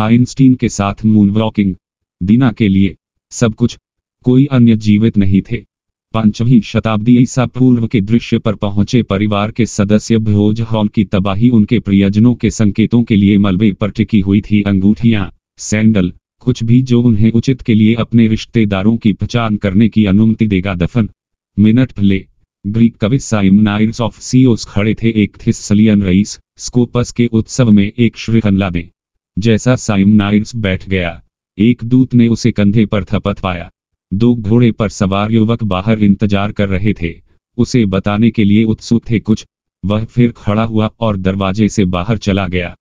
Einstein के साथ moon walking दीना के लिए सब कुछ कोई अन्य जीवित नहीं थे पंचवी शताब्दी ईसा पूर्व के दृश्य पर पहुंचे परिवार के सदस्य भोज हॉल की तबाही उनके प्रियजनों के संकेतों के लिए मलबे पर टिकी हुई थी अंगूठियां सैंडल कुछ भी जो उन्हें उचित के लिए अपने रिश्तेदारों की पहचान करने की अनुमति देगा दफन मिनट पहले ग्रीक कवि ऑफ सीओस खड़े थे एक थे रईस स्कोपस के उत्सव में एक श्रृखंडला में जैसा नाइट्स बैठ गया एक दूत ने उसे कंधे पर थपथ पाया दो घोड़े पर सवार युवक बाहर इंतजार कर रहे थे उसे बताने के लिए उत्सुक थे कुछ वह फिर खड़ा हुआ और दरवाजे से बाहर चला गया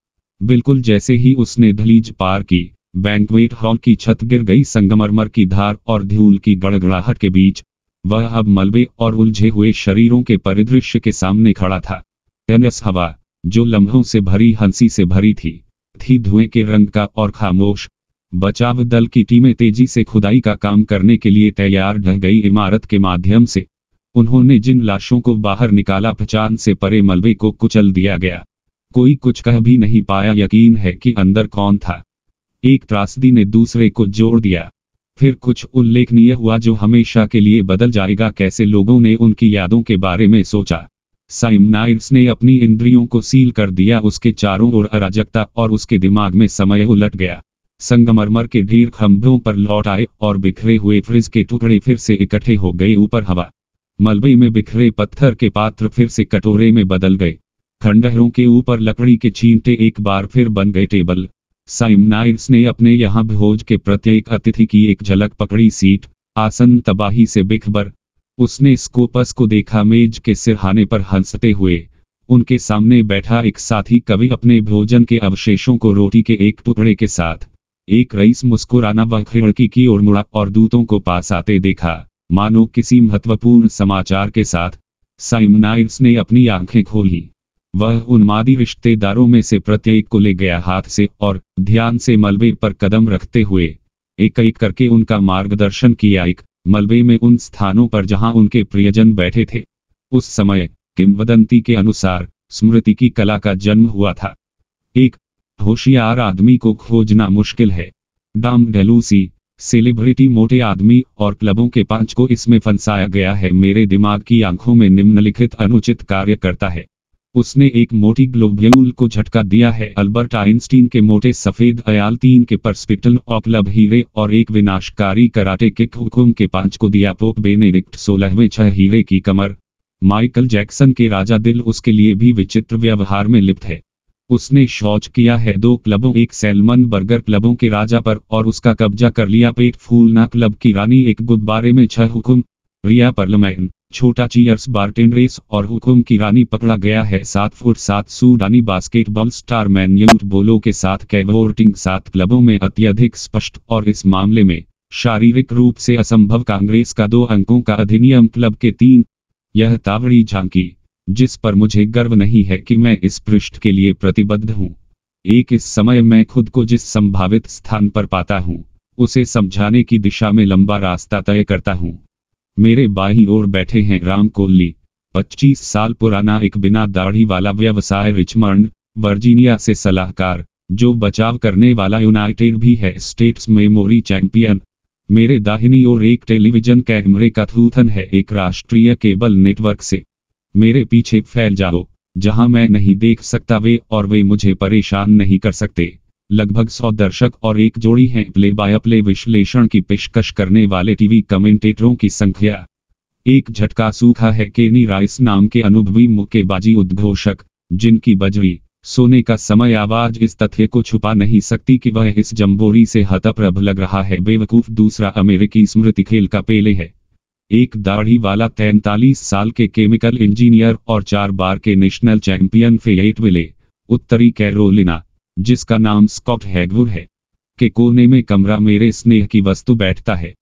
बिल्कुल जैसे ही उसने धलीज पार की बैंकवेट हॉल की छत गिर गई संगमरमर की धार और धूल की गड़गड़ाहट के बीच वह अब मलबे और उलझे हुए शरीरों के परिदृश्य के सामने खड़ा था हवा जो लम्हों से भरी हंसी से भरी थी थी धुएं के रंग का और खामोश बचाव दल की टीमें तेजी से खुदाई का काम करने के लिए तैयार ढह गई इमारत के माध्यम से उन्होंने जिन लाशों को बाहर निकाला पहचान से परे मलबे को कुचल दिया गया कोई कुछ कह भी नहीं पाया यकीन है कि अंदर कौन था एक त्रासदी ने दूसरे को जोड़ दिया फिर कुछ उल्लेखनीय हुआ जो हमेशा के लिए बदल जाएगा कैसे लोगों ने उनकी यादों के बारे में सोचा साइमनाइड्स ने अपनी इंद्रियों को सील कर दिया उसके चारों ओर अराजकता और उसके दिमाग में समय उलट गया संगमरमर के ढीर खंभों पर लौट आए और बिखरे हुए फ्रिज के टुकड़े फिर से इकट्ठे हो गए ऊपर हवा मलबे में बिखरे पत्थर के पात्र फिर से कटोरे में बदल गए खंडहरों के ऊपर लकड़ी के चींटे एक बार फिर बन गए टेबल साइमनाइड्स ने अपने यहाँ भोज के प्रत्येक अतिथि की एक झलक पकड़ी सीट आसन तबाही से बिखबर उसने स्कोपस को देखा मेज के सिरहाने पर हंसते हुए उनके सामने बैठा एक साथी कवि अपने भोजन के अवशेषों को रोटी के एक टुकड़े के साथ एक रईस मुस्कुराना वह खिड़की की ओर मुड़ा और दूतों को पास आते देखा मानो किसी महत्वपूर्ण समाचार के साथ साइमनाइट्स ने अपनी आंखें खोली वह उन्मादी रिश्तेदारों में से प्रत्येक को ले गया हाथ से और ध्यान से मलबे पर कदम रखते हुए एक एक करके उनका मार्गदर्शन किया एक मलबे में उन स्थानों पर जहां उनके प्रियजन बैठे थे उस समय किंवदंती के अनुसार स्मृति की कला का जन्म हुआ था एक होशियार आदमी को खोजना मुश्किल है डाम डेलूसी सेलिब्रिटी मोटे आदमी और क्लबों के पांच को इसमें फंसाया गया है मेरे दिमाग की आंखों में निम्नलिखित अनुचित कार्य करता है उसने एक मोटी ग्लोब्यूल को झटका दिया है अल्बर्ट आइंस्टीन के मोटे सफेद अयाल तीन के परस्पिटल ऑपलब हीरे और एक विनाशकारी कराटे किक हुकुम के पांच को दिया पोप बेनेडिक्ट सोलहवें छह हीरे की कमर माइकल जैक्सन के राजा दिल उसके लिए भी विचित्र व्यवहार में लिप्त है उसने शौच किया है दो क्लबों एक सैलमन बर्गर क्लबों के राजा पर और उसका कब्जा कर लिया पेट फूलना क्लब की रानी एक गुब्बारे में छह हुकुम रिया पर्लमैन छोटा चीयर्स बार्टेन रेस और हुकुम की रानी पकड़ा गया है सात फुट सात सूडानी बास्केटबॉल स्टार मैन्यूट बोलो के साथ कैवोर्टिंग सात क्लबों में अत्यधिक स्पष्ट और इस मामले में शारीरिक रूप से असंभव कांग्रेस का दो अंकों का अधिनियम क्लब के तीन यह तावड़ी झांकी जिस पर मुझे गर्व नहीं है कि मैं इस पृष्ठ के लिए प्रतिबद्ध हूँ एक इस समय मैं खुद को जिस संभावित स्थान पर पाता हूँ उसे समझाने की दिशा में लंबा रास्ता तय करता हूँ मेरे बाहीं ओर बैठे हैं राम कोहली पच्चीस साल पुराना एक बिना दाढ़ी वाला व्यवसाय रिचमंड वर्जीनिया से सलाहकार जो बचाव करने वाला यूनाइटेड भी है स्टेट्स मेमोरी चैंपियन मेरे दाहिनी ओर एक टेलीविजन कैमरे का थूथन है एक राष्ट्रीय केबल नेटवर्क से मेरे पीछे फैल जाओ जहां मैं नहीं देख सकता वे और वे मुझे परेशान नहीं कर सकते लगभग सौ दर्शक और एक जोड़ी हैं प्ले बाय प्ले विश्लेषण की पेशकश करने वाले टीवी कमेंटेटरों की संख्या एक झटका सूखा है केनी राइस नाम के अनुभवी मुक्केबाजी उद्घोषक जिनकी बजरी सोने का समय आवाज इस तथ्य को छुपा नहीं सकती कि वह इस जम्बोरी से हतप्रभ लग रहा है बेवकूफ दूसरा अमेरिकी स्मृति खेल का पेले है एक दाढ़ी वाला तैंतालीस साल के केमिकल इंजीनियर और चार बार के नेशनल चैंपियन विले उत्तरी कैरोलिना जिसका नाम स्कॉट हैगवुड है के कोने में कमरा मेरे स्नेह की वस्तु बैठता है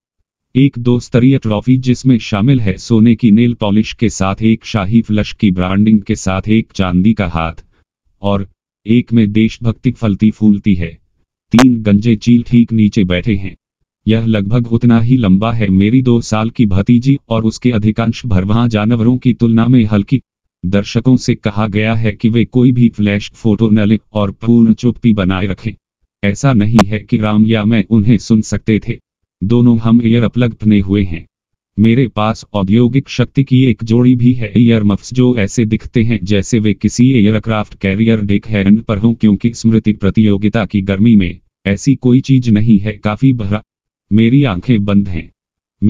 एक दो स्तरीय ट्रॉफी जिसमें शामिल है सोने की नेल पॉलिश के साथ एक शाही फ्लश की ब्रांडिंग के साथ एक चांदी का हाथ और एक में देशभक्ति फलती फूलती है तीन गंजे चील ठीक नीचे बैठे हैं यह लगभग उतना ही लंबा है मेरी दो साल की भतीजी और उसके अधिकांश भरवां जानवरों की तुलना में हल्की दर्शकों से कहा गया है कि वे कोई भी फ्लैश फोटो न लें और पूर्ण चुप्पी बनाए रखें ऐसा नहीं है कि राम या मैं उन्हें सुन सकते थे दोनों हम ईयर प्लग हुए हैं मेरे पास औद्योगिक शक्ति की एक जोड़ी भी है ईयर मफ्स जो ऐसे दिखते हैं जैसे वे किसी एयरक्राफ्ट कैरियर डेक हैंड पर हों क्योंकि स्मृति प्रतियोगिता की गर्मी में ऐसी कोई चीज नहीं है काफी भरा मेरी आंखें बंद हैं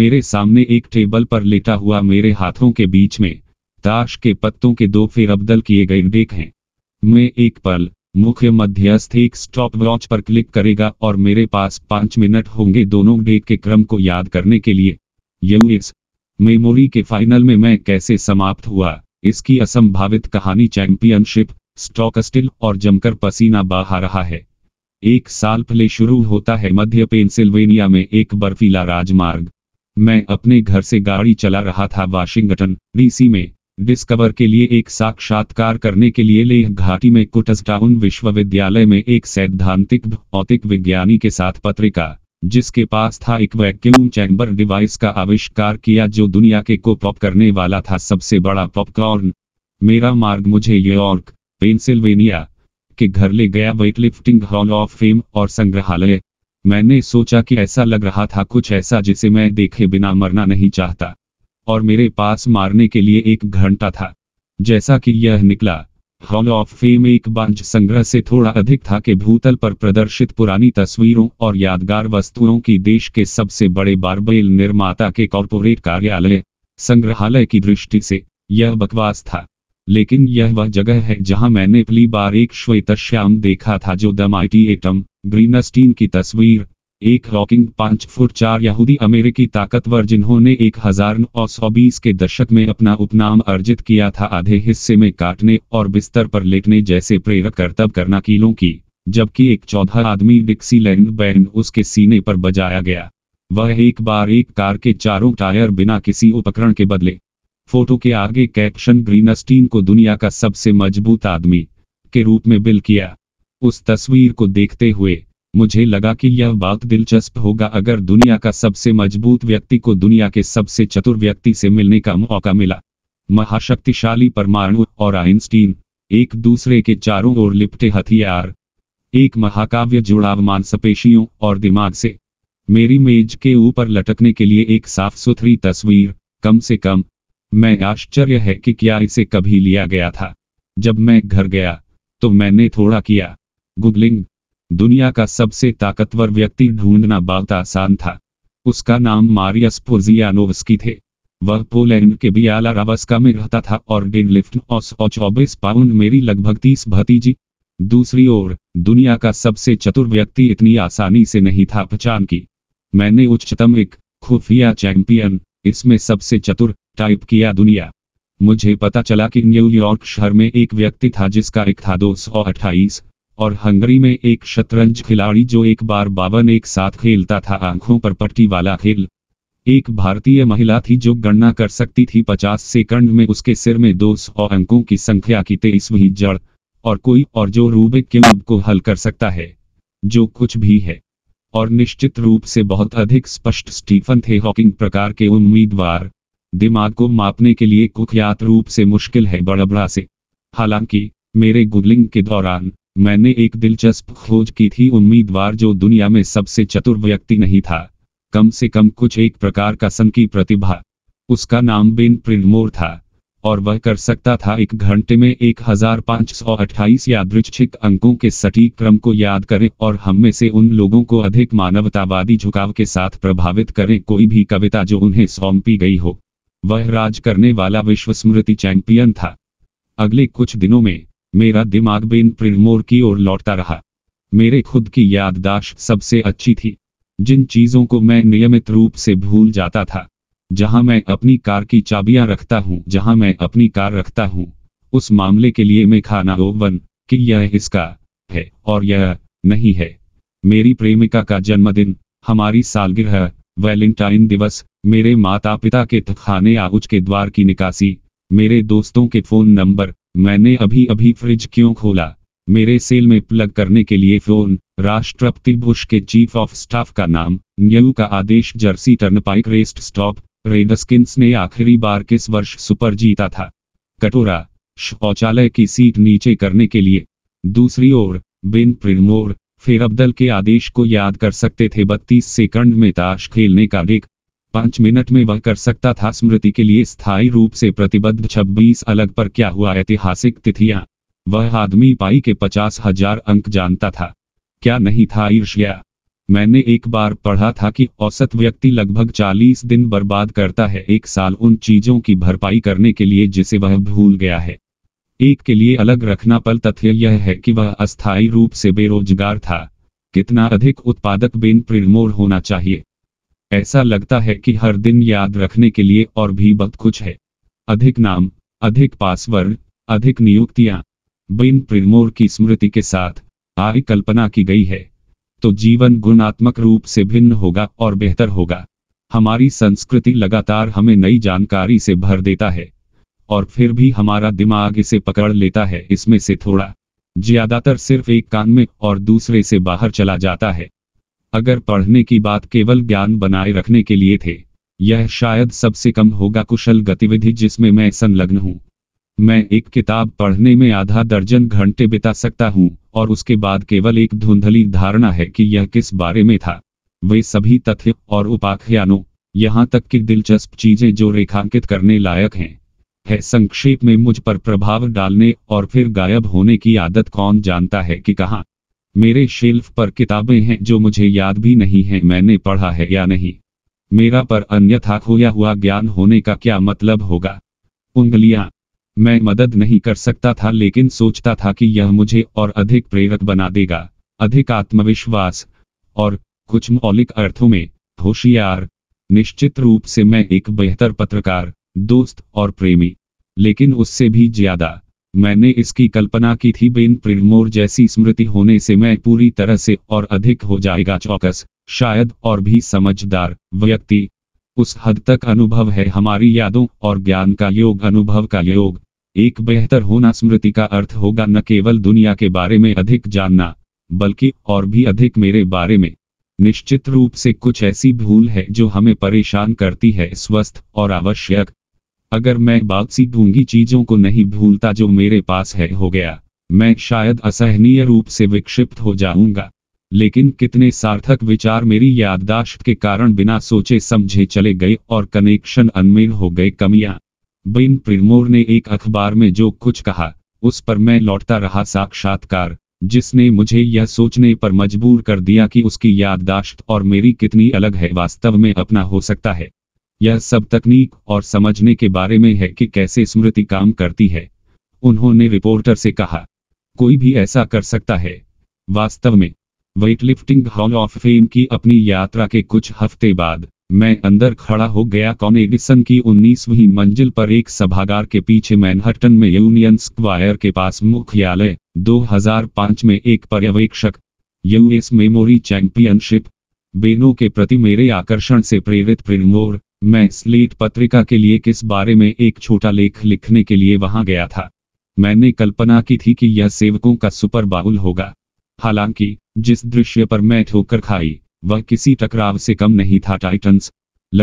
मेरे सामने एक टेबल पर लेटा हुआ मेरे हाथों के बीच में ताश के पत्तों के दो फिर अब्दल किए गए डेक हैं मैं एक पल मुख्य मध्यस्थ एक स्टॉप वॉच पर क्लिक करेगा और मेरे पास पांच मिनट होंगे दोनों डेक के क्रम को याद करने के लिए यूएस मेमोरी के फाइनल में मैं कैसे समाप्त हुआ इसकी असंभावित कहानी चैंपियनशिप स्टॉक स्टिल और जमकर पसीना बहा रहा है एक साल पहले शुरू होता है मध्य पेंसिल्वेनिया में एक बर्फीला राजमार्ग मैं अपने घर से गाड़ी चला रहा था वाशिंगटन डीसी में डिस्कवर के लिए एक साक्षात्कार करने के लिए लेह घाटी में कुटस्टाउन विश्वविद्यालय में एक सैद्धांतिक भौतिक विज्ञानी के साथ पत्रिका जिसके पास था एक वैक्यूम चैम्बर डिवाइस का आविष्कार किया जो दुनिया के को पॉप करने वाला था सबसे बड़ा पॉपकॉर्न मेरा मार्ग मुझे यूयॉर्क पेंसिल्वेनिया के घर ले गया weight lifting hall of fame और संग्रहालय मैंने सोचा कि ऐसा लग रहा था कुछ ऐसा जिसे मैं देखे बिना मरना नहीं चाहता और मेरे पास मारने के लिए एक घंटा था जैसा कि यह निकला हॉल ऑफ फेम एक बांझ संग्रह से थोड़ा अधिक था कि भूतल पर प्रदर्शित पुरानी तस्वीरों और यादगार वस्तुओं की देश के सबसे बड़े बारबेल निर्माता के कॉरपोरेट कार्यालय संग्रहालय की दृष्टि से यह बकवास था लेकिन यह वह जगह है जहां मैंने पहली बार एक श्वेत श्याम देखा था जो दमाइटी एटम ग्रीनस्टीन की तस्वीर एक रॉकिंग पांच फुट चार यहूदी अमेरिकी ताकतवर जिन्होंने एक हजार नौ सौ बीस के दशक में अपना उपनाम अर्जित किया था आधे हिस्से में काटने और बिस्तर पर लेटने जैसे प्रेरक कर्तव्य करना कीलों की जबकि एक चौदह आदमी डिक्सी लैंड बैंड उसके सीने पर बजाया गया वह एक बार एक कार के चारों टायर बिना किसी उपकरण के बदले फोटो के आगे कैप्शन ग्रीनस्टीन को दुनिया का सबसे मजबूत आदमी के रूप में बिल किया उस तस्वीर को देखते हुए मुझे लगा कि यह बात दिलचस्प होगा अगर दुनिया का सबसे मजबूत व्यक्ति को दुनिया के सबसे चतुर व्यक्ति से मिलने का मौका मिला महाशक्तिशाली परमाणु और आइंस्टीन एक दूसरे के चारों ओर लिपटे हथियार एक महाकाव्य जुड़ाव मांसपेशियों और दिमाग से मेरी मेज के ऊपर लटकने के लिए एक साफ सुथरी तस्वीर कम से कम मैं आश्चर्य है कि क्या इसे कभी लिया गया था जब मैं घर गया तो मैंने थोड़ा किया गुगलिंग दुनिया का सबसे ताकतवर व्यक्ति ढूंढना बहुत आसान था उसका नाम मारियस पुर्जियानोवस्की थे वह पोलैंड के बियाला रावस्का में रहता था और लिफ्ट और चौबीस पाउंड मेरी लगभग तीस भतीजी दूसरी ओर दुनिया का सबसे चतुर व्यक्ति इतनी आसानी से नहीं था पहचान की मैंने उच्चतम एक खुफिया चैंपियन इसमें सबसे चतुर टाइप किया दुनिया मुझे पता चला कि न्यूयॉर्क शहर में एक व्यक्ति था जिसका एक था दो सौ अट्ठाईस और हंगरी में एक शतरंज खिलाड़ी जो एक बार बावन एक साथ खेलता था आंखों पर पट्टी वाला खेल एक भारतीय महिला थी जो गणना कर सकती थी 50 सेकंड में उसके सिर में सौ अंकों की संख्या की तेईसवीं जड़ और कोई और जो रूबिक क्यूब को हल कर सकता है जो कुछ भी है और निश्चित रूप से बहुत अधिक स्पष्ट स्टीफन थे हॉकिंग प्रकार के उम्मीदवार दिमाग को मापने के लिए कुख्यात रूप से मुश्किल है बड़बड़ा से हालांकि मेरे गुगलिंग के दौरान मैंने एक दिलचस्प खोज की थी उम्मीदवार जो दुनिया में सबसे चतुर व्यक्ति नहीं था कम से कम कुछ एक प्रकार का सन की प्रतिभा उसका नाम बेन प्रिंडमोर था और वह कर सकता था एक घंटे में 1528 यादृच्छिक अंकों के सटीक क्रम को याद करें और हम में से उन लोगों को अधिक मानवतावादी झुकाव के साथ प्रभावित करें कोई भी कविता जो उन्हें सौंपी गई हो वह राज करने वाला विश्व स्मृति चैंपियन था अगले कुछ दिनों में मेरा दिमाग बेन प्रिमोर की ओर लौटता रहा मेरे खुद की याददाश्त सबसे अच्छी थी जिन चीज़ों को मैं नियमित रूप से भूल जाता था जहां मैं अपनी कार की चाबियां रखता हूं जहां मैं अपनी कार रखता हूं उस मामले के लिए मैं खाना ओवन कि यह इसका है और यह नहीं है मेरी प्रेमिका का जन्मदिन हमारी सालगिरह वैलेंटाइन दिवस मेरे माता पिता के थखाने आउच के द्वार की निकासी मेरे दोस्तों के फोन नंबर मैंने अभी अभी फ्रिज क्यों खोला मेरे सेल में प्लग करने के लिए फोन राष्ट्रपति बुश के चीफ ऑफ स्टाफ का नाम न्यू का आदेश Jersey Turnpike rest stop Redskins ने आखिरी बार किस वर्ष सुपर जीता था कटोरा शौचालय की सीट नीचे करने के लिए दूसरी ओर बिन प्रिमोर फेरअब्दल के आदेश को याद कर सकते थे बत्तीस सेकंड में ताश खेलने का एक पांच मिनट में वह कर सकता था स्मृति के लिए स्थायी रूप से प्रतिबद्ध 26 अलग पर क्या हुआ ऐतिहासिक तिथियां वह आदमी पाई के पचास हजार अंक जानता था क्या नहीं था ईर्ष्या मैंने एक बार पढ़ा था कि औसत व्यक्ति लगभग 40 दिन बर्बाद करता है एक साल उन चीजों की भरपाई करने के लिए जिसे वह भूल गया है एक के लिए अलग रखना पल तथ्य यह है कि वह अस्थायी रूप से बेरोजगार था कितना अधिक उत्पादक बेन प्रिमोर होना चाहिए ऐसा लगता है कि हर दिन याद रखने के लिए और भी बहुत कुछ है अधिक नाम अधिक पासवर्ड अधिक नियुक्तियां बिन प्रिमोर की स्मृति के साथ आई कल्पना की गई है तो जीवन गुणात्मक रूप से भिन्न होगा और बेहतर होगा हमारी संस्कृति लगातार हमें नई जानकारी से भर देता है और फिर भी हमारा दिमाग इसे पकड़ लेता है इसमें से थोड़ा ज्यादातर सिर्फ एक कान में और दूसरे से बाहर चला जाता है अगर पढ़ने की बात केवल ज्ञान बनाए रखने के लिए थे यह शायद सबसे कम होगा कुशल गतिविधि जिसमें मैं संलग्न हूँ मैं एक किताब पढ़ने में आधा दर्जन घंटे बिता सकता हूँ और उसके बाद केवल एक धुंधली धारणा है कि यह किस बारे में था वे सभी तथ्य और उपाख्यानों यहाँ तक कि दिलचस्प चीजें जो रेखांकित करने लायक हैं है संक्षेप में मुझ पर प्रभाव डालने और फिर गायब होने की आदत कौन जानता है कि कहाँ मेरे शेल्फ पर किताबें हैं जो मुझे याद भी नहीं है मैंने पढ़ा है या नहीं मेरा पर अन्यथा खोया हुआ ज्ञान होने का क्या मतलब होगा उंगलियां मैं मदद नहीं कर सकता था लेकिन सोचता था कि यह मुझे और अधिक प्रेरक बना देगा अधिक आत्मविश्वास और कुछ मौलिक अर्थों में होशियार निश्चित रूप से मैं एक बेहतर पत्रकार दोस्त और प्रेमी लेकिन उससे भी ज्यादा मैंने इसकी कल्पना की थी बेन प्रिडमोर जैसी स्मृति होने से मैं पूरी तरह से और अधिक हो जाएगा चौकस शायद और भी समझदार व्यक्ति उस हद तक अनुभव है हमारी यादों और ज्ञान का योग अनुभव का योग एक बेहतर होना स्मृति का अर्थ होगा न केवल दुनिया के बारे में अधिक जानना बल्कि और भी अधिक मेरे बारे में निश्चित रूप से कुछ ऐसी भूल है जो हमें परेशान करती है स्वस्थ और आवश्यक अगर मैं वापसी दूंगी चीजों को नहीं भूलता जो मेरे पास है हो गया मैं शायद असहनीय रूप से विक्षिप्त हो जाऊंगा लेकिन कितने सार्थक विचार मेरी याददाश्त के कारण बिना सोचे समझे चले गए और कनेक्शन अनमेल हो गए कमियां बिन प्रिमोर ने एक अखबार में जो कुछ कहा उस पर मैं लौटता रहा साक्षात्कार जिसने मुझे यह सोचने पर मजबूर कर दिया कि उसकी याददाश्त और मेरी कितनी अलग है वास्तव में अपना हो सकता है यह सब तकनीक और समझने के बारे में है कि कैसे स्मृति काम करती है उन्होंने रिपोर्टर से कहा कोई भी ऐसा कर सकता है वास्तव में वेटलिफ्टिंग हॉल ऑफ फेम की अपनी यात्रा के कुछ हफ्ते बाद मैं अंदर खड़ा हो गया कॉन एडिसन की 19वीं मंजिल पर एक सभागार के पीछे मैनहट्टन में यूनियन स्क्वायर के पास मुख्यालय 2005 में एक पर्यवेक्षक यूएस मेमोरी चैंपियनशिप बेनो के प्रति मेरे आकर्षण से प्रेरित प्रिनमोर मैं स्लेट पत्रिका के लिए किस बारे में एक छोटा लेख लिखने के लिए वहां गया था मैंने कल्पना की थी कि यह सेवकों का सुपर बाहुल होगा हालांकि जिस दृश्य पर मैं ठोकर खाई वह किसी टकराव से कम नहीं था टाइटन्स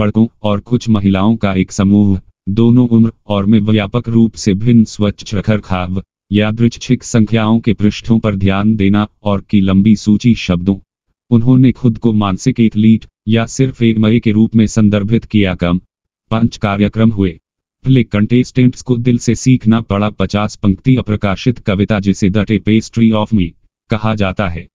लड़कों और कुछ महिलाओं का एक समूह दोनों उम्र और में व्यापक रूप से भिन्न स्वच्छ रखर या यादृच्छिक संख्याओं के पृष्ठों पर ध्यान देना और की लंबी सूची शब्दों उन्होंने खुद को मानसिक एथलीट या सिर्फ एक मय के रूप में संदर्भित किया कम पांच कार्यक्रम हुए प्ले कंटेस्टेंट्स को दिल से सीखना पड़ा पचास पंक्ति अप्रकाशित कविता जिसे द पेस्ट्री ऑफ मी कहा जाता है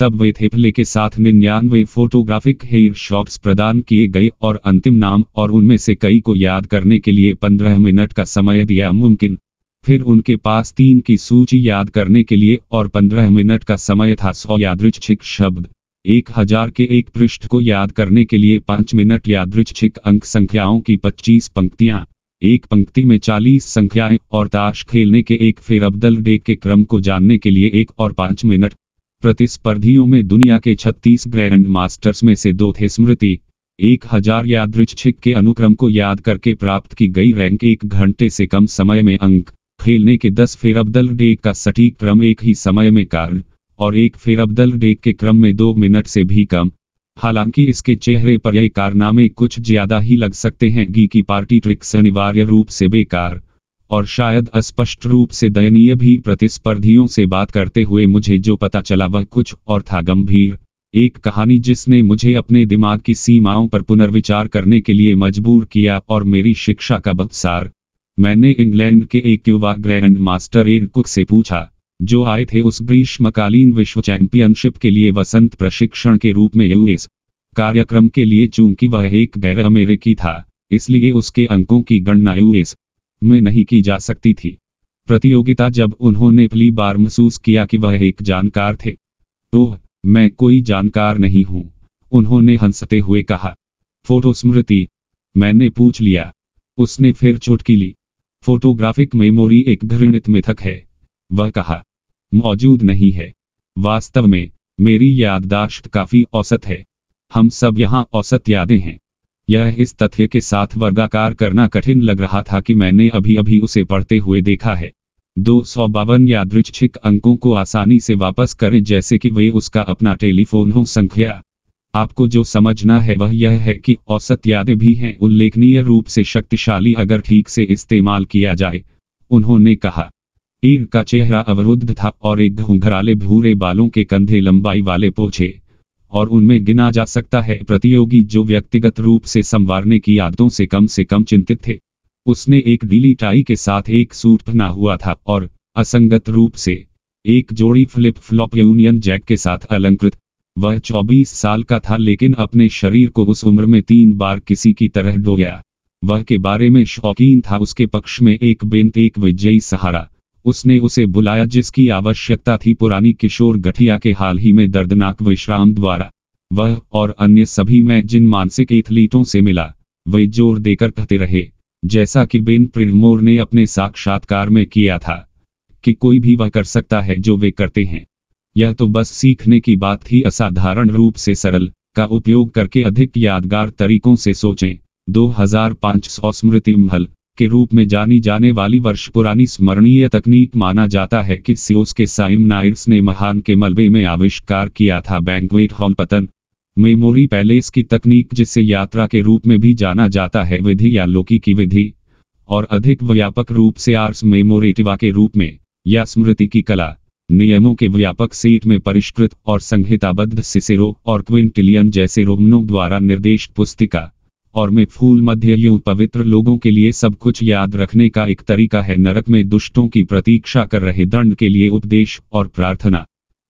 तब वे थेपले के साथ निन्यानवे फोटोग्राफिक हेयर शॉट्स प्रदान किए गए और अंतिम नाम और उनमें से कई को याद करने के लिए पंद्रह मिनट का समय दिया मुमकिन फिर उनके पास तीन की सूची याद करने के लिए और पंद्रह मिनट का समय था सौ यादृच्छिक शब्द एक हजार के एक पृष्ठ को याद करने के लिए पांच मिनट यादृच्छिक अंक संख्याओं की पच्चीस पंक्तियां एक पंक्ति में चालीस संख्याएं और ताश खेलने के एक अब्दल डे के क्रम को जानने के लिए एक और पांच मिनट प्रतिस्पर्धियों में दुनिया के 36 ग्रैंड मास्टर्स में से दो थे स्मृति एक हजार यादृच्छिक के अनुक्रम को याद करके प्राप्त की गई रैंक एक घंटे से कम समय में अंक खेलने के फिर अब्दल डे का सटीक क्रम एक ही समय में कार्य और एक फिर अब्दल डेक के क्रम में दो मिनट से भी कम हालांकि इसके चेहरे पर यह कारनामे कुछ ज्यादा ही लग सकते हैं गी की पार्टी ट्रिक्स अनिवार्य रूप से बेकार और शायद अस्पष्ट रूप से दयनीय भी प्रतिस्पर्धियों से बात करते हुए मुझे जो पता चला वह कुछ और था गंभीर एक कहानी जिसने मुझे अपने दिमाग की सीमाओं पर पुनर्विचार करने के लिए मजबूर किया और मेरी शिक्षा का बदसार मैंने इंग्लैंड के एक युवा ग्रैंड मास्टर एन कुक से पूछा जो आए थे उस ग्रीष्मकालीन विश्व चैंपियनशिप के लिए वसंत प्रशिक्षण के रूप में यूएस कार्यक्रम के लिए चूंकि वह एक गैर अमेरिकी था इसलिए उसके अंकों की गणना यूएस में नहीं की जा सकती थी प्रतियोगिता जब उन्होंने पहली बार महसूस किया कि वह एक जानकार थे तो मैं कोई जानकार नहीं हूं उन्होंने हंसते हुए कहा फोटो स्मृति मैंने पूछ लिया उसने फिर चुटकी ली फोटोग्राफिक मेमोरी एक घृणित मिथक है वह कहा मौजूद नहीं है वास्तव में मेरी याददाश्त काफी औसत है हम सब यहाँ औसत यादें हैं यह इस तथ्य के साथ वर्गाकार करना कठिन लग रहा था कि मैंने अभी अभी उसे पढ़ते हुए देखा है दो सौ बावन यादृच्छिक अंकों को आसानी से वापस करें जैसे कि वे उसका अपना टेलीफोन हो संख्या आपको जो समझना है वह यह है कि औसत यादें भी हैं उल्लेखनीय रूप से शक्तिशाली अगर ठीक से इस्तेमाल किया जाए उन्होंने कहा ईग का चेहरा अवरुद्ध था और एक घुंघराले भूरे बालों के कंधे लंबाई वाले पोछे और उनमें गिना जा सकता है प्रतियोगी जो व्यक्तिगत रूप से संवारने की आदतों से कम से कम चिंतित थे उसने एक डीली टाई के साथ एक सूट पहना हुआ था और असंगत रूप से एक जोड़ी फ्लिप फ्लॉप यूनियन जैक के साथ अलंकृत वह 24 साल का था लेकिन अपने शरीर को उस उम्र में तीन बार किसी की तरह डो गया वह के बारे में शौकीन था उसके पक्ष में एक बेंत एक विजयी सहारा उसने उसे बुलाया जिसकी आवश्यकता थी पुरानी किशोर गठिया के हाल ही में दर्दनाक विश्राम द्वारा वह और अन्य सभी मैं जिन मानसिक एथलीटों से मिला वे जोर देकर कहते रहे जैसा कि बेन प्रिमोर ने अपने साक्षात्कार में किया था कि कोई भी वह कर सकता है जो वे करते हैं यह तो बस सीखने की बात थी असाधारण रूप से सरल का उपयोग करके अधिक यादगार तरीकों से सोचें 2500 स्मृति महल के रूप में जानी जाने वाली वर्ष पुरानी स्मरणीय तकनीक माना जाता है कि सियोस के साइम नाइट्स ने महान के मलबे में आविष्कार किया था बैंकवेट हॉल पतन मेमोरी पैलेस की तकनीक जिसे यात्रा के रूप में भी जाना जाता है विधि या लोकी की विधि और अधिक व्यापक रूप से आर्स मेमोरेटिवा के रूप में या स्मृति की कला नियमों के व्यापक सीट में परिष्कृत और संहिताबद्ध सिसेरो और क्विंटिलियन जैसे रोमनों द्वारा निर्देश पुस्तिका और में फूल मध्य यू पवित्र लोगों के लिए सब कुछ याद रखने का एक तरीका है नरक में दुष्टों की प्रतीक्षा कर रहे दंड के लिए उपदेश और प्रार्थना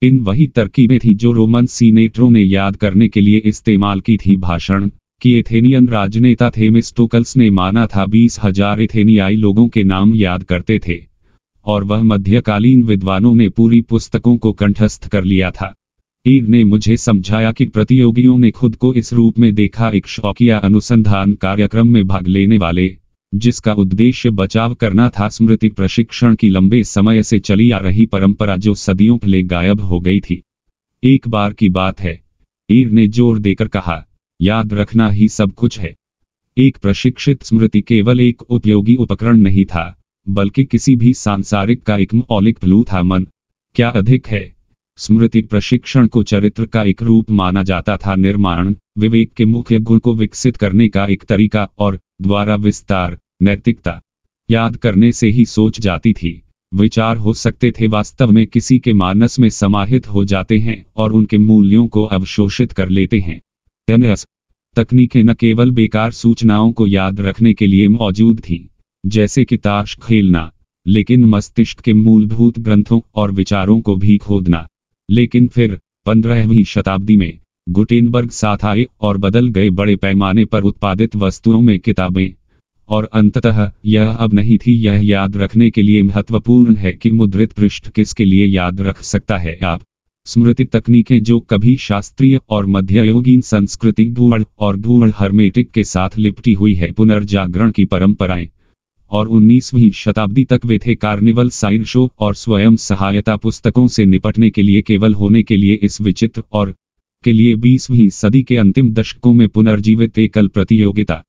इन वही तरकीबें थी जो रोमन सीनेटरों ने याद करने के लिए इस्तेमाल की थी भाषण कि एथेनियन राजनेता थेमिस्टोकल्स ने माना था बीस हजार एथेनियाई लोगों के नाम याद करते थे और वह मध्यकालीन विद्वानों ने पूरी पुस्तकों को कंठस्थ कर लिया था ईव ने मुझे समझाया कि प्रतियोगियों ने खुद को इस रूप में देखा एक शौकिया अनुसंधान कार्यक्रम में भाग लेने वाले जिसका उद्देश्य बचाव करना था स्मृति प्रशिक्षण की लंबे समय से चली आ रही परंपरा जो सदियों पहले गायब हो गई थी एक बार की बात है ईर ने जोर देकर कहा याद रखना ही सब कुछ है एक प्रशिक्षित स्मृति केवल एक उपयोगी उपकरण नहीं था बल्कि किसी भी सांसारिक का एक मौलिक फ्लू था मन क्या अधिक है स्मृति प्रशिक्षण को चरित्र का एक रूप माना जाता था निर्माण विवेक के मुख्य गुण को विकसित करने का एक तरीका और द्वारा विस्तार नैतिकता याद करने से ही सोच जाती थी विचार हो सकते थे वास्तव में किसी के मानस में समाहित हो जाते हैं और उनके मूल्यों को अवशोषित कर लेते हैं तकनीकें न केवल बेकार सूचनाओं को याद रखने के लिए मौजूद थीं, जैसे कि ताश खेलना लेकिन मस्तिष्क के मूलभूत ग्रंथों और विचारों को भी खोदना लेकिन फिर पंद्रहवीं शताब्दी में गुटेनबर्ग साथ आए और बदल गए बड़े पैमाने पर उत्पादित वस्तुओं में किताबें और अंततः यह अब नहीं थी यह याद रखने के लिए महत्वपूर्ण है कि मुद्रित पृष्ठ किसके लिए याद रख सकता है आप स्मृति तकनीकें जो कभी शास्त्रीय और मध्ययुगीन संस्कृति धूड़ और धूड़ हर्मेटिक के साथ लिपटी हुई है पुनर्जागरण की परंपराएं और 19वीं शताब्दी तक वे थे कार्निवल साइन शो और स्वयं सहायता पुस्तकों से निपटने के लिए केवल होने के लिए इस विचित्र और के लिए 20वीं सदी के अंतिम दशकों में पुनर्जीवित एकल प्रतियोगिता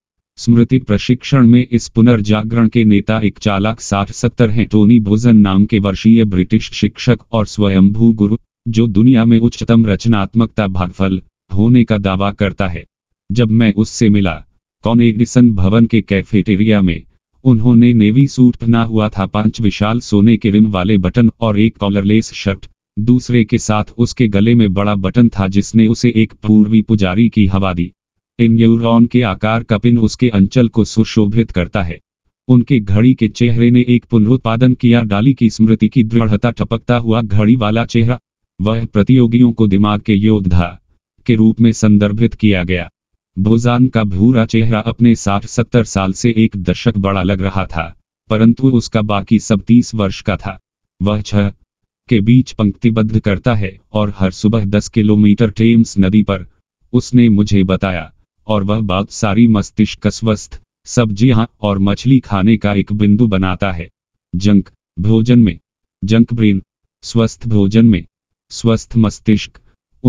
स्मृति प्रशिक्षण में इस पुनर्जागरण के नेता एक चालाक साठ सत्तर हैं टोनी भोजन नाम के वर्षीय ब्रिटिश शिक्षक और स्वयंभू गुरु जो दुनिया में उच्चतम रचनात्मकता भागफल होने का दावा करता है जब मैं उससे मिला कॉन एडिसन भवन के कैफेटेरिया में उन्होंने नेवी सूट पहना हुआ था पांच विशाल सोने के रिम वाले बटन और एक कॉलरलेस शर्ट दूसरे के साथ उसके गले में बड़ा बटन था जिसने उसे एक पूर्वी पुजारी की हवा दी इन न्यूरॉन के आकार का पिन उसके अंचल को सुशोभित करता है उनके घड़ी के चेहरे ने एक पुनरुत्पादन किया डाली की स्मृति की दृढ़ता टपकता हुआ घड़ी वाला चेहरा वह प्रतियोगियों को दिमाग के योद्धा के रूप में संदर्भित किया गया बोजान का भूरा चेहरा अपने साठ सत्तर साल से एक दशक बड़ा लग रहा था परंतु उसका बाकी सब तीस वर्ष का था वह छह के बीच पंक्तिबद्ध करता है और हर सुबह दस किलोमीटर टेम्स नदी पर उसने मुझे बताया और वह बात सारी मस्तिष्क स्वस्थ सब्जियां और मछली खाने का एक बिंदु बनाता है जंक भोजन में जंक ब्रेन स्वस्थ भोजन में स्वस्थ मस्तिष्क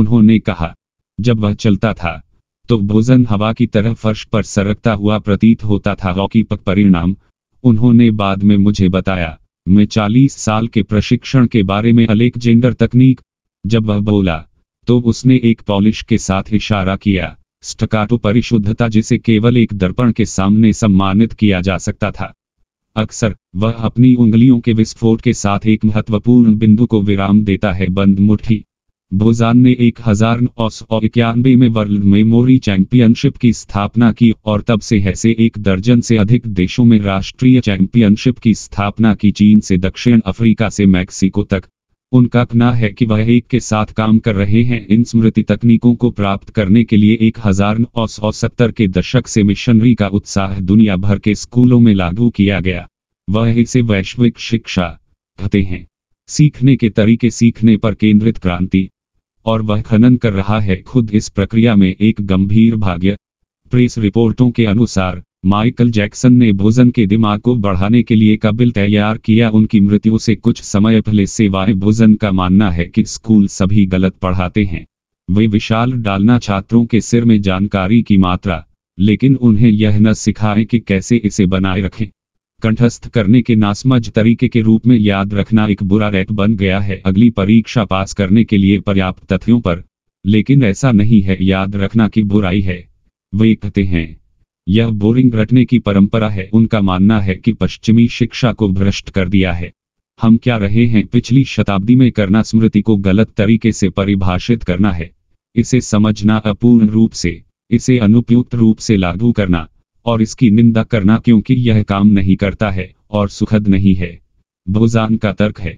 उन्होंने कहा जब वह चलता था तो भोजन हवा की तरह फर्श पर सरकता हुआ प्रतीत होता था हॉकी पर परिणाम उन्होंने बाद में मुझे बताया मैं चालीस साल के प्रशिक्षण के बारे में अलेक्जेंडर तकनीक जब वह बोला तो उसने एक पॉलिश के साथ इशारा किया स्टकाटो परिशुद्धता जिसे केवल एक दर्पण के सामने सम्मानित किया जा सकता था अक्सर वह अपनी उंगलियों के विस्फोट के साथ एक महत्वपूर्ण बिंदु को विराम देता है बंद मुट्ठी बोजान ने एक हजार नौ सौ इक्यानवे में वर्ल्ड मेमोरी चैंपियनशिप की स्थापना की और तब से है से एक दर्जन से अधिक देशों में राष्ट्रीय चैंपियनशिप की स्थापना की चीन से दक्षिण अफ्रीका से मैक्सिको तक उनका कहना है कि वह एक के साथ काम कर रहे हैं इन स्मृति तकनीकों को प्राप्त करने के लिए एक हजार नौ सौ सत्तर के दशक से मिशनरी का उत्साह दुनिया भर के स्कूलों में लागू किया गया वह इसे वैश्विक शिक्षा कहते हैं सीखने के तरीके सीखने पर केंद्रित क्रांति और वह खनन कर रहा है खुद इस प्रक्रिया में एक गंभीर भाग्य प्रेस रिपोर्टों के अनुसार माइकल जैक्सन ने भोजन के दिमाग को बढ़ाने के लिए का बिल तैयार किया उनकी मृत्यु से कुछ समय पहले सेवाएं भोजन का मानना है कि स्कूल सभी गलत पढ़ाते हैं वे विशाल डालना छात्रों के सिर में जानकारी की मात्रा लेकिन उन्हें यह न सिखाएं कि कैसे इसे बनाए रखें कंठस्थ करने के नासमझ तरीके के रूप में याद रखना एक बुरा रैट बन गया है अगली परीक्षा पास करने के लिए पर्याप्त तथ्यों पर लेकिन ऐसा नहीं है याद रखना की बुराई है वे कहते हैं यह बोरिंग रटने की परंपरा है उनका मानना है कि पश्चिमी शिक्षा को भ्रष्ट कर दिया है हम क्या रहे हैं पिछली शताब्दी में करना स्मृति को गलत तरीके से परिभाषित करना है इसे समझना अपूर्ण रूप से इसे अनुपयुक्त रूप से लागू करना और इसकी निंदा करना क्योंकि यह काम नहीं करता है और सुखद नहीं है बोजान का तर्क है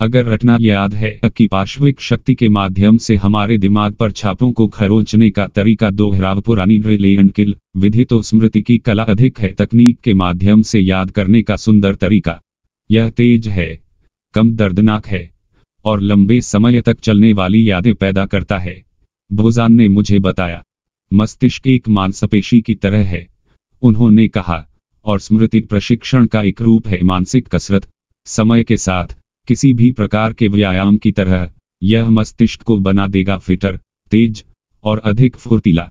अगर रटना याद है कि पार्श्विक शक्ति के माध्यम से हमारे दिमाग पर छापों को खरोचने का तरीका दोहराव पुरानी विधि तो स्मृति की कला अधिक है तकनीक के माध्यम से याद करने का सुंदर तरीका यह तेज है कम दर्दनाक है और लंबे समय तक चलने वाली यादें पैदा करता है बोजान ने मुझे बताया मस्तिष्क एक मांसपेशी की तरह है उन्होंने कहा और स्मृति प्रशिक्षण का एक रूप है मानसिक कसरत समय के साथ किसी भी प्रकार के व्यायाम की तरह यह मस्तिष्क को बना देगा फिटर तेज और अधिक फुर्तीला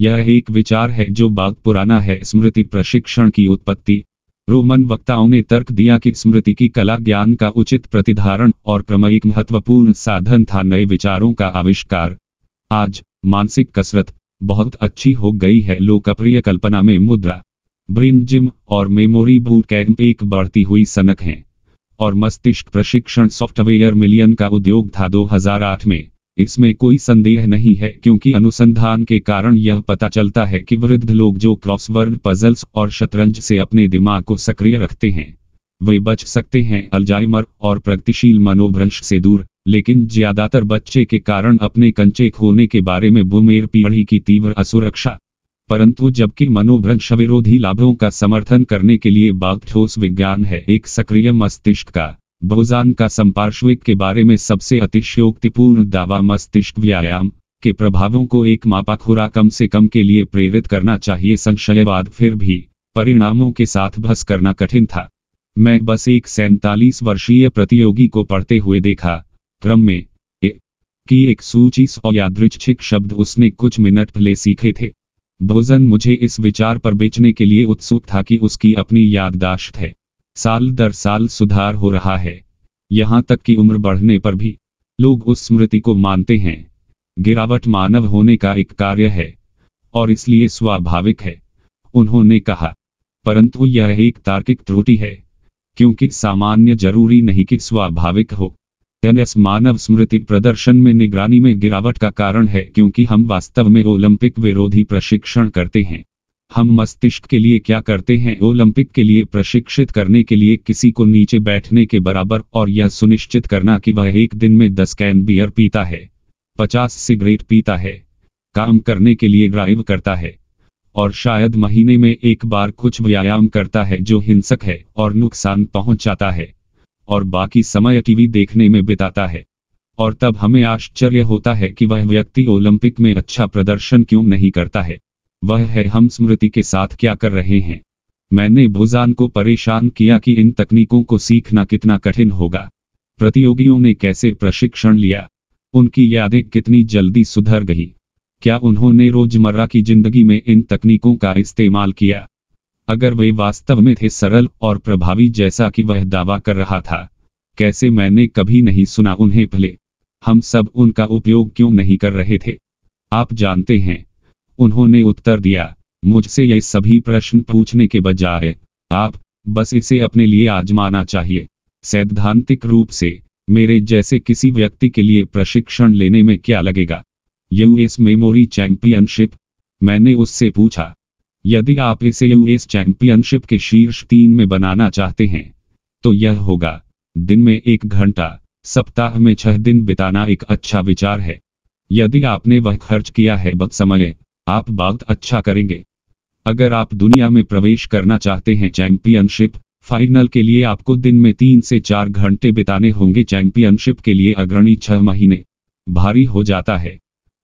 यह एक विचार है जो बाग पुराना है स्मृति प्रशिक्षण की उत्पत्ति रोमन वक्ताओं ने तर्क दिया कि स्मृति की कला ज्ञान का उचित प्रतिधारण और क्रम महत्वपूर्ण साधन था नए विचारों का आविष्कार आज मानसिक कसरत बहुत अच्छी हो गई है लोकप्रिय कल्पना में मुद्रा ब्रेन जिम और मेमोरी बूट कैंप एक बढ़ती हुई सनक है और मस्तिष्क प्रशिक्षण सॉफ्टवेयर मिलियन का उद्योग था 2008 में इसमें कोई संदेह नहीं है क्योंकि अनुसंधान के कारण यह पता चलता है कि वृद्ध लोग जो क्रॉसवर्ड पजल्स और शतरंज से अपने दिमाग को सक्रिय रखते हैं वे बच सकते हैं अल्जाइमर और प्रगतिशील मनोभ्रंश से दूर लेकिन ज्यादातर बच्चे के कारण अपने कंचे खोने के बारे में बुमेर पीढ़ी की तीव्र असुरक्षा परंतु जबकि मनोभ्रंश विरोधी लाभों का समर्थन करने के लिए बाघ ठोस विज्ञान है एक सक्रिय मस्तिष्क का बहुजान का संपार्श्विक के बारे में सबसे अतिशयोक्तिपूर्ण दावा मस्तिष्क व्यायाम के प्रभावों को एक मापा खुरा कम से कम के लिए प्रेरित करना चाहिए संशयवाद फिर भी परिणामों के साथ भस करना कठिन था मैं बस एक सैतालीस वर्षीय प्रतियोगी को पढ़ते हुए देखा क्रम में ए, की एक सूची यादृच्छिक शब्द उसने कुछ मिनट पहले सीखे थे भोजन मुझे इस विचार पर बेचने के लिए उत्सुक था कि उसकी अपनी याददाश्त है साल दर साल सुधार हो रहा है यहां तक कि उम्र बढ़ने पर भी लोग उस स्मृति को मानते हैं गिरावट मानव होने का एक कार्य है और इसलिए स्वाभाविक है उन्होंने कहा परंतु यह एक तार्किक त्रुटि है क्योंकि सामान्य जरूरी नहीं कि स्वाभाविक हो मानव स्मृति प्रदर्शन में निगरानी में गिरावट का कारण है क्योंकि हम वास्तव में ओलंपिक विरोधी प्रशिक्षण करते हैं हम मस्तिष्क के लिए क्या करते हैं ओलंपिक के लिए प्रशिक्षित करने के लिए किसी को नीचे बैठने के बराबर और यह सुनिश्चित करना कि वह एक दिन में दस कैन बियर पीता है पचास सिगरेट पीता है काम करने के लिए ड्राइव करता है और शायद महीने में एक बार कुछ व्यायाम करता है जो हिंसक है और नुकसान पहुंचाता है और बाकी समय टीवी देखने में बिताता है और तब हमें आश्चर्य होता है कि वह व्यक्ति ओलंपिक में अच्छा प्रदर्शन क्यों नहीं करता है वह है हम स्मृति के साथ क्या कर रहे हैं मैंने भुजान को परेशान किया कि इन तकनीकों को सीखना कितना कठिन होगा प्रतियोगियों ने कैसे प्रशिक्षण लिया उनकी यादें कितनी जल्दी सुधर गई क्या उन्होंने रोजमर्रा की जिंदगी में इन तकनीकों का इस्तेमाल किया अगर वे वास्तव में थे सरल और प्रभावी जैसा कि वह दावा कर रहा था कैसे मैंने कभी नहीं सुना उन्हें भले हम सब उनका उपयोग क्यों नहीं कर रहे थे आप जानते हैं उन्होंने उत्तर दिया मुझसे ये सभी प्रश्न पूछने के बजाय आप बस इसे अपने लिए आजमाना चाहिए सैद्धांतिक रूप से मेरे जैसे किसी व्यक्ति के लिए प्रशिक्षण लेने में क्या लगेगा यूएस मेमोरी चैंपियनशिप मैंने उससे पूछा यदि आप इसे यूएस चैंपियनशिप के शीर्ष तीन में बनाना चाहते हैं तो यह होगा दिन में एक घंटा सप्ताह में छह दिन बिताना एक अच्छा विचार है यदि आपने वह खर्च किया है बद समय आप बहुत अच्छा करेंगे अगर आप दुनिया में प्रवेश करना चाहते हैं चैंपियनशिप फाइनल के लिए आपको दिन में तीन से चार घंटे बिताने होंगे चैंपियनशिप के लिए अग्रणी छह महीने भारी हो जाता है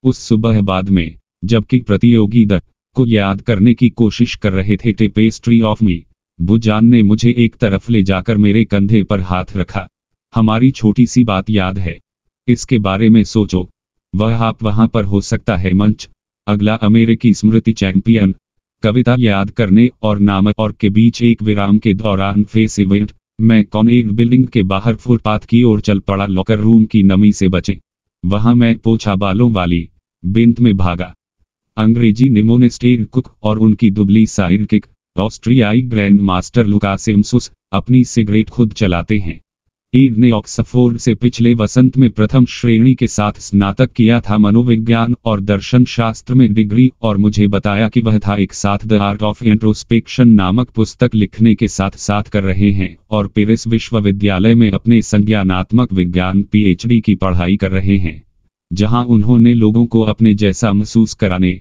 उस सुबह बाद में जबकि प्रतियोगी द को याद करने की कोशिश कर रहे थे टेपेस्ट्री ऑफ मी बुजान ने मुझे एक तरफ ले जाकर मेरे कंधे पर हाथ रखा हमारी छोटी सी बात याद है इसके बारे में सोचो वह आप वहां पर हो सकता है मंच अगला अमेरिकी स्मृति चैंपियन कविता याद करने और नामक और के बीच एक विराम के दौरान फेस इवेंट मैं एक बिल्डिंग के बाहर फुटपाथ की ओर चल पड़ा लॉकर रूम की नमी से बचे वहां मैं पोछा बालों वाली बिंत में भागा अंग्रेजी निमोनेस्टेर कुक और उनकी दुबली साइड किक ऑस्ट्रियाई ग्रैंड मास्टर लुकासेमसुस अपनी सिगरेट खुद चलाते हैं ईर ने ऑक्सफोर्ड से पिछले वसंत में प्रथम श्रेणी के साथ स्नातक किया था मनोविज्ञान और दर्शन शास्त्र में डिग्री और मुझे बताया कि वह था एक साथ द आर्ट ऑफ इंट्रोस्पेक्शन नामक पुस्तक लिखने के साथ साथ कर रहे हैं और पेरिस विश्वविद्यालय में अपने संज्ञानात्मक विज्ञान पीएचडी की पढ़ाई कर रहे हैं जहां उन्होंने लोगों को अपने जैसा महसूस कराने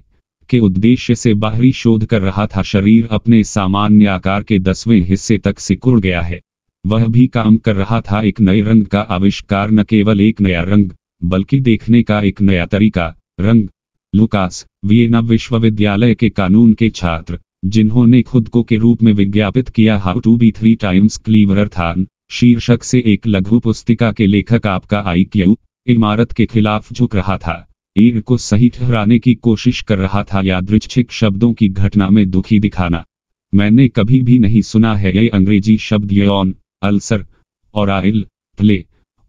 के उद्देश्य से बाहरी शोध कर रहा था शरीर अपने सामान्य आकार के दसवें हिस्से तक सिकुड़ गया है वह भी काम कर रहा था एक नए रंग का आविष्कार न केवल एक नया रंग बल्कि देखने का एक नया तरीका रंग लुकास वियना विश्वविद्यालय के कानून के छात्र जिन्होंने खुद को के रूप में विज्ञापित किया how to be three times clever than शीर्षक से एक लघु पुस्तिका के लेखक आपका आई क्यू इमारत के खिलाफ झुक रहा था ईर को सही ठहराने की कोशिश कर रहा था यादृच्छिक शब्दों की घटना में दुखी दिखाना मैंने कभी भी नहीं सुना है ये अंग्रेजी शब्द यौन अल्सर और आइल प्ले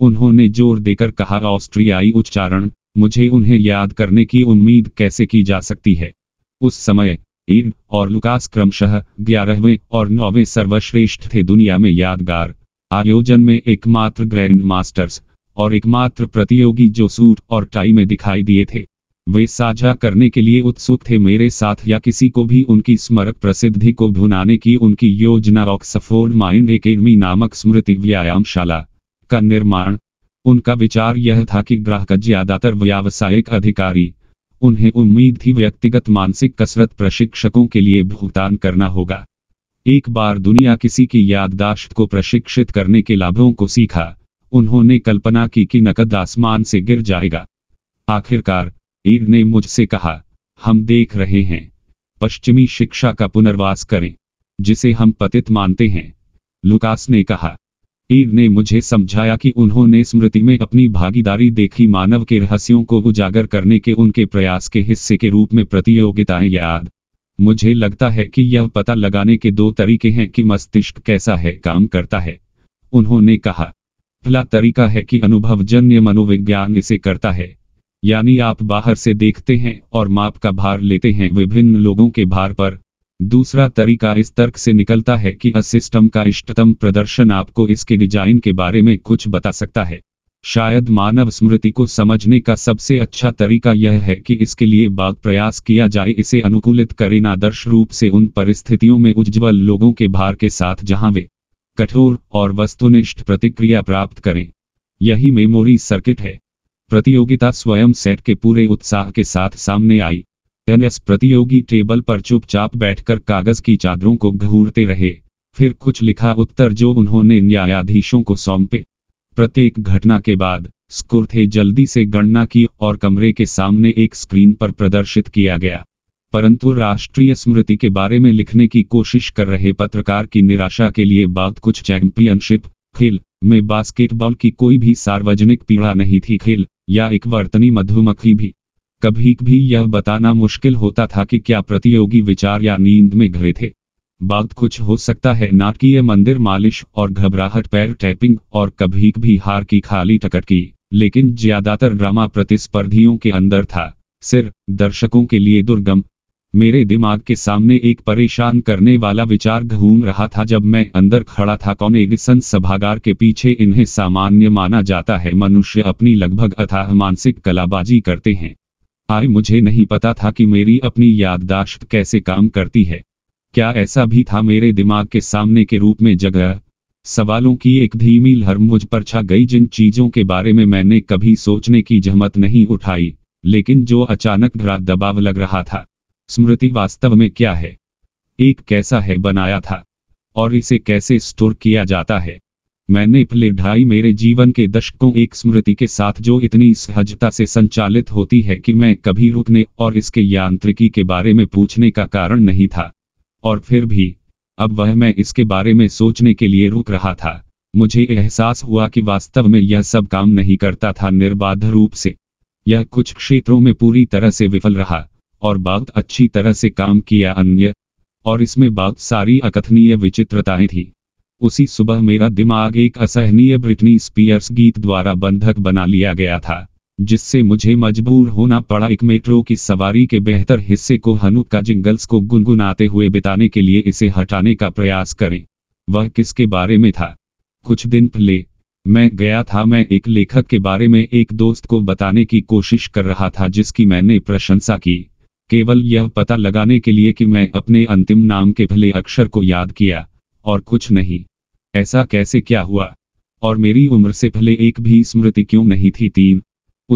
उन्होंने जोर देकर कहा ऑस्ट्रियाई उच्चारण मुझे उन्हें याद करने की उम्मीद कैसे की जा सकती है उस समय ईर और लुकास क्रमशः ग्यारहवें और नौवें सर्वश्रेष्ठ थे दुनिया में यादगार आयोजन में एकमात्र ग्रैंड मास्टर्स और एकमात्र प्रतियोगी जो सूट और टाई में दिखाई दिए थे वे साझा करने के लिए उत्सुक थे मेरे साथ या किसी को भी उनकी स्मरक प्रसिद्धि को भुनाने की उनकी योजना ऑक्सफोर्ड माइंड एकेडमी नामक स्मृति व्यायामशाला का निर्माण उनका विचार यह था कि ग्राहक ज्यादातर व्यावसायिक अधिकारी उन्हें उम्मीद थी व्यक्तिगत मानसिक कसरत प्रशिक्षकों के लिए भुगतान करना होगा एक बार दुनिया किसी की याददाश्त को प्रशिक्षित करने के लाभों को सीखा उन्होंने कल्पना की कि नकद आसमान से गिर जाएगा आखिरकार ईर ने मुझसे कहा हम देख रहे हैं पश्चिमी शिक्षा का पुनर्वास करें जिसे हम पतित मानते हैं लुकास ने कहा ईर ने मुझे समझाया कि उन्होंने स्मृति में अपनी भागीदारी देखी मानव के रहस्यों को उजागर करने के उनके प्रयास के हिस्से के रूप में प्रतियोगिताएं याद मुझे लगता है कि यह पता लगाने के दो तरीके हैं कि मस्तिष्क कैसा है काम करता है उन्होंने कहा पहला तरीका है कि अनुभवजन्य मनोविज्ञान इसे करता है यानी आप बाहर से देखते हैं और माप का भार लेते हैं विभिन्न लोगों के भार पर दूसरा तरीका इस तर्क से निकलता है कि अ सिस्टम का इष्टतम प्रदर्शन आपको इसके डिजाइन के बारे में कुछ बता सकता है शायद मानव स्मृति को समझने का सबसे अच्छा तरीका यह है कि इसके लिए बाग प्रयास किया जाए इसे अनुकूलित करें आदर्श रूप से उन परिस्थितियों में उज्ज्वल लोगों के भार के साथ जहां वे कठोर और वस्तुनिष्ठ प्रतिक्रिया प्राप्त करें यही मेमोरी सर्किट है प्रतियोगिता स्वयं सेट के पूरे उत्साह के साथ सामने आई एनएस प्रतियोगी टेबल पर चुपचाप बैठकर कागज की चादरों को घूरते रहे फिर कुछ लिखा उत्तर जो उन्होंने न्यायाधीशों को सौंपे प्रत्येक घटना के बाद स्कोर जल्दी से गणना की और कमरे के सामने एक स्क्रीन पर प्रदर्शित किया गया परंतु राष्ट्रीय स्मृति के बारे में लिखने की कोशिश कर रहे पत्रकार की निराशा के लिए बात कुछ चैंपियनशिप खेल में बास्केटबॉल की कोई भी सार्वजनिक पीड़ा नहीं थी खेल या एक वर्तनी मधुमक्खी भी कभी भी यह बताना मुश्किल होता था कि क्या प्रतियोगी विचार या नींद में घरे थे बात कुछ हो सकता है नाटकीय मंदिर मालिश और घबराहट पैर टैपिंग और कभी भी हार की खाली टकट की लेकिन ज्यादातर ड्रामा प्रतिस्पर्धियों के अंदर था सिर दर्शकों के लिए दुर्गम मेरे दिमाग के सामने एक परेशान करने वाला विचार घूम रहा था जब मैं अंदर खड़ा था कौन एडिसन सभागार के पीछे इन्हें सामान्य माना जाता है मनुष्य अपनी लगभग अथाह मानसिक कलाबाजी करते हैं आय मुझे नहीं पता था कि मेरी अपनी याददाश्त कैसे काम करती है क्या ऐसा भी था मेरे दिमाग के सामने के रूप में जगह सवालों की एक धीमी लहर मुझ पर छा गई जिन चीजों के बारे में मैंने कभी सोचने की जहमत नहीं उठाई लेकिन जो अचानक दबाव लग रहा था स्मृति वास्तव में क्या है एक कैसा है बनाया था और इसे कैसे स्टोर किया जाता है मैंने पिछले ढाई मेरे जीवन के दशकों एक स्मृति के साथ जो इतनी सहजता से संचालित होती है कि मैं कभी रुकने और इसके यांत्रिकी के बारे में पूछने का कारण नहीं था और फिर भी अब वह मैं इसके बारे में सोचने के लिए रुक रहा था मुझे एहसास हुआ कि वास्तव में यह सब काम नहीं करता था निर्बाध रूप से यह कुछ क्षेत्रों में पूरी तरह से विफल रहा और बाग अच्छी तरह से काम किया अन्य और इसमें बाग सारी अकथनीय विचित्रताएं थी उसी सुबह मेरा दिमाग एक असहनीय ब्रिटनी स्पीयर्स गीत द्वारा बंधक बना लिया गया था जिससे मुझे मजबूर होना पड़ा एक मेट्रो की सवारी के बेहतर हिस्से को हनु का जिंगल्स को गुनगुनाते हुए बिताने के लिए इसे हटाने का प्रयास करें वह किसके बारे में था कुछ दिन पहले मैं गया था मैं एक लेखक के बारे में एक दोस्त को बताने की कोशिश कर रहा था जिसकी मैंने प्रशंसा की केवल यह पता लगाने के लिए कि मैं अपने अंतिम नाम के भले अक्षर को याद किया और कुछ नहीं ऐसा कैसे क्या हुआ और मेरी उम्र से भले एक भी स्मृति क्यों नहीं थी तीन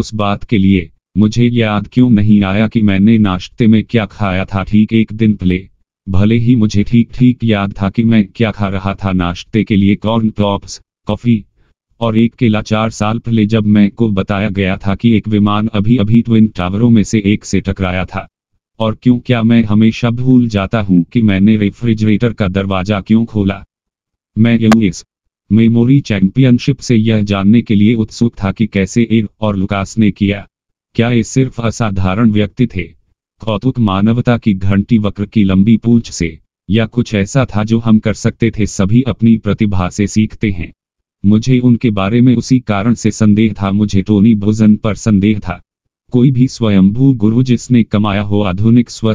उस बात के लिए मुझे याद क्यों नहीं आया कि मैंने नाश्ते में क्या खाया था ठीक एक दिन पहले भले ही मुझे ठीक ठीक याद था कि मैं क्या खा रहा था नाश्ते के लिए कॉर्न टॉप्स कॉफी और एक केला चार साल पहले जब मैं को बताया गया था कि एक विमान अभी अभी ट्विन टावरों में से एक से टकराया था और क्यों क्या मैं हमेशा भूल जाता हूं कि मैंने रेफ्रिजरेटर का दरवाजा क्यों खोला मैं यूएस मेमोरी चैंपियनशिप से यह जानने के लिए उत्सुक था कि कैसे एक और लुकास ने किया क्या ये सिर्फ असाधारण व्यक्ति थे कौतुक मानवता की घंटी वक्र की लंबी पूछ से या कुछ ऐसा था जो हम कर सकते थे सभी अपनी प्रतिभा से सीखते हैं मुझे उनके बारे में उसी कारण से संदेह था मुझे टोनी भोजन पर संदेह था कोई भी स्वयंभू गुरु जिसने कमाया हो आधुनिक स्व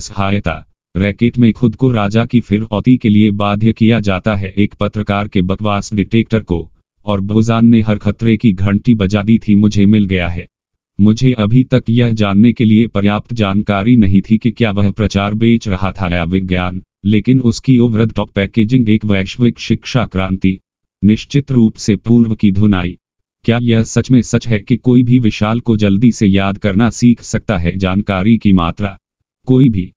रैकेट में खुद को राजा की फिर के लिए बाध्य किया जाता है एक पत्रकार के बकवास डिटेक्टर को और बोजान ने हर खतरे की घंटी बजा दी थी मुझे मिल गया है मुझे अभी तक यह जानने के लिए पर्याप्त जानकारी नहीं थी कि क्या वह प्रचार बेच रहा था या विज्ञान लेकिन उसकी ओवर पैकेजिंग एक वैश्विक शिक्षा क्रांति निश्चित रूप से पूर्व की धुनाई क्या यह सच में सच है कि कोई भी विशाल को जल्दी से याद करना सीख सकता है जानकारी की मात्रा कोई भी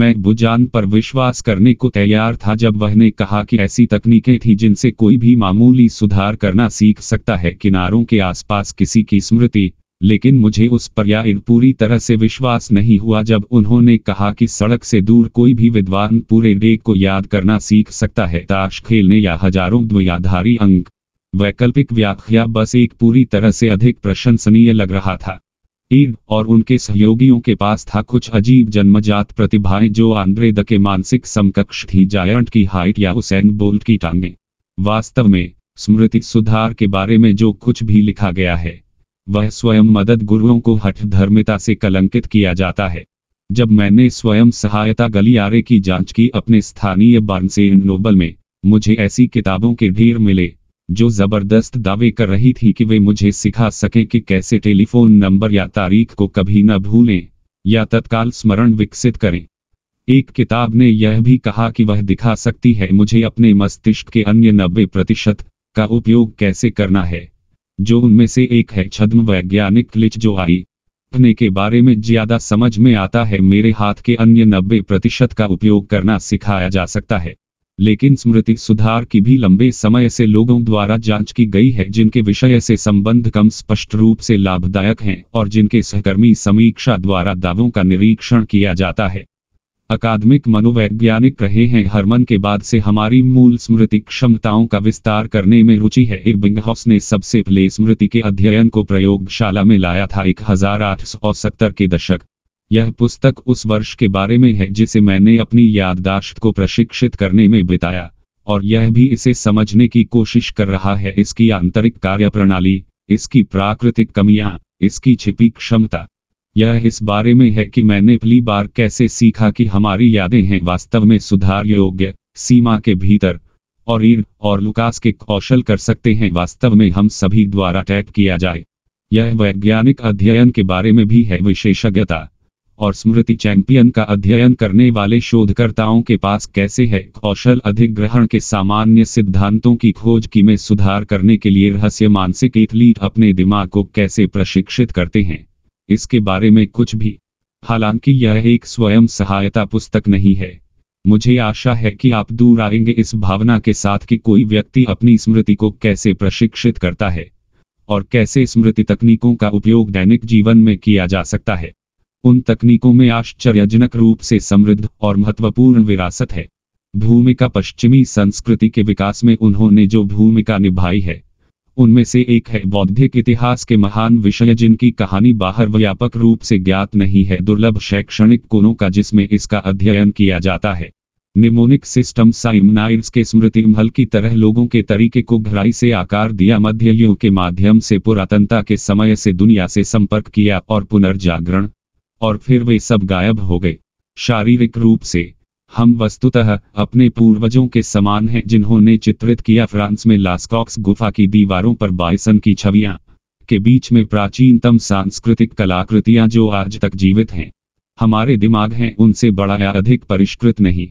मैं बुजान पर विश्वास करने को तैयार था जब वह ने कहा कि ऐसी तकनीकें थी जिनसे कोई भी मामूली सुधार करना सीख सकता है किनारों के आसपास किसी की स्मृति लेकिन मुझे उस पर या इन पूरी तरह से विश्वास नहीं हुआ जब उन्होंने कहा कि सड़क से दूर कोई भी विद्वान पूरे डेग को याद करना सीख सकता है ताश खेलने या हजारों द्वियाधारी अंक वैकल्पिक व्याख्या बस एक पूरी तरह से अधिक प्रशंसनीय लग रहा था ईड और उनके सहयोगियों के पास था कुछ अजीब जन्मजात प्रतिभाएं जो आंद्रे द के मानसिक समकक्ष थी जायंट की हाइट या हुसैन बोल्ट की टांगे वास्तव में स्मृति सुधार के बारे में जो कुछ भी लिखा गया है वह स्वयं मदद गुरुओं को हट धर्मिता से कलंकित किया जाता है जब मैंने स्वयं सहायता गलियारे की जांच की अपने स्थानीय बार्नसेन नोबल में मुझे ऐसी किताबों के ढेर मिले जो जबरदस्त दावे कर रही थी कि वे मुझे सिखा सके कि कैसे टेलीफोन नंबर या तारीख को कभी न भूलें या तत्काल स्मरण विकसित करें एक किताब ने यह भी कहा कि वह दिखा सकती है मुझे अपने मस्तिष्क के अन्य नब्बे प्रतिशत का उपयोग कैसे करना है जो उनमें से एक है छद्म वैज्ञानिक क्लिच जो आई अपने के बारे में ज्यादा समझ में आता है मेरे हाथ के अन्य नब्बे प्रतिशत का उपयोग करना सिखाया जा सकता है लेकिन स्मृति सुधार की भी लंबे समय से लोगों द्वारा जांच की गई है जिनके विषय से संबंध कम स्पष्ट रूप से लाभदायक हैं और जिनके सहकर्मी समीक्षा द्वारा दावों का निरीक्षण किया जाता है अकादमिक मनोवैज्ञानिक रहे हैं हरमन के बाद से हमारी मूल स्मृति क्षमताओं का विस्तार करने में रुचि है इबिंगहॉस ने सबसे पहले स्मृति के अध्ययन को प्रयोगशाला में लाया था एक के दशक यह पुस्तक उस वर्ष के बारे में है जिसे मैंने अपनी याददाश्त को प्रशिक्षित करने में बिताया और यह भी इसे समझने की कोशिश कर रहा है इसकी आंतरिक कार्यप्रणाली इसकी प्राकृतिक कमियां इसकी छिपी क्षमता यह इस बारे में है कि मैंने पहली बार कैसे सीखा कि हमारी यादें हैं वास्तव में सुधार योग्य सीमा के भीतर और ईर और लुकास के कौशल कर सकते हैं वास्तव में हम सभी द्वारा टैप किया जाए यह वैज्ञानिक अध्ययन के बारे में भी है विशेषज्ञता और स्मृति चैंपियन का अध्ययन करने वाले शोधकर्ताओं के पास कैसे है कौशल अधिग्रहण के सामान्य सिद्धांतों की खोज की में सुधार करने के लिए रहस्य मानसिक एथलीट अपने दिमाग को कैसे प्रशिक्षित करते हैं इसके बारे में कुछ भी हालांकि यह एक स्वयं सहायता पुस्तक नहीं है मुझे आशा है कि आप दूर आएंगे इस भावना के साथ कि कोई व्यक्ति अपनी स्मृति को कैसे प्रशिक्षित करता है और कैसे स्मृति तकनीकों का उपयोग दैनिक जीवन में किया जा सकता है उन तकनीकों में आश्चर्यजनक रूप से समृद्ध और महत्वपूर्ण विरासत है भूमिका पश्चिमी संस्कृति के विकास में उन्होंने जो भूमिका निभाई है उनमें से एक है बौद्धिक इतिहास के महान विषय जिनकी कहानी बाहर व्यापक रूप से ज्ञात नहीं है दुर्लभ शैक्षणिक कोणों का जिसमें इसका अध्ययन किया जाता है निमोनिक सिस्टम साइमनाइड्स के स्मृति महल की तरह लोगों के तरीके को गहराई से आकार दिया मध्य के माध्यम से पुरातनता के समय से दुनिया से संपर्क किया और पुनर्जागरण और फिर वे सब गायब हो गए शारीरिक रूप से हम वस्तुतः अपने पूर्वजों के समान हैं जिन्होंने चित्रित किया फ्रांस में लास्कॉक्स गुफा की दीवारों पर बाइसन की छवियां के बीच में प्राचीनतम सांस्कृतिक कलाकृतियां जो आज तक जीवित हैं हमारे दिमाग हैं उनसे बड़ा या अधिक परिष्कृत नहीं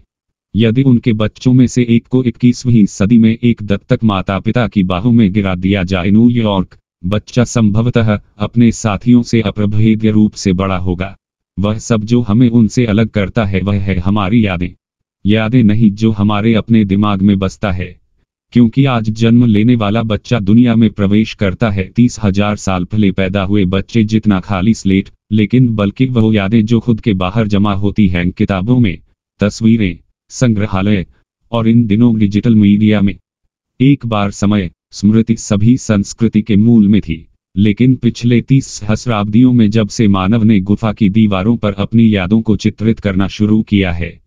यदि उनके बच्चों में से एक को 21वीं सदी में एक दत्तक माता पिता की बाहों में गिरा दिया जाए न्यूयॉर्क बच्चा संभवतः अपने साथियों से अप्रभेद्य रूप से बड़ा होगा वह सब जो हमें उनसे अलग करता है वह है हमारी यादें यादें नहीं जो हमारे अपने दिमाग में बसता है क्योंकि आज जन्म लेने वाला बच्चा दुनिया में प्रवेश करता है तीस हजार साल पहले पैदा हुए बच्चे जितना खाली स्लेट लेकिन बल्कि वह यादें जो खुद के बाहर जमा होती हैं किताबों में तस्वीरें संग्रहालय और इन दिनों डिजिटल मीडिया में एक बार समय स्मृति सभी संस्कृति के मूल में थी लेकिन पिछले तीस सहस्राब्दियों में जब से मानव ने गुफा की दीवारों पर अपनी यादों को चित्रित करना शुरू किया है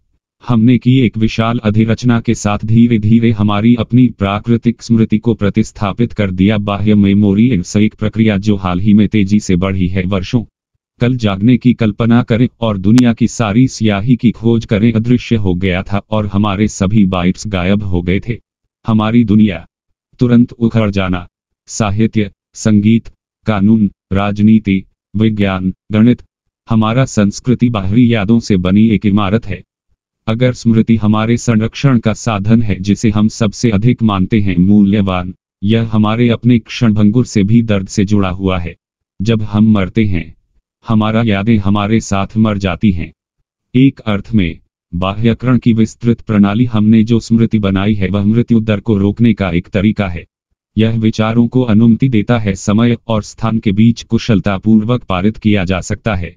हमने की एक विशाल अधिरचना के साथ धीरे धीरे हमारी अपनी प्राकृतिक स्मृति को प्रतिस्थापित कर दिया बाह्य मेमोरी एक प्रक्रिया जो हाल ही में तेजी से बढ़ी है वर्षों कल जागने की कल्पना करें और दुनिया की सारी स्याही की खोज करें अदृश्य हो गया था और हमारे सभी बाइट्स गायब हो गए थे हमारी दुनिया तुरंत उखड़ जाना साहित्य संगीत कानून राजनीति विज्ञान गणित हमारा संस्कृति बाहरी यादों से बनी एक इमारत है अगर स्मृति हमारे संरक्षण का साधन है जिसे हम सबसे अधिक मानते हैं मूल्यवान यह हमारे अपने क्षणभंगुर से भी दर्द से जुड़ा हुआ है जब हम मरते हैं हमारा यादें हमारे साथ मर जाती हैं एक अर्थ में बाह्यकरण की विस्तृत प्रणाली हमने जो स्मृति बनाई है वह मृत्यु दर को रोकने का एक तरीका है यह विचारों को अनुमति देता है समय और स्थान के बीच कुशलतापूर्वक पारित किया जा सकता है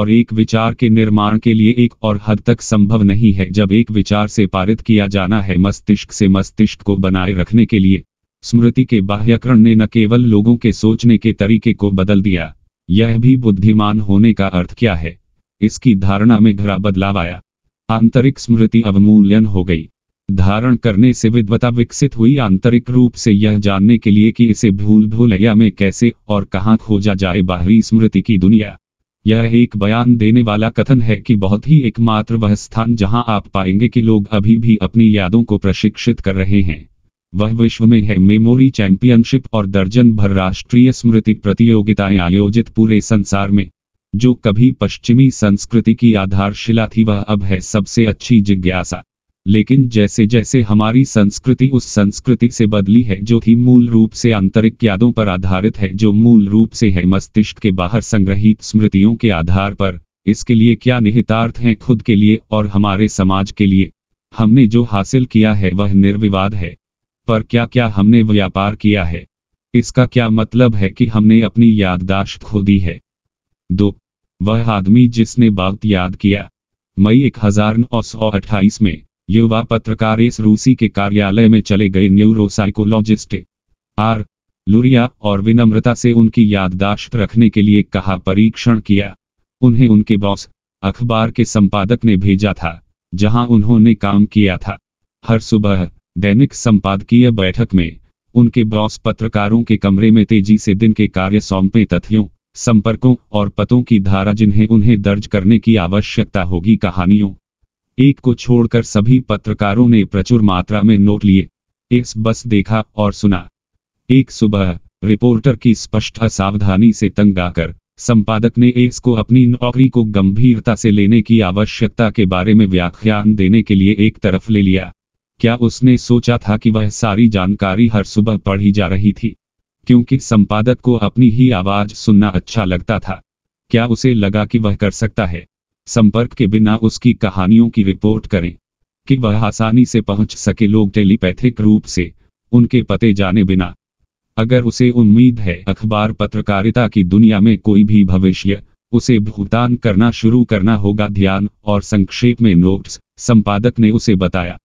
और एक विचार के निर्माण के लिए एक और हद तक संभव नहीं है जब एक विचार से पारित किया जाना है मस्तिष्क से मस्तिष्क को बनाए रखने के लिए स्मृति के बाह्यकरण ने न केवल लोगों के सोचने के तरीके को बदल दिया यह भी बुद्धिमान होने का अर्थ क्या है इसकी धारणा में घरा बदलाव आया आंतरिक स्मृति अवमूल्यन हो गई धारण करने से विद्वता विकसित हुई आंतरिक रूप से यह जानने के लिए कि इसे भूल भूलैया में कैसे और कहां खोजा जाए बाहरी स्मृति की दुनिया यह एक बयान देने वाला कथन है कि बहुत ही एकमात्र वह स्थान जहां आप पाएंगे कि लोग अभी भी अपनी यादों को प्रशिक्षित कर रहे हैं वह विश्व में है मेमोरी चैंपियनशिप और दर्जन भर राष्ट्रीय स्मृति प्रतियोगिताएं आयोजित पूरे संसार में जो कभी पश्चिमी संस्कृति की आधारशिला थी वह अब है सबसे अच्छी जिज्ञासा लेकिन जैसे जैसे हमारी संस्कृति उस संस्कृति से बदली है जो थी मूल रूप से आंतरिक यादों पर आधारित है जो मूल रूप से है मस्तिष्क के बाहर संग्रहित स्मृतियों के आधार पर इसके लिए क्या निहितार्थ हैं खुद के लिए और हमारे समाज के लिए हमने जो हासिल किया है वह निर्विवाद है पर क्या क्या हमने व्यापार किया है इसका क्या मतलब है कि हमने अपनी याददाश्त खो दी है दो वह आदमी जिसने बात याद किया मई एक में युवा पत्रकार इस रूसी के कार्यालय में चले गए न्यूरोसाइकोलॉजिस्ट आर लुरिया और विनम्रता से उनकी याददाश्त रखने के लिए कहा परीक्षण किया उन्हें उनके बॉस अखबार के संपादक ने भेजा था जहां उन्होंने काम किया था हर सुबह दैनिक संपादकीय बैठक में उनके बॉस पत्रकारों के कमरे में तेजी से दिन के कार्य सौंपे तथ्यों संपर्कों और पतों की धारा जिन्हें उन्हें दर्ज करने की आवश्यकता होगी कहानियों एक को छोड़कर सभी पत्रकारों ने प्रचुर मात्रा में नोट लिए इस बस देखा और सुना एक सुबह रिपोर्टर की स्पष्ट सावधानी से तंग आकर संपादक ने एस को अपनी नौकरी को गंभीरता से लेने की आवश्यकता के बारे में व्याख्यान देने के लिए एक तरफ ले लिया क्या उसने सोचा था कि वह सारी जानकारी हर सुबह पढ़ी जा रही थी क्योंकि संपादक को अपनी ही आवाज सुनना अच्छा लगता था क्या उसे लगा कि वह कर सकता है संपर्क के बिना उसकी कहानियों की रिपोर्ट करें कि वह आसानी से पहुंच सके लोग टेलीपैथिक रूप से उनके पते जाने बिना अगर उसे उम्मीद है अखबार पत्रकारिता की दुनिया में कोई भी भविष्य उसे भुगतान करना शुरू करना होगा ध्यान और संक्षेप में नोट्स संपादक ने उसे बताया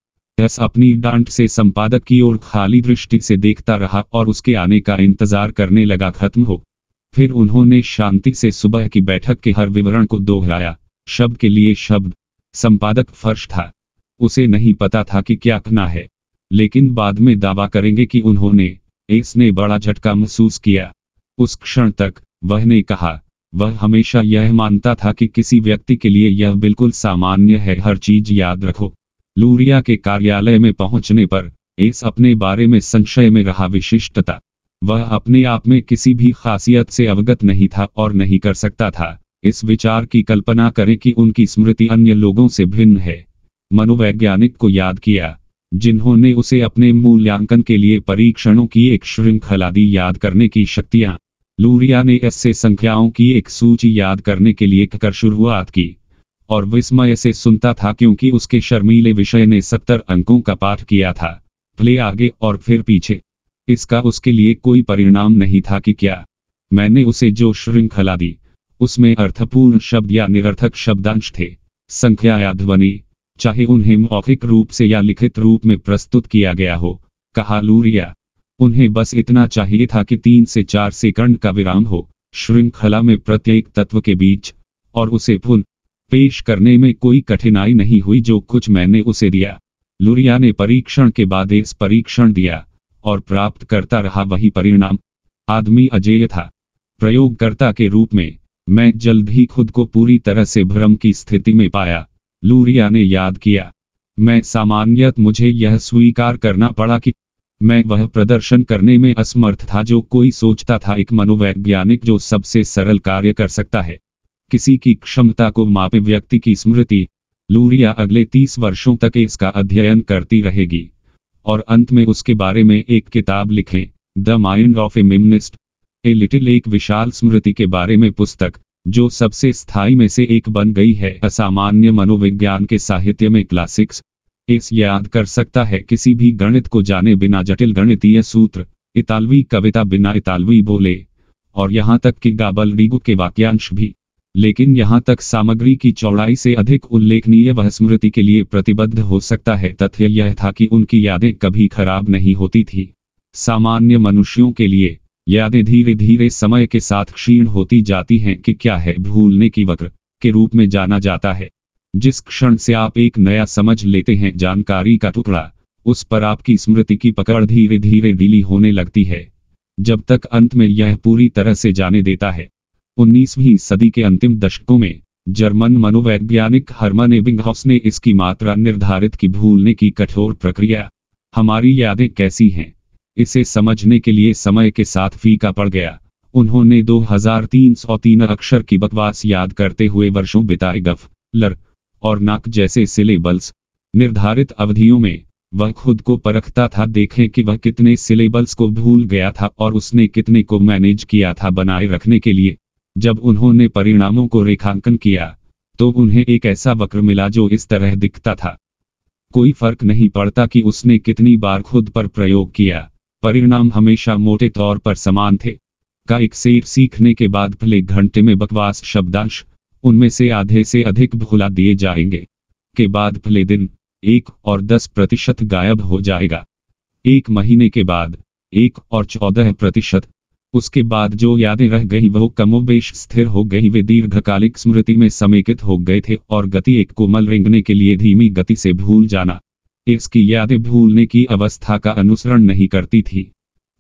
एस अपनी डांट से संपादक की ओर खाली दृष्टि से देखता रहा और उसके आने का इंतजार करने लगा खत्म हो फिर उन्होंने शांति से सुबह की बैठक के हर विवरण को दोहराया शब के लिए शब्द संपादक फर्श था उसे नहीं पता था कि क्या कहना है लेकिन बाद में दावा करेंगे कि उन्होंने इसने बड़ा झटका महसूस किया उस क्षण तक वह ने कहा वह हमेशा यह मानता था कि किसी व्यक्ति के लिए यह बिल्कुल सामान्य है हर चीज याद रखो लूरिया के कार्यालय में पहुंचने पर एस अपने बारे में संशय में रहा विशिष्टता वह अपने आप में किसी भी खासियत से अवगत नहीं था और नहीं कर सकता था इस विचार की कल्पना करें कि उनकी स्मृति अन्य लोगों से भिन्न है मनोवैज्ञानिक को याद किया जिन्होंने उसे अपने मूल्यांकन के लिए परीक्षणों की एक श्रृंखला दी याद करने की शक्तियां लूरिया ने ऐसे संख्याओं की एक सूची याद करने के लिए कर शुरुआत की और विस्मय से सुनता था क्योंकि उसके शर्मीले विषय ने सत्तर अंकों का पाठ किया था प्ले आगे और फिर पीछे इसका उसके लिए कोई परिणाम नहीं था कि क्या मैंने उसे जो श्रृंखला दी उसमें अर्थपूर्ण शब्द या निरर्थक शब्दांश थे संख्या या ध्वनि चाहे उन्हें मौखिक रूप से या लिखित रूप में प्रस्तुत किया गया हो कहा लूरिया उन्हें बस इतना चाहिए था कि तीन से चार सेकंड का विराम हो श्रृंखला में प्रत्येक तत्व के बीच और उसे पुनः पेश करने में कोई कठिनाई नहीं हुई जो कुछ मैंने उसे दिया लुरिया ने परीक्षण के बाद इस परीक्षण दिया और प्राप्त करता रहा वही परिणाम आदमी अजेय था प्रयोगकर्ता के रूप में मैं जल्द ही खुद को पूरी तरह से भ्रम की स्थिति में पाया लूरिया ने याद किया मैं सामान्यत मुझे यह स्वीकार करना पड़ा कि मैं वह प्रदर्शन करने में असमर्थ था जो कोई सोचता था एक मनोवैज्ञानिक जो सबसे सरल कार्य कर सकता है किसी की क्षमता को मापे व्यक्ति की स्मृति लूरिया अगले तीस वर्षों तक इसका अध्ययन करती रहेगी और अंत में उसके बारे में एक किताब लिखें the mind of a mnemonist a little एक विशाल स्मृति के बारे में पुस्तक जो सबसे स्थायी में से एक बन गई है असामान्य मनोविज्ञान के साहित्य में क्लासिक्स इस याद कर सकता है किसी भी गणित को जाने बिना जटिल गणितीय सूत्र इतालवी कविता बिना इतालवी बोले और यहाँ तक कि गाबल रिगु के वाक्यांश भी लेकिन यहाँ तक सामग्री की चौड़ाई से अधिक उल्लेखनीय वह स्मृति के लिए प्रतिबद्ध हो सकता है तथ्य यह था कि उनकी यादें कभी खराब नहीं होती थी सामान्य मनुष्यों के लिए यादें धीरे धीरे समय के साथ क्षीण होती जाती हैं कि क्या है भूलने की वक्र के रूप में जाना जाता है जिस क्षण से आप एक नया समझ लेते हैं जानकारी का टुकड़ा उस पर आपकी स्मृति की पकड़ धीरे धीरे ढीली होने लगती है जब तक अंत में यह पूरी तरह से जाने देता है 19वीं सदी के अंतिम दशकों में जर्मन मनोवैज्ञानिक हरमन एविंग ने इसकी मात्रा निर्धारित की भूलने की कठोर प्रक्रिया हमारी यादें कैसी हैं इसे समझने के लिए समय के साथ फीका पड़ गया उन्होंने 2303 अक्षर की बकवास याद करते हुए वर्षों बिताए गफ लर और नाक जैसे सिलेबल्स निर्धारित अवधियों में वह खुद को परखता था देखें कि वह कितने सिलेबल्स को भूल गया था और उसने कितने को मैनेज किया था बनाए रखने के लिए जब उन्होंने परिणामों को रेखांकन किया तो उन्हें एक ऐसा वक्र मिला जो इस तरह दिखता था कोई फर्क नहीं पड़ता कि उसने कितनी बार खुद पर प्रयोग किया परिणाम हमेशा मोटे तौर पर समान थे का एक सेर सीखने के बाद भले घंटे में बकवास शब्दांश उनमें से आधे से अधिक भुला दिए जाएंगे के बाद भले दिन एक और दस प्रतिशत गायब हो जाएगा एक महीने के बाद एक और चौदह प्रतिशत उसके बाद जो यादें रह गई वो कमोबेश स्थिर हो गई वे दीर्घकालिक स्मृति में समेकित हो गए थे और गति एक कोमल रेंगने के लिए धीमी गति से भूल जाना इसकी यादें भूलने की अवस्था का अनुसरण नहीं करती थी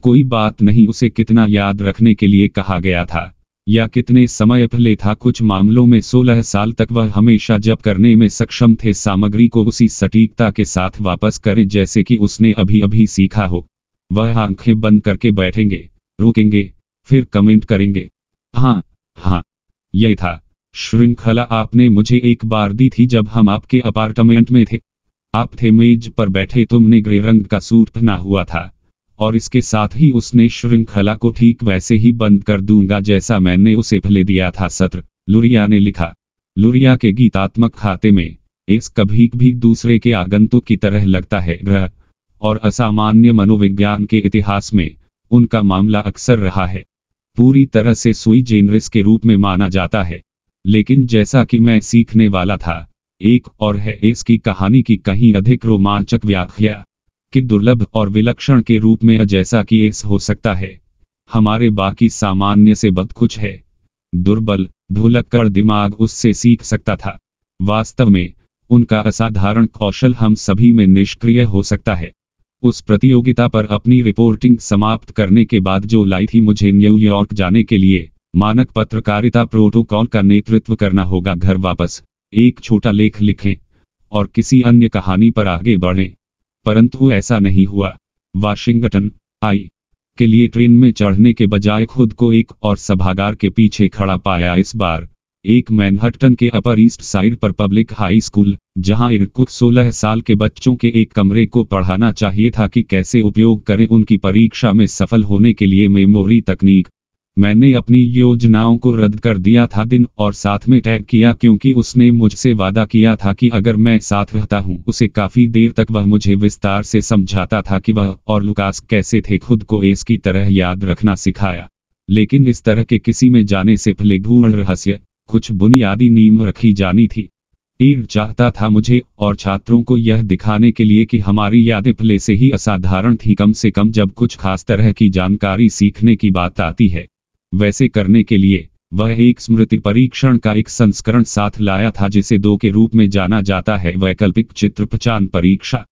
कोई बात नहीं उसे कितना याद रखने के लिए कहा गया था या कितने समय पहले था कुछ मामलों में 16 साल तक वह हमेशा जब करने में सक्षम थे सामग्री को उसी सटीकता के साथ वापस करें जैसे कि उसने अभी अभी सीखा हो वह आंखें बंद करके बैठेंगे रुकेंगे फिर कमेंट करेंगे हाँ हाँ यही था श्रृंखला आपने मुझे एक बार दी थी जब हम आपके अपार्टमेंट में थे आप थे मेज पर बैठे तुमने ग्रे रंग का सूट पहना हुआ था और इसके साथ ही उसने श्रृंखला को ठीक वैसे ही बंद कर दूंगा जैसा मैंने उसे भले दिया था सत्र लुरिया ने लिखा लुरिया के गीतात्मक खाते में इस कभी भी दूसरे के आगंतुक की तरह लगता है ग्रह और असामान्य मनोविज्ञान के इतिहास में उनका मामला अक्सर रहा है पूरी तरह से सुई जेनरिस के रूप में माना जाता है लेकिन जैसा कि मैं सीखने वाला था एक और है इसकी कहानी की कहीं अधिक रोमांचक व्याख्या कि दुर्लभ और विलक्षण के रूप में जैसा कि इस हो सकता है हमारे बाकी सामान्य से बद कुछ है दुर्बल कर दिमाग उससे सीख सकता था वास्तव में उनका असाधारण कौशल हम सभी में निष्क्रिय हो सकता है उस प्रतियोगिता पर अपनी रिपोर्टिंग समाप्त करने के बाद जो लाई थी मुझे न्यूयॉर्क जाने के लिए मानक पत्रकारिता प्रोटोकॉल का नेतृत्व करना होगा घर वापस एक छोटा लेख लिखें और किसी अन्य कहानी पर आगे बढ़ें परंतु ऐसा नहीं हुआ वाशिंगटन आई के लिए ट्रेन में चढ़ने के बजाय खुद को एक और सभागार के पीछे खड़ा पाया इस बार एक मैनहट्टन के अपर ईस्ट साइड पर पब्लिक हाई स्कूल जहां इनको 16 साल के बच्चों के एक कमरे को पढ़ाना चाहिए था कि कैसे उपयोग करें उनकी परीक्षा में सफल होने के लिए मेमोरी तकनीक मैंने अपनी योजनाओं को रद्द कर दिया था दिन और साथ में टैग किया क्योंकि उसने मुझसे वादा किया था कि अगर मैं साथ रहता हूं उसे काफी देर तक वह मुझे विस्तार से समझाता था कि वह और लुकास कैसे थे खुद को एस की तरह याद रखना सिखाया लेकिन इस तरह के किसी में जाने से पहले ढूंढ रहस्य कुछ बुनियादी नीम रखी जानी थी ईर चाहता था मुझे और छात्रों को यह दिखाने के लिए कि हमारी यादें पहले से ही असाधारण थी कम से कम जब कुछ खास तरह की जानकारी सीखने की बात आती है वैसे करने के लिए वह एक स्मृति परीक्षण का एक संस्करण साथ लाया था जिसे दो के रूप में जाना जाता है वैकल्पिक चित्र पहचान परीक्षा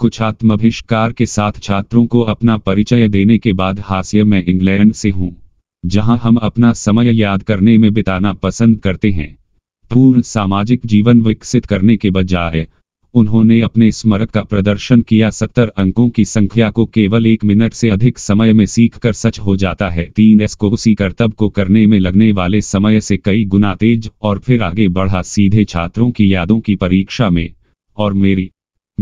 कुछ आत्माभिष्कार के साथ छात्रों को अपना परिचय देने के बाद हास्य में इंग्लैंड से हूं जहां हम अपना समय याद करने में बिताना पसंद करते हैं पूर्ण सामाजिक जीवन विकसित करने के बजाय उन्होंने अपने स्मारक का प्रदर्शन किया सत्तर अंकों की संख्या को केवल एक मिनट से अधिक समय में सीख कर सच हो जाता है तीन एस को उसी कर्तव्य को करने में लगने वाले समय से कई गुना तेज और फिर आगे बढ़ा सीधे छात्रों की यादों की परीक्षा में और मेरी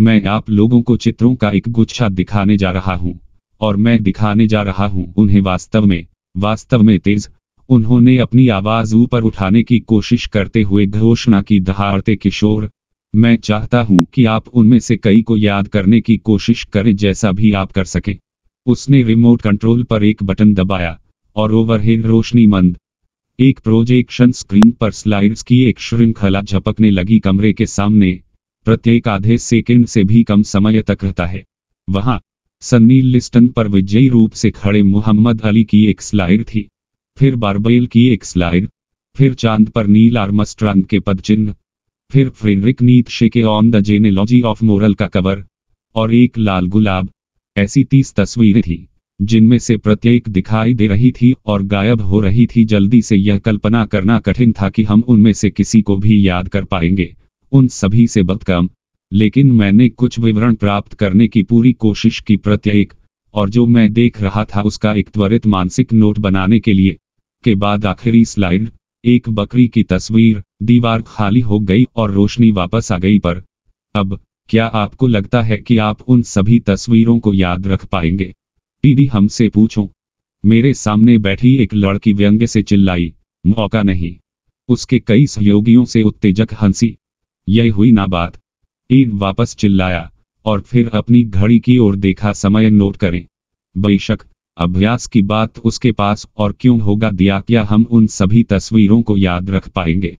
मैं आप लोगों को चित्रों का एक गुच्छा दिखाने जा रहा हूँ और मैं दिखाने जा रहा हूँ उन्हें वास्तव में वास्तव में तेज उन्होंने अपनी आवाज ऊपर उठाने की कोशिश करते हुए घोषणा की दहाड़ते किशोर मैं चाहता हूं कि आप उनमें से कई को याद करने की कोशिश करें जैसा भी आप कर सकें उसने रिमोट कंट्रोल पर एक बटन दबाया और ओवरहेड रोशनी मंद एक प्रोजेक्शन स्क्रीन पर स्लाइड्स की एक श्रृंखला झपकने लगी कमरे के सामने प्रत्येक आधे सेकेंड से भी कम समय तक रहता है वहां सन्नी लिस्टन पर विजयी रूप से खड़े मोहम्मद अली की एक स्लाइड थी फिर बारबेल की एक स्लाइड फिर चांद पर नील आर्मस्ट्रांग के पदचिन्ह फिर Friedrich Nietzsche on the genealogy of moral का कवर और एक लाल गुलाब ऐसी तीस तस्वीरें थी जिनमें से प्रत्येक दिखाई दे रही थी और गायब हो रही थी जल्दी से यह कल्पना करना कठिन था कि हम उनमें से किसी को भी याद कर पाएंगे उन सभी से बद कम लेकिन मैंने कुछ विवरण प्राप्त करने की पूरी कोशिश की प्रत्येक और जो मैं देख रहा था उसका एक त्वरित मानसिक नोट बनाने के लिए के बाद आखिरी स्लाइड एक बकरी की तस्वीर दीवार खाली हो गई और रोशनी वापस आ गई पर अब क्या आपको लगता है कि आप उन सभी तस्वीरों को याद रख पाएंगे दीदी हमसे पूछो मेरे सामने बैठी एक लड़की व्यंग्य से चिल्लाई मौका नहीं उसके कई सहयोगियों से उत्तेजक हंसी यही हुई ना बात ईद वापस चिल्लाया और फिर अपनी घड़ी की ओर देखा समय नोट करें बेशक अभ्यास की बात उसके पास और क्यों होगा दिया क्या हम उन सभी तस्वीरों को याद रख पाएंगे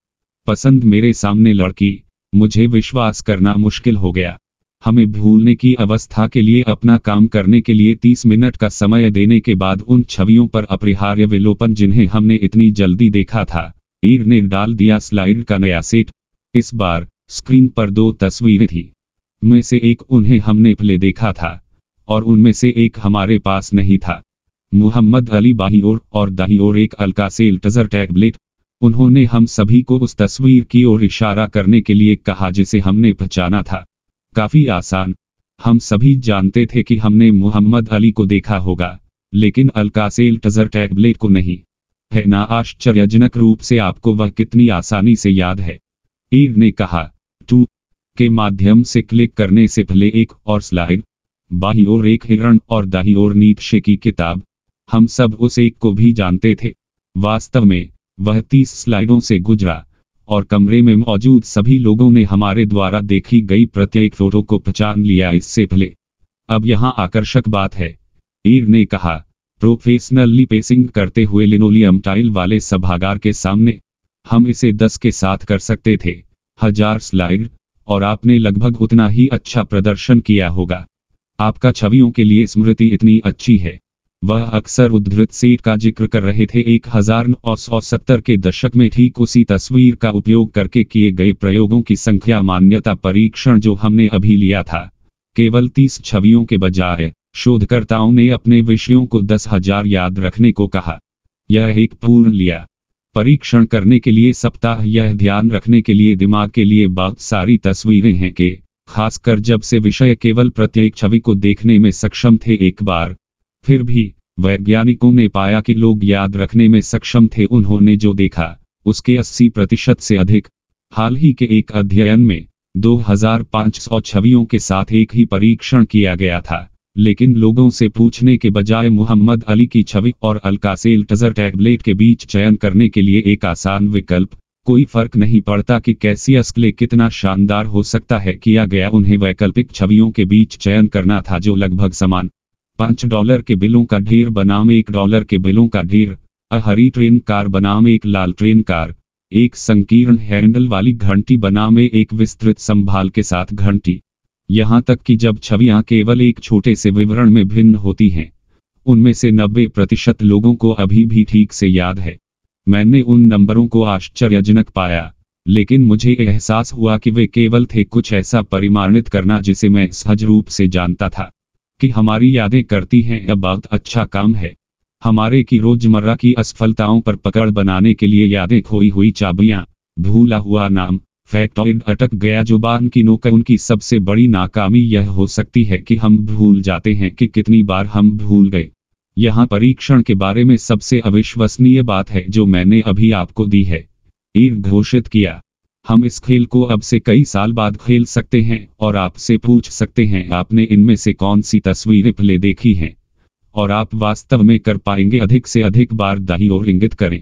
पसंद मेरे सामने लड़की मुझे विश्वास करना मुश्किल हो गया हमें भूलने की अवस्था के लिए अपना काम करने के लिए 30 मिनट का समय देने के बाद उन छवियों पर अपरिहार्य विलोपन जिन्हें हमने इतनी जल्दी देखा था ईर ने डाल दिया स्लाइड का नया सेट इस बार स्क्रीन पर दो तस्वीरें थी में से एक उन्हें हमने पहले देखा था और उनमें से एक हमारे पास नहीं था मोहम्मद अली बाही ओर और दाही ओर एक अलका सेल टजर टैबलेट उन्होंने हम सभी को उस तस्वीर की ओर इशारा करने के लिए कहा जिसे हमने पहचाना था काफी आसान हम सभी जानते थे कि हमने मोहम्मद अली को देखा होगा लेकिन अलका से टैबलेट को नहीं है ना आश्चर्यजनक रूप से आपको वह कितनी आसानी से याद है ईर ने कहा टू के माध्यम से क्लिक करने से पहले एक और स्लाइड बाही ओर एक हिरण और दाही ओर नीतशे की किताब हम सब उस एक को भी जानते थे वास्तव में वह तीस स्लाइडों से गुजरा और कमरे में मौजूद सभी लोगों ने हमारे द्वारा देखी गई प्रत्येक फोटो को पहचान लिया इससे भले अब यहाँ आकर्षक बात है ईर ने कहा प्रोफेशनली पेसिंग करते हुए लिनोलियम टाइल वाले सभागार के सामने हम इसे दस के साथ कर सकते थे हजार स्लाइड और आपने लगभग उतना ही अच्छा प्रदर्शन किया होगा आपका छवियों के लिए स्मृति इतनी अच्छी है वह अक्सर उद्धृत सेठ का जिक्र कर रहे थे एक हजार नौ सौ सत्तर के दशक में ठीक उसी तस्वीर का उपयोग करके किए गए प्रयोगों की संख्या मान्यता परीक्षण जो हमने अभी लिया था केवल तीस छवियों के बजाय शोधकर्ताओं ने अपने विषयों को दस हजार याद रखने को कहा यह एक पूर्ण लिया परीक्षण करने के लिए सप्ताह यह ध्यान रखने के लिए दिमाग के लिए बहुत सारी तस्वीरें हैं कि खासकर जब से विषय केवल प्रत्येक छवि को देखने में सक्षम थे एक बार फिर भी वैज्ञानिकों ने पाया कि लोग याद रखने में सक्षम थे उन्होंने जो देखा उसके 80 प्रतिशत से अधिक हाल ही के एक अध्ययन में 2500 छवियों के साथ एक ही परीक्षण किया गया था लेकिन लोगों से पूछने के बजाय मोहम्मद अली की छवि और अलकासेल टजर टैबलेट के बीच चयन करने के लिए एक आसान विकल्प कोई फर्क नहीं पड़ता कि कैसी असले कितना शानदार हो सकता है किया गया उन्हें वैकल्पिक छवियों के बीच चयन करना था जो लगभग समान पांच डॉलर के बिलों का ढेर बनाम एक डॉलर के बिलों का ढेर अ हरी ट्रेन कार बनाम एक लाल ट्रेन कार एक संकीर्ण हैंडल वाली घंटी बनाम एक विस्तृत संभाल के साथ घंटी यहां तक कि जब छवियां केवल एक छोटे से विवरण में भिन्न होती हैं उनमें से 90 प्रतिशत लोगों को अभी भी ठीक से याद है मैंने उन नंबरों को आश्चर्यजनक पाया लेकिन मुझे एहसास हुआ कि वे केवल थे कुछ ऐसा परिमाणित करना जिसे मैं सहज रूप से जानता था कि हमारी यादें करती हैं यह बात अच्छा काम है हमारे की रोजमर्रा की असफलताओं पर पकड़ बनाने के लिए यादें खोई हुई चाबियां भूला हुआ नाम फैक्टॉइड अटक गया जुबान की नोक उनकी सबसे बड़ी नाकामी यह हो सकती है कि हम भूल जाते हैं कि कितनी बार हम भूल गए यहाँ परीक्षण के बारे में सबसे अविश्वसनीय बात है जो मैंने अभी आपको दी है ईर घोषित किया हम इस खेल को अब से कई साल बाद खेल सकते हैं और आपसे पूछ सकते हैं आपने इनमें से कौन सी तस्वीरें पहले देखी हैं और आप वास्तव में कर पाएंगे अधिक से अधिक बार दही और इंगित करें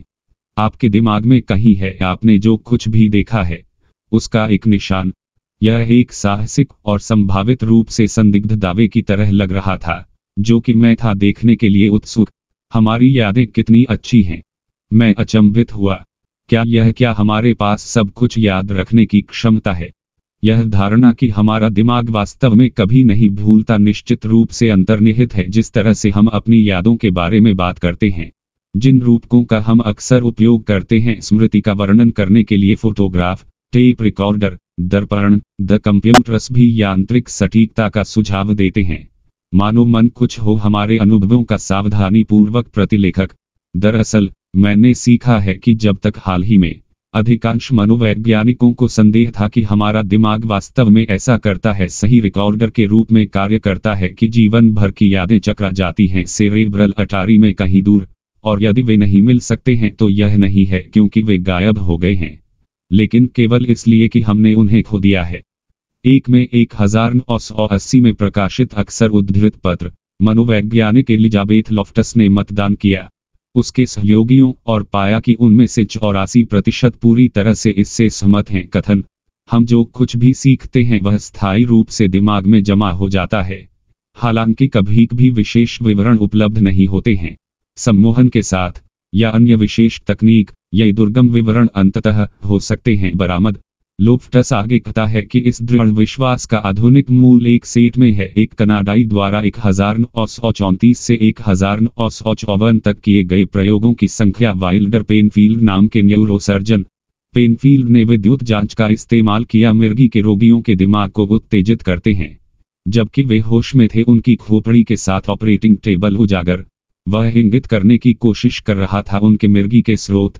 आपके दिमाग में कहीं है आपने जो कुछ भी देखा है उसका एक निशान यह एक साहसिक और संभावित रूप से संदिग्ध दावे की तरह लग रहा था जो कि मैं था देखने के लिए उत्सुक हमारी यादें कितनी अच्छी हैं मैं अचंभित हुआ क्या यह क्या हमारे पास सब कुछ याद रखने की क्षमता है यह धारणा कि हमारा दिमाग वास्तव में कभी नहीं भूलता निश्चित रूप से अंतर्निहित है जिस तरह से हम अपनी यादों के बारे में बात करते हैं जिन रूपकों का हम अक्सर उपयोग करते हैं स्मृति का वर्णन करने के लिए फोटोग्राफ टेप रिकॉर्डर दर्पण द कंप्यूटर्स भी यांत्रिक सटीकता का सुझाव देते हैं मानो मन कुछ हो हमारे अनुभवों का सावधानी पूर्वक प्रतिलेखक दरअसल मैंने सीखा है कि जब तक हाल ही में अधिकांश मनोवैज्ञानिकों को संदेह था कि हमारा दिमाग वास्तव में ऐसा करता है सही रिकॉर्डर के रूप में कार्य करता है कि जीवन भर की यादें चकरा जाती हैं सेरेब्रल अटारी में कहीं दूर और यदि वे नहीं मिल सकते हैं तो यह नहीं है क्योंकि वे गायब हो गए हैं लेकिन केवल इसलिए कि हमने उन्हें खो दिया है एक में एक हजार नौ सौ अस्सी में प्रकाशित अक्सर उद्धृत पत्र मनोवैज्ञानिक एलिजाबेथ लॉफ्टस ने मतदान किया उसके सहयोगियों और पाया कि उनमें से चौरासी प्रतिशत पूरी तरह से इससे सहमत हैं कथन हम जो कुछ भी सीखते हैं वह स्थायी रूप से दिमाग में जमा हो जाता है हालांकि कभी भी विशेष विवरण उपलब्ध नहीं होते हैं सम्मोहन के साथ या अन्य विशेष तकनीक या दुर्गम विवरण अंततः हो सकते हैं बरामद लोफ्टस आगे कहता है कि इस दृढ़ विश्वास का आधुनिक मूल एक सेट में है एक कनाडाई द्वारा एक हजार नौ सौ चौंतीस से एक हजार नौ सौ चौवन तक किए गए प्रयोगों की संख्या वाइल्डर पेनफील्ड नाम के न्यूरोसर्जन पेनफील्ड ने विद्युत जांच का इस्तेमाल किया मिर्गी के रोगियों के दिमाग को उत्तेजित करते हैं जबकि वे होश में थे उनकी खोपड़ी के साथ ऑपरेटिंग टेबल उजागर वह इंगित करने की कोशिश कर रहा था उनके मिर्गी के स्रोत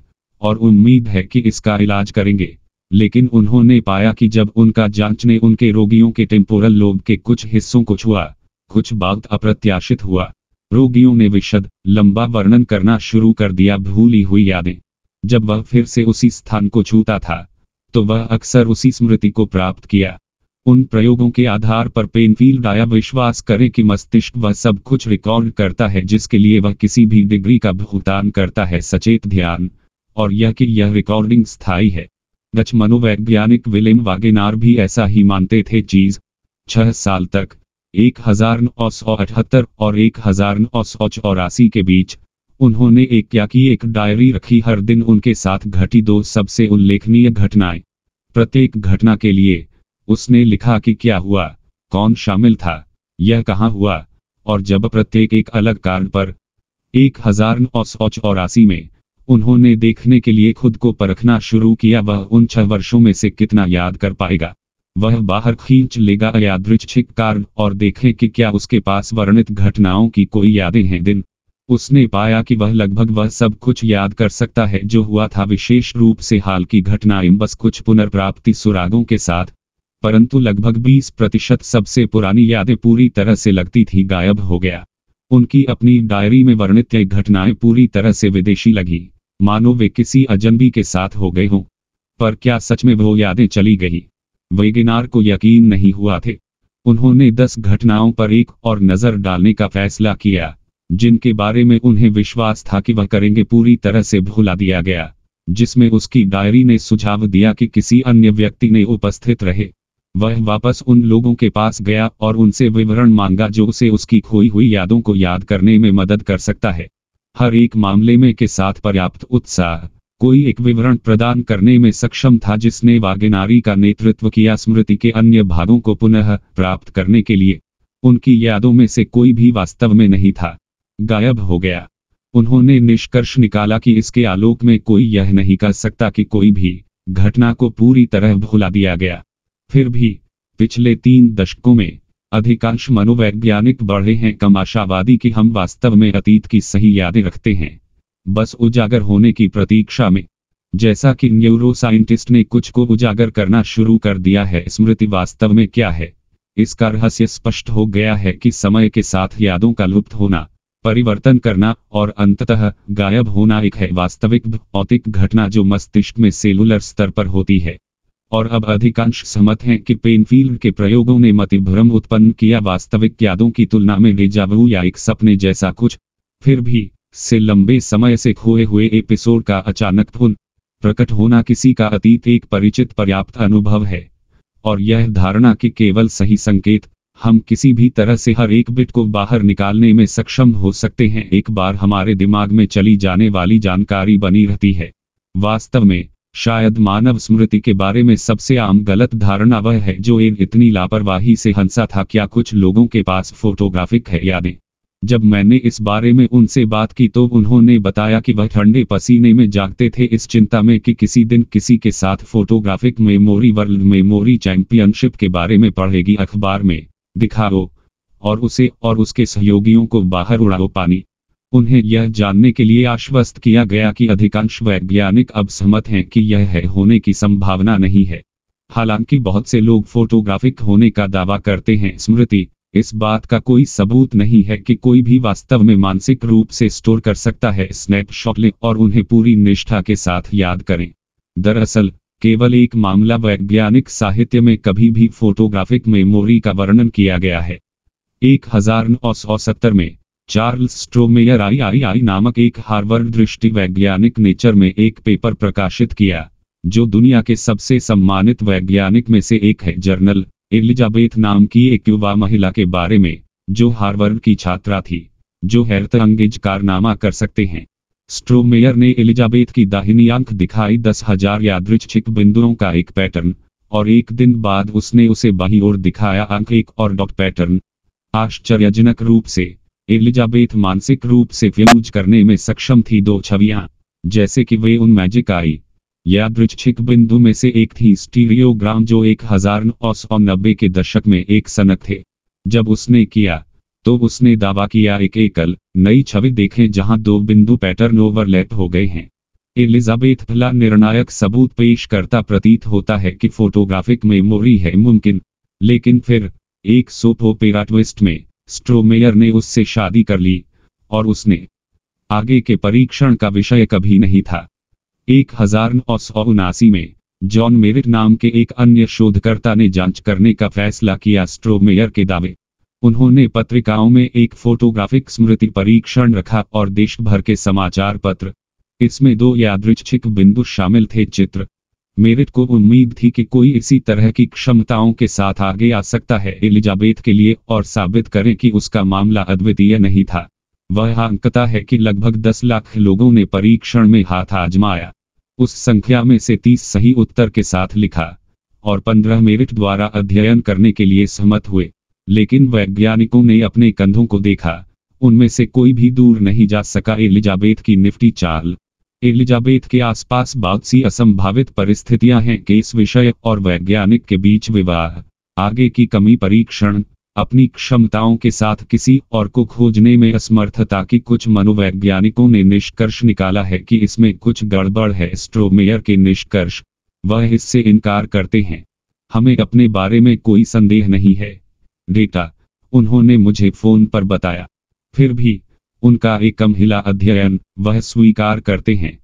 और उम्मीद है कि इसका इलाज करेंगे लेकिन उन्होंने पाया कि जब उनका जांच ने उनके रोगियों के टेम्पोरल लोब के कुछ हिस्सों को छुआ कुछ बात अप्रत्याशित हुआ रोगियों ने विशद लंबा वर्णन करना शुरू कर दिया भूली हुई यादें जब वह फिर से उसी स्थान को छूता था तो वह अक्सर उसी स्मृति को प्राप्त किया उन प्रयोगों के आधार पर पेनफील्ड आया विश्वास करें कि मस्तिष्क वह सब कुछ रिकॉर्ड करता है जिसके लिए वह किसी भी डिग्री का भुगतान करता है सचेत ध्यान और यह कि यह रिकॉर्डिंग स्थायी है डच मनोवैज्ञानिक विलेम वागेनार भी ऐसा ही मानते थे चीज छह साल तक एक हजार नौ सौ अठहत्तर और एक हजार नौ सौ चौरासी के बीच उन्होंने एक क्या की एक डायरी रखी हर दिन उनके साथ घटी दो सबसे उल्लेखनीय घटनाएं प्रत्येक घटना के लिए उसने लिखा कि क्या हुआ कौन शामिल था यह कहां हुआ और जब प्रत्येक एक अलग कारण पर एक हजार नौ सौ चौरासी में उन्होंने देखने के लिए खुद को परखना शुरू किया वह उन छह वर्षों में से कितना याद कर पाएगा वह बाहर खींच लेगा यादृच्छिक कार्ड और देखें कि क्या उसके पास वर्णित घटनाओं की कोई यादें हैं दिन उसने पाया कि वह लगभग वह सब कुछ याद कर सकता है जो हुआ था विशेष रूप से हाल की घटनाएं बस कुछ पुनर्प्राप्ति सुरागों के साथ परंतु लगभग 20 प्रतिशत सबसे पुरानी यादें पूरी तरह से लगती थी गायब हो गया उनकी अपनी डायरी में वर्णित घटनाएं पूरी तरह से विदेशी लगी मानो वे किसी अजनबी के साथ हो गए हों पर क्या सच में वो यादें चली गई वेगिनार को यकीन नहीं हुआ थे उन्होंने दस घटनाओं पर एक और नजर डालने का फैसला किया जिनके बारे में उन्हें विश्वास था कि वह करेंगे पूरी तरह से भुला दिया गया जिसमें उसकी डायरी ने सुझाव दिया कि किसी अन्य व्यक्ति ने उपस्थित रहे वह वापस उन लोगों के पास गया और उनसे विवरण मांगा जो उसे उसकी खोई हुई यादों को याद करने में मदद कर सकता है हर एक मामले में के साथ पर्याप्त उत्साह कोई एक विवरण प्रदान करने में सक्षम था जिसने वागेनारी का नेतृत्व किया स्मृति के अन्य भागों को पुनः प्राप्त करने के लिए उनकी यादों में से कोई भी वास्तव में नहीं था गायब हो गया उन्होंने निष्कर्ष निकाला कि इसके आलोक में कोई यह नहीं कह सकता कि कोई भी घटना को पूरी तरह भुला दिया गया फिर भी पिछले तीन दशकों में अधिकांश मनोवैज्ञानिक बढ़े हैं कम आशावादी कि हम वास्तव में अतीत की सही यादें रखते हैं बस उजागर होने की प्रतीक्षा में जैसा कि न्यूरो साइंटिस्ट ने कुछ को उजागर करना शुरू कर दिया है स्मृति वास्तव में क्या है इसका रहस्य स्पष्ट हो गया है कि समय के साथ यादों का लुप्त होना परिवर्तन करना और अंततः गायब होना एक है वास्तविक भौतिक घटना जो मस्तिष्क में सेलुलर स्तर पर होती है और अब अधिकांश सहमत हैं कि पेनफील्ड के प्रयोगों ने मति भ्रम उत्पन्न किया वास्तविक यादों की तुलना में डेजावू या एक सपने जैसा कुछ फिर भी से लंबे समय से खोए हुए एपिसोड का अचानक पुन प्रकट होना किसी का अतीत एक परिचित पर्याप्त अनुभव है और यह धारणा कि केवल सही संकेत हम किसी भी तरह से हर एक बिट को बाहर निकालने में सक्षम हो सकते हैं एक बार हमारे दिमाग में चली जाने वाली जानकारी बनी रहती है वास्तव में शायद मानव स्मृति के बारे में सबसे आम गलत धारणा वह है जो एक इतनी लापरवाही से हंसा था क्या कुछ लोगों के पास फोटोग्राफिक है यादें जब मैंने इस बारे में उनसे बात की तो उन्होंने बताया कि वह ठंडे पसीने में जागते थे इस चिंता में कि किसी दिन किसी के साथ photographic memory world memory championship के बारे में पढ़ेगी अखबार में दिखाओ और उसे और उसके सहयोगियों को बाहर उड़ाओ पानी उन्हें यह जानने के लिए आश्वस्त किया गया कि अधिकांश वैज्ञानिक अब सहमत हैं कि यह है होने की संभावना नहीं है हालांकि बहुत से लोग फोटोग्राफिक होने का दावा करते हैं स्मृति इस बात का कोई सबूत नहीं है कि कोई भी वास्तव में मानसिक रूप से स्टोर कर सकता है स्नैपशॉट लें और उन्हें पूरी निष्ठा के साथ याद करें दरअसल केवल एक मामला वैज्ञानिक साहित्य में कभी भी फोटोग्राफिक मेमोरी का वर्णन किया गया है एक हजार नौ सौ सत्तर में चार्ल्स स्ट्रोमेयर आई आई आई नामक एक हार्वर्ड दृष्टि वैज्ञानिक नेचर में एक पेपर प्रकाशित किया जो दुनिया के सबसे सम्मानित वैज्ञानिक में से एक है जर्नल एलिजाबेथ नाम की एक युवा महिला के बारे में जो हार्वर्ड की छात्रा थी जो हैरत अंगेज कारनामा कर सकते हैं स्ट्रोमेयर ने एलिजाबेथ की दाहिनी आंख दिखाई दस हजार यादृच्छिक बिंदुओं का एक पैटर्न और एक दिन बाद उसने उसे बही ओर दिखाया आंख एक और डॉट पैटर्न आश्चर्यजनक रूप से एलिजाबेथ मानसिक रूप से फ्यूज करने में सक्षम थी दो छवियां जैसे कि वे उन मैजिक आई या दृक्षिक बिंदु में से एक थी स्टीरियोग्राम जो एक हजार नौ सौ नब्बे के दशक में एक सनक थे जब उसने किया तो उसने दावा किया एक एकल नई छवि देखें जहां दो बिंदु पैटर्न ओवरलैप हो गए हैं एलिजाबेथ भला निर्णायक सबूत पेश करता प्रतीत होता है कि फोटोग्राफिक मेमोरी है मुमकिन लेकिन फिर एक सोपोपेरा ट्विस्ट में स्ट्रोमेयर ने उससे शादी कर ली और उसने आगे के परीक्षण का विषय कभी नहीं था एक हजार नौ सौ उनासी में जॉन मेरिट नाम के एक अन्य शोधकर्ता ने जांच करने का फैसला किया स्ट्रोमेयर के दावे उन्होंने पत्रिकाओं में एक फोटोग्राफिक स्मृति परीक्षण रखा और देश भर के समाचार पत्र इसमें दो यादृच्छिक बिंदु शामिल थे चित्र मेरिट को उम्मीद थी कि कोई इसी तरह की क्षमताओं के साथ आगे आ सकता है एलिजाबेथ के लिए और साबित करें कि उसका मामला अद्वितीय नहीं था वह अंकता है कि लगभग 10 लाख लोगों ने परीक्षण में हाथ आजमाया उस संख्या में से 30 सही उत्तर के साथ लिखा और 15 मेरिट द्वारा अध्ययन करने के लिए सहमत हुए लेकिन वैज्ञानिकों ने अपने कंधों को देखा उनमें से कोई भी दूर नहीं जा सका एलिजाबेथ की निफ्टी चाल एलिजाबेथ के आसपास बहुत सी असंभावित परिस्थितियां हैं कि इस विषय और वैज्ञानिक के बीच विवाह आगे की कमी परीक्षण अपनी क्षमताओं के साथ किसी और को खोजने में असमर्थता की कुछ मनोवैज्ञानिकों ने निष्कर्ष निकाला है कि इसमें कुछ गड़बड़ है स्ट्रोमेयर के निष्कर्ष वह इससे इनकार करते हैं हमें अपने बारे में कोई संदेह नहीं है डेटा उन्होंने मुझे फोन पर बताया फिर भी उनका एक कम हिला अध्ययन वह स्वीकार करते हैं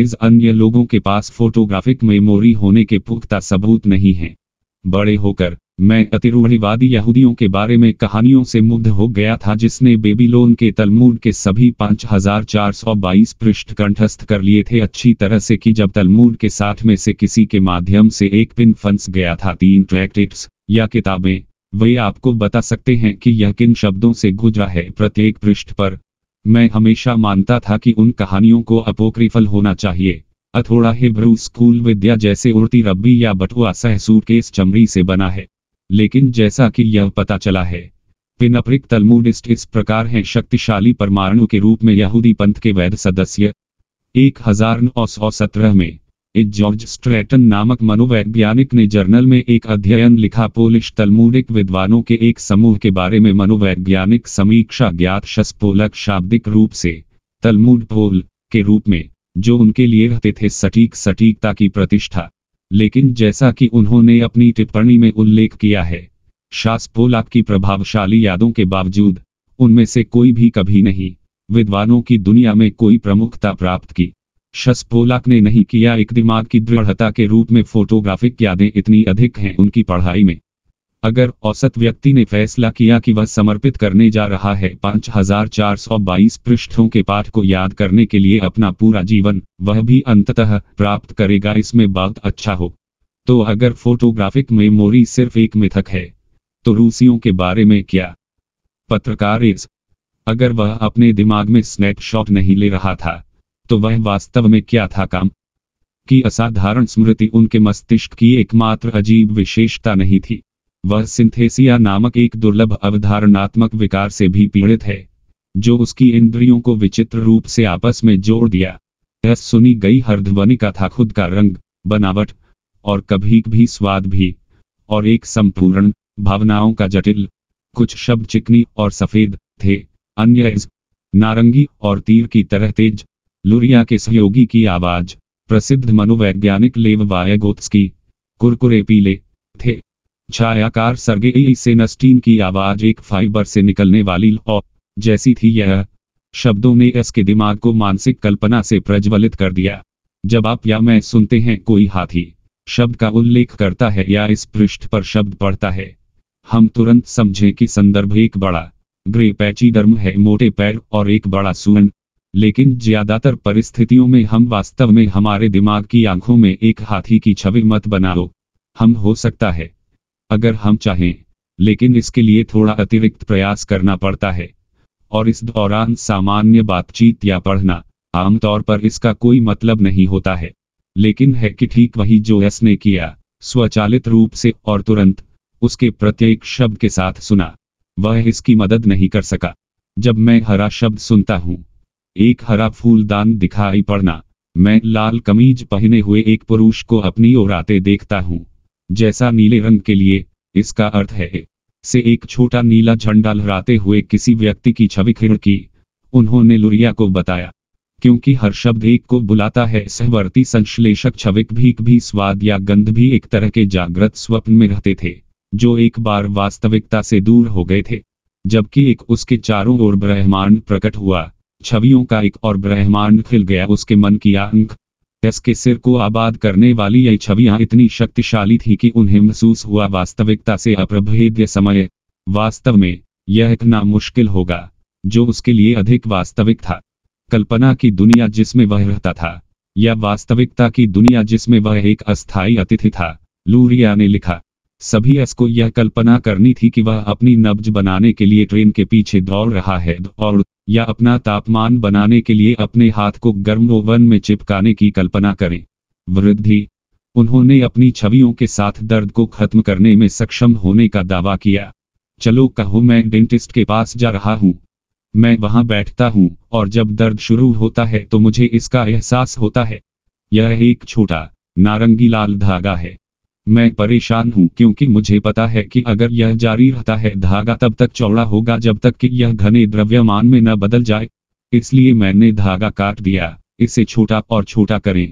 इस अन्य लोगों के पास फोटोग्राफिक मेमोरी होने के पुख्ता सबूत नहीं है बड़े होकर मैं अतिरूढ़ीवादी यहूदियों के बारे में कहानियों से मुग्ध हो गया था जिसने बेबीलोन के तलमूड के सभी 5422 पृष्ठ कंठस्थ कर लिए थे अच्छी तरह से कि जब तलमूड के साठ में से किसी के माध्यम से एक पिन फंस गया था तीन ट्रैक्टिट्स या किताबें वे आपको बता सकते हैं कि यह किन शब्दों से गुजरा है प्रत्येक पृष्ठ पर मैं हमेशा मानता था कि उन कहानियों को अपोक्रिफल होना चाहिए अथोड़ा हिब्रू स्कूल विद्या जैसे उड़ती रब्बी या बटुआ सह सूटकेस चमड़ी से बना है लेकिन जैसा कि यह पता चला है पिनप्रिक तलमुडिस्ट इस प्रकार हैं शक्तिशाली परमाणु के रूप में यहूदी पंथ के वैध सदस्य एक में ए जॉर्ज स्ट्रेटन नामक मनोवैज्ञानिक ने जर्नल में एक अध्ययन लिखा पोलिश तलमूरिक विद्वानों के एक समूह के बारे में मनोवैज्ञानिक समीक्षा ज्ञात शस्पोलक शाब्दिक रूप से तलमूड पोल के रूप में जो उनके लिए रहते थे सटीक सटीकता की प्रतिष्ठा लेकिन जैसा कि उन्होंने अपनी टिप्पणी में उल्लेख किया है शासपोलक की प्रभावशाली यादों के बावजूद उनमें से कोई भी कभी नहीं विद्वानों की दुनिया में कोई प्रमुखता प्राप्त की शस पोलाक ने नहीं किया एक दिमाग की दृढ़ता के रूप में फोटोग्राफिक यादें इतनी अधिक हैं उनकी पढ़ाई में अगर औसत व्यक्ति ने फैसला किया कि वह समर्पित करने जा रहा है 5422 पृष्ठों के पाठ को याद करने के लिए अपना पूरा जीवन वह भी अंततः प्राप्त करेगा इसमें बहुत अच्छा हो तो अगर फोटोग्राफिक मेमोरी सिर्फ एक मिथक है तो रूसियों के बारे में क्या पत्रकार अगर वह अपने दिमाग में स्नैपशॉट नहीं ले रहा था तो वह वास्तव में क्या था काम की असाधारण स्मृति उनके मस्तिष्क की एकमात्र अजीब विशेषता नहीं थी वह सिंथेसिया नामक एक दुर्लभ अवधारणात्मक विकार से भी पीड़ित है जो उसकी इंद्रियों को विचित्र रूप से आपस में जोड़ दिया यह सुनी गई हर ध्वनि का था खुद का रंग बनावट और कभी भी स्वाद भी और एक संपूर्ण भावनाओं का जटिल कुछ शब्द चिकनी और सफेद थे अन्य नारंगी और तीर की तरह तेज लुरिया के सहयोगी की आवाज प्रसिद्ध मनोवैज्ञानिक लेव की कुरकुरे पीले थे छायाकार से नस्टीन की आवाज एक फाइबर से निकलने वाली लौ जैसी थी यह शब्दों ने एस के दिमाग को मानसिक कल्पना से प्रज्वलित कर दिया जब आप या मैं सुनते हैं कोई हाथी शब्द का उल्लेख करता है या इस पृष्ठ पर शब्द पढ़ता है हम तुरंत समझें कि संदर्भ एक बड़ा ग्रे पैची डर्म है मोटे पैर और एक बड़ा सुवर्ण लेकिन ज्यादातर परिस्थितियों में हम वास्तव में हमारे दिमाग की आंखों में एक हाथी की छवि मत बनाओ हम हो सकता है अगर हम चाहें लेकिन इसके लिए थोड़ा अतिरिक्त प्रयास करना पड़ता है और इस दौरान सामान्य बातचीत या पढ़ना आमतौर पर इसका कोई मतलब नहीं होता है लेकिन है कि ठीक वही जो एस ने किया स्वचालित रूप से और तुरंत उसके प्रत्येक शब्द के साथ सुना वह इसकी मदद नहीं कर सका जब मैं हरा शब्द सुनता हूं एक हरा फूलदान दिखाई पड़ना मैं लाल कमीज पहने हुए एक पुरुष को अपनी ओर आते देखता हूँ जैसा नीले रंग के लिए इसका अर्थ है से एक छोटा नीला झंडा लहराते हुए किसी व्यक्ति की छवि खिड़की उन्होंने लुरिया को बताया क्योंकि हर शब्द एक को बुलाता है सहवर्ती संश्लेषक छविक भीक भी स्वाद या गंध भी एक तरह के जागृत स्वप्न में रहते थे जो एक बार वास्तविकता से दूर हो गए थे जबकि एक उसके चारों ओर ब्रह्मांड प्रकट हुआ छवियों का एक और ब्रह्मांड खिल गया उसके मन की आंख इसके सिर को आबाद करने वाली ये छवियां इतनी शक्तिशाली थी कि उन्हें महसूस हुआ वास्तविकता से अप्रभेद्य समय वास्तव में यह इतना मुश्किल होगा जो उसके लिए अधिक वास्तविक था कल्पना की दुनिया जिसमें वह रहता था या वास्तविकता की दुनिया जिसमें वह एक अस्थायी अतिथि था लूरिया ने लिखा सभी एस को यह कल्पना करनी थी कि वह अपनी नब्ज बनाने के लिए ट्रेन के पीछे दौड़ रहा है और या अपना तापमान बनाने के लिए अपने हाथ को गर्म ओवन में चिपकाने की कल्पना करें वृद्धि उन्होंने अपनी छवियों के साथ दर्द को खत्म करने में सक्षम होने का दावा किया चलो कहो मैं डेंटिस्ट के पास जा रहा हूँ मैं वहां बैठता हूँ और जब दर्द शुरू होता है तो मुझे इसका एहसास होता है यह एक छोटा नारंगी लाल धागा है मैं परेशान हूँ क्योंकि मुझे पता है कि अगर यह जारी रहता है धागा तब तक चौड़ा होगा जब तक कि यह घने द्रव्यमान में न बदल जाए इसलिए मैंने धागा काट दिया इसे छोटा और छोटा करें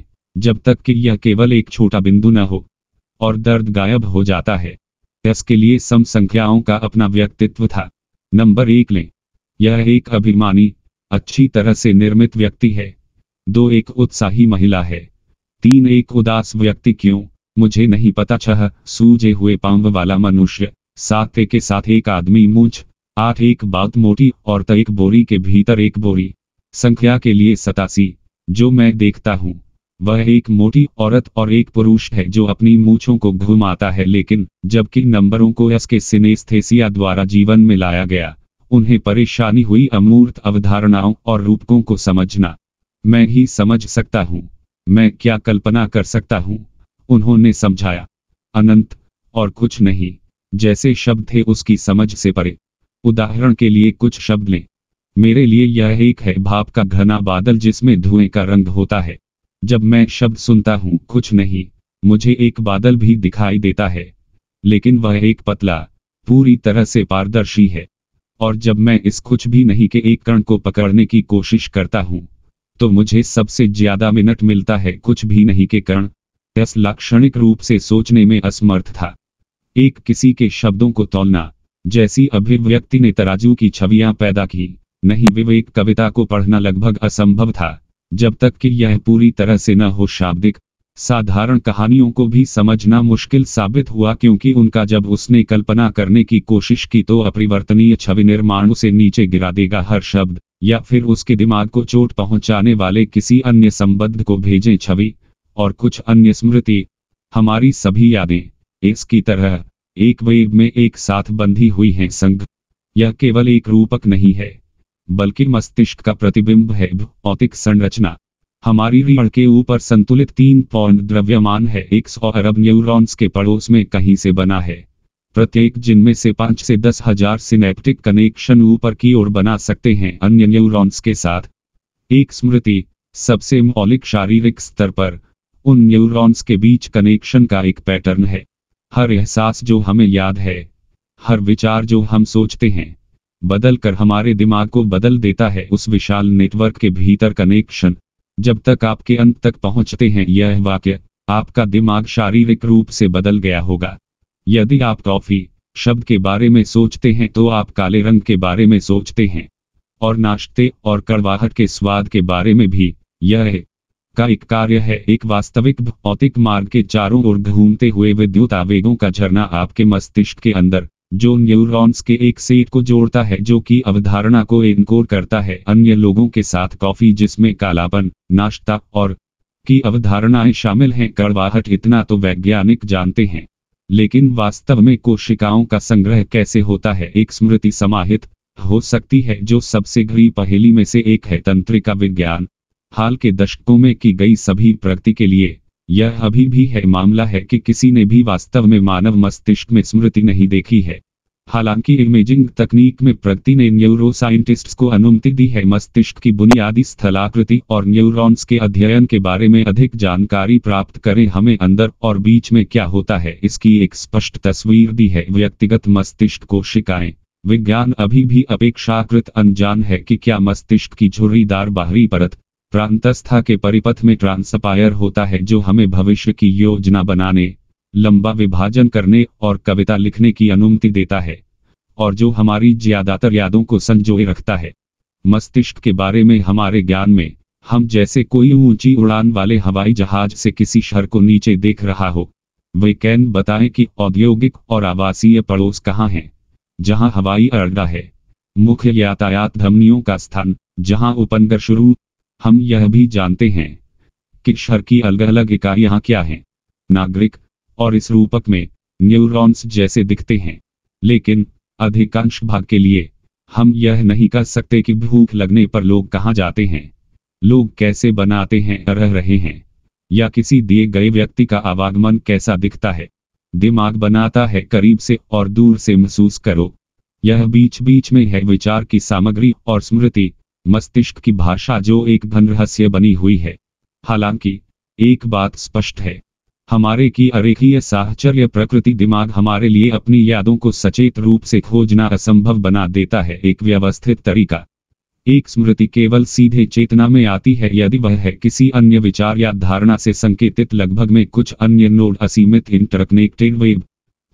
जब तक कि यह केवल एक छोटा बिंदु न हो और दर्द गायब हो जाता है इसके लिए सम संख्याओं का अपना व्यक्तित्व था नंबर एक लें यह एक अभिमानी अच्छी तरह से निर्मित व्यक्ति है दो एक उत्साही महिला है तीन एक उदास व्यक्ति क्यों मुझे नहीं पता छह सूझे हुए पांव वाला मनुष्य साथ के साथ एक आदमी मूछ आठ एक बात मोटी और त एक बोरी के भीतर एक बोरी संख्या के लिए सतासी जो मैं देखता हूँ वह एक मोटी औरत और एक पुरुष है जो अपनी मूछों को घुमाता है लेकिन जबकि नंबरों को एस के सिनेस्थेसिया द्वारा जीवन में लाया गया उन्हें परेशानी हुई अमूर्त अवधारणाओं और रूपकों को समझना मैं ही समझ सकता हूँ मैं क्या कल्पना कर सकता हूँ उन्होंने समझाया अनंत और कुछ नहीं जैसे शब्द थे उसकी समझ से परे उदाहरण के लिए कुछ शब्द लें मेरे लिए यह एक है भाप का घना बादल जिसमें धुएं का रंग होता है जब मैं शब्द सुनता हूं कुछ नहीं मुझे एक बादल भी दिखाई देता है लेकिन वह एक पतला पूरी तरह से पारदर्शी है और जब मैं इस कुछ भी नहीं के एक कण को पकड़ने की कोशिश करता हूं तो मुझे सबसे ज्यादा मिनट मिलता है कुछ भी नहीं के कण एस लाक्षणिक रूप से सोचने में असमर्थ था एक किसी के शब्दों को तोलना जैसी अभिव्यक्ति ने तराजू की छवियां पैदा की नहीं विवेक कविता को पढ़ना लगभग असंभव था जब तक कि यह पूरी तरह से न हो शाब्दिक साधारण कहानियों को भी समझना मुश्किल साबित हुआ क्योंकि उनका जब उसने कल्पना करने की कोशिश की तो अपरिवर्तनीय छवि निर्माण से नीचे गिरा देगा हर शब्द या फिर उसके दिमाग को चोट पहुंचाने वाले किसी अन्य संबद्ध को भेजें छवि और कुछ अन्य स्मृति हमारी सभी यादें इसकी तरह एक वेब में एक साथ बंधी हुई हैं संघ यह केवल एक रूपक नहीं है बल्कि मस्तिष्क का प्रतिबिंब है भौतिक संरचना हमारी रीढ़ के ऊपर संतुलित तीन पौंड द्रव्यमान है एक सौ अरब न्यूरॉन्स के पड़ोस में कहीं से बना है प्रत्येक जिनमें से पांच से दस हजार सिनेप्टिक कनेक्शन ऊपर की ओर बना सकते हैं अन्य न्यूरॉन्स के साथ एक स्मृति सबसे मौलिक शारीरिक स्तर पर उन न्यूरॉन्स के बीच कनेक्शन का एक पैटर्न है हर एहसास जो हमें याद है हर विचार जो हम सोचते हैं बदल कर हमारे दिमाग को बदल देता है उस विशाल नेटवर्क के भीतर कनेक्शन जब तक आपके अंत तक पहुंचते हैं यह वाक्य आपका दिमाग शारीरिक रूप से बदल गया होगा यदि आप कॉफी शब्द के बारे में सोचते हैं तो आप काले रंग के बारे में सोचते हैं और नाश्ते और कड़वाहट के स्वाद के बारे में भी यह है का एक कार्य है एक वास्तविक भौतिक मार्ग के चारों ओर घूमते हुए विद्युत आवेगों का झरना आपके मस्तिष्क के अंदर जो न्यूरॉन्स के एक सेट को जोड़ता है जो कि अवधारणा को इनकोर करता है अन्य लोगों के साथ कॉफी जिसमें कालापन नाश्ता और की अवधारणाएं शामिल हैं कड़वाहट इतना तो वैज्ञानिक जानते हैं लेकिन वास्तव में कोशिकाओं का संग्रह कैसे होता है एक स्मृति समाहित हो सकती है जो सबसे गहरी पहेली में से एक है तंत्रिका विज्ञान हाल के दशकों में की गई सभी प्रगति के लिए यह अभी भी है मामला है कि किसी ने भी वास्तव में मानव मस्तिष्क में स्मृति नहीं देखी है हालांकि इमेजिंग तकनीक में प्रगति ने न्यूरोसाइंटिस्ट्स को अनुमति दी है मस्तिष्क की बुनियादी स्थलाकृति और न्यूरॉन्स के अध्ययन के बारे में अधिक जानकारी प्राप्त करें हमें अंदर और बीच में क्या होता है इसकी एक स्पष्ट तस्वीर दी है व्यक्तिगत मस्तिष्क कोशिकाएं विज्ञान अभी भी अपेक्षाकृत अनजान है कि क्या मस्तिष्क की झुर्रीदार बाहरी परत प्रांतस्था के परिपथ में ट्रांसपायर होता है जो हमें भविष्य की योजना बनाने लंबा विभाजन करने और कविता लिखने की अनुमति देता है और जो हमारी ज्यादातर यादों को संजोए रखता है मस्तिष्क के बारे में हमारे ज्ञान में हम जैसे कोई ऊंची उड़ान वाले हवाई जहाज से किसी शहर को नीचे देख रहा हो वे कैन बताएं कि औद्योगिक और आवासीय पड़ोस कहाँ हैं जहाँ हवाई अड्डा है मुख्य यातायात धमनियों का स्थान जहाँ उपनगर शुरू हम यह भी जानते हैं कि शहर की अलग अलग इकाइयां क्या हैं नागरिक और इस रूपक में न्यूरॉन्स जैसे दिखते हैं लेकिन अधिकांश भाग के लिए हम यह नहीं कह सकते कि भूख लगने पर लोग कहाँ जाते हैं लोग कैसे बनाते हैं रह रहे हैं या किसी दिए गए व्यक्ति का आवागमन कैसा दिखता है दिमाग बनाता है करीब से और दूर से महसूस करो यह बीच बीच में है विचार की सामग्री और स्मृति मस्तिष्क की भाषा जो एक धन रहस्य बनी हुई है हालांकि एक बात स्पष्ट है हमारे की अरेखीय साहचर्य प्रकृति दिमाग हमारे लिए अपनी यादों को सचेत रूप से खोजना असंभव बना देता है एक व्यवस्थित तरीका एक स्मृति केवल सीधे चेतना में आती है यदि वह है किसी अन्य विचार या धारणा से संकेतित लगभग में कुछ अन्य नोड असीमित इंटरकनेक्टेड वेब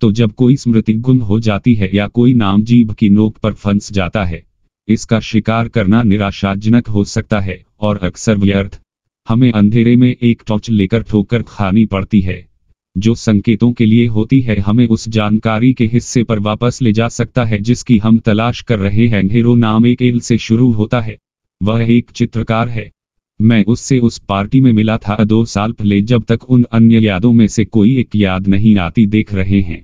तो जब कोई स्मृति गुम हो जाती है या कोई नाम जीभ की नोक पर फंस जाता है इसका शिकार करना निराशाजनक हो सकता है और अक्सर व्यर्थ हमें अंधेरे में एक टॉर्च लेकर ठोकर खानी पड़ती है जो संकेतों के लिए होती है हमें उस जानकारी के हिस्से पर वापस ले जा सकता है जिसकी हम तलाश कर रहे हैं हेरो नाम एक एल से शुरू होता है वह एक चित्रकार है मैं उससे उस पार्टी में मिला था दो साल पहले जब तक उन अन्य यादों में से कोई एक याद नहीं आती देख रहे हैं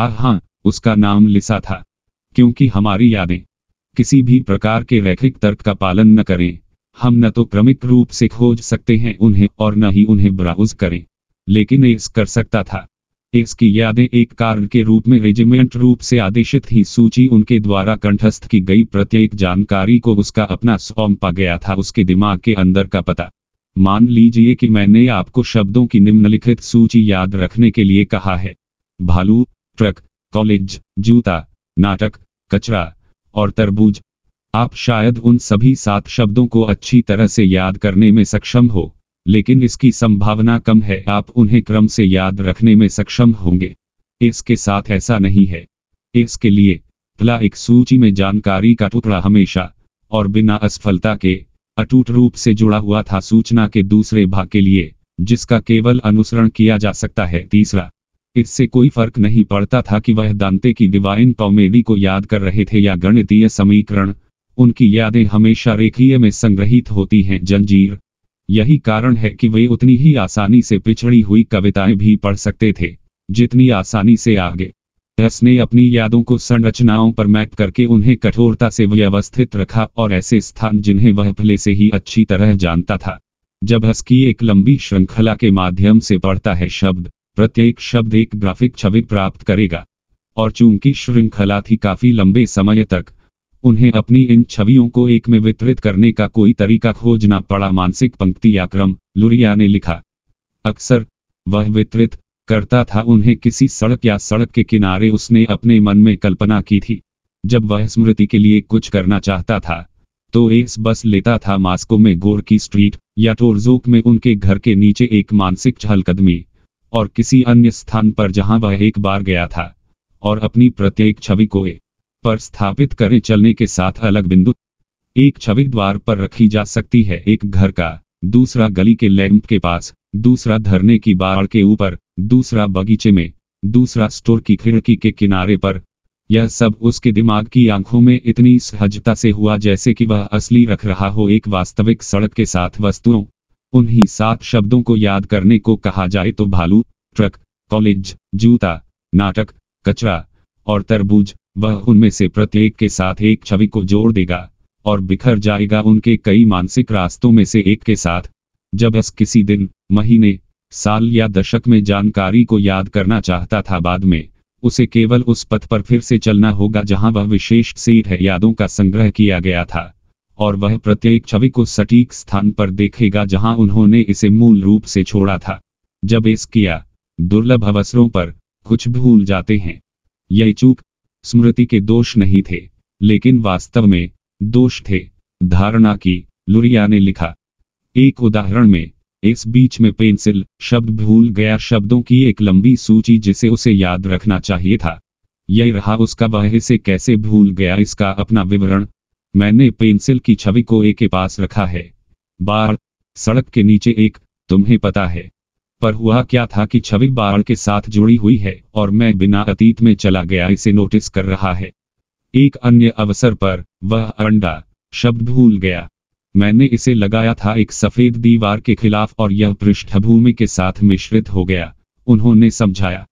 आ हाँ उसका नाम लिसा था क्योंकि हमारी यादें किसी भी प्रकार के रैखिक तर्क का पालन न करें हम न तो क्रमिक रूप से खोज सकते हैं उन्हें और न ही उन्हें ब्राउज करें लेकिन एस कर सकता था एस की यादें एक कारण के रूप में रेजिमेंट रूप से आदेशित ही सूची उनके द्वारा कंठस्थ की गई प्रत्येक जानकारी को उसका अपना सौंपा गया था उसके दिमाग के अंदर का पता मान लीजिए कि मैंने आपको शब्दों की निम्नलिखित सूची याद रखने के लिए कहा है भालू ट्रक कॉलेज जूता नाटक कचरा और तरबूज आप शायद उन सभी सात शब्दों को अच्छी तरह से याद करने में सक्षम हो लेकिन इसकी संभावना कम है आप उन्हें क्रम से याद रखने में सक्षम होंगे इसके साथ ऐसा नहीं है इसके लिए प्ला एक सूची में जानकारी का टुकड़ा हमेशा और बिना असफलता के अटूट रूप से जुड़ा हुआ था सूचना के दूसरे भाग के लिए जिसका केवल अनुसरण किया जा सकता है तीसरा इससे कोई फर्क नहीं पड़ता था कि वह दांते की डिवाइन कॉमेडी को याद कर रहे थे या गणितीय समीकरण उनकी यादें हमेशा रेखीय में संग्रहित होती हैं जंजीर यही कारण है कि वे उतनी ही आसानी से पिछड़ी हुई कविताएं भी पढ़ सकते थे जितनी आसानी से आगे एस ने अपनी यादों को संरचनाओं पर मैप करके उन्हें कठोरता से व्यवस्थित रखा और ऐसे स्थान जिन्हें वह पहले से ही अच्छी तरह जानता था जब हस की एक लंबी श्रृंखला के माध्यम से पढ़ता है शब्द प्रत्येक शब्द एक ग्राफिक छवि प्राप्त करेगा और चूंकि श्रृंखला थी काफी लंबे समय तक उन्हें अपनी इन छवियों को एक में वितरित करने का कोई तरीका खोजना पड़ा मानसिक पंक्ति आक्रम लुरिया ने लिखा अक्सर वह वितरित करता था उन्हें किसी सड़क या सड़क के किनारे उसने अपने मन में कल्पना की थी जब वह स्मृति के लिए कुछ करना चाहता था तो एस बस लेता था मास्को में गोरकी स्ट्रीट या टोरजोक में उनके घर के नीचे एक मानसिक चहलकदमी और किसी अन्य स्थान पर जहां वह एक बार गया था और अपनी प्रत्येक छवि को ए पर स्थापित करें चलने के साथ अलग बिंदु एक छवि द्वार पर रखी जा सकती है एक घर का दूसरा गली के लैंप के पास दूसरा धरने की बाड़ के ऊपर दूसरा बगीचे में दूसरा स्टोर की खिड़की के किनारे पर यह सब उसके दिमाग की आंखों में इतनी सहजता से हुआ जैसे कि वह असली रख रहा हो एक वास्तविक सड़क के साथ वस्तुओं उन्हीं सात शब्दों को याद करने को कहा जाए तो भालू ट्रक कॉलेज जूता नाटक कचरा और तरबूज वह उनमें से प्रत्येक के साथ एक छवि को जोड़ देगा और बिखर जाएगा उनके कई मानसिक रास्तों में से एक के साथ जब एस किसी दिन महीने साल या दशक में जानकारी को याद करना चाहता था बाद में उसे केवल उस पथ पर फिर से चलना होगा जहां वह विशेष सीट है यादों का संग्रह किया गया था और वह प्रत्येक छवि को सटीक स्थान पर देखेगा जहां उन्होंने इसे मूल रूप से छोड़ा था जब इस किया दुर्लभ अवसरों पर कुछ भूल जाते हैं यह चूक स्मृति के दोष नहीं थे लेकिन वास्तव में दोष थे धारणा की लुरिया ने लिखा एक उदाहरण में इस बीच में पेंसिल शब्द भूल गया शब्दों की एक लंबी सूची जिसे उसे याद रखना चाहिए था यही रहा उसका वह इसे कैसे भूल गया इसका अपना विवरण मैंने पेंसिल की छवि को ए के पास रखा है बाढ़ सड़क के नीचे एक तुम्हें पता है पर हुआ क्या था कि छवि बाढ़ के साथ जुड़ी हुई है और मैं बिना अतीत में चला गया इसे नोटिस कर रहा है एक अन्य अवसर पर वह अंडा शब्द भूल गया मैंने इसे लगाया था एक सफेद दीवार के खिलाफ और यह पृष्ठभूमि के साथ मिश्रित हो गया उन्होंने समझाया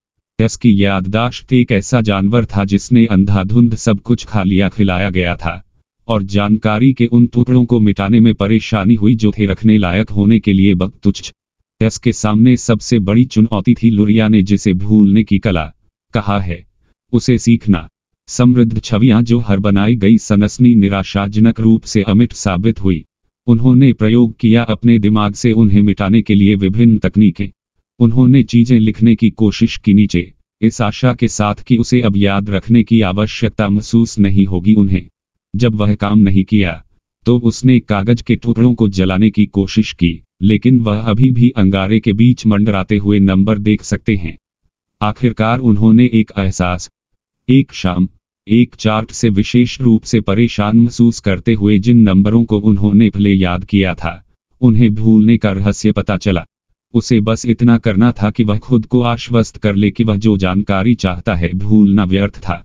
एस की याददाश्त एक ऐसा जानवर था जिसने अंधाधुंध सब कुछ खा लिया खिलाया गया था और जानकारी के उन टुकड़ों को मिटाने में परेशानी हुई जो थे रखने लायक होने के लिए बकतुच्छ एस के सामने सबसे बड़ी चुनौती थी लुरिया ने जिसे भूलने की कला कहा है उसे सीखना समृद्ध छवियां जो हर बनाई गई सनसनी निराशाजनक रूप से अमिट साबित हुई उन्होंने प्रयोग किया अपने दिमाग से उन्हें मिटाने के लिए विभिन्न तकनीकें उन्होंने चीजें लिखने की कोशिश की नीचे इस आशा के साथ कि उसे अब याद रखने की आवश्यकता महसूस नहीं होगी उन्हें जब वह काम नहीं किया तो उसने कागज के टुकड़ों को जलाने की कोशिश की लेकिन वह अभी भी अंगारे के बीच मंडराते हुए नंबर देख सकते हैं आखिरकार उन्होंने एक एहसास एक शाम एक चार्ट से विशेष रूप से परेशान महसूस करते हुए जिन नंबरों को उन्होंने भले याद किया था उन्हें भूलने का रहस्य पता चला उसे बस इतना करना था कि वह खुद को आश्वस्त कर ले कि वह जो जानकारी चाहता है भूलना व्यर्थ था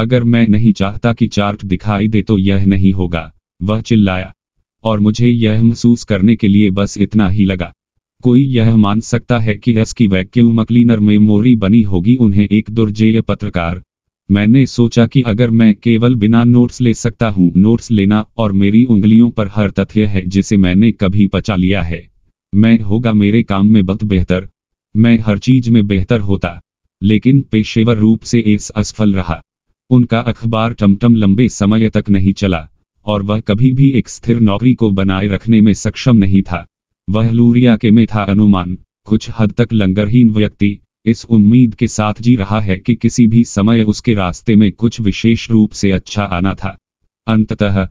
अगर मैं नहीं चाहता कि चार्ट दिखाई दे तो यह नहीं होगा वह चिल्लाया और मुझे यह महसूस करने के लिए बस इतना ही लगा कोई यह मान सकता है कि एस की वैक्यूम क्लीनर में मोरी बनी होगी उन्हें एक दुर्जेय पत्रकार मैंने सोचा कि अगर मैं केवल बिना नोट्स ले सकता हूँ नोट्स लेना और मेरी उंगलियों पर हर तथ्य है जिसे मैंने कभी पचा लिया है मैं होगा मेरे काम में बहुत बेहतर मैं हर चीज में बेहतर होता लेकिन पेशेवर रूप से इस असफल रहा उनका अखबार टमटम लंबे समय तक नहीं चला और वह कभी भी एक स्थिर नौकरी को बनाए रखने में सक्षम नहीं था वह लूरिया के में था अनुमान कुछ हद तक लंगरहीन व्यक्ति इस उम्मीद के साथ जी रहा है कि किसी भी समय उसके रास्ते में कुछ विशेष रूप से अच्छा आना था अंततः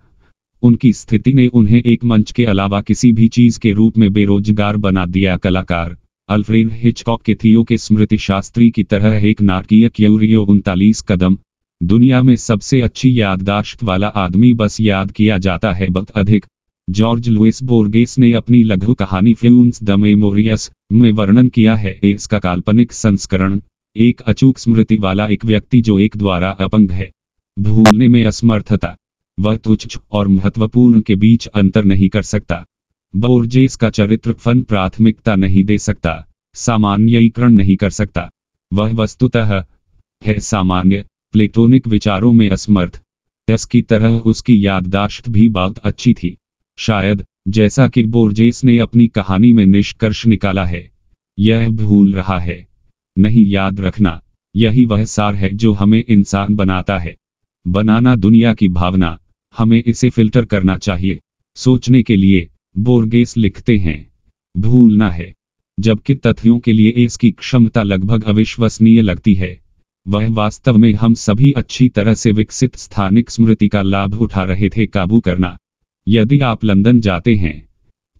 उनकी स्थिति ने उन्हें एक मंच के अलावा किसी भी चीज के रूप में बेरोजगार बना दिया कलाकार अल्फ्रेड हिचकॉक के थियो के स्मृति शास्त्री की तरह एक नाटकीय क्यूरियो उनतालीस कदम दुनिया में सबसे अच्छी याददाश्त वाला आदमी बस याद किया जाता है बहुत अधिक जॉर्ज लुइस बोर्गेस ने अपनी लघु कहानी फ्यून्स द मेमोरियस में वर्णन किया है इसका काल्पनिक संस्करण एक अचूक स्मृति वाला एक व्यक्ति जो एक द्वारा अपंग है भूलने में असमर्थता वह तुच्छ और महत्वपूर्ण के बीच अंतर नहीं कर सकता बोर्जेस का चरित्र फन प्राथमिकता नहीं दे सकता सामान्यीकरण नहीं कर सकता वह वस्तुतः है सामान्य प्लेटोनिक विचारों में असमर्थ एस की तरह उसकी याददाश्त भी बहुत अच्छी थी शायद जैसा कि बोर्जेस ने अपनी कहानी में निष्कर्ष निकाला है यह भूल रहा है नहीं याद रखना यही वह सार है जो हमें इंसान बनाता है बनाना दुनिया की भावना हमें इसे फिल्टर करना चाहिए सोचने के लिए बोर्गेस लिखते हैं भूलना है जबकि तथ्यों के लिए इसकी क्षमता लगभग अविश्वसनीय लगती है वह वास्तव में हम सभी अच्छी तरह से विकसित स्थानिक स्मृति का लाभ उठा रहे थे काबू करना यदि आप लंदन जाते हैं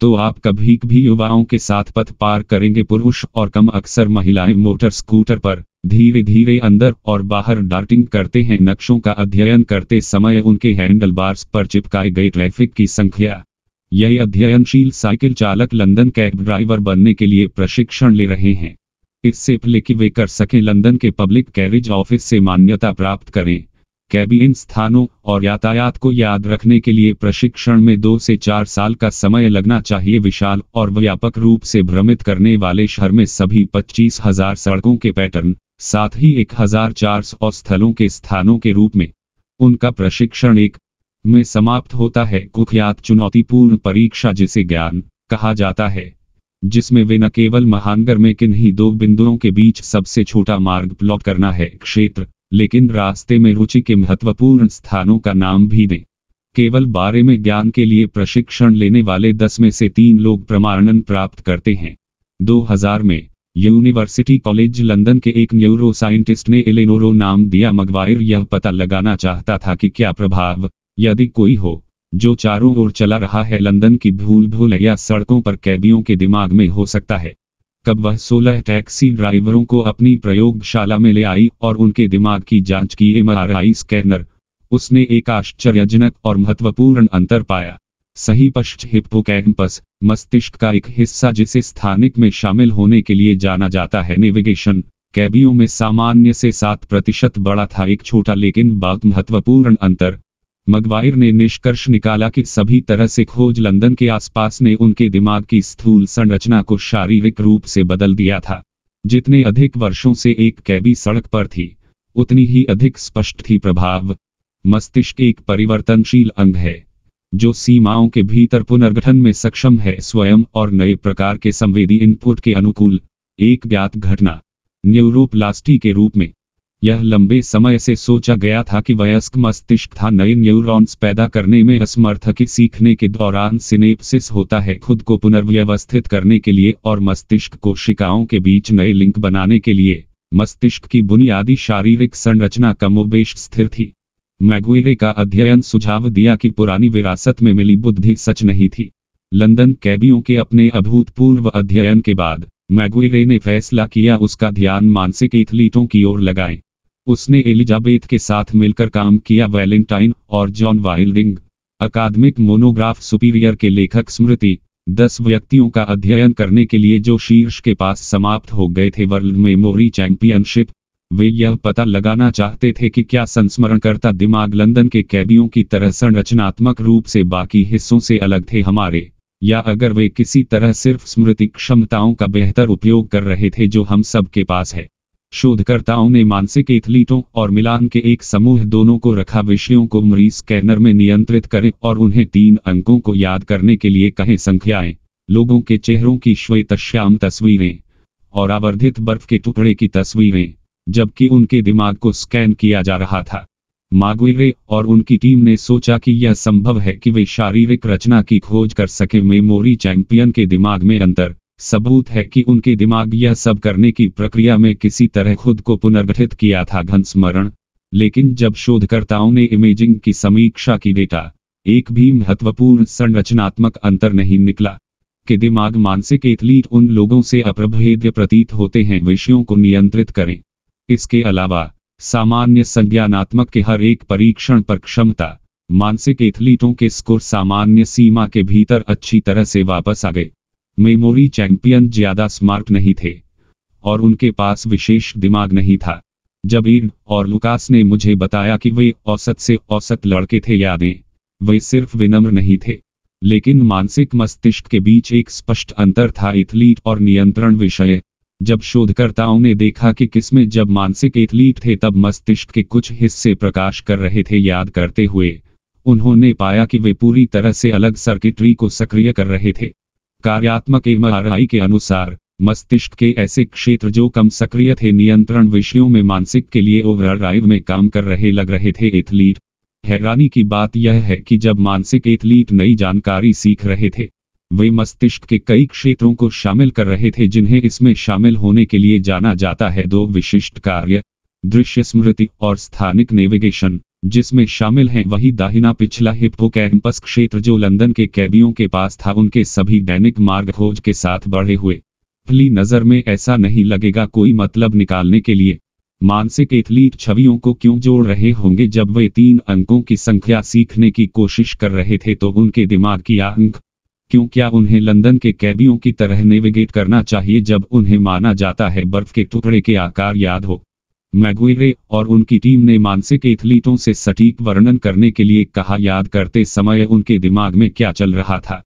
तो आप कभी भी युवाओं के साथ पथ पार करेंगे पुरुष और कम अक्सर महिलाएं मोटर स्कूटर पर धीरे धीरे अंदर और बाहर डार्टिंग करते हैं नक्शों का अध्ययन करते समय उनके हैंडल बार्स पर चिपकाए गए ट्रैफिक की संख्या यही अध्ययनशील साइकिल चालक लंदन कैब ड्राइवर बनने के लिए प्रशिक्षण ले रहे हैं इससे पहले कि वे कर सकें लंदन के पब्लिक कैरिज ऑफिस से मान्यता प्राप्त करें कैबिन स्थानों और यातायात को याद रखने के लिए प्रशिक्षण में दो से चार साल का समय लगना चाहिए विशाल और व्यापक रूप से भ्रमित करने वाले शहर में सभी पच्चीस हजार सड़कों के पैटर्न साथ ही एक हजार चार सौ स्थलों के स्थानों के रूप में उनका प्रशिक्षण एक में समाप्त होता है कुख्यात चुनौतीपूर्ण परीक्षा जिसे ज्ञान कहा जाता है जिसमें वे न केवल महानगर में किन्हीं दो बिंदुओं के बीच सबसे छोटा मार्ग प्लॉट करना है क्षेत्र लेकिन रास्ते में रुचि के महत्वपूर्ण स्थानों का नाम भी दें केवल बारे में ज्ञान के लिए प्रशिक्षण लेने वाले दस में से तीन लोग प्रमाणन प्राप्त करते हैं 2000 में यूनिवर्सिटी कॉलेज लंदन के एक न्यूरो साइंटिस्ट ने एलेनोरो नाम दिया मगवायर यह पता लगाना चाहता था कि क्या प्रभाव यदि कोई हो जो चारों ओर चला रहा है लंदन की भूल भूलैया सड़कों पर कैदियों के दिमाग में हो सकता है कब वह सोलह टैक्सी ड्राइवरों को अपनी प्रयोगशाला में ले आई और उनके दिमाग की जांच की एम स्कैनर उसने एक आश्चर्यजनक और महत्वपूर्ण अंतर पाया सही पश्च कैंपस मस्तिष्क का एक हिस्सा जिसे स्थानिक में शामिल होने के लिए जाना जाता है नेविगेशन कैबियों में सामान्य से सात प्रतिशत बड़ा था एक छोटा लेकिन बहुत महत्वपूर्ण अंतर मगवायर ने निष्कर्ष निकाला कि सभी तरह से खोज लंदन के आसपास ने उनके दिमाग की स्थूल संरचना को शारीरिक रूप से बदल दिया था जितने अधिक वर्षों से एक कैबी सड़क पर थी उतनी ही अधिक स्पष्ट थी प्रभाव मस्तिष्क एक परिवर्तनशील अंग है जो सीमाओं के भीतर पुनर्गठन में सक्षम है स्वयं और नए प्रकार के संवेदी इनपुट के अनुकूल एक ज्ञात घटना न्यूरोप्लास्टी के रूप में यह लंबे समय से सोचा गया था कि वयस्क मस्तिष्क था नए न्यूरॉन्स पैदा करने में असमर्थ की सीखने के दौरान सिनेप्सिस होता है खुद को पुनर्व्यवस्थित करने के लिए और मस्तिष्क कोशिकाओं के बीच नए लिंक बनाने के लिए मस्तिष्क की बुनियादी शारीरिक संरचना कमोबेश स्थिर थी मैगुरे का अध्ययन सुझाव दिया कि पुरानी विरासत में मिली बुद्धि सच नहीं थी लंदन कैबियों के अपने अभूतपूर्व अध्ययन के बाद मैगुरे ने फैसला किया उसका ध्यान मानसिक एथलीटों की ओर लगाएं उसने एलिजाबेथ के साथ मिलकर काम किया वैलेंटाइन और जॉन वाइल्डिंग अकादमिक मोनोग्राफ सुपीरियर के लेखक स्मृति दस व्यक्तियों का अध्ययन करने के लिए जो शीर्ष के पास समाप्त हो गए थे वर्ल्ड मेमोरी चैंपियनशिप वे यह पता लगाना चाहते थे कि क्या संस्मरणकर्ता दिमाग लंदन के कैदियों की तरह संरचनात्मक रूप से बाकी हिस्सों से अलग थे हमारे या अगर वे किसी तरह सिर्फ स्मृति क्षमताओं का बेहतर उपयोग कर रहे थे जो हम सबके पास है शोधकर्ताओं ने मानसिक एथलीटों और मिलान के एक समूह दोनों को रखा विषयों को मरी स्कैनर में नियंत्रित करें और उन्हें तीन अंकों को याद करने के लिए कहें संख्याएं लोगों के चेहरों की श्वेत श्याम तस्वीरें और आवर्धित बर्फ के टुकड़े की तस्वीरें जबकि उनके दिमाग को स्कैन किया जा रहा था मागुरे और उनकी टीम ने सोचा कि यह संभव है कि वे शारीरिक रचना की खोज कर सके मेमोरी चैंपियन के दिमाग में अंतर सबूत है कि उनके दिमाग यह सब करने की प्रक्रिया में किसी तरह खुद को पुनर्गठित किया था घन स्मरण लेकिन जब शोधकर्ताओं ने इमेजिंग की समीक्षा की डेटा एक भी महत्वपूर्ण संरचनात्मक अंतर नहीं निकला के दिमाग मानसिक एथलीट उन लोगों से अप्रभेद्य प्रतीत होते हैं विषयों को नियंत्रित करें इसके अलावा सामान्य संज्ञानात्मक के हर एक परीक्षण पर क्षमता मानसिक एथलीटों के स्कोर सामान्य सीमा के भीतर अच्छी तरह से वापस आ गए मेमोरी चैंपियन ज्यादा स्मार्ट नहीं थे और उनके पास विशेष दिमाग नहीं था जब ईड और लुकास ने मुझे बताया कि वे औसत से औसत लड़के थे यादें वे सिर्फ विनम्र नहीं थे लेकिन मानसिक मस्तिष्क के बीच एक स्पष्ट अंतर था एथलीट और नियंत्रण विषय जब शोधकर्ताओं ने देखा कि किसमें जब मानसिक एथलीट थे तब मस्तिष्क के कुछ हिस्से प्रकाश कर रहे थे याद करते हुए उन्होंने पाया कि वे पूरी तरह से अलग सर्किटरी को सक्रिय कर रहे थे कार्यात्मक एम के अनुसार मस्तिष्क के ऐसे क्षेत्र जो कम सक्रिय थे नियंत्रण विषयों में मानसिक के लिए ओवरड्राइव में काम कर रहे लग रहे थे एथलीट हैरानी की बात यह है कि जब मानसिक एथलीट नई जानकारी सीख रहे थे वे मस्तिष्क के कई क्षेत्रों को शामिल कर रहे थे जिन्हें इसमें शामिल होने के लिए जाना जाता है दो विशिष्ट कार्य दृश्य स्मृति और स्थानिक नेविगेशन जिसमें शामिल हैं वही दाहिना पिछला हिप्पो कैंपस क्षेत्र जो लंदन के कैदियों के पास था उनके सभी दैनिक मार्ग खोज के साथ बढ़े हुए पहली नज़र में ऐसा नहीं लगेगा कोई मतलब निकालने के लिए मानसिक एथलीट छवियों को क्यों जोड़ रहे होंगे जब वे तीन अंकों की संख्या सीखने की कोशिश कर रहे थे तो उनके दिमाग की अंक क्यों क्या उन्हें लंदन के कैदियों की तरह नेविगेट करना चाहिए जब उन्हें माना जाता है बर्फ के टुकड़े के आकार याद हो मैगुरे और उनकी टीम ने मानसिक एथलीटों से सटीक वर्णन करने के लिए कहा याद करते समय उनके दिमाग में क्या चल रहा था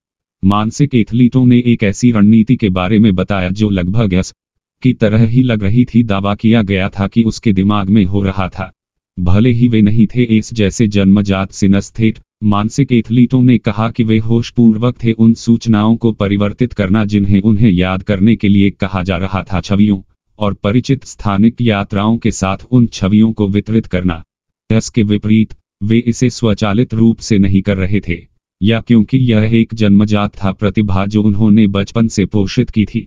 मानसिक एथलीटों ने एक ऐसी रणनीति के बारे में बताया जो लगभग यस की तरह ही लग रही थी दावा किया गया था कि उसके दिमाग में हो रहा था भले ही वे नहीं थे इस जैसे जन्मजात सिनस्थेट मानसिक एथलीटों ने कहा कि वे होशपूर्वक थे उन सूचनाओं को परिवर्तित करना जिन्हें उन्हें याद करने के लिए कहा जा रहा था छवियों और परिचित स्थानिक यात्राओं के साथ उन छवियों को वितरित करना इसके विपरीत वे इसे स्वचालित रूप से नहीं कर रहे थे या क्योंकि यह एक जन्मजात था प्रतिभा जो उन्होंने बचपन से पोषित की थी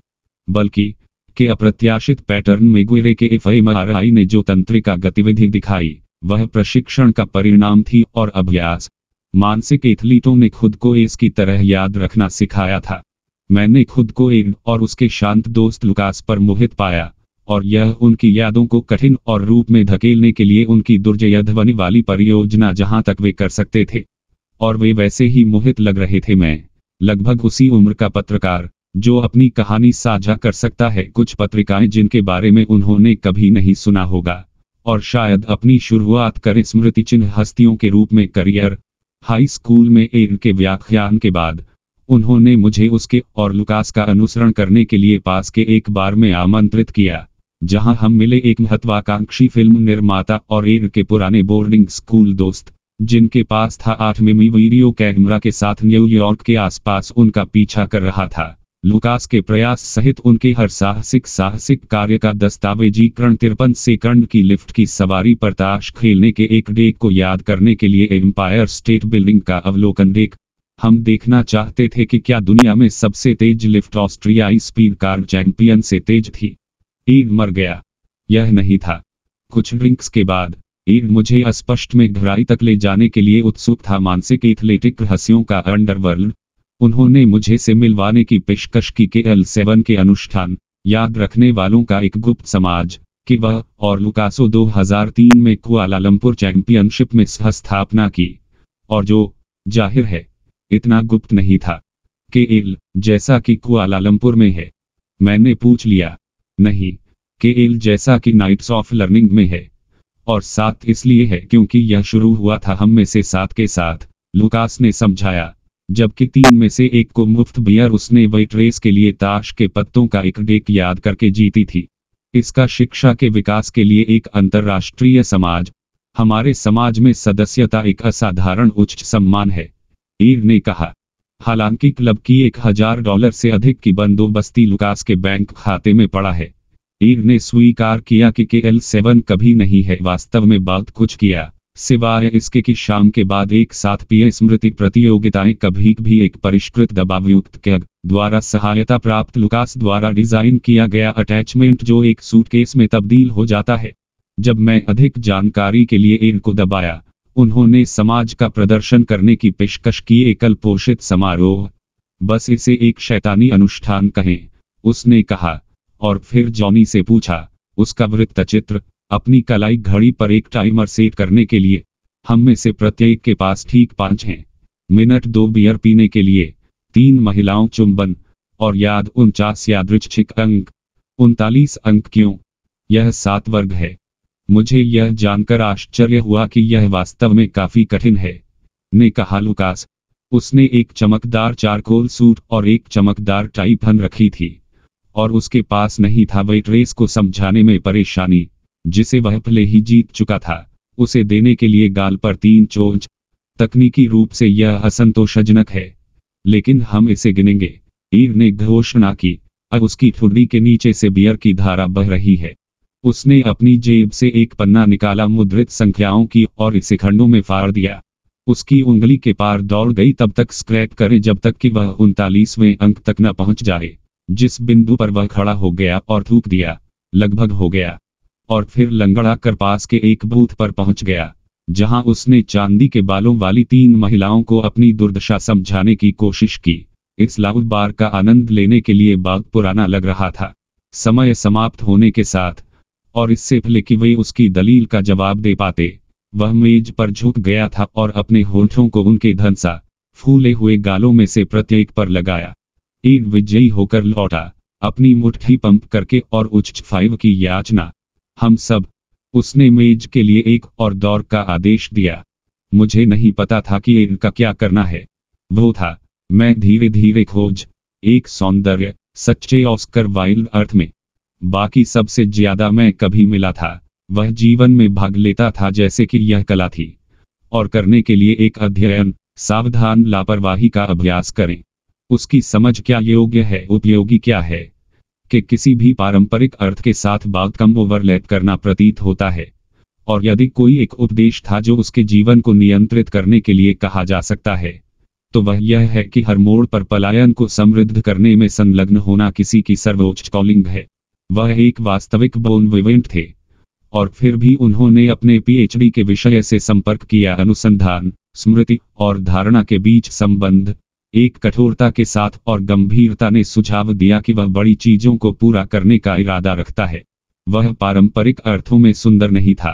बल्कि के अप्रत्याशित पैटर्न में गुरे के एफ ने जो तंत्रिका गतिविधि दिखाई वह प्रशिक्षण का परिणाम थी और अभ्यास मानसिक एथलीटों ने खुद को इसकी तरह याद रखना सिखाया था मैंने खुद को एक और उसके शांत दोस्त लुकास पर मोहित पाया और यह उनकी यादों को कठिन और रूप में धकेलने के लिए उनकी दुर्जय ध्वनि वाली परियोजना जहां तक वे कर सकते थे और वे वैसे ही मोहित लग रहे थे मैं लगभग उसी उम्र का पत्रकार जो अपनी कहानी साझा कर सकता है कुछ पत्रिकाएं जिनके बारे में उन्होंने कभी नहीं सुना होगा और शायद अपनी शुरुआत कर स्मृति चिन्ह हस्तियों के रूप में करियर हाई स्कूल में एन के व्याख्यान के बाद उन्होंने मुझे उसके और लुकास का अनुसरण करने के लिए पास के एक बार में आमंत्रित किया जहां हम मिले एक महत्वाकांक्षी फिल्म निर्माता और एर के पुराने बोर्डिंग स्कूल दोस्त जिनके पास था आठ मिमी वीडियो कैमरा के साथ न्यूयॉर्क के आसपास उनका पीछा कर रहा था लुकास के प्रयास सहित उनके हर साहसिक साहसिक कार्य का दस्तावेजीकरण तिरपन सेकंड की लिफ्ट की सवारी पर ताश खेलने के एक डेक को याद करने के लिए एम्पायर स्टेट बिल्डिंग का अवलोकन डेक हम देखना चाहते थे कि क्या दुनिया में सबसे तेज लिफ्ट ऑस्ट्रियाई स्पीड कार चैंपियन से तेज थी ईद मर गया यह नहीं था कुछ ड्रिंक्स के बाद ईद मुझे अस्पष्ट में गहराई तक ले जाने के लिए उत्सुक था मानसिक एथलेटिक रहस्यों का अंडरवर्ल्ड उन्होंने मुझे से मिलवाने की पेशकश की के एल सेवन के अनुष्ठान याद रखने वालों का एक गुप्त समाज कि वह और लुकासो 2003 में कुआलालंपुर चैंपियनशिप में सहस्थापना की और जो जाहिर है इतना गुप्त नहीं था के एल जैसा कि कुआलालंपुर में है मैंने पूछ लिया नहीं के एल जैसा कि नाइट्स ऑफ लर्निंग में है और सात इसलिए है क्योंकि यह शुरू हुआ था हम में से सात के साथ लुकास ने समझाया जबकि तीन में से एक को मुफ्त बियर उसने वेट्रेस के लिए ताश के पत्तों का एक डेक याद करके जीती थी इसका शिक्षा के विकास के लिए एक अंतर्राष्ट्रीय समाज हमारे समाज में सदस्यता एक असाधारण उच्च सम्मान है ईर ने कहा हालांकि क्लब की एक हजार डॉलर से अधिक की बंदोबस्ती लुकास के बैंक खाते में पड़ा है ईर ने स्वीकार किया कि के एल सेवन कभी नहीं है वास्तव में बात कुछ किया सिवाय इसके कि शाम के बाद एक साथ पीए स्मृति प्रतियोगिताएं कभी भी एक परिष्कृत दबावयुक्त कैग द्वारा सहायता प्राप्त लुकास द्वारा डिजाइन किया गया अटैचमेंट जो एक सूटकेस में तब्दील हो जाता है जब मैं अधिक जानकारी के लिए ईर को दबाया उन्होंने समाज का प्रदर्शन करने की पेशकश की एकल पोषित समारोह बस इसे एक शैतानी अनुष्ठान कहें उसने कहा और फिर जॉनी से पूछा उसका वृत्तचित्र अपनी कलाई घड़ी पर एक टाइमर सेट करने के लिए हम में से प्रत्येक के पास ठीक पांच हैं मिनट दो बियर पीने के लिए तीन महिलाओं चुंबन और याद उनचास यादृच्छिक अंक उनतालीस अंक क्यों यह सात वर्ग है मुझे यह जानकर आश्चर्य हुआ कि यह वास्तव में काफी कठिन है ने कहा लुकास उसने एक चमकदार चारकोल सूट और एक चमकदार टाई पहन रखी थी और उसके पास नहीं था वेट्रेस को समझाने में परेशानी जिसे वह पहले ही जीत चुका था उसे देने के लिए गाल पर तीन चोंच तकनीकी रूप से यह असंतोषजनक है लेकिन हम इसे गिनेंगे ईर ने घोषणा की अब उसकी ठुड्डी के नीचे से बियर की धारा बह रही है उसने अपनी जेब से एक पन्ना निकाला मुद्रित संख्याओं की और इसे खंडों में फाड़ दिया उसकी उंगली के पार दौड़ गई तब तक स्क्रैप करे जब तक कि वह उनतालीसवें अंक तक न पहुंच जाए जिस बिंदु पर वह खड़ा हो गया और थूक दिया लगभग हो गया और फिर लंगड़ा कर पास के एक बूथ पर पहुंच गया जहां उसने चांदी के बालों वाली तीन महिलाओं को अपनी दुर्दशा समझाने की कोशिश की इस लाउड बार का आनंद लेने के लिए बाग पुराना लग रहा था समय समाप्त होने के साथ और इससे पहले कि वे उसकी दलील का जवाब दे पाते वह मेज पर झुक गया था और अपने होठों को उनके धनसा फूले हुए गालों में से प्रत्येक पर लगाया एक विजयी होकर लौटा अपनी मुट्ठी पंप करके और उच्च फाइव की याचना हम सब उसने मेज के लिए एक और दौर का आदेश दिया मुझे नहीं पता था कि इनका क्या करना है वो था मैं धीरे धीरे खोज एक सौंदर्य सच्चे ऑस्कर वाइल्ड अर्थ में बाकी सबसे ज्यादा मैं कभी मिला था वह जीवन में भाग लेता था जैसे कि यह कला थी और करने के लिए एक अध्ययन सावधान लापरवाही का अभ्यास करें उसकी समझ क्या योग्य है उपयोगी क्या है कि किसी भी पारंपरिक अर्थ के साथ बात कम ओवरलैप करना प्रतीत होता है और यदि कोई एक उपदेश था जो उसके जीवन को नियंत्रित करने के लिए कहा जा सकता है तो वह यह है कि हर मोड़ पर पलायन को समृद्ध करने में संलग्न होना किसी की सर्वोच्च कॉलिंग है वह एक वास्तविक बोन विवेंट थे और फिर भी उन्होंने अपने पीएचडी के विषय से संपर्क किया अनुसंधान स्मृति और धारणा के बीच संबंध एक कठोरता के साथ और गंभीरता ने सुझाव दिया कि वह बड़ी चीजों को पूरा करने का इरादा रखता है वह पारंपरिक अर्थों में सुंदर नहीं था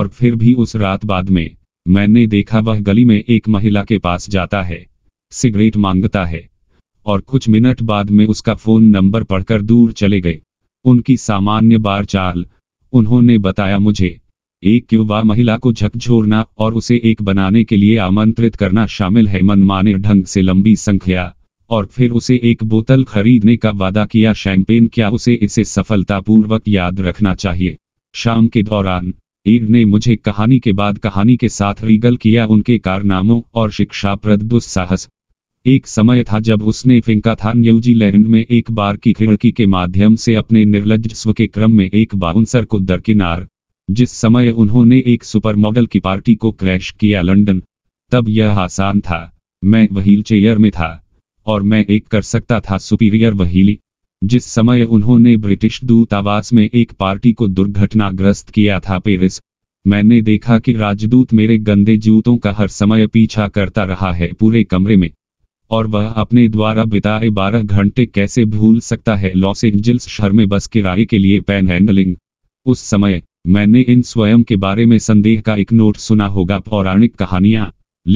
और फिर भी उस रात बाद में मैंने देखा वह गली में एक महिला के पास जाता है सिगरेट मांगता है और कुछ मिनट बाद में उसका फोन नंबर पढ़कर दूर चले गए उनकी सामान्य बार चाल उन्होंने बताया मुझे एक युवा महिला को झकझोरना और उसे एक बनाने के लिए आमंत्रित करना शामिल है मनमाने ढंग से लंबी संख्या और फिर उसे एक बोतल खरीदने का वादा किया शैंपेन क्या उसे इसे सफलतापूर्वक याद रखना चाहिए शाम के दौरान ईर ने मुझे कहानी के बाद कहानी के साथ रीगल किया उनके कारनामों और शिक्षाप्रद दुस्साहस एक समय था जब उसने फेंका था न्यूजीलैंड में एक बार की खिड़की के माध्यम से अपने निर्लज स्व के क्रम में एक बाउंसर को दरकिनार जिस समय उन्होंने एक सुपर मॉडल की पार्टी को क्रैश किया लंदन तब यह आसान था मैं वहील चेयर में था और मैं एक कर सकता था सुपीरियर वहीली जिस समय उन्होंने ब्रिटिश दूतावास में एक पार्टी को दुर्घटनाग्रस्त किया था पेरिस मैंने देखा कि राजदूत मेरे गंदे जूतों का हर समय पीछा करता रहा है पूरे कमरे में और वह अपने द्वारा बिताए 12 घंटे कैसे भूल सकता है लॉस एंजल्स शहर में बस किराए के लिए पैन हैंडलिंग उस समय मैंने इन स्वयं के बारे में संदेह का एक नोट सुना होगा पौराणिक कहानियां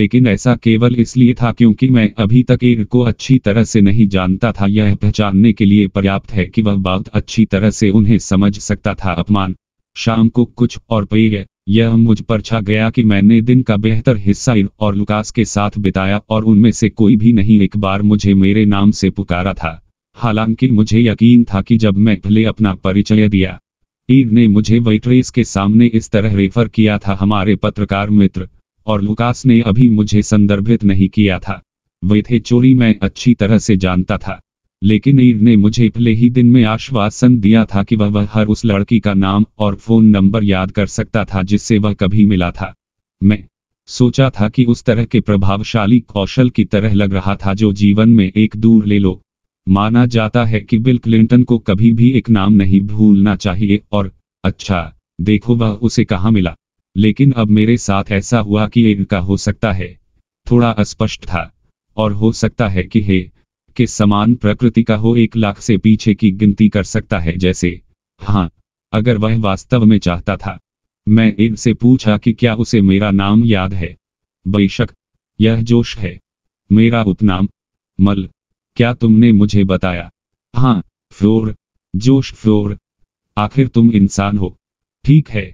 लेकिन ऐसा केवल इसलिए था क्योंकि मैं अभी तक एर को अच्छी तरह से नहीं जानता था यह पहचानने के लिए पर्याप्त है कि वह बहुत अच्छी तरह से उन्हें समझ सकता था अपमान शाम को कुछ और पेय यह मुझ पर छा गया कि मैंने दिन का बेहतर हिस्सा इन और लुकास के साथ बिताया और उनमें से कोई भी नहीं एक बार मुझे मेरे नाम से पुकारा था हालांकि मुझे यकीन था कि जब मैं भले अपना परिचय दिया ईद ने मुझे वेट्रेस के सामने इस तरह रेफर किया था हमारे पत्रकार मित्र और लुकास ने अभी मुझे संदर्भित नहीं किया था वे थे चोरी मैं अच्छी तरह से जानता था लेकिन ईर ने मुझे पहले ही दिन में आश्वासन दिया था कि वह वह हर उस लड़की का नाम और फोन नंबर याद कर सकता था जिससे वह कभी मिला था मैं सोचा था कि उस तरह के प्रभावशाली कौशल की तरह लग रहा था जो जीवन में एक दूर ले लो माना जाता है कि बिल क्लिंटन को कभी भी एक नाम नहीं भूलना चाहिए और अच्छा देखो वह उसे कहाँ मिला लेकिन अब मेरे साथ ऐसा हुआ कि का हो सकता है थोड़ा अस्पष्ट था और हो सकता है कि हे के समान प्रकृति का हो एक लाख से पीछे की गिनती कर सकता है जैसे हाँ अगर वह वास्तव में चाहता था मैं एक से पूछा कि क्या उसे मेरा नाम याद है बेशक यह जोश है मेरा उपनाम मल क्या तुमने मुझे बताया हाँ फ्लोर जोश फ्लोर आखिर तुम इंसान हो ठीक है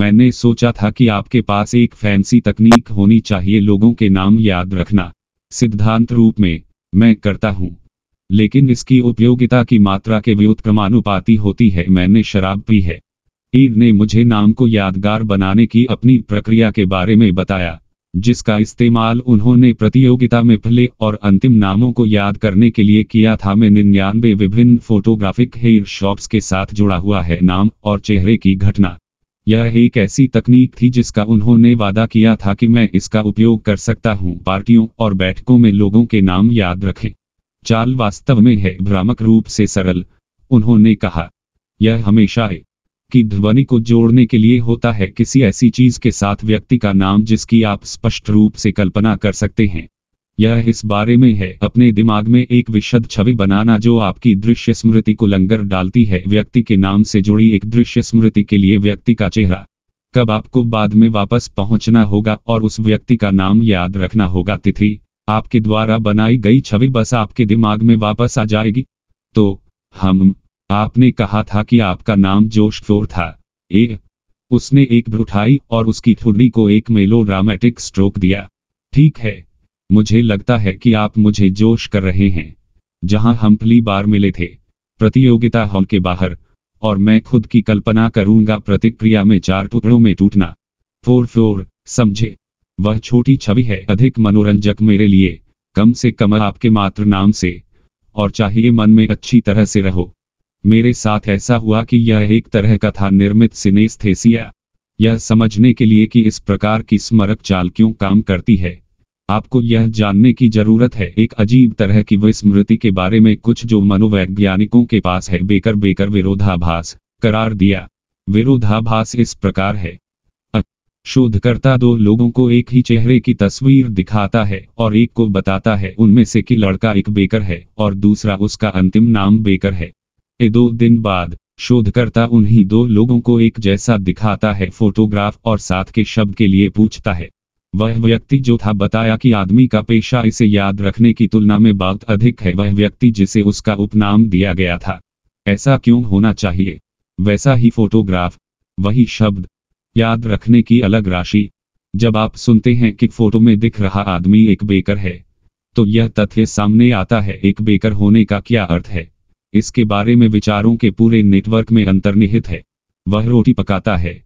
मैंने सोचा था कि आपके पास एक फैंसी तकनीक होनी चाहिए लोगों के नाम याद रखना सिद्धांत रूप में मैं करता हूँ लेकिन इसकी उपयोगिता की मात्रा के व्युत्क्रमानुपाती होती है मैंने शराब पी है ईद ने मुझे नाम को यादगार बनाने की अपनी प्रक्रिया के बारे में बताया जिसका इस्तेमाल उन्होंने प्रतियोगिता में पहले और अंतिम नामों को याद करने के लिए किया था मैं निन्यानवे विभिन्न फोटोग्राफिक हेयर शॉप्स के साथ जुड़ा हुआ है नाम और चेहरे की घटना यह एक ऐसी तकनीक थी जिसका उन्होंने वादा किया था कि मैं इसका उपयोग कर सकता हूं पार्टियों और बैठकों में लोगों के नाम याद रखें चाल वास्तव में है भ्रामक रूप से सरल उन्होंने कहा यह हमेशा है कि ध्वनि को जोड़ने के लिए होता है किसी ऐसी चीज के साथ व्यक्ति का नाम जिसकी आप स्पष्ट रूप से कल्पना कर सकते हैं यह इस बारे में है अपने दिमाग में एक विशद छवि बनाना जो आपकी दृश्य स्मृति को लंगर डालती है व्यक्ति के नाम से जुड़ी एक दृश्य स्मृति के लिए व्यक्ति का चेहरा कब आपको बाद में वापस पहुंचना होगा और उस व्यक्ति का नाम याद रखना होगा तिथि आपके द्वारा बनाई गई छवि बस आपके दिमाग में वापस आ जाएगी तो हम आपने कहा था कि आपका नाम जोश फोर था ए उसने एक भ्रुठाई और उसकी ठुर्री को एक मेलो ड्रामेटिक स्ट्रोक दिया ठीक है मुझे लगता है कि आप मुझे जोश कर रहे हैं जहां हम्फली बार मिले थे प्रतियोगिता हॉल के बाहर और मैं खुद की कल्पना करूंगा प्रतिक्रिया में चार टुकड़ों में टूटना फोर फ्लोर समझे वह छोटी छवि है अधिक मनोरंजक मेरे लिए कम से कम आपके मात्र नाम से और चाहिए मन में अच्छी तरह से रहो मेरे साथ ऐसा हुआ कि यह एक तरह का था निर्मित सिनेस्थेसिया यह समझने के लिए कि इस प्रकार की स्मरक चाल क्यों काम करती है आपको यह जानने की जरूरत है एक अजीब तरह की विस्मृति के बारे में कुछ जो मनोवैज्ञानिकों के पास है बेकर बेकर विरोधाभास करार दिया विरोधाभास इस प्रकार है शोधकर्ता दो लोगों को एक ही चेहरे की तस्वीर दिखाता है और एक को बताता है उनमें से कि लड़का एक बेकर है और दूसरा उसका अंतिम नाम बेकर है ए दो दिन बाद शोधकर्ता उन्हीं दो लोगों को एक जैसा दिखाता है फोटोग्राफ और साथ के शब्द के लिए पूछता है वह व्यक्ति जो था बताया कि आदमी का पेशा इसे याद रखने की तुलना में बहुत अधिक है वह व्यक्ति जिसे उसका उपनाम दिया गया था ऐसा क्यों होना चाहिए वैसा ही फोटोग्राफ वही शब्द याद रखने की अलग राशि जब आप सुनते हैं कि फोटो में दिख रहा आदमी एक बेकर है तो यह तथ्य सामने आता है एक बेकर होने का क्या अर्थ है इसके बारे में विचारों के पूरे नेटवर्क में अंतर्निहित है वह रोटी पकाता है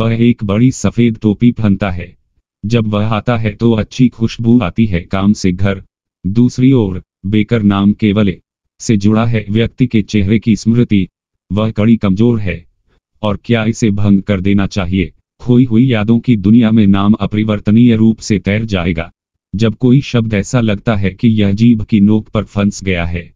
वह एक बड़ी सफेद टोपी पहनता है जब वह आता है तो अच्छी खुशबू आती है काम से घर दूसरी ओर बेकर नाम केवल से जुड़ा है व्यक्ति के चेहरे की स्मृति वह कड़ी कमजोर है और क्या इसे भंग कर देना चाहिए खोई हुई यादों की दुनिया में नाम अपरिवर्तनीय रूप से तैर जाएगा जब कोई शब्द ऐसा लगता है कि यह जीभ की नोक पर फंस गया है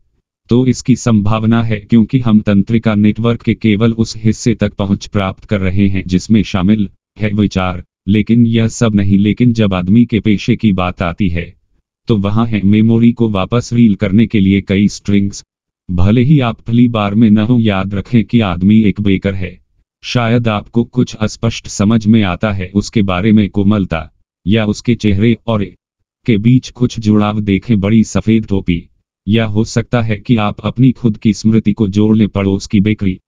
तो इसकी संभावना है क्योंकि हम तंत्रिका नेटवर्क के केवल उस हिस्से तक पहुंच प्राप्त कर रहे हैं जिसमें शामिल है विचार लेकिन यह सब नहीं लेकिन जब आदमी के पेशे की बात आती है तो वहां है मेमोरी को वापस रील करने के लिए कई स्ट्रिंग्स भले ही आप पहली बार में न हो याद रखें कि आदमी एक बेकर है शायद आपको कुछ अस्पष्ट समझ में आता है उसके बारे में कोमलता या उसके चेहरे और के बीच कुछ जुड़ाव देखें बड़ी सफेद टोपी या हो सकता है कि आप अपनी खुद की स्मृति को जोड़ लें पड़ोस की बेकरी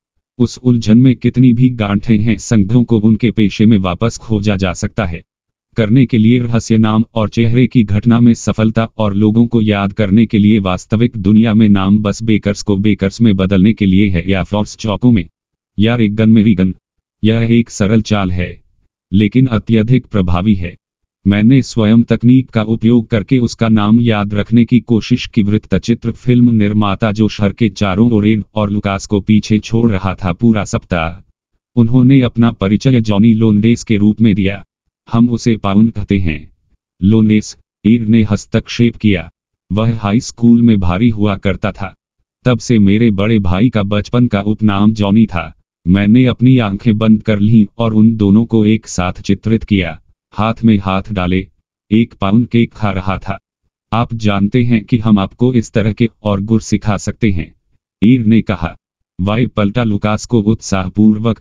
उस उलझन में कितनी भी गांठें हैं संघों को उनके पेशे में वापस खोजा जा सकता है करने के लिए रहस्य नाम और चेहरे की घटना में सफलता और लोगों को याद करने के लिए वास्तविक दुनिया में नाम बस बेकर्स को बेकर्स में बदलने के लिए है या फॉर्स चौकों में या रिगन में रिगन यह एक सरल चाल है लेकिन अत्यधिक प्रभावी है मैंने स्वयं तकनीक का उपयोग करके उसका नाम याद रखने की कोशिश की वृत्तचित्र फिल्म निर्माता जो शहर के चारों ओरेन और लुकास को पीछे छोड़ रहा था पूरा सप्ताह उन्होंने अपना परिचय जॉनी लोनडेस के रूप में दिया हम उसे पाउन कहते हैं लोनेस ईर ने हस्तक्षेप किया वह हाई स्कूल में भारी हुआ करता था तब से मेरे बड़े भाई का बचपन का उपनाम जॉनी था मैंने अपनी आंखें बंद कर ली और उन दोनों को एक साथ चित्रित किया हाथ में हाथ डाले एक पाउंड केक खा रहा था आप जानते हैं कि हम आपको इस तरह के और गुर सिखा सकते हैं ईर ने कहा वाई पलटा लुकास को उत्साहपूर्वक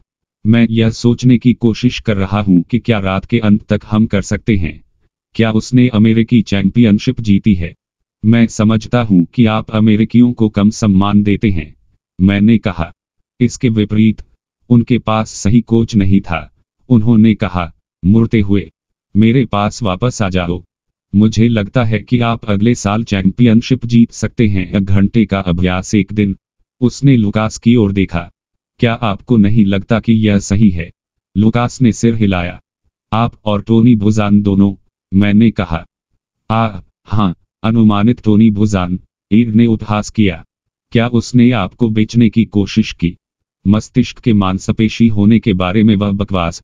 मैं यह सोचने की कोशिश कर रहा हूं कि क्या रात के अंत तक हम कर सकते हैं क्या उसने अमेरिकी चैंपियनशिप जीती है मैं समझता हूं कि आप अमेरिकियों को कम सम्मान देते हैं मैंने कहा इसके विपरीत उनके पास सही कोच नहीं था उन्होंने कहा मुड़ते हुए मेरे पास वापस आ जाओ मुझे लगता है कि आप अगले साल चैंपियनशिप जीत सकते हैं एक घंटे का अभ्यास एक दिन उसने लुकास की ओर देखा क्या आपको नहीं लगता कि यह सही है लुकास ने सिर हिलाया आप और टोनी बुजान दोनों मैंने कहा आ हाँ अनुमानित टोनी बुजान ईर ने उपहास किया क्या उसने आपको बेचने की कोशिश की मस्तिष्क के मांसपेशी होने के बारे में वह बकवास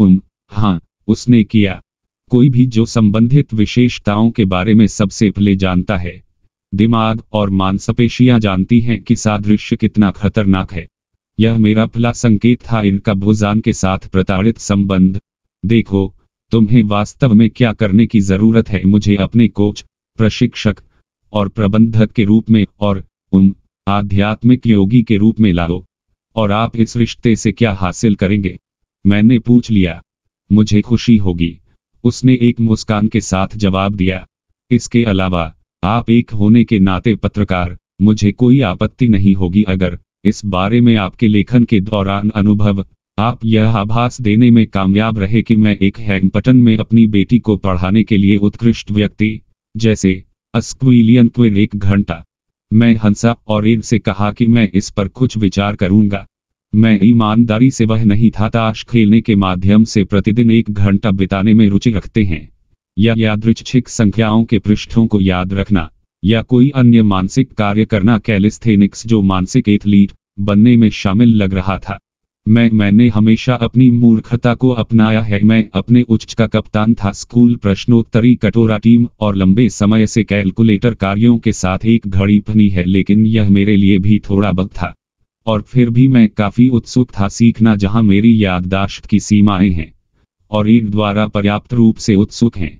उम हाँ उसने किया कोई भी जो संबंधित विशेषताओं के बारे में सबसे पहले जानता है दिमाग और मांसपेशियां जानती हैं कि सादृश्य कितना खतरनाक है यह मेरा भला संकेत था इनका भूजान के साथ प्रताड़ित संबंध देखो तुम्हें वास्तव में क्या करने की जरूरत है मुझे अपने कोच प्रशिक्षक और प्रबंधक के रूप में और उन आध्यात्मिक योगी के रूप में लाओ और आप इस रिश्ते से क्या हासिल करेंगे मैंने पूछ लिया मुझे खुशी होगी उसने एक मुस्कान के साथ जवाब दिया इसके अलावा आप एक होने के नाते पत्रकार मुझे कोई आपत्ति नहीं होगी अगर इस बारे में आपके लेखन के दौरान अनुभव आप यह आभास देने में कामयाब रहे कि मैं एक हैंगपटन में अपनी बेटी को पढ़ाने के लिए उत्कृष्ट व्यक्ति जैसे अस्क्विलियन क्विर एक घंटा मैं हंसा और इनसे कहा कि मैं इस पर कुछ विचार करूंगा मैं ईमानदारी से वह नहीं था ताश खेलने के माध्यम से प्रतिदिन एक घंटा बिताने में रुचि रखते हैं या यादृच्छिक संख्याओं के पृष्ठों को याद रखना या कोई अन्य मानसिक कार्य करना कैलिस्थेनिक्स जो मानसिक एथलीट बनने में शामिल लग रहा था मैं मैंने हमेशा अपनी मूर्खता को अपनाया है मैं अपने उच्च का कप्तान था स्कूल प्रश्नोत्तरी कटोरा टीम और लंबे समय से कैलकुलेटर कार्यों के साथ एक घड़ी बनी है लेकिन यह मेरे लिए भी थोड़ा बग था और फिर भी मैं काफ़ी उत्सुक था सीखना जहां मेरी याददाश्त की सीमाएं हैं और एक द्वारा पर्याप्त रूप से उत्सुक हैं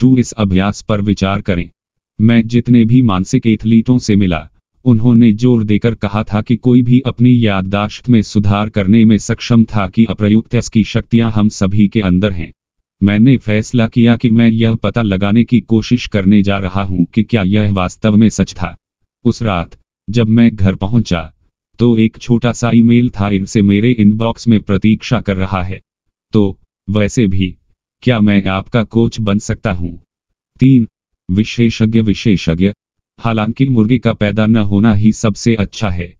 टू इस अभ्यास पर विचार करें मैं जितने भी मानसिक एथलीटों से मिला उन्होंने जोर देकर कहा था कि कोई भी अपनी याददाश्त में सुधार करने में सक्षम था कि अप्रयुक्त की शक्तियां हम सभी के अंदर हैं मैंने फैसला किया कि मैं यह पता लगाने की कोशिश करने जा रहा हूं कि क्या यह वास्तव में सच था उस रात जब मैं घर पहुंचा तो एक छोटा सा ईमेल था इनसे मेरे इनबॉक्स में प्रतीक्षा कर रहा है तो वैसे भी क्या मैं आपका कोच बन सकता हूँ तीन विशेषज्ञ विशेषज्ञ हालांकि मुर्गी का पैदा न होना ही सबसे अच्छा है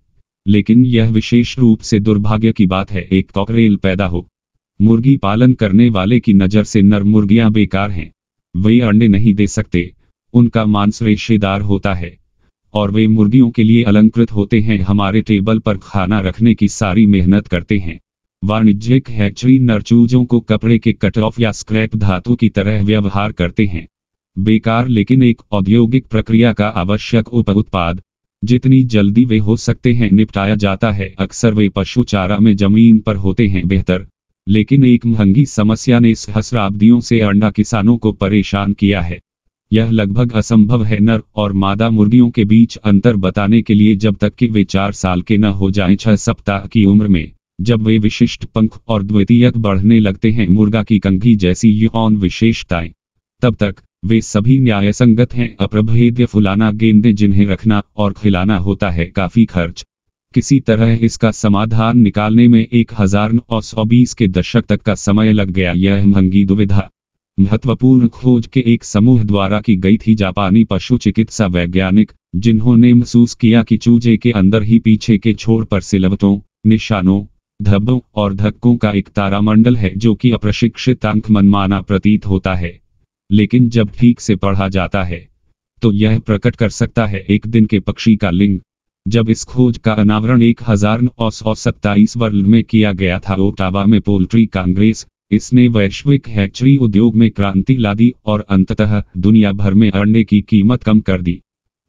लेकिन यह विशेष रूप से दुर्भाग्य की बात है एक कॉकरेल पैदा हो मुर्गी पालन करने वाले की नज़र से नर मुर्गियां बेकार हैं वे अंडे नहीं दे सकते उनका मांस रेशेदार होता है और वे मुर्गियों के लिए अलंकृत होते हैं हमारे टेबल पर खाना रखने की सारी मेहनत करते हैं वाणिज्यिक हैचरी नरचूजों को कपड़े के कट ऑफ या स्क्रैप धातु की तरह व्यवहार करते हैं बेकार लेकिन एक औद्योगिक प्रक्रिया का आवश्यक उप उत्पाद जितनी जल्दी वे हो सकते हैं निपटाया जाता है अक्सर वे पशु चारा में जमीन पर होते हैं बेहतर लेकिन एक महंगी समस्या ने सहस्राब्दियों से अंडा किसानों को परेशान किया है यह लगभग असंभव है नर और मादा मुर्गियों के बीच अंतर बताने के लिए जब तक कि वे चार साल के न हो जाएं छह सप्ताह की उम्र में जब वे विशिष्ट पंख और द्वितीयक बढ़ने लगते हैं मुर्गा की कंघी जैसी यौन विशेषताएं तब तक वे सभी न्यायसंगत हैं अप्रभेद्य फुलाना गेंदे जिन्हें रखना और खिलाना होता है काफी खर्च किसी तरह इसका समाधान निकालने में एक हजार नौ सौ बीस के दशक तक का समय लग गया यह महंगी दुविधा महत्वपूर्ण खोज के एक समूह द्वारा की गई थी जापानी पशु चिकित्सा वैज्ञानिक जिन्होंने महसूस किया कि चूजे के अंदर ही पीछे के छोर पर सिलवटों निशानों धब्बों और धक्कों का एक तारामंडल है जो कि अप्रशिक्षित अंक मनमाना प्रतीत होता है लेकिन जब ठीक से पढ़ा जाता है तो यह प्रकट कर सकता है एक दिन के पक्षी का लिंग जब इस खोज का अनावरण एक हजार नौ सौ सत्ताईस वर्ल्ड में किया गया था ओटावा में पोल्ट्री कांग्रेस इसने वैश्विक हैचरी उद्योग में क्रांति ला दी और अंततः दुनिया भर में अंडे की कीमत कम कर दी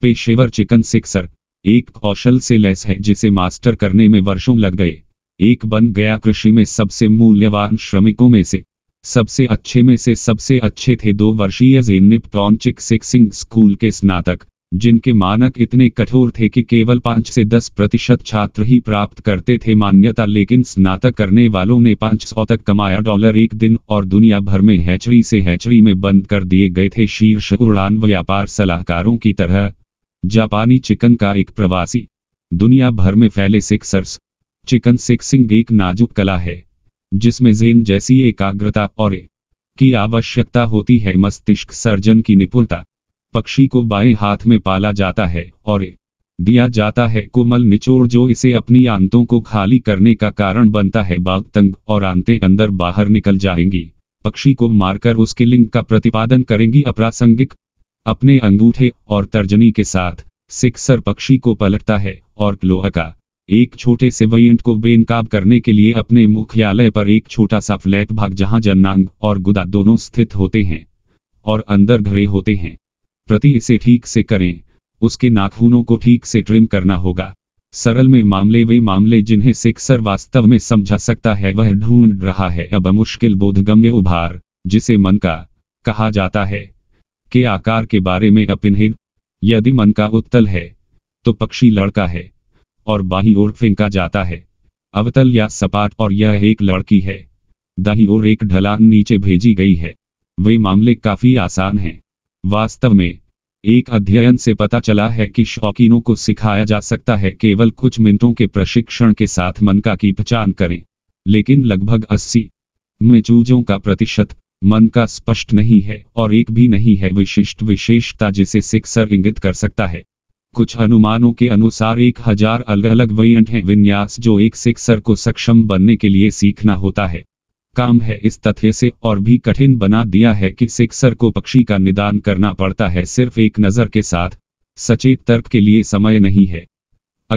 पेशेवर चिकन सिक्सर एक कौशल से लैस है जिसे मास्टर करने में वर्षों लग गए एक बन गया कृषि में सबसे मूल्यवान श्रमिकों में से सबसे अच्छे में से सबसे अच्छे थे दो वर्षीय जेनिप टॉनचिक सिक्सिंग स्कूल के स्नातक जिनके मानक इतने कठोर थे कि केवल पांच से दस प्रतिशत छात्र ही प्राप्त करते थे मान्यता लेकिन स्नातक करने वालों ने पांच सौ तक कमाया डॉलर एक दिन और दुनिया भर में हैचरी से हैचरी में बंद कर दिए गए थे शीर्ष उड़ान व्यापार सलाहकारों की तरह जापानी चिकन का एक प्रवासी दुनिया भर में फैले सिक्सर्स चिकन सिक्सिंग एक नाजुक कला है जिसमें जेन जैसी एकाग्रता और की आवश्यकता होती है मस्तिष्क सर्जन की निपुणता पक्षी को बाएं हाथ में पाला जाता है और दिया जाता है कोमल निचोड़ जो इसे अपनी आंतों को खाली करने का कारण बनता है बाघ तंग और आंते अंदर बाहर निकल जाएंगी पक्षी को मारकर उसके लिंग का प्रतिपादन करेंगी अप्रासंगिक अपने अंगूठे और तर्जनी के साथ सिक्सर पक्षी को पलटता है और लोहा का एक छोटे से वेंट को बेनकाब करने के लिए अपने मुख्यालय पर एक छोटा सा फ्लैट भाग जहां जन्नांग और गुदा दोनों स्थित होते हैं और अंदर घरे होते हैं प्रति इसे ठीक से करें उसके नाखूनों को ठीक से ट्रिम करना होगा सरल में मामले वे मामले जिन्हें सिक्सर वास्तव में समझा सकता है वह ढूंढ रहा है अब मुश्किल बोधगम्य उभार जिसे मन का कहा जाता है के आकार के बारे में अपिन्हित यदि मन का उत्तल है तो पक्षी लड़का है और बाही ओर फेंका जाता है अवतल या सपाट और यह एक लड़की है दही ओर एक ढलान नीचे भेजी गई है वे मामले काफी आसान हैं वास्तव में एक अध्ययन से पता चला है कि शौकीनों को सिखाया जा सकता है केवल कुछ मिनटों के प्रशिक्षण के साथ मनका की पहचान करें लेकिन लगभग अस्सी में चूजों का प्रतिशत मन का स्पष्ट नहीं है और एक भी नहीं है विशिष्ट विशेषता जिसे सिक्सर इंगित कर सकता है कुछ अनुमानों के अनुसार एक हजार अलग अलग वेयंट हैं विन्यास जो एक सिक्सर को सक्षम बनने के लिए सीखना होता है काम है इस तथ्य से और भी कठिन बना दिया है कि सिक्सर को पक्षी का निदान करना पड़ता है सिर्फ एक नज़र के साथ सचेत तर्क के लिए समय नहीं है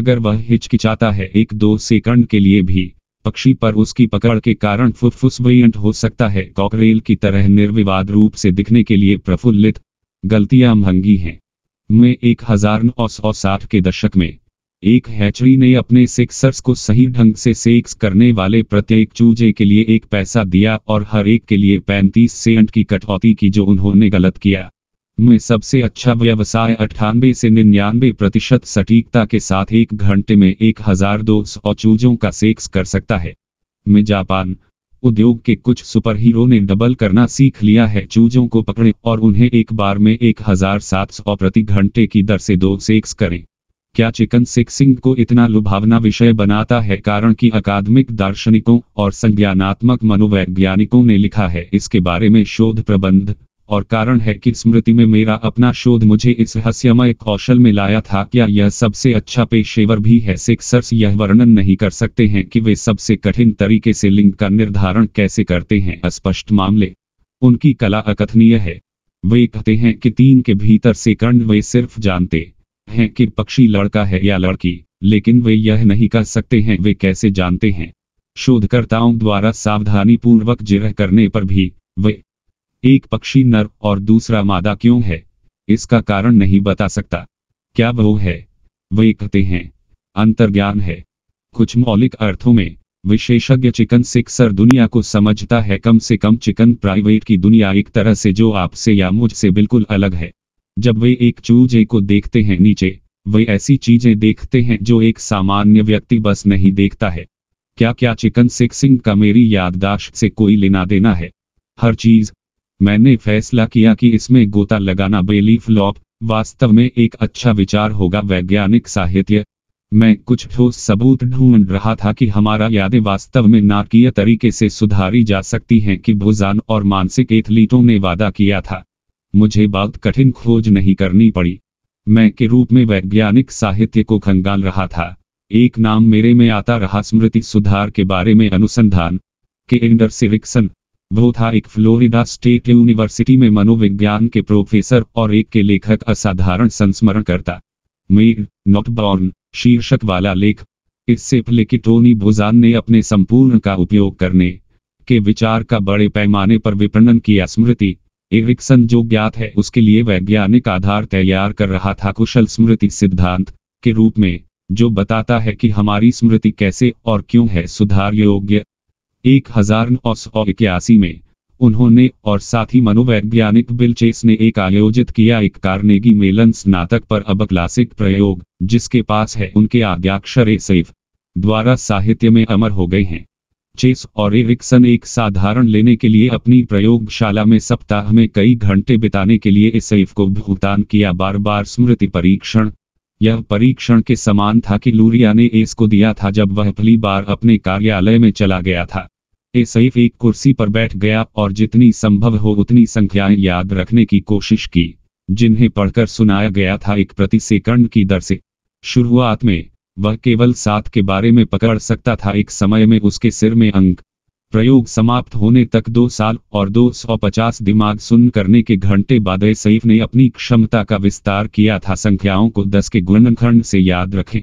अगर वह हिचकिचाता है एक दो सेकंड के लिए भी पक्षी पर उसकी पकड़ के कारण फुफ्फुसवेंट हो सकता है कॉकरेल की तरह निर्विवाद रूप से दिखने के लिए प्रफुल्लित गलतियां महंगी हैं मैं एक हजार नौ सौ साठ के दशक में एक हैचरी ने अपने सिक्सर्स को सही ढंग से सेक्स करने वाले प्रत्येक चूजे के लिए एक पैसा दिया और हर एक के लिए पैंतीस सेंट की कटौती की जो उन्होंने गलत किया में सबसे अच्छा व्यवसाय अट्ठानबे से निन्यानवे प्रतिशत सटीकता के साथ एक घंटे में एक हजार दो सौ चूजों का सेक्स कर सकता है में जापान उद्योग के कुछ सुपरहीरो ने डबल करना सीख लिया है चूजों को पकड़े और उन्हें एक बार में एक हजार सात सौ प्रति घंटे की दर से दो सेक्स करें क्या चिकन सिक्सिंग को इतना लुभावना विषय बनाता है कारण कि अकादमिक दार्शनिकों और संज्ञानात्मक मनोवैज्ञानिकों ने लिखा है इसके बारे में शोध प्रबंध और कारण है कि स्मृति में मेरा अपना शोध मुझे इस हास्यमय कौशल में लाया था क्या यह सबसे अच्छा पेशेवर भी है सिक्सर्स यह वर्णन नहीं कर सकते हैं कि वे सबसे कठिन तरीके से लिंग का निर्धारण कैसे करते हैं स्पष्ट मामले उनकी कला अकथनीय है वे कहते हैं कि तीन के भीतर सेकंड वे सिर्फ जानते हैं कि पक्षी लड़का है या लड़की लेकिन वे यह नहीं कह सकते हैं वे कैसे जानते हैं शोधकर्ताओं द्वारा सावधानी पूर्वक जिरह करने पर भी वे एक पक्षी नर और दूसरा मादा क्यों है इसका कारण नहीं बता सकता क्या वो है वे कहते हैं अंतर्ज्ञान है कुछ मौलिक अर्थों में विशेषज्ञ चिकन सिक्सर दुनिया को समझता है कम से कम चिकन प्राइवेट की दुनिया एक तरह से जो आपसे या मुझसे बिल्कुल अलग है जब वे एक चूजे को देखते हैं नीचे वे ऐसी चीजें देखते हैं जो एक सामान्य व्यक्ति बस नहीं देखता है क्या क्या चिकन सिक्सिंग का मेरी याददाश्त से कोई लेना देना है हर चीज मैंने फैसला किया कि इसमें गोता लगाना बेली फ्लॉप वास्तव में एक अच्छा विचार होगा वैज्ञानिक साहित्य मैं कुछ ठोस सबूत ढूंढ रहा था कि हमारा यादें वास्तव में नाटकीय तरीके से सुधारी जा सकती हैं कि भुजान और मानसिक एथलीटों ने वादा किया था मुझे बात कठिन खोज नहीं करनी पड़ी मैं के रूप में वैज्ञानिक साहित्य को खंगाल रहा था एक नाम मेरे में आता रहा स्मृति सुधार के बारे में अनुसंधान के इंडर सिरिक्सन वो था एक फ्लोरिडा स्टेट यूनिवर्सिटी में मनोविज्ञान के प्रोफेसर और एक के लेखक असाधारण संस्मरण करता मेड नॉटबॉर्न शीर्षक वाला लेख इससे पहले कि टोनी बुजान ने अपने संपूर्ण का उपयोग करने के विचार का बड़े पैमाने पर विपणन किया स्मृति एरिक्सन जो ज्ञात है उसके लिए वैज्ञानिक आधार तैयार कर रहा था कुशल स्मृति सिद्धांत के रूप में जो बताता है कि हमारी स्मृति कैसे और क्यों है सुधार योग्य एक हजार नौ सौ इक्यासी में उन्होंने और साथ ही मनोवैज्ञानिक बिलचेस ने एक आयोजित किया एक कार्नेगी मेलन स्नातक पर अब क्लासिक प्रयोग जिसके पास है उनके आज्ञाक्षर सैफ द्वारा साहित्य में अमर हो गए हैं चेस और एरिक्सन एक साधारण लेने के लिए अपनी प्रयोगशाला में सप्ताह में कई घंटे बिताने के लिए इस एसएफ को भुगतान किया बार बार स्मृति परीक्षण यह परीक्षण के समान था कि लूरिया ने एस को दिया था जब वह पहली बार अपने कार्यालय में चला गया था ए एसईफ एक कुर्सी पर बैठ गया और जितनी संभव हो उतनी संख्याएं याद रखने की कोशिश की जिन्हें पढ़कर सुनाया गया था एक प्रति सेकंड की दर से शुरुआत में वह केवल सात के बारे में पकड़ सकता था एक समय में उसके सिर में अंक प्रयोग समाप्त होने तक दो साल और 250 दिमाग सुन करने के घंटे बाद सईफ ने अपनी क्षमता का विस्तार किया था संख्याओं को दस के गुणनखंड से याद रखें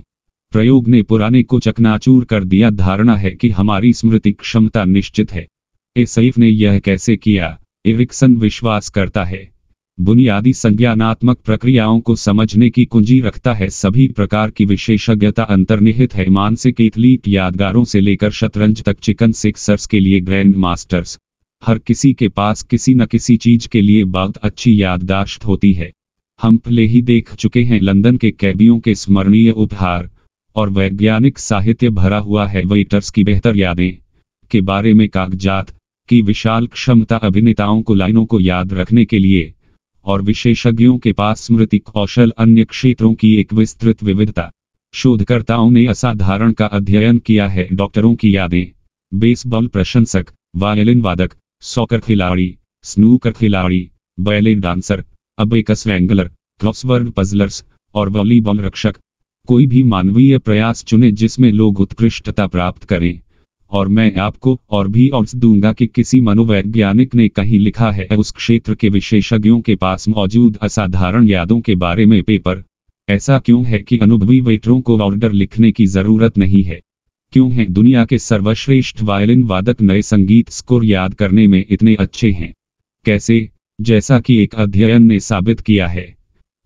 प्रयोग ने पुराने को चकनाचूर कर दिया धारणा है कि हमारी स्मृति क्षमता निश्चित है ए सईफ ने यह कैसे किया एरिक्सन विश्वास करता है बुनियादी संज्ञानात्मक प्रक्रियाओं को समझने की कुंजी रखता है सभी प्रकार की विशेषज्ञता अंतर्निहित है मानसिक एथलीट यादगारों से लेकर शतरंज तक चिकन सिक्सर्स के लिए ग्रैंड मास्टर्स हर किसी के पास किसी न किसी चीज के लिए बहुत अच्छी याददाश्त होती है हम पहले ही देख चुके हैं लंदन के कैदियों के स्मरणीय उपहार और वैज्ञानिक साहित्य भरा हुआ है वेटर्स की बेहतर यादें के बारे में कागजात की विशाल क्षमता अभिनेताओं को लाइनों को याद रखने के लिए और विशेषज्ञों के पास स्मृति कौशल अन्य क्षेत्रों की एक विस्तृत विविधता शोधकर्ताओं ने असाधारण का अध्ययन किया है डॉक्टरों की यादें बेसबॉल प्रशंसक वायलिन वादक सॉकर खिलाड़ी स्नूकर खिलाड़ी ballet dancer abacus wrangler crossword puzzlers और वॉलीबॉल रक्षक कोई भी मानवीय प्रयास चुने जिसमें लोग उत्कृष्टता प्राप्त करें और मैं आपको और भी ऑड्स दूंगा कि किसी मनोवैज्ञानिक ने कहीं लिखा है उस क्षेत्र के विशेषज्ञों के पास मौजूद असाधारण यादों के बारे में पेपर ऐसा क्यों है कि अनुभवी वेटरों को ऑर्डर लिखने की जरूरत नहीं है क्यों है दुनिया के सर्वश्रेष्ठ वायलिन वादक नए संगीत स्कोर याद करने में इतने अच्छे हैं कैसे जैसा कि एक अध्ययन ने साबित किया है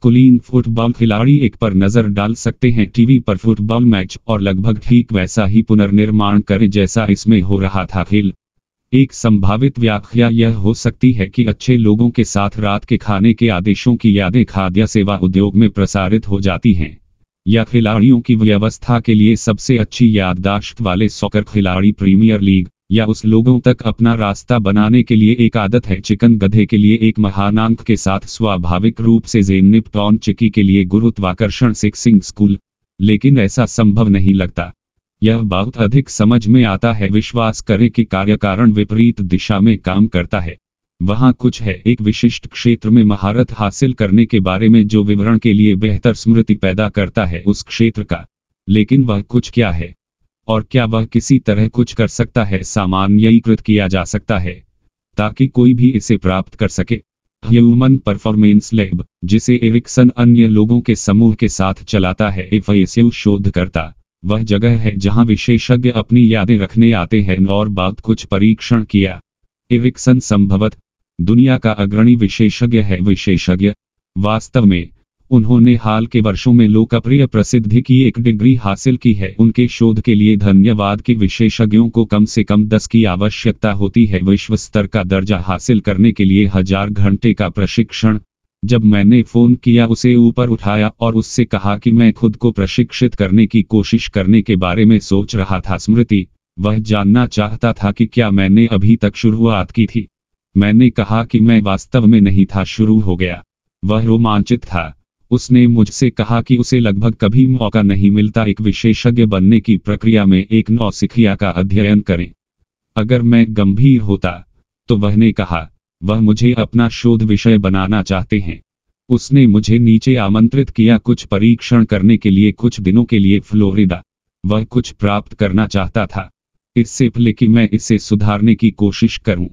कुलीन फुटबॉल खिलाड़ी एक पर नजर डाल सकते हैं टीवी पर फुटबॉल मैच और लगभग ठीक वैसा ही पुनर्निर्माण करें जैसा इसमें हो रहा था खेल एक संभावित व्याख्या यह हो सकती है कि अच्छे लोगों के साथ रात के खाने के आदेशों की यादें खाद्य सेवा उद्योग में प्रसारित हो जाती हैं या खिलाड़ियों की व्यवस्था के लिए सबसे अच्छी याददाश्त वाले सॉकर खिलाड़ी प्रीमियर लीग या उस लोगों तक अपना रास्ता बनाने के लिए एक आदत है चिकन गधे के लिए एक महानांक के साथ स्वाभाविक रूप से जेमनिपटॉन चिकी के लिए गुरुत्वाकर्षण सिक्सिंग स्कूल लेकिन ऐसा संभव नहीं लगता यह बहुत अधिक समझ में आता है विश्वास करें कि कार्यकारण विपरीत दिशा में काम करता है वहां कुछ है एक विशिष्ट क्षेत्र में महारत हासिल करने के बारे में जो विवरण के लिए बेहतर स्मृति पैदा करता है उस क्षेत्र का लेकिन वह कुछ क्या है और क्या वह किसी तरह कुछ कर सकता है सामान्यीकृत किया जा सकता है ताकि कोई भी इसे प्राप्त कर सके ह्यूमन परफॉर्मेंस लैब जिसे एरिक्सन अन्य लोगों के समूह के साथ चलाता है एफएसयू शोध करता वह जगह है जहां विशेषज्ञ अपनी यादें रखने आते हैं और बाद कुछ परीक्षण किया एरिक्सन संभवत दुनिया का अग्रणी विशेषज्ञ है विशेषज्ञ वास्तव में उन्होंने हाल के वर्षों में लोकप्रिय प्रसिद्धि की एक डिग्री हासिल की है उनके शोध के लिए धन्यवाद के विशेषज्ञों को कम से कम दस की आवश्यकता होती है विश्व स्तर का दर्जा हासिल करने के लिए हजार घंटे का प्रशिक्षण जब मैंने फोन किया उसे ऊपर उठाया और उससे कहा कि मैं खुद को प्रशिक्षित करने की कोशिश करने के बारे में सोच रहा था स्मृति वह जानना चाहता था कि क्या मैंने अभी तक शुरुआत की थी मैंने कहा कि मैं वास्तव में नहीं था शुरू हो गया वह रोमांचित था उसने मुझसे कहा कि उसे लगभग कभी मौका नहीं मिलता एक विशेषज्ञ बनने की प्रक्रिया में एक नौसिखिया का अध्ययन करें अगर मैं गंभीर होता तो वह ने कहा वह मुझे अपना शोध विषय बनाना चाहते हैं उसने मुझे नीचे आमंत्रित किया कुछ परीक्षण करने के लिए कुछ दिनों के लिए फ्लोरिडा वह कुछ प्राप्त करना चाहता था इससे पहले कि मैं इसे सुधारने की कोशिश करूं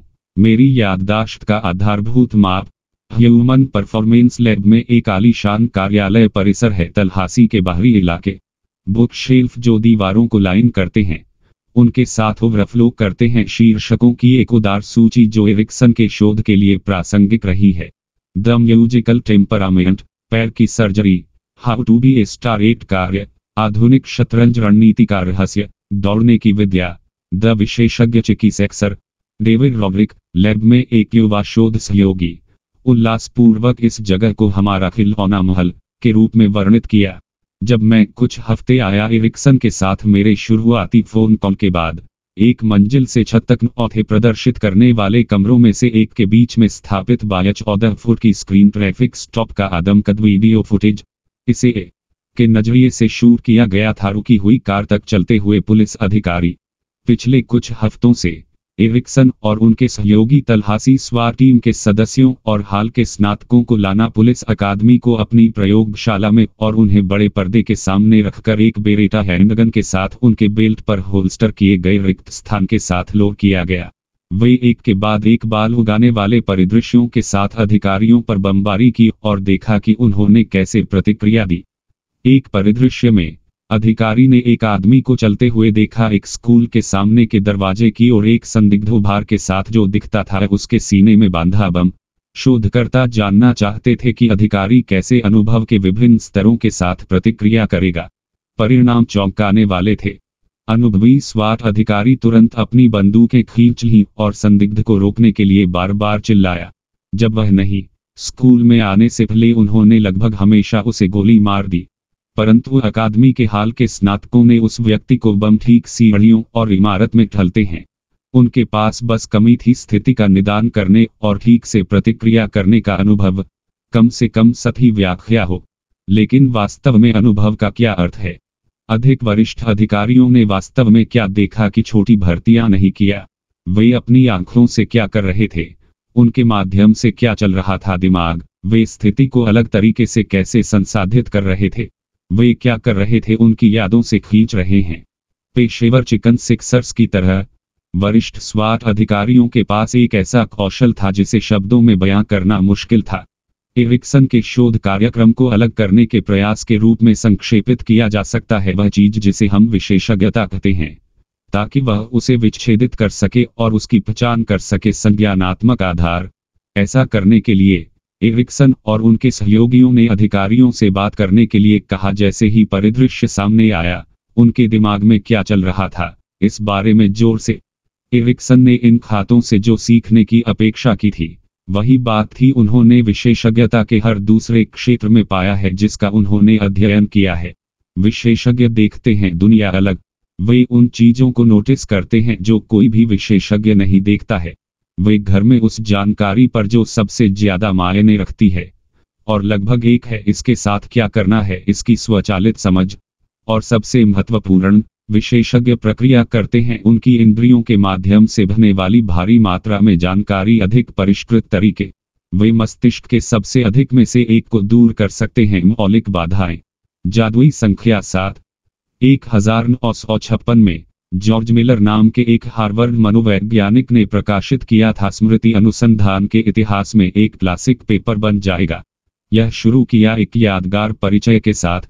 मेरी याददाश्त का आधारभूत माप ह्यूमन परफॉर्मेंस लैब में एक आलीशान कार्यालय परिसर है तलहासी के बाहरी इलाके बुक शेल्फ जो दीवारों को लाइन करते हैं उनके साथ ओवरफ्लो करते हैं शीर्षकों की एक उदार सूची जो एरिक्सन के शोध के लिए प्रासंगिक रही है द म्यूजिकल टेम्परामेंट पैर की surgery how to be star at कार्य आधुनिक शतरंज रणनीति का रहस्य दौड़ने की विद्या द विशेषज्ञ चिकित्सकर डेविड रॉब्रिक लैब में एक युवा शोध सहयोगी उल्लासपूर्वक इस जगह को हमारा खिलौना महल के रूप में वर्णित किया जब मैं कुछ हफ्ते आया इरिक्सन के साथ मेरे शुरुआती फोन कॉल के बाद एक मंजिल से छत तक पौधे प्रदर्शित करने वाले कमरों में से एक के बीच में स्थापित बाया चौदह फुट की स्क्रीन ट्रैफिक स्टॉप का आदम कद वीडियो फुटेज इसे के नजरिए से शूट किया गया था रुकी हुई कार तक चलते हुए पुलिस अधिकारी पिछले कुछ हफ्तों से एविक्सन और उनके सहयोगी तलहासी स्वार टीम के सदस्यों और हाल के स्नातकों को लाना पुलिस अकादमी को अपनी प्रयोगशाला में और उन्हें बड़े पर्दे के सामने रखकर एक बेरेटा हैंडगन के साथ उनके बेल्ट पर होल्स्टर किए गए रिक्त स्थान के साथ लोड किया गया वे एक के बाद एक बाल उगाने वाले परिदृश्यों के साथ अधिकारियों पर बमबारी की और देखा कि उन्होंने कैसे प्रतिक्रिया दी एक परिदृश्य में अधिकारी ने एक आदमी को चलते हुए देखा एक स्कूल के सामने के दरवाजे की और एक संदिग्ध उभार के साथ जो दिखता था उसके सीने में बांधा बम शोधकर्ता जानना चाहते थे कि अधिकारी कैसे अनुभव के विभिन्न स्तरों के साथ प्रतिक्रिया करेगा परिणाम चौंकाने वाले थे अनुभवी स्वाट अधिकारी तुरंत अपनी बंदूकें खींच ली और संदिग्ध को रोकने के लिए बार बार चिल्लाया जब वह नहीं स्कूल में आने से पहले उन्होंने लगभग हमेशा उसे गोली मार दी परंतु अकादमी के हाल के स्नातकों ने उस व्यक्ति को बम ठीक सीढ़ियों और इमारत में ढलते हैं उनके पास बस कमी थी स्थिति का निदान करने और ठीक से प्रतिक्रिया करने का अनुभव कम से कम सती व्याख्या हो लेकिन वास्तव में अनुभव का क्या अर्थ है अधिक वरिष्ठ अधिकारियों ने वास्तव में क्या देखा कि छोटी भर्तियां नहीं किया वे अपनी आंखों से क्या कर रहे थे उनके माध्यम से क्या चल रहा था दिमाग वे स्थिति को अलग तरीके से कैसे संसाधित कर रहे थे वे क्या कर रहे थे उनकी यादों से खींच रहे हैं पेशेवर चिकन सिक्सर्स की तरह वरिष्ठ स्वाट अधिकारियों के पास एक ऐसा कौशल था जिसे शब्दों में बयां करना मुश्किल था एरिक्सन के शोध कार्यक्रम को अलग करने के प्रयास के रूप में संक्षेपित किया जा सकता है वह चीज जिसे हम विशेषज्ञता कहते हैं ताकि वह उसे विच्छेदित कर सके और उसकी पहचान कर सके संज्ञानात्मक आधार ऐसा करने के लिए एरिक्सन और उनके सहयोगियों ने अधिकारियों से बात करने के लिए कहा जैसे ही परिदृश्य सामने आया उनके दिमाग में क्या चल रहा था इस बारे में जोर से एरिक्सन ने इन खातों से जो सीखने की अपेक्षा की थी वही बात थी उन्होंने विशेषज्ञता के हर दूसरे क्षेत्र में पाया है जिसका उन्होंने अध्ययन किया है विशेषज्ञ देखते हैं दुनिया अलग वे उन चीजों को नोटिस करते हैं जो कोई भी विशेषज्ञ नहीं देखता है वे घर में उस जानकारी पर जो सबसे ज्यादा मायने रखती है और लगभग एक है इसके साथ क्या करना है इसकी स्वचालित समझ और सबसे महत्वपूर्ण विशेषज्ञ प्रक्रिया करते हैं उनकी इंद्रियों के माध्यम से बहने वाली भारी मात्रा में जानकारी अधिक परिष्कृत तरीके वे मस्तिष्क के सबसे अधिक में से एक को दूर कर सकते हैं मौलिक बाधाएं जादुई संख्या सात एक हजार नौ सौ छप्पन में जॉर्ज मिलर नाम के एक हार्वर्ड मनोवैज्ञानिक ने प्रकाशित किया था स्मृति अनुसंधान के इतिहास में एक क्लासिक पेपर बन जाएगा यह शुरू किया एक यादगार परिचय के साथ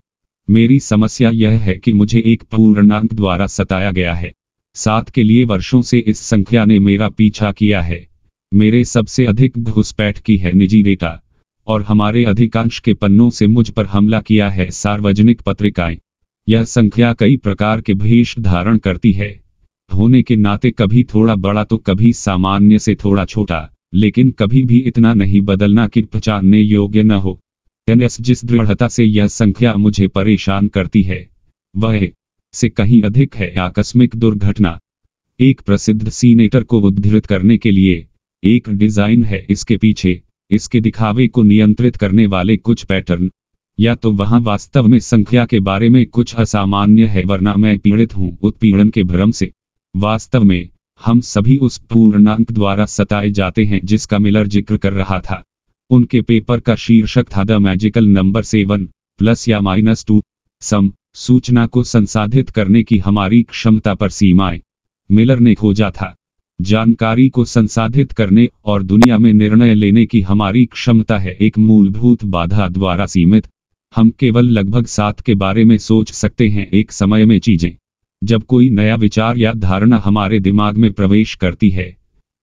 मेरी समस्या यह है कि मुझे एक पूर्णांक द्वारा सताया गया है सात के लिए वर्षों से इस संख्या ने मेरा पीछा किया है मेरे सबसे अधिक घुसपैठ की है निजी डेटा और हमारे अधिकांश के पन्नों से मुझ पर हमला किया है सार्वजनिक पत्रिकाएं यह संख्या कई प्रकार के भेष धारण करती है होने के नाते कभी थोड़ा बड़ा तो कभी सामान्य से थोड़ा छोटा लेकिन कभी भी इतना नहीं बदलना कि पहचानने योग्य न हो जिस दृढ़ता से यह संख्या मुझे परेशान करती है वह से कहीं अधिक है आकस्मिक दुर्घटना एक प्रसिद्ध सीनेटर को उद्धृत करने के लिए एक डिजाइन है इसके पीछे इसके दिखावे को नियंत्रित करने वाले कुछ पैटर्न या तो वहाँ वास्तव में संख्या के बारे में कुछ असामान्य है वरना मैं पीड़ित हूँ उत्पीड़न के भ्रम से वास्तव में हम सभी उस पूर्णांक द्वारा सताए जाते हैं जिसका मिलर जिक्र कर रहा था उनके पेपर का शीर्षक था the magical number seven plus या माइनस टू सम सूचना को संसाधित करने की हमारी क्षमता पर सीमाएं मिलर ने खोजा था जानकारी को संसाधित करने और दुनिया में निर्णय लेने की हमारी क्षमता है एक मूलभूत बाधा द्वारा सीमित हम केवल लगभग सात के बारे में सोच सकते हैं एक समय में चीजें जब कोई नया विचार या धारणा हमारे दिमाग में प्रवेश करती है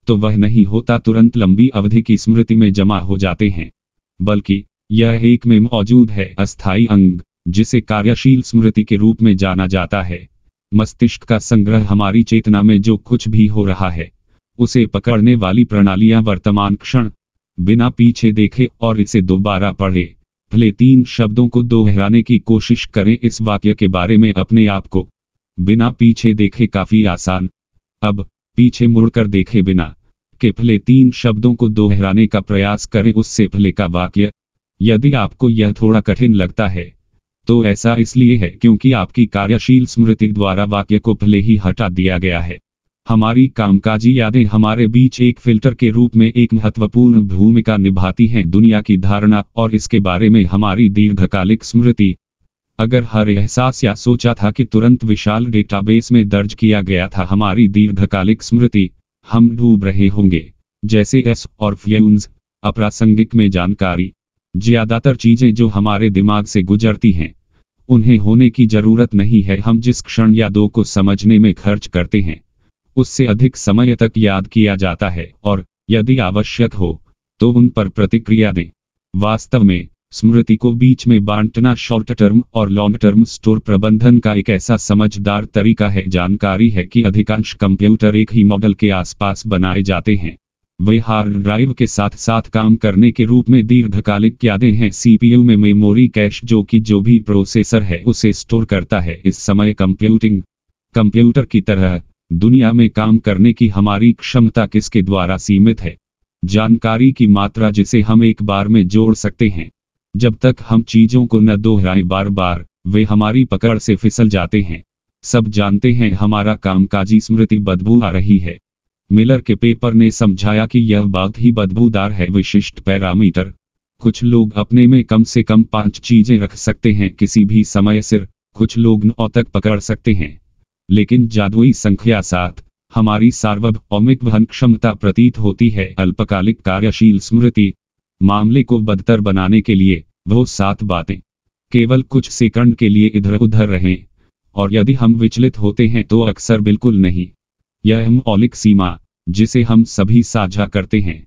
तो वह नहीं होता तुरंत लंबी अवधि की स्मृति में जमा हो जाते हैं बल्कि यह एक में मौजूद है अस्थायी अंग जिसे कार्यशील स्मृति के रूप में जाना जाता है मस्तिष्क का संग्रह हमारी चेतना में जो कुछ भी हो रहा है उसे पकड़ने वाली प्रणालियां वर्तमान क्षण बिना पीछे देखे और इसे दोबारा पढ़े पहले तीन शब्दों को दोहराने की कोशिश करें इस वाक्य के बारे में अपने आप को बिना पीछे देखे काफी आसान अब पीछे मुड़कर देखे बिना के पहले तीन शब्दों को दोहराने का प्रयास करें उससे पहले का वाक्य यदि आपको यह थोड़ा कठिन लगता है तो ऐसा इसलिए है क्योंकि आपकी कार्यशील स्मृति द्वारा वाक्य को पहले ही हटा दिया गया है हमारी कामकाजी यादें हमारे बीच एक फिल्टर के रूप में एक महत्वपूर्ण भूमिका निभाती हैं दुनिया की धारणा और इसके बारे में हमारी दीर्घकालिक स्मृति अगर हर एहसास या सोचा था कि तुरंत विशाल डेटाबेस में दर्ज किया गया था हमारी दीर्घकालिक स्मृति हम डूब रहे होंगे जैसे एस और फ्यूज अप्रासंगिक में जानकारी ज्यादातर चीजें जो हमारे दिमाग से गुजरती हैं उन्हें होने की जरूरत नहीं है हम जिस क्षण या दो को समझने में खर्च करते हैं उससे अधिक समय तक याद किया जाता है और यदि आवश्यक हो तो उन पर प्रतिक्रिया दें वास्तव में स्मृति को बीच में बांटना शॉर्ट टर्म और लॉन्ग टर्म स्टोर प्रबंधन का एक ऐसा समझदार तरीका है जानकारी है कि अधिकांश कंप्यूटर एक ही मॉडल के आसपास बनाए जाते हैं वे हार्ड ड्राइव के साथ साथ काम करने के रूप में दीर्घकालिक यादें हैं सीपीयू में मेमोरी कैश जो कि जो भी प्रोसेसर है उसे स्टोर करता है इस समय कंप्यूटिंग कंप्यूटर की तरह दुनिया में काम करने की हमारी क्षमता किसके द्वारा सीमित है जानकारी की मात्रा जिसे हम एक बार में जोड़ सकते हैं जब तक हम चीजों को न दोहराएं बार बार वे हमारी पकड़ से फिसल जाते हैं सब जानते हैं हमारा कामकाजी स्मृति बदबू आ रही है मिलर के पेपर ने समझाया कि यह बात ही बदबूदार है विशिष्ट पैरामीटर कुछ लोग अपने में कम से कम पांच चीजें रख सकते हैं किसी भी समय सिर कुछ लोग नौ तक पकड़ सकते हैं लेकिन जादुई संख्या सात हमारी सार्वभौमिक वहन क्षमता प्रतीत होती है अल्पकालिक कार्यशील स्मृति मामले को बदतर बनाने के लिए वो सात बातें केवल कुछ सेकंड के लिए इधर उधर रहें और यदि हम विचलित होते हैं तो अक्सर बिल्कुल नहीं यह मौलिक सीमा जिसे हम सभी साझा करते हैं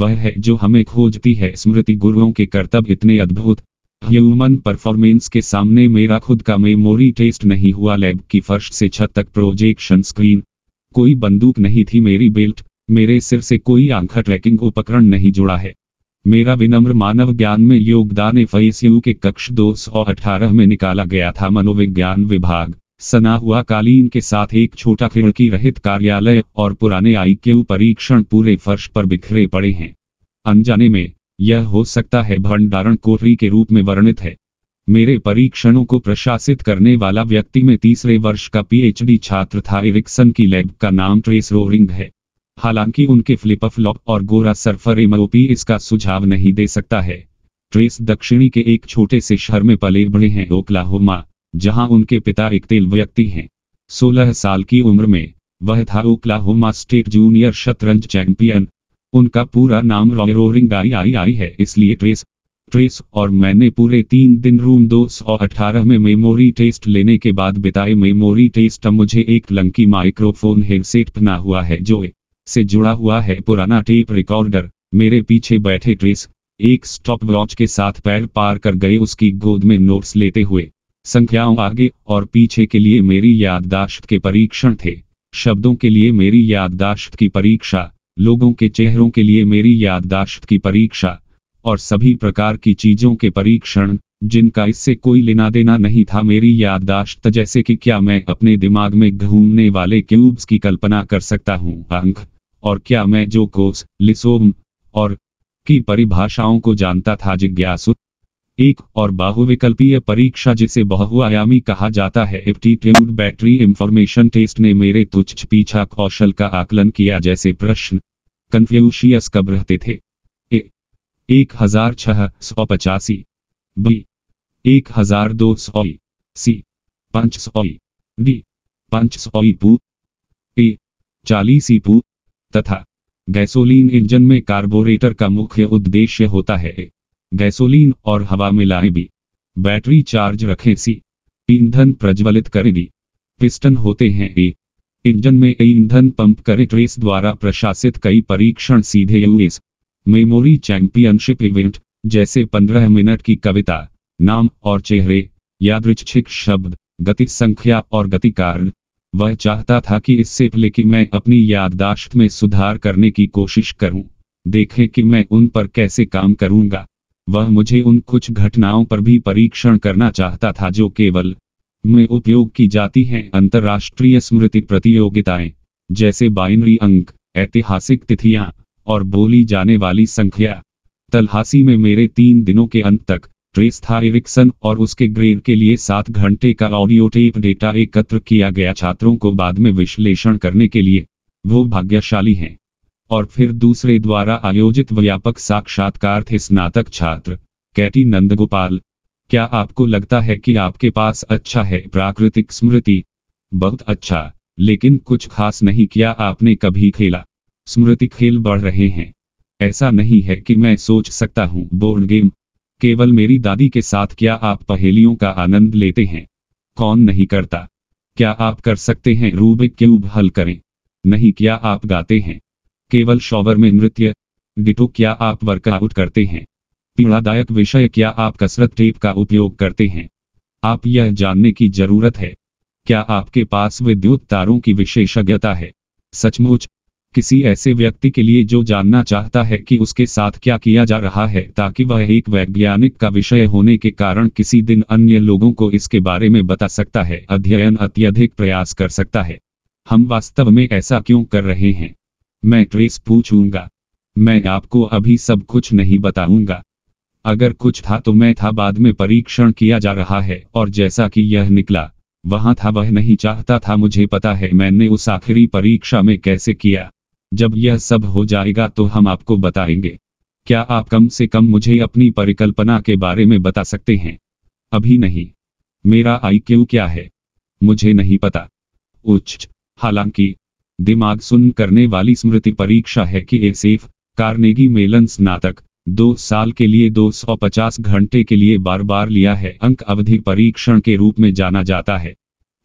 वह है जो हमें खोजती है स्मृति गुरुओं के कर्तव्य इतने अद्भुत ह्यूमन परफॉर्मेंस के सामने मेरा खुद का मेमोरी टेस्ट नहीं हुआ लैब की फर्श से छत तक प्रोजेक्शन स्क्रीन कोई बंदूक नहीं थी मेरी बेल्ट मेरे सिर से कोई आंखा ट्रैकिंग उपकरण नहीं जुड़ा है मेरा विनम्र मानव ज्ञान में योगदान एफ के कक्ष दो में निकाला गया था मनोविज्ञान विभाग सना हुआ कालीन के साथ एक छोटा खिड़की रहित कार्यालय और पुराने आईक्यू परीक्षण पूरे फर्श पर बिखरे पड़े हैं अनजाने में यह हो सकता है भंडारण कोहरी के रूप में वर्णित है मेरे परीक्षणों को प्रशासित करने वाला व्यक्ति में तीसरे वर्ष का पीएचडी छात्र था एरिक्सन की लैब का नाम ट्रेस रोरिंग है हालांकि उनके फ्लिप फ्लॉप और गोरा सर्फर एमओपी इसका सुझाव नहीं दे सकता है ट्रेस दक्षिणी के एक छोटे से शहर में पले बड़े हैं ओक्लाहोमा जहां उनके पिता एक तेल व्यक्ति हैं सोलह साल की उम्र में वह था ओक्लाहोमा स्टेट जूनियर शतरंज चैंपियन उनका पूरा नाम रॉय रोरिंग आई आई आई है इसलिए ट्रेस ट्रेस और मैंने पूरे तीन दिन रूम 218 में मेमोरी टेस्ट लेने के बाद बिताए मेमोरी टेस्ट मुझे एक लंकी माइक्रोफोन हेडसेट पना हुआ है जो से जुड़ा हुआ है पुराना टेप रिकॉर्डर मेरे पीछे बैठे ट्रेस एक स्टॉप वॉच के साथ पैर पार कर गए उसकी गोद में नोट्स लेते हुए संख्याओं आगे और पीछे के लिए मेरी याददाश्त के परीक्षण थे शब्दों के लिए मेरी याददाश्त की परीक्षा लोगों के चेहरों के लिए मेरी याददाश्त की परीक्षा और सभी प्रकार की चीजों के परीक्षण जिनका इससे कोई लेना देना नहीं था मेरी याददाश्त जैसे कि क्या मैं अपने दिमाग में घूमने वाले क्यूब्स की कल्पना कर सकता हूँ अंक और क्या मैं जो कोस लिसोम और की परिभाषाओं को जानता था जिज्ञासु एक और बाहुविकल्पीय परीक्षा जिसे बहुआयामी कहा जाता है एप्टीट्यूड बैटरी इंफॉर्मेशन टेस्ट ने मेरे तुच्छ पीछा कौशल का आकलन किया जैसे प्रश्न कन्फ्यूशियस कब रहते थे ए एक हजार छह सौ पचासी बी एक हजार दो सौ सी पांच सौ डी पांच सौ पू ए चालीस पू तथा गैसोलीन इंजन में कार्बोरेटर का मुख्य उद्देश्य होता है गैसोलीन और हवा मिलाएं भी बैटरी चार्ज रखे सी ईंधन प्रज्वलित करे भी पिस्टन होते हैं ए इंजन में ईंधन पंप करे ट्रेस द्वारा प्रशासित कई परीक्षण सीधे यूएस मेमोरी चैंपियनशिप इवेंट जैसे 15 मिनट की कविता नाम और चेहरे यादृच्छिक शब्द गति संख्या और गति कारण वह चाहता था कि इससे पहले कि मैं अपनी याददाश्त में सुधार करने की कोशिश करूं देखें कि मैं उन पर कैसे काम करूंगा वह मुझे उन कुछ घटनाओं पर भी परीक्षण करना चाहता था जो केवल में उपयोग की जाती हैं अंतर्राष्ट्रीय स्मृति प्रतियोगिताएं जैसे बाइनरी अंक ऐतिहासिक तिथियां और बोली जाने वाली संख्या तलहासी में मेरे तीन दिनों के अंत तक ट्रेस था एरिक्सन और उसके ग्रेड के लिए सात घंटे का ऑडियो टेप डेटा एकत्र किया गया छात्रों को बाद में विश्लेषण करने के लिए वो भाग्यशाली हैं और फिर दूसरे द्वारा आयोजित व्यापक साक्षात्कार थे स्नातक छात्र कैटी नंदगोपाल क्या आपको लगता है कि आपके पास अच्छा है प्राकृतिक स्मृति बहुत अच्छा लेकिन कुछ खास नहीं किया आपने कभी खेला स्मृति खेल बढ़ रहे हैं ऐसा नहीं है कि मैं सोच सकता हूँ बोर्ड गेम केवल मेरी दादी के साथ क्या आप पहेलियों का आनंद लेते हैं कौन नहीं करता क्या आप कर सकते हैं रूबिक क्यूब हल करें नहीं क्या आप गाते हैं केवल शॉवर में नृत्य डिटो क्या आप वर्कआउट करते हैं पीड़ादायक विषय क्या आप कसरत टेप का उपयोग करते हैं आप यह जानने की जरूरत है क्या आपके पास विद्युत तारों की विशेषज्ञता है सचमुच किसी ऐसे व्यक्ति के लिए जो जानना चाहता है कि उसके साथ क्या किया जा रहा है ताकि वह एक वैज्ञानिक का विषय होने के कारण किसी दिन अन्य लोगों को इसके बारे में बता सकता है अध्ययन अत्यधिक प्रयास कर सकता है हम वास्तव में ऐसा क्यों कर रहे हैं मैं ट्रेस पूछूंगा मैं आपको अभी सब कुछ नहीं बताऊंगा अगर कुछ था तो मैं था बाद में परीक्षण किया जा रहा है और जैसा कि यह निकला वहां था वह नहीं चाहता था मुझे पता है मैंने उस आखिरी परीक्षा में कैसे किया जब यह सब हो जाएगा तो हम आपको बताएंगे क्या आप कम से कम मुझे अपनी परिकल्पना के बारे में बता सकते हैं अभी नहीं मेरा आई क्या है मुझे नहीं पता उच्च हालांकि दिमाग सुन करने वाली स्मृति परीक्षा है कि ए सेफ कार्नेगी मेलन स्नातक दो साल के लिए 250 घंटे के लिए बार बार लिया है अंक अवधि परीक्षण के रूप में जाना जाता है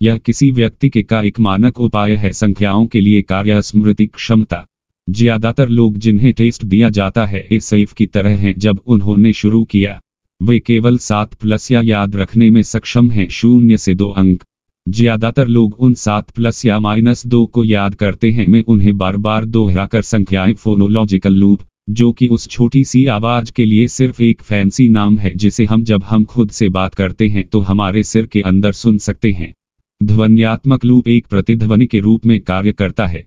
यह किसी व्यक्ति के का एक मानक उपाय है संख्याओं के लिए कार्य स्मृति क्षमता ज्यादातर लोग जिन्हें टेस्ट दिया जाता है ए सेफ की तरह हैं जब उन्होंने शुरू किया वे केवल सात प्लस या याद रखने में सक्षम हैं शून्य से दो अंक ज्यादातर लोग उन सात प्लस या माइनस दो को याद करते हैं मैं उन्हें बार बार दोहरा कर संख्याएं फोनोलॉजिकल लूप जो कि उस छोटी सी आवाज के लिए सिर्फ एक फैंसी नाम है जिसे हम जब हम खुद से बात करते हैं तो हमारे सिर के अंदर सुन सकते हैं ध्वनियात्मक लूप एक प्रतिध्वनि के रूप में कार्य करता है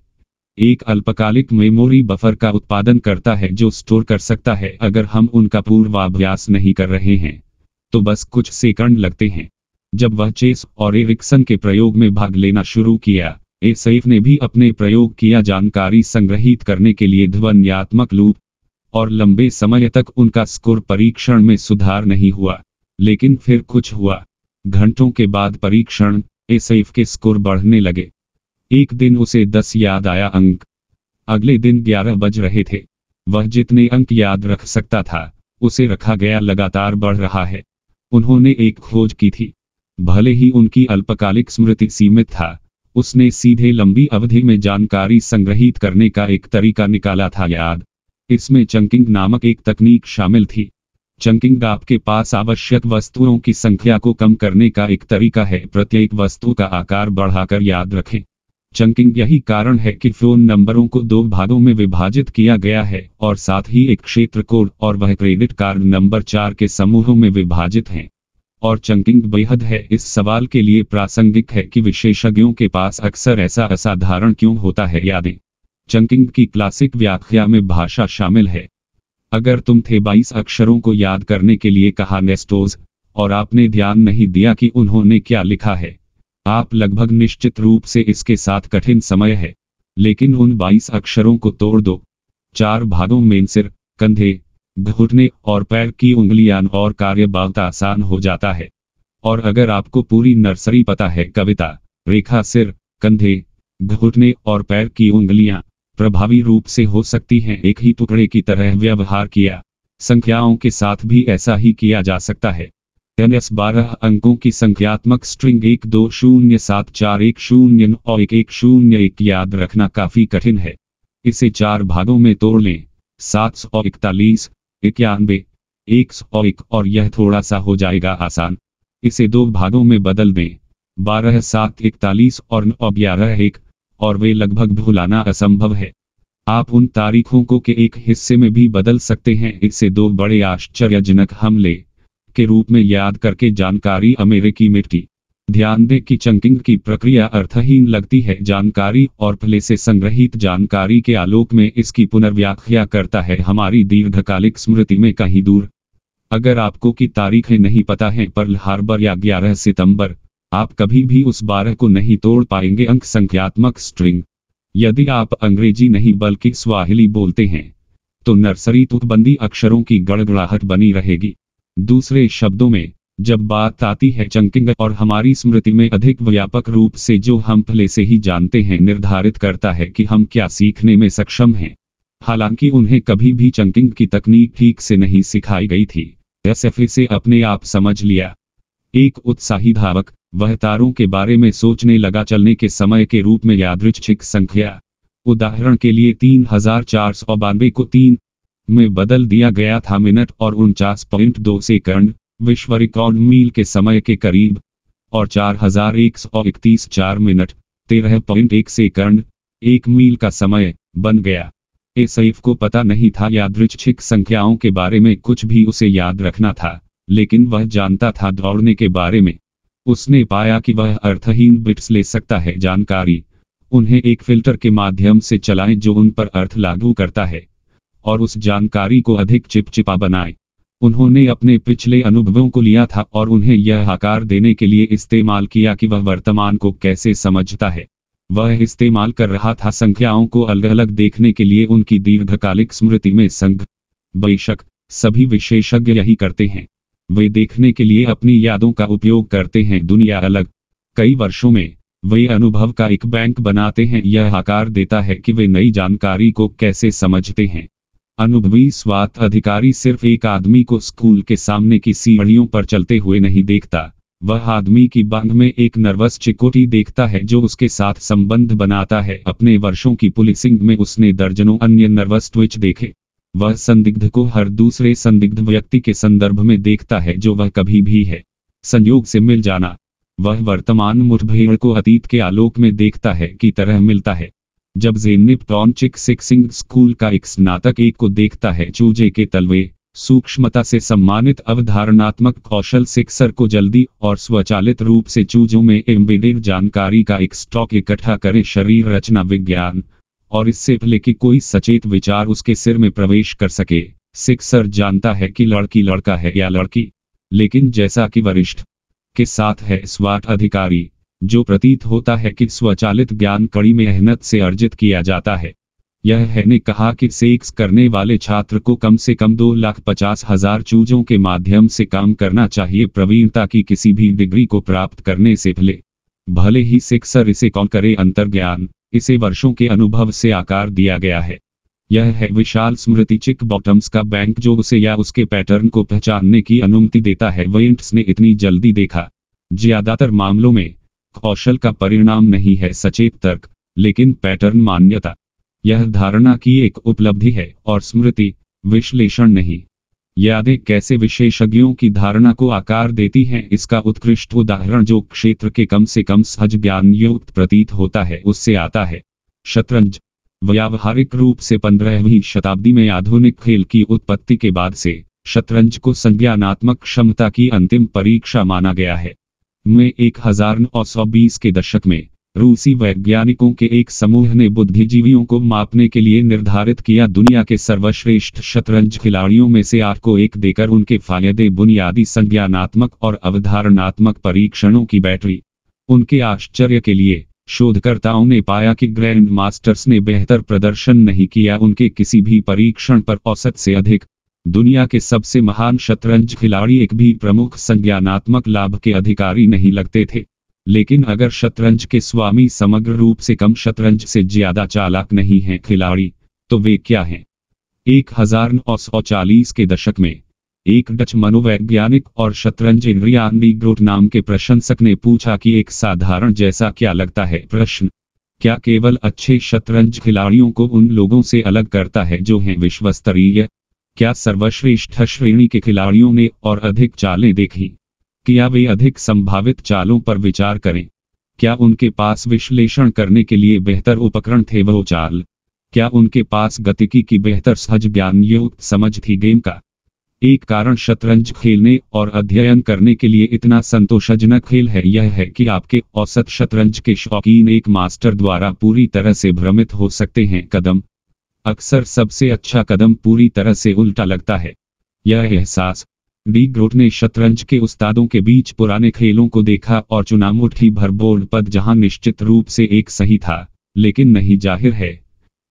एक अल्पकालिक मेमोरी बफर का उत्पादन करता है जो स्टोर कर सकता है अगर हम उनका पूर्वाभ्यास नहीं कर रहे हैं तो बस कुछ सेकंड लगते हैं जब वह चेस और एरिक्सन के प्रयोग में भाग लेना शुरू किया ए सैफ ने भी अपने प्रयोग किया जानकारी संग्रहित करने के लिए ध्वनियात्मक लूप और लंबे समय तक उनका स्कोर परीक्षण में सुधार नहीं हुआ लेकिन फिर कुछ हुआ घंटों के बाद परीक्षण ए सैफ के स्कोर बढ़ने लगे एक दिन उसे दस याद आया अंक अगले दिन ग्यारह बज रहे थे वह जितने अंक याद रख सकता था उसे रखा गया लगातार बढ़ रहा है उन्होंने एक खोज की थी भले ही उनकी अल्पकालिक स्मृति सीमित था उसने सीधे लंबी अवधि में जानकारी संग्रहित करने का एक तरीका निकाला था याद इसमें चंकिंग नामक एक तकनीक शामिल थी चंकिंग आपके पास आवश्यक वस्तुओं की संख्या को कम करने का एक तरीका है प्रत्येक वस्तु का आकार बढ़ाकर याद रखें चंकिंग यही कारण है कि फोन नंबरों को दो भागों में विभाजित किया गया है और साथ ही एक क्षेत्र कोड और वह क्रेडिट कार्ड नंबर चार के समूहों में विभाजित हैं और चंकिंग बेहद है इस सवाल के लिए प्रासंगिक है कि विशेषज्ञों के पास अक्सर ऐसा असाधारण क्यों होता है यादें चंकिंग की क्लासिक व्याख्या में भाषा शामिल है अगर तुम थे बाईस अक्षरों को याद करने के लिए कहा नेस्टोज और आपने ध्यान नहीं दिया कि उन्होंने क्या लिखा है आप लगभग निश्चित रूप से इसके साथ कठिन समय है लेकिन उन बाईस अक्षरों को तोड़ दो चार भागों में सिर कंधे घुटने और पैर की उंगलियां और कार्य बहुत आसान हो जाता है और अगर आपको पूरी नर्सरी पता है कविता रेखा सिर कंधे घुटने और पैर की उंगलियां प्रभावी रूप से हो सकती हैं एक ही टुकड़े की तरह व्यवहार किया संख्याओं के साथ भी ऐसा ही किया जा सकता है एन एस बारह अंकों की संख्यात्मक स्ट्रिंग एक दो शून्य सात चार एक शून्य और एक एक शून्य एक याद रखना काफी कठिन है इसे चार भागों में तोड़ लें सात सौ इकतालीस इक्यानबे एक सौ एक और यह थोड़ा सा हो जाएगा आसान इसे दो भागों में बदल दें बारह सात इकतालीस और नौ ग्यारह एक और वे लगभग भुलाना असंभव है आप उन तारीखों को के एक हिस्से में भी बदल सकते हैं इसे दो बड़े आश्चर्यजनक हमले के रूप में याद करके जानकारी अमेरिकी मिट्टी ध्यान दें कि चंकिंग की प्रक्रिया अर्थहीन लगती है जानकारी और पहले से संग्रहित जानकारी के आलोक में इसकी पुनर्व्याख्या करता है हमारी दीर्घकालिक स्मृति में कहीं दूर अगर आपको की तारीखें नहीं पता है पर्ल हार्बर या ग्यारह सितंबर आप कभी भी उस बारह को नहीं तोड़ पाएंगे अंक संख्यात्मक स्ट्रिंग यदि आप अंग्रेजी नहीं बल्कि स्वाहिली बोलते हैं तो नर्सरी तुकबंदी अक्षरों की गड़गड़ाहट बनी रहेगी दूसरे शब्दों में जब बात आती है चंकिंग और हमारी स्मृति में अधिक व्यापक रूप से जो हम पहले से ही जानते हैं निर्धारित करता है कि हम क्या सीखने में सक्षम हैं हालांकि उन्हें कभी भी चंकिंग की तकनीक ठीक से नहीं सिखाई गई थी एस एफ से अपने आप समझ लिया एक उत्साही धावक वह तारों के बारे में सोचने लगा चलने के समय के रूप में यादृच्छिक संख्या उदाहरण के लिए तीन हजार चार सौ बानवे को तीन में बदल दिया गया था मिनट और उनचास पॉइंट दो सेकंड विश्व रिकॉर्ड मील के समय के करीब और चार हजार एक सौ इकतीस चार मिनट तेरह पॉइंट एक सेकंड एक मील का समय बन गया सैफ को पता नहीं था यादृच्छिक संख्याओं के बारे में कुछ भी उसे याद रखना था लेकिन वह जानता था दौड़ने के बारे में उसने पाया कि वह अर्थहीन बिट्स ले सकता है जानकारी उन्हें एक फिल्टर के माध्यम से चलाएं जो उन पर अर्थ लागू करता है और उस जानकारी को अधिक चिपचिपा बनाए उन्होंने अपने पिछले अनुभवों को लिया था और उन्हें यह आकार देने के लिए इस्तेमाल किया कि वह वर्तमान को कैसे समझता है वह इस्तेमाल कर रहा था संख्याओं को अलग अलग देखने के लिए उनकी दीर्घकालिक स्मृति में संघ बेशक सभी विशेषज्ञ यही करते हैं वे देखने के लिए अपनी यादों का उपयोग करते हैं दुनिया अलग कई वर्षों में वे अनुभव का एक बैंक बनाते हैं यह आकार देता है कि वे नई जानकारी को कैसे समझते हैं अनुभवी स्वात अधिकारी सिर्फ एक आदमी को स्कूल के सामने की सीढ़ियों पर चलते हुए नहीं देखता वह आदमी की बांध में एक नर्वस चिकोटी देखता है जो उसके साथ संबंध बनाता है अपने वर्षों की पुलिसिंग में उसने दर्जनों अन्य नर्वस ट्विच देखे वह संदिग्ध को हर दूसरे संदिग्ध व्यक्ति के संदर्भ में देखता है जो वह कभी भी है संयोग से मिल जाना वह वर्तमान मुठभेड़ को अतीत के आलोक में देखता है की तरह मिलता है जब जेमनिप टॉनचिक सिक्सिंग स्कूल का एक स्नातक एक को देखता है चूजे के तलवे सूक्ष्मता से सम्मानित अवधारणात्मक कौशल सिक्सर को जल्दी और स्वचालित रूप से चूजों में एम्बेडेड जानकारी का एक स्टॉक इकट्ठा करें शरीर रचना विज्ञान और इससे पहले कि कोई सचेत विचार उसके सिर में प्रवेश कर सके सिक्सर जानता है कि लड़की लड़का है या लड़की लेकिन जैसा कि वरिष्ठ के साथ है स्वाट अधिकारी जो प्रतीत होता है कि स्वचालित ज्ञान कड़ी मेहनत से अर्जित किया जाता है यह है ने कहा कि सेक्स करने वाले छात्र को कम से कम दो लाख पचास हजार चूजों के माध्यम से काम करना चाहिए प्रवीणता की किसी भी डिग्री को प्राप्त करने से पहले भले ही सेक्सर इसे कौन करे अंतर्ज्ञान इसे वर्षों के अनुभव से आकार दिया गया है यह है विशाल स्मृति चिक बॉटम्स का बैंक जो उसे या उसके पैटर्न को पहचानने की अनुमति देता है वेंट्स ने इतनी जल्दी देखा ज्यादातर मामलों में कौशल का परिणाम नहीं है सचेत तर्क लेकिन पैटर्न मान्यता यह धारणा की एक उपलब्धि है और स्मृति विश्लेषण नहीं यादें कैसे विशेषज्ञों की धारणा को आकार देती हैं इसका उत्कृष्ट उदाहरण जो क्षेत्र के कम से कम सहज ज्ञान युक्त प्रतीत होता है उससे आता है शतरंज व्यावहारिक रूप से पंद्रहवीं शताब्दी में आधुनिक खेल की उत्पत्ति के बाद से शतरंज को संज्ञानात्मक क्षमता की अंतिम परीक्षा माना गया है में 1920 के दशक में रूसी वैज्ञानिकों के एक समूह ने बुद्धिजीवियों को मापने के लिए निर्धारित किया दुनिया के सर्वश्रेष्ठ शतरंज खिलाड़ियों में से आठ को एक देकर उनके फायदे बुनियादी संज्ञानात्मक और अवधारणात्मक परीक्षणों की बैटरी उनके आश्चर्य के लिए शोधकर्ताओं ने पाया कि ग्रैंड मास्टर्स ने बेहतर प्रदर्शन नहीं किया उनके किसी भी परीक्षण पर औसत से अधिक दुनिया के सबसे महान शतरंज खिलाड़ी एक भी प्रमुख संज्ञानात्मक लाभ के अधिकारी नहीं लगते थे लेकिन अगर शतरंज के स्वामी समग्र रूप से कम शतरंज से ज्यादा चालाक नहीं हैं खिलाड़ी तो वे क्या हैं एक हजार नौ सौ चालीस के दशक में एक डच मनोवैज्ञानिक और शतरंज इनरियानी ग्रोट नाम के प्रशंसक ने पूछा कि एक साधारण जैसा क्या लगता है प्रश्न क्या केवल अच्छे शतरंज खिलाड़ियों को उन लोगों से अलग करता है जो हैं विश्व स्तरीय क्या सर्वश्रेष्ठ श्रेणी के खिलाड़ियों ने और अधिक चालें देखी क्या वे अधिक संभावित चालों पर विचार करें क्या उनके पास विश्लेषण करने के लिए बेहतर उपकरण थे वो चाल क्या उनके पास गतिकी की बेहतर सहज ज्ञान युक्त समझ थी गेम का एक कारण शतरंज खेलने और अध्ययन करने के लिए इतना संतोषजनक खेल है यह है कि आपके औसत शतरंज के शौकीन एक मास्टर द्वारा पूरी तरह से भ्रमित हो सकते हैं कदम अक्सर सबसे अच्छा कदम पूरी तरह से उल्टा लगता है यह एहसास डी ग्रोट ने शतरंज के उस्तादों के बीच पुराने खेलों को देखा और चुनाव उठी भरबोर्ड पद जहां निश्चित रूप से एक सही था लेकिन नहीं जाहिर है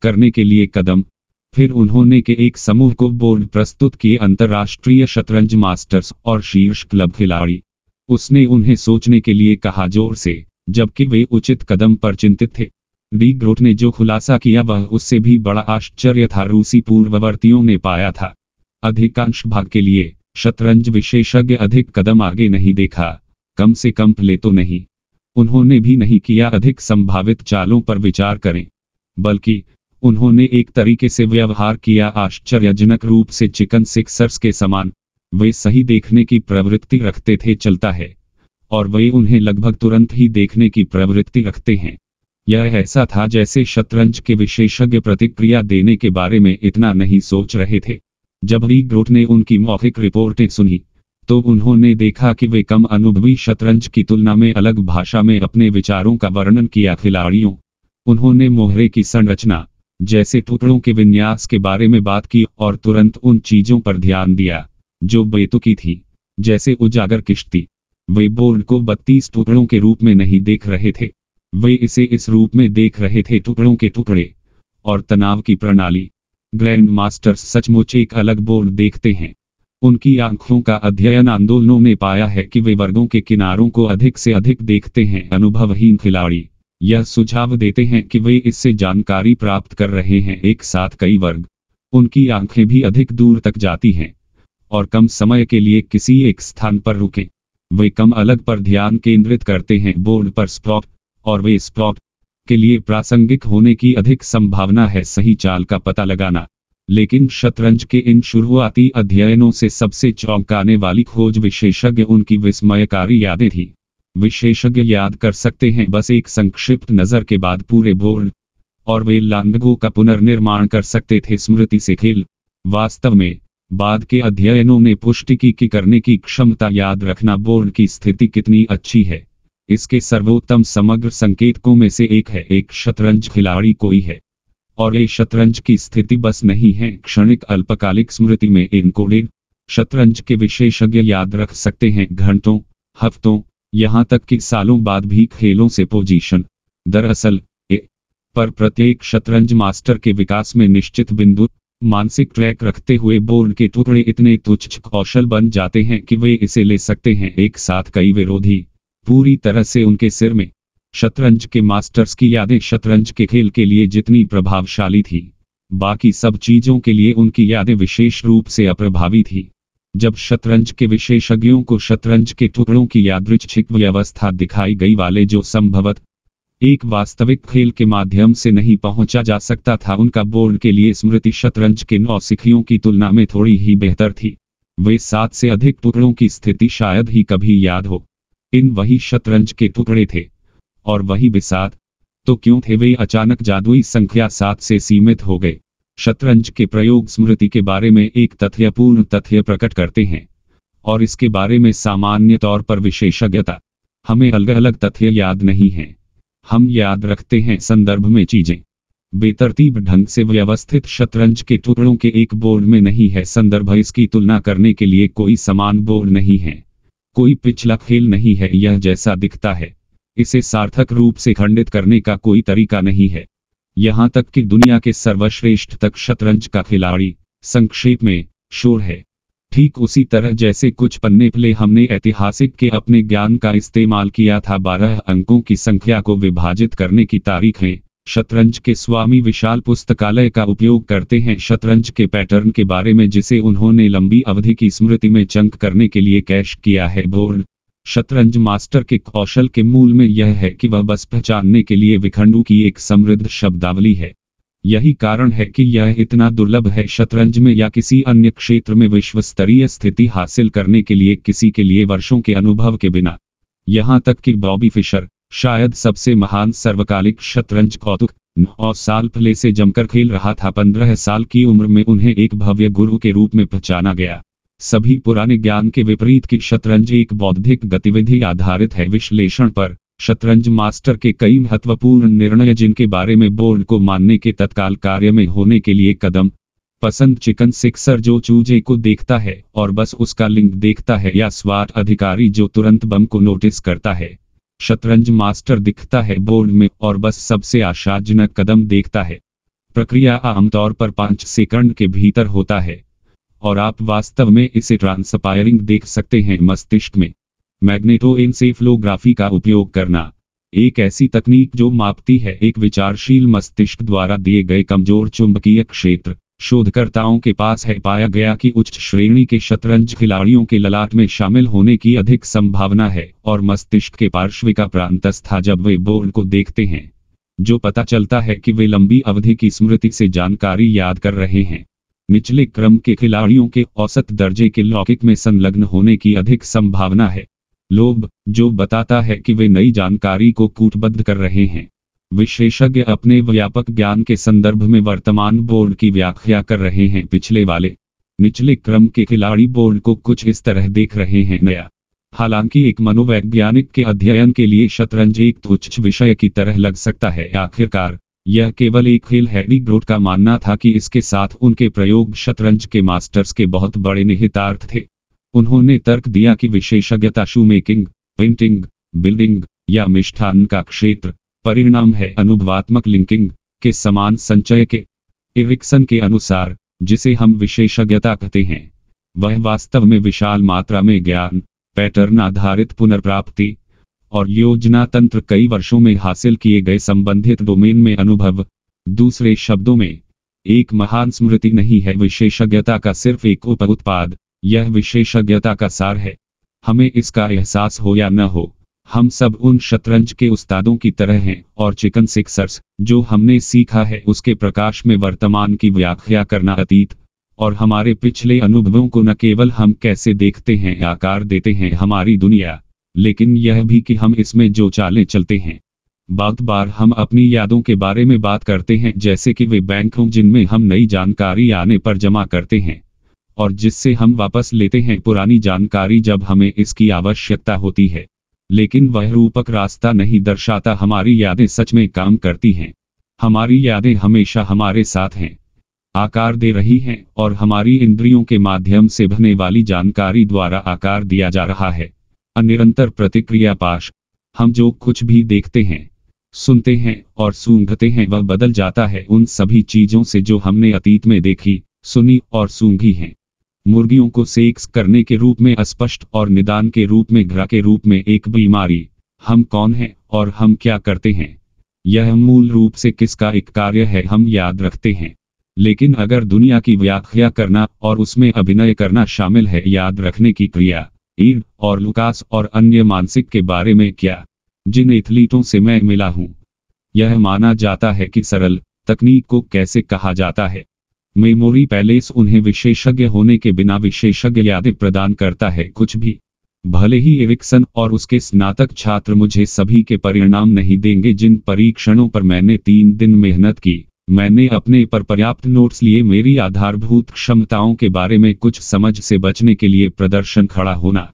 करने के लिए कदम फिर उन्होंने के एक समूह को बोर्ड प्रस्तुत किए अंतर्राष्ट्रीय शतरंज मास्टर्स और शीर्ष क्लब खिलाड़ी उसने उन्हें सोचने के लिए कहा जोर से जबकि वे उचित कदम पर चिंतित थे डी ग्रोट ने जो खुलासा किया वह उससे भी बड़ा आश्चर्य था रूसी पूर्ववर्तियों ने पाया था अधिकांश भाग के लिए शतरंज विशेषज्ञ अधिक कदम आगे नहीं देखा कम से कम ले तो नहीं उन्होंने भी नहीं किया अधिक संभावित चालों पर विचार करें बल्कि उन्होंने एक तरीके से व्यवहार किया आश्चर्यजनक रूप से चिकन सिक्सर्स के समान वे सही देखने की प्रवृत्ति रखते थे चलता है और वे उन्हें लगभग तुरंत ही देखने की प्रवृत्ति रखते हैं यह ऐसा था जैसे शतरंज के विशेषज्ञ प्रतिक्रिया देने के बारे में इतना नहीं सोच रहे थे जब री ग्रोट ने उनकी मौखिक रिपोर्टें सुनी तो उन्होंने देखा कि वे कम अनुभवी शतरंज की तुलना में अलग भाषा में अपने विचारों का वर्णन किया खिलाड़ियों उन्होंने मोहरे की संरचना जैसे टुकड़ों के विन्यास के बारे में बात की और तुरंत उन चीजों पर ध्यान दिया जो बेतुकी थी जैसे उजागर किश्ती वे बोर्ड को 32 टुकड़ों के रूप में नहीं देख रहे थे वे इसे इस रूप में देख रहे थे टुकड़ों के टुकड़े और तनाव की प्रणाली ग्रैंड मास्टर्स सचमुच एक अलग बोर्ड देखते हैं उनकी आंखों का अध्ययन आंदोलनों ने पाया है कि वे वर्गों के किनारों को अधिक से अधिक देखते हैं अनुभवहीन खिलाड़ी यह सुझाव देते हैं कि वे इससे जानकारी प्राप्त कर रहे हैं एक साथ कई वर्ग उनकी आंखें भी अधिक दूर तक जाती हैं और कम समय के लिए किसी एक स्थान पर रुके वे कम अलग पर ध्यान केंद्रित करते हैं बोर्ड पर स्प्रॉप और वे स्पॉट के लिए प्रासंगिक होने की अधिक संभावना है सही चाल का पता लगाना लेकिन शतरंज के इन शुरुआती अध्ययनों से सबसे चौंकाने वाली खोज विशेषज्ञ उनकी विस्मयकारी यादें थी विशेषज्ञ याद कर सकते हैं बस एक संक्षिप्त नज़र के बाद पूरे बोर्ड और वे लांगो का पुनर्निर्माण कर सकते थे स्मृति से खेल वास्तव में बाद के अध्ययनों ने पुष्टि की कि करने की क्षमता याद रखना बोर्ड की स्थिति कितनी अच्छी है इसके सर्वोत्तम समग्र संकेतकों में से एक है एक शतरंज खिलाड़ी कोई है और ये शतरंज की स्थिति बस नहीं है क्षणिक अल्पकालिक स्मृति में इनकोडेड शतरंज के विशेषज्ञ याद रख सकते हैं घंटों हफ्तों यहां तक कि सालों बाद भी खेलों से पोजीशन दरअसल पर प्रत्येक शतरंज मास्टर के विकास में निश्चित बिंदु मानसिक ट्रैक रखते हुए बोर्ड के टुकड़े इतने तुच्छ कौशल बन जाते हैं कि वे इसे ले सकते हैं एक साथ कई विरोधी पूरी तरह से उनके सिर में शतरंज के मास्टर्स की यादें शतरंज के खेल के लिए जितनी प्रभावशाली थी बाकी सब चीजों के लिए उनकी यादें विशेष रूप से अप्रभावी थी जब शतरंज के विशेषज्ञों को शतरंज के टुकड़ों की यादृच्छिक व्यवस्था दिखाई गई वाले जो संभवत एक वास्तविक खेल के माध्यम से नहीं पहुंचा जा सकता था उनका बोर्ड के लिए स्मृति शतरंज के नौ सिखियों की तुलना में थोड़ी ही बेहतर थी वे सात से अधिक टुकड़ों की स्थिति शायद ही कभी याद हो इन वही शतरंज के टुकड़े थे और वही विषाद तो क्यों थे वे अचानक जादुई संख्या सात से सीमित हो गए शतरंज के प्रयोग स्मृति के बारे में एक तथ्यपूर्ण तथ्य प्रकट करते हैं और इसके बारे में सामान्य तौर पर विशेषज्ञता हमें अलग अलग तथ्य याद नहीं है हम याद रखते हैं संदर्भ में चीजें बेतरतीब ढंग से व्यवस्थित शतरंज के टुकड़ों के एक बोर्ड में नहीं है संदर्भ इसकी तुलना करने के लिए कोई समान बोर्ड नहीं है कोई पिछला खेल नहीं है यह जैसा दिखता है इसे सार्थक रूप से खंडित करने का कोई तरीका नहीं है यहां तक कि दुनिया के सर्वश्रेष्ठ तक शतरंज का खिलाड़ी संक्षेप में शोर है ठीक उसी तरह जैसे कुछ पन्ने पले हमने ऐतिहासिक के अपने ज्ञान का इस्तेमाल किया था बारह अंकों की संख्या को विभाजित करने की तारीखें शतरंज के स्वामी विशाल पुस्तकालय का उपयोग करते हैं शतरंज के पैटर्न के बारे में जिसे उन्होंने लंबी अवधि की स्मृति में चंक करने के लिए कैश किया है बोर्ड शतरंज मास्टर के कौशल के मूल में यह है कि वह बस पहचानने के लिए विखंडों की एक समृद्ध शब्दावली है यही कारण है कि यह इतना दुर्लभ है शतरंज में या किसी अन्य क्षेत्र में विश्व स्तरीय स्थिति हासिल करने के लिए किसी के लिए वर्षों के अनुभव के बिना यहाँ तक कि बॉबी फिशर शायद सबसे महान सर्वकालिक शतरंज कौतुक नौ साल पहले से जमकर खेल रहा था पंद्रह साल की उम्र में उन्हें एक भव्य गुरु के रूप में पहचाना गया सभी पुराने ज्ञान के विपरीत की शतरंज एक बौद्धिक गतिविधि आधारित है विश्लेषण पर शतरंज मास्टर के कई महत्वपूर्ण निर्णय जिनके बारे में बोर्ड को मानने के तत्काल कार्य में होने के लिए कदम पसंद चिकन सिक्सर जो चूजे को देखता है और बस उसका लिंक देखता है या स्वाट अधिकारी जो तुरंत बम को नोटिस करता है शतरंज मास्टर दिखता है बोर्ड में और बस सबसे आशाजनक कदम देखता है प्रक्रिया आमतौर पर पांच सेकंड के भीतर होता है और आप वास्तव में इसे ट्रांसपायरिंग देख सकते हैं मस्तिष्क में मैग्नेटो इनसेफ्लोग्राफी का उपयोग करना एक ऐसी तकनीक जो मापती है एक विचारशील मस्तिष्क द्वारा दिए गए कमजोर चुंबकीय क्षेत्र शोधकर्ताओं के पास है पाया गया कि उच्च श्रेणी के शतरंज खिलाड़ियों के ललाट में शामिल होने की अधिक संभावना है और मस्तिष्क के पार्श्विका प्रांतस्था जब वे बोर्ड को देखते हैं जो पता चलता है कि वे लंबी अवधि की स्मृति से जानकारी याद कर रहे हैं निचले क्रम के खिलाड़ियों के औसत दर्जे के लौकिक में संलग्न होने की अधिक संभावना है लोभ जो बताता है कि वे नई जानकारी को कूटबद्ध कर रहे हैं विशेषज्ञ अपने व्यापक ज्ञान के संदर्भ में वर्तमान बोर्ड की व्याख्या कर रहे हैं पिछले वाले निचले क्रम के खिलाड़ी बोर्ड को कुछ इस तरह देख रहे हैं नया हालांकि एक मनोवैज्ञानिक के अध्ययन के लिए शतरंज एक तुच्छ विषय की तरह लग सकता है आखिरकार यह केवल एक खेल हैडी ग्रोट का मानना था कि इसके साथ उनके प्रयोग शतरंज के मास्टर्स के बहुत बड़े निहितार्थ थे उन्होंने तर्क दिया कि विशेषज्ञता शूमेकिंग पेंटिंग बिल्डिंग या मिष्ठान का क्षेत्र परिणाम है अनुभवात्मक लिंकिंग के समान संचय के इविक्सन के अनुसार जिसे हम विशेषज्ञता कहते हैं वह वास्तव में विशाल मात्रा में ज्ञान पैटर्न आधारित पुनर्प्राप्ति और योजना तंत्र कई वर्षों में हासिल किए गए संबंधित डोमेन में अनुभव दूसरे शब्दों में एक महान स्मृति नहीं है विशेषज्ञता का सिर्फ एक उप उत्पाद यह विशेषज्ञता का सार है हमें इसका एहसास हो या न हो हम सब उन शतरंज के उस्तादों की तरह हैं और चिकन सिक्सर्स जो हमने सीखा है उसके प्रकाश में वर्तमान की व्याख्या करना अतीत और हमारे पिछले अनुभवों को न केवल हम कैसे देखते हैं आकार देते हैं हमारी दुनिया लेकिन यह भी कि हम इसमें जो चालें चलते हैं बात बार हम अपनी यादों के बारे में बात करते हैं जैसे कि वे बैंक हों जिनमें हम नई जानकारी आने पर जमा करते हैं और जिससे हम वापस लेते हैं पुरानी जानकारी जब हमें इसकी आवश्यकता होती है लेकिन वह रूपक रास्ता नहीं दर्शाता हमारी यादें सच में काम करती हैं हमारी यादें हमेशा हमारे साथ हैं आकार दे रही हैं और हमारी इंद्रियों के माध्यम से भने वाली जानकारी द्वारा आकार दिया जा रहा है अनिरंतर प्रतिक्रिया पाश हम जो कुछ भी देखते हैं सुनते हैं और सूंघते हैं वह बदल जाता है उन सभी चीजों से जो हमने अतीत में देखी सुनी और सूंघी हैं मुर्गियों को सेक्स करने के रूप में अस्पष्ट और निदान के रूप में घृणा के रूप में एक बीमारी हम कौन हैं और हम क्या करते हैं यह मूल रूप से किसका एक कार्य है हम याद रखते हैं लेकिन अगर दुनिया की व्याख्या करना और उसमें अभिनय करना शामिल है याद रखने की क्रिया ईड और लुकास और अन्य मानसिक के बारे में क्या जिन एथलीटों से मैं मिला हूं यह माना जाता है कि सरल तकनीक को कैसे कहा जाता है मेमोरी पैलेस उन्हें विशेषज्ञ होने के बिना विशेषज्ञ यादें प्रदान करता है कुछ भी भले ही एविक्सन और उसके स्नातक छात्र मुझे सभी के परिणाम नहीं देंगे जिन परीक्षणों पर मैंने तीन दिन मेहनत की मैंने अपने पर पर्याप्त नोट्स लिए मेरी आधारभूत क्षमताओं के बारे में कुछ समझ से बचने के लिए प्रदर्शन खड़ा होना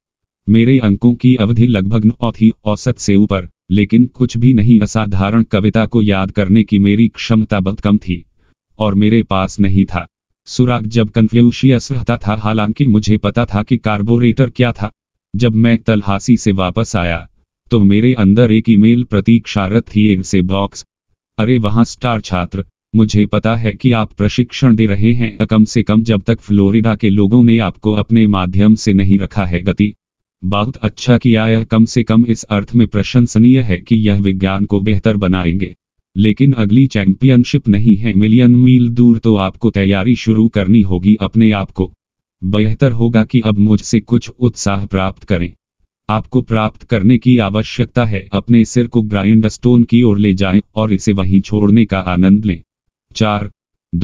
मेरे अंकों की अवधि लगभग नौ थी औसत से ऊपर लेकिन कुछ भी नहीं असाधारण कविता को याद करने की मेरी क्षमता बहुत कम थी और मेरे पास नहीं था सुराग जब कन्फ्यूशियस रहता था हालांकि मुझे पता था कि कार्बोरेटर क्या था जब मैं तलहासी से वापस आया तो मेरे अंदर एक ईमेल प्रतीक्षारत थी एक से बॉक्स अरे वहां स्टार छात्र मुझे पता है कि आप प्रशिक्षण दे रहे हैं कम से कम जब तक फ्लोरिडा के लोगों ने आपको अपने माध्यम से नहीं रखा है गति बहुत अच्छा किया यह कम से कम इस अर्थ में प्रशंसनीय है कि यह विज्ञान को बेहतर बनाएंगे लेकिन अगली चैंपियनशिप नहीं है मिलियन मील दूर तो आपको तैयारी शुरू करनी होगी अपने आप को बेहतर होगा कि अब मुझसे कुछ उत्साह प्राप्त करें आपको प्राप्त करने की आवश्यकता है अपने सिर को ग्राइंड स्टोन की ओर ले जाएं और इसे वहीं छोड़ने का आनंद लें चार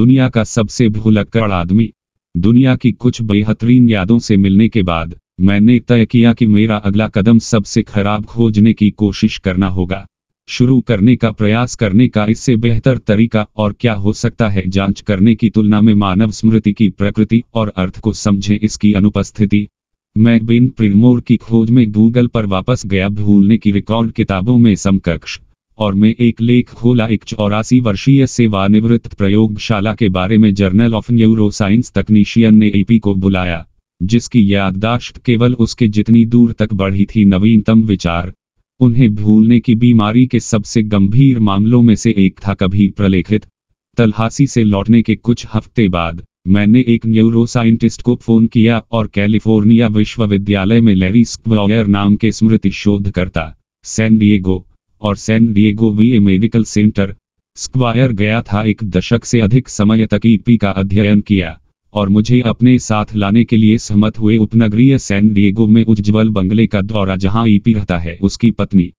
दुनिया का सबसे भुलक्कड़ आदमी दुनिया की कुछ बेहतरीन यादों से मिलने के बाद मैंने तय किया कि मेरा अगला कदम सबसे खराब खोजने की कोशिश करना होगा शुरू करने का प्रयास करने का इससे बेहतर तरीका और क्या हो सकता है जांच करने की तुलना में मानव स्मृति की प्रकृति और अर्थ को समझें इसकी अनुपस्थिति मैं बिन प्रिमोर की खोज में गूगल पर वापस गया भूलने की रिकॉर्ड किताबों में समकक्ष और मैं एक लेख खोला एक चौरासी वर्षीय सेवानिवृत्त प्रयोगशाला के बारे में जर्नल ऑफ न्यूरोसाइंस तकनीशियन ने एपी को बुलाया जिसकी याददाश्त केवल उसके जितनी दूर तक बढ़ी थी नवीनतम विचार उन्हें भूलने की बीमारी के सबसे गंभीर मामलों में से एक था कभी प्रलेखित तलहासी से लौटने के कुछ हफ्ते बाद मैंने एक न्यूरोसाइंटिस्ट को फोन किया और कैलिफोर्निया विश्वविद्यालय में लेरी स्क्वायर नाम के स्मृति शोधकर्ता सैन डिएगो और San Diego V medical centre square गया था एक दशक से अधिक समय तक ईपी का अध्ययन किया और मुझे अपने साथ लाने के लिए सहमत हुए उपनगरीय सैन डिएगो में उज्ज्वल बंगले का दौरा जहां ईपी रहता है उसकी पत्नी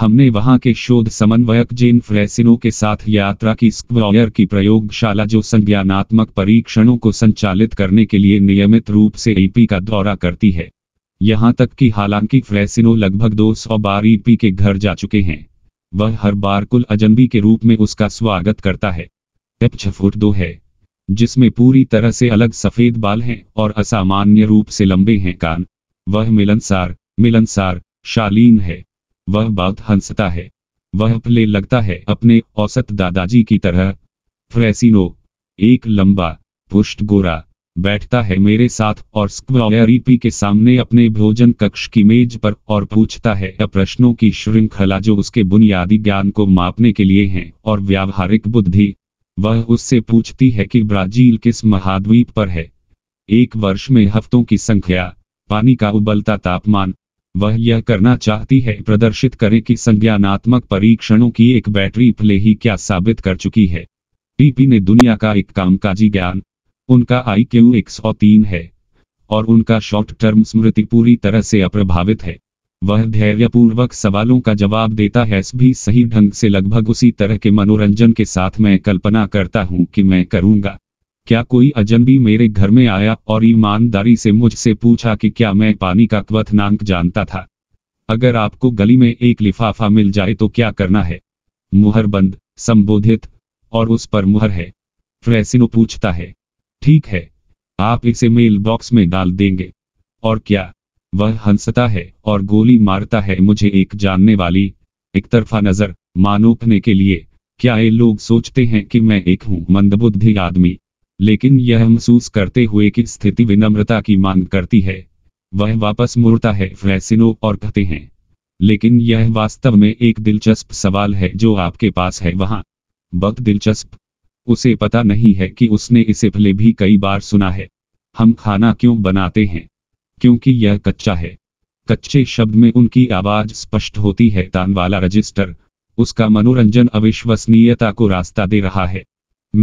हमने वहां के शोध समन्वयक जेन फ्रेसिनो के साथ यात्रा की स्क्वायर की प्रयोगशाला जो संज्ञानात्मक परीक्षणों को संचालित करने के लिए नियमित रूप से ईपी का दौरा करती है यहां तक कि हालांकि फ्रेसिनो लगभग 200 बार ईपी के घर जा चुके हैं वह हर बार कुल अजनबी के रूप में उसका स्वागत करता है एप दो है जिसमें पूरी तरह से अलग सफेद बाल हैं और असामान्य रूप से लंबे हैं कान वह मिलनसार मिलनसार शालीन है वह बहुत हंसता है वह प्ले लगता है अपने औसत दादाजी की तरह फ्रेसिनो एक लंबा पुष्ट गोरा बैठता है मेरे साथ और स्क्वायरीपी के सामने अपने भोजन कक्ष की मेज पर और पूछता है प्रश्नों की श्रृंखला जो उसके बुनियादी ज्ञान को मापने के लिए हैं और व्यावहारिक बुद्धि वह उससे पूछती है कि ब्राजील किस महाद्वीप पर है एक वर्ष में हफ्तों की संख्या पानी का उबलता तापमान वह यह करना चाहती है प्रदर्शित करे कि संज्ञानात्मक परीक्षणों की एक बैटरी फले ही क्या साबित कर चुकी है पीपी ने दुनिया का एक कामकाजी ज्ञान उनका आई क्यू एक सौ तीन है और उनका शॉर्ट टर्म स्मृति पूरी तरह से अप्रभावित है वह धैर्यपूर्वक सवालों का जवाब देता है भी सही ढंग से लगभग उसी तरह के मनोरंजन के साथ मैं कल्पना करता हूँ कि मैं करूँगा क्या कोई अजनबी मेरे घर में आया और ईमानदारी से मुझसे पूछा कि क्या मैं पानी का क्वथनांक जानता था अगर आपको गली में एक लिफाफा मिल जाए तो क्या करना है मुहरबंद संबोधित और उस पर मुहर है फ्रेसिनो पूछता है ठीक है आप इसे मेल बॉक्स में डाल देंगे और क्या वह हंसता है और गोली मारता है मुझे एक जानने वाली एक तरफा नजर मानोपने के लिए क्या ये लोग सोचते हैं कि मैं एक हूं मंदबुद्धि आदमी लेकिन यह महसूस करते हुए कि स्थिति विनम्रता की मांग करती है वह वापस मुड़ता है फैसिनो और कहते हैं लेकिन यह वास्तव में एक दिलचस्प सवाल है जो आपके पास है वहां बहुत दिलचस्प उसे पता नहीं है कि उसने इसे भले भी कई बार सुना है हम खाना क्यों बनाते हैं क्योंकि यह कच्चा है कच्चे शब्द में उनकी आवाज स्पष्ट होती है वाला रजिस्टर उसका मनोरंजन अविश्वसनीयता को रास्ता दे रहा है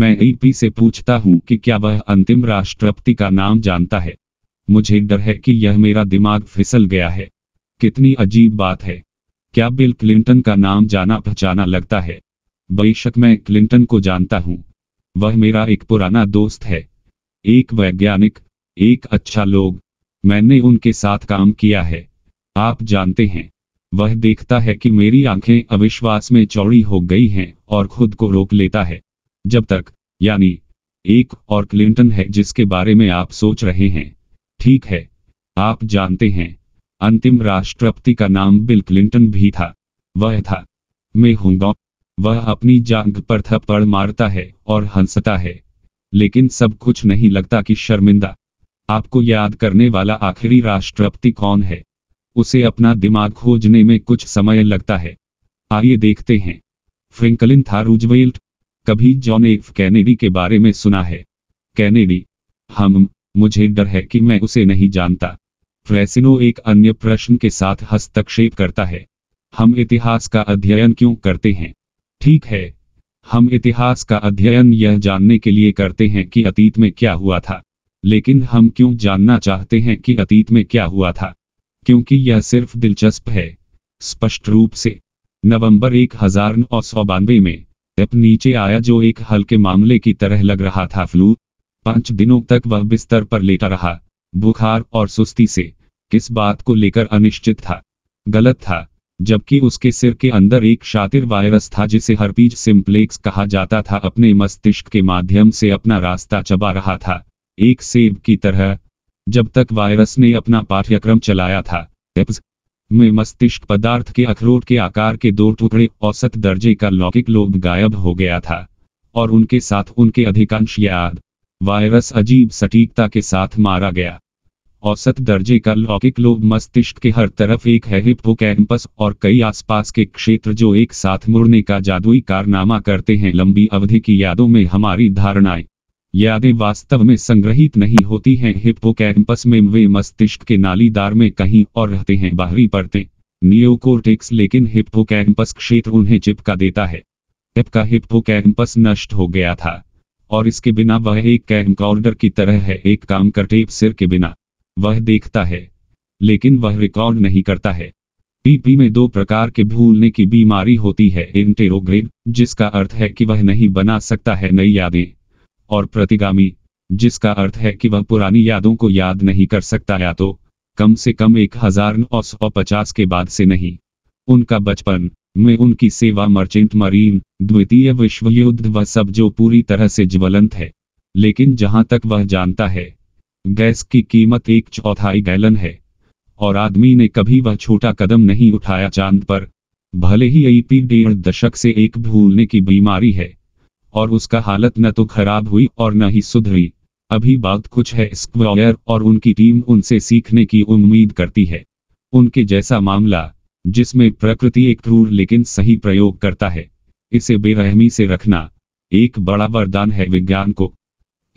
मैं ईपी से पूछता हूं कि क्या वह अंतिम राष्ट्रपति का नाम जानता है मुझे डर है कि यह मेरा दिमाग फिसल गया है कितनी अजीब बात है क्या बिल क्लिंटन का नाम जाना पहचाना लगता है बेशक मैं क्लिंटन को जानता हूं वह मेरा एक पुराना दोस्त है एक वैज्ञानिक एक अच्छा लोग मैंने उनके साथ काम किया है आप जानते हैं वह देखता है कि मेरी आंखें अविश्वास में चौड़ी हो गई हैं और खुद को रोक लेता है जब तक यानी एक और क्लिंटन है जिसके बारे में आप सोच रहे हैं ठीक है आप जानते हैं अंतिम राष्ट्रपति का नाम बिल क्लिंटन भी था वह था मैं हूं वह अपनी जांग पर थप्पड़ मारता है और हंसता है लेकिन सब कुछ नहीं लगता कि शर्मिंदा आपको याद करने वाला आखिरी राष्ट्रपति कौन है उसे अपना दिमाग खोजने में कुछ समय लगता है आइए देखते हैं फ्रेंकलिन था रूजवेल्ट कभी जॉन एफ कैनेडी के बारे में सुना है कैनेडी हम मुझे डर है कि मैं उसे नहीं जानता फ्रेसिनो एक अन्य प्रश्न के साथ हस्तक्षेप करता है हम इतिहास का अध्ययन क्यों करते हैं ठीक है हम इतिहास का अध्ययन यह जानने के लिए करते हैं कि अतीत में क्या हुआ था लेकिन हम क्यों जानना चाहते हैं कि अतीत में क्या हुआ था क्योंकि यह सिर्फ दिलचस्प है स्पष्ट रूप से नवंबर एक हजार नौ सौ बानवे में एप नीचे आया जो एक हल्के मामले की तरह लग रहा था फ्लू पांच दिनों तक वह बिस्तर पर लेटा रहा बुखार और सुस्ती से किस बात को लेकर अनिश्चित था गलत था जबकि उसके सिर के अंदर एक शातिर वायरस था जिसे हरपीज सिंप्लेक्स कहा जाता था अपने मस्तिष्क के माध्यम से अपना रास्ता चबा रहा था एक सेब की तरह जब तक वायरस ने अपना पाठ्यक्रम चलाया था में मस्तिष्क पदार्थ के अखरोट के आकार के दो टुकड़े औसत दर्जे का लौकिक लोभ गायब हो गया था और उनके साथ उनके अधिकांश याद वायरस अजीब सटीकता के साथ मारा गया औसत दर्जे का लौकिक लोभ मस्तिष्क के हर तरफ एक है हिपो कैंपस और कई आसपास के क्षेत्र जो एक साथ मुड़ने का जादुई कारनामा करते हैं लंबी अवधि की यादों में हमारी धारणाएं यादें वास्तव में संग्रहित नहीं होती हैं हिप्पोकैम्पस में वे मस्तिष्क के नालीदार में कहीं और रहते हैं बाहरी परतें नियोकोर्टेक्स लेकिन हिप्पोकैम्पस क्षेत्र उन्हें चिपका देता है एप का हिप्पोकैम्पस नष्ट हो गया था और इसके बिना वह एक कैमकॉर्डर की तरह है एक काम करते सिर के बिना वह देखता है लेकिन वह रिकॉर्ड नहीं करता है पीपी में दो प्रकार के भूलने की बीमारी होती है इंटेरोग्रेड जिसका अर्थ है कि वह नहीं बना सकता है नई यादें और प्रतिगामी जिसका अर्थ है कि वह पुरानी यादों को याद नहीं कर सकता या तो कम से कम एक हजार नौ सौ पचास के बाद से नहीं उनका बचपन में उनकी सेवा मर्चेंट मरीन द्वितीय विश्व युद्ध वह सब जो पूरी तरह से ज्वलंत है लेकिन जहां तक वह जानता है गैस की कीमत एक चौथाई गैलन है और आदमी ने कभी वह छोटा कदम नहीं उठाया चांद पर भले ही एपी डेढ़ दशक से एक भूलने की बीमारी है और उसका हालत न तो खराब हुई और न ही सुधरी अभी बात कुछ है स्क्वायर और उनकी टीम उनसे सीखने की उम्मीद करती है उनके जैसा मामला जिसमें प्रकृति एक क्रूर लेकिन सही प्रयोग करता है इसे बेरहमी से रखना एक बड़ा वरदान है विज्ञान को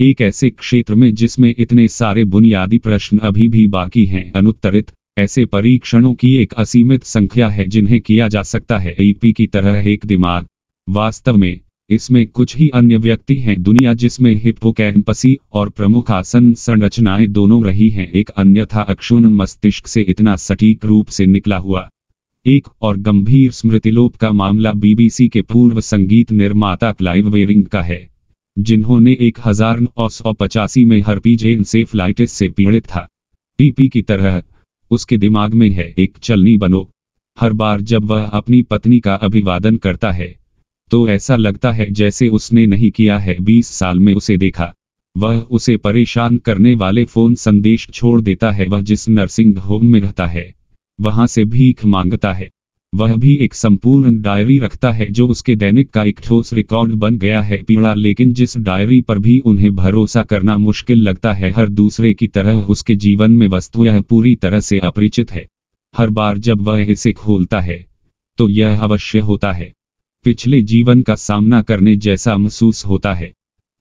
एक ऐसे क्षेत्र में जिसमें इतने सारे बुनियादी प्रश्न अभी भी बाकी हैं अनुत्तरित ऐसे परीक्षणों की एक असीमित संख्या है जिन्हें किया जा सकता है एपी की तरह एक दिमाग वास्तव में इसमें कुछ ही अन्य व्यक्ति हैं दुनिया जिसमें हिप्पोकैम्पसी और प्रमुख आसन संरचनाएं दोनों रही हैं एक था अक्षुण मस्तिष्क से इतना सटीक रूप से निकला हुआ एक और गंभीर स्मृतिलोप का मामला बीबीसी के पूर्व संगीत निर्माता क्लाइव वेरिंग का है जिन्होंने एक हजार नौ सौ पचासी में हर्पीज एनसेफ्लाइटिस से पीड़ित था पीपी की तरह उसके दिमाग में है एक चलनी बनो हर बार जब वह अपनी पत्नी का अभिवादन करता है तो ऐसा लगता है जैसे उसने नहीं किया है 20 साल में उसे देखा वह उसे परेशान करने वाले फोन संदेश छोड़ देता है वह जिस नर्सिंग होम में रहता है वहां से भीख मांगता है वह भी एक संपूर्ण डायरी रखता है जो उसके दैनिक का एक ठोस रिकॉर्ड बन गया है पीड़ा लेकिन जिस डायरी पर भी उन्हें भरोसा करना मुश्किल लगता है हर दूसरे की तरह उसके जीवन में वस्तु यह पूरी तरह से अपरिचित है हर बार जब वह इसे खोलता है तो यह अवश्य होता है पिछले जीवन का सामना करने जैसा महसूस होता है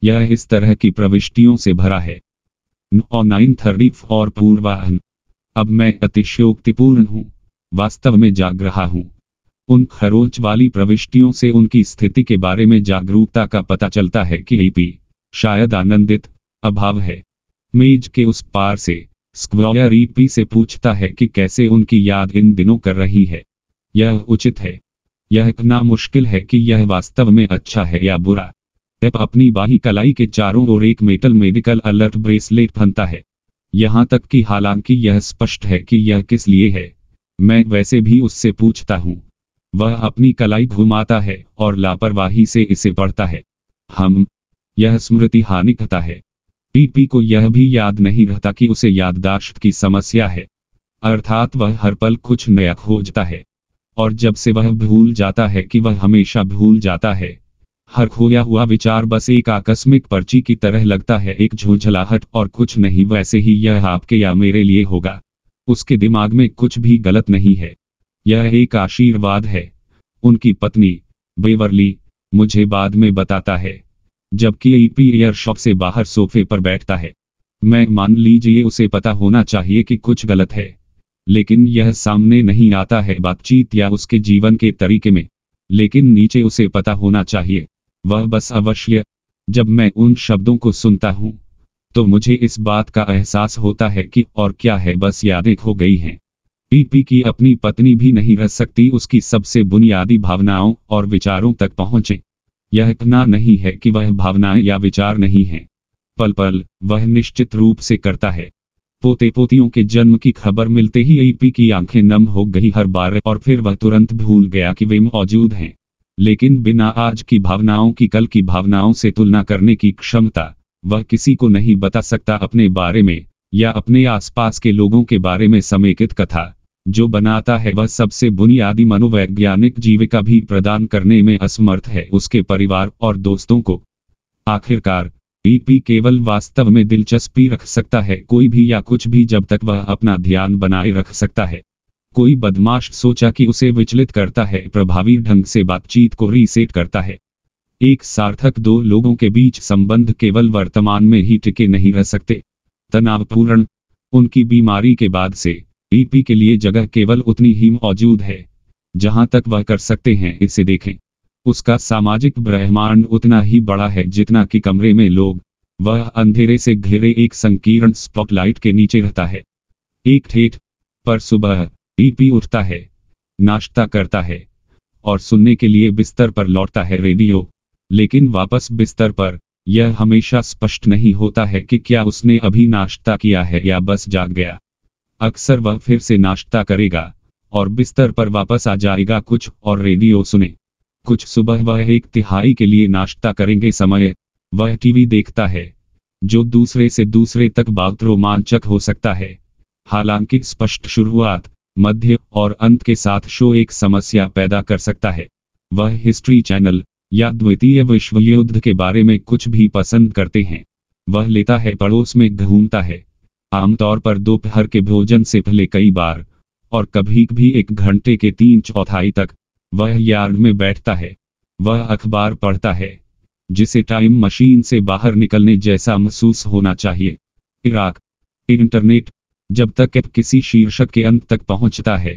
यह इस तरह की प्रविष्टियों से भरा है नाइन थर्रीफ फॉर पूर्वाहन अब मैं अतिशयोक्तिपूर्ण हूँ वास्तव में जाग रहा हूँ उन खरोच वाली प्रविष्टियों से उनकी स्थिति के बारे में जागरूकता का पता चलता है कि एपी शायद आनंदित अभाव है मेज के उस पार से स्क्वायर ईपी से पूछता है कि कैसे उनकी याद इन दिनों कर रही है यह उचित है यह कहना मुश्किल है कि यह वास्तव में अच्छा है या बुरा टेप अपनी बाही कलाई के चारों ओर एक मेटल मेडिकल अलर्ट ब्रेसलेट फनता है यहाँ तक कि हालांकि यह स्पष्ट है कि यह किस लिए है मैं वैसे भी उससे पूछता हूँ वह अपनी कलाई घुमाता है और लापरवाही से इसे पढ़ता है हम यह स्मृति हानि कहता है पीपी को यह भी याद नहीं रहता कि उसे याददाश्त की समस्या है अर्थात वह हर पल कुछ नया खोजता है और जब से वह भूल जाता है कि वह हमेशा भूल जाता है हर खोया हुआ विचार बस एक आकस्मिक पर्ची की तरह लगता है एक झुंझलाहट और कुछ नहीं वैसे ही यह आपके या मेरे लिए होगा उसके दिमाग में कुछ भी गलत नहीं है यह एक आशीर्वाद है उनकी पत्नी बेवरली मुझे बाद में बताता है जबकि ईपी शॉप से बाहर सोफे पर बैठता है मैं मान लीजिए उसे पता होना चाहिए कि कुछ गलत है लेकिन यह सामने नहीं आता है बातचीत या उसके जीवन के तरीके में लेकिन नीचे उसे पता होना चाहिए वह बस अवश्य जब मैं उन शब्दों को सुनता हूं तो मुझे इस बात का एहसास होता है कि और क्या है बस यादें खो गई हैं पीपी की अपनी पत्नी भी नहीं रह सकती उसकी सबसे बुनियादी भावनाओं और विचारों तक पहुंचे यह इतना नहीं है कि वह भावनाएं या विचार नहीं है पल पल वह निश्चित रूप से करता है पोते पोतियों के जन्म की खबर मिलते ही एपी की आंखें नम हो गई हर बार और फिर वह तुरंत भूल गया कि वे मौजूद हैं लेकिन बिना आज की भावनाओं की कल की भावनाओं से तुलना करने की क्षमता वह किसी को नहीं बता सकता अपने बारे में या अपने आसपास के लोगों के बारे में समेकित कथा जो बनाता है वह सबसे बुनियादी मनोवैज्ञानिक जीविका भी प्रदान करने में असमर्थ है उसके परिवार और दोस्तों को आखिरकार ईपी केवल वास्तव में दिलचस्पी रख सकता है कोई भी या कुछ भी जब तक वह अपना ध्यान बनाए रख सकता है कोई बदमाश सोचा कि उसे विचलित करता है प्रभावी ढंग से बातचीत को रीसेट करता है एक सार्थक दो लोगों के बीच संबंध केवल वर्तमान में ही टिके नहीं रह सकते तनावपूर्ण उनकी बीमारी के बाद से ईपी के लिए जगह केवल उतनी ही मौजूद है जहां तक वह कर सकते हैं इसे देखें उसका सामाजिक ब्रह्मांड उतना ही बड़ा है जितना कि कमरे में लोग वह अंधेरे से घिरे एक संकीर्ण स्पॉटलाइट के नीचे रहता है एक ठेठ पर सुबह पीपी उठता है नाश्ता करता है और सुनने के लिए बिस्तर पर लौटता है रेडियो लेकिन वापस बिस्तर पर यह हमेशा स्पष्ट नहीं होता है कि क्या उसने अभी नाश्ता किया है या बस जाग गया अक्सर वह फिर से नाश्ता करेगा और बिस्तर पर वापस आ जाएगा कुछ और रेडियो सुने कुछ सुबह वह एक तिहाई के लिए नाश्ता करेंगे समय वह टीवी देखता है जो दूसरे से दूसरे तक बात रोमांचक हो सकता है हालांकि स्पष्ट शुरुआत मध्य और अंत के साथ शो एक समस्या पैदा कर सकता है वह हिस्ट्री चैनल या द्वितीय विश्व युद्ध के बारे में कुछ भी पसंद करते हैं वह लेता है पड़ोस में घूमता है आमतौर पर दोपहर के भोजन से पहले कई बार और कभी भी एक घंटे के तीन चौथाई तक वह यार्ड में बैठता है वह अखबार पढ़ता है जिसे टाइम मशीन से बाहर निकलने जैसा महसूस होना चाहिए इराक इंटरनेट जब तक एप किसी शीर्षक के अंत तक पहुंचता है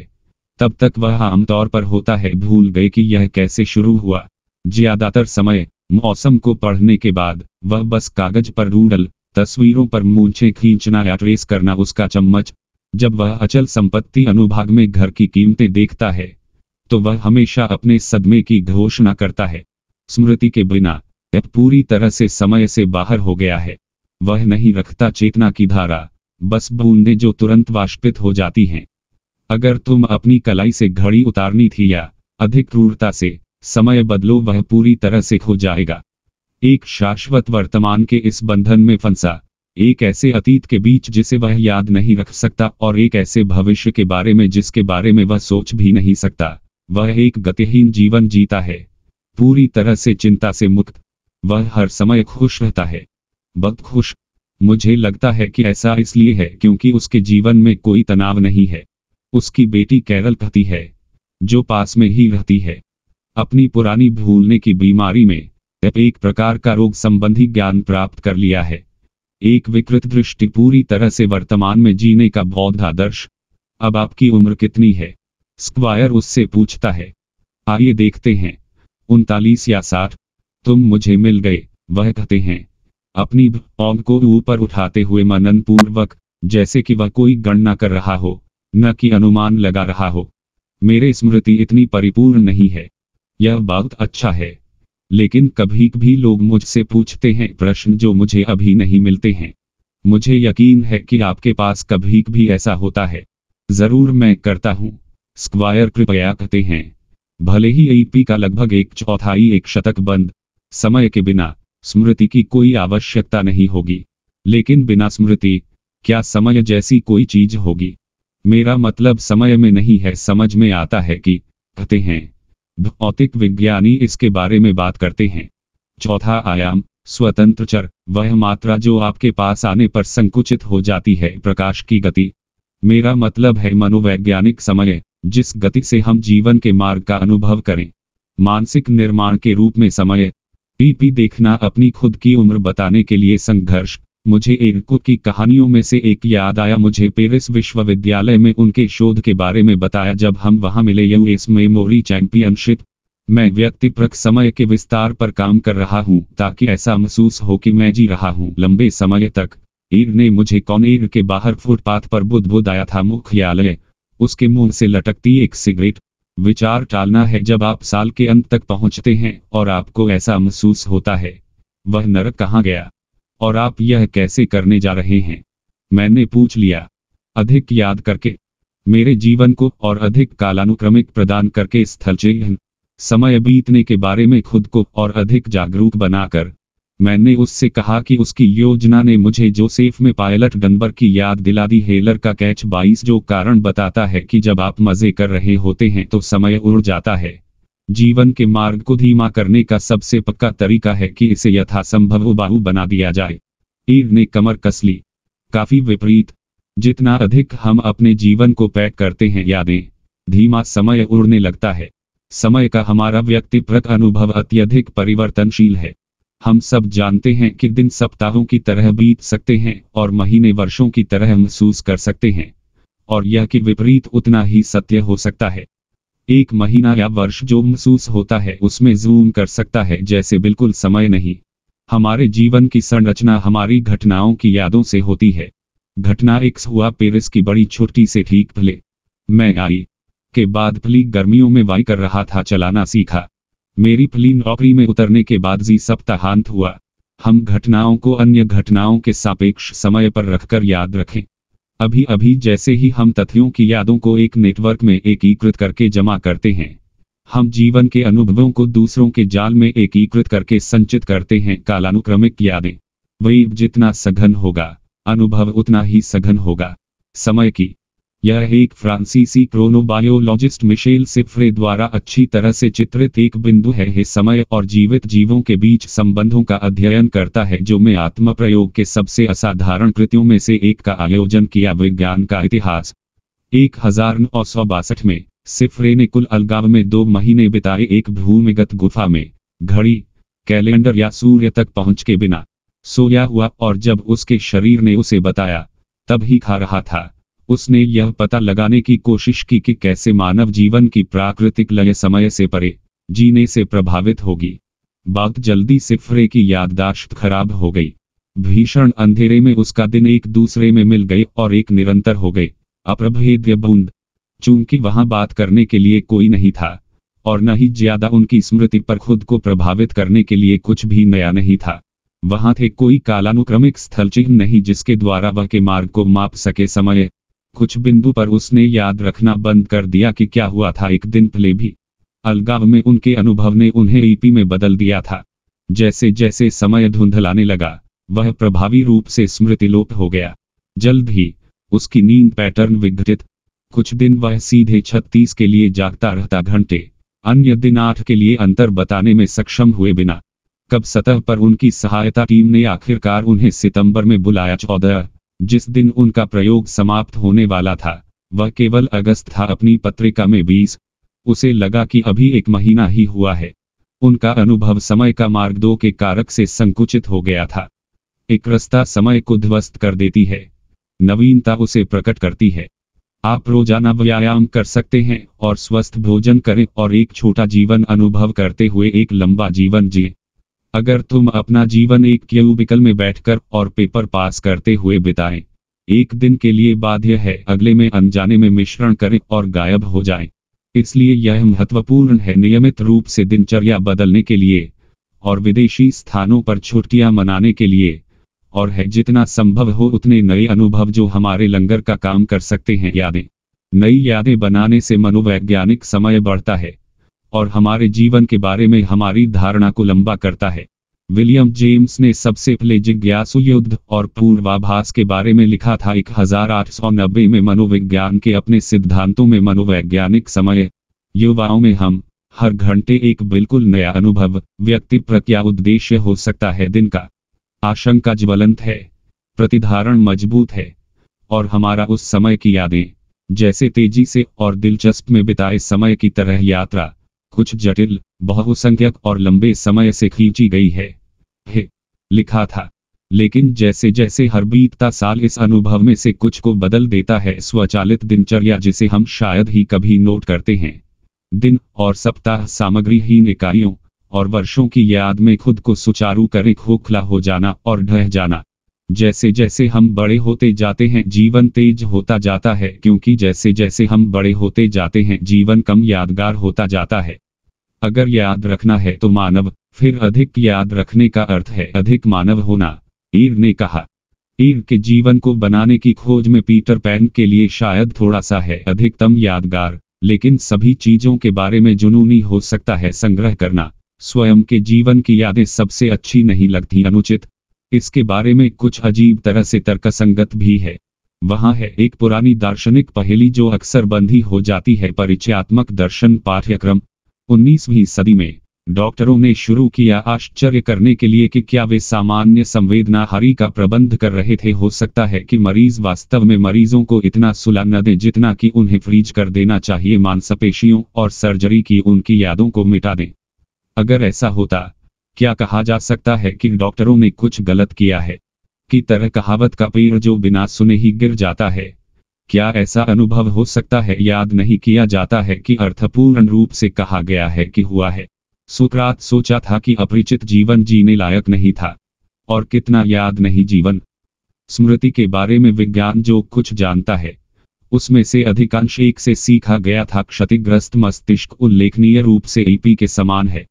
तब तक वह आमतौर पर होता है भूल गए कि यह कैसे शुरू हुआ ज्यादातर समय मौसम को पढ़ने के बाद वह बस कागज पर रूडल तस्वीरों पर मूछे खींचना या ट्रेस करना उसका चम्मच जब वह अचल संपत्ति अनुभाग में घर की कीमतें देखता है तो वह हमेशा अपने सदमे की घोषणा करता है स्मृति के बिना पूरी तरह से समय से बाहर हो गया है वह नहीं रखता चेतना की धारा बस बूंदे जो तुरंत वाष्पित हो जाती हैं अगर तुम अपनी कलाई से घड़ी उतारनी थी या अधिक क्रूरता से समय बदलो वह पूरी तरह से खो जाएगा एक शाश्वत वर्तमान के इस बंधन में फंसा एक ऐसे अतीत के बीच जिसे वह याद नहीं रख सकता और एक ऐसे भविष्य के बारे में जिसके बारे में वह सोच भी नहीं सकता वह एक गतिहीन जीवन जीता है पूरी तरह से चिंता से मुक्त वह हर समय खुश रहता है बहुत खुश मुझे लगता है कि ऐसा इसलिए है क्योंकि उसके जीवन में कोई तनाव नहीं है उसकी बेटी कैरल कहती है जो पास में ही रहती है अपनी पुरानी भूलने की बीमारी में एक प्रकार का रोग संबंधी ज्ञान प्राप्त कर लिया है एक विकृत दृष्टि पूरी तरह से वर्तमान में जीने का बौद्ध आदर्श अब आपकी उम्र कितनी है स्क्वायर उससे पूछता है आइए देखते हैं उनतालीस या साठ तुम मुझे मिल गए वह कहते हैं अपनी ओम को ऊपर उठाते हुए मनन पूर्वक जैसे कि वह कोई गणना कर रहा हो न कि अनुमान लगा रहा हो मेरे स्मृति इतनी परिपूर्ण नहीं है यह बहुत अच्छा है लेकिन कभी भी लोग मुझसे पूछते हैं प्रश्न जो मुझे अभी नहीं मिलते हैं मुझे यकीन है कि आपके पास कभी भी ऐसा होता है जरूर मैं करता हूं स्क्वायर कृपया कहते हैं भले ही एईपी का लगभग एक चौथाई एक शतक बंद समय के बिना स्मृति की कोई आवश्यकता नहीं होगी लेकिन बिना स्मृति क्या समय जैसी कोई चीज होगी मेरा मतलब समय में नहीं है समझ में आता है कि कहते हैं भौतिक विज्ञानी इसके बारे में बात करते हैं चौथा आयाम स्वतंत्र चर वह मात्रा जो आपके पास आने पर संकुचित हो जाती है प्रकाश की गति मेरा मतलब है मनोवैज्ञानिक समय जिस गति से हम जीवन के मार्ग का अनुभव करें मानसिक निर्माण के रूप में समय पीपी देखना अपनी खुद की उम्र बताने के लिए संघर्ष मुझे एरको की कहानियों में से एक याद आया मुझे पेरिस विश्वविद्यालय में उनके शोध के बारे में बताया जब हम वहां मिले यूएस मेमोरी चैंपियनशिप मैं व्यक्तिपरक समय के विस्तार पर काम कर रहा हूं ताकि ऐसा महसूस हो कि मैं जी रहा हूं लंबे समय तक ईर ने मुझे कौन ईर के बाहर फुटपाथ पर बुद्ध बुद आया था मुख्यालय उसके मुंह से लटकती एक सिगरेट विचार टालना है जब आप साल के अंत तक पहुंचते हैं और आपको ऐसा महसूस होता है वह नरक कहाँ गया और आप यह कैसे करने जा रहे हैं मैंने पूछ लिया अधिक याद करके मेरे जीवन को और अधिक कालानुक्रमिक प्रदान करके स्थल समय बीतने के बारे में खुद को और अधिक जागरूक बनाकर मैंने उससे कहा कि उसकी योजना ने मुझे जोसेफ में पायलट डनबर की याद दिला दी हेलर का कैच 22 जो कारण बताता है कि जब आप मजे कर रहे होते हैं तो समय उड़ जाता है जीवन के मार्ग को धीमा करने का सबसे पक्का तरीका है कि इसे यथासंभव उबाऊ बना दिया जाए ईर ने कमर कस ली काफी विपरीत जितना अधिक हम अपने जीवन को पैक करते हैं यादें धीमा समय उड़ने लगता है समय का हमारा व्यक्तिप्रत अनुभव अत्यधिक परिवर्तनशील है हम सब जानते हैं कि दिन सप्ताहों की तरह बीत सकते हैं और महीने वर्षों की तरह महसूस कर सकते हैं और यह कि विपरीत उतना ही सत्य हो सकता है एक महीना या वर्ष जो महसूस होता है उसमें जूम कर सकता है जैसे बिल्कुल समय नहीं हमारे जीवन की संरचना हमारी घटनाओं की यादों से होती है घटना एक हुआ पेरिस की बड़ी छुट्टी से ठीक भले मैं आई के बाद भली गर्मियों में वाई कर रहा था चलाना सीखा मेरी फली नौकरी में उतरने के बाद जी सप्ताहांत हुआ हम घटनाओं को अन्य घटनाओं के सापेक्ष समय पर रखकर याद रखें अभी अभी जैसे ही हम तथ्यों की यादों को एक नेटवर्क में एकीकृत करके जमा करते हैं हम जीवन के अनुभवों को दूसरों के जाल में एकीकृत करके संचित करते हैं कालानुक्रमिक यादें वही जितना सघन होगा अनुभव उतना ही सघन होगा समय की यह एक फ्रांसीसी क्रोनोबायोलॉजिस्ट मिशेल सिफ्रे द्वारा अच्छी तरह से चित्रित एक बिंदु है हे समय और जीवित जीवों के बीच संबंधों का अध्ययन करता है जो में आत्म प्रयोग के सबसे असाधारण कृतियों में से एक का आयोजन किया विज्ञान का इतिहास एक हजार नौ सौ बासठ में सिफ्रे ने कुल अलगाव में दो महीने बिताए एक भूमिगत गुफा में घड़ी कैलेंडर या सूर्य तक पहुंच के बिना सोया हुआ और जब उसके शरीर ने उसे बताया तब ही खा रहा था उसने यह पता लगाने की कोशिश की कि कैसे मानव जीवन की प्राकृतिक लय समय से परे जीने से प्रभावित होगी बात जल्दी से की याददाश्त खराब हो गई भीषण अंधेरे में उसका दिन एक दूसरे में मिल गए और एक निरंतर हो गए अप्रभेद्य बूंद चूंकि वहां बात करने के लिए कोई नहीं था और न ही ज्यादा उनकी स्मृति पर खुद को प्रभावित करने के लिए कुछ भी नया नहीं था वहां थे कोई कालानुक्रमिक स्थल चिन्ह नहीं जिसके द्वारा वह के मार्ग को माप सके समय कुछ बिंदु पर उसने याद रखना बंद कर दिया कि क्या हुआ था एक दिन पहले भी अलगाव में उनके अनुभव ने उन्हें ईपी में बदल दिया था जैसे जैसे समय धुंधलाने लगा वह प्रभावी रूप से स्मृतिलोप हो गया जल्द ही उसकी नींद पैटर्न विघटित कुछ दिन वह सीधे छत्तीस के लिए जागता रहता घंटे अन्य दिन आठ के लिए अंतर बताने में सक्षम हुए बिना कब सतह पर उनकी सहायता टीम ने आखिरकार उन्हें सितंबर में बुलाया चौदह जिस दिन उनका प्रयोग समाप्त होने वाला था वह केवल अगस्त था अपनी पत्रिका में बीस उसे लगा कि अभी एक महीना ही हुआ है उनका अनुभव समय का मार्ग दो के कारक से संकुचित हो गया था एक रस्ता समय को ध्वस्त कर देती है नवीनता उसे प्रकट करती है आप रोजाना व्यायाम कर सकते हैं और स्वस्थ भोजन करें और एक छोटा जीवन अनुभव करते हुए एक लंबा जीवन जिए अगर तुम अपना जीवन एक क्यूबिकल में बैठकर और पेपर पास करते हुए बिताएं, एक दिन के लिए बाध्य है अगले में अनजाने में मिश्रण करें और गायब हो जाएं। इसलिए यह महत्वपूर्ण है नियमित रूप से दिनचर्या बदलने के लिए और विदेशी स्थानों पर छुट्टियां मनाने के लिए और है जितना संभव हो उतने नए अनुभव जो हमारे लंगर का काम कर सकते हैं यादें नई यादें बनाने से मनोवैज्ञानिक समय बढ़ता है और हमारे जीवन के बारे में हमारी धारणा को लंबा करता है विलियम जेम्स ने सबसे पहले जिज्ञासु युद्ध और पूर्वाभास के बारे में लिखा था एक में मनोविज्ञान के अपने सिद्धांतों में मनोवैज्ञानिक समय युवाओं में हम हर घंटे एक बिल्कुल नया अनुभव व्यक्ति प्रत्या उद्देश्य हो सकता है दिन का आशंका ज्वलंत है प्रतिधारण मजबूत है और हमारा उस समय की यादें जैसे तेजी से और दिलचस्प में बिताए समय की तरह यात्रा कुछ जटिल बहुसंख्यक और लंबे समय से खींची गई है हे, लिखा था लेकिन जैसे जैसे हर बीतता साल इस अनुभव में से कुछ को बदल देता है स्वचालित दिनचर्या जिसे हम शायद ही कभी नोट करते हैं दिन और सप्ताह ही निकायों और वर्षों की याद में खुद को सुचारू कर खोखला हो जाना और ढह जाना जैसे जैसे हम बड़े होते जाते हैं जीवन तेज होता जाता है क्योंकि जैसे जैसे हम बड़े होते जाते हैं जीवन कम यादगार होता जाता है अगर याद रखना है तो मानव फिर अधिक याद रखने का अर्थ है अधिक मानव होना ईर ने कहा ईर के जीवन को बनाने की खोज में पीटर पैन के लिए शायद थोड़ा सा है अधिकतम यादगार लेकिन सभी चीजों के बारे में जुनूनी हो सकता है संग्रह करना स्वयं के जीवन की यादें सबसे अच्छी नहीं लगती अनुचित इसके बारे में कुछ अजीब तरह से तर्कसंगत भी है वहां है एक पुरानी दार्शनिक पहेली जो अक्सर बंधी हो जाती है परिचयात्मक दर्शन पाठ्यक्रम 19वीं सदी में डॉक्टरों ने शुरू किया आश्चर्य करने के लिए कि क्या वे सामान्य संवेदनाहारी का प्रबंध कर रहे थे हो सकता है कि मरीज वास्तव में मरीजों को इतना सुला न दे जितना कि उन्हें फ्रीज कर देना चाहिए मांसपेशियों और सर्जरी की उनकी यादों को मिटा दें अगर ऐसा होता क्या कहा जा सकता है कि डॉक्टरों ने कुछ गलत किया है की तरह कहावत का पेड़ जो बिना सुने ही गिर जाता है क्या ऐसा अनुभव हो सकता है याद नहीं किया जाता है कि अर्थपूर्ण रूप से कहा गया है कि हुआ है सुकरात सोचा था कि अपरिचित जीवन जीने लायक नहीं था और कितना याद नहीं जीवन स्मृति के बारे में विज्ञान जो कुछ जानता है उसमें से अधिकांश एक से सीखा गया था क्षतिग्रस्त मस्तिष्क उल्लेखनीय रूप से एपी के समान है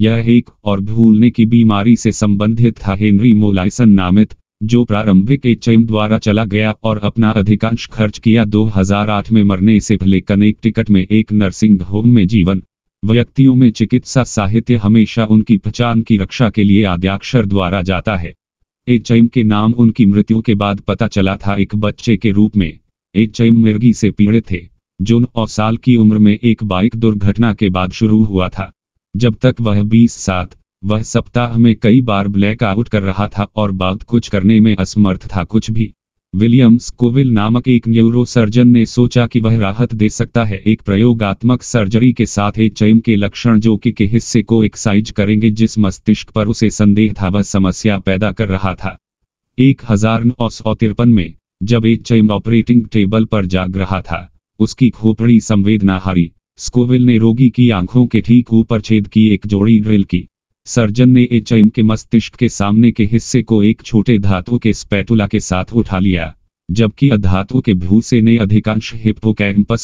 यह एक और भूलने की बीमारी से संबंधित था हेनरी मोलाइसन नामित जो प्रारंभिक एचएम द्वारा चला गया और अपना अधिकांश खर्च किया 2008 में मरने से पहले कनेक टिकट में एक नर्सिंग होम में जीवन व्यक्तियों में चिकित्सा साहित्य हमेशा उनकी पहचान की रक्षा के लिए आद्याक्षर द्वारा जाता है एचएम के नाम उनकी मृत्यु के बाद पता चला था एक बच्चे के रूप में एचएम मिर्गी से पीड़ित थे जो नौ साल की उम्र में एक बाइक दुर्घटना के बाद शुरू हुआ था जब तक वह बीस सात वह सप्ताह में कई बार ब्लैक आउट कर रहा था और बाद कुछ करने में असमर्थ था कुछ भी विलियम्स कोविल नामक एक न्यूरो सर्जन ने सोचा कि वह राहत दे सकता है एक प्रयोगात्मक सर्जरी के साथ एक एच के लक्षण जो कि के हिस्से को एक्साइज करेंगे जिस मस्तिष्क पर उसे संदेह था वह समस्या पैदा कर रहा था एक हजार नौ सौ तिरपन में जब एक एच ऑपरेटिंग टेबल पर जाग रहा था उसकी खोपड़ी संवेदना हारी स्कोविल ने रोगी की आंखों के ठीक ऊपर छेद की एक जोड़ी ड्रिल की सर्जन ने एच के मस्तिष्क के सामने के हिस्से को एक छोटे धातु के स्पैटुला के साथ उठा लिया जबकि अधातु के भूसे ने अधिकांश हिप्पो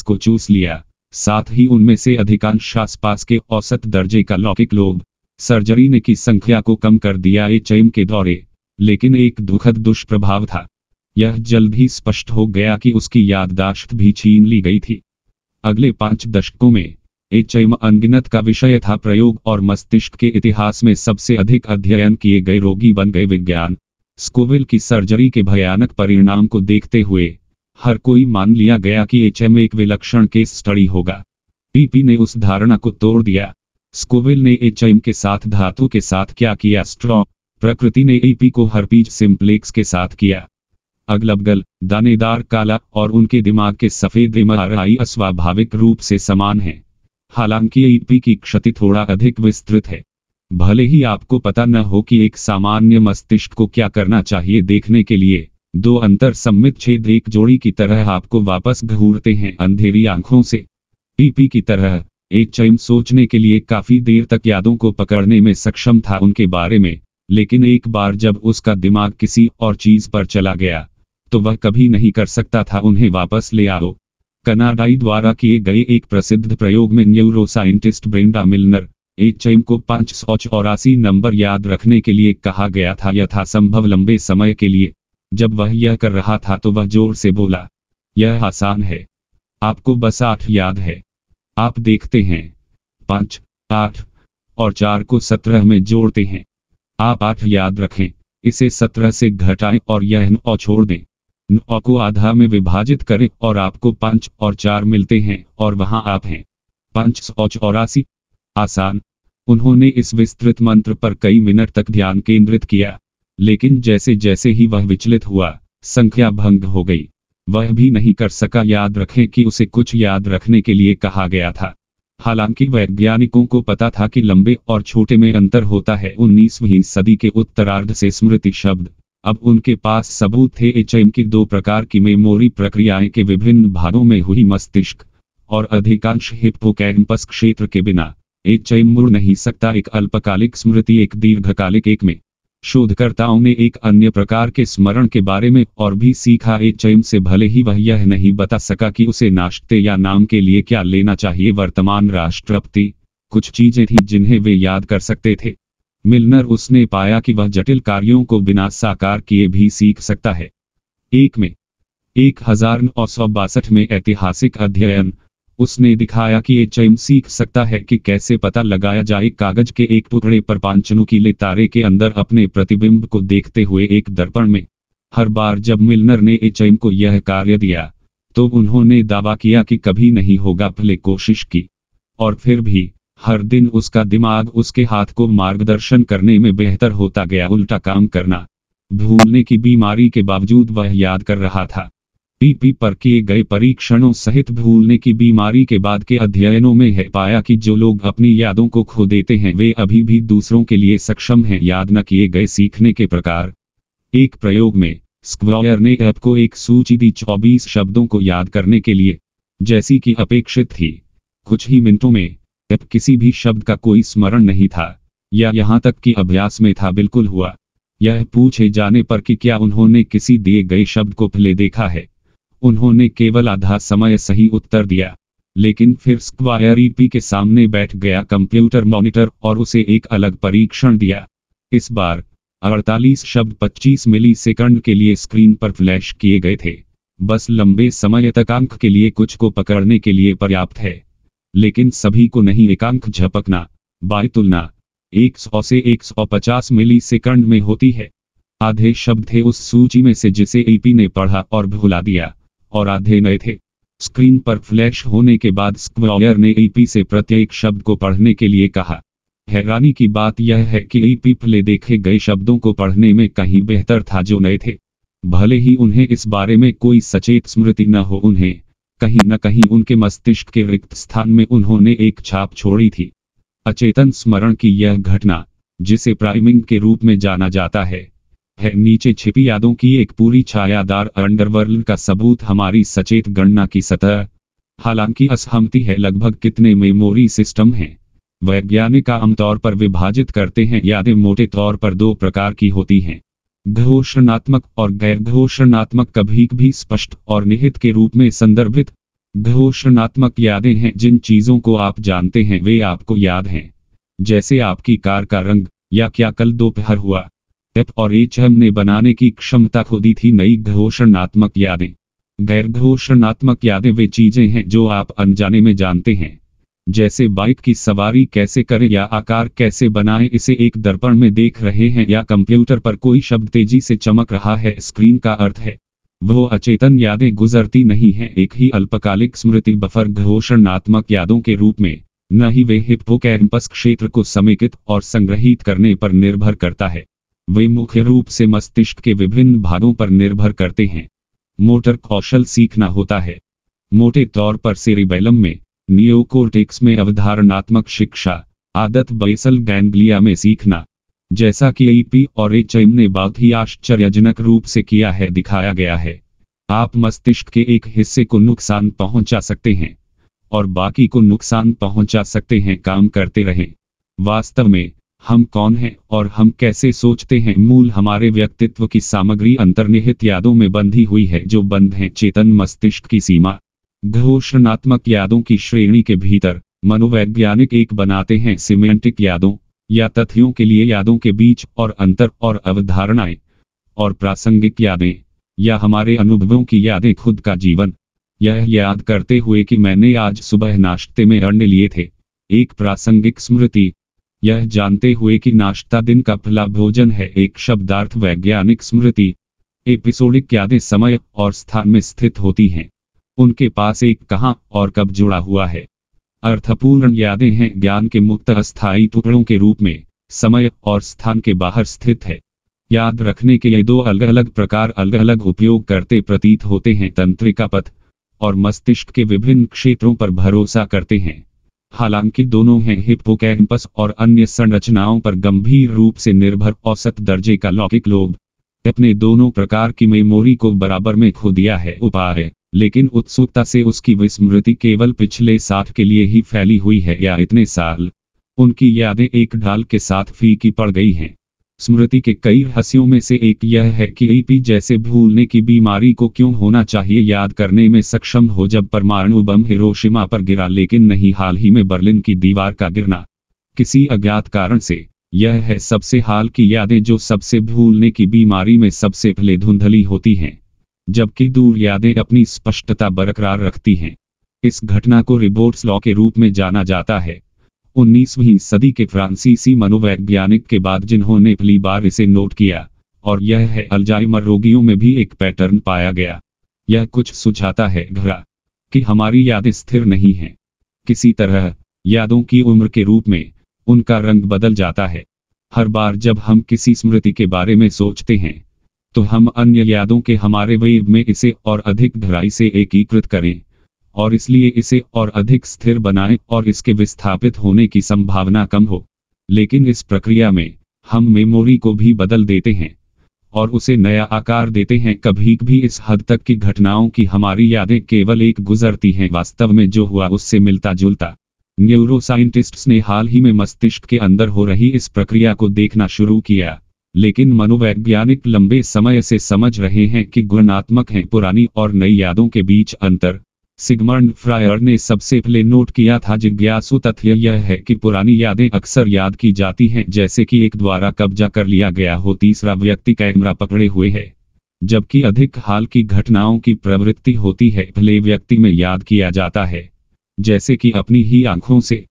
को चूस लिया साथ ही उनमें से अधिकांश आसपास के औसत दर्जे का लौकिक लोब सर्जरी ने की संख्या को कम कर दिया एच के दौरे लेकिन एक दुखद दुष्प्रभाव था यह जल्द ही स्पष्ट हो गया कि उसकी याददाश्त भी छीन ली गई थी अगले पांच दशकों में एचएम अनगिनत का विषय था प्रयोग और मस्तिष्क के इतिहास में सबसे अधिक अध्ययन किए गए रोगी बन गए विज्ञान स्कोविल की सर्जरी के भयानक परिणाम को देखते हुए हर कोई मान लिया गया कि एचएम एक विलक्षण केस स्टडी होगा पीपी ने उस धारणा को तोड़ दिया स्कोविल ने एचएम के साथ धातु के साथ क्या किया स्ट्रॉ प्रकृति ने एपी को हरपीज सिंप्लेक्स के साथ किया अगलबगल दानेदार काला और उनके दिमाग के सफेद अस्वाभाविक रूप से समान हैं हालांकि ईपी की क्षति थोड़ा अधिक विस्तृत है भले ही आपको पता न हो कि एक सामान्य मस्तिष्क को क्या करना चाहिए देखने के लिए दो अंतर सम्मित छेद एक जोड़ी की तरह आपको वापस घूरते हैं अंधेरी आंखों से ईपी की तरह एक चैम सोचने के लिए काफी देर तक यादों को पकड़ने में सक्षम था उनके बारे में लेकिन एक बार जब उसका दिमाग किसी और चीज पर चला गया तो वह कभी नहीं कर सकता था उन्हें वापस ले आओ कनाडाई द्वारा किए गए एक प्रसिद्ध प्रयोग में न्यूरोसाइंटिस्ट ब्रेंडा मिलनर एच को पांच सौ चौरासी नंबर याद रखने के लिए कहा गया था यथासंभव लंबे समय के लिए जब वह यह कर रहा था तो वह जोर से बोला यह आसान है आपको बस आठ याद है आप देखते हैं पांच आठ और चार को सत्रह में जोड़ते हैं आप आठ याद रखें इसे सत्रह से घटाएं और यह नौ छोड़ दें नौ को आधा में विभाजित करें और आपको पांच और चार मिलते हैं और वहां आप हैं पंच सौ चौरासी आसान उन्होंने इस विस्तृत मंत्र पर कई मिनट तक ध्यान केंद्रित किया लेकिन जैसे जैसे ही वह विचलित हुआ संख्या भंग हो गई वह भी नहीं कर सका याद रखें कि उसे कुछ याद रखने के लिए कहा गया था हालांकि वैज्ञानिकों को पता था कि लंबे और छोटे में अंतर होता है उन्नीसवीं सदी के उत्तरार्ध से स्मृति शब्द अब उनके पास सबूत थे एचएम की दो प्रकार की मेमोरी प्रक्रियाएं के विभिन्न भागों में हुई मस्तिष्क और अधिकांश हिप्पोकैम्पस क्षेत्र के बिना एच मुड़ नहीं सकता एक अल्पकालिक स्मृति एक दीर्घकालिक एक में शोधकर्ताओं ने एक अन्य प्रकार के स्मरण के बारे में और भी सीखा एच से भले ही वह यह नहीं बता सका कि उसे नाश्ते या नाम के लिए क्या लेना चाहिए वर्तमान राष्ट्रपति कुछ चीजें थी जिन्हें वे याद कर सकते थे मिलनर उसने पाया कि वह जटिल कार्यों को बिना साकार किए भी सीख सकता है एक में एक हजार नौ सौ बासठ में ऐतिहासिक अध्ययन उसने दिखाया कि एच सीख सकता है कि कैसे पता लगाया जाए कागज के एक टुकड़े पर पांच नुकीले तारे के अंदर अपने प्रतिबिंब को देखते हुए एक दर्पण में हर बार जब मिलनर ने एचएम को यह कार्य दिया तो उन्होंने दावा किया कि कभी नहीं होगा भले कोशिश की और फिर भी हर दिन उसका दिमाग उसके हाथ को मार्गदर्शन करने में बेहतर होता गया उल्टा काम करना भूलने की बीमारी के बावजूद वह याद कर रहा था पीपी पर किए गए परीक्षणों सहित भूलने की बीमारी के बाद के अध्ययनों में है पाया कि जो लोग अपनी यादों को खो देते हैं वे अभी भी दूसरों के लिए सक्षम हैं याद न किए गए सीखने के प्रकार एक प्रयोग में स्क्वायर ने ऐप को एक सूची दी 24 शब्दों को याद करने के लिए जैसी कि अपेक्षित थी कुछ ही मिनटों में जब किसी भी शब्द का कोई स्मरण नहीं था या यहाँ तक कि अभ्यास में था बिल्कुल हुआ यह पूछे जाने पर कि क्या उन्होंने किसी दिए गए शब्द को फिले देखा है उन्होंने केवल आधा समय सही उत्तर दिया लेकिन फिर स्क्वायर ईपी के सामने बैठ गया कंप्यूटर मॉनिटर और उसे एक अलग परीक्षण दिया इस बार अड़तालीस शब्द 25 मिली सेकंड के लिए स्क्रीन पर फ्लैश किए गए थे बस लंबे समय तक अंक के लिए कुछ को पकड़ने के लिए पर्याप्त है लेकिन सभी को नहीं एकांक झपकना बाय तुलना 100 से 150 मिली सेकंड में होती है आधे शब्द थे उस सूची में से जिसे एपी ने पढ़ा और भुला दिया और आधे नए थे स्क्रीन पर फ्लैश होने के बाद स्क्वायर ने एपी से प्रत्येक शब्द को पढ़ने के लिए कहा हैरानी की बात यह है कि एपी प्ले देखे गए शब्दों को पढ़ने में कहीं बेहतर था जो नए थे भले ही उन्हें इस बारे में कोई सचेत स्मृति न हो उन्हें कहीं न कहीं उनके मस्तिष्क के रिक्त स्थान में उन्होंने एक छाप छोड़ी थी अचेतन स्मरण की यह घटना जिसे प्राइमिंग के रूप में जाना जाता है है नीचे छिपी यादों की एक पूरी छायादार अंडरवर्ल्ड का सबूत हमारी सचेत गणना की सतह हालांकि असहमति है लगभग कितने मेमोरी सिस्टम हैं वैज्ञानिक आमतौर पर विभाजित करते हैं यादें मोटे तौर पर दो प्रकार की होती हैं घोषणात्मक और गैर घोषणात्मक कभी भी स्पष्ट और निहित के रूप में संदर्भित घोषणात्मक यादें हैं जिन चीजों को आप जानते हैं वे आपको याद हैं जैसे आपकी कार का रंग या क्या कल दोपहर हुआ टेप और एच ने बनाने की क्षमता खो दी थी नई घोषणात्मक यादें गैर घोषणात्मक यादें वे चीजें हैं जो आप अनजाने में जानते हैं जैसे बाइक की सवारी कैसे करें या आकार कैसे बनाएं इसे एक दर्पण में देख रहे हैं या कंप्यूटर पर कोई शब्द तेजी से चमक रहा है स्क्रीन का अर्थ है वो अचेतन यादें गुजरती नहीं हैं एक ही अल्पकालिक स्मृति बफर घोषणात्मक यादों के रूप में न ही वे हिपो कैंपस क्षेत्र को समेकित और संग्रहित करने पर निर्भर करता है वे मुख्य रूप से मस्तिष्क के विभिन्न भागों पर निर्भर करते हैं मोटर कौशल सीखना होता है मोटे तौर पर सेरिबेलम में नियोकोटिक्स में अवधारणात्मक शिक्षा आदत बेसल गैंग्लिया में सीखना जैसा कि ईपी और एच ने बहुत ही आश्चर्यजनक रूप से किया है दिखाया गया है आप मस्तिष्क के एक हिस्से को नुकसान पहुंचा सकते हैं और बाकी को नुकसान पहुंचा सकते हैं काम करते रहें वास्तव में हम कौन हैं और हम कैसे सोचते हैं मूल हमारे व्यक्तित्व की सामग्री अंतर्निहित यादों में बंधी हुई है जो बंद है चेतन मस्तिष्क की सीमा घोषणात्मक यादों की श्रेणी के भीतर मनोवैज्ञानिक एक बनाते हैं सिमेंटिक यादों या तथ्यों के लिए यादों के बीच और अंतर और अवधारणाएं और प्रासंगिक यादें या हमारे अनुभवों की यादें खुद का जीवन यह याद करते हुए कि मैंने आज सुबह नाश्ते में अंड लिए थे एक प्रासंगिक स्मृति यह जानते हुए कि नाश्ता दिन का फला भोजन है एक शब्दार्थ वैज्ञानिक स्मृति एपिसोडिक यादें समय और स्थान में स्थित होती हैं उनके पास एक कहाँ और कब जुड़ा हुआ है अर्थपूर्ण यादें हैं ज्ञान के मुक्त अस्थायी टुकड़ों के रूप में समय और स्थान के बाहर स्थित है याद रखने के ये दो अलग अलग प्रकार अलग अलग उपयोग करते प्रतीत होते हैं तंत्रिका पथ और मस्तिष्क के विभिन्न क्षेत्रों पर भरोसा करते हैं हालांकि दोनों हैं हिप्पोकैम्पस और अन्य संरचनाओं पर गंभीर रूप से निर्भर औसत दर्जे का लौकिक लोभ अपने दोनों प्रकार की मेमोरी को बराबर में खो दिया है उपाय लेकिन उत्सुकता से उसकी विस्मृति केवल पिछले साठ के लिए ही फैली हुई है या इतने साल उनकी यादें एक ढाल के साथ फीकी पड़ गई हैं स्मृति के कई हंसियों में से एक यह है कि ईपी जैसे भूलने की बीमारी को क्यों होना चाहिए याद करने में सक्षम हो जब परमाणु बम हिरोशिमा पर गिरा लेकिन नहीं हाल ही में बर्लिन की दीवार का गिरना किसी अज्ञात कारण से यह है सबसे हाल की यादें जो सबसे भूलने की बीमारी में सबसे भले धुंधली होती हैं जबकि दूर यादें अपनी स्पष्टता बरकरार रखती हैं इस घटना को रिबोर्ट्स लॉ के रूप में जाना जाता है 19वीं सदी के फ्रांसीसी मनोवैज्ञानिक के बाद जिन्होंने पहली बार इसे नोट किया और यह है अल्जाइमर रोगियों में भी एक पैटर्न पाया गया यह कुछ सुझाता है घरा कि हमारी यादें स्थिर नहीं हैं किसी तरह यादों की उम्र के रूप में उनका रंग बदल जाता है हर बार जब हम किसी स्मृति के बारे में सोचते हैं तो हम अन्य यादों के हमारे वेब में इसे और अधिक धराई से एकीकृत करें और इसलिए इसे और अधिक स्थिर बनाएं और इसके विस्थापित होने की संभावना कम हो लेकिन इस प्रक्रिया में हम मेमोरी को भी बदल देते हैं और उसे नया आकार देते हैं कभी भी इस हद तक की घटनाओं की हमारी यादें केवल एक गुजरती हैं वास्तव में जो हुआ उससे मिलता जुलता न्यूरोसाइंटिस्ट्स ने हाल ही में मस्तिष्क के अंदर हो रही इस प्रक्रिया को देखना शुरू किया लेकिन मनोवैज्ञानिक लंबे समय से समझ रहे हैं कि गुणात्मक हैं पुरानी और नई यादों के बीच अंतर सिगमंड फ्रायर ने सबसे पहले नोट किया था जिज्ञासु तथ्य यह है कि पुरानी यादें अक्सर याद की जाती हैं जैसे कि एक द्वारा कब्जा कर लिया गया हो तीसरा व्यक्ति कैमरा पकड़े हुए है जबकि अधिक हाल की घटनाओं की प्रवृत्ति होती है भले व्यक्ति में याद किया जाता है जैसे कि अपनी ही आंखों से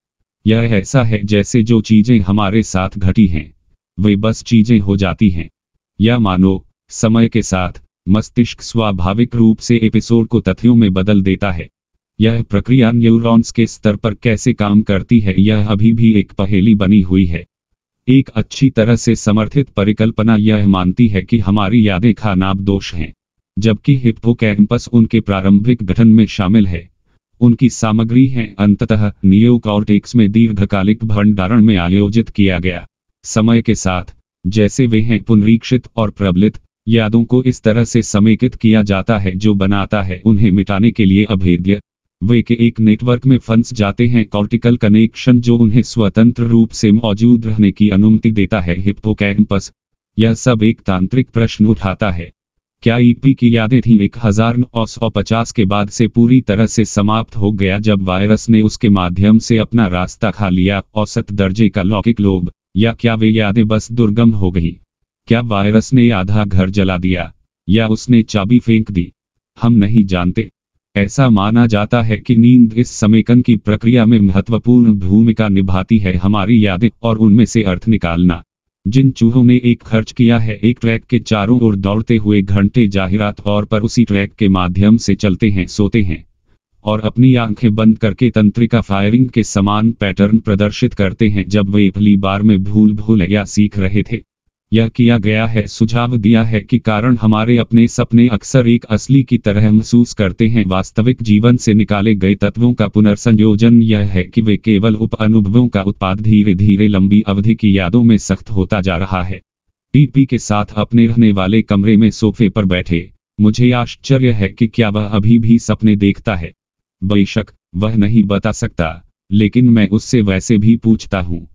यह ऐसा है जैसे जो चीजें हमारे साथ घटी हैं वे बस चीजें हो जाती हैं या मानो समय के साथ मस्तिष्क स्वाभाविक रूप से एपिसोड को तथ्यों में बदल देता है यह प्रक्रिया न्यूरॉन्स के स्तर पर कैसे काम करती है यह अभी भी एक पहेली बनी हुई है एक अच्छी तरह से समर्थित परिकल्पना यह मानती है कि हमारी यादें खानाब दोष हैं जबकि कैंपस उनके प्रारंभिक गठन में शामिल है उनकी सामग्री है अंततः नियोकॉर्टेक्स में दीर्घकालिक भंडारण में आयोजित किया गया समय के साथ जैसे वे हैं पुनरीक्षित और प्रबलित यादों को इस तरह से समेकित किया जाता है जो बनाता है उन्हें मिटाने के लिए अभेद्य वे के एक नेटवर्क में फंस जाते हैं कॉर्टिकल कनेक्शन जो उन्हें स्वतंत्र रूप से मौजूद रहने की अनुमति देता है हिप्पोकैम्पस यह सब एक तांत्रिक प्रश्न उठाता है क्या ईपी की यादें थीं एक हजार नौ सौ पचास के बाद से पूरी तरह से समाप्त हो गया जब वायरस ने उसके माध्यम से अपना रास्ता खा लिया औसत दर्जे का लौकिक लोभ या क्या वे यादें बस दुर्गम हो गई क्या वायरस ने आधा घर जला दिया या उसने चाबी फेंक दी हम नहीं जानते ऐसा माना जाता है कि नींद इस समेकन की प्रक्रिया में महत्वपूर्ण भूमिका निभाती है हमारी यादें और उनमें से अर्थ निकालना जिन चूहों ने एक खर्च किया है एक ट्रैक के चारों ओर दौड़ते हुए घंटे जाहिरात और पर उसी ट्रैक के माध्यम से चलते हैं सोते हैं और अपनी आंखें बंद करके तंत्रिका फायरिंग के समान पैटर्न प्रदर्शित करते हैं जब वे पहली बार में भूल भूल या सीख रहे थे यह किया गया है सुझाव दिया है कि कारण हमारे अपने सपने अक्सर एक असली की तरह महसूस करते हैं वास्तविक जीवन से निकाले गए तत्वों का पुनर्संयोजन यह है कि वे केवल उप अनुभवों का उत्पाद धीरे धीरे लंबी अवधि की यादों में सख्त होता जा रहा है पीपी के साथ अपने रहने वाले कमरे में सोफे पर बैठे मुझे आश्चर्य है कि क्या वह अभी भी सपने देखता है बेशक वह नहीं बता सकता लेकिन मैं उससे वैसे भी पूछता हूँ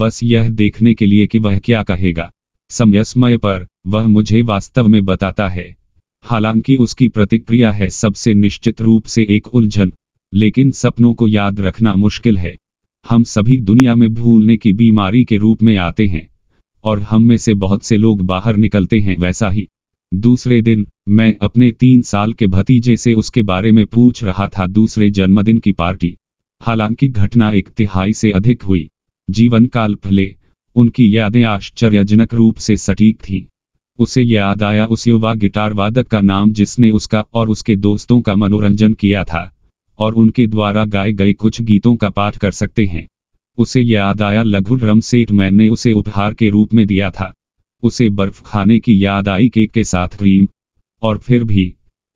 बस यह देखने के लिए कि वह क्या कहेगा समय समय पर वह मुझे वास्तव में बताता है हालांकि उसकी प्रतिक्रिया है सबसे निश्चित रूप से एक उलझन लेकिन सपनों को याद रखना मुश्किल है हम सभी दुनिया में भूलने की बीमारी के रूप में आते हैं और हम में से बहुत से लोग बाहर निकलते हैं वैसा ही दूसरे दिन मैं अपने तीन साल के भतीजे से उसके बारे में पूछ रहा था दूसरे जन्मदिन की पार्टी हालांकि घटना एक तिहाई से अधिक हुई जीवन काल पहले उनकी यादें आश्चर्यजनक रूप से सटीक थीं उसे याद आया उस युवा गिटार वादक का नाम जिसने उसका और उसके दोस्तों का मनोरंजन किया था और उनके द्वारा गाए गए कुछ गीतों का पाठ कर सकते हैं उसे याद आया लघु ड्रम सेट मैंने उसे उपहार के रूप में दिया था उसे बर्फ खाने की याद आई केक के साथ क्रीम और फिर भी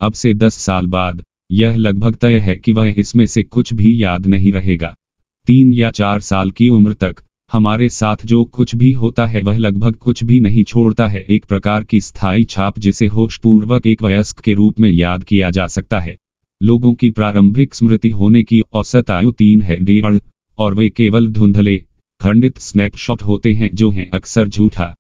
अब से दस साल बाद यह लगभग तय है कि वह इसमें से कुछ भी याद नहीं रहेगा तीन या चार साल की उम्र तक हमारे साथ जो कुछ भी होता है वह लगभग कुछ भी नहीं छोड़ता है एक प्रकार की स्थायी छाप जिसे होशपूर्वक एक वयस्क के रूप में याद किया जा सकता है लोगों की प्रारंभिक स्मृति होने की औसत आयु तीन है डेढ़ और वे केवल धुंधले खंडित स्नैपशॉट होते हैं जो हैं अक्सर झूठा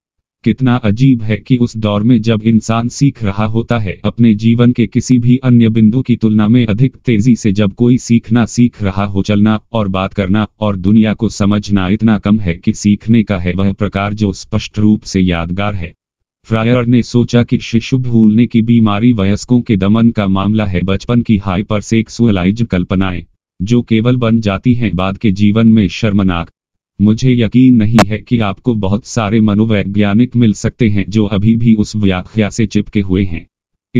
कितना अजीब है कि उस दौर में जब इंसान सीख रहा होता है अपने जीवन के किसी भी अन्य बिंदु की तुलना में अधिक तेजी से जब कोई सीखना सीख रहा हो चलना और बात करना और दुनिया को समझना इतना कम है कि सीखने का है वह प्रकार जो स्पष्ट रूप से यादगार है फ्रायर ने सोचा कि शिशु भूलने की बीमारी वयस्कों के दमन का मामला है बचपन की हाइपर सेक्सुअलाइज कल्पनाएं जो केवल बन जाती हैं बाद के जीवन में शर्मनाक मुझे यकीन नहीं है कि आपको बहुत सारे मनोवैज्ञानिक मिल सकते हैं जो अभी भी उस व्याख्या से चिपके हुए हैं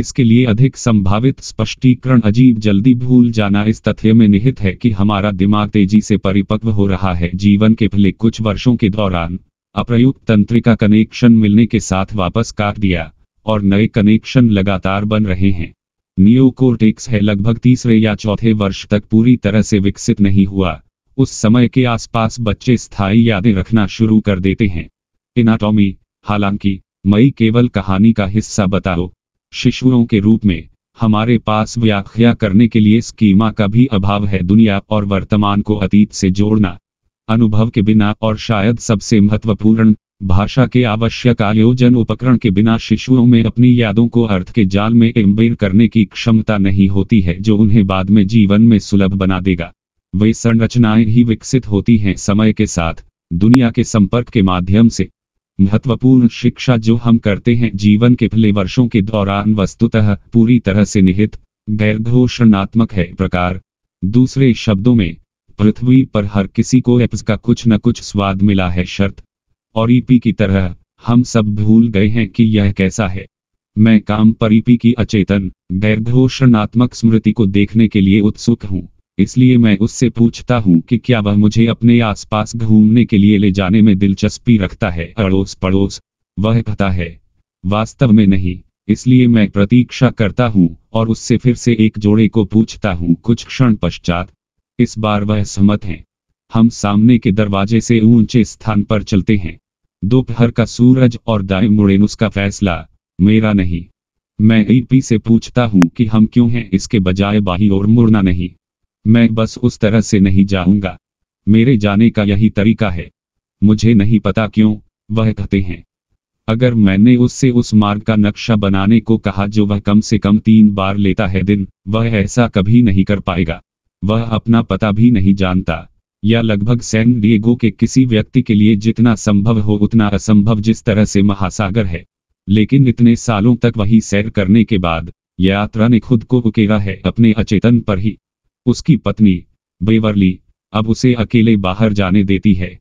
इसके लिए अधिक संभावित स्पष्टीकरण अजीब जल्दी भूल जाना इस तथ्य में निहित है कि हमारा दिमाग तेजी से परिपक्व हो रहा है जीवन के पहले कुछ वर्षों के दौरान अप्रयुक्त तंत्रिका कनेक्शन मिलने के साथ वापस काट दिया और नए कनेक्शन लगातार बन रहे हैं नियोकोर्टेक्स है लगभग तीसरे या चौथे वर्ष तक पूरी तरह से विकसित नहीं हुआ उस समय के आसपास बच्चे स्थायी यादें रखना शुरू कर देते हैं इनाटॉमी हालांकि मई केवल कहानी का हिस्सा बताओ शिशुओं के रूप में हमारे पास व्याख्या करने के लिए स्कीमा का भी अभाव है दुनिया और वर्तमान को अतीत से जोड़ना अनुभव के बिना और शायद सबसे महत्वपूर्ण भाषा के आवश्यक आयोजन उपकरण के बिना शिशुओं में अपनी यादों को अर्थ के जाल में एम्बेर करने की क्षमता नहीं होती है जो उन्हें बाद में जीवन में सुलभ बना देगा वे संरचनाएं ही विकसित होती हैं समय के साथ दुनिया के संपर्क के माध्यम से महत्वपूर्ण शिक्षा जो हम करते हैं जीवन के पहले वर्षों के दौरान वस्तुतः पूरी तरह से निहित गैर घोषणात्मक है प्रकार दूसरे शब्दों में पृथ्वी पर हर किसी को एप्स का कुछ न कुछ स्वाद मिला है शर्त और ईपी की तरह हम सब भूल गए हैं कि यह कैसा है मैं काम पर ईपी की अचेतन गैर घोषणात्मक स्मृति को देखने के लिए उत्सुक हूँ इसलिए मैं उससे पूछता हूँ कि क्या वह मुझे अपने आसपास घूमने के लिए ले जाने में दिलचस्पी रखता है अड़ोस पड़ोस वह कहता है वास्तव में नहीं इसलिए मैं प्रतीक्षा करता हूँ और उससे फिर से एक जोड़े को पूछता हूँ कुछ क्षण पश्चात इस बार वह सहमत हैं हम सामने के दरवाजे से ऊंचे स्थान पर चलते हैं दोपहर का सूरज और दाएं मुड़े उसका फैसला मेरा नहीं मैं ईपी से पूछता हूँ कि हम क्यों हैं इसके बजाय बाहि और मुड़ना नहीं मैं बस उस तरह से नहीं जाऊंगा मेरे जाने का यही तरीका है मुझे नहीं पता क्यों वह कहते हैं अगर मैंने उससे उस मार्ग का नक्शा बनाने को कहा जो वह कम से कम तीन बार लेता है दिन वह ऐसा कभी नहीं कर पाएगा वह अपना पता भी नहीं जानता या लगभग सैन डिएगो के किसी व्यक्ति के लिए जितना संभव हो उतना असंभव जिस तरह से महासागर है लेकिन इतने सालों तक वही सैर करने के बाद यात्रा ने खुद को उकेरा है अपने अचेतन पर ही उसकी पत्नी बेवरली अब उसे अकेले बाहर जाने देती है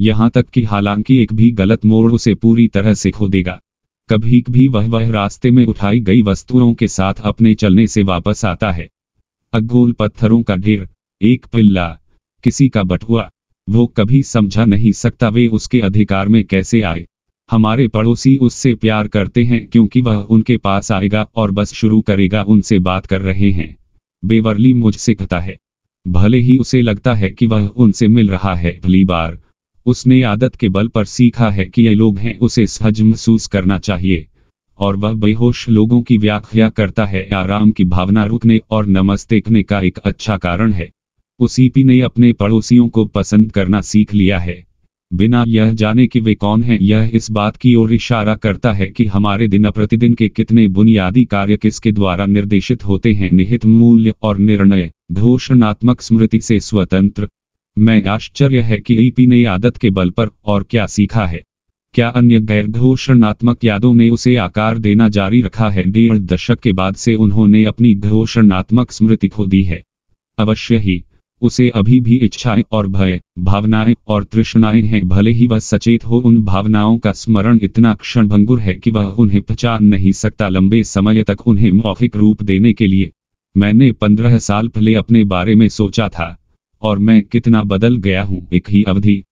यहां तक कि हालांकि एक भी गलत मोड़ उसे पूरी तरह से खो देगा कभी भी वह वह रास्ते में उठाई गई वस्तुओं के साथ अपने चलने से वापस आता है अगोल पत्थरों का ढेर एक पिल्ला किसी का बटुआ वो कभी समझा नहीं सकता वे उसके अधिकार में कैसे आए हमारे पड़ोसी उससे प्यार करते हैं क्योंकि वह उनके पास आएगा और बस शुरू करेगा उनसे बात कर रहे हैं बेवरली मुझसे कहता है भले ही उसे लगता है कि वह उनसे मिल रहा है पहली बार उसने आदत के बल पर सीखा है कि ये लोग हैं उसे सहज महसूस करना चाहिए और वह बेहोश लोगों की व्याख्या करता है आराम की भावना रुकने और करने का एक अच्छा कारण है उसी पी ने अपने पड़ोसियों को पसंद करना सीख लिया है बिना यह जाने कि वे कौन हैं यह इस बात की ओर इशारा करता है कि हमारे दिन प्रतिदिन के कितने बुनियादी कार्य किसके द्वारा निर्देशित होते हैं निहित मूल्य और निर्णय घोषणात्मक स्मृति से स्वतंत्र मैं आश्चर्य है कि ईपी ने आदत के बल पर और क्या सीखा है क्या अन्य गैर घोषणात्मक यादों ने उसे आकार देना जारी रखा है डेढ़ दशक के बाद से उन्होंने अपनी घोषणात्मक स्मृति खो दी है अवश्य ही उसे अभी भी इच्छाएं और भय भावनाएं और तृष्णाएं हैं भले ही वह सचेत हो उन भावनाओं का स्मरण इतना क्षणभंगुर है कि वह उन्हें पहचान नहीं सकता लंबे समय तक उन्हें मौखिक रूप देने के लिए मैंने पंद्रह साल पहले अपने बारे में सोचा था और मैं कितना बदल गया हूँ एक ही अवधि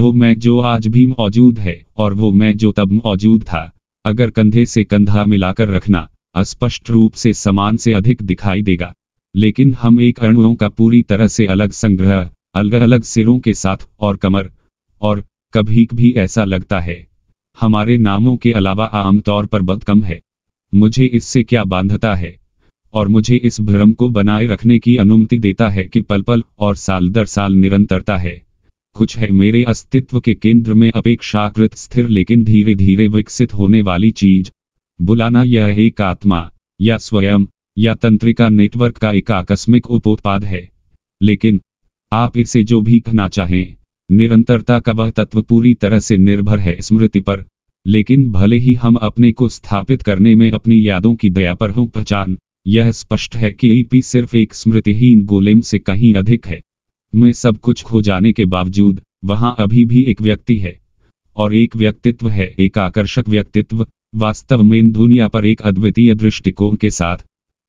वो मैं जो आज भी मौजूद है और वो मैं जो तब मौजूद था अगर कंधे से कंधा मिलाकर रखना अस्पष्ट रूप से समान से अधिक दिखाई देगा लेकिन हम एक अणुओं का पूरी तरह से अलग संग्रह अलग अलग सिरों के साथ और कमर और कभी भी ऐसा लगता है हमारे नामों के अलावा आमतौर पर बहुत कम है मुझे इससे क्या बांधता है और मुझे इस भ्रम को बनाए रखने की अनुमति देता है कि पल पल और साल दर साल निरंतरता है कुछ है मेरे अस्तित्व के केंद्र में अपेक्षाकृत स्थिर लेकिन धीरे धीरे विकसित होने वाली चीज बुलाना यह एक आत्मा या स्वयं या तंत्रिका नेटवर्क का एक आकस्मिक उपोत्पाद है लेकिन आप इसे जो भी कहना चाहें निरंतरता का वह तत्व पूरी तरह से निर्भर है स्मृति पर लेकिन भले ही हम अपने को स्थापित करने में अपनी यादों की दया पर हो पहचान यह स्पष्ट है कि ईपी सिर्फ एक स्मृतिहीन गोलेम से कहीं अधिक है में सब कुछ खो जाने के बावजूद वहां अभी भी एक व्यक्ति है और एक व्यक्तित्व है एक आकर्षक व्यक्तित्व वास्तव में इन दुनिया पर एक अद्वितीय दृष्टिकोण के साथ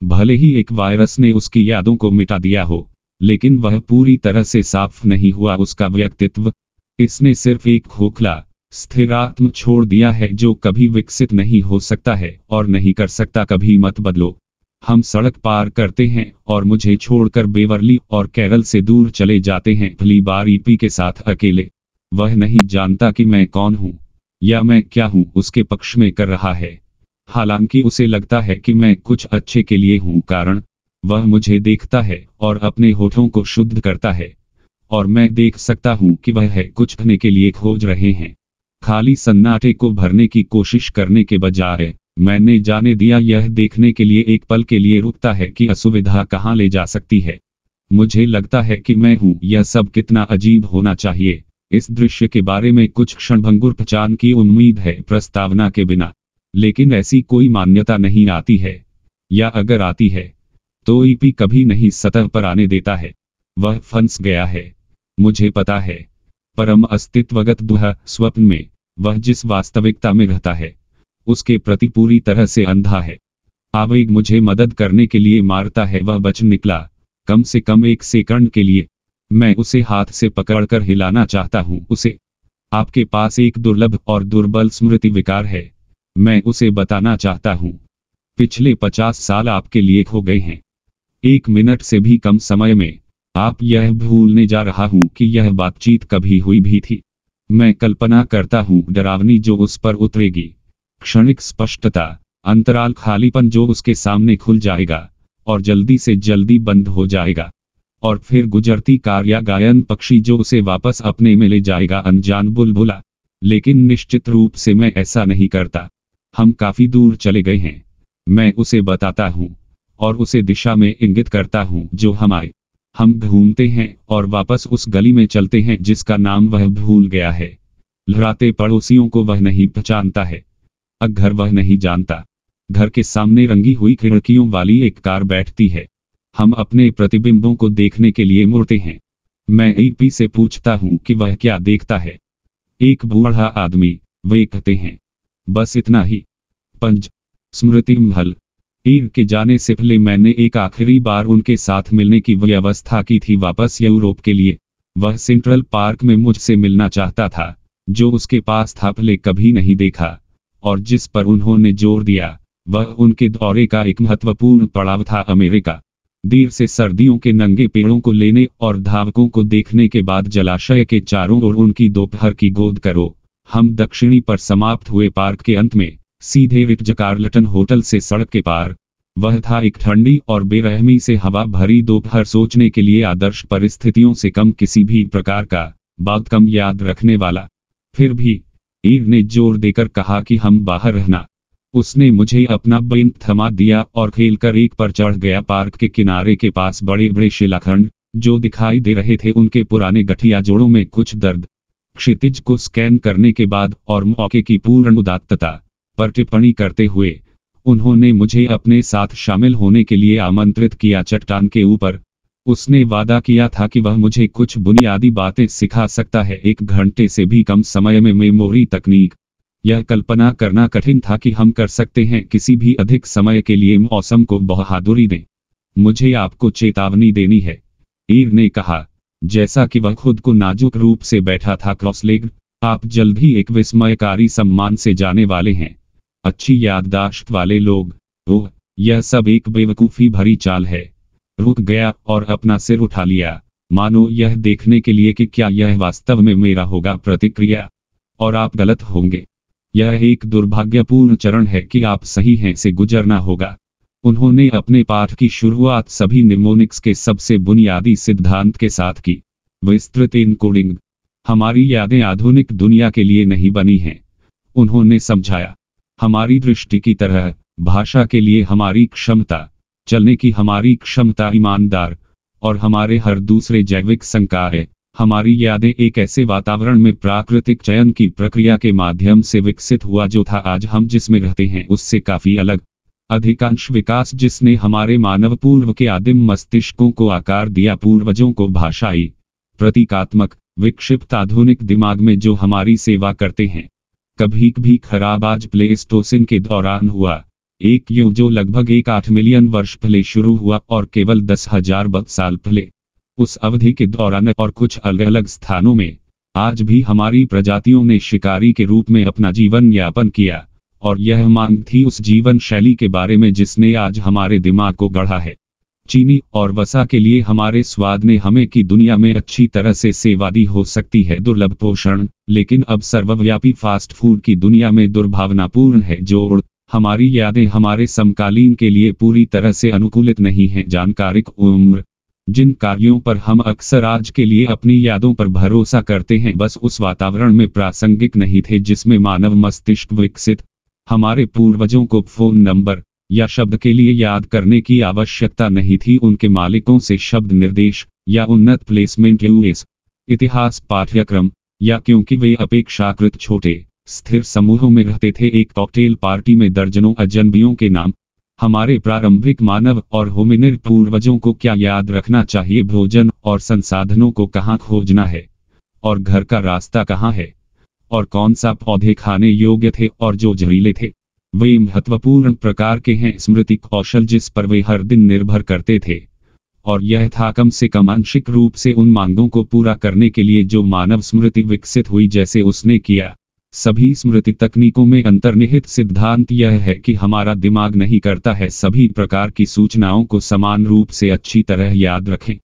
भले ही एक वायरस ने उसकी यादों को मिटा दिया हो लेकिन वह पूरी तरह से साफ नहीं हुआ उसका व्यक्तित्व इसने सिर्फ एक खोखला स्थिरात्म छोड़ दिया है जो कभी विकसित नहीं हो सकता है और नहीं कर सकता कभी मत बदलो हम सड़क पार करते हैं और मुझे छोड़कर बेवरली और केरल से दूर चले जाते हैं भली बार ईपी e के साथ अकेले वह नहीं जानता कि मैं कौन हूँ या मैं क्या हूँ उसके पक्ष में कर रहा है हालांकि उसे लगता है कि मैं कुछ अच्छे के लिए हूं कारण वह मुझे देखता है और अपने होठों को शुद्ध करता है और मैं देख सकता हूं कि वह है कुछ खाने के लिए खोज रहे हैं खाली सन्नाटे को भरने की कोशिश करने के बजाय मैंने जाने दिया यह देखने के लिए एक पल के लिए रुकता है कि असुविधा कहाँ ले जा सकती है मुझे लगता है कि मैं हूं यह सब कितना अजीब होना चाहिए इस दृश्य के बारे में कुछ क्षणभंगुर पहचान की उम्मीद है प्रस्तावना के बिना लेकिन ऐसी कोई मान्यता नहीं आती है या अगर आती है तो ईपी कभी नहीं सतह पर आने देता है वह फंस गया है मुझे पता है परम अस्तित्वगत दुह स्वप्न में वह जिस वास्तविकता में रहता है उसके प्रति पूरी तरह से अंधा है आवेग मुझे मदद करने के लिए मारता है वह बच निकला कम से कम एक सेकंड के लिए मैं उसे हाथ से पकड़कर हिलाना चाहता हूं उसे आपके पास एक दुर्लभ और दुर्बल स्मृति विकार है मैं उसे बताना चाहता हूं पिछले पचास साल आपके लिए खो गए हैं एक मिनट से भी कम समय में आप यह भूलने जा रहा हूं कि यह बातचीत कभी हुई भी थी मैं कल्पना करता हूं डरावनी जो उस पर उतरेगी क्षणिक स्पष्टता अंतराल खालीपन जो उसके सामने खुल जाएगा और जल्दी से जल्दी बंद हो जाएगा और फिर गुजरती कार या गायन पक्षी जो उसे वापस अपने में ले जाएगा अनजान बुलबुला लेकिन निश्चित रूप से मैं ऐसा नहीं करता हम काफी दूर चले गए हैं मैं उसे बताता हूँ और उसे दिशा में इंगित करता हूँ जो हम आए हम घूमते हैं और वापस उस गली में चलते हैं जिसका नाम वह भूल गया है लहराते पड़ोसियों को वह नहीं पहचानता है अब घर वह नहीं जानता घर के सामने रंगी हुई खिड़कियों वाली एक कार बैठती है हम अपने प्रतिबिंबों को देखने के लिए मुड़ते हैं मैं ईपी से पूछता हूँ कि वह क्या देखता है एक बूढ़ा आदमी वे कहते हैं बस इतना ही पंज स्मृति महल ईव के जाने से पहले मैंने एक आखिरी बार उनके साथ मिलने की व्यवस्था की थी वापस यूरोप के लिए वह सेंट्रल पार्क में मुझसे मिलना चाहता था जो उसके पास था पहले कभी नहीं देखा और जिस पर उन्होंने जोर दिया वह उनके दौरे का एक महत्वपूर्ण पड़ाव था अमेरिका देर से सर्दियों के नंगे पेड़ों को लेने और धावकों को देखने के बाद जलाशय के चारों ओर उनकी दोपहर की गोद करो हम दक्षिणी पर समाप्त हुए पार्क के अंत में सीधे कार्लटन होटल से सड़क के पार वह था एक ठंडी और बेरहमी से हवा भरी दोपहर सोचने के लिए आदर्श परिस्थितियों से कम किसी भी प्रकार का बात कम याद रखने वाला फिर भी ईव ने जोर देकर कहा कि हम बाहर रहना उसने मुझे अपना बेन थमा दिया और खेलकर एक पर चढ़ गया पार्क के किनारे के पास बड़े बड़े शिलाखंड जो दिखाई दे रहे थे उनके पुराने गठिया जोड़ों में कुछ दर्द क्षितिज को स्कैन करने के बाद और मौके की पूर्ण उदात्तता पर टिप्पणी करते हुए उन्होंने मुझे अपने साथ शामिल होने के लिए आमंत्रित किया चट्टान के ऊपर उसने वादा किया था कि वह मुझे कुछ बुनियादी बातें सिखा सकता है एक घंटे से भी कम समय में मेमोरी तकनीक यह कल्पना करना कठिन था कि हम कर सकते हैं किसी भी अधिक समय के लिए मौसम को बहादुरी दें मुझे आपको चेतावनी देनी है ईर ने कहा जैसा कि वह खुद को नाजुक रूप से बैठा था क्रॉसलेग आप जल्द ही एक विस्मयकारी सम्मान से जाने वाले हैं अच्छी याददाश्त वाले लोग ओह यह सब एक बेवकूफी भरी चाल है रुक गया और अपना सिर उठा लिया मानो यह देखने के लिए कि क्या यह वास्तव में मेरा होगा प्रतिक्रिया और आप गलत होंगे यह एक दुर्भाग्यपूर्ण चरण है कि आप सही हैं से गुजरना होगा उन्होंने अपने पाठ की शुरुआत सभी निमोनिक्स के सबसे बुनियादी सिद्धांत के साथ की विस्तृत इनकोडिंग हमारी यादें आधुनिक दुनिया के लिए नहीं बनी हैं उन्होंने समझाया हमारी दृष्टि की तरह भाषा के लिए हमारी क्षमता चलने की हमारी क्षमता ईमानदार और हमारे हर दूसरे जैविक संकार है हमारी यादें एक ऐसे वातावरण में प्राकृतिक चयन की प्रक्रिया के माध्यम से विकसित हुआ जो था आज हम जिसमें रहते हैं उससे काफी अलग अधिकांश विकास जिसने हमारे मानव पूर्व के आदिम मस्तिष्कों को आकार दिया पूर्वजों को भाषाई प्रतीकात्मक विक्षिप्त आधुनिक दिमाग में जो हमारी सेवा करते हैं कभी भी खराब आज प्लेस्टोसिन के दौरान हुआ एक युग जो लगभग एक आठ मिलियन वर्ष पहले शुरू हुआ और केवल दस हजार साल पहले उस अवधि के दौरान और कुछ अलग अलग स्थानों में आज भी हमारी प्रजातियों ने शिकारी के रूप में अपना जीवन यापन किया और यह मांग थी उस जीवन शैली के बारे में जिसने आज हमारे दिमाग को गढ़ा है चीनी और वसा के लिए हमारे स्वाद ने हमें की दुनिया में अच्छी तरह से सेवा दी हो सकती है दुर्लभ पोषण लेकिन अब सर्वव्यापी फास्ट फूड की दुनिया में दुर्भावनापूर्ण है जोड़ हमारी यादें हमारे समकालीन के लिए पूरी तरह से अनुकूलित नहीं है जानकारिक उम्र जिन कार्यों पर हम अक्सर आज के लिए अपनी यादों पर भरोसा करते हैं बस उस वातावरण में प्रासंगिक नहीं थे जिसमें मानव मस्तिष्क विकसित हमारे पूर्वजों को फोन नंबर या शब्द के लिए याद करने की आवश्यकता नहीं थी उनके मालिकों से शब्द निर्देश या उन्नत प्लेसमेंट यूएस इतिहास पाठ्यक्रम या क्योंकि वे अपेक्षाकृत छोटे स्थिर समूहों में रहते थे एक कॉकटेल पार्टी में दर्जनों अजनबियों के नाम हमारे प्रारंभिक मानव और होमिनिर पूर्वजों को क्या याद रखना चाहिए भोजन और संसाधनों को कहाँ खोजना है और घर का रास्ता कहाँ है और कौन सा पौधे खाने योग्य थे और जो जहरीले थे वे महत्वपूर्ण प्रकार के हैं स्मृति कौशल जिस पर वे हर दिन निर्भर करते थे और यह था कम से कम आंशिक रूप से उन मांगों को पूरा करने के लिए जो मानव स्मृति विकसित हुई जैसे उसने किया सभी स्मृति तकनीकों में अंतर्निहित सिद्धांत यह है कि हमारा दिमाग नहीं करता है सभी प्रकार की सूचनाओं को समान रूप से अच्छी तरह याद रखें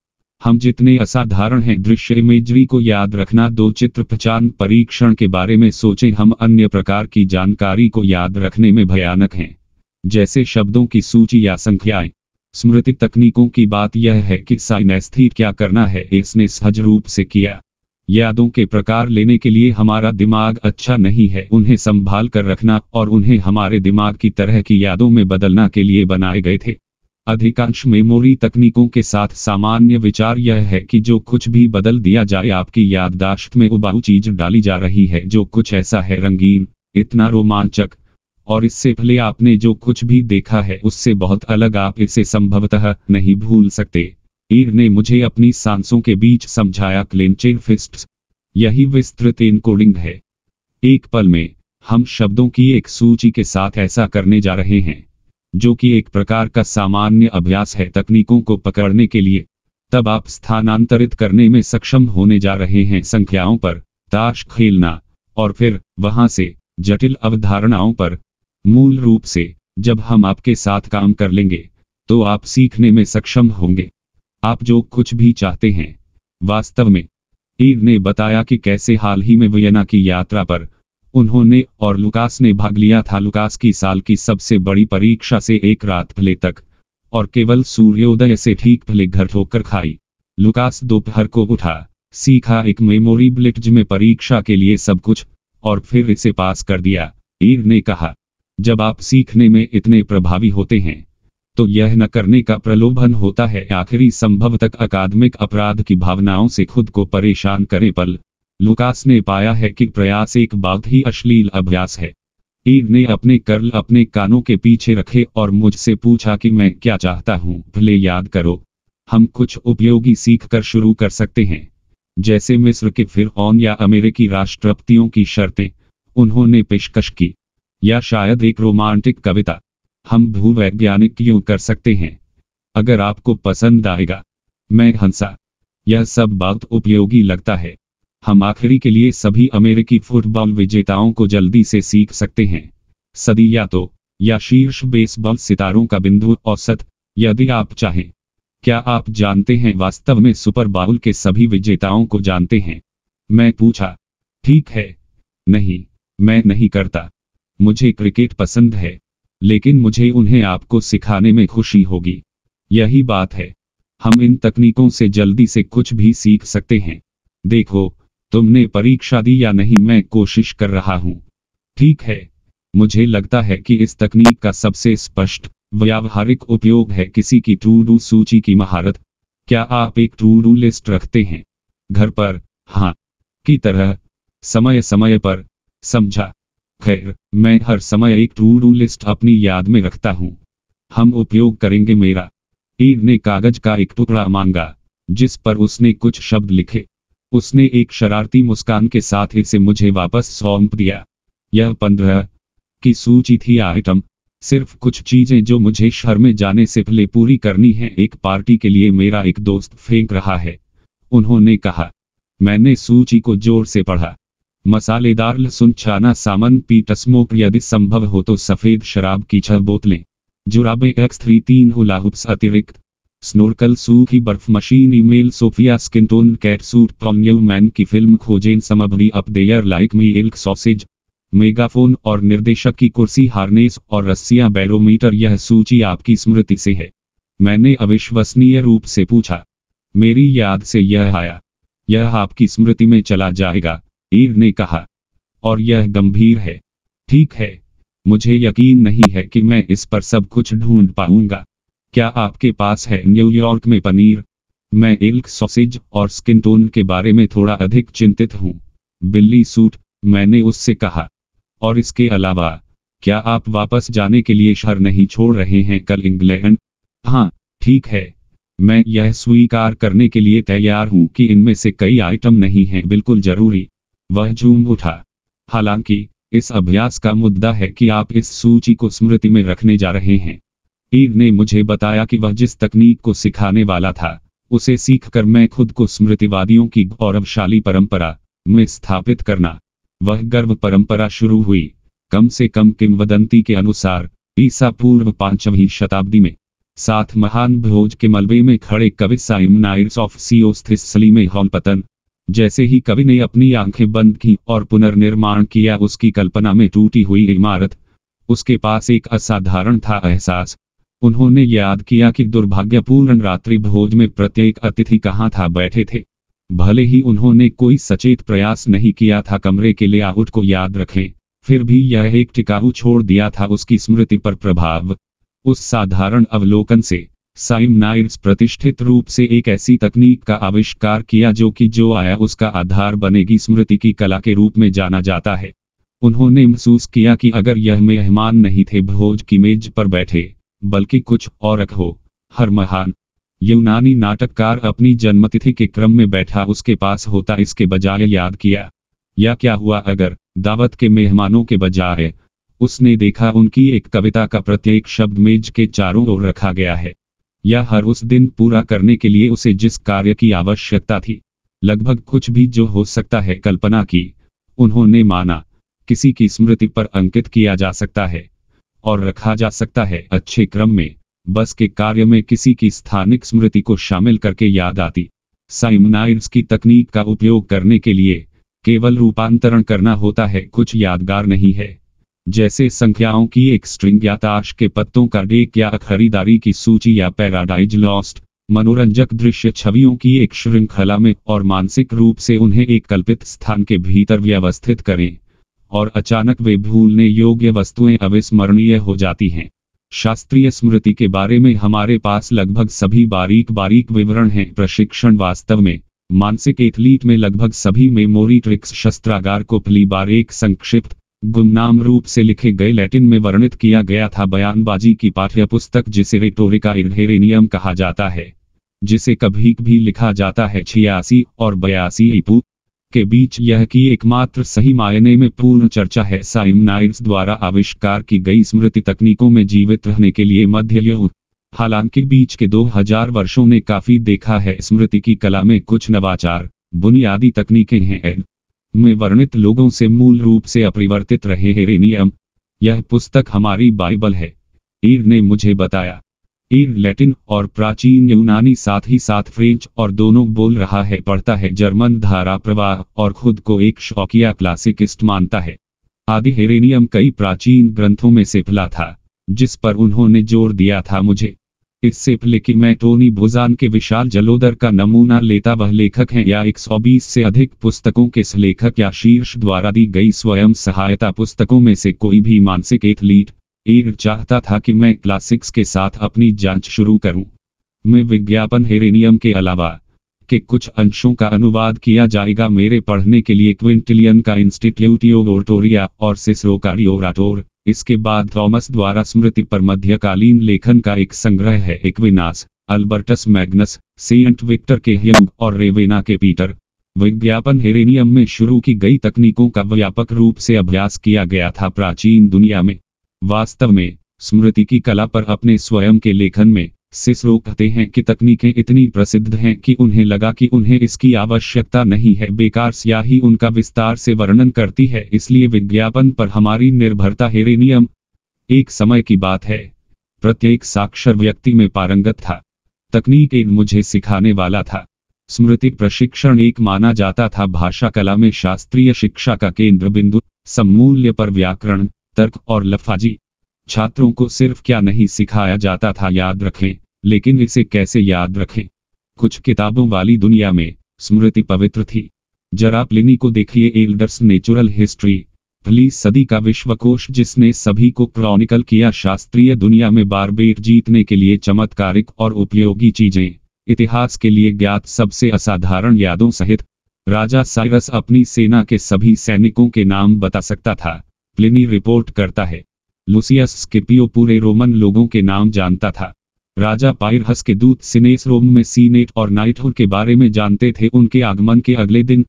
हम जितने असाधारण हैं दृश्य इमेजरी को याद रखना दो चित्र पहचान परीक्षण के बारे में सोचें हम अन्य प्रकार की जानकारी को याद रखने में भयानक हैं जैसे शब्दों की सूची या संख्याएं स्मृति तकनीकों की बात यह है कि साइनेस्थी क्या करना है इसने सहज रूप से किया यादों के प्रकार लेने के लिए हमारा दिमाग अच्छा नहीं है उन्हें संभाल कर रखना और उन्हें हमारे दिमाग की तरह की यादों में बदलना के लिए बनाए गए थे अधिकांश मेमोरी तकनीकों के साथ सामान्य विचार यह है कि जो कुछ भी बदल दिया जाए आपकी याददाश्त में उबाऊ चीज डाली जा रही है जो कुछ ऐसा है रंगीन इतना रोमांचक और इससे पहले आपने जो कुछ भी देखा है उससे बहुत अलग आप इसे संभवतः नहीं भूल सकते ईर ने मुझे अपनी सांसों के बीच समझाया क्लेंचिंग फिस्ट यही विस्तृत इनकोडिंग है एक पल में हम शब्दों की एक सूची के साथ ऐसा करने जा रहे हैं जो कि एक प्रकार का सामान्य अभ्यास है तकनीकों को पकड़ने के लिए तब आप स्थानांतरित करने में सक्षम होने जा रहे हैं संख्याओं पर ताश खेलना और फिर वहां से जटिल अवधारणाओं पर मूल रूप से जब हम आपके साथ काम कर लेंगे तो आप सीखने में सक्षम होंगे आप जो कुछ भी चाहते हैं वास्तव में ईर ने बताया कि कैसे हाल ही में वियना की यात्रा पर उन्होंने और लुकास ने भाग लिया था लुकास की साल की सबसे बड़ी परीक्षा से एक रात भले तक और केवल सूर्योदय से ठीक भले घर ठोकर खाई लुकास दोपहर को उठा सीखा एक मेमोरी ब्लिटज में परीक्षा के लिए सब कुछ और फिर इसे पास कर दिया ईर ने कहा जब आप सीखने में इतने प्रभावी होते हैं तो यह न करने का प्रलोभन होता है आखिरी संभव तक अकादमिक अपराध की भावनाओं से खुद को परेशान करें पल लुकास ने पाया है कि प्रयास एक बहुत ही अश्लील अभ्यास है ईव ने अपने कर्ल अपने कानों के पीछे रखे और मुझसे पूछा कि मैं क्या चाहता हूँ भले याद करो हम कुछ उपयोगी सीख कर शुरू कर सकते हैं जैसे मिस्र के फिर या अमेरिकी राष्ट्रपतियों की शर्तें उन्होंने पेशकश की या शायद एक रोमांटिक कविता हम भूवैज्ञानिक क्यों कर सकते हैं अगर आपको पसंद आएगा मैं हंसा यह सब बहुत उपयोगी लगता है हम आखिरी के लिए सभी अमेरिकी फुटबॉल विजेताओं को जल्दी से सीख सकते हैं सदी या तो या शीर्ष बेसबॉल सितारों का बिंदु औसत यदि आप चाहें क्या आप जानते हैं वास्तव में सुपर बाउल के सभी विजेताओं को जानते हैं मैं पूछा ठीक है नहीं मैं नहीं करता मुझे क्रिकेट पसंद है लेकिन मुझे उन्हें आपको सिखाने में खुशी होगी यही बात है हम इन तकनीकों से जल्दी से कुछ भी सीख सकते हैं देखो तुमने परीक्षा दी या नहीं मैं कोशिश कर रहा हूं ठीक है मुझे लगता है कि इस तकनीक का सबसे स्पष्ट व्यावहारिक उपयोग है किसी की टू डू सूची की महारत क्या आप एक टू डू लिस्ट रखते हैं घर पर हाँ की तरह समय समय पर समझा खैर मैं हर समय एक टू डू लिस्ट अपनी याद में रखता हूँ हम उपयोग करेंगे मेरा पीर ने कागज का एक टुकड़ा मांगा जिस पर उसने कुछ शब्द लिखे उसने एक शरारती मुस्कान के साथ इसे मुझे वापस सौंप दिया यह पंद्रह की सूची थी आइटम सिर्फ कुछ चीजें जो मुझे शहर में जाने से पहले पूरी करनी है एक पार्टी के लिए मेरा एक दोस्त फेंक रहा है उन्होंने कहा मैंने सूची को जोर से पढ़ा मसालेदार लहसुन छाना सामन पीट स्मोक यदि संभव हो तो सफेद शराब की छह बोतलें जुराबे एक्स थ्री तीन हुलाहुप्स अतिरिक्त स्नोरकल सूखी बर्फ machine email Sophia skin tone cat suit टॉन्यू मैन की फिल्म खोजें somebody up there like me elk sausage megaphone और निर्देशक की कुर्सी हार्नेस और रस्सियां बैरोमीटर यह सूची आपकी स्मृति से है मैंने अविश्वसनीय रूप से पूछा मेरी याद से यह आया यह आपकी स्मृति में चला जाएगा ईर ने कहा और यह गंभीर है ठीक है मुझे यकीन नहीं है कि मैं इस पर सब कुछ ढूंढ पाऊंगा क्या आपके पास है न्यूयॉर्क में पनीर मैं एल्क सॉसेज और स्किन टोन के बारे में थोड़ा अधिक चिंतित हूँ बिल्ली सूट मैंने उससे कहा और इसके अलावा क्या आप वापस जाने के लिए शहर नहीं छोड़ रहे हैं कल इंग्लैंड हाँ ठीक है मैं यह स्वीकार करने के लिए तैयार हूँ कि इनमें से कई आइटम नहीं हैं बिल्कुल जरूरी वह झूम उठा हालांकि इस अभ्यास का मुद्दा है कि आप इस सूची को स्मृति में रखने जा रहे हैं ईव ने मुझे बताया कि वह जिस तकनीक को सिखाने वाला था उसे सीखकर मैं खुद को स्मृतिवादियों की गौरवशाली परंपरा में स्थापित करना वह गर्व परंपरा शुरू हुई कम से कम किंवदंती के अनुसार ईसा पूर्व पांचवी शताब्दी में साथ महान भोज के मलबे में खड़े कवि साइम साइमनाइट्स ऑफ सियोस्थिसली में हॉलपतन जैसे ही कवि ने अपनी आंखें बंद की और पुनर्निर्माण किया उसकी कल्पना में टूटी हुई इमारत उसके पास एक असाधारण था एहसास उन्होंने याद किया कि दुर्भाग्यपूर्ण रात्रि भोज में प्रत्येक अतिथि कहाँ था बैठे थे भले ही उन्होंने कोई सचेत प्रयास नहीं किया था कमरे के लेआउट को याद रखें फिर भी यह एक टिकाऊ छोड़ दिया था उसकी स्मृति पर प्रभाव उस साधारण अवलोकन से साइमनाइड्स प्रतिष्ठित रूप से एक ऐसी तकनीक का आविष्कार किया जो कि जो आया उसका आधार बनेगी स्मृति की कला के रूप में जाना जाता है उन्होंने महसूस किया कि अगर यह मेहमान नहीं थे भोज की मेज पर बैठे बल्कि कुछ और हो हर महान यूनानी नाटककार अपनी जन्मतिथि के क्रम में बैठा उसके पास होता इसके बजाय याद किया या क्या हुआ अगर दावत के मेहमानों के बजाय उसने देखा उनकी एक कविता का प्रत्येक शब्द मेज के चारों ओर रखा गया है या हर उस दिन पूरा करने के लिए उसे जिस कार्य की आवश्यकता थी लगभग कुछ भी जो हो सकता है कल्पना की उन्होंने माना किसी की स्मृति पर अंकित किया जा सकता है और रखा जा सकता है अच्छे क्रम में बस के कार्य में किसी की स्थानिक स्मृति को शामिल करके याद आती साइमनाइड्स की तकनीक का उपयोग करने के लिए केवल रूपांतरण करना होता है कुछ यादगार नहीं है जैसे संख्याओं की एक स्ट्रिंग या ताश के पत्तों का डेक या खरीदारी की सूची या पैराडाइज लॉस्ट मनोरंजक दृश्य छवियों की एक श्रृंखला में और मानसिक रूप से उन्हें एक कल्पित स्थान के भीतर व्यवस्थित करें और अचानक वे भूलने योग्य वस्तुएं अविस्मरणीय हो जाती हैं शास्त्रीय स्मृति के बारे में हमारे पास लगभग सभी बारीक बारीक विवरण हैं प्रशिक्षण वास्तव में मानसिक एथलीट में लगभग सभी मेमोरी ट्रिक्स शस्त्रागार को पहली बार एक संक्षिप्त गुमनाम रूप से लिखे गए लैटिन में वर्णित किया गया था बयानबाजी की पाठ्यपुस्तक जिसे रेटोरिका इन्हेरेनियम कहा जाता है जिसे कभी भी लिखा जाता है छियासी और बयासी ईपू के बीच यह की एकमात्र सही मायने में पूर्ण चर्चा है साइमनाइड्स द्वारा आविष्कार की गई स्मृति तकनीकों में जीवित रहने के लिए मध्य हालांकि बीच के 2000 वर्षों ने काफी देखा है स्मृति की कला में कुछ नवाचार बुनियादी तकनीकें हैं में वर्णित लोगों से मूल रूप से अपरिवर्तित रहे रेनियम यह पुस्तक हमारी बाइबल है ईर ने मुझे बताया एक लैटिन और प्राचीन यूनानी साथ ही साथ फ्रेंच और दोनों बोल रहा है पढ़ता है जर्मन धारा प्रवाह और खुद को एक शौकिया क्लासिकिस्ट मानता है आदि हेरेनियम कई प्राचीन ग्रंथों में से फैला था जिस पर उन्होंने जोर दिया था मुझे इससे पहले कि मैं टोनी बुजान के विशाल जलोदर का नमूना लेता वह लेखक हैं या 120 से अधिक पुस्तकों के लेखक या शीर्ष द्वारा दी गई स्वयं सहायता पुस्तकों में से कोई भी मानसिक एथलीट ईर चाहता था कि मैं क्लासिक्स के साथ अपनी जांच शुरू करूं। मैं विज्ञापन हेरेनियम के अलावा के कुछ अंशों का अनुवाद किया जाएगा मेरे पढ़ने के लिए क्विंटिलियन का इंस्टीट्यूटियो ओर्टोरिया और सिसरो का इसके बाद थॉमस द्वारा स्मृति पर मध्यकालीन लेखन का एक संग्रह है Aquinas Albertus Magnus Saint Victor के हियंग और रेवेना के पीटर विज्ञापन हेरेनियम में शुरू की गई तकनीकों का व्यापक रूप से अभ्यास किया गया था प्राचीन दुनिया में वास्तव में स्मृति की कला पर अपने स्वयं के लेखन में सिसरो कहते हैं कि तकनीकें इतनी प्रसिद्ध हैं कि उन्हें लगा कि उन्हें इसकी आवश्यकता नहीं है बेकार स्याही उनका विस्तार से वर्णन करती है इसलिए विज्ञापन पर हमारी निर्भरता हेरेनियम एक समय की बात है प्रत्येक साक्षर व्यक्ति में पारंगत था तकनीक एक मुझे सिखाने वाला था स्मृति प्रशिक्षण एक माना जाता था भाषा कला में शास्त्रीय शिक्षा का केंद्र बिंदु सम्मूल्य पर व्याकरण तर्क और लफाजी छात्रों को सिर्फ क्या नहीं सिखाया जाता था याद रखें लेकिन इसे कैसे याद रखें कुछ किताबों वाली दुनिया में स्मृति पवित्र थी जरा प्लिनी को देखिए एल्डर्स नेचुरल हिस्ट्री पहली सदी का विश्वकोश जिसने सभी को क्रॉनिकल किया शास्त्रीय दुनिया में बारबेट जीतने के लिए चमत्कारिक और उपयोगी चीजें इतिहास के लिए ज्ञात सबसे असाधारण यादों सहित राजा साइरस अपनी सेना के सभी सैनिकों के नाम बता सकता था प्लिनी रिपोर्ट करता है लुसियस स्किपियो पूरे रोमन लोगों के नाम जानता था राजा पायरहस के दूत सिनेस रोम में सीनेट और नाइटहुर के बारे में जानते थे उनके आगमन के अगले दिन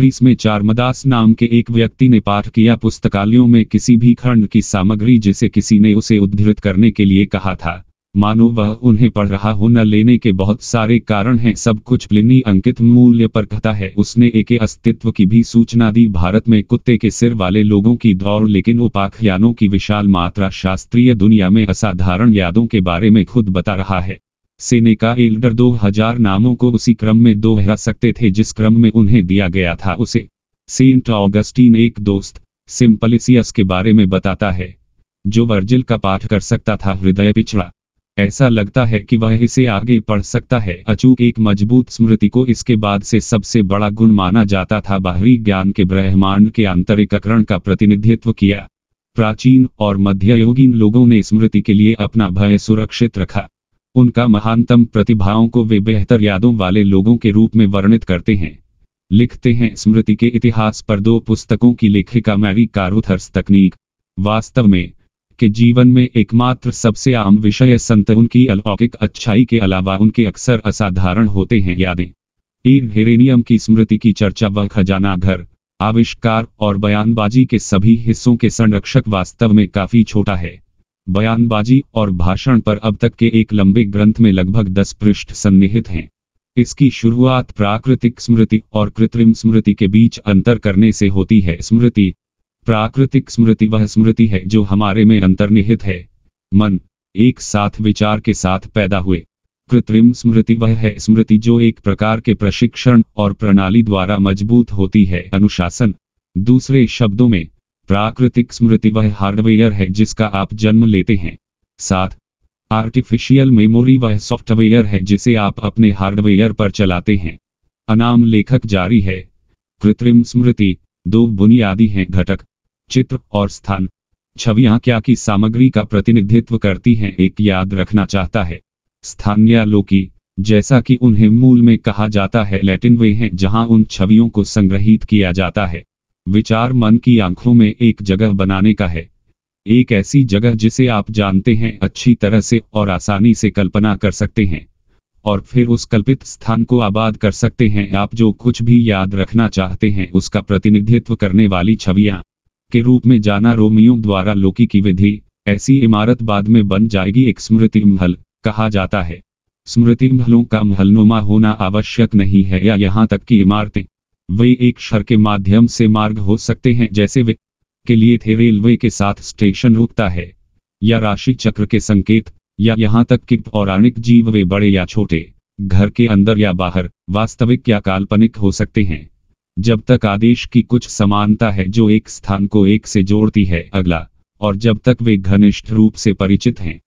ग्रीस में चारमदास नाम के एक व्यक्ति ने पाठ किया पुस्तकालयों में किसी भी खंड की सामग्री जिसे किसी ने उसे उद्धृत करने के लिए कहा था मानो वह उन्हें पढ़ रहा हो न लेने के बहुत सारे कारण हैं सब कुछ प्लिनी अंकित मूल्य पर कहता है उसने एक अस्तित्व की भी सूचना दी भारत में कुत्ते के सिर वाले लोगों की दौड़ लेकिन उपाख्यानों की विशाल मात्रा शास्त्रीय दुनिया में असाधारण यादों के बारे में खुद बता रहा है सेनेका एल्डर हजार नामों को उसी क्रम में दोहरा सकते थे जिस क्रम में उन्हें दिया गया था उसे सेंट ऑगस्टीन एक दोस्त सिंपलिसियस के बारे में बताता है जो वर्जिल का पाठ कर सकता था हृदय पिछड़ा ऐसा लगता है कि वह इसे आगे पढ़ सकता है अचूक एक मजबूत स्मृति को इसके बाद से सबसे बड़ा गुण माना जाता था बाहरी ज्ञान के ब्रह्मांड के आंतरिककरण का प्रतिनिधित्व किया प्राचीन और मध्ययोगीन लोगों ने स्मृति के लिए अपना भय सुरक्षित रखा उनका महानतम प्रतिभाओं को वे बेहतर यादों वाले लोगों के रूप में वर्णित करते हैं लिखते हैं स्मृति के इतिहास पर दो पुस्तकों की लेखिका मैरी कारुथर्स तकनीक वास्तव में के जीवन में एकमात्र सबसे आम विषय संत उनकी अलौकिक अच्छाई के अलावा उनके अक्सर असाधारण होते हैं यादें ईर हेरेनियम की स्मृति की चर्चा व खजाना घर आविष्कार और बयानबाजी के सभी हिस्सों के संरक्षक वास्तव में काफी छोटा है बयानबाजी और भाषण पर अब तक के एक लंबे ग्रंथ में लगभग दस पृष्ठ सन्निहित हैं इसकी शुरुआत प्राकृतिक स्मृति और कृत्रिम स्मृति के बीच अंतर करने से होती है स्मृति प्राकृतिक स्मृति वह स्मृति है जो हमारे में अंतर्निहित है मन एक साथ विचार के साथ पैदा हुए कृत्रिम स्मृति वह है स्मृति जो एक प्रकार के प्रशिक्षण और प्रणाली द्वारा मजबूत होती है अनुशासन दूसरे शब्दों में प्राकृतिक स्मृति वह हार्डवेयर है जिसका आप जन्म लेते हैं साथ आर्टिफिशियल मेमोरी वह सॉफ्टवेयर है जिसे आप अपने हार्डवेयर पर चलाते हैं अनाम लेखक जारी है कृत्रिम स्मृति दो बुनियादी हैं घटक चित्र और स्थान छवियां क्या की सामग्री का प्रतिनिधित्व करती हैं एक याद रखना चाहता है स्थानीय लोकी जैसा कि उन्हें मूल में कहा जाता है लैटिन वे हैं जहां उन छवियों को संग्रहित किया जाता है विचार मन की आंखों में एक जगह बनाने का है एक ऐसी जगह जिसे आप जानते हैं अच्छी तरह से और आसानी से कल्पना कर सकते हैं और फिर उस कल्पित स्थान को आबाद कर सकते हैं आप जो कुछ भी याद रखना चाहते हैं उसका प्रतिनिधित्व करने वाली छवियां के रूप में जाना रोमियो द्वारा लोकी की विधि ऐसी इमारत बाद में बन जाएगी एक स्मृति महल कहा जाता है स्मृति महलों का महलनुमा होना आवश्यक नहीं है या यहाँ तक कि इमारतें वे एक शहर के माध्यम से मार्ग हो सकते हैं जैसे वे के लिए थे रेलवे के साथ स्टेशन रुकता है या राशि चक्र के संकेत या यहाँ तक कि पौराणिक जीव वे बड़े या छोटे घर के अंदर या बाहर वास्तविक या काल्पनिक हो सकते हैं जब तक आदेश की कुछ समानता है जो एक स्थान को एक से जोड़ती है अगला और जब तक वे घनिष्ठ रूप से परिचित हैं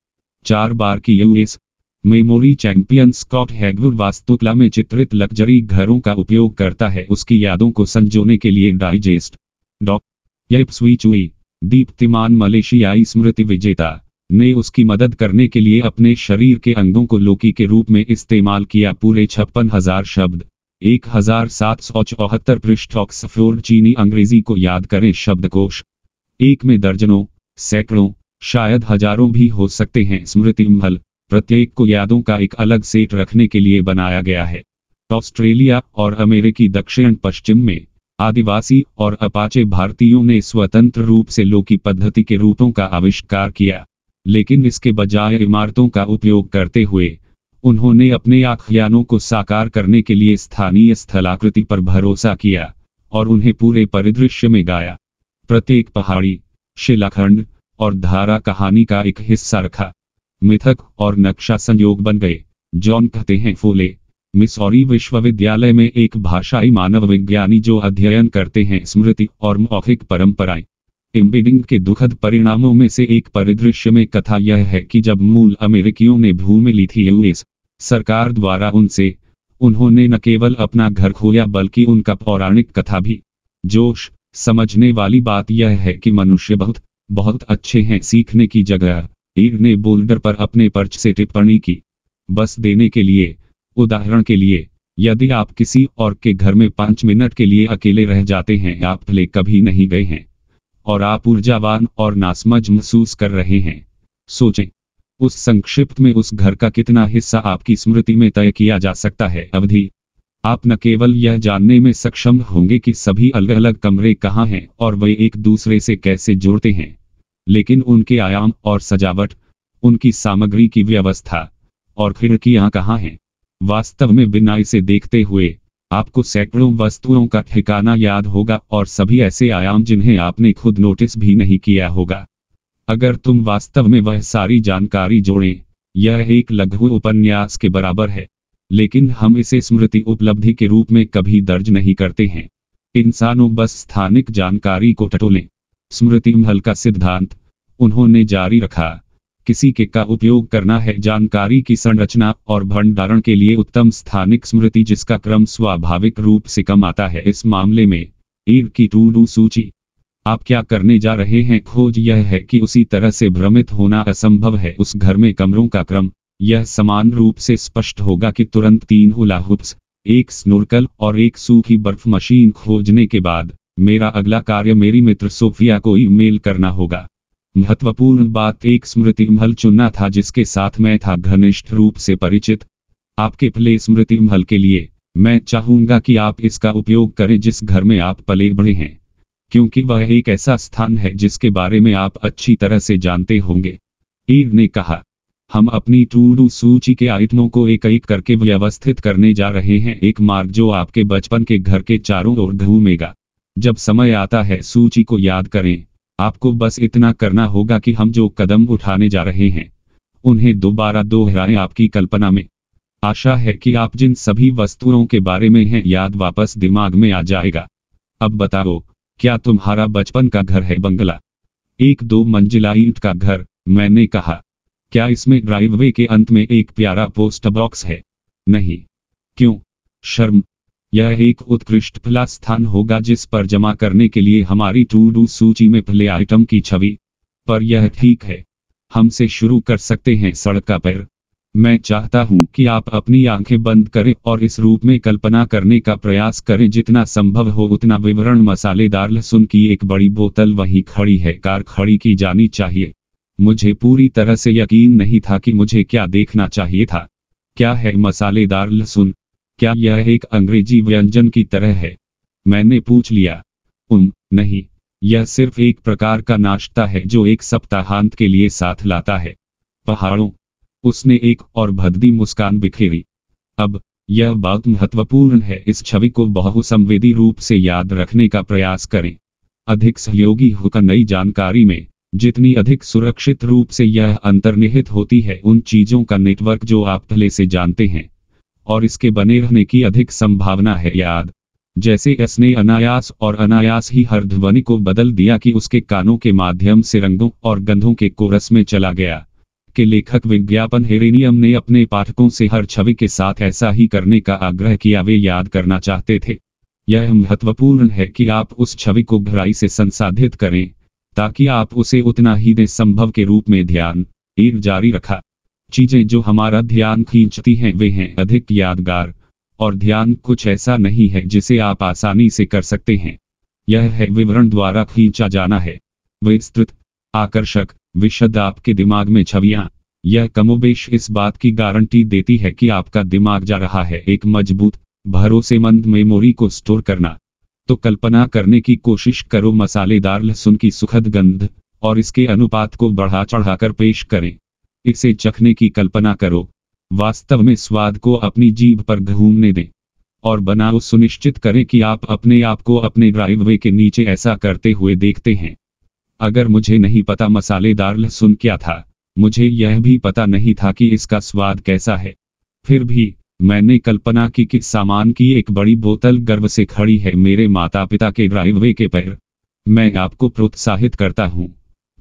चार बार की US memory champion Scott Hagwood वास्तुकला में चित्रित लग्जरी घरों का उपयोग करता है उसकी यादों को संजोने के लिए डाइजेस्ट डॉक्टी दीप्तिमान मलेशियाई स्मृति विजेता ने उसकी मदद करने के लिए अपने शरीर के अंगों को लोकी के रूप में इस्तेमाल किया पूरे छप्पन हजार शब्द एक हजार सात सौ चौहत्तर पृष्ठ ऑक्सफोर्ड चीनी अंग्रेजी को याद करें शब्दकोश एक में दर्जनों सैकड़ों शायद हजारों भी हो सकते हैं स्मृति महल प्रत्येक को यादों का एक अलग सेट रखने के लिए बनाया गया है ऑस्ट्रेलिया और अमेरिकी दक्षिण पश्चिम में आदिवासी और अपाचे भारतीयों ने स्वतंत्र रूप से लोकी पद्धति के रूपों का आविष्कार किया लेकिन इसके बजाय इमारतों का उपयोग करते हुए उन्होंने अपने आख्यानों को साकार करने के लिए स्थानीय स्थलाकृति पर भरोसा किया और उन्हें पूरे परिदृश्य में गाया प्रत्येक पहाड़ी शिलाखंड और धारा कहानी का एक हिस्सा रखा मिथक और नक्शा संयोग बन गए जॉन कहते हैं फूले मिसौरी विश्वविद्यालय में एक भाषाई मानव विज्ञानी जो अध्ययन करते हैं स्मृति और मौखिक परंपराएं इम्बेडिंग के दुखद परिणामों में से एक परिदृश्य में कथा यह है कि जब मूल अमेरिकियों ने भूमि ली थी यूएस सरकार द्वारा उनसे उन्होंने न केवल अपना घर खोया बल्कि उनका पौराणिक कथा भी जोश समझने वाली बात यह है कि मनुष्य बहुत बहुत अच्छे हैं सीखने की जगह ईर ने बोल्डर पर अपने पर्च से टिप्पणी की बस देने के लिए उदाहरण के लिए यदि आप किसी और के घर में पांच मिनट के लिए अकेले रह जाते हैं आप ले कभी नहीं गए हैं और आप ऊर्जावान और नासमझ महसूस कर रहे हैं सोचें उस संक्षिप्त में उस घर का कितना हिस्सा आपकी स्मृति में तय किया जा सकता है अवधि आप न केवल यह जानने में सक्षम होंगे कि सभी अलग अलग कमरे कहाँ हैं और वे एक दूसरे से कैसे जुड़ते हैं लेकिन उनके आयाम और सजावट उनकी सामग्री की व्यवस्था और खिड़कियां कहाँ हैं वास्तव में बिना इसे देखते हुए आपको सैकड़ों वस्तुओं का ठिकाना याद होगा और सभी ऐसे आयाम जिन्हें आपने खुद नोटिस भी नहीं किया होगा अगर तुम वास्तव में वह सारी जानकारी जोड़ें यह एक लघु उपन्यास के बराबर है लेकिन हम इसे स्मृति उपलब्धि के रूप में कभी दर्ज नहीं करते हैं इंसानों बस स्थानिक जानकारी को टटोलें स्मृति महल का सिद्धांत उन्होंने जारी रखा किसी के का उपयोग करना है जानकारी की संरचना और भंडारण के लिए उत्तम स्थानिक स्मृति जिसका क्रम स्वाभाविक रूप से कम आता है इस मामले में ईर की टू सूची आप क्या करने जा रहे हैं खोज यह है कि उसी तरह से भ्रमित होना असंभव है उस घर में कमरों का क्रम यह समान रूप से स्पष्ट होगा कि तुरंत तीन हुलाहुप्स एक स्नोरकल और एक सूखी बर्फ मशीन खोजने के बाद मेरा अगला कार्य मेरी मित्र सोफिया को ईमेल करना होगा महत्वपूर्ण बात एक स्मृति महल चुनना था जिसके साथ मैं था घनिष्ठ रूप से परिचित आपके पले स्मृति महल के लिए मैं चाहूंगा कि आप इसका उपयोग करें जिस घर में आप पले बढ़े हैं क्योंकि वह एक ऐसा स्थान है जिसके बारे में आप अच्छी तरह से जानते होंगे ईव ने कहा हम अपनी टू डू सूची के आइटमों को एक एक करके व्यवस्थित करने जा रहे हैं एक मार्ग जो आपके बचपन के घर के चारों ओर घूमेगा जब समय आता है सूची को याद करें आपको बस इतना करना होगा कि हम जो कदम उठाने जा रहे हैं उन्हें दोबारा दोहराएं आपकी कल्पना में आशा है कि आप जिन सभी वस्तुओं के बारे में हैं याद वापस दिमाग में आ जाएगा अब बताओ क्या तुम्हारा बचपन का घर है बंगला एक दो मंजिला ईंट का घर मैंने कहा क्या इसमें ड्राइववे के अंत में एक प्यारा पोस्ट बॉक्स है नहीं क्यों शर्म यह एक उत्कृष्ट फला स्थान होगा जिस पर जमा करने के लिए हमारी टू डू सूची में फले आइटम की छवि पर यह ठीक है हमसे शुरू कर सकते हैं सड़क का पैर मैं चाहता हूं कि आप अपनी आंखें बंद करें और इस रूप में कल्पना करने का प्रयास करें जितना संभव हो उतना विवरण मसालेदार लहसुन की एक बड़ी बोतल वहीं खड़ी है कार खड़ी की जानी चाहिए मुझे पूरी तरह से यकीन नहीं था कि मुझे क्या देखना चाहिए था क्या है मसालेदार लहसुन क्या यह एक अंग्रेजी व्यंजन की तरह है मैंने पूछ लिया उम नहीं यह सिर्फ एक प्रकार का नाश्ता है जो एक सप्ताहांत के लिए साथ लाता है पहाड़ों उसने एक और भद्दी मुस्कान बिखेरी अब यह बात महत्वपूर्ण है इस छवि को बहुसंवेदी रूप से याद रखने का प्रयास करें अधिक सहयोगी होकर नई जानकारी में जितनी अधिक सुरक्षित रूप से यह अंतर्निहित होती है उन चीजों का नेटवर्क जो आप पहले से जानते हैं और इसके बने रहने की अधिक संभावना है याद जैसे इसने अनायास और अनायास ही हर ध्वनि को बदल दिया कि उसके कानों के माध्यम से रंगों और गंधों के कोरस में चला गया के लेखक विज्ञापन हेरेनियम ने अपने पाठकों से हर छवि के साथ ऐसा ही करने का आग्रह किया वे याद करना चाहते थे यह महत्वपूर्ण है कि आप उस छवि को गहराई से संसाधित करें ताकि आप उसे उतना ही दे संभव के रूप में ध्यान एक जारी रखा चीजें जो हमारा ध्यान खींचती हैं वे हैं अधिक यादगार और ध्यान कुछ ऐसा नहीं है जिसे आप आसानी से कर सकते हैं यह है विवरण द्वारा खींचा जाना है विस्तृत आकर्षक विशद आपके दिमाग में छवियां यह कमोबेश इस बात की गारंटी देती है कि आपका दिमाग जा रहा है एक मजबूत भरोसेमंद मेमोरी को स्टोर करना तो कल्पना करने की कोशिश करो मसालेदार लहसुन की सुखद गंध और इसके अनुपात को बढ़ा चढ़ाकर पेश करें इसे चखने की कल्पना करो वास्तव में स्वाद को अपनी जीभ पर घूमने दें और बनाओ सुनिश्चित करें कि आप अपने आप को अपने ड्राइववे के नीचे ऐसा करते हुए देखते हैं अगर मुझे नहीं पता मसालेदार लहसुन क्या था मुझे यह भी पता नहीं था कि इसका स्वाद कैसा है फिर भी मैंने कल्पना की कि सामान की एक बड़ी बोतल गर्व से खड़ी है मेरे माता पिता के ड्राइववे के पैर मैं आपको प्रोत्साहित करता हूँ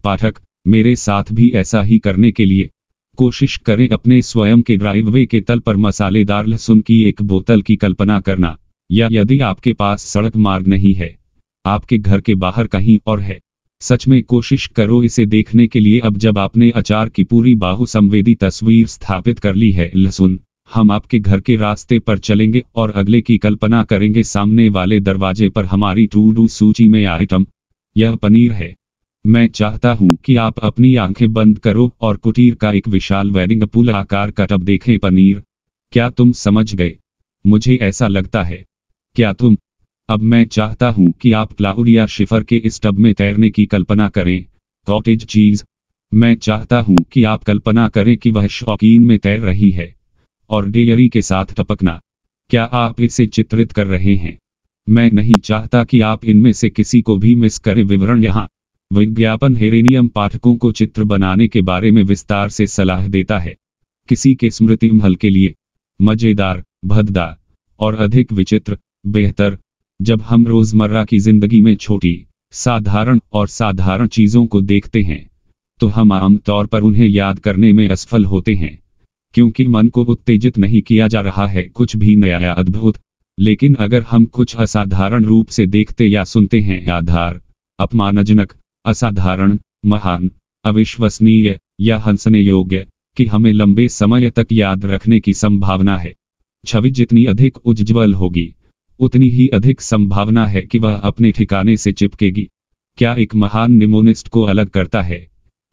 पाठक मेरे साथ भी ऐसा ही करने के लिए कोशिश करें अपने स्वयं के ड्राइववे के तल पर मसालेदार लहसुन की एक बोतल की कल्पना करना या यदि आपके पास सड़क मार्ग नहीं है आपके घर के बाहर कहीं और है सच में कोशिश करो इसे देखने के लिए अब जब आपने अचार की पूरी बाहु संवेदी तस्वीर स्थापित कर ली है लहसुन हम आपके घर के रास्ते पर चलेंगे और अगले की कल्पना करेंगे सामने वाले दरवाजे पर हमारी टू डू सूची में आइटम यह पनीर है मैं चाहता हूं कि आप अपनी आंखें बंद करो और कुटीर का एक विशाल वेडिंग पुल आकार का टब देखें पनीर क्या तुम समझ गए मुझे ऐसा लगता है क्या तुम अब मैं चाहता हूं कि आप क्लाउड या शिफर के इस टब में तैरने की कल्पना करें कॉटेज चीज मैं चाहता हूं कि आप कल्पना करें कि वह शौकीन में तैर रही है और डेयरी के साथ टपकना क्या आप इसे चित्रित कर रहे हैं मैं नहीं चाहता कि आप इनमें से किसी को भी मिस करें विवरण यहाँ विज्ञापन हेरेनियम पाठकों को चित्र बनाने के बारे में विस्तार से सलाह देता है किसी के स्मृति महल के लिए मजेदार भद्दा और अधिक विचित्र बेहतर जब हम रोजमर्रा की जिंदगी में छोटी साधारण और साधारण चीजों को देखते हैं तो हम आमतौर पर उन्हें याद करने में असफल होते हैं क्योंकि मन को उत्तेजित नहीं किया जा रहा है कुछ भी नया या अद्भुत लेकिन अगर हम कुछ असाधारण रूप से देखते या सुनते हैं आधार अपमानजनक असाधारण महान अविश्वसनीय या हंसने योग्य कि हमें लंबे समय तक याद रखने की संभावना है छवि जितनी अधिक उज्ज्वल होगी उतनी ही अधिक संभावना है कि वह अपने ठिकाने से चिपकेगी क्या एक महान निमोनिस्ट को अलग करता है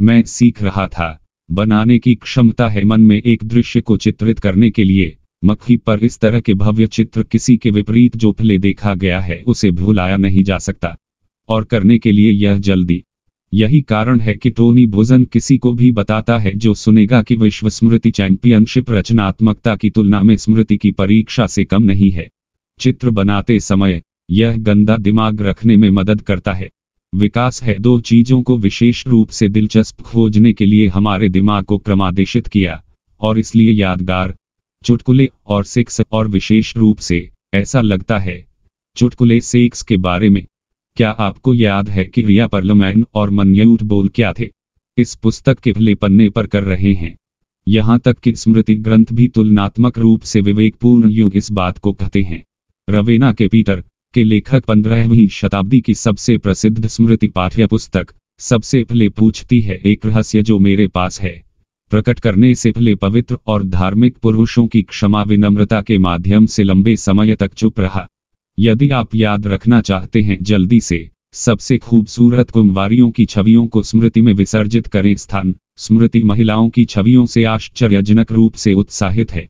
मैं सीख रहा था बनाने की क्षमता है मन में एक दृश्य को चित्रित करने के लिए मक्खी पर इस तरह के भव्य चित्र किसी के विपरीत जो पहले देखा गया है उसे भूलाया नहीं जा सकता और करने के लिए यह जल्दी यही कारण है कि टोनी भोजन किसी को भी बताता है जो सुनेगा कि विश्व स्मृति चैंपियनशिप रचनात्मकता की तुलना में स्मृति की परीक्षा से कम नहीं है चित्र बनाते समय यह गंदा दिमाग रखने में मदद करता है विकास है दो चीजों को विशेष रूप से दिलचस्प खोजने के लिए हमारे दिमाग को क्रमादेशित किया और इसलिए यादगार चुटकुले और सेक्स और विशेष रूप से ऐसा लगता है चुटकुले सेक्स के बारे में क्या आपको याद है कि रिया परलमैन और मनयूट बोल क्या थे इस पुस्तक के भले पन्ने पर कर रहे हैं यहाँ तक कि स्मृति ग्रंथ भी तुलनात्मक रूप से विवेकपूर्ण युग इस बात को कहते हैं रवेना के पीटर के लेखक पंद्रहवीं शताब्दी की सबसे प्रसिद्ध स्मृति पाठ्य पुस्तक सबसे पहले पूछती है एक रहस्य जो मेरे पास है प्रकट करने से पहले पवित्र और धार्मिक पुरुषों की क्षमा विनम्रता के माध्यम से लंबे समय तक चुप रहा यदि आप याद रखना चाहते हैं जल्दी से सबसे खूबसूरत कुमवारियों की छवियों को स्मृति में विसर्जित करें स्थान स्मृति महिलाओं की छवियों से आश्चर्यजनक रूप से उत्साहित है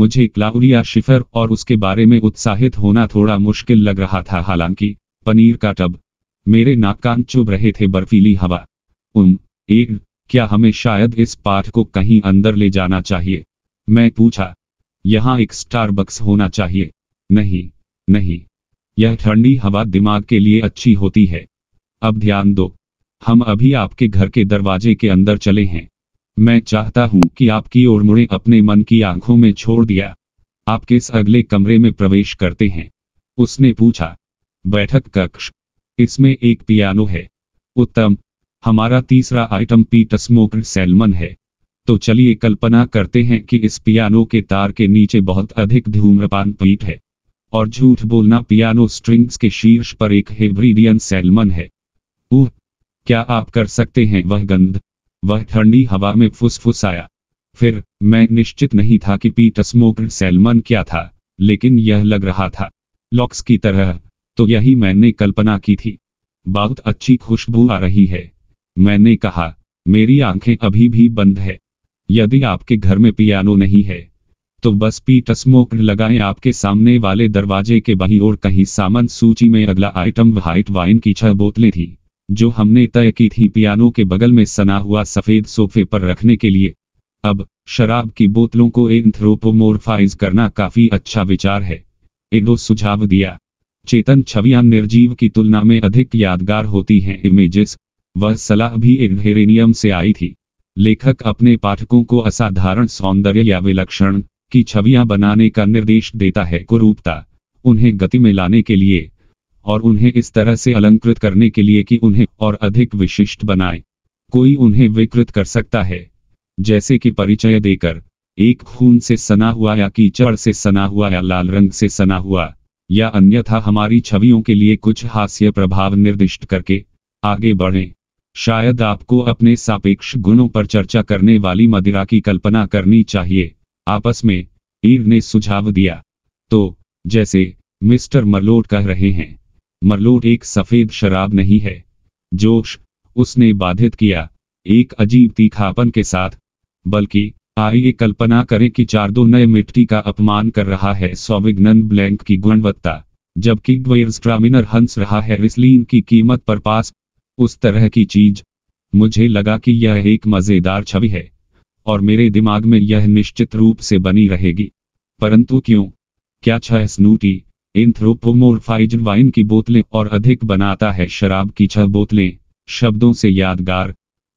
मुझे क्लाउरिया शिफर और उसके बारे में उत्साहित होना थोड़ा मुश्किल लग रहा था हालांकि पनीर का टब मेरे नाकान चुभ रहे थे बर्फीली हवा उम एक क्या हमें शायद इस पाठ को कहीं अंदर ले जाना चाहिए मैं पूछा यहाँ एक स्टारबक्स होना चाहिए नहीं नहीं यह ठंडी हवा दिमाग के लिए अच्छी होती है अब ध्यान दो हम अभी आपके घर के दरवाजे के अंदर चले हैं मैं चाहता हूं कि आपकी ओर मुड़े अपने मन की आंखों में छोड़ दिया आप किस अगले कमरे में प्रवेश करते हैं उसने पूछा बैठक कक्ष इसमें एक पियानो है उत्तम हमारा तीसरा आइटम पीट स्मोक सेलमन है तो चलिए कल्पना करते हैं कि इस पियानो के तार के नीचे बहुत अधिक धूम्रपान पीट है और झूठ बोलना पियानो स्ट्रिंग्स के शीर्ष पर एक हेब्रिडियन सेलमन है उह, क्या आप कर सकते हैं वह गंध वह ठंडी हवा में आया फिर मैं निश्चित नहीं था कि पीटर स्मोक्ड सेलमन क्या था लेकिन यह लग रहा था लॉक्स की तरह तो यही मैंने कल्पना की थी बहुत अच्छी खुशबू आ रही है मैंने कहा मेरी आंखें अभी भी बंद है यदि आपके घर में पियानो नहीं है तो बस पीट स्मोक्ड लगाए आपके सामने वाले दरवाजे के बही और कहीं सामान सूची में अगला आइटम व्हाइट वाइन की छह बोतलें थी जो हमने तय की थी पियानो के बगल में सना हुआ सफेद सोफे पर रखने के लिए अब शराब की बोतलों को एंथ्रोपोमोरफाइज करना काफी अच्छा विचार है एडो सुझाव दिया चेतन छवियां निर्जीव की तुलना में अधिक यादगार होती हैं इमेजेस वह सलाह भी एडहेरेनियम से आई थी लेखक अपने पाठकों को असाधारण सौंदर्य या विलक्षण की छवियां बनाने का निर्देश देता है कुरूपता उन्हें गति में लाने के लिए और उन्हें इस तरह से अलंकृत करने के लिए कि उन्हें और अधिक विशिष्ट बनाए कोई उन्हें विकृत कर सकता है जैसे कि परिचय देकर एक खून से सना हुआ या कीचड़ से सना हुआ या लाल रंग से सना हुआ या अन्यथा हमारी छवियों के लिए कुछ हास्य प्रभाव निर्दिष्ट करके आगे बढ़ें शायद आपको अपने सापेक्ष गुणों पर चर्चा करने वाली मदिरा की कल्पना करनी चाहिए आपस में ईर ने सुझाव दिया तो जैसे मिस्टर मलोट कह रहे हैं मरलोट एक सफेद शराब नहीं है जोश उसने बाधित किया एक अजीब तीखापन के साथ बल्कि आइए कल्पना करें कि चार दो नए मिट्टी का अपमान कर रहा है सौविग्नन ब्लैंक की गुणवत्ता जबकि ग्वेयर्स्ट्रामिनर हंस रहा है रिसलीन की कीमत पर पास उस तरह की चीज मुझे लगा कि यह एक मज़ेदार छवि है और मेरे दिमाग में यह निश्चित रूप से बनी रहेगी परंतु क्यों क्या छह स्नूटी इंथ्रोपोमोरफाइज वाइन की बोतलें और अधिक बनाता है शराब की छह बोतलें शब्दों से यादगार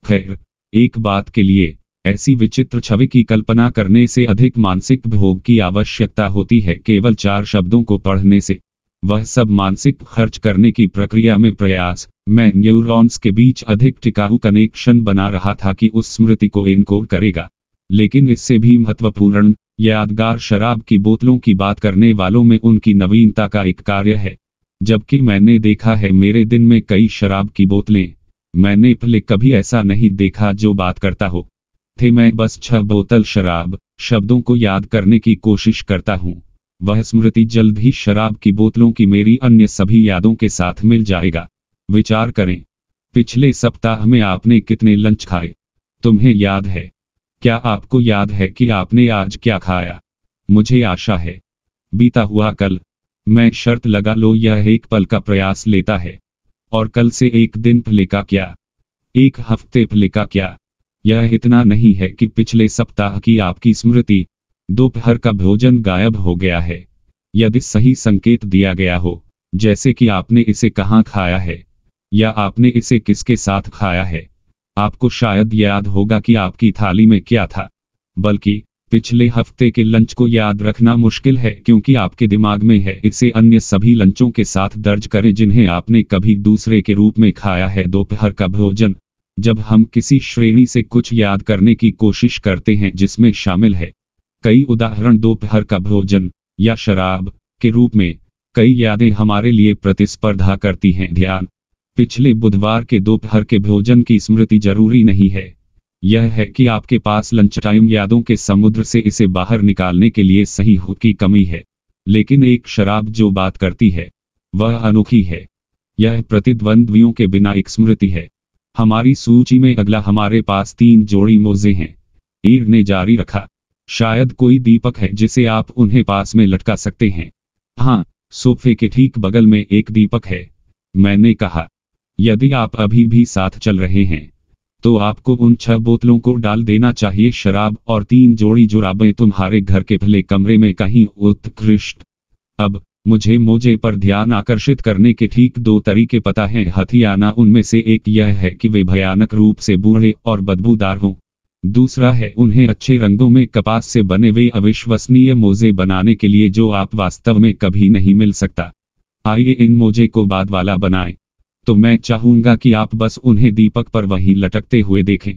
खैर एक बात के लिए ऐसी विचित्र छवि की कल्पना करने से अधिक मानसिक भोग की आवश्यकता होती है केवल चार शब्दों को पढ़ने से वह सब मानसिक खर्च करने की प्रक्रिया में प्रयास मैं न्यूरॉन्स के बीच अधिक टिकाऊ कनेक्शन बना रहा था कि उस स्मृति को इनकोर करेगा लेकिन इससे भी महत्वपूर्ण यादगार शराब की बोतलों की बात करने वालों में उनकी नवीनता का एक कार्य है जबकि मैंने देखा है मेरे दिन में कई शराब की बोतलें मैंने पहले कभी ऐसा नहीं देखा जो बात करता हो थे मैं बस छह बोतल शराब शब्दों को याद करने की कोशिश करता हूँ वह स्मृति जल्द ही शराब की बोतलों की मेरी अन्य सभी यादों के साथ मिल जाएगा विचार करें पिछले सप्ताह में आपने कितने लंच खाए तुम्हें याद है क्या आपको याद है कि आपने आज क्या खाया मुझे आशा है बीता हुआ कल मैं शर्त लगा लो यह एक पल का प्रयास लेता है और कल से एक दिन फले का क्या एक हफ्ते फले का क्या यह इतना नहीं है कि पिछले सप्ताह की आपकी स्मृति दोपहर का भोजन गायब हो गया है यदि सही संकेत दिया गया हो जैसे कि आपने इसे कहाँ खाया है या आपने इसे किसके साथ खाया है आपको शायद याद होगा कि आपकी थाली में क्या था बल्कि पिछले हफ्ते के लंच को याद रखना मुश्किल है क्योंकि आपके दिमाग में है इसे अन्य सभी लंचों के साथ दर्ज करें जिन्हें आपने कभी दूसरे के रूप में खाया है दोपहर का भोजन जब हम किसी श्रेणी से कुछ याद करने की कोशिश करते हैं जिसमें शामिल है कई उदाहरण दोपहर का भोजन या शराब के रूप में कई यादें हमारे लिए प्रतिस्पर्धा करती हैं ध्यान पिछले बुधवार के दोपहर के भोजन की स्मृति जरूरी नहीं है यह है कि आपके पास लंच टाइम यादों के समुद्र से इसे बाहर निकालने के लिए सही हो की कमी है लेकिन एक शराब जो बात करती है वह अनोखी है यह प्रतिद्वंद्वियों के बिना एक स्मृति है हमारी सूची में अगला हमारे पास तीन जोड़ी मोजे हैं ईर ने जारी रखा शायद कोई दीपक है जिसे आप उन्हें पास में लटका सकते हैं हाँ सोफे के ठीक बगल में एक दीपक है मैंने कहा यदि आप अभी भी साथ चल रहे हैं तो आपको उन छह बोतलों को डाल देना चाहिए शराब और तीन जोड़ी जुराबें तुम्हारे घर के भले कमरे में कहीं उत्कृष्ट अब मुझे मोजे पर ध्यान आकर्षित करने के ठीक दो तरीके पता हैं हथियाना उनमें से एक यह है कि वे भयानक रूप से बूढ़े और बदबूदार हों दूसरा है उन्हें अच्छे रंगों में कपास से बने हुए अविश्वसनीय मोजे बनाने के लिए जो आप वास्तव में कभी नहीं मिल सकता आइए इन मोजे को बाद वाला बनाएं तो मैं चाहूंगा कि आप बस उन्हें दीपक पर वहीं लटकते हुए देखें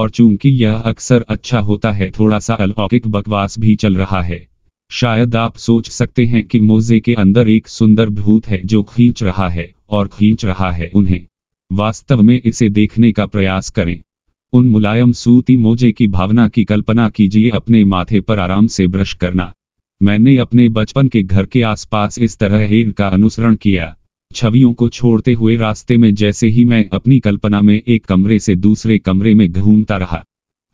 और चूंकि यह अक्सर अच्छा होता है थोड़ा सा अलौकिक बकवास भी चल रहा है शायद आप सोच सकते हैं कि मोजे के अंदर एक सुंदर भूत है जो खींच रहा है और खींच रहा है उन्हें वास्तव में इसे देखने का प्रयास करें उन मुलायम सूती मोजे की भावना की कल्पना कीजिए अपने माथे पर आराम से ब्रश करना मैंने अपने बचपन के घर के आसपास इस तरह का अनुसरण किया छवियों को छोड़ते हुए रास्ते में जैसे ही मैं अपनी कल्पना में एक कमरे से दूसरे कमरे में घूमता रहा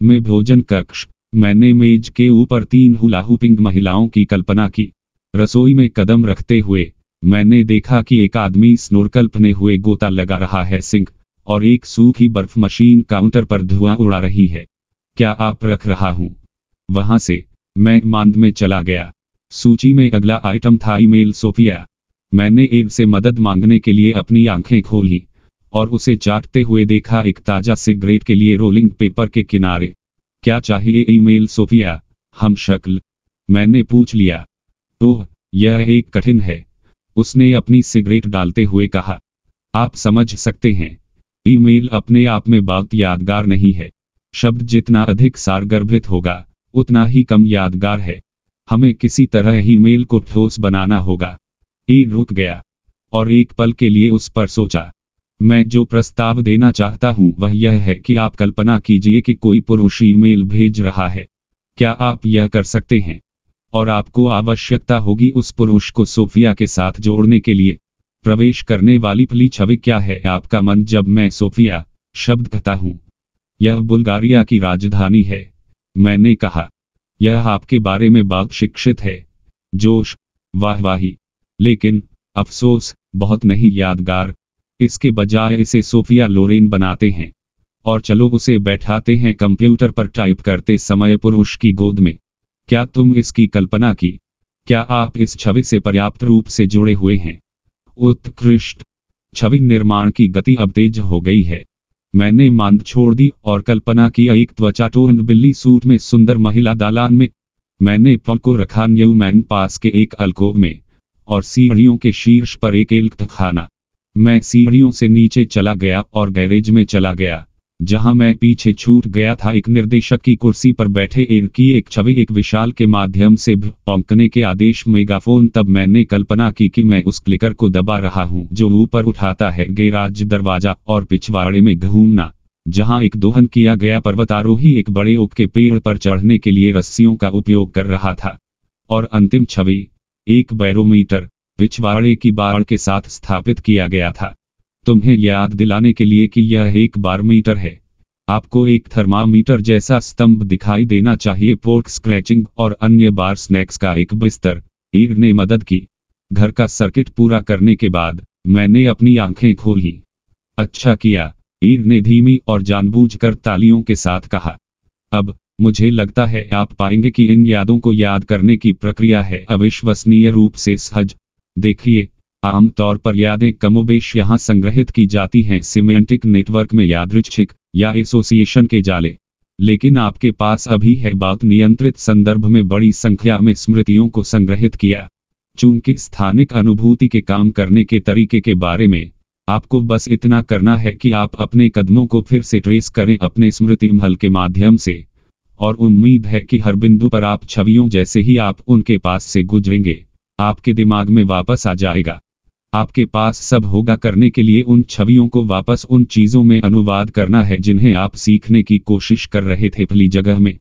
मैं भोजन कक्ष मैंने मेज के ऊपर तीन हुला महिलाओं की कल्पना की रसोई में कदम रखते हुए मैंने देखा कि एक आदमी स्नोरकल पने हुए गोता लगा रहा है सिंह और एक सूखी बर्फ मशीन काउंटर पर धुआं उड़ा रही है क्या आप रख रहा हूं वहां से मैं मांद में चला गया सूची में अगला आइटम था ईमेल सोफिया मैंने एड से मदद मांगने के लिए अपनी आंखें खोली और उसे चाटते हुए देखा एक ताजा सिगरेट के लिए रोलिंग पेपर के किनारे क्या चाहिए ईमेल सोफिया हम शक्ल मैंने पूछ लिया तो यह एक कठिन है उसने अपनी सिगरेट डालते हुए कहा आप समझ सकते हैं ईमेल अपने आप में बात यादगार नहीं है शब्द जितना अधिक सारगर्भित होगा उतना ही कम यादगार है हमें किसी तरह ही मेल को ठोस बनाना होगा ई रुक गया और एक पल के लिए उस पर सोचा मैं जो प्रस्ताव देना चाहता हूं वह यह है कि आप कल्पना कीजिए कि कोई पुरुष ईमेल भेज रहा है क्या आप यह कर सकते हैं और आपको आवश्यकता होगी उस पुरुष को सोफिया के साथ जोड़ने के लिए प्रवेश करने वाली फली छवि क्या है आपका मन जब मैं सोफिया शब्द कहता हूं यह बुल्गारिया की राजधानी है मैंने कहा यह आपके बारे में बाग शिक्षित है जोश वाहवाही लेकिन अफसोस बहुत नहीं यादगार इसके बजाय इसे सोफिया लोरेन बनाते हैं और चलो उसे बैठाते हैं कंप्यूटर पर टाइप करते समय पुरुष की गोद में क्या तुम इसकी कल्पना की क्या आप इस छवि से पर्याप्त रूप से जुड़े हुए हैं उत्कृष्ट छवि निर्माण की गति अब तेज हो गई है मैंने मांद छोड़ दी और कल्पना की एक त्वचा टोन बिल्ली सूट में सुंदर महिला दालान में मैंने पॉल को रखा मैन पास के एक अलकोव में और सीढ़ियों के शीर्ष पर एक एल्क खाना मैं सीढ़ियों से नीचे चला गया और गैरेज में चला गया जहां मैं पीछे छूट गया था एक निर्देशक की कुर्सी पर बैठे एल की एक छवि एक विशाल के माध्यम से भौंकने के आदेश मेगाफोन तब मैंने कल्पना की कि मैं उस क्लिकर को दबा रहा हूं जो ऊपर उठाता है गैराज दरवाजा और पिछवाड़े में घूमना जहां एक दोहन किया गया पर्वतारोही एक बड़े ओक के पेड़ पर चढ़ने के लिए रस्सियों का उपयोग कर रहा था और अंतिम छवि एक बैरोमीटर पिछवाड़े की बाड़ के साथ स्थापित किया गया था तुम्हें याद दिलाने के लिए कि यह एक बारमीटर है आपको एक थर्मामीटर जैसा स्तंभ दिखाई देना चाहिए पोर्क स्क्रैचिंग और अन्य बार स्नैक्स का एक बिस्तर ईर ने मदद की घर का सर्किट पूरा करने के बाद मैंने अपनी आंखें खोली अच्छा किया ईर ने धीमी और जानबूझकर तालियों के साथ कहा अब मुझे लगता है आप पाएंगे कि इन यादों को याद करने की प्रक्रिया है अविश्वसनीय रूप से सहज देखिए आमतौर पर यादें कमोबेश यहाँ संग्रहित की जाती हैं सिमेंटिक नेटवर्क में यादृच्छिक या एसोसिएशन के जाले लेकिन आपके पास अभी है बात नियंत्रित संदर्भ में बड़ी संख्या में स्मृतियों को संग्रहित किया चूंकि स्थानिक अनुभूति के काम करने के तरीके के बारे में आपको बस इतना करना है कि आप अपने कदमों को फिर से ट्रेस करें अपने स्मृति महल के माध्यम से और उम्मीद है कि हर बिंदु पर आप छवियों जैसे ही आप उनके पास से गुजरेंगे आपके दिमाग में वापस आ जाएगा आपके पास सब होगा करने के लिए उन छवियों को वापस उन चीजों में अनुवाद करना है जिन्हें आप सीखने की कोशिश कर रहे थे भली जगह में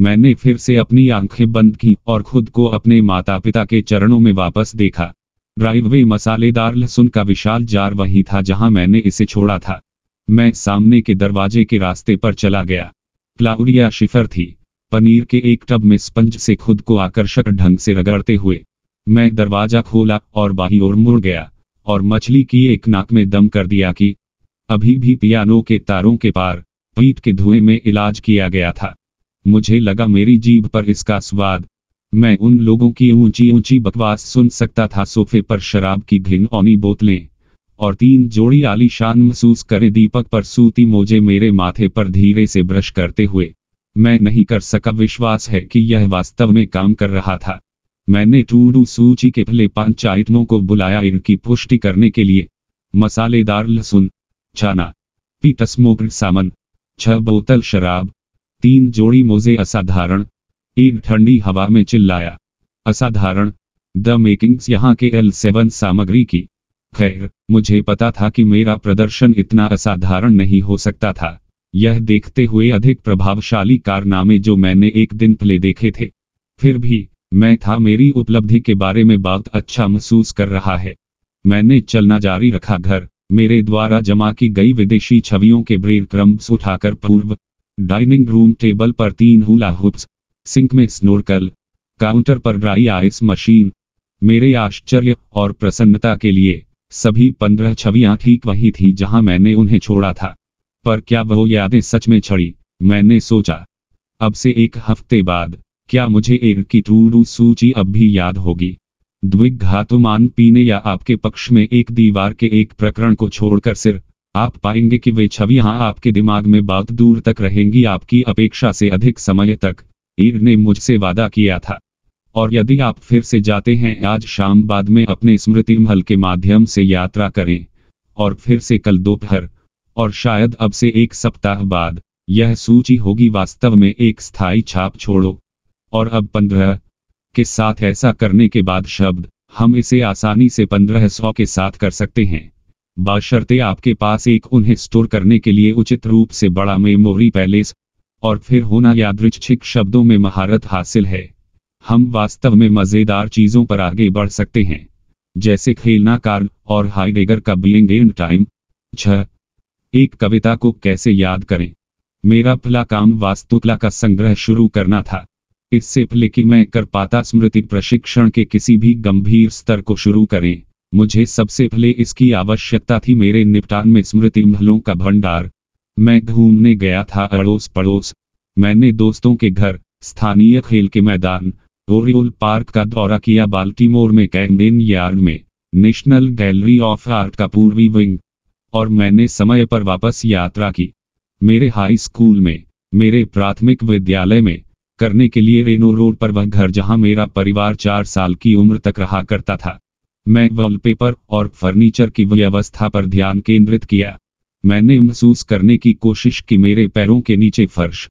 मैंने फिर से अपनी आंखें बंद की और खुद को अपने माता पिता के चरणों में वापस देखा ड्राइववे मसालेदार लहसुन का विशाल जार वही था जहां मैंने इसे छोड़ा था मैं सामने के दरवाजे के रास्ते पर चला गया क्लाउडिया शिफर थी पनीर के एक टब में स्पंज से खुद को आकर्षक ढंग से रगड़ते हुए मैं दरवाजा खोला और बाहीं ओर मुड़ गया और मछली की एक नाक में दम कर दिया कि अभी भी पियानो के तारों के पार पीठ के धुएं में इलाज किया गया था मुझे लगा मेरी जीभ पर इसका स्वाद मैं उन लोगों की ऊंची ऊंची बकवास सुन सकता था सोफे पर शराब की घिन औनी बोतलें और तीन जोड़ी आलीशान महसूस करे दीपक पर सूती मोजे मेरे माथे पर धीरे से ब्रश करते हुए मैं नहीं कर सका विश्वास है कि यह वास्तव में काम कर रहा था मैंने टूडू सूची के पहले पांच आइटमों को बुलाया इनकी पुष्टि करने के लिए मसालेदार लहसुन छाना पीट सामन छह बोतल शराब तीन जोड़ी मोजे असाधारण एक ठंडी हवा में चिल्लाया असाधारण द मेकिंग्स यहाँ के एल सेवन सामग्री की खैर मुझे पता था कि मेरा प्रदर्शन इतना असाधारण नहीं हो सकता था यह देखते हुए अधिक प्रभावशाली कारनामे जो मैंने एक दिन पहले देखे थे फिर भी मैं था मेरी उपलब्धि के बारे में बात अच्छा महसूस कर रहा है मैंने चलना जारी रखा घर मेरे द्वारा जमा की गई विदेशी छवियों के ब्रेड क्रम्स उठाकर पूर्व डाइनिंग रूम टेबल पर तीन हुला हुप्स सिंक में स्नोरकल काउंटर पर ड्राई आइस मशीन मेरे आश्चर्य और प्रसन्नता के लिए सभी पंद्रह छवियां ठीक वही थी जहां मैंने उन्हें छोड़ा था पर क्या वो यादें सच में छड़ी मैंने सोचा अब से एक हफ्ते बाद क्या मुझे एर की टूरू सूची अब भी याद होगी द्विघातुमान पीने या आपके पक्ष में एक दीवार के एक प्रकरण को छोड़कर सिर आप पाएंगे कि वे छवियां आपके दिमाग में बहुत दूर तक रहेंगी आपकी अपेक्षा से अधिक समय तक ईर ने मुझसे वादा किया था और यदि आप फिर से जाते हैं आज शाम बाद में अपने स्मृति महल के माध्यम से यात्रा करें और फिर से कल दोपहर और शायद अब से एक सप्ताह बाद यह सूची होगी वास्तव में एक स्थायी छाप छोड़ो और अब पंद्रह के साथ ऐसा करने के बाद शब्द हम इसे आसानी से पंद्रह सौ के साथ कर सकते हैं बाशर्ते आपके पास एक उन्हें स्टोर करने के लिए उचित रूप से बड़ा मेमोरी पैलेस और फिर होना यादृच्छिक शब्दों में महारत हासिल है हम वास्तव में मज़ेदार चीज़ों पर आगे बढ़ सकते हैं जैसे खेलना कार और हाइडेगर का बीइंग एंड टाइम छह एक कविता को कैसे याद करें मेरा पहला काम वास्तुकला का संग्रह शुरू करना था इससे पहले कि मैं कर पाता स्मृति प्रशिक्षण के किसी भी गंभीर स्तर को शुरू करें मुझे सबसे पहले इसकी आवश्यकता थी मेरे निपटान में स्मृति महलों का भंडार मैं घूमने गया था अड़ोस पड़ोस मैंने दोस्तों के घर स्थानीय खेल के मैदान ओरियोल पार्क का दौरा किया बाल्टीमोर में कैंडेन यार्ड में नेशनल गैलरी ऑफ आर्ट का पूर्वी विंग और मैंने समय पर वापस यात्रा की मेरे हाई स्कूल में मेरे प्राथमिक विद्यालय में करने के लिए रेनो रोड पर वह घर जहां मेरा परिवार चार साल की उम्र तक रहा करता था मैं वॉलपेपर और फर्नीचर की व्यवस्था पर ध्यान केंद्रित किया मैंने महसूस करने की कोशिश की मेरे पैरों के नीचे फर्श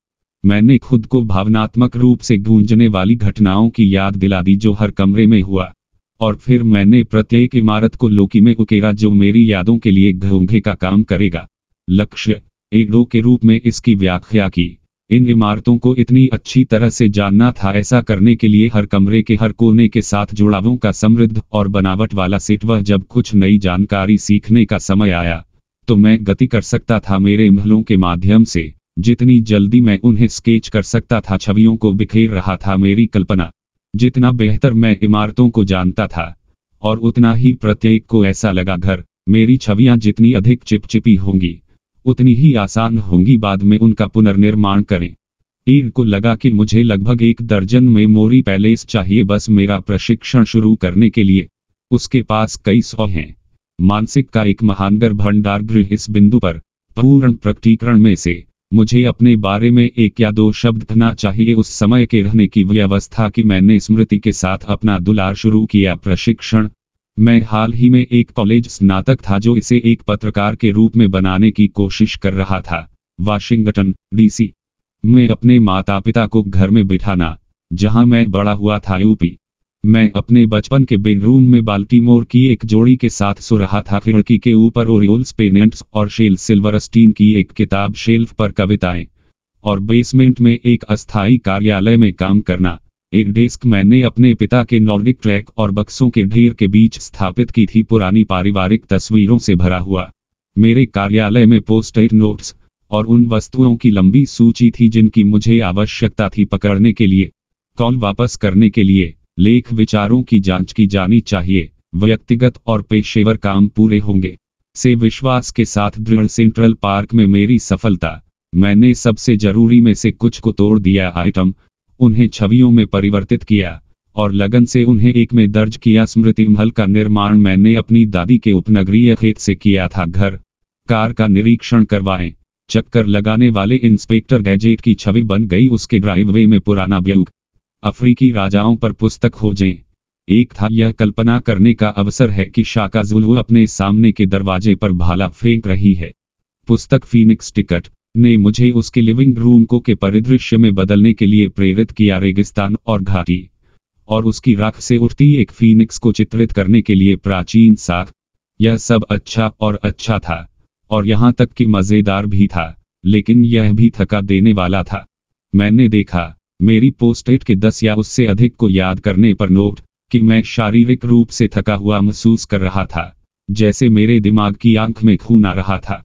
मैंने खुद को भावनात्मक रूप से गूंजने वाली घटनाओं की याद दिला दी जो हर कमरे में हुआ और फिर मैंने प्रत्येक इमारत को लोकी में उकेरा जो मेरी यादों के लिए घोंघे का काम करेगा लक्ष्य एडो के रूप में इसकी व्याख्या की इन इमारतों को इतनी अच्छी तरह से जानना था ऐसा करने के लिए हर कमरे के हर कोने के साथ जुड़ावों का समृद्ध और बनावट वाला सेट वह जब कुछ नई जानकारी सीखने का समय आया तो मैं गति कर सकता था मेरे महलों के माध्यम से जितनी जल्दी मैं उन्हें स्केच कर सकता था छवियों को बिखेर रहा था मेरी कल्पना जितना बेहतर मैं इमारतों को जानता था और उतना ही प्रत्येक को ऐसा लगा घर मेरी छवियां जितनी अधिक चिपचिपी होंगी उतनी ही आसान होंगी बाद में उनका पुनर्निर्माण करें ईर को लगा कि मुझे लगभग एक दर्जन मेमोरी पैलेस चाहिए बस मेरा प्रशिक्षण शुरू करने के लिए उसके पास कई सौ हैं मानसिक का एक महानगर भंडार गृह इस बिंदु पर पूर्ण प्रकटीकरण में से मुझे अपने बारे में एक या दो शब्द कहना चाहिए उस समय के रहने की व्यवस्था की मैंने स्मृति के साथ अपना दुलार शुरू किया प्रशिक्षण मैं हाल ही में एक कॉलेज स्नातक था जो इसे एक पत्रकार के रूप में बनाने की कोशिश कर रहा था वाशिंगटन डीसी मैं अपने माता पिता को घर में बिठाना जहां मैं बड़ा हुआ था यूपी मैं अपने बचपन के बेडरूम में बाल्टीमोर की एक जोड़ी के साथ सो रहा था खिड़की के ऊपर ओरियोल्स पेनेंट्स और शेल सिल्वरस्टीन की एक किताब शेल्फ पर कविताएं और बेसमेंट में एक अस्थाई कार्यालय में काम करना एक डेस्क मैंने अपने पिता के नॉर्डिक ट्रैक और बक्सों के ढेर के बीच स्थापित की थी पुरानी पारिवारिक तस्वीरों से भरा हुआ मेरे कार्यालय में पोस्टेड नोट्स और उन वस्तुओं की लंबी सूची थी जिनकी मुझे आवश्यकता थी पकड़ने के लिए कॉल वापस करने के लिए लेख विचारों की जांच की जानी चाहिए व्यक्तिगत और पेशेवर काम पूरे होंगे से विश्वास के साथ दृढ़ सेंट्रल पार्क में मेरी सफलता मैंने सबसे जरूरी में से कुछ को तोड़ दिया आइटम उन्हें छवियों में परिवर्तित किया और लगन से उन्हें एक में दर्ज किया स्मृति महल का निर्माण मैंने अपनी दादी के उपनगरीय खेत से किया था घर कार का निरीक्षण करवाएं चक्कर लगाने वाले इंस्पेक्टर गैजेट की छवि बन गई उसके ड्राइववे में पुराना व्यूग अफ्रीकी राजाओं पर पुस्तक खोजें एक था यह कल्पना करने का अवसर है कि शाका जुलू अपने सामने के दरवाजे पर भाला फेंक रही है पुस्तक फीनिक्स टिकट ने मुझे उसके लिविंग रूम को के परिदृश्य में बदलने के लिए प्रेरित किया रेगिस्तान और घाटी और उसकी राख से उठती एक फीनिक्स को चित्रित करने के लिए प्राचीन साख यह सब अच्छा और अच्छा था और यहां तक कि मज़ेदार भी था लेकिन यह भी थका देने वाला था मैंने देखा मेरी पोस्टेट के दस या उससे अधिक को याद करने पर नोट कि मैं शारीरिक रूप से थका हुआ महसूस कर रहा था जैसे मेरे दिमाग की आंख में खून आ रहा था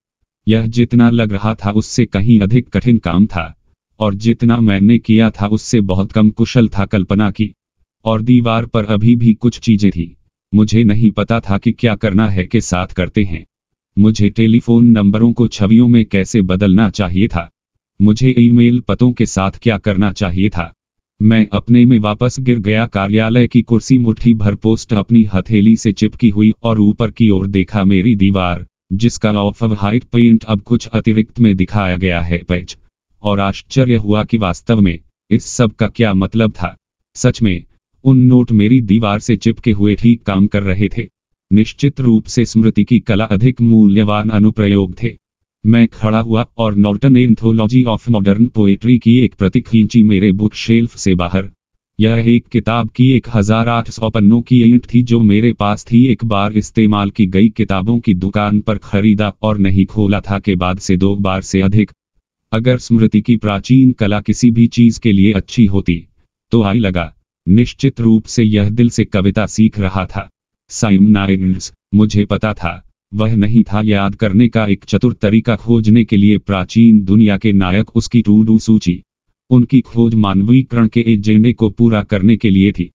यह जितना लग रहा था उससे कहीं अधिक कठिन काम था और जितना मैंने किया था उससे बहुत कम कुशल था कल्पना की और दीवार पर अभी भी कुछ चीजें थी मुझे नहीं पता था कि क्या करना है के साथ करते हैं मुझे टेलीफोन नंबरों को छवियों में कैसे बदलना चाहिए था मुझे ईमेल पतों के साथ क्या करना चाहिए था मैं अपने में वापस गिर गया कार्यालय की कुर्सी मुट्ठी भर पोस्ट अपनी हथेली से चिपकी हुई और ऊपर की ओर देखा मेरी दीवार जिसका ऑफ हाइट पेंट अब कुछ अतिरिक्त में दिखाया गया है पैच और आश्चर्य हुआ कि वास्तव में इस सब का क्या मतलब था सच में उन नोट मेरी दीवार से चिपके हुए ठीक काम कर रहे थे निश्चित रूप से स्मृति की कला अधिक मूल्यवान अनुप्रयोग थे मैं खड़ा हुआ और Norton anthology of modern poetry की एक प्रति खींची मेरे बुक शेल्फ से बाहर यह एक किताब की एक हजार आठ सौ पन्नों की ईंट थी जो मेरे पास थी एक बार इस्तेमाल की गई किताबों की दुकान पर खरीदा और नहीं खोला था के बाद से दो बार से अधिक अगर स्मृति की प्राचीन कला किसी भी चीज के लिए अच्छी होती तो आई लगा निश्चित रूप से यह दिल से कविता सीख रहा था साइम नाइन्स मुझे पता था वह नहीं था याद करने का एक चतुर तरीका खोजने के लिए प्राचीन दुनिया के नायक उसकी टू डू सूची उनकी खोज मानवीकरण के एजेंडे को पूरा करने के लिए थी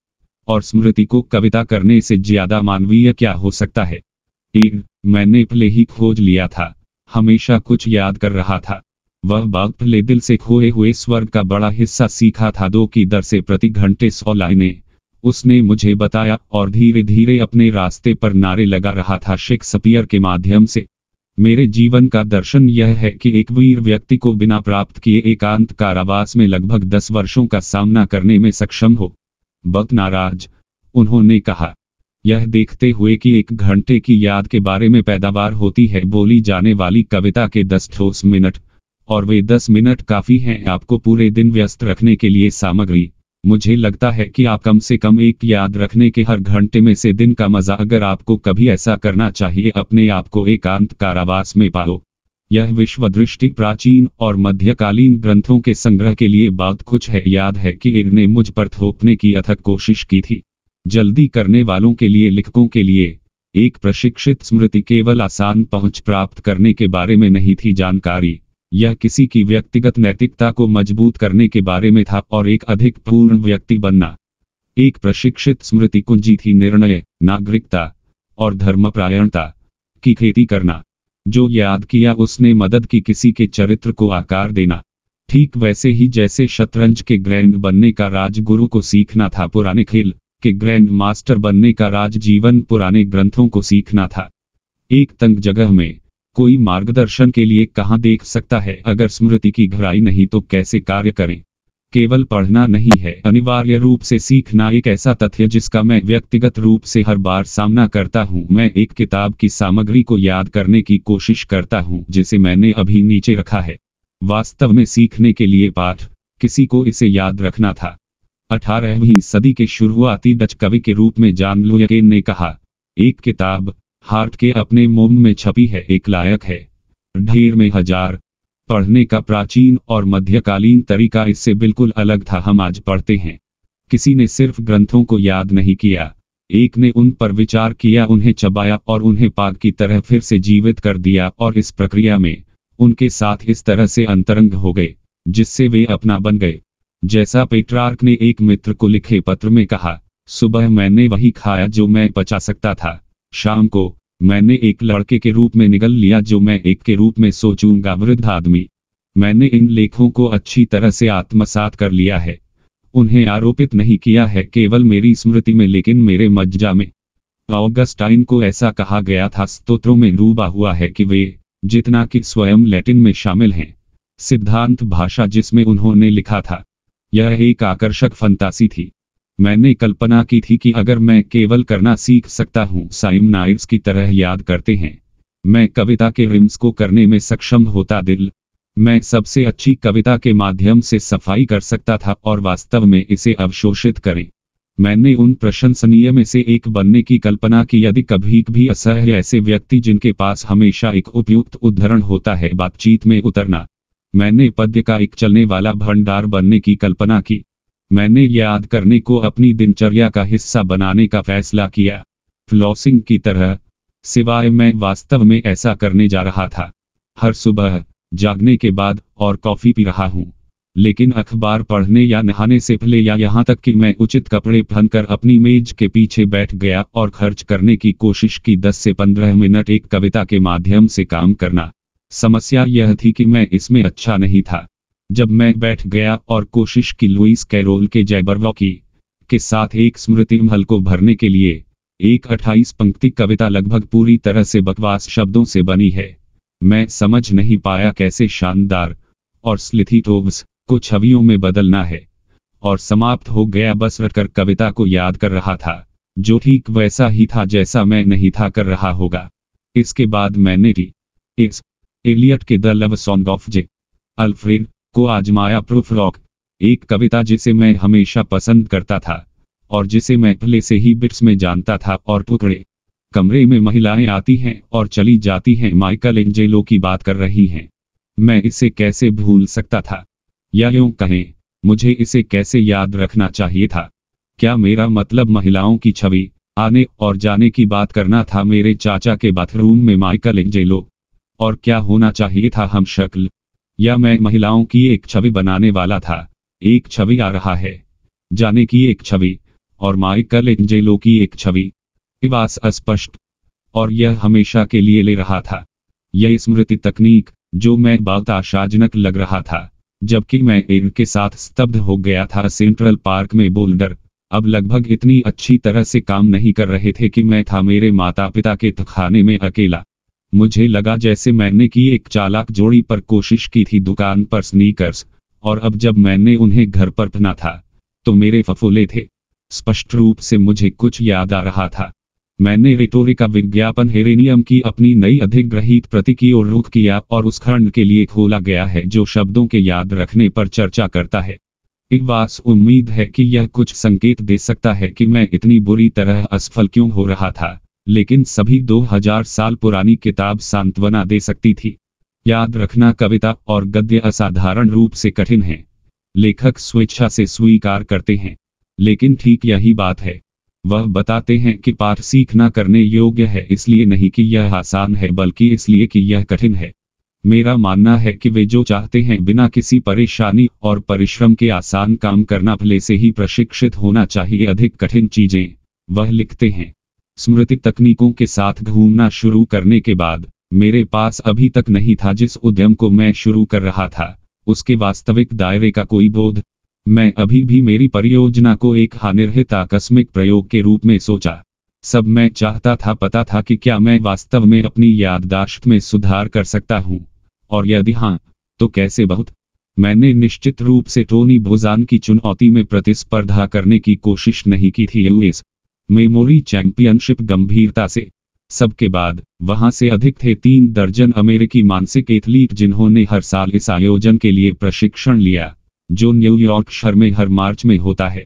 और स्मृति को कविता करने से ज्यादा मानवीय क्या हो सकता है एक मैंने पहले ही खोज लिया था हमेशा कुछ याद कर रहा था वह बाग पहले दिल से खोए हुए स्वर्ग का बड़ा हिस्सा सीखा था दो की दर से प्रति घंटे सौ लाइनें उसने मुझे बताया और धीरे धीरे अपने रास्ते पर नारे लगा रहा था शेक्सपियर के माध्यम से मेरे जीवन का दर्शन यह है कि एक वीर व्यक्ति को बिना प्राप्त किए एकांत कारावास में लगभग दस वर्षों का सामना करने में सक्षम हो बहुत नाराज उन्होंने कहा यह देखते हुए कि एक घंटे की याद के बारे में पैदावार होती है बोली जाने वाली कविता के दस ठोस मिनट और वे दस मिनट काफी हैं आपको पूरे दिन व्यस्त रखने के लिए सामग्री मुझे लगता है कि आप कम से कम एक याद रखने के हर घंटे में से दिन का मजा अगर आपको कभी ऐसा करना चाहिए अपने आप को एकांत कारावास में पाओ यह विश्व दृष्टि प्राचीन और मध्यकालीन ग्रंथों के संग्रह के लिए बहुत कुछ है याद है कि एर ने मुझ पर थोपने की अथक कोशिश की थी जल्दी करने वालों के लिए लेखकों के लिए एक प्रशिक्षित स्मृति केवल आसान पहुंच प्राप्त करने के बारे में नहीं थी जानकारी यह किसी की व्यक्तिगत नैतिकता को मजबूत करने के बारे में था और एक अधिक पूर्ण व्यक्ति बनना एक प्रशिक्षित स्मृति कुंजी थी निर्णय नागरिकता और धर्मप्रायणता की खेती करना जो याद किया उसने मदद की किसी के चरित्र को आकार देना ठीक वैसे ही जैसे शतरंज के ग्रैंड बनने का राजगुरु को सीखना था पुराने खेल के ग्रैंड मास्टर बनने का राज जीवन पुराने ग्रंथों को सीखना था एक तंग जगह में कोई मार्गदर्शन के लिए कहाँ देख सकता है अगर स्मृति की गहराई नहीं तो कैसे कार्य करें केवल पढ़ना नहीं है अनिवार्य रूप से सीखना एक ऐसा तथ्य जिसका मैं व्यक्तिगत रूप से हर बार सामना करता हूँ मैं एक किताब की सामग्री को याद करने की कोशिश करता हूँ जिसे मैंने अभी नीचे रखा है वास्तव में सीखने के लिए पाठ किसी को इसे याद रखना था अठारहवीं सदी के शुरुआती डच कवि के रूप में जान लुयकेन ने कहा एक किताब हार्ट के अपने मोम में छपी है एक लायक है ढेर में हजार पढ़ने का प्राचीन और मध्यकालीन तरीका इससे बिल्कुल अलग था हम आज पढ़ते हैं किसी ने सिर्फ ग्रंथों को याद नहीं किया एक ने उन पर विचार किया उन्हें चबाया और उन्हें पाक की तरह फिर से जीवित कर दिया और इस प्रक्रिया में उनके साथ इस तरह से अंतरंग हो गए जिससे वे अपना बन गए जैसा पेट्रार्क ने एक मित्र को लिखे पत्र में कहा सुबह मैंने वही खाया जो मैं पचा सकता था शाम को मैंने एक लड़के के रूप में निकल लिया जो मैं एक के रूप में सोचूंगा वृद्ध आदमी मैंने इन लेखों को अच्छी तरह से आत्मसात कर लिया है उन्हें आरोपित नहीं किया है केवल मेरी स्मृति में लेकिन मेरे मज्जा में ऑगस्टाइन को ऐसा कहा गया था स्तोत्रों में रूबा हुआ है कि वे जितना कि स्वयं लैटिन में शामिल हैं सिद्धांत भाषा जिसमें उन्होंने लिखा था यह एक आकर्षक फंतासी थी मैंने कल्पना की थी कि अगर मैं केवल करना सीख सकता हूँ साइम नाइट्स की तरह याद करते हैं मैं कविता के रिम्स को करने में सक्षम होता दिल मैं सबसे अच्छी कविता के माध्यम से सफाई कर सकता था और वास्तव में इसे अवशोषित करें मैंने उन प्रशंसनीय में से एक बनने की कल्पना की यदि कभी भी असह्य ऐसे व्यक्ति जिनके पास हमेशा एक उपयुक्त उद्धरण होता है बातचीत में उतरना मैंने पद्य का एक चलने वाला भंडार बनने की कल्पना की मैंने याद करने को अपनी दिनचर्या का हिस्सा बनाने का फैसला किया फ्लॉसिंग की तरह सिवाय मैं वास्तव में ऐसा करने जा रहा था हर सुबह जागने के बाद और कॉफ़ी पी रहा हूँ लेकिन अखबार पढ़ने या नहाने से पहले या यहाँ तक कि मैं उचित कपड़े पहनकर अपनी मेज के पीछे बैठ गया और खर्च करने की कोशिश की 10 से 15 मिनट एक कविता के माध्यम से काम करना समस्या यह थी कि मैं इसमें अच्छा नहीं था जब मैं बैठ गया और कोशिश की लुइस कैरोल के की के साथ एक स्मृति महल को भरने के लिए एक अट्ठाईस पंक्ति कविता लगभग पूरी तरह से बकवास शब्दों से बनी है मैं समझ नहीं पाया कैसे शानदार और स्लिथिटोव्स को छवियों में बदलना है और समाप्त हो गया बस रखकर कविता को याद कर रहा था जो ठीक वैसा ही था जैसा मैं नहीं था कर रहा होगा इसके बाद मैंने टी इस एलियट के the love song of J Alfred को आजमाया प्रूफ रॉक एक कविता जिसे मैं हमेशा पसंद करता था और जिसे मैं पहले से ही बिट्स में जानता था और टुकड़े कमरे में महिलाएं आती हैं और चली जाती हैं माइकल एंजेलो की बात कर रही हैं मैं इसे कैसे भूल सकता था या यूं कहें मुझे इसे कैसे याद रखना चाहिए था क्या मेरा मतलब महिलाओं की छवि आने और जाने की बात करना था मेरे चाचा के बाथरूम में माइकल एंजेलो और क्या होना चाहिए था हम शक्ल या मैं महिलाओं की एक छवि बनाने वाला था एक छवि आ रहा है जाने की एक छवि और माइकल एंजेलो की एक छवि विवास अस्पष्ट और यह हमेशा के लिए ले रहा था यह स्मृति तकनीक जो मैं बहुत आशाजनक लग रहा था जबकि मैं एन के साथ स्तब्ध हो गया था सेंट्रल पार्क में बोल्डर अब लगभग इतनी अच्छी तरह से काम नहीं कर रहे थे कि मैं था मेरे माता पिता के खाने में अकेला मुझे लगा जैसे मैंने की एक चालाक जोड़ी पर कोशिश की थी दुकान पर स्नीकर्स और अब जब मैंने उन्हें घर पर पहना था तो मेरे फफोले थे स्पष्ट रूप से मुझे कुछ याद आ रहा था मैंने रिटोरी का विज्ञापन हेरेनियम की अपनी नई अधिग्रहित प्रति की ओर रुख किया और उस खंड के लिए खोला गया है जो शब्दों के याद रखने पर चर्चा करता है इवास उम्मीद है कि यह कुछ संकेत दे सकता है कि मैं इतनी बुरी तरह असफल क्यों हो रहा था लेकिन सभी 2000 साल पुरानी किताब सांत्वना दे सकती थी याद रखना कविता और गद्य असाधारण रूप से कठिन है लेखक स्वेच्छा से स्वीकार करते हैं लेकिन ठीक यही बात है वह बताते हैं कि पाठ सीखना करने योग्य है इसलिए नहीं कि यह आसान है बल्कि इसलिए कि यह कठिन है मेरा मानना है कि वे जो चाहते हैं बिना किसी परेशानी और परिश्रम के आसान काम करना भले से ही प्रशिक्षित होना चाहिए अधिक कठिन चीजें वह लिखते हैं स्मृति तकनीकों के साथ घूमना शुरू करने के बाद मेरे पास अभी तक नहीं था जिस उद्यम को मैं शुरू कर रहा था उसके वास्तविक दायरे का कोई बोध मैं अभी भी मेरी परियोजना को एक हानिर्हित आकस्मिक प्रयोग के रूप में सोचा सब मैं चाहता था पता था कि क्या मैं वास्तव में अपनी याददाश्त में सुधार कर सकता हूँ और यदि हाँ तो कैसे बहुत मैंने निश्चित रूप से टोनी बोजान की चुनौती में प्रतिस्पर्धा करने की कोशिश नहीं की थी यूएस मेमोरी चैंपियनशिप गंभीरता से सबके बाद वहां से अधिक थे तीन दर्जन अमेरिकी मानसिक एथलीट जिन्होंने हर साल इस आयोजन के लिए प्रशिक्षण लिया जो न्यूयॉर्क शहर में हर मार्च में होता है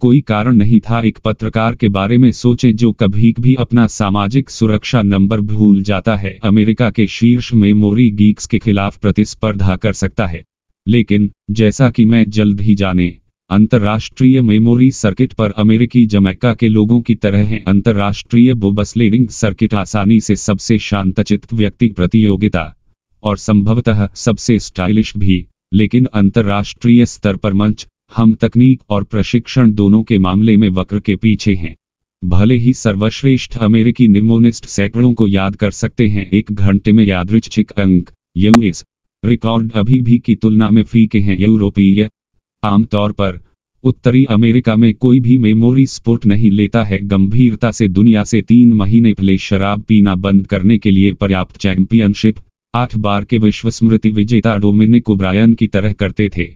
कोई कारण नहीं था एक पत्रकार के बारे में सोचें जो कभी भी अपना सामाजिक सुरक्षा नंबर भूल जाता है अमेरिका के शीर्ष मेमोरी गीक्स के खिलाफ प्रतिस्पर्धा कर सकता है लेकिन जैसा कि मैं जल्द ही जाने अंतर्राष्ट्रीय मेमोरी सर्किट पर अमेरिकी जमैका के लोगों की तरह हैं अंतर्राष्ट्रीय बोबस्लेडिंग सर्किट आसानी से सबसे शांतचित व्यक्ति प्रतियोगिता और संभवतः सबसे स्टाइलिश भी लेकिन अंतर्राष्ट्रीय स्तर पर मंच हम तकनीक और प्रशिक्षण दोनों के मामले में वक्र के पीछे हैं भले ही सर्वश्रेष्ठ अमेरिकी निमोनिस्ट सैकड़ों को याद कर सकते हैं एक घंटे में यादृच्छिक अंक यूएस रिकॉर्ड अभी भी की तुलना में फीके हैं यूरोपीय आमतौर पर उत्तरी अमेरिका में कोई भी मेमोरी स्पोर्ट नहीं लेता है गंभीरता से दुनिया से तीन महीने पहले शराब पीना बंद करने के लिए पर्याप्त चैंपियनशिप आठ बार के विश्व स्मृति विजेता डोमिनिक ओब्रायन की तरह करते थे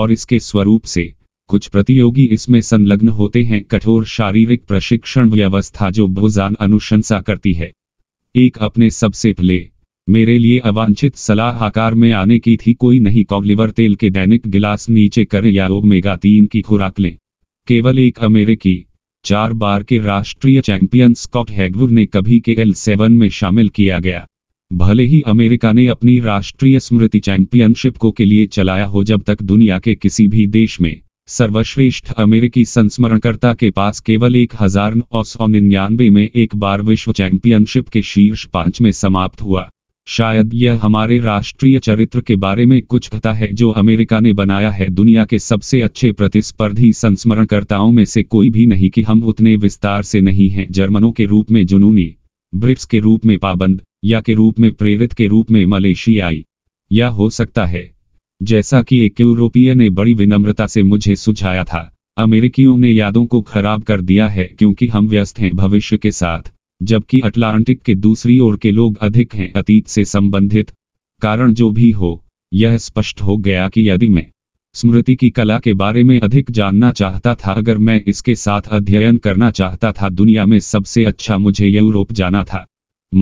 और इसके स्वरूप से कुछ प्रतियोगी इसमें संलग्न होते हैं कठोर शारीरिक प्रशिक्षण व्यवस्था जो भोजान अनुशंसा करती है एक अपने सबसे पहले मेरे लिए अवांछित सलाह आकार में आने की थी कोई नहीं कॉवलिवर तेल के दैनिक गिलास नीचे करें या ओमेगा तीन की खुराक लें केवल एक अमेरिकी चार बार के राष्ट्रीय चैंपियन स्कॉट हैगवुड ने कभी के एल सेवन में शामिल किया गया भले ही अमेरिका ने अपनी राष्ट्रीय स्मृति चैंपियनशिप को के लिए चलाया हो जब तक दुनिया के किसी भी देश में सर्वश्रेष्ठ अमेरिकी संस्मरणकर्ता के पास केवल एक हजार नौ सौ निन्यानवे में एक बार विश्व चैंपियनशिप के शीर्ष पांच में समाप्त हुआ शायद यह हमारे राष्ट्रीय चरित्र के बारे में कुछ कथा है जो अमेरिका ने बनाया है दुनिया के सबसे अच्छे प्रतिस्पर्धी संस्मरणकर्ताओं में से कोई भी नहीं कि हम उतने विस्तार से नहीं हैं जर्मनों के रूप में जुनूनी ब्रिट्स के रूप में पाबंद या के रूप में प्रेरित के रूप में मलेशियाई या हो सकता है जैसा कि एक यूरोपीय ने बड़ी विनम्रता से मुझे सुझाया था अमेरिकियों ने यादों को खराब कर दिया है क्योंकि हम व्यस्त हैं भविष्य के साथ जबकि अटलांटिक के दूसरी ओर के लोग अधिक हैं अतीत से संबंधित कारण जो भी हो यह स्पष्ट हो गया कि यदि मैं स्मृति की कला के बारे में अधिक जानना चाहता था अगर मैं इसके साथ अध्ययन करना चाहता था दुनिया में सबसे अच्छा मुझे यूरोप जाना था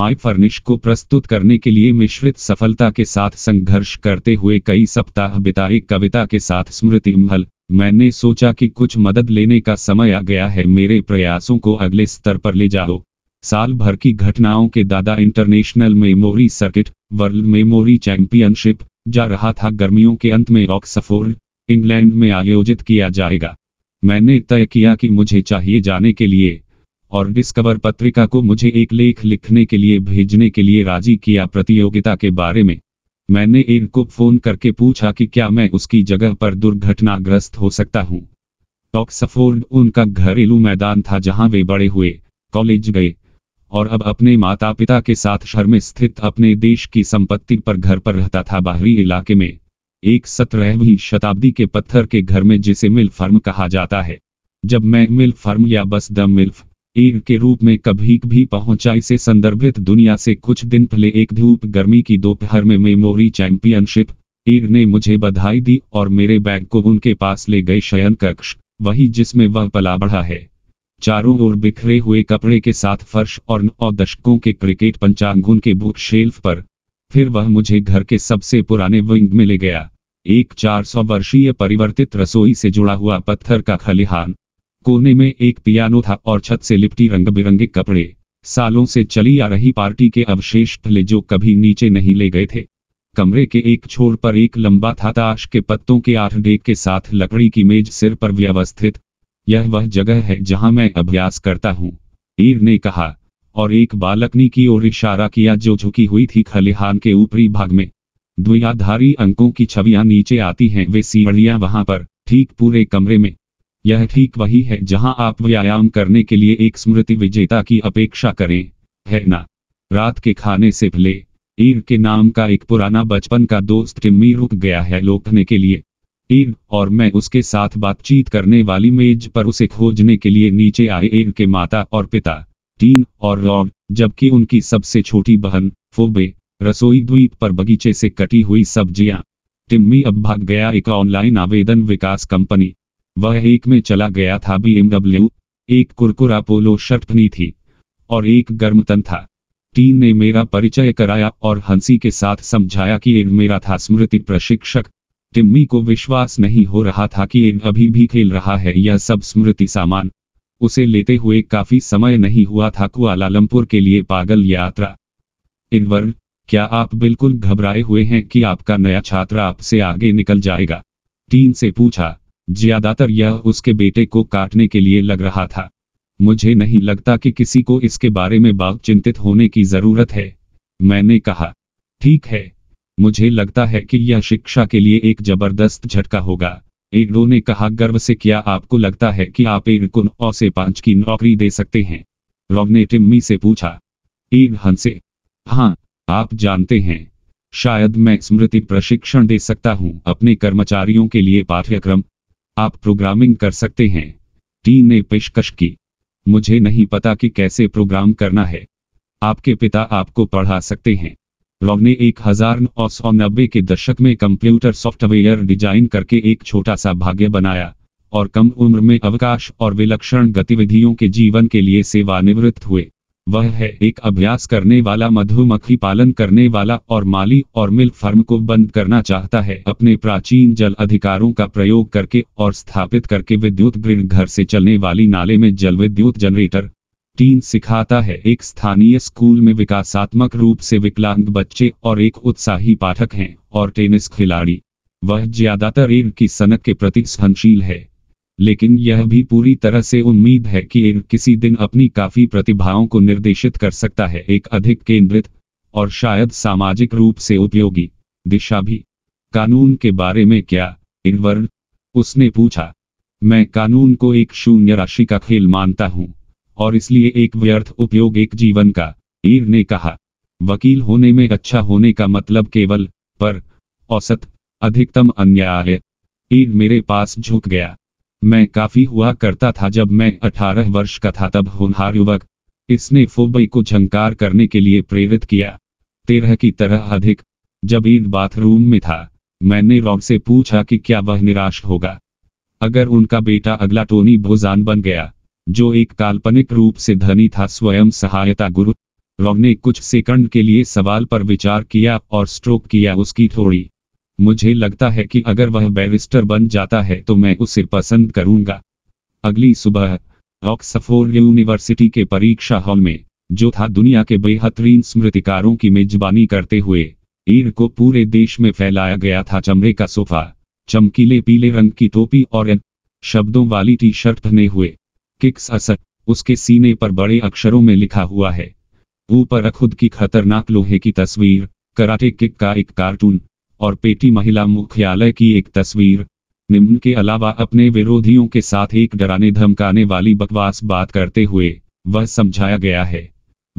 माई फर्निश को प्रस्तुत करने के लिए मिश्रित सफलता के साथ संघर्ष करते हुए कई सप्ताह बिताए कविता के साथ स्मृति महल मैंने सोचा कि कुछ मदद लेने का समय आ गया है मेरे प्रयासों को अगले स्तर पर ले जाओ साल भर की घटनाओं के दादा international memory circuit world memory championship जा रहा था गर्मियों के अंत में ऑक्सफोर्ड इंग्लैंड में आयोजित किया जाएगा मैंने तय किया कि मुझे चाहिए जाने के लिए और डिस्कवर पत्रिका को मुझे एक लेख लिखने के लिए भेजने के लिए राजी किया प्रतियोगिता के बारे में मैंने एक को फोन करके पूछा कि क्या मैं उसकी जगह पर दुर्घटनाग्रस्त हो सकता हूँ ऑक्सफोर्ड उनका घरेलू मैदान था जहाँ वे बड़े हुए कॉलेज गए और अब अपने माता पिता के साथ शहर में स्थित अपने देश की संपत्ति पर घर पर रहता था बाहरी इलाके में एक सत्रहवीं शताब्दी के पत्थर के घर में जिसे मिल फर्म कहा जाता है जब मैं मिल फर्म या बस द मिल्फ एर के रूप में कभी भी पहुंचा इसे संदर्भित दुनिया से कुछ दिन पहले एक धूप गर्मी की दोपहर में मेमोरी चैंपियनशिप एर ने मुझे बधाई दी और मेरे बैग को उनके पास ले गए शयन कक्ष वही जिसमें वह पला बढ़ा है चारों ओर बिखरे हुए कपड़े के साथ फर्श और नौ दशकों के क्रिकेट पंचांगुन के बुक शेल्फ पर फिर वह मुझे घर के सबसे पुराने विंग में ले गया एक 400 वर्षीय परिवर्तित रसोई से जुड़ा हुआ पत्थर का खलिहान कोने में एक पियानो था और छत से लिपटी रंग बिरंगे कपड़े सालों से चली आ रही पार्टी के अवशेष थे जो कभी नीचे नहीं ले गए थे कमरे के एक छोर पर एक लंबा था ताश के पत्तों के आठ डेग के साथ लकड़ी की मेज सिर पर व्यवस्थित यह वह जगह है जहां मैं अभ्यास करता हूँ ईर ने कहा और एक बालकनी की ओर इशारा किया जो झुकी हुई थी खलिहान के ऊपरी भाग में द्वियाधारी अंकों की छवियां नीचे आती हैं वे सीढ़ियां वहां पर ठीक पूरे कमरे में यह ठीक वही है जहां आप व्यायाम करने के लिए एक स्मृति विजेता की अपेक्षा करें है ना रात के खाने से पहले ईर के नाम का एक पुराना बचपन का दोस्त टिम्मी रुक गया है लौटने के लिए एव और मैं उसके साथ बातचीत करने वाली मेज पर उसे खोजने के लिए नीचे आए एव के माता और पिता टीन और रॉब जबकि उनकी सबसे छोटी बहन फोबे रसोई द्वीप पर बगीचे से कटी हुई सब्जियां टिम्मी अब भाग गया एक ऑनलाइन आवेदन विकास कंपनी वह एक में चला गया था बी एमडब्ल्यू एक कुरकुरा पोलो शर्टनी थी और एक गर्म तन था टीन ने मेरा परिचय कराया और हंसी के साथ समझाया कि एव मेरा था स्मृति प्रशिक्षक टिम्मी को विश्वास नहीं हो रहा था कि एड अभी भी खेल रहा है यह सब स्मृति सामान उसे लेते हुए काफी समय नहीं हुआ था कुआलालमपुर के लिए पागल यात्रा इनवर क्या आप बिल्कुल घबराए हुए हैं कि आपका नया छात्र आपसे आगे निकल जाएगा टीन से पूछा ज्यादातर यह उसके बेटे को काटने के लिए लग रहा था मुझे नहीं लगता कि किसी को इसके बारे में बाग चिंतित होने की जरूरत है मैंने कहा ठीक है मुझे लगता है कि यह शिक्षा के लिए एक जबरदस्त झटका होगा एडो ने कहा गर्व से क्या आपको लगता है कि आप एड को नौ से पांच की नौकरी दे सकते हैं रॉब ने टिम्मी से पूछा एड हंसे हाँ आप जानते हैं शायद मैं स्मृति प्रशिक्षण दे सकता हूँ अपने कर्मचारियों के लिए पाठ्यक्रम आप प्रोग्रामिंग कर सकते हैं टी ने पेशकश की मुझे नहीं पता कि कैसे प्रोग्राम करना है आपके पिता आपको पढ़ा सकते हैं रॉब ने एक हजार नौ सौ नब्बे के दशक में कंप्यूटर सॉफ्टवेयर डिजाइन करके एक छोटा सा भाग्य बनाया और कम उम्र में अवकाश और विलक्षण गतिविधियों के जीवन के लिए सेवानिवृत्त हुए वह है एक अभ्यास करने वाला मधुमक्खी पालन करने वाला और माली और मिल फर्म को बंद करना चाहता है अपने प्राचीन जल अधिकारों का प्रयोग करके और स्थापित करके विद्युत ग्रिड घर से चलने वाली नाले में जल विद्युत जनरेटर टीन सिखाता है एक स्थानीय स्कूल में विकासात्मक रूप से विकलांग बच्चे और एक उत्साही पाठक हैं और टेनिस खिलाड़ी वह ज्यादातर एर की सनक के प्रति सहनशील है लेकिन यह भी पूरी तरह से उम्मीद है कि एर किसी दिन अपनी काफी प्रतिभाओं को निर्देशित कर सकता है एक अधिक केंद्रित और शायद सामाजिक रूप से उपयोगी दिशा भी कानून के बारे में क्या इनवर्ण उसने पूछा मैं कानून को एक शून्य राशि का खेल मानता हूं और इसलिए एक व्यर्थ उपयोग एक जीवन का ईर ने कहा वकील होने में अच्छा होने का मतलब केवल पर औसत अधिकतम अन्याय ईर मेरे पास झुक गया मैं काफी हुआ करता था जब मैं 18 वर्ष का था तब होनहार युवक इसने फोबई को झंकार करने के लिए प्रेरित किया तेरह की तरह अधिक जब ईद बाथरूम में था मैंने रॉब से पूछा कि क्या वह निराश होगा अगर उनका बेटा अगला टोनी बोजान बन गया जो एक काल्पनिक रूप से धनी था स्वयं सहायता गुरु रॉब ने कुछ सेकंड के लिए सवाल पर विचार किया और स्ट्रोक किया उसकी थोड़ी मुझे लगता है कि अगर वह बैरिस्टर बन जाता है तो मैं उसे पसंद करूंगा अगली सुबह ऑक्सफोर्ड यूनिवर्सिटी के परीक्षा हॉल में जो था दुनिया के बेहतरीन स्मृतिकारों की मेजबानी करते हुए ईर को पूरे देश में फैलाया गया था चमड़े का सोफा चमकीले पीले रंग की टोपी और शब्दों वाली टी शर्ट पहने हुए किक्स असर उसके सीने पर बड़े अक्षरों में लिखा हुआ है ऊपर खुद की खतरनाक लोहे की तस्वीर कराटे किक का एक कार्टून और पेटी महिला मुख्यालय की एक तस्वीर निम्न के अलावा अपने विरोधियों के साथ एक डराने धमकाने वाली बकवास बात करते हुए वह समझाया गया है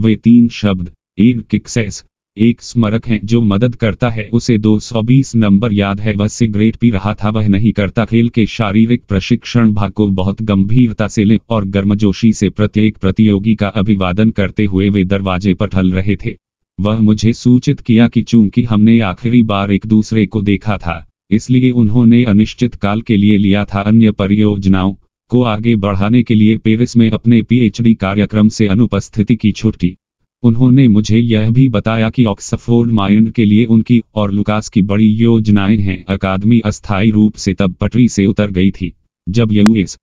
वे तीन शब्द एक किक्सेस एक स्मरक है जो मदद करता है उसे 220 नंबर याद है वह सिगरेट पी रहा था वह नहीं करता खेल के शारीरिक प्रशिक्षण भाग को बहुत गंभीरता से ले और गर्मजोशी से प्रत्येक प्रतियोगी का अभिवादन करते हुए वे दरवाजे पर ढल रहे थे वह मुझे सूचित किया कि चूंकि हमने आखिरी बार एक दूसरे को देखा था इसलिए उन्होंने अनिश्चित काल के लिए लिया था अन्य परियोजनाओं को आगे बढ़ाने के लिए पेरिस में अपने पीएचडी कार्यक्रम से अनुपस्थिति की छुट्टी उन्होंने मुझे यह भी बताया कि ऑक्सफोर्ड माइंड के लिए उनकी और लुकास की बड़ी योजनाएं हैं अकादमी अस्थायी रूप से तब पटरी से उतर गई थी जब यूएस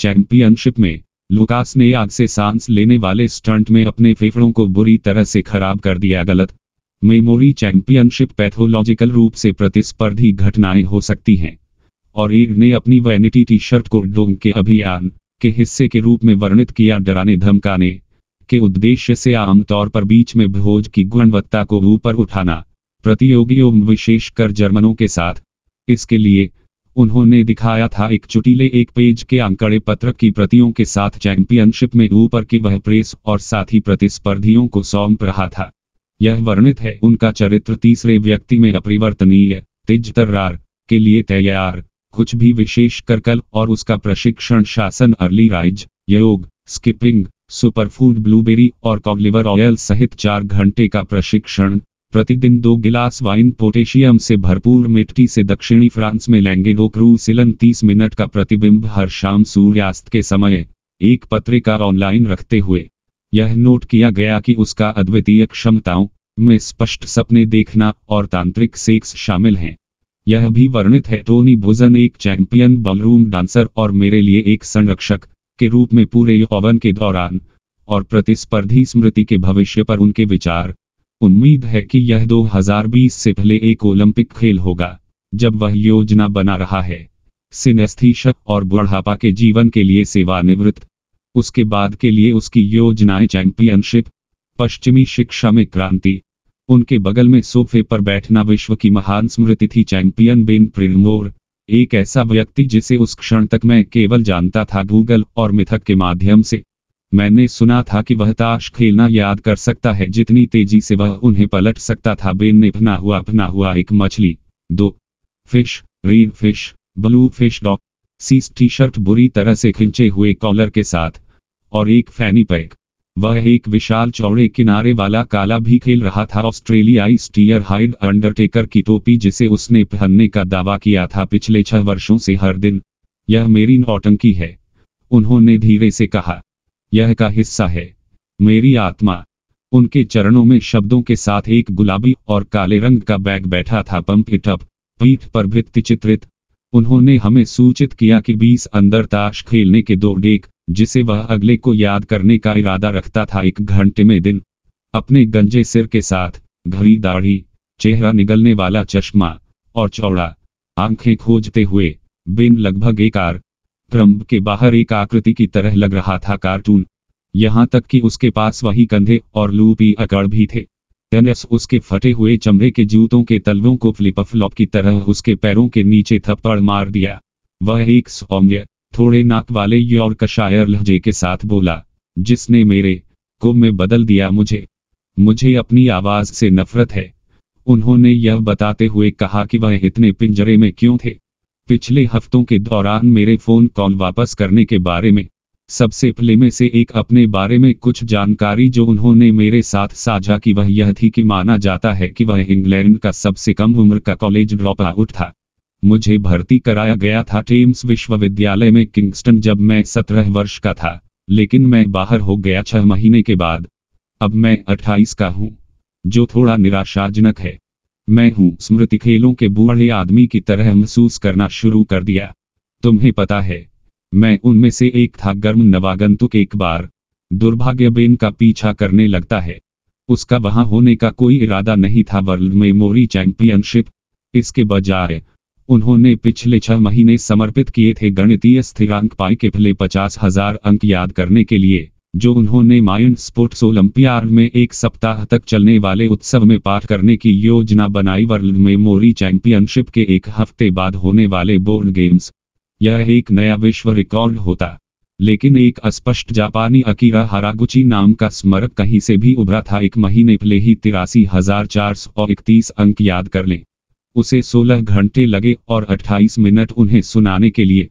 चैंपियनशिप में लुकास ने आग से सांस लेने वाले स्टंट में अपने फेफड़ों को बुरी तरह से खराब कर दिया गलत मेमोरी चैंपियनशिप पैथोलॉजिकल रूप से प्रतिस्पर्धी घटनाएं हो सकती हैं और ईर ने अपनी वैनिटी टी शर्ट को डोंग के अभियान के हिस्से के रूप में वर्णित किया डराने धमकाने के उद्देश्य से आमतौर पर बीच में भोज की गुणवत्ता को ऊपर उठाना प्रतियोगियों विशेषकर जर्मनों के साथ इसके लिए उन्होंने दिखाया था एक चुटीले एक पेज के आंकड़े पत्र की प्रतियों के साथ चैंपियनशिप में ऊपर की वह प्रेस और साथ ही प्रतिस्पर्धियों को सौंप रहा था यह वर्णित है उनका चरित्र तीसरे व्यक्ति में अपरिवर्तनीय तेज तर्रार के लिए तैयार कुछ भी विशेष करकल और उसका प्रशिक्षण शासन अर्ली राइज योग स्किपिंग सुपरफूड ब्लूबेरी और कॉगलिवर ऑयल सहित चार घंटे का प्रशिक्षण प्रतिदिन दो गिलास वाइन पोटेशियम से भरपूर मिट्टी से दक्षिणी फ्रांस में लेंगे वो क्रूसिलन तीस मिनट का प्रतिबिंब हर शाम सूर्यास्त के समय एक पत्रिका ऑनलाइन रखते हुए यह नोट किया गया कि उसका अद्वितीय क्षमताओं में स्पष्ट सपने देखना और तांत्रिक सेक्स शामिल हैं यह भी वर्णित है टोनी भुजन एक चैंपियन बलरूम डांसर और मेरे लिए एक संरक्षक के रूप में पूरे यौवन के दौरान और प्रतिस्पर्धी स्मृति के भविष्य पर उनके विचार उम्मीद है कि यह 2020 से पहले एक ओलंपिक खेल होगा जब वह योजना बना रहा है सिनेस्थीशक और बुढ़ापा के जीवन के लिए सेवानिवृत्त उसके बाद के लिए उसकी योजनाएं चैंपियनशिप पश्चिमी शिक्षा में क्रांति उनके बगल में सोफे पर बैठना विश्व की महान स्मृति थी चैंपियन बेन प्रिलमोर एक ऐसा व्यक्ति जिसे उस क्षण तक मैं केवल जानता था गूगल और मिथक के माध्यम से मैंने सुना था कि वह ताश खेलना याद कर सकता है जितनी तेजी से वह उन्हें पलट सकता था बेन ने भना हुआ भना हुआ एक मछली दो fish red fish blue fish doc Seuss T shirt बुरी तरह से खिंचे हुए कॉलर के साथ और एक फैनी पैक वह एक विशाल चौड़े किनारे वाला काला भी खेल रहा था ऑस्ट्रेलियाई स्टीयर हाइड अंडरटेकर की टोपी जिसे उसने पहनने का दावा किया था पिछले छह वर्षों से हर दिन यह मेरी नौटंकी है उन्होंने धीरे से कहा यह का हिस्सा है मेरी आत्मा उनके चरणों में शब्दों के साथ एक गुलाबी और काले रंग का बैग बैठा था पंप इट अप पीठ पर भित्ति चित्रित उन्होंने हमें सूचित किया कि 20 अंदर ताश खेलने के दो डेक जिसे वह अगले को याद करने का इरादा रखता था एक घंटे में दिन अपने गंजे सिर के साथ घड़ी दाढ़ी चेहरा निगलने वाला चश्मा और चौड़ा आंखें खोजते हुए बिन लगभग एक आर ट्रम्प के बाहर एक आकृति की तरह लग रहा था कार्टून यहां तक कि उसके पास वही कंधे और लूपी अकड़ भी थे उसके फटे हुए चमड़े के जूतों के तलवों को फ्लिप फ्लॉप की तरह उसके पैरों के नीचे थप्पड़ मार दिया वह एक सौम्य थोड़े नाक वाले यॉर्कशायर लहजे के साथ बोला जिसने मेरे को में बदल दिया मुझे मुझे अपनी आवाज से नफरत है उन्होंने यह बताते हुए कहा कि वह इतने पिंजरे में क्यों थे पिछले हफ्तों के दौरान मेरे फोन कॉल वापस करने के बारे में सबसे पहले में से एक अपने बारे में कुछ जानकारी जो उन्होंने मेरे साथ साझा की वह यह थी कि माना जाता है कि वह इंग्लैंड का सबसे कम उम्र का कॉलेज ड्रॉप आउट था मुझे भर्ती कराया गया था टेम्स विश्वविद्यालय में किंगस्टन जब मैं सत्रह वर्ष का था लेकिन मैं बाहर हो गया छह महीने के बाद अब मैं अट्ठाईस का हूँ जो थोड़ा निराशाजनक है मैं हूँ स्मृति खेलों के बूढ़े आदमी की तरह महसूस करना शुरू कर दिया तुम्हें पता है मैं उनमें से एक था गर्म नवागंतुक एक बार दुर्भाग्य बेन का पीछा करने लगता है उसका वहां होने का कोई इरादा नहीं था वर्ल्ड मेमोरी चैंपियनशिप इसके बजाय उन्होंने पिछले छह महीने समर्पित किए थे गणितीय स्थिरांक पाई के पहले पचास हजार अंक याद करने के लिए जो उन्होंने माइंड स्पोर्ट्स ओलंपियाड में एक सप्ताह तक चलने वाले उत्सव में पाठ करने की योजना बनाई वर्ल्ड मेमोरी चैंपियनशिप के एक हफ्ते बाद होने वाले बोर्ड गेम्स यह एक नया विश्व रिकॉर्ड होता लेकिन एक अस्पष्ट जापानी अकीरा हरागुची नाम का स्मरक कहीं से भी उभरा था एक महीने पहले ही तिरासी हजार चार सौ इकतीस अंक याद कर लें उसे 16 घंटे लगे और 28 मिनट उन्हें सुनाने के लिए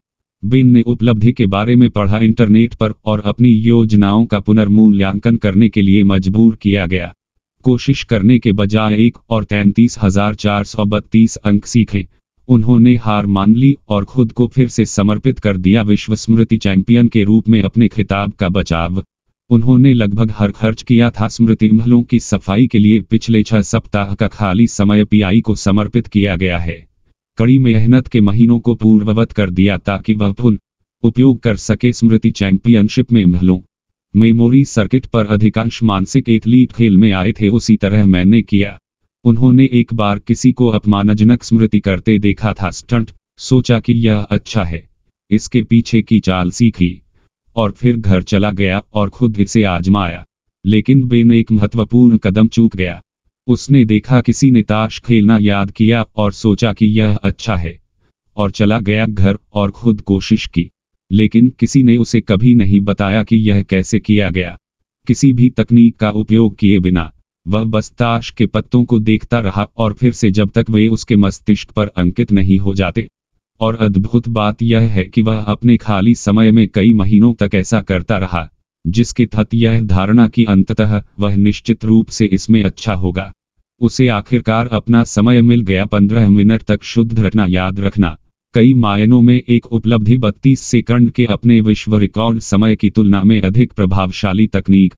बिन ने उपलब्धि के बारे में पढ़ा इंटरनेट पर और अपनी योजनाओं का पुनर्मूल्यांकन करने के लिए मजबूर किया गया कोशिश करने के बजाय एक और तैंतीस हजार चार सौ बत्तीस अंक सीखे उन्होंने हार मान ली और खुद को फिर से समर्पित कर दिया विश्व स्मृति चैंपियन के रूप में अपने खिताब का बचाव उन्होंने लगभग हर खर्च किया था स्मृति महलों की सफाई के लिए पिछले छह सप्ताह का खाली समय पीआई को समर्पित किया गया है कड़ी मेहनत के महीनों को पूर्ववत कर दिया ताकि वह फुल उपयोग कर सके स्मृति चैंपियनशिप में महलों मेमोरी सर्किट पर अधिकांश मानसिक एथलीट खेल में आए थे उसी तरह मैंने किया उन्होंने एक बार किसी को अपमानजनक स्मृति करते देखा था स्टंट सोचा कि यह अच्छा है इसके पीछे की चाल सीखी और फिर घर चला गया और खुद इसे आजमाया लेकिन बेन एक महत्वपूर्ण कदम चूक गया उसने देखा किसी ने ताश खेलना याद किया और सोचा कि यह अच्छा है और चला गया घर और खुद कोशिश की लेकिन किसी ने उसे कभी नहीं बताया कि यह कैसे किया गया किसी भी तकनीक का उपयोग किए बिना वह बस ताश के पत्तों को देखता रहा और फिर से जब तक वे उसके मस्तिष्क पर अंकित नहीं हो जाते और अद्भुत बात यह है कि वह अपने खाली समय में कई महीनों तक ऐसा करता रहा जिसके तहत यह धारणा की अंततः वह निश्चित रूप से इसमें अच्छा होगा उसे आखिरकार अपना समय मिल गया पंद्रह मिनट तक शुद्ध रखना याद रखना कई मायनों में एक उपलब्धि बत्तीस सेकंड के अपने विश्व रिकॉर्ड समय की तुलना में अधिक प्रभावशाली तकनीक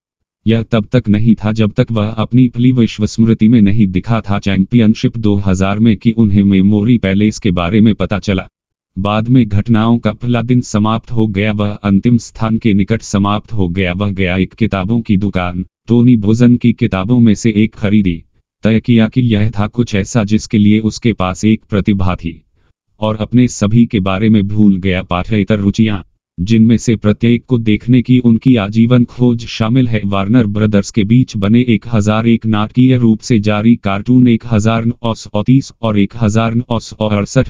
यह तब तक नहीं था जब तक वह अपनी फली विश्व स्मृति में नहीं दिखा था चैंपियनशिप 2000 में कि उन्हें मेमोरी पैलेस के बारे में पता चला बाद में घटनाओं का फला दिन समाप्त हो गया वह अंतिम स्थान के निकट समाप्त हो गया वह गया एक किताबों की दुकान टोनी बोजन की किताबों में से एक खरीदी तय किया कि यह था कुछ ऐसा जिसके लिए उसके पास एक प्रतिभा थी और अपने सभी के बारे में भूल गया पाठ्यतर रुचियां जिनमें से प्रत्येक को देखने की उनकी आजीवन खोज शामिल है वार्नर ब्रदर्स के बीच बने एक हजार एक नाटकीय रूप से जारी कार्टून एक हजार नौ सौ तीस और एक हजार नौ सौ अड़सठ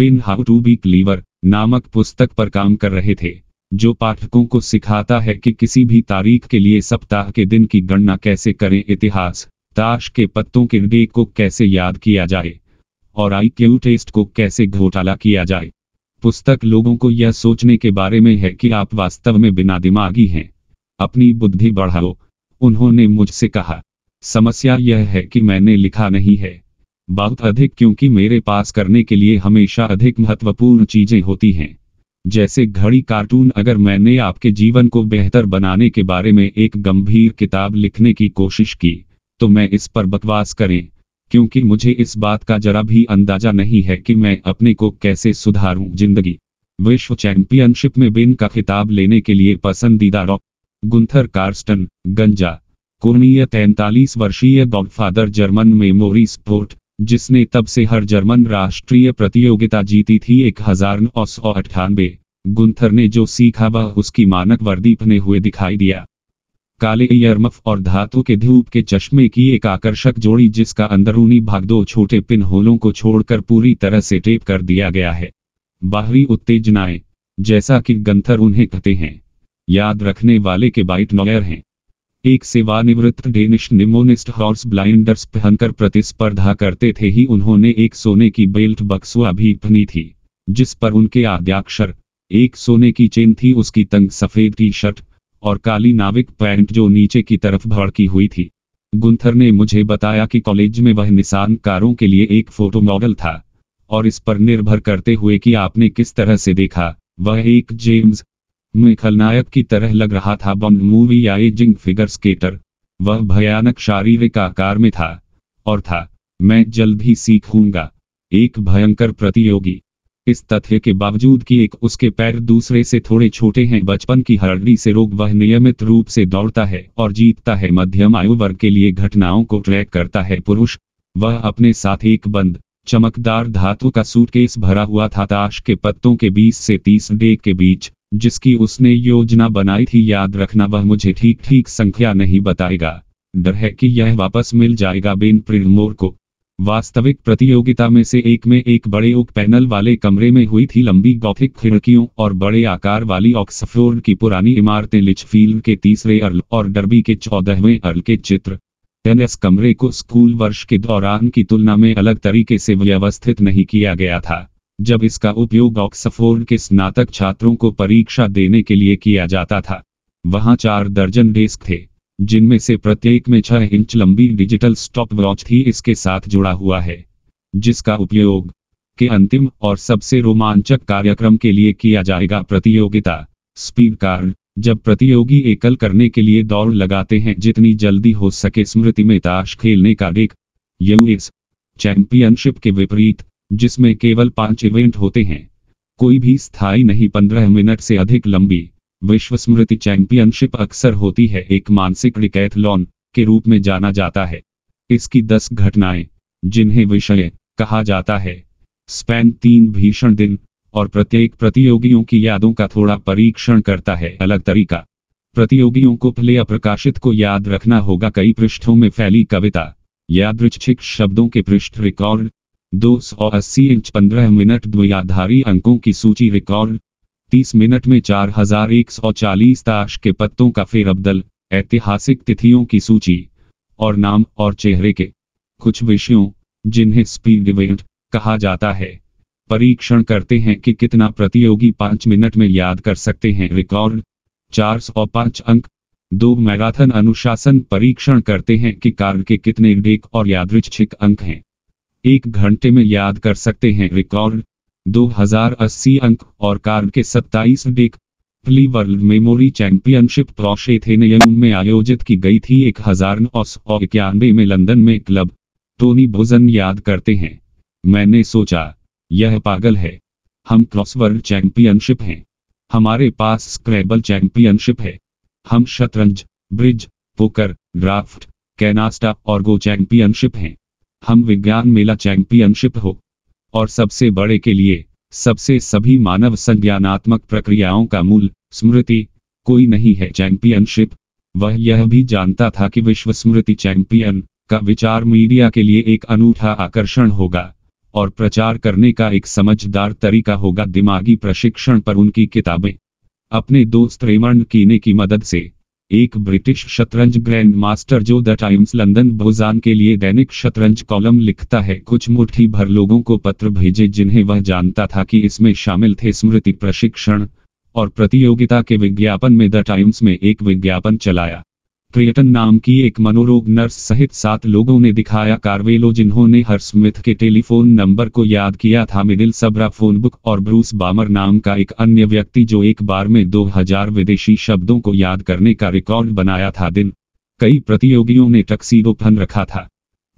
बिन हाउ टू बी क्लीवर नामक पुस्तक पर काम कर रहे थे जो पाठकों को सिखाता है कि किसी भी तारीख के लिए सप्ताह के दिन की गणना कैसे करें इतिहास ताश के पत्तों के डे को कैसे याद किया जाए और आई क्यू टेस्ट को कैसे घोटाला किया जाए पुस्तक लोगों को यह सोचने के बारे में है कि आप वास्तव में बिना दिमागी हैं अपनी बुद्धि बढ़ाओ उन्होंने मुझसे कहा समस्या यह है कि मैंने लिखा नहीं है बहुत अधिक क्योंकि मेरे पास करने के लिए हमेशा अधिक महत्वपूर्ण चीजें होती हैं जैसे घड़ी कार्टून अगर मैंने आपके जीवन को बेहतर बनाने के बारे में एक गंभीर किताब लिखने की कोशिश की तो मैं इस पर बकवास करें क्योंकि मुझे इस बात का जरा भी अंदाजा नहीं है कि मैं अपने को कैसे सुधारूं जिंदगी विश्व चैंपियनशिप में बिन का खिताब लेने के लिए पसंदीदा रॉक गुंथर कार्स्टन गंजा कुर्णीय तैतालीस वर्षीय गॉडफादर जर्मन मेमोरी स्पोर्ट जिसने तब से हर जर्मन राष्ट्रीय प्रतियोगिता जीती थी एक हजार नौ सौ अट्ठानबे गुंथर ने जो सीखा वह उसकी मानक वर्दी पहने हुए दिखाई दिया काले ईयरमफ और धातु के धूप के चश्मे की एक आकर्षक जोड़ी जिसका अंदरूनी भाग दो छोटे पिन होलों को छोड़कर पूरी तरह से टेप कर दिया गया है बाहरी उत्तेजनाएं जैसा कि गंथर उन्हें कहते हैं याद रखने वाले के बाइट नॉयर हैं एक सेवानिवृत्त डेनिश निमोनिस्ट हॉर्स ब्लाइंडर्स पहनकर प्रतिस्पर्धा करते थे ही उन्होंने एक सोने की बेल्ट बक्सुआ भी पहनी थी जिस पर उनके आद्याक्षर एक सोने की चेन थी उसकी तंग सफेद टी शर्ट और काली नाविक पैंट जो नीचे की तरफ भड़की हुई थी गुंथर ने मुझे बताया कि कॉलेज में वह निशान कारों के लिए एक फोटो मॉडल था और इस पर निर्भर करते हुए कि आपने किस तरह से देखा वह एक जेम्स खलनायक की तरह लग रहा था बॉन्ड मूवी या एजिंग फिगर स्केटर वह भयानक शारीरिक आकार में था और था मैं जल्द ही सीखूंगा एक भयंकर प्रतियोगी इस तथ्य के बावजूद कि एक उसके पैर दूसरे से थोड़े छोटे हैं बचपन की हरड़ी से रोग वह नियमित रूप से दौड़ता है और जीतता है मध्यम आयु वर्ग के लिए घटनाओं को ट्रैक करता है पुरुष वह अपने साथ एक बंद चमकदार धातु का सूटकेस भरा हुआ था ताश के पत्तों के 20 से 30 डे के बीच जिसकी उसने योजना बनाई थी याद रखना वह मुझे ठीक ठीक संख्या नहीं बताएगा डर है कि यह वापस मिल जाएगा बेन प्रिमोर को वास्तविक प्रतियोगिता में से एक में एक बड़े ओक पैनल वाले कमरे में हुई थी लंबी गौथिक खिड़कियों और बड़े आकार वाली ऑक्सफोर्ड की पुरानी इमारतें लिचफील्ड के तीसरे अर्ल और डरबी के चौदहवें अर्ल के चित्र टेनिस कमरे को स्कूल वर्ष के दौरान की तुलना में अलग तरीके से व्यवस्थित नहीं किया गया था जब इसका उपयोग ऑक्सफोर्ड के स्नातक छात्रों को परीक्षा देने के लिए किया जाता था वहां चार दर्जन डेस्क थे जिनमें से प्रत्येक में छह इंच लंबी डिजिटल स्टॉप वॉच थी इसके साथ जुड़ा हुआ है जिसका उपयोग के अंतिम और सबसे रोमांचक कार्यक्रम के लिए किया जाएगा प्रतियोगिता स्पीड कार जब प्रतियोगी एकल करने के लिए दौड़ लगाते हैं जितनी जल्दी हो सके स्मृति में ताश खेलने का डेक यूएस चैंपियनशिप के विपरीत जिसमें केवल पांच इवेंट होते हैं कोई भी स्थायी नहीं पंद्रह मिनट से अधिक लंबी विश्व स्मृति चैंपियनशिप अक्सर होती है एक मानसिक रिकैथलॉन के रूप में जाना जाता है इसकी दस घटनाएं जिन्हें विषय कहा जाता है स्पेन तीन भीषण दिन और प्रत्येक प्रतियोगियों की यादों का थोड़ा परीक्षण करता है अलग तरीका प्रतियोगियों को प्ले अप्रकाशित को याद रखना होगा कई पृष्ठों में फैली कविता यादृच्छिक शब्दों के पृष्ठ रिकॉर्ड दो सौ अस्सी इंच पंद्रह मिनट द्वियाधारी अंकों की सूची रिकॉर्ड 30 मिनट में चालीस ताश के पत्तों का अब्दल ऐतिहासिक तिथियों की सूची और नाम और चेहरे के कुछ विषयों जिन्हें स्पीड इवेंट कहा जाता है परीक्षण करते हैं कि कितना प्रतियोगी पांच मिनट में याद कर सकते हैं रिकॉर्ड चार सौ पांच अंक दो मैराथन अनुशासन परीक्षण करते हैं कि कार के कितने डेक और यादृच्छिक अंक हैं एक घंटे में याद कर सकते हैं रिकॉर्ड 2080 अंक और कार्ड के 27 डेक प्ली वर्ल्ड मेमोरी चैंपियनशिप क्रॉश में आयोजित की गई थी एक हजार नौ सौ इक्यानवे में लंदन में क्लब टोनी बोजन याद करते हैं मैंने सोचा यह पागल है हम क्रॉस वर्ल्ड चैंपियनशिप हैं हमारे पास स्क्रैबल चैंपियनशिप है हम शतरंज ब्रिज पोकर ड्राफ्ट कैनास्टा और गो चैंपियनशिप हैं हम विज्ञान मेला चैंपियनशिप हो और सबसे बड़े के लिए सबसे सभी मानव संज्ञानात्मक प्रक्रियाओं का मूल स्मृति कोई नहीं है चैंपियनशिप वह यह भी जानता था कि विश्व स्मृति चैंपियन का विचार मीडिया के लिए एक अनूठा आकर्षण होगा और प्रचार करने का एक समझदार तरीका होगा दिमागी प्रशिक्षण पर उनकी किताबें अपने दोस्त रेमंड कीने की मदद से एक ब्रिटिश शतरंज ग्रैंड मास्टर जो द टाइम्स लंदन भोजान के लिए दैनिक शतरंज कॉलम लिखता है कुछ मुट्ठी भर लोगों को पत्र भेजे जिन्हें वह जानता था कि इसमें शामिल थे स्मृति प्रशिक्षण और प्रतियोगिता के विज्ञापन में द टाइम्स में एक विज्ञापन चलाया क्रिएटन नाम की एक मनोरोग नर्स सहित सात लोगों ने दिखाया कार्वेलो जिन्होंने हर्षमिथ के टेलीफोन नंबर को याद किया था मिडिल सबरा फोन बुक और ब्रूस बामर नाम का एक अन्य व्यक्ति जो एक बार में 2000 विदेशी शब्दों को याद करने का रिकॉर्ड बनाया था दिन कई प्रतियोगियों ने टक्सीडो फन रखा था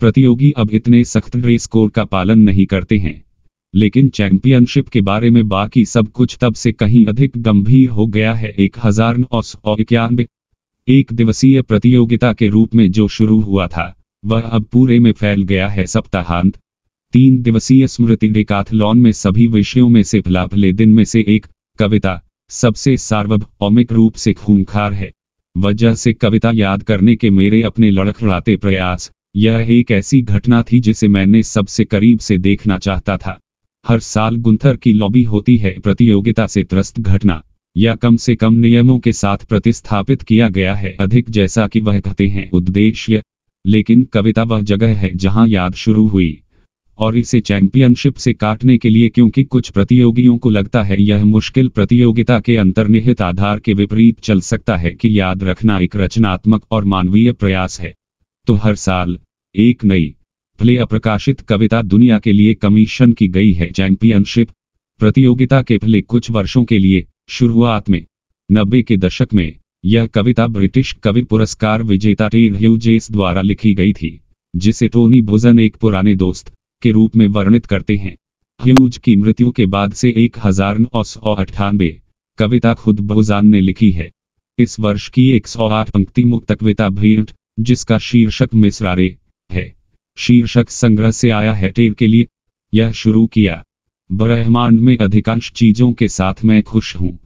प्रतियोगी अब इतने सख्त ड्रेस कोड का पालन नहीं करते हैं लेकिन चैंपियनशिप के बारे में बाकी सब कुछ तब से कहीं अधिक गंभीर हो गया है एक हजार नौ सौ इक्यानवे एक दिवसीय प्रतियोगिता के रूप में जो शुरू हुआ था वह अब पूरे में फैल गया है सप्ताहांत तीन दिवसीय स्मृति डेकाथलॉन में सभी विषयों में से फलाफले दिन में से एक कविता सबसे सार्वभौमिक रूप से खूंखार है वजह से कविता याद करने के मेरे अपने लड़खड़ाते प्रयास यह एक ऐसी घटना थी जिसे मैंने सबसे करीब से देखना चाहता था हर साल गुंथर की लॉबी होती है प्रतियोगिता से त्रस्त घटना या कम से कम नियमों के साथ प्रतिस्थापित किया गया है अधिक जैसा कि वह कहते हैं उद्देश्य लेकिन कविता वह जगह है जहां याद शुरू हुई और इसे चैंपियनशिप से काटने के लिए क्योंकि कुछ प्रतियोगियों को लगता है यह मुश्किल प्रतियोगिता के अंतर्निहित आधार के विपरीत चल सकता है कि याद रखना एक रचनात्मक और मानवीय प्रयास है तो हर साल एक नई प्ले अप्रकाशित कविता दुनिया के लिए कमीशन की गई है चैंपियनशिप प्रतियोगिता के पहले कुछ वर्षों के लिए शुरुआत में नब्बे के दशक में यह कविता ब्रिटिश कवि पुरस्कार विजेता टी ह्यूजेस द्वारा लिखी गई थी जिसे टोनी भुजन एक पुराने दोस्त के रूप में वर्णित करते हैं ह्यूज की मृत्यु के बाद से एक हजार नौ सौ अठानबे कविता खुद भुजान ने लिखी है इस वर्ष की एक सौ आठ पंक्ति मुक्त कविता भेंट जिसका शीर्षक मिसरारे है शीर्षक संग्रह से आया है टेर के लिए यह शुरू किया ब्रह्मांड में अधिकांश चीजों के साथ मैं खुश हूँ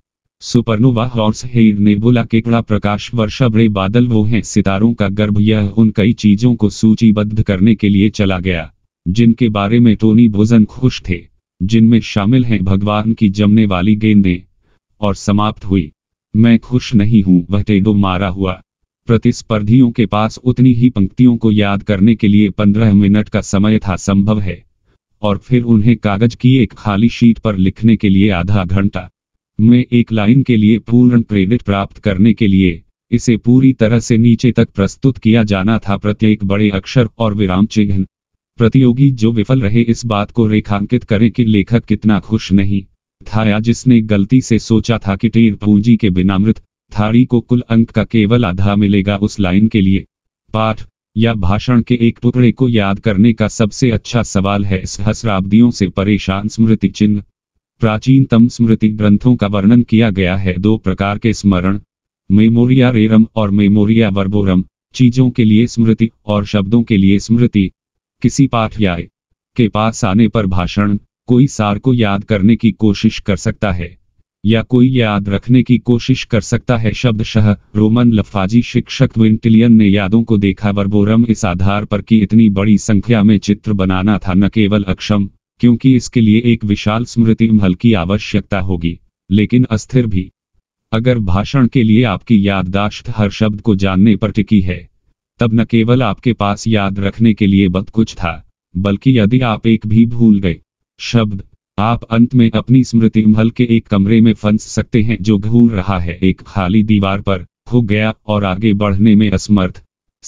सुपरनोवा हॉर्स हेड नेबुला केकड़ा प्रकाश वर्षा बड़े बादल वो हैं सितारों का गर्भ यह उन कई चीजों को सूचीबद्ध करने के लिए चला गया जिनके बारे में टोनी भोजन खुश थे जिनमें शामिल हैं भगवान की जमने वाली गेंदें और समाप्त हुई मैं खुश नहीं हूं वह टेडो मारा हुआ प्रतिस्पर्धियों के पास उतनी ही पंक्तियों को याद करने के लिए पंद्रह मिनट का समय था संभव है और फिर उन्हें कागज की एक खाली शीट पर लिखने के लिए आधा घंटा मैं एक लाइन के लिए पूर्ण क्रेडिट प्राप्त करने के लिए इसे पूरी तरह से नीचे तक प्रस्तुत किया जाना था प्रत्येक बड़े अक्षर और विराम चिन्ह प्रतियोगी जो विफल रहे इस बात को रेखांकित करें कि लेखक कितना खुश नहीं था या जिसने गलती से सोचा था कि टेर पूंजी के बिनामृत थारी को कुल अंक का केवल आधा मिलेगा उस लाइन के लिए पाठ या भाषण के एक टुकड़े को याद करने का सबसे अच्छा सवाल है इस सहस्राब्दियों से परेशान स्मृति चिन्ह प्राचीनतम स्मृति ग्रंथों का वर्णन किया गया है दो प्रकार के स्मरण मेमोरिया रेरम और मेमोरिया वर्बोरम चीजों के लिए स्मृति और शब्दों के लिए स्मृति किसी पाठ्याय के पास आने पर भाषण कोई सार को याद करने की कोशिश कर सकता है या कोई याद रखने की कोशिश कर सकता है शब्द शह रोमन लफाजी शिक्षक विंटिलियन ने यादों को देखा वर्बोरम इस आधार पर कि इतनी बड़ी संख्या में चित्र बनाना था न केवल अक्षम क्योंकि इसके लिए एक विशाल स्मृति महल की आवश्यकता होगी लेकिन अस्थिर भी अगर भाषण के लिए आपकी याददाश्त हर शब्द को जानने पर टिकी है तब न केवल आपके पास याद रखने के लिए बहुत कुछ था बल्कि यदि आप एक भी भूल गए शब्द आप अंत में अपनी स्मृति महल के एक कमरे में फंस सकते हैं जो घूर रहा है एक खाली दीवार पर हो गया और आगे बढ़ने में असमर्थ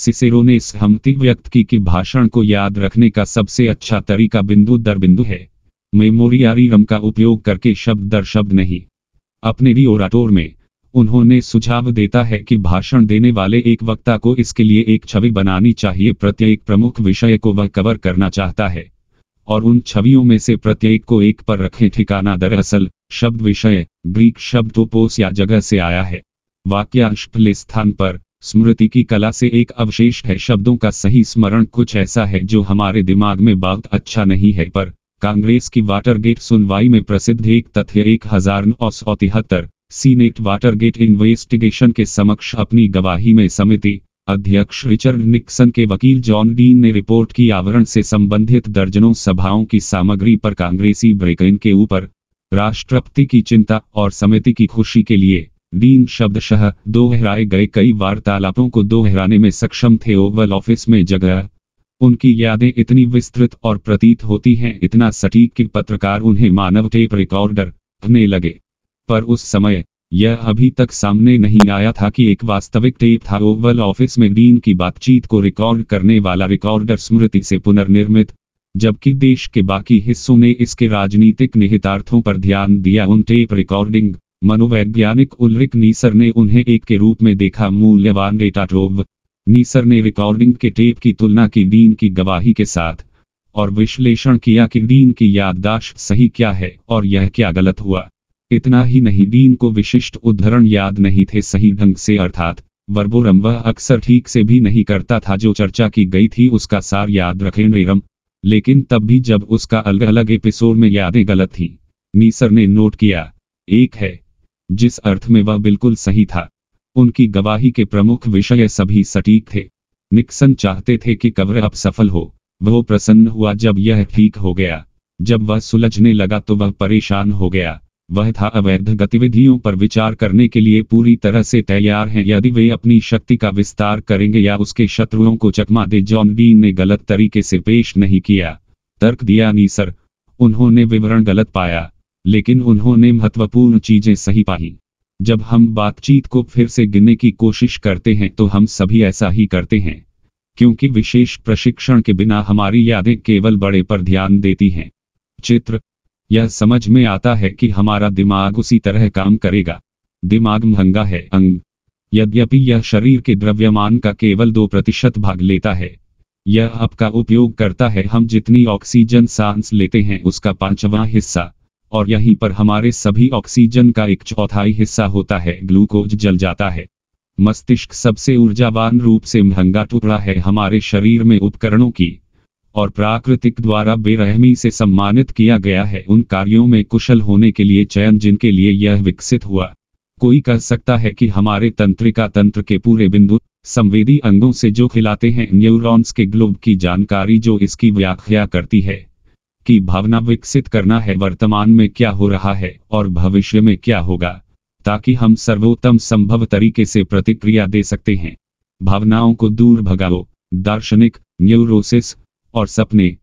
सिसेरो ने सहमति व्यक्त की कि भाषण को याद रखने का सबसे अच्छा तरीका बिंदु दर बिंदु है मेमोरियारी रम का उपयोग करके शब्द दर शब्द नहीं अपने भी ओराटोर में उन्होंने सुझाव देता है कि भाषण देने वाले एक वक्ता को इसके लिए एक छवि बनानी चाहिए प्रत्येक प्रमुख विषय को वह कवर करना चाहता है और उन छवियों में से प्रत्येक को एक पर रखें ठिकाना दरअसल शब्द विषय ग्रीक शब्द उपोस या जगह से आया है वाक्यांश फले स्थान पर स्मृति की कला से एक अवशेष है शब्दों का सही स्मरण कुछ ऐसा है जो हमारे दिमाग में बहुत अच्छा नहीं है पर कांग्रेस की वाटरगेट सुनवाई में प्रसिद्ध एक तथ्य एक हजार नौ सौ तिहत्तर सीनेट वाटरगेट इन्वेस्टिगेशन के समक्ष अपनी गवाही में समिति अध्यक्ष रिचर्ड निक्सन के वकील जॉन डीन ने रिपोर्ट की आवरण से संबंधित दर्जनों सभाओं की सामग्री पर कांग्रेसी ब्रेक के ऊपर राष्ट्रपति की चिंता और समिति की खुशी के लिए डीन शब्दशः दोहराए गए कई वार्तालापों को दोहराने में सक्षम थे ओवल ऑफिस में जगह उनकी यादें इतनी विस्तृत और प्रतीत होती हैं इतना सटीक कि पत्रकार उन्हें मानव टेप रिकॉर्डर ने लगे पर उस समय यह अभी तक सामने नहीं आया था कि एक वास्तविक टेप था ओवल ऑफिस में डीन की बातचीत को रिकॉर्ड करने वाला रिकॉर्डर स्मृति से पुनर्निर्मित जबकि देश के बाकी हिस्सों ने इसके राजनीतिक निहितार्थों पर ध्यान दिया उन टेप रिकॉर्डिंग मनोवैज्ञानिक उल्रिक नीसर ने उन्हें एक के रूप में देखा मूल्यवान डेटा ट्रोव नीसर ने रिकॉर्डिंग के टेप की तुलना की डीन की गवाही के साथ और विश्लेषण किया कि डीन की याददाश्त सही क्या है और यह क्या गलत हुआ इतना ही नहीं दीन को विशिष्ट उदाहरण याद नहीं थे सही ढंग से अर्थात वर्बोरम वह अक्सर ठीक से भी नहीं करता था जो चर्चा की गई थी उसका सार याद रखे रेरम लेकिन तब भी जब उसका अलग अलग एपिसोड में यादें गलत थी नीसर ने नोट किया एक है जिस अर्थ में वह बिल्कुल सही था उनकी गवाही के प्रमुख विषय सभी सटीक थे निक्सन चाहते थे कि कवर अब सफल हो वो प्रसन्न हुआ जब यह ठीक हो गया जब वह सुलझने लगा तो वह परेशान हो गया वह था अवैध गतिविधियों पर विचार करने के लिए पूरी तरह से तैयार हैं यदि वे अपनी शक्ति का विस्तार करेंगे या उसके शत्रुओं को चकमा दे जॉन डीन ने गलत तरीके से पेश नहीं किया तर्क दिया नी सर उन्होंने विवरण गलत पाया लेकिन उन्होंने महत्वपूर्ण चीजें सही पाई जब हम बातचीत को फिर से गिनने की कोशिश करते हैं तो हम सभी ऐसा ही करते हैं क्योंकि विशेष प्रशिक्षण के बिना हमारी यादें केवल बड़े पर ध्यान देती हैं चित्र यह समझ में आता है कि हमारा दिमाग उसी तरह काम करेगा दिमाग महंगा है अंग यद्यपि यह शरीर के द्रव्यमान का केवल दो प्रतिशत भाग लेता है यह आपका उपयोग करता है हम जितनी ऑक्सीजन सांस लेते हैं उसका पांचवा हिस्सा और यहीं पर हमारे सभी ऑक्सीजन का एक चौथाई हिस्सा होता है ग्लूकोज जल जाता है मस्तिष्क सबसे ऊर्जावान रूप से महंगा टुकड़ा है हमारे शरीर में उपकरणों की और प्राकृतिक द्वारा बेरहमी से सम्मानित किया गया है उन कार्यों में कुशल होने के लिए चयन जिनके लिए यह विकसित हुआ कोई कह सकता है कि हमारे तंत्रिका तंत्र के पूरे बिंदु संवेदी अंगों से जो खिलाते हैं न्यूरॉन्स के ग्लोब की जानकारी जो इसकी व्याख्या करती है कि भावना विकसित करना है वर्तमान में क्या हो रहा है और भविष्य में क्या होगा ताकि हम सर्वोत्तम संभव तरीके से प्रतिक्रिया दे सकते हैं भावनाओं को दूर भगाओ दार्शनिक न्यूरोसिस और सपने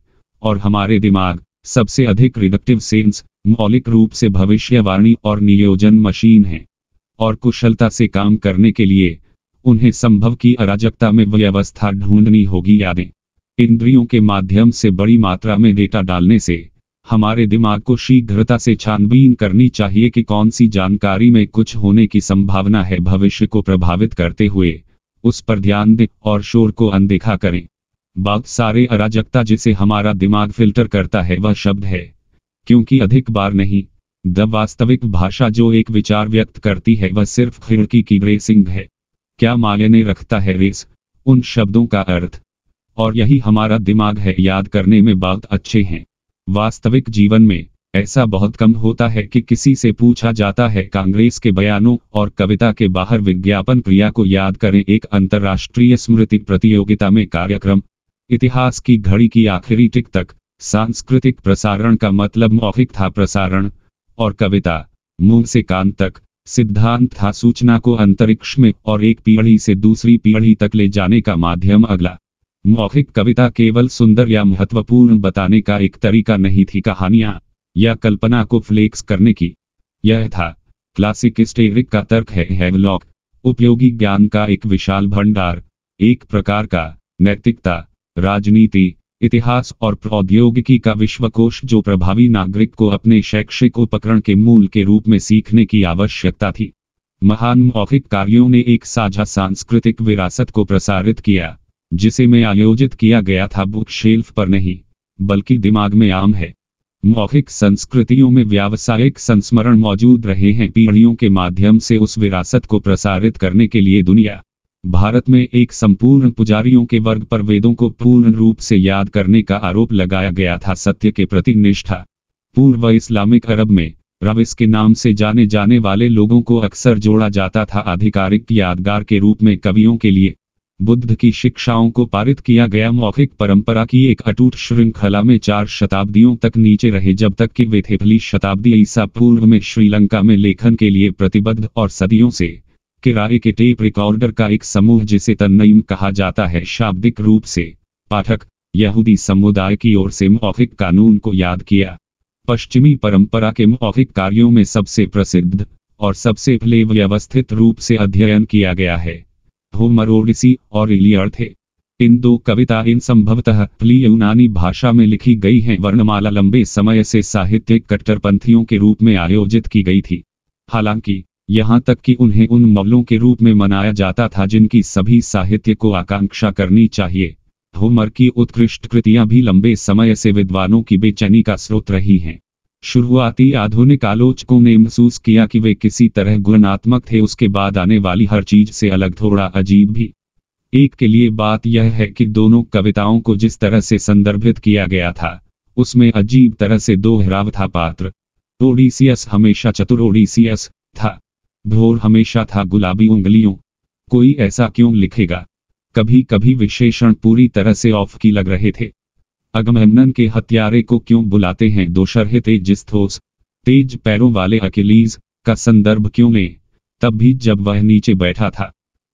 और हमारे दिमाग सबसे अधिक रिडक्टिव सेंस मौलिक रूप से भविष्यवाणी और नियोजन मशीन है और कुशलता से काम करने के लिए उन्हें संभव की अराजकता में व्यवस्था ढूंढनी होगी यादें इंद्रियों के माध्यम से बड़ी मात्रा में डेटा डालने से हमारे दिमाग को शीघ्रता से छानबीन करनी चाहिए कि कौन सी जानकारी में कुछ होने की संभावना है भविष्य को प्रभावित करते हुए उस पर ध्यान दें और शोर को अनदेखा करें बाग सारे अराजकता जिसे हमारा दिमाग फिल्टर करता है वह शब्द है क्योंकि अधिक बार नहीं द वास्तविक भाषा जो एक विचार व्यक्त करती है वह सिर्फ खिड़की की रेसिंग है क्या मायने रखता है रेस उन शब्दों का अर्थ और यही हमारा दिमाग है याद करने में बहुत अच्छे हैं वास्तविक जीवन में ऐसा बहुत कम होता है कि किसी से पूछा जाता है कांग्रेस के बयानों और कविता के बाहर विज्ञापन क्रिया को याद करें एक अंतर्राष्ट्रीय स्मृति प्रतियोगिता में कार्यक्रम इतिहास की घड़ी की आखिरी टिक तक सांस्कृतिक प्रसारण का मतलब मौखिक था प्रसारण और कविता मुंह से कान तक सिद्धांत था सूचना को अंतरिक्ष में और एक पीढ़ी से दूसरी पीढ़ी तक ले जाने का माध्यम अगला मौखिक कविता केवल सुंदर या महत्वपूर्ण बताने का एक तरीका नहीं थी कहानियां या कल्पना को फ्लेक्स करने की यह था क्लासिक स्टेरिक का तर्क है उपयोगी ज्ञान का एक विशाल भंडार एक प्रकार का नैतिकता राजनीति इतिहास और प्रौद्योगिकी का विश्वकोश जो प्रभावी नागरिक को अपने शैक्षिक उपकरण के मूल के रूप में सीखने की आवश्यकता थी महान मौखिक कार्यों ने एक साझा सांस्कृतिक विरासत को प्रसारित किया जिसे में आयोजित किया गया था बुक शेल्फ पर नहीं बल्कि दिमाग में आम है मौखिक संस्कृतियों में व्यावसायिक संस्मरण मौजूद रहे हैं पीढ़ियों के माध्यम से उस विरासत को प्रसारित करने के लिए दुनिया भारत में एक संपूर्ण पुजारियों के वर्ग पर वेदों को पूर्ण रूप से याद करने का आरोप लगाया गया था सत्य के प्रति निष्ठा पूर्व इस्लामिक अरब में रविस के नाम से जाने जाने वाले लोगों को अक्सर जोड़ा जाता था आधिकारिक यादगार के रूप में कवियों के लिए बुद्ध की शिक्षाओं को पारित किया गया मौखिक परंपरा की एक अटूट श्रृंखला में चार शताब्दियों तक नीचे रहे जब तक कि वे थेफली शताब्दी ईसा पूर्व में श्रीलंका में लेखन के लिए प्रतिबद्ध और सदियों से किराए के टेप रिकॉर्डर का एक समूह जिसे तन्नईम कहा जाता है शाब्दिक रूप से पाठक यहूदी समुदाय की ओर से मौखिक कानून को याद किया पश्चिमी परंपरा के मौखिक कार्यों में सबसे प्रसिद्ध और सबसे पहले व्यवस्थित रूप से अध्ययन किया गया है होमरोडिसी और इलियर थे इन दो इन संभवतः प्ली यूनानी भाषा में लिखी गई हैं वर्णमाला लंबे समय से साहित्यिक कट्टरपंथियों के रूप में आयोजित की गई थी हालांकि यहाँ तक कि उन्हें उन मवलों के रूप में मनाया जाता था जिनकी सभी साहित्य को आकांक्षा करनी चाहिए होमर की उत्कृष्ट कृतियां भी लंबे समय से विद्वानों की बेचैनी का स्रोत रही हैं शुरुआती आधुनिक आलोचकों ने महसूस किया कि वे किसी तरह गुणात्मक थे उसके बाद आने वाली हर चीज से अलग थोड़ा अजीब भी एक के लिए बात यह है कि दोनों कविताओं को जिस तरह से संदर्भित किया गया था उसमें अजीब तरह से दो दोहराव था पात्र ओडिसियस हमेशा चतुर ओडिसियस था भोर हमेशा था गुलाबी उंगलियों कोई ऐसा क्यों लिखेगा कभी कभी विशेषण पूरी तरह से ऑफ की लग रहे थे अगमहनन के हत्यारे को क्यों बुलाते हैं दोषरहे तेज जिस तेज पैरों वाले अकेलीज का संदर्भ क्यों ले तब भी जब वह नीचे बैठा था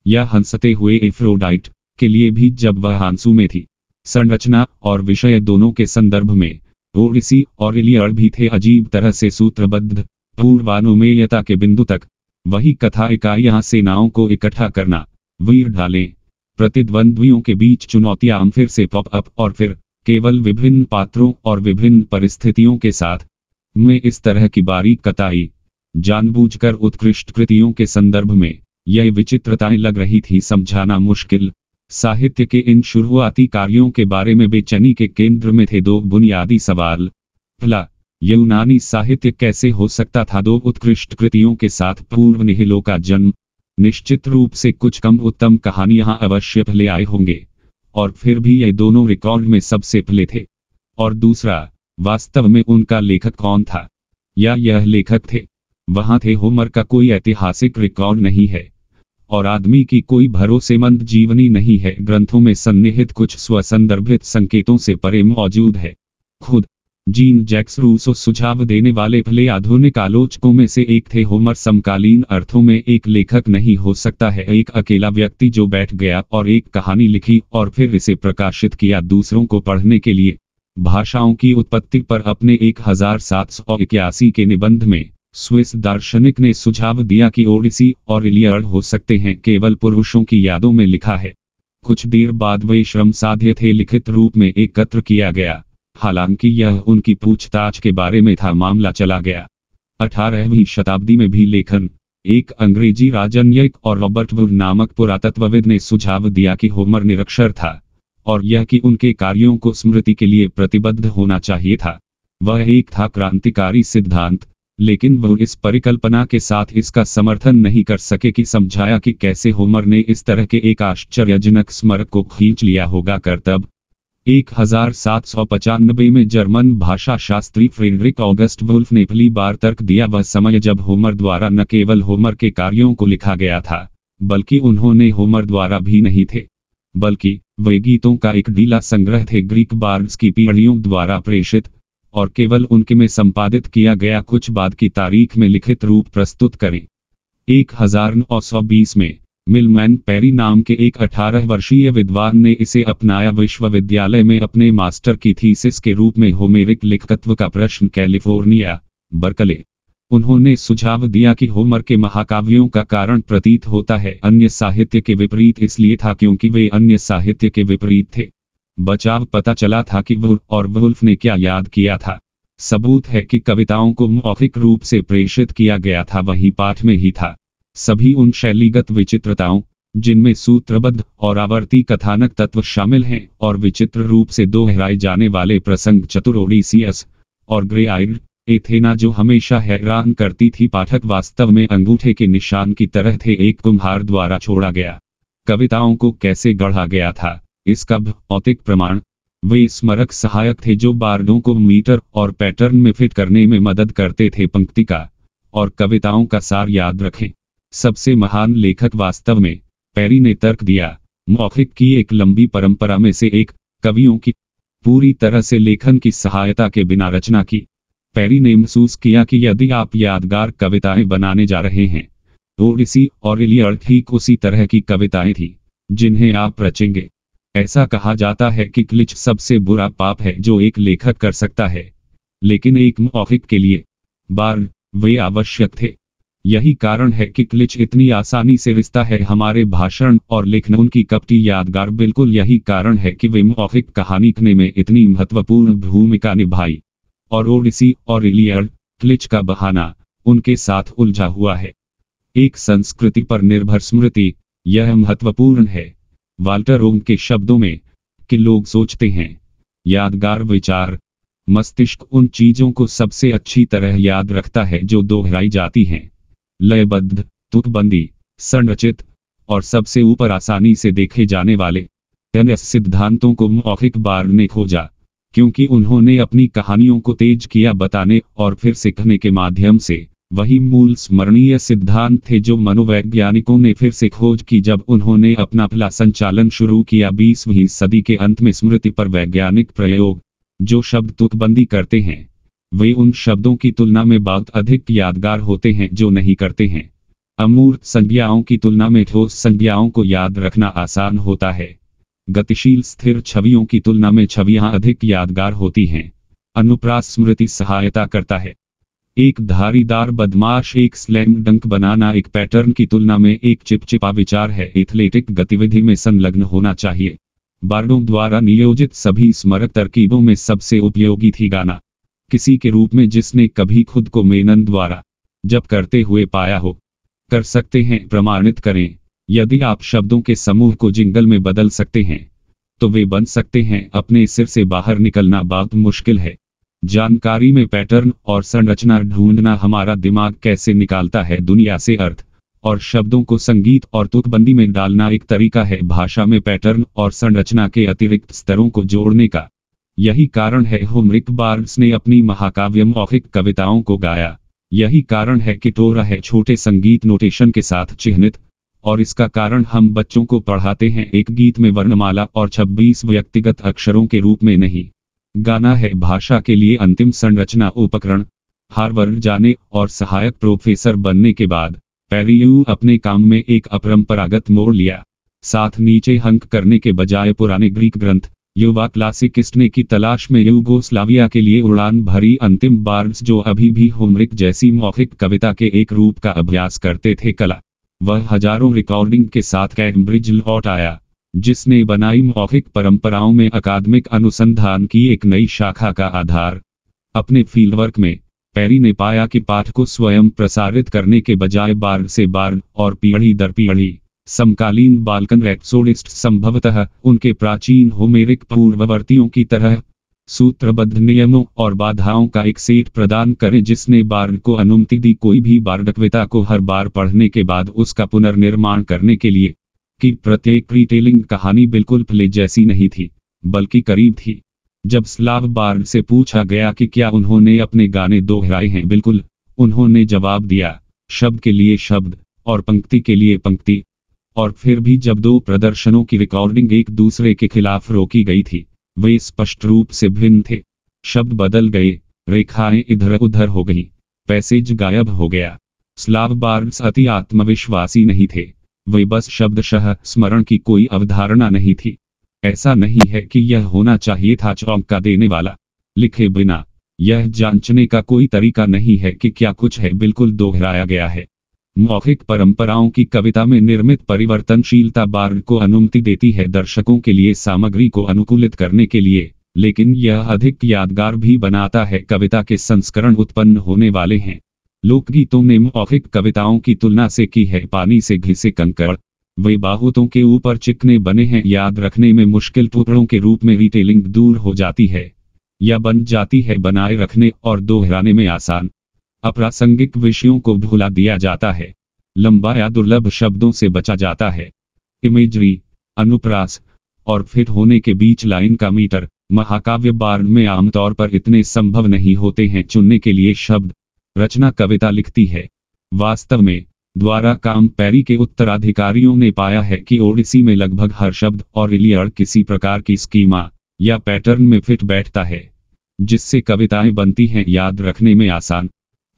या हंसते हुए एफ्रोडाइट के लिए भी जब वह आंसू में थी संरचना और विषय दोनों के संदर्भ में ओडिसी और इलियर भी थे अजीब तरह से सूत्रबद्ध पूर्वानुमेयता के बिंदु तक वही कथा इकाइयां सेनाओं को इकट्ठा करना वीर ढालें प्रतिद्वंद्वियों के बीच चुनौतियां फिर से पॉप अप और फिर केवल विभिन्न पात्रों और विभिन्न परिस्थितियों के साथ में इस तरह की बारीक कताई जानबूझकर उत्कृष्ट कृतियों के संदर्भ में यह विचित्रताएं लग रही थी समझाना मुश्किल साहित्य के इन शुरुआती कार्यों के बारे में बेचैनी के केंद्र में थे दो बुनियादी सवाल भला यूनानी साहित्य कैसे हो सकता था दो उत्कृष्ट कृतियों के साथ पूर्व निहिलों का जन्म निश्चित रूप से कुछ कम उत्तम कहानियां अवश्य पहले आए होंगे और फिर भी ये दोनों रिकॉर्ड में सबसे पहले थे और दूसरा वास्तव में उनका लेखक कौन था या यह लेखक थे वहां थे होमर का कोई ऐतिहासिक रिकॉर्ड नहीं है और आदमी की कोई भरोसेमंद जीवनी नहीं है ग्रंथों में सन्निहित कुछ स्वसंदर्भित संकेतों से परे मौजूद है खुद जीन जैक्स रूसो सुझाव देने वाले भले आधुनिक आलोचकों में से एक थे होमर समकालीन अर्थों में एक लेखक नहीं हो सकता है एक अकेला व्यक्ति जो बैठ गया और एक कहानी लिखी और फिर इसे प्रकाशित किया दूसरों को पढ़ने के लिए भाषाओं की उत्पत्ति पर अपने एक हजार सात सौ इक्यासी के निबंध में स्विस दार्शनिक ने सुझाव दिया कि ओडिसी और इलियर्ड हो सकते हैं केवल पुरुषों की यादों में लिखा है कुछ देर बाद वे श्रम साध्य थे लिखित रूप में एकत्र किया गया हालांकि यह उनकी पूछताछ के बारे में था मामला चला गया अठारहवीं शताब्दी में भी लेखन एक अंग्रेजी राजनयिक और रॉबर्ट वुड नामक पुरातत्वविद ने सुझाव दिया कि होमर निरक्षर था और यह कि उनके कार्यों को स्मृति के लिए प्रतिबद्ध होना चाहिए था वह एक था क्रांतिकारी सिद्धांत लेकिन वह इस परिकल्पना के साथ इसका समर्थन नहीं कर सके कि समझाया कि कैसे होमर ने इस तरह के एक आश्चर्यजनक स्मरक को खींच लिया होगा कर्तव्य एक हजार सात सौ पचानबे में जर्मन भाषा शास्त्री फ्रेडरिक ऑगस्ट वुल्फ ने पहली बार तर्क दिया वह समय जब होमर द्वारा न केवल होमर के कार्यों को लिखा गया था बल्कि उन्होंने होमर द्वारा भी नहीं थे बल्कि वे गीतों का एक डीला संग्रह थे ग्रीक बार्ड्स की पीढ़ियों द्वारा प्रेषित और केवल उनके में संपादित किया गया कुछ बाद की तारीख में लिखित रूप प्रस्तुत करें एक में मिलमैन पेरी नाम के एक 18 वर्षीय विद्वान ने इसे अपनाया विश्वविद्यालय में अपने मास्टर की थीसिस के रूप में होमेरिक लिखकत्व का प्रश्न कैलिफोर्निया बर्कले उन्होंने सुझाव दिया कि होमर के महाकाव्यों का कारण प्रतीत होता है अन्य साहित्य के विपरीत इसलिए था क्योंकि वे अन्य साहित्य के विपरीत थे बचाव पता चला था कि वुल्फ और वुल्फ ने क्या याद किया था सबूत है कि कविताओं को मौखिक रूप से प्रेषित किया गया था वही पाठ में ही था सभी उन शैलीगत विचित्रताओं जिनमें सूत्रबद्ध और आवर्ती कथानक तत्व शामिल हैं और विचित्र रूप से दोहराए जाने वाले प्रसंग चतुरोडीसियस और ग्रे एथेना जो हमेशा हैरान करती थी पाठक वास्तव में अंगूठे के निशान की तरह थे एक कुम्हार द्वारा छोड़ा गया कविताओं को कैसे गढ़ा गया था इसका भौतिक प्रमाण वे स्मरक सहायक थे जो बार्डों को मीटर और पैटर्न में फिट करने में मदद करते थे पंक्ति का और कविताओं का सार याद रखें सबसे महान लेखक वास्तव में पैरी ने तर्क दिया मौखिक की एक लंबी परंपरा में से एक कवियों की पूरी तरह से लेखन की सहायता के बिना रचना की पैरी ने महसूस किया कि यदि आप यादगार कविताएं बनाने जा रहे हैं तो इसी और ठीक उसी तरह की कविताएं थी जिन्हें आप रचेंगे ऐसा कहा जाता है कि क्लिच सबसे बुरा पाप है जो एक लेखक कर सकता है लेकिन एक मौखिक के लिए बार वे आवश्यक थे यही कारण है कि क्लिच इतनी आसानी से रिश्ता है हमारे भाषण और लेखन उनकी कपटी यादगार बिल्कुल यही कारण है कि वे मौखिक कहानी लिखने में इतनी महत्वपूर्ण भूमिका निभाई और ओडिसी और इलियड क्लिच का बहाना उनके साथ उलझा हुआ है एक संस्कृति पर निर्भर स्मृति यह महत्वपूर्ण है वाल्टर ओम के शब्दों में कि लोग सोचते हैं यादगार विचार मस्तिष्क उन चीजों को सबसे अच्छी तरह याद रखता है जो दोहराई जाती हैं लयबद्ध तुकबंदी संरचित और सबसे ऊपर आसानी से देखे जाने वाले अन्य सिद्धांतों को मौखिक बार ने खोजा क्योंकि उन्होंने अपनी कहानियों को तेज किया बताने और फिर सीखने के माध्यम से वही मूल स्मरणीय सिद्धांत थे जो मनोवैज्ञानिकों ने फिर से खोज की जब उन्होंने अपना पहला संचालन शुरू किया बीसवीं सदी के अंत में स्मृति पर वैज्ञानिक प्रयोग जो शब्द तुकबंदी करते हैं वे उन शब्दों की तुलना में बहुत अधिक यादगार होते हैं जो नहीं करते हैं अमूर्त संज्ञाओं की तुलना में ठोस संज्ञाओं को याद रखना आसान होता है गतिशील स्थिर छवियों की तुलना में छवियां अधिक यादगार होती हैं अनुप्रास स्मृति सहायता करता है एक धारीदार बदमाश एक स्लैम डंक बनाना एक पैटर्न की तुलना में एक चिपचिपा विचार है एथलेटिक गतिविधि में संलग्न होना चाहिए बार्डों द्वारा नियोजित सभी स्मरक तरकीबों में सबसे उपयोगी थी गाना किसी के रूप में जिसने कभी खुद को मेनन द्वारा जब करते हुए पाया हो कर सकते हैं प्रमाणित करें यदि आप शब्दों के समूह को जिंगल में बदल सकते हैं तो वे बन सकते हैं अपने सिर से बाहर निकलना बहुत मुश्किल है जानकारी में पैटर्न और संरचना ढूंढना हमारा दिमाग कैसे निकालता है दुनिया से अर्थ और शब्दों को संगीत और तुकबंदी में डालना एक तरीका है भाषा में पैटर्न और संरचना के अतिरिक्त स्तरों को जोड़ने का यही कारण है होमरिक बार्ग्स ने अपनी महाकाव्य मौखिक कविताओं को गाया यही कारण है कि टोरा है छोटे संगीत नोटेशन के साथ चिन्हित और इसका कारण हम बच्चों को पढ़ाते हैं एक गीत में वर्णमाला और 26 व्यक्तिगत अक्षरों के रूप में नहीं गाना है भाषा के लिए अंतिम संरचना उपकरण हार्वर्ड जाने और सहायक प्रोफेसर बनने के बाद पेरियू अपने काम में एक अपरंपरागत मोड़ लिया साथ नीचे हंक करने के बजाय पुराने ग्रीक ग्रंथ युवा क्लासिकिस्ट ने की तलाश में यूगोस्लाविया के लिए उड़ान भरी अंतिम बार्ड्स जो अभी भी होमरिक जैसी मौखिक कविता के एक रूप का अभ्यास करते थे कला वह हजारों रिकॉर्डिंग के साथ कैम्ब्रिज लौट आया जिसने बनाई मौखिक परंपराओं में अकादमिक अनुसंधान की एक नई शाखा का आधार अपने फील्डवर्क में पैरी ने पाया कि पाठ को स्वयं प्रसारित करने के बजाय बार से बार और पीढ़ी दर पीढ़ी समकालीन बालकन रेक्सोडिस्ट संभवतः उनके प्राचीन होमेरिक पूर्ववर्तियों की तरह सूत्रबद्ध नियमों और बाधाओं का एक सेट प्रदान करें जिसने बार को अनुमति दी कोई भी बार्डकविता को हर बार पढ़ने के बाद उसका पुनर्निर्माण करने के लिए कि प्रत्येक रिटेलिंग कहानी बिल्कुल प्ले जैसी नहीं थी बल्कि करीब थी जब स्लाव बार से पूछा गया कि क्या उन्होंने अपने गाने दोहराए हैं बिल्कुल उन्होंने जवाब दिया शब्द के लिए शब्द और पंक्ति के लिए पंक्ति और फिर भी जब दो प्रदर्शनों की रिकॉर्डिंग एक दूसरे के खिलाफ रोकी गई थी वे स्पष्ट रूप से भिन्न थे शब्द बदल गए रेखाएं इधर उधर हो गईं, पैसेज गायब हो गया स्लाव बार अति आत्मविश्वासी नहीं थे वे बस शह स्मरण की कोई अवधारणा नहीं थी ऐसा नहीं है कि यह होना चाहिए था चौंका देने वाला लिखे बिना यह जांचने का कोई तरीका नहीं है कि क्या कुछ है बिल्कुल दोहराया गया है मौखिक परंपराओं की कविता में निर्मित परिवर्तनशीलता बार को अनुमति देती है दर्शकों के लिए सामग्री को अनुकूलित करने के लिए लेकिन यह अधिक यादगार भी बनाता है कविता के संस्करण उत्पन्न होने वाले हैं लोकगीतों ने मौखिक कविताओं की तुलना से की है पानी से घिसे कंकड़ वे बाहुतों के ऊपर चिकने बने हैं याद रखने में मुश्किल टुकड़ों के रूप में रिटेलिंग दूर हो जाती है या बन जाती है बनाए रखने और दोहराने में आसान अप्रासंगिक विषयों को भुला दिया जाता है लंबा या दुर्लभ शब्दों से बचा जाता है इमेजरी अनुप्रास और फिट होने के बीच लाइन का मीटर महाकाव्य बार में आमतौर पर इतने संभव नहीं होते हैं चुनने के लिए शब्द रचना कविता लिखती है वास्तव में द्वारा काम पैरी के उत्तराधिकारियों ने पाया है कि ओडिसी में लगभग हर शब्द और इलियर किसी प्रकार की स्कीमा या पैटर्न में फिट बैठता है जिससे कविताएं बनती हैं याद रखने में आसान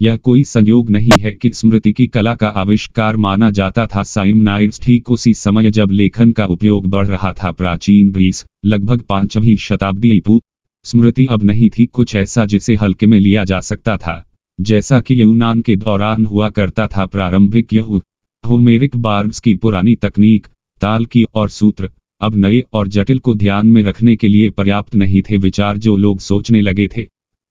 यह कोई संयोग नहीं है कि स्मृति की कला का आविष्कार माना जाता था साइमनाइड्स ठीक उसी समय जब लेखन का उपयोग बढ़ रहा था प्राचीन ग्रीस लगभग पांचवी शताब्दी ईपू स्मृति अब नहीं थी कुछ ऐसा जिसे हल्के में लिया जा सकता था जैसा कि यूनान के दौरान हुआ करता था प्रारंभिक यह होमेरिक बार्ब्स की पुरानी तकनीक ताल की और सूत्र अब नए और जटिल को ध्यान में रखने के लिए पर्याप्त नहीं थे विचार जो लोग सोचने लगे थे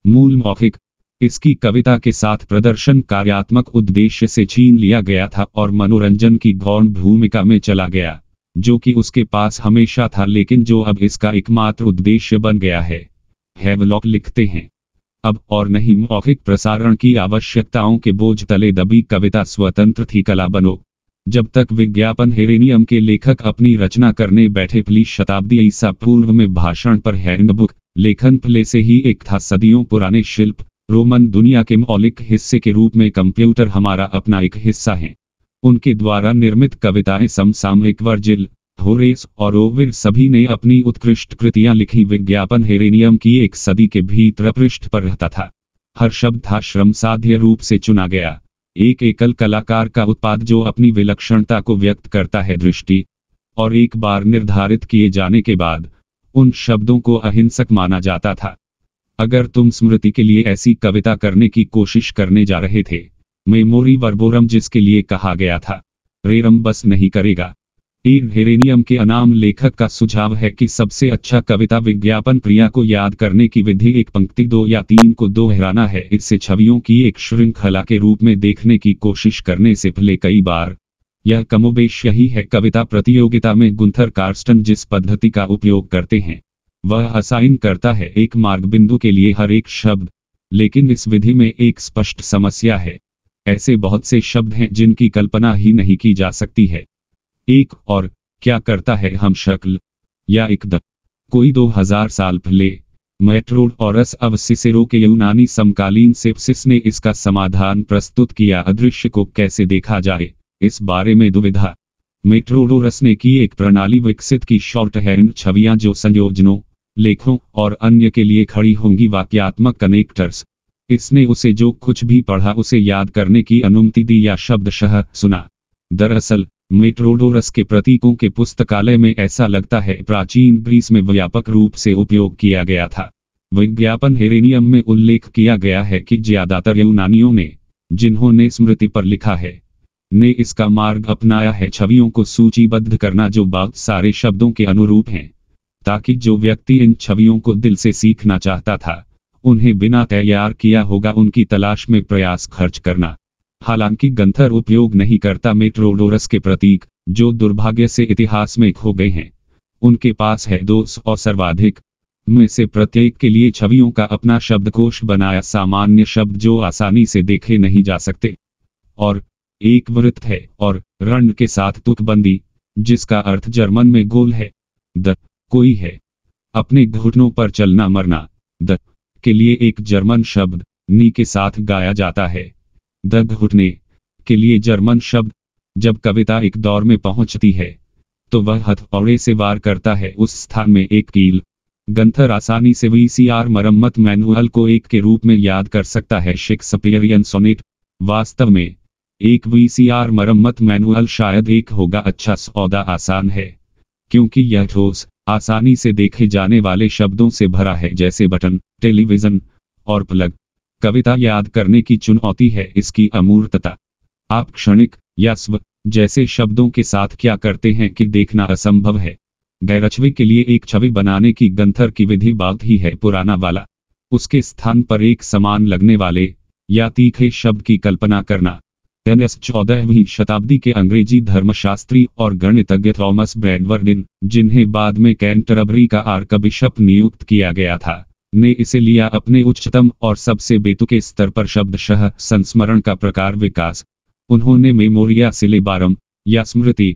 मूल मौखिक इसकी कविता के साथ प्रदर्शन कार्यात्मक उद्देश्य से छीन लिया गया था और मनोरंजन की गौण भूमिका में चला गया जो कि उसके पास हमेशा था लेकिन जो अब इसका एकमात्र उद्देश्य बन गया है हेवलॉक लिखते हैं अब और नहीं मौखिक प्रसारण की आवश्यकताओं के बोझ तले दबी कविता स्वतंत्र थी कला बनो जब तक विज्ञापन हेरेनियम के लेखक अपनी रचना करने बैठे पली शताब्दी ईसा पूर्व में भाषण पर हैंडबुक लेखन प्ले से ही एक था सदियों पुराने शिल्प रोमन दुनिया के मौलिक हिस्से के रूप में कंप्यूटर हमारा अपना एक हिस्सा है उनके द्वारा निर्मित कविताएं समसामयिक वर्जिल होरेस और ओविर सभी ने अपनी उत्कृष्ट कृतियां लिखी विज्ञापन हेरेनियम की एक सदी के भीतर पृष्ठ पर रहता था हर शब्द आश्रम साध्य रूप से चुना गया एक एकल कलाकार का उत्पाद जो अपनी विलक्षणता को व्यक्त करता है दृष्टि और एक बार निर्धारित किए जाने के बाद उन शब्दों को अहिंसक माना जाता था अगर तुम स्मृति के लिए ऐसी कविता करने की कोशिश करने जा रहे थे मेमोरी वर्बोरम जिसके लिए कहा गया था रेरम बस नहीं करेगा ईर हेरेनियम के अनाम लेखक का सुझाव है कि सबसे अच्छा कविता विज्ञापन प्रिया को याद करने की विधि एक पंक्ति दो या तीन को दोहराना है इससे छवियों की एक श्रृंखला के रूप में देखने की कोशिश करने से पहले कई बार यह कमोबेश यही है कविता प्रतियोगिता में गुंथर कार्स्टन जिस पद्धति का उपयोग करते हैं वह असाइन करता है एक मार्ग बिंदु के लिए हर एक शब्द लेकिन इस विधि में एक स्पष्ट समस्या है ऐसे बहुत से शब्द हैं जिनकी कल्पना ही नहीं की जा सकती है एक और क्या करता है हम शक्ल या एक द कोई दो हजार साल पहले मेट्रोड और अब सिसेरो के यूनानी समकालीन सेप्सिस ने इसका समाधान प्रस्तुत किया अदृश्य को कैसे देखा जाए इस बारे में दुविधा मेट्रोडोरस ने की एक प्रणाली विकसित की शॉर्ट हैंड छवियां जो संयोजनों लेखों और अन्य के लिए खड़ी होंगी वाक्यात्मक कनेक्टर्स इसने उसे जो कुछ भी पढ़ा उसे याद करने की अनुमति दी या शह सुना दरअसल मेट्रोडोरस के प्रतीकों के पुस्तकालय में ऐसा लगता है प्राचीन ग्रीस में व्यापक रूप से उपयोग किया गया था विज्ञापन हेरेनियम में उल्लेख किया गया है कि ज्यादातर यूनानियों ने जिन्होंने स्मृति पर लिखा है ने इसका मार्ग अपनाया है छवियों को सूचीबद्ध करना जो बहुत सारे शब्दों के अनुरूप हैं ताकि जो व्यक्ति इन छवियों को दिल से सीखना चाहता था उन्हें बिना तैयार किया होगा उनकी तलाश में प्रयास खर्च करना हालांकि गंथर उपयोग नहीं करता मेट्रोडोरस के प्रतीक जो दुर्भाग्य से इतिहास में खो गए हैं उनके पास है दो और सर्वाधिक में से प्रत्येक के लिए छवियों का अपना शब्दकोश बनाया सामान्य शब्द जो आसानी से देखे नहीं जा सकते और एक वृत्त है और रण के साथ तुकबंदी जिसका अर्थ जर्मन में गोल है द कोई है अपने घुटनों पर चलना मरना द के लिए एक जर्मन शब्द नी के साथ गाया जाता है द घुटने के लिए जर्मन शब्द जब कविता एक दौर में पहुंचती है तो वह हथौड़े से वार करता है उस स्थान में एक कील गंथर आसानी से वीसीआर मरम्मत मैनुअल को एक के रूप में याद कर सकता है शेक्सपियरियन सोनेट वास्तव में एक वीसीआर मरम्मत मैनुअल शायद एक होगा अच्छा सौदा आसान है क्योंकि यह ठोस आसानी से देखे जाने वाले शब्दों से भरा है जैसे बटन टेलीविजन और प्लग कविता याद करने की चुनौती है इसकी अमूर्तता आप क्षणिक या स्व जैसे शब्दों के साथ क्या करते हैं कि देखना असंभव है गैरछवी के लिए एक छवि बनाने की गंथर की विधि बात ही है पुराना वाला उसके स्थान पर एक समान लगने वाले या तीखे शब्द की कल्पना करना एन चौदहवीं शताब्दी के अंग्रेजी धर्मशास्त्री और गणितज्ञ थॉमस ब्रेडवर्डिन जिन्हें बाद में कैंटरबरी का आर्कबिशप नियुक्त किया गया था ने इसे लिया अपने उच्चतम और सबसे बेतुके स्तर पर शब्दशः संस्मरण का प्रकार विकास उन्होंने मेमोरिया सिलेबारम या स्मृति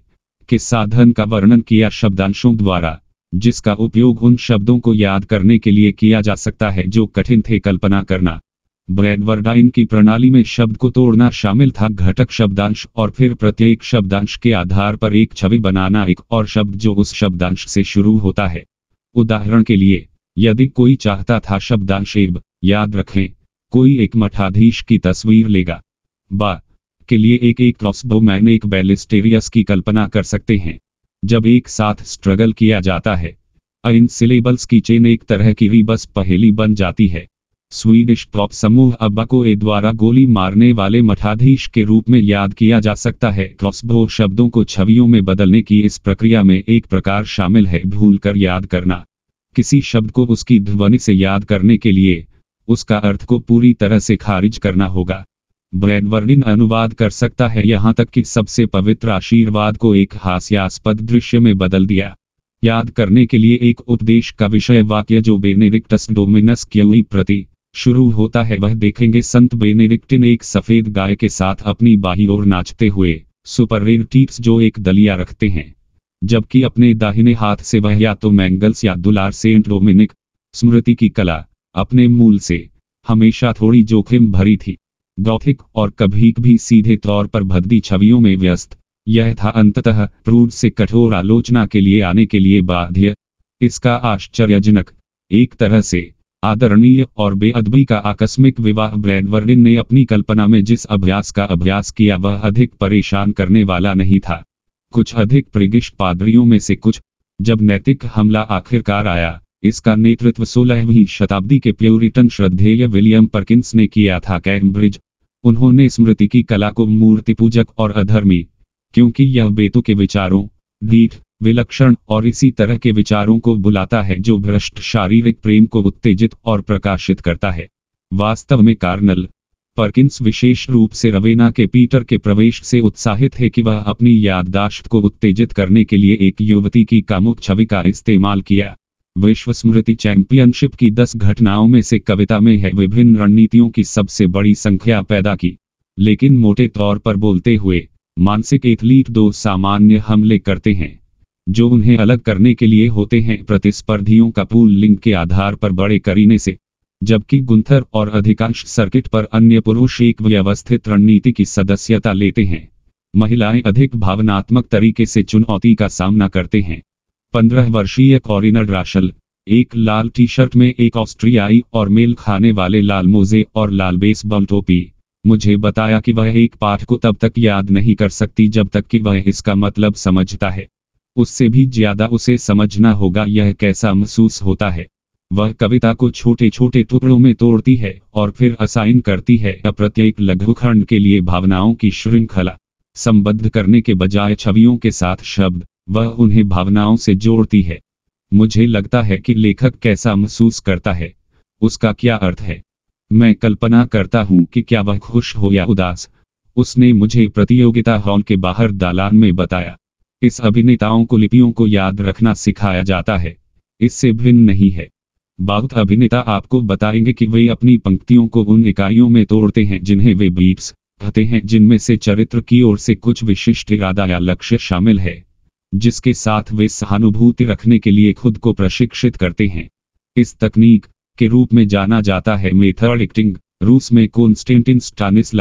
के साधन का वर्णन किया शब्दांशों द्वारा जिसका उपयोग उन शब्दों को याद करने के लिए किया जा सकता है जो कठिन थे कल्पना करना ब्रेडवर्डाइन की प्रणाली में शब्द को तोड़ना शामिल था घटक शब्दांश और फिर प्रत्येक शब्दांश के आधार पर एक छवि बनाना एक और शब्द जो उस शब्दांश से शुरू होता है उदाहरण के लिए यदि कोई चाहता था शब्दांश एब याद रखें कोई एक मठाधीश की तस्वीर लेगा बा के लिए एक एक क्रॉसबो मैन एक बैलिस्टेरियस की कल्पना कर सकते हैं जब एक साथ स्ट्रगल किया जाता है इन सिलेबल्स की चेन एक तरह की रिबस पहेली बन जाती है स्वीडिश पॉप समूह अब्बा ए द्वारा गोली मारने वाले मठाधीश के रूप में याद किया जा सकता है क्रॉसबो शब्दों को छवियों में बदलने की इस प्रक्रिया में एक प्रकार शामिल है भूल कर याद करना किसी शब्द को उसकी ध्वनि से याद करने के लिए उसका अर्थ को पूरी तरह से खारिज करना होगा ब्रैडवर्डिन अनुवाद कर सकता है यहाँ तक कि सबसे पवित्र आशीर्वाद को एक हास्यास्पद दृश्य में बदल दिया याद करने के लिए एक उपदेश का विषय वाक्य जो बेनेडिक्टस डोमिनस क्यूई प्रति शुरू होता है वह देखेंगे संत बेनेडिक्ट ने एक सफेद गाय के साथ अपनी बाही ओर नाचते हुए सुपर रेड टीप्स जो एक दलिया रखते हैं जबकि अपने दाहिने हाथ से वह या तो मैंगल्स या दुलार सेंट डोमिनिक स्मृति की कला अपने मूल से हमेशा थोड़ी जोखिम भरी थी गौथिक और कभी भी सीधे तौर पर भद्दी छवियों में व्यस्त यह था अंततः प्रूड से कठोर आलोचना के लिए आने के लिए बाध्य इसका आश्चर्यजनक एक तरह से आदरणीय और बेअदबी का आकस्मिक विवाह ब्रैडवर्डिन ने अपनी कल्पना में जिस अभ्यास का अभ्यास किया वह अधिक परेशान करने वाला नहीं था कुछ अधिक प्रिगिश पादरियों में से कुछ जब नैतिक हमला आखिरकार आया इसका नेतृत्व सोलहवीं शताब्दी के प्योरिटन श्रद्धेय विलियम परकिंस ने किया था कैम्ब्रिज उन्होंने स्मृति की कला को मूर्ति पूजक और अधर्मी क्योंकि यह बेतु के विचारों ढीठ विलक्षण और इसी तरह के विचारों को बुलाता है जो भ्रष्ट शारीरिक प्रेम को उत्तेजित और प्रकाशित करता है वास्तव में कार्नल परकिंस विशेष रूप से रवेना के पीटर के प्रवेश से उत्साहित है कि वह अपनी याददाश्त को उत्तेजित करने के लिए एक युवती की कामुक छवि का इस्तेमाल किया विश्व स्मृति चैंपियनशिप की दस घटनाओं में से कविता में है विभिन्न रणनीतियों की सबसे बड़ी संख्या पैदा की लेकिन मोटे तौर पर बोलते हुए मानसिक एथलीट दो सामान्य हमले करते हैं जो उन्हें अलग करने के लिए होते हैं प्रतिस्पर्धियों का पूल लिंग के आधार पर बड़े करीने से जबकि गुंथर और अधिकांश सर्किट पर अन्य पुरुष एक व्यवस्थित रणनीति की सदस्यता लेते हैं महिलाएं अधिक भावनात्मक तरीके से चुनौती का सामना करते हैं पंद्रह वर्षीय कॉरिनर राशल एक लाल टी शर्ट में एक ऑस्ट्रियाई और मेल खाने वाले लाल मोजे और लाल बेस बम टोपी मुझे बताया कि वह एक पाठ को तब तक याद नहीं कर सकती जब तक कि वह इसका मतलब समझता है उससे भी ज्यादा उसे समझना होगा यह कैसा महसूस होता है वह कविता को छोटे छोटे टुकड़ों में तोड़ती है और फिर असाइन करती है प्रत्येक लघुखंड के लिए भावनाओं की श्रृंखला संबद्ध करने के बजाय छवियों के साथ शब्द वह उन्हें भावनाओं से जोड़ती है मुझे लगता है कि लेखक कैसा महसूस करता है उसका क्या अर्थ है मैं कल्पना करता हूँ कि क्या वह खुश हो या उदास उसने मुझे प्रतियोगिता हॉल के बाहर दालान में बताया इस अभिनेताओं को लिपियों को याद रखना सिखाया जाता है इससे भिन्न नहीं है बहुत अभिनेता आपको बताएंगे कि वे अपनी पंक्तियों को उन इकाइयों में तोड़ते हैं जिन्हें वे बीट्स कहते हैं जिनमें से चरित्र की ओर से कुछ विशिष्ट इरादा या लक्ष्य शामिल है जिसके साथ वे सहानुभूति रखने के लिए खुद को प्रशिक्षित करते हैं इस तकनीक के रूप में जाना जाता है मेथड एक्टिंग रूस में कॉन्स्टेंटिन स्टानिस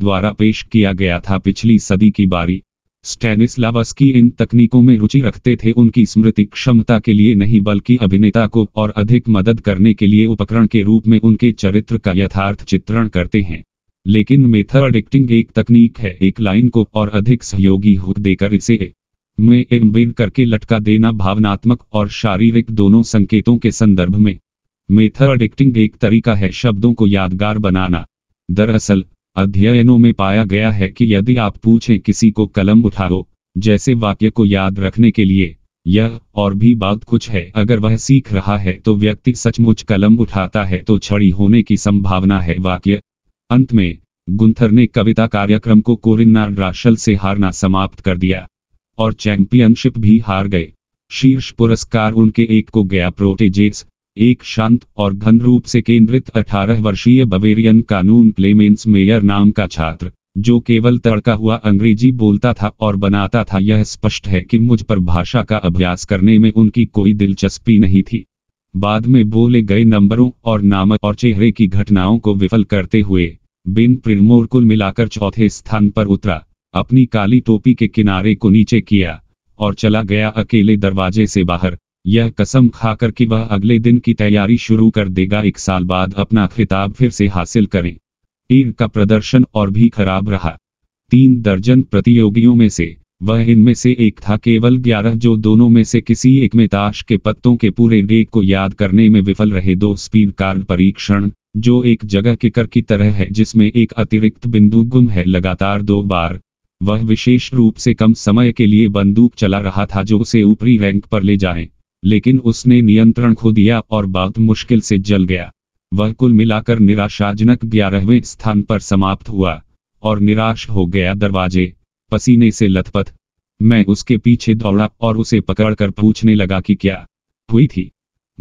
द्वारा पेश किया गया था पिछली सदी की बारी स्टेनिस्लावस्की इन तकनीकों में रुचि रखते थे उनकी स्मृति क्षमता के लिए नहीं बल्कि अभिनेता को और अधिक मदद करने के लिए उपकरण के रूप में उनके चरित्र का यथार्थ चित्रण करते हैं लेकिन मेथड एक्टिंग एक तकनीक है एक लाइन को और अधिक सहयोगी हो देकर इसे में एम्बेड करके लटका देना भावनात्मक और शारीरिक दोनों संकेतों के संदर्भ में मेथड एक्टिंग एक तरीका है शब्दों को यादगार बनाना दरअसल अध्ययनों में पाया गया है कि यदि आप पूछें किसी को कलम उठाओ जैसे वाक्य को याद रखने के लिए यह और भी बात कुछ है अगर वह सीख रहा है तो व्यक्ति सचमुच कलम उठाता है तो छड़ी होने की संभावना है वाक्य अंत में गुंथर ने कविता कार्यक्रम को कोरिन्नार राशल से हारना समाप्त कर दिया और चैंपियनशिप भी हार गए शीर्ष पुरस्कार उनके एक को गया प्रोटेजेस एक शांत और घन रूप से केंद्रित 18 वर्षीय बवेरियन कानून क्लेमेंस मेयर नाम का छात्र जो केवल तड़का हुआ अंग्रेजी बोलता था और बनाता था यह स्पष्ट है कि मुझ पर भाषा का अभ्यास करने में उनकी कोई दिलचस्पी नहीं थी बाद में बोले गए नंबरों और नामक और चेहरे की घटनाओं को विफल करते हुए बिन प्रिमोर कुल मिलाकर चौथे स्थान पर उतरा अपनी काली टोपी के किनारे को नीचे किया और चला गया अकेले दरवाजे से बाहर यह कसम खाकर कि वह अगले दिन की तैयारी शुरू कर देगा एक साल बाद अपना खिताब फिर से हासिल करें टीम का प्रदर्शन और भी खराब रहा तीन दर्जन प्रतियोगियों में से वह इनमें से एक था केवल ग्यारह जो दोनों में से किसी एक में ताश के पत्तों के पूरे डेट को याद करने में विफल रहे दो स्पीड कार्ड परीक्षण जो एक जगह किकर की तरह है जिसमें एक अतिरिक्त बिंदु गुम है लगातार दो बार वह विशेष रूप से कम समय के लिए बंदूक चला रहा था जो उसे ऊपरी रैंक पर ले जाए लेकिन उसने नियंत्रण खो दिया और बहुत मुश्किल से जल गया वह कुल मिलाकर निराशाजनक ग्यारहवें स्थान पर समाप्त हुआ और निराश हो गया दरवाजे पसीने से लथपथ मैं उसके पीछे दौड़ा और उसे पकड़कर पूछने लगा कि क्या हुई थी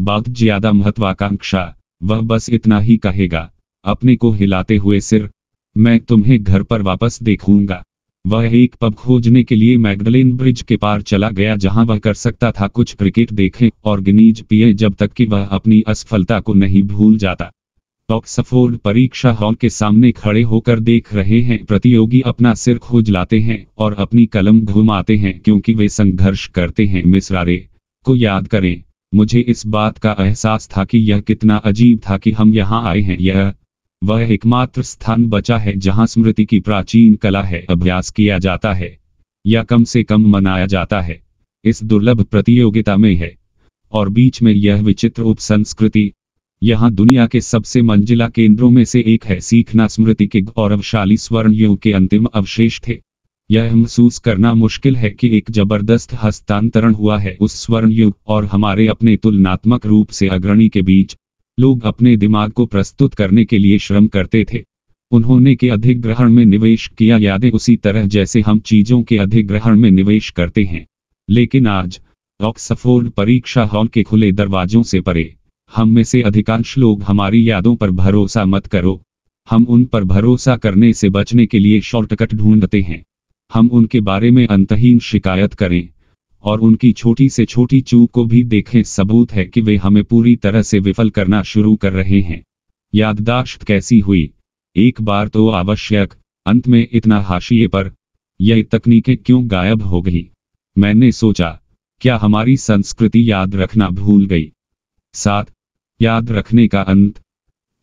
बहुत ज्यादा महत्वाकांक्षा वह बस इतना ही कहेगा अपने को हिलाते हुए सिर मैं तुम्हें घर पर वापस देखूंगा वह एक पब खोजने के लिए मैगडलेन ब्रिज के पार चला गया जहां वह कर सकता था कुछ क्रिकेट देखें और गिनीज पिए जब तक कि वह अपनी असफलता को नहीं भूल जाता ऑक्सफोर्ड परीक्षा हॉल के सामने खड़े होकर देख रहे हैं प्रतियोगी अपना सिर खोज लाते हैं और अपनी कलम घुमाते हैं क्योंकि वे संघर्ष करते हैं मिसरारे को याद करें मुझे इस बात का एहसास था कि यह कितना अजीब था कि हम यहाँ आए हैं यह वह एकमात्र स्थान बचा है जहां स्मृति की प्राचीन कला है अभ्यास किया जाता है या कम से कम मनाया जाता है इस दुर्लभ प्रतियोगिता में है और बीच में यह विचित्र उपसंस्कृति यहाँ दुनिया के सबसे मंजिला केंद्रों में से एक है सीखना स्मृति के गौरवशाली स्वर्ण युग के अंतिम अवशेष थे यह महसूस करना मुश्किल है कि एक जबरदस्त हस्तांतरण हुआ है उस स्वर्ण युग और हमारे अपने तुलनात्मक रूप से अग्रणी के बीच लोग अपने दिमाग को प्रस्तुत करने के लिए श्रम करते थे उन्होंने के अधिग्रहण में निवेश किया यादें उसी तरह जैसे हम चीजों के अधिग्रहण में निवेश करते हैं लेकिन आज ऑक्सफोर्ड परीक्षा हॉल के खुले दरवाजों से परे हम में से अधिकांश लोग हमारी यादों पर भरोसा मत करो हम उन पर भरोसा करने से बचने के लिए शॉर्टकट ढूंढते हैं हम उनके बारे में अंतहीन शिकायत करें और उनकी छोटी से छोटी चूक को भी देखें सबूत है कि वे हमें पूरी तरह से विफल करना शुरू कर रहे हैं याददाश्त कैसी हुई एक बार तो आवश्यक अंत में इतना हाशिए पर यह तकनीकें क्यों गायब हो गई मैंने सोचा क्या हमारी संस्कृति याद रखना भूल गई साथ याद रखने का अंत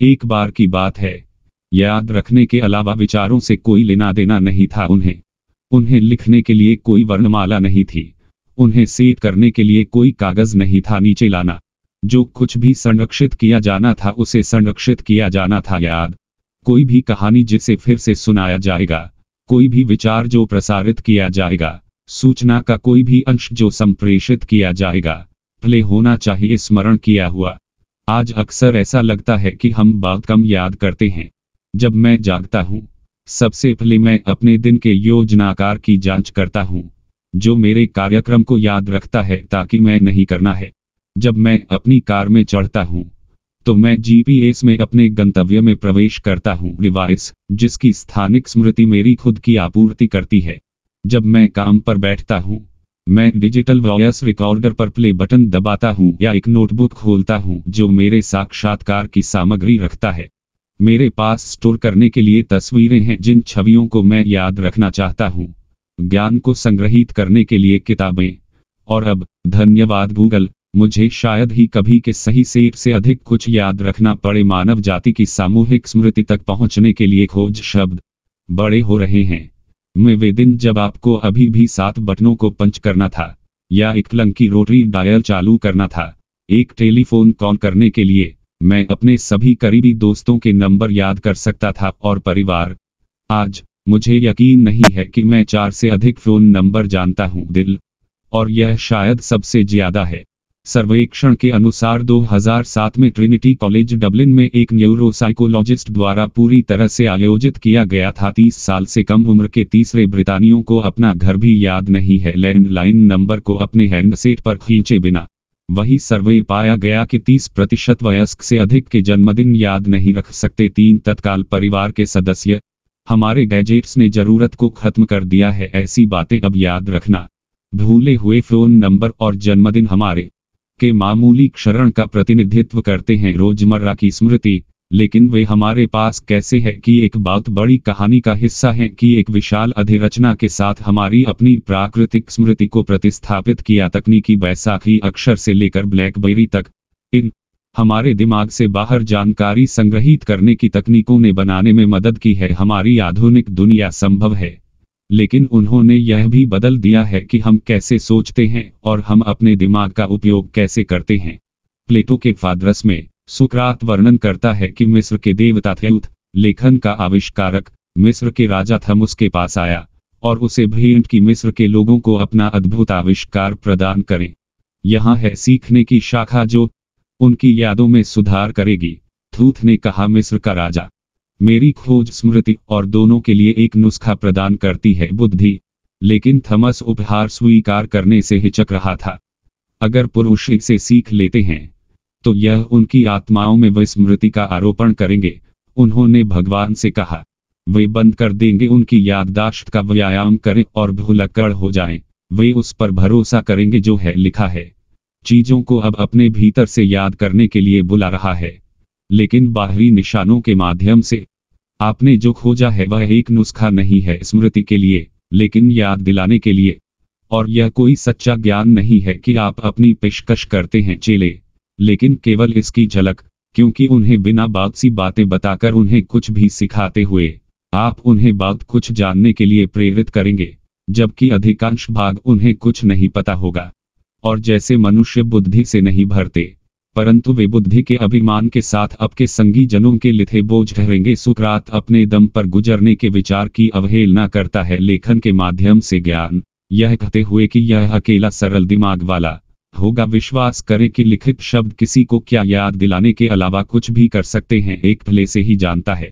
एक बार की बात है याद रखने के अलावा विचारों से कोई लेना देना नहीं था उन्हें उन्हें लिखने के लिए कोई वर्णमाला नहीं थी उन्हें सेट करने के लिए कोई कागज नहीं था नीचे लाना जो कुछ भी संरक्षित किया जाना था उसे संरक्षित किया जाना था याद कोई भी कहानी जिसे फिर से सुनाया जाएगा कोई भी विचार जो प्रसारित किया जाएगा सूचना का कोई भी अंश जो संप्रेषित किया जाएगा प्ले होना चाहिए स्मरण किया हुआ आज अक्सर ऐसा लगता है कि हम बहुत कम याद करते हैं जब मैं जागता हूँ सबसे पहले मैं अपने दिन के योजनाकार की जांच करता हूँ जो मेरे कार्यक्रम को याद रखता है ताकि मैं नहीं करना है जब मैं अपनी कार में चढ़ता हूँ तो मैं जीपीएस में अपने गंतव्य में प्रवेश करता हूँ डिवाइस जिसकी स्थानिक स्मृति मेरी खुद की आपूर्ति करती है जब मैं काम पर बैठता हूँ मैं डिजिटल वॉयस रिकॉर्डर पर प्ले बटन दबाता हूँ या एक नोटबुक खोलता हूँ जो मेरे साक्षात्कार की सामग्री रखता है मेरे पास स्टोर करने के लिए तस्वीरें हैं जिन छवियों को मैं याद रखना चाहता हूँ ज्ञान को संग्रहित करने के लिए किताबें और अब धन्यवाद गूगल मुझे शायद ही कभी के सही से से अधिक कुछ याद रखना पड़े मानव जाति की सामूहिक स्मृति तक पहुंचने के लिए खोज शब्द बड़े हो रहे हैं मैं वे दिन जब आपको अभी भी सात बटनों को पंच करना था या एक लंकी रोटरी डायल चालू करना था एक टेलीफोन कॉल करने के लिए मैं अपने सभी करीबी दोस्तों के नंबर याद कर सकता था और परिवार आज मुझे यकीन नहीं है कि मैं चार से अधिक फोन नंबर जानता हूं दिल और यह शायद सबसे ज्यादा है सर्वेक्षण के अनुसार 2007 में ट्रिनिटी कॉलेज डबलिन में एक न्यूरोसाइकोलॉजिस्ट द्वारा पूरी तरह से आयोजित किया गया था 30 साल से कम उम्र के तीसरे ब्रितानियों को अपना घर भी याद नहीं है लैंडलाइन नंबर को अपने हैंडसेट पर खींचे बिना वही सर्वे पाया गया कि 30 प्रतिशत वयस्क से अधिक के जन्मदिन याद नहीं रख सकते तीन तत्काल परिवार के सदस्य हमारे गैजेट्स ने जरूरत को खत्म कर दिया है ऐसी बातें अब याद रखना भूले हुए फोन नंबर और जन्मदिन हमारे के मामूली क्षरण का प्रतिनिधित्व करते हैं रोजमर्रा की स्मृति लेकिन वे हमारे पास कैसे है कि एक बहुत बड़ी कहानी का हिस्सा है कि एक विशाल अधिरचना के साथ हमारी अपनी प्राकृतिक स्मृति को प्रतिस्थापित किया तकनीकी बैसाखी अक्षर से लेकर ब्लैकबेरी तक इन हमारे दिमाग से बाहर जानकारी संग्रहित करने की तकनीकों ने बनाने में मदद की है हमारी आधुनिक दुनिया संभव है लेकिन उन्होंने यह भी बदल दिया है कि हम कैसे सोचते हैं और हम अपने दिमाग का उपयोग कैसे करते हैं प्लेटो के फादरस में सुकरात वर्णन करता है कि मिस्र के देवता थ्यूथ लेखन का आविष्कारक मिस्र के राजा थम उसके पास आया और उसे भेंट की मिस्र के लोगों को अपना अद्भुत आविष्कार प्रदान करें यहाँ है सीखने की शाखा जो उनकी यादों में सुधार करेगी थूथ ने कहा मिस्र का राजा मेरी खोज स्मृति और दोनों के लिए एक नुस्खा प्रदान करती है बुद्धि लेकिन थमस उपहार स्वीकार करने से हिचक रहा था अगर पुरुष इसे सीख लेते हैं तो यह उनकी आत्माओं में विस्मृति का आरोपण करेंगे उन्होंने भगवान से कहा वे बंद कर देंगे उनकी याददाश्त का व्यायाम करें और भूलक्कड़ हो जाएं। वे उस पर भरोसा करेंगे जो है लिखा है चीजों को अब अपने भीतर से याद करने के लिए बुला रहा है लेकिन बाहरी निशानों के माध्यम से आपने जो खोजा है वह एक नुस्खा नहीं है स्मृति के लिए लेकिन याद दिलाने के लिए और यह कोई सच्चा ज्ञान नहीं है कि आप अपनी पेशकश करते हैं चेले लेकिन केवल इसकी झलक क्योंकि उन्हें बिना बात सी बातें बताकर उन्हें कुछ भी सिखाते हुए आप उन्हें बात कुछ जानने के लिए प्रेरित करेंगे जबकि अधिकांश भाग उन्हें कुछ नहीं पता होगा और जैसे मनुष्य बुद्धि से नहीं भरते परंतु वे बुद्धि के अभिमान के साथ आपके संगी जनों के लिथे बोझ ठहरेंगे सुकरात अपने दम पर गुजरने के विचार की अवहेलना करता है लेखन के माध्यम से ज्ञान यह कहते हुए कि यह अकेला सरल दिमाग वाला होगा विश्वास करें कि लिखित शब्द किसी को क्या याद दिलाने के अलावा कुछ भी कर सकते हैं एक भले से ही जानता है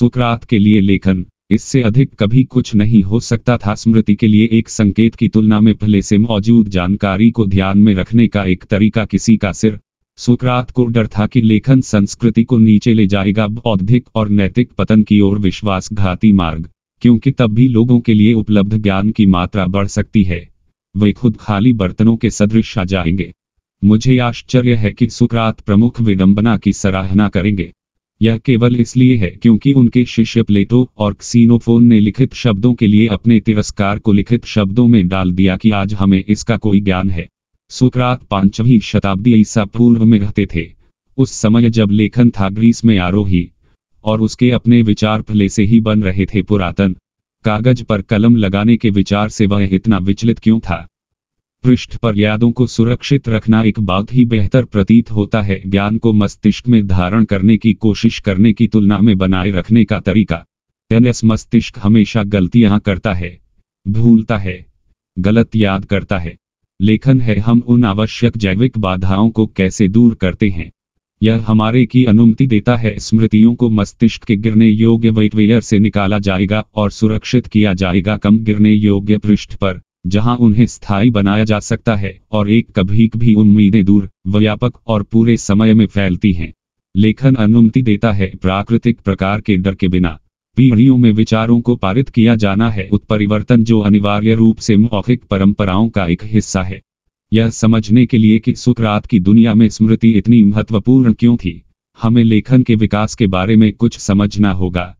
सुकरात के लिए लेखन इससे अधिक कभी कुछ नहीं हो सकता था स्मृति के लिए एक संकेत की तुलना में पहले से मौजूद जानकारी को ध्यान में रखने का एक तरीका किसी का सिर सुकरात को डर था कि लेखन संस्कृति को नीचे ले जाएगा बौद्धिक और नैतिक पतन की ओर विश्वासघाती मार्ग क्योंकि तब भी लोगों के लिए उपलब्ध ज्ञान की मात्रा बढ़ सकती है वे खुद खाली बर्तनों के सदृश आ जाएंगे मुझे आश्चर्य है कि सुकरात प्रमुख विडंबना की सराहना करेंगे यह केवल इसलिए है क्योंकि उनके शिष्य प्लेटो और क्सीनोफोन ने लिखित शब्दों के लिए अपने तिरस्कार को लिखित शब्दों में डाल दिया कि आज हमें इसका कोई ज्ञान है सुकरात पांचवी शताब्दी ईसा पूर्व में रहते थे उस समय जब लेखन था ग्रीस में आरोही और उसके अपने विचार फले से ही बन रहे थे पुरातन कागज पर कलम लगाने के विचार से वह इतना विचलित क्यों था पृष्ठ पर यादों को सुरक्षित रखना एक बहुत ही बेहतर प्रतीत होता है ज्ञान को मस्तिष्क में धारण करने की कोशिश करने की तुलना में बनाए रखने का तरीका एनएस मस्तिष्क हमेशा गलतियां करता है भूलता है गलत याद करता है लेखन है हम उन आवश्यक जैविक बाधाओं को कैसे दूर करते हैं यह हमारे की अनुमति देता है स्मृतियों को मस्तिष्क के गिरने योग्य वेटवेयर से निकाला जाएगा और सुरक्षित किया जाएगा कम गिरने योग्य पृष्ठ पर जहां उन्हें स्थायी बनाया जा सकता है और एक कभी भी उम्मीदें दूर व्यापक और पूरे समय में फैलती हैं लेखन अनुमति देता है प्राकृतिक प्रकार के डर के बिना पीढ़ियों में विचारों को पारित किया जाना है उत्परिवर्तन जो अनिवार्य रूप से मौखिक परंपराओं का एक हिस्सा है यह समझने के लिए कि सुखरात की दुनिया में स्मृति इतनी महत्वपूर्ण क्यों थी हमें लेखन के विकास के बारे में कुछ समझना होगा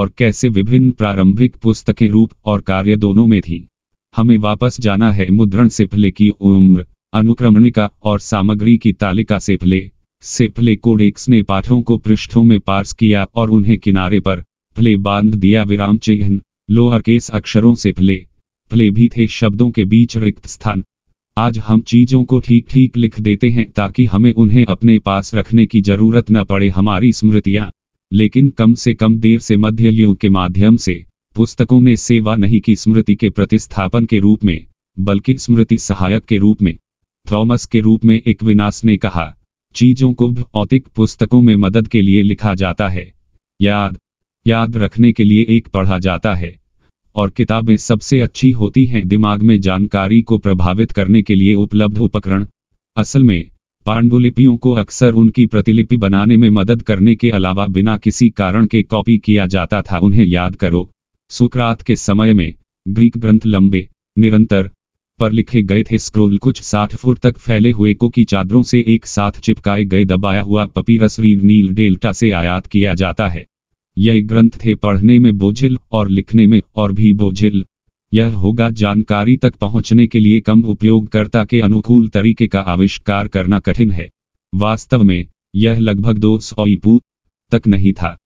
और कैसे विभिन्न प्रारंभिक पुस्तकें रूप और कार्य दोनों में थीं हमें वापस जाना है मुद्रण सिफले की उम्र अनुक्रमणिका और सामग्री की तालिका सिफले सिफले कोडेक्स ने पाठों को पृष्ठों में पार्स किया और उन्हें किनारे पर फ्ले बांध दिया विराम चिन्ह लोअर केस अक्षरों से फ्ले फ्ले भी थे शब्दों के बीच रिक्त स्थान आज हम चीजों को ठीक ठीक लिख देते हैं ताकि हमें उन्हें अपने पास रखने की जरूरत न पड़े हमारी स्मृतियां लेकिन कम से कम देर से मध्य युग के माध्यम से पुस्तकों ने सेवा नहीं की स्मृति के प्रतिस्थापन के रूप में बल्कि स्मृति सहायक के रूप में थॉमस के रूप में एक विनाश ने कहा चीजों को भौतिक पुस्तकों में मदद के लिए लिखा जाता है याद याद रखने के लिए एक पढ़ा जाता है और किताबें सबसे अच्छी होती हैं दिमाग में जानकारी को प्रभावित करने के लिए उपलब्ध उपकरण असल में पांडुलिपियों को अक्सर उनकी प्रतिलिपि बनाने में मदद करने के अलावा बिना किसी कारण के कॉपी किया जाता था उन्हें याद करो सुकरात के समय में ग्रीक ग्रंथ लंबे निरंतर पर लिखे गए थे स्क्रोल कुछ साठ फुट तक फैले हुए को की चादरों से एक साथ चिपकाए गए दबाया हुआ पपीरस रीव नील डेल्टा से आयात किया जाता है यह ग्रंथ थे पढ़ने में बोझिल और लिखने में और भी बोझिल यह होगा जानकारी तक पहुंचने के लिए कम उपयोगकर्ता के अनुकूल तरीके का आविष्कार करना कठिन है वास्तव में यह लगभग दो सौ तक नहीं था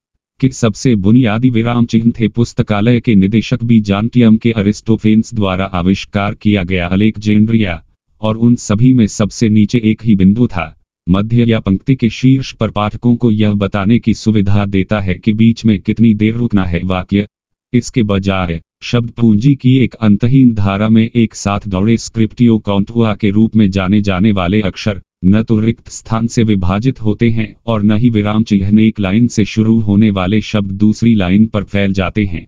कि सबसे बुनियादी विराम चिन्ह थे पुस्तकालय के निदेशक भी जानटियम के अरिस्टोफेन्स द्वारा आविष्कार किया गया अलेक्जेंड्रिया और उन सभी में सबसे नीचे एक ही बिंदु था मध्य या पंक्ति के शीर्ष पर पाठकों को यह बताने की सुविधा देता है कि बीच में कितनी देर रुकना है वाक्य इसके बजाय शब्द पूंजी की एक अंतहीन धारा में एक साथ दौड़े स्क्रिप्टियो कॉन्टुआ के रूप में जाने जाने वाले अक्षर न तो रिक्त स्थान से विभाजित होते हैं और न ही विराम चिन्ह एक लाइन से शुरू होने वाले शब्द दूसरी लाइन पर फैल जाते हैं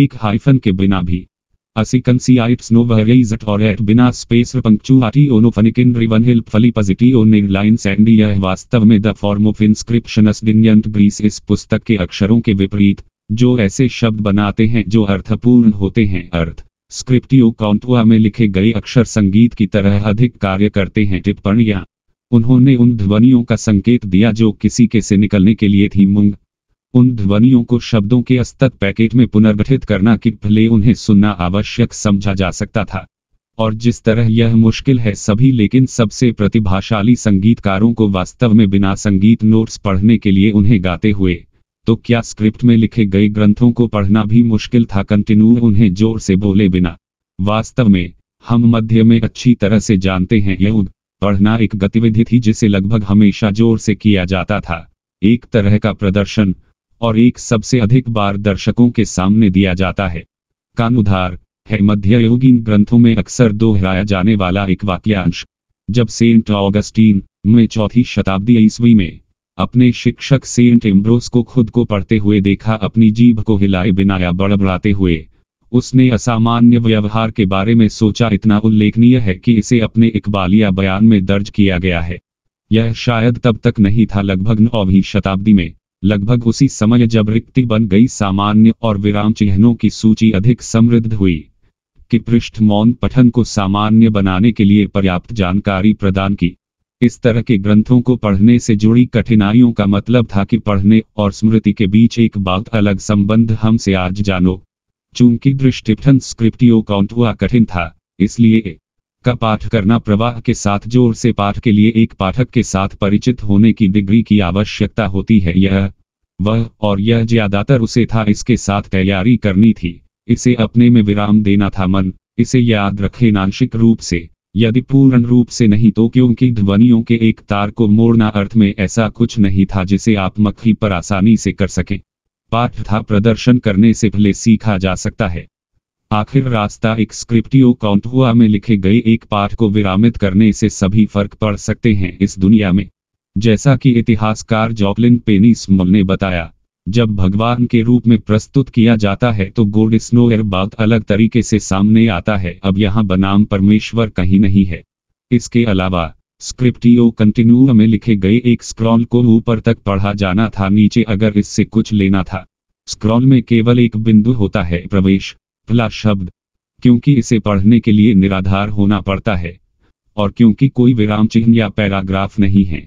एक हाइफन के बिना भी बिना स्पेस पंक्चुआटी यह वास्तव में the form of inscriptions Greece इस पुस्तक के अक्षरों के विपरीत जो ऐसे शब्द बनाते हैं जो अर्थपूर्ण होते हैं अर्थ स्क्रिप्टियो काउंटुआ में लिखे गए अक्षर संगीत की तरह अधिक कार्य करते हैं टिप्पणियां उन्होंने उन ध्वनियों का संकेत दिया जो किसी के से निकलने के लिए थी मुंग उन ध्वनियों को शब्दों के अस्तक पैकेट में पुनर्गठित करना कि भले उन्हें सुनना आवश्यक समझा जा सकता था और जिस तरह यह मुश्किल है सभी लेकिन सबसे प्रतिभाशाली संगीतकारों को वास्तव में बिना संगीत नोट्स पढ़ने के लिए उन्हें गाते हुए तो क्या स्क्रिप्ट में लिखे गए ग्रंथों को पढ़ना भी मुश्किल था कंटिन्यू उन्हें जोर से बोले बिना वास्तव में हम मध्य में अच्छी तरह से जानते हैं योग पढ़ना एक गतिविधि थी जिसे लगभग हमेशा जोर से किया जाता था एक तरह का प्रदर्शन और एक सबसे अधिक बार दर्शकों के सामने दिया जाता है कानुधार है मध्ययुगीन ग्रंथों में अक्सर दोहराया जाने वाला एक वाक्यांश जब सेंट ऑगस्टीन में चौथी शताब्दी ईस्वी में अपने शिक्षक सेंट एम्ब्रोस को खुद को पढ़ते हुए देखा अपनी जीभ को हिलाए बिना या बड़बड़ाते हुए उसने असामान्य व्यवहार के बारे में सोचा इतना उल्लेखनीय है कि इसे अपने इकबालिया बयान में दर्ज किया गया है यह शायद तब तक नहीं था लगभग नौवीं शताब्दी में लगभग उसी समय जब रिक्ति बन गई सामान्य और विराम चिन्हों की सूची अधिक समृद्ध हुई कि पृष्ठ मौन पठन को सामान्य बनाने के लिए पर्याप्त जानकारी प्रदान की इस तरह के ग्रंथों को पढ़ने से जुड़ी कठिनाइयों का मतलब था कि पढ़ने और स्मृति के बीच एक बात अलग संबंध हमसे आज जानो चूंकि दृष्टि काउंट हुआ कठिन था इसलिए का पाठ करना प्रवाह के साथ जोर से पाठ के लिए एक पाठक के साथ परिचित होने की डिग्री की आवश्यकता होती है यह वह और यह ज्यादातर उसे था इसके साथ तैयारी करनी थी इसे अपने में विराम देना था मन इसे याद रखें आंशिक रूप से यदि पूर्ण रूप से नहीं तो क्योंकि ध्वनियों के एक तार को मोड़ना अर्थ में ऐसा कुछ नहीं था जिसे आप मक्खी पर आसानी से कर सकें पाठ था प्रदर्शन करने से पहले सीखा जा सकता है आखिर रास्ता एक स्क्रिप्टियो कॉन्टुआ में लिखे गए एक पाठ को विरामित करने से सभी फर्क पड़ सकते हैं इस दुनिया में जैसा कि इतिहासकार जॉकलिन पेनीसमल ने बताया जब भगवान के रूप में प्रस्तुत किया जाता है तो गोड स्नो एयर बात अलग तरीके से सामने आता है अब यहाँ बनाम परमेश्वर कहीं नहीं है इसके अलावा स्क्रिप्टियो कंटिन्यू में लिखे गए एक स्क्रॉल को ऊपर तक पढ़ा जाना था नीचे अगर इससे कुछ लेना था स्क्रॉल में केवल एक बिंदु होता है प्रवेश भला शब्द क्योंकि इसे पढ़ने के लिए निराधार होना पड़ता है और क्योंकि कोई विराम चिन्ह या पैराग्राफ नहीं है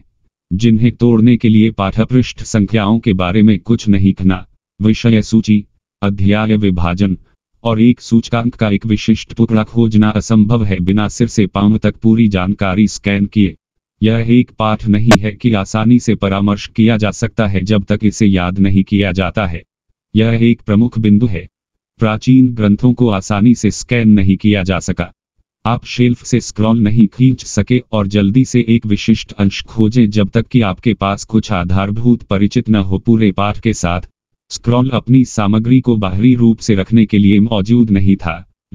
जिन्हें तोड़ने के लिए पाठपृष्ठ संख्याओं के बारे में कुछ नहीं खना विषय सूची अध्याय विभाजन और एक सूचकांक का एक विशिष्ट टुकड़ा खोजना असंभव है बिना सिर से पांव तक पूरी जानकारी स्कैन किए यह एक पाठ नहीं है कि आसानी से परामर्श किया जा सकता है जब तक इसे याद नहीं किया जाता है यह एक प्रमुख बिंदु है प्राचीन ग्रंथों को आसानी से स्कैन नहीं किया जा सका आप शेल्फ से स्क्रॉल नहीं खींच सके और जल्दी से एक विशिष्ट अंश खोजें जब तक कि आपके पास कुछ आधारभूत परिचित न हो पूरे पाठ के साथ स्क्रॉल अपनी सामग्री को बाहरी रूप से रखने के लिए मौजूद नहीं था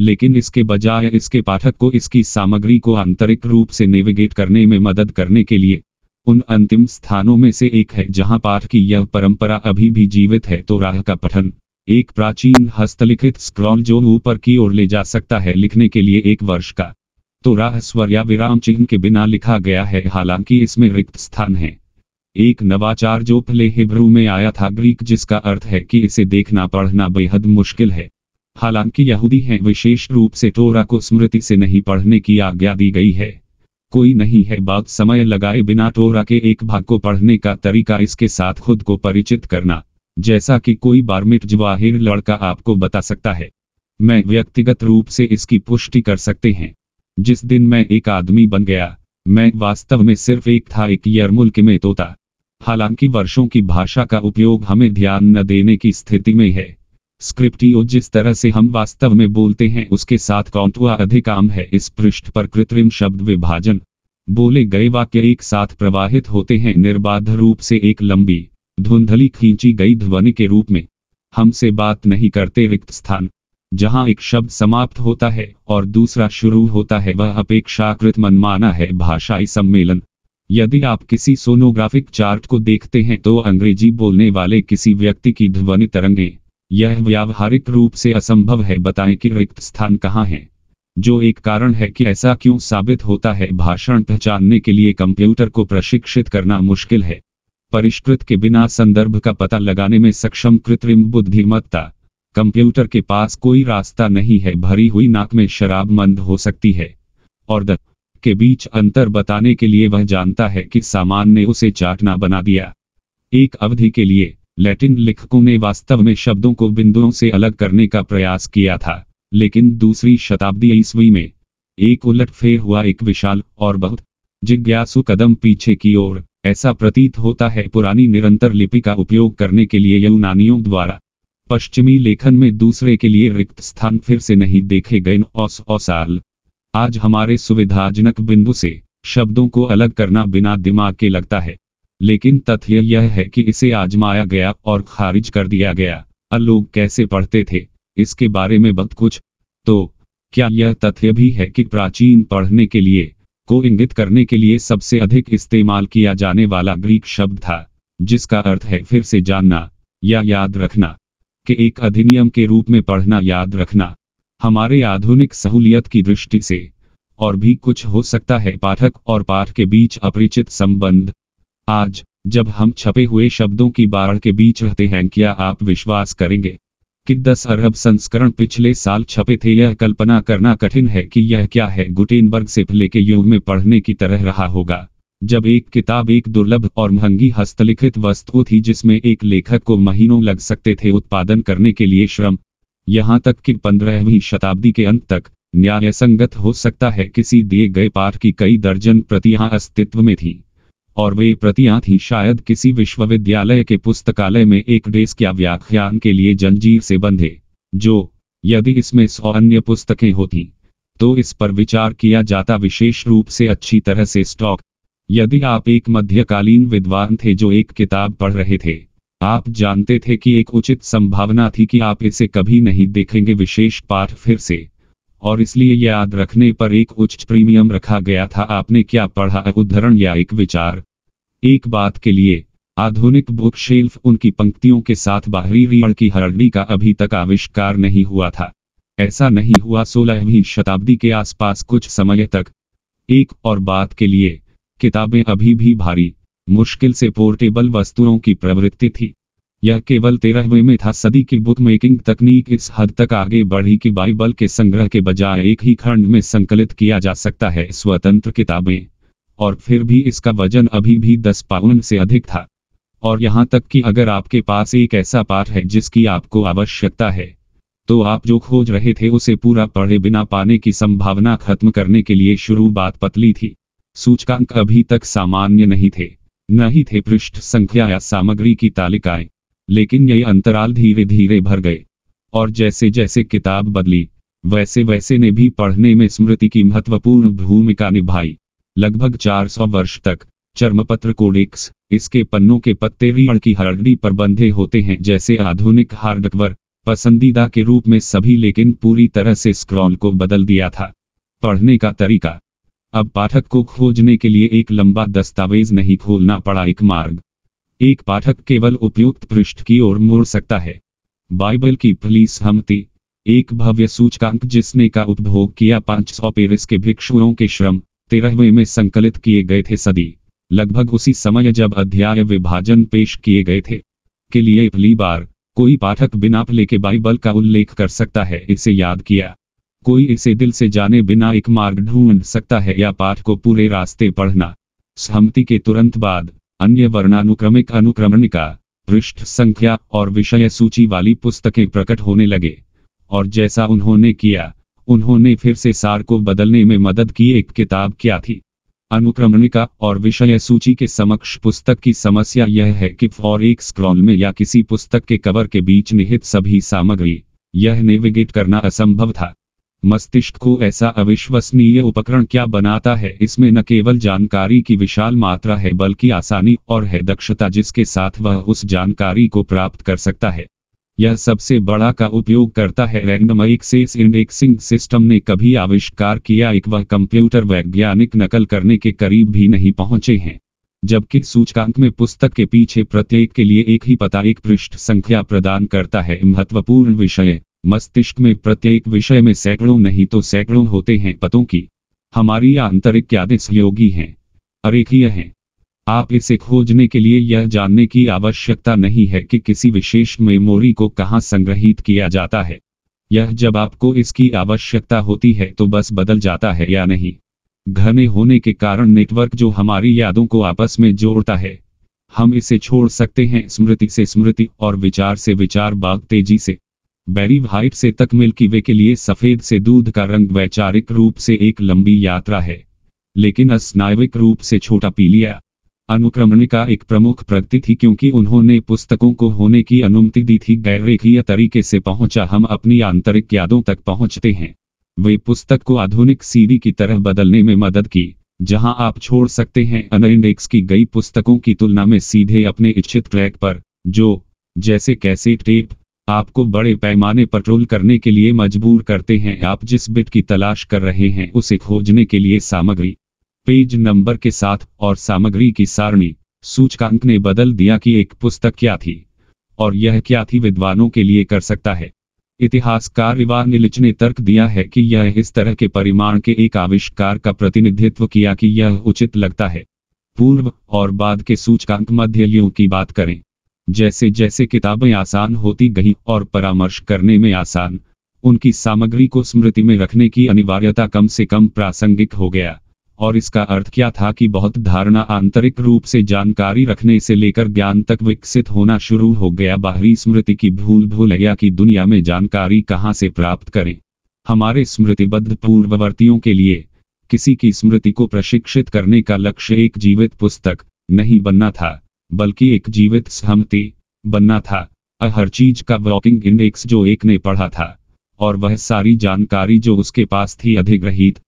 लेकिन इसके बजाय इसके पाठक को इसकी सामग्री को आंतरिक रूप से नेविगेट करने में मदद करने के लिए उन अंतिम स्थानों में से एक है जहां पाठ की यह परंपरा अभी भी जीवित है तो राह का पठन एक प्राचीन हस्तलिखित स्क्रॉल जो ऊपर की ओर ले जा सकता है लिखने के लिए एक वर्ष का तो राह स्वर या विराम चिन्ह के बिना लिखा गया है हालांकि इसमें रिक्त स्थान है एक नवाचार जो पहले हिब्रू में आया था ग्रीक जिसका अर्थ है कि इसे देखना पढ़ना बेहद मुश्किल है हालांकि यहूदी हैं विशेष रूप से टोरा को स्मृति से नहीं पढ़ने की आज्ञा दी गई है कोई नहीं है बात समय लगाए बिना टोरा के एक भाग को पढ़ने का तरीका इसके साथ खुद को परिचित करना जैसा कि कोई बारमिट जवाहिर लड़का आपको बता सकता है मैं व्यक्तिगत रूप से इसकी पुष्टि कर सकते हैं जिस दिन मैं एक आदमी बन गया मैं वास्तव में सिर्फ एक था एक यरमुल्क में तोता हालांकि वर्षों की भाषा का उपयोग हमें ध्यान न देने की स्थिति में है स्क्रिप्टियो जिस तरह से हम वास्तव में बोलते हैं उसके साथ कौंटुआ अधिक आम है इस पृष्ठ पर कृत्रिम शब्द विभाजन बोले गए वाक्य एक साथ प्रवाहित होते हैं निर्बाध रूप से एक लंबी धुंधली खींची गई ध्वनि के रूप में हमसे बात नहीं करते रिक्त स्थान जहां एक शब्द समाप्त होता है और दूसरा शुरू होता है वह अपेक्षाकृत मनमाना है भाषाई सम्मेलन यदि आप किसी सोनोग्राफिक चार्ट को देखते हैं तो अंग्रेजी बोलने वाले किसी व्यक्ति की ध्वनि तरंगें यह व्यावहारिक रूप से असंभव है बताएं कि रिक्त स्थान कहाँ है जो एक कारण है कि ऐसा क्यों साबित होता है भाषण पहचानने के लिए कंप्यूटर को प्रशिक्षित करना मुश्किल है परिष्कृत के बिना संदर्भ का पता लगाने में सक्षम कृत्रिम बुद्धिमत्ता कंप्यूटर के पास कोई रास्ता नहीं है भरी हुई नाक में शराब मंद हो सकती है और द के बीच अंतर बताने के लिए वह जानता है कि सामान ने उसे चाटना बना दिया एक अवधि के लिए लैटिन लेखकों ने वास्तव में शब्दों को बिंदुओं से अलग करने का प्रयास किया था लेकिन दूसरी शताब्दी ईस्वी में एक उलटफेर हुआ एक विशाल और बहुत जिज्ञासु कदम पीछे की ओर ऐसा प्रतीत होता है पुरानी निरंतर लिपि का उपयोग करने के लिए यूनानियों द्वारा पश्चिमी लेखन में दूसरे के लिए रिक्त स्थान फिर से नहीं देखे गए और साल आज हमारे सुविधाजनक बिंदु से शब्दों को अलग करना बिना दिमाग के लगता है लेकिन तथ्य यह है कि इसे आजमाया गया और खारिज कर दिया गया लोग कैसे पढ़ते थे इसके बारे में बहुत कुछ तो क्या यह तथ्य भी है कि प्राचीन पढ़ने के लिए को इंगित करने के लिए सबसे अधिक इस्तेमाल किया जाने वाला ग्रीक शब्द था जिसका अर्थ है फिर से जानना या याद रखना के एक अधिनियम के रूप में पढ़ना याद रखना हमारे आधुनिक सहूलियत की दृष्टि से और भी कुछ हो सकता है पाठक और पाठ के बीच अपरिचित संबंध आज जब हम छपे हुए शब्दों की बाढ़ के बीच रहते हैं क्या आप विश्वास करेंगे कि दस अरब संस्करण पिछले साल छपे थे यह कल्पना करना कठिन है कि यह क्या है गुटेनबर्ग से के युग में पढ़ने की तरह रहा होगा जब एक किताब एक दुर्लभ और महंगी हस्तलिखित वस्तु थी जिसमें एक लेखक को महीनों लग सकते थे उत्पादन करने के लिए श्रम यहाँ तक कि पंद्रहवीं शताब्दी के अंत तक न्याय संगत हो सकता है किसी दिए गए पाठ की कई दर्जन प्रतियां अस्तित्व में थी और वे प्रतियां थी शायद किसी विश्वविद्यालय के पुस्तकालय में एक डेस्क या व्याख्यान के लिए जंजीर से बंधे जो यदि इसमें सौ अन्य पुस्तकें होती तो इस पर विचार किया जाता विशेष रूप से अच्छी तरह से स्टॉक यदि आप एक मध्यकालीन विद्वान थे जो एक किताब पढ़ रहे थे आप जानते थे कि एक उचित संभावना थी कि आप इसे कभी नहीं देखेंगे विशेष पाठ फिर से और इसलिए याद रखने पर एक उच्च प्रीमियम रखा गया था आपने क्या पढ़ा उदाहरण या एक विचार एक बात के लिए आधुनिक बुक शेल्फ उनकी पंक्तियों के साथ बाहरी रीढ़ की हरड़ी का अभी तक आविष्कार नहीं हुआ था ऐसा नहीं हुआ सोलहवीं शताब्दी के आसपास कुछ समय तक एक और बात के लिए किताबें अभी भी भारी मुश्किल से पोर्टेबल वस्तुओं की प्रवृत्ति थी यह केवल में था सदी की बुक मेकिंग तकनीक इस हद तक आगे बढ़ी कि बाइबल के संग्रह के बजाय एक ही खंड में संकलित किया जा सकता है स्वतंत्र किताबें और फिर भी इसका वजन अभी भी दस पाउंड से अधिक था और यहाँ तक कि अगर आपके पास एक ऐसा पाठ है जिसकी आपको आवश्यकता है तो आप जो खोज रहे थे उसे पूरा पढ़े बिना पाने की संभावना खत्म करने के लिए शुरू बात पतली थी सूचकांक अभी तक सामान्य नहीं थे न ही थे पृष्ठ संख्या या सामग्री की तालिकाएं लेकिन ये अंतराल धीरे धीरे भर गए और जैसे जैसे किताब बदली वैसे वैसे ने भी पढ़ने में स्मृति की महत्वपूर्ण भूमिका निभाई लगभग 400 वर्ष तक चर्मपत्र कोडेक्स इसके पन्नों के पत्ते रीण की हरड़ी पर बंधे होते हैं जैसे आधुनिक हार्डकवर पसंदीदा के रूप में सभी लेकिन पूरी तरह से स्क्रॉल को बदल दिया था पढ़ने का तरीका अब पाठक को खोजने के लिए एक लंबा दस्तावेज नहीं खोलना पड़ा एक मार्ग एक पाठक केवल उपयुक्त पृष्ठ की ओर मुड़ सकता है बाइबल की पुलिस हमती एक भव्य सूचकांक जिसने का उपभोग किया 500 पेरिस के भिक्षुओं के श्रम तेरहवें में संकलित किए गए थे सदी लगभग उसी समय जब अध्याय विभाजन पेश किए गए थे के लिए पहली बार कोई पाठक बिना प्ले के बाइबल का उल्लेख कर सकता है इसे याद किया कोई इसे दिल से जाने बिना एक मार्ग ढूंढ सकता है या पाठ को पूरे रास्ते पढ़ना सहमति के तुरंत बाद अन्य वर्णानुक्रमिक अनुक्रमणिका पृष्ठ संख्या और विषय सूची वाली पुस्तकें प्रकट होने लगे और जैसा उन्होंने किया उन्होंने फिर से सार को बदलने में मदद की एक किताब क्या थी अनुक्रमणिका और विषय सूची के समक्ष पुस्तक की समस्या यह है कि फॉर एक स्क्रॉल में या किसी पुस्तक के कवर के बीच निहित सभी सामग्री यह नेविगेट करना असंभव था मस्तिष्क को ऐसा अविश्वसनीय उपकरण क्या बनाता है इसमें न केवल जानकारी की विशाल मात्रा है बल्कि आसानी और है दक्षता जिसके साथ वह उस जानकारी को प्राप्त कर सकता है यह सबसे बड़ा का उपयोग करता है रैंडम एक्सेस इंडेक्सिंग सिस्टम ने कभी आविष्कार किया एक वह कंप्यूटर वैज्ञानिक नकल करने के करीब भी नहीं पहुंचे हैं जबकि सूचकांक में पुस्तक के पीछे प्रत्येक के लिए एक ही पता एक पृष्ठ संख्या प्रदान करता है महत्वपूर्ण विषय मस्तिष्क में प्रत्येक विषय में सैकड़ों नहीं तो सैकड़ों होते हैं पतों की हमारी आंतरिक यादें सहयोगी हैं अरेखीय हैं आप इसे खोजने के लिए यह जानने की आवश्यकता नहीं है कि किसी विशेष मेमोरी को कहां संग्रहित किया जाता है यह जब आपको इसकी आवश्यकता होती है तो बस बदल जाता है या नहीं घने होने के कारण नेटवर्क जो हमारी यादों को आपस में जोड़ता है हम इसे छोड़ सकते हैं स्मृति से स्मृति और विचार से विचार बाग तेजी से बैरी व्हाइट से तक मिल्की वे के लिए सफेद से दूध का रंग वैचारिक रूप से एक लंबी यात्रा है लेकिन स्नायविक रूप से छोटा पीलिया अनुक्रमण का एक प्रमुख प्रगति थी क्योंकि उन्होंने पुस्तकों को होने की अनुमति दी थी गैर रेखीय तरीके से पहुंचा हम अपनी आंतरिक यादों तक पहुंचते हैं वे पुस्तक को आधुनिक सीडी की तरह बदलने में मदद की जहां आप छोड़ सकते हैं अनइंडेक्स की गई पुस्तकों की तुलना में सीधे अपने इच्छित ट्रैक पर जो जैसे कैसे टेप आपको बड़े पैमाने पर ट्रोल करने के लिए मजबूर करते हैं आप जिस बिट की तलाश कर रहे हैं उसे खोजने के लिए सामग्री पेज नंबर के साथ और सामग्री की सारणी सूचकांक ने बदल दिया कि एक पुस्तक क्या थी और यह क्या थी विद्वानों के लिए कर सकता है इतिहासकार इवान निलिच ने तर्क दिया है कि यह इस तरह के परिमाण के एक आविष्कार का प्रतिनिधित्व किया कि यह उचित लगता है पूर्व और बाद के सूचकांक मध्य की बात करें जैसे जैसे किताबें आसान होती गईं और परामर्श करने में आसान उनकी सामग्री को स्मृति में रखने की अनिवार्यता कम से कम प्रासंगिक हो गया और इसका अर्थ क्या था कि बहुत धारणा आंतरिक रूप से जानकारी रखने से लेकर ज्ञान तक विकसित होना शुरू हो गया बाहरी स्मृति की भूल भूलैया की दुनिया में जानकारी कहाँ से प्राप्त करें हमारे स्मृतिबद्ध पूर्ववर्तियों के लिए किसी की स्मृति को प्रशिक्षित करने का लक्ष्य एक जीवित पुस्तक नहीं बनना था बल्कि एक जीवित सहमति बनना था हर चीज का वॉकिंग इंडेक्स जो एक ने पढ़ा था और वह सारी जानकारी जो उसके पास थी अधिग्रहित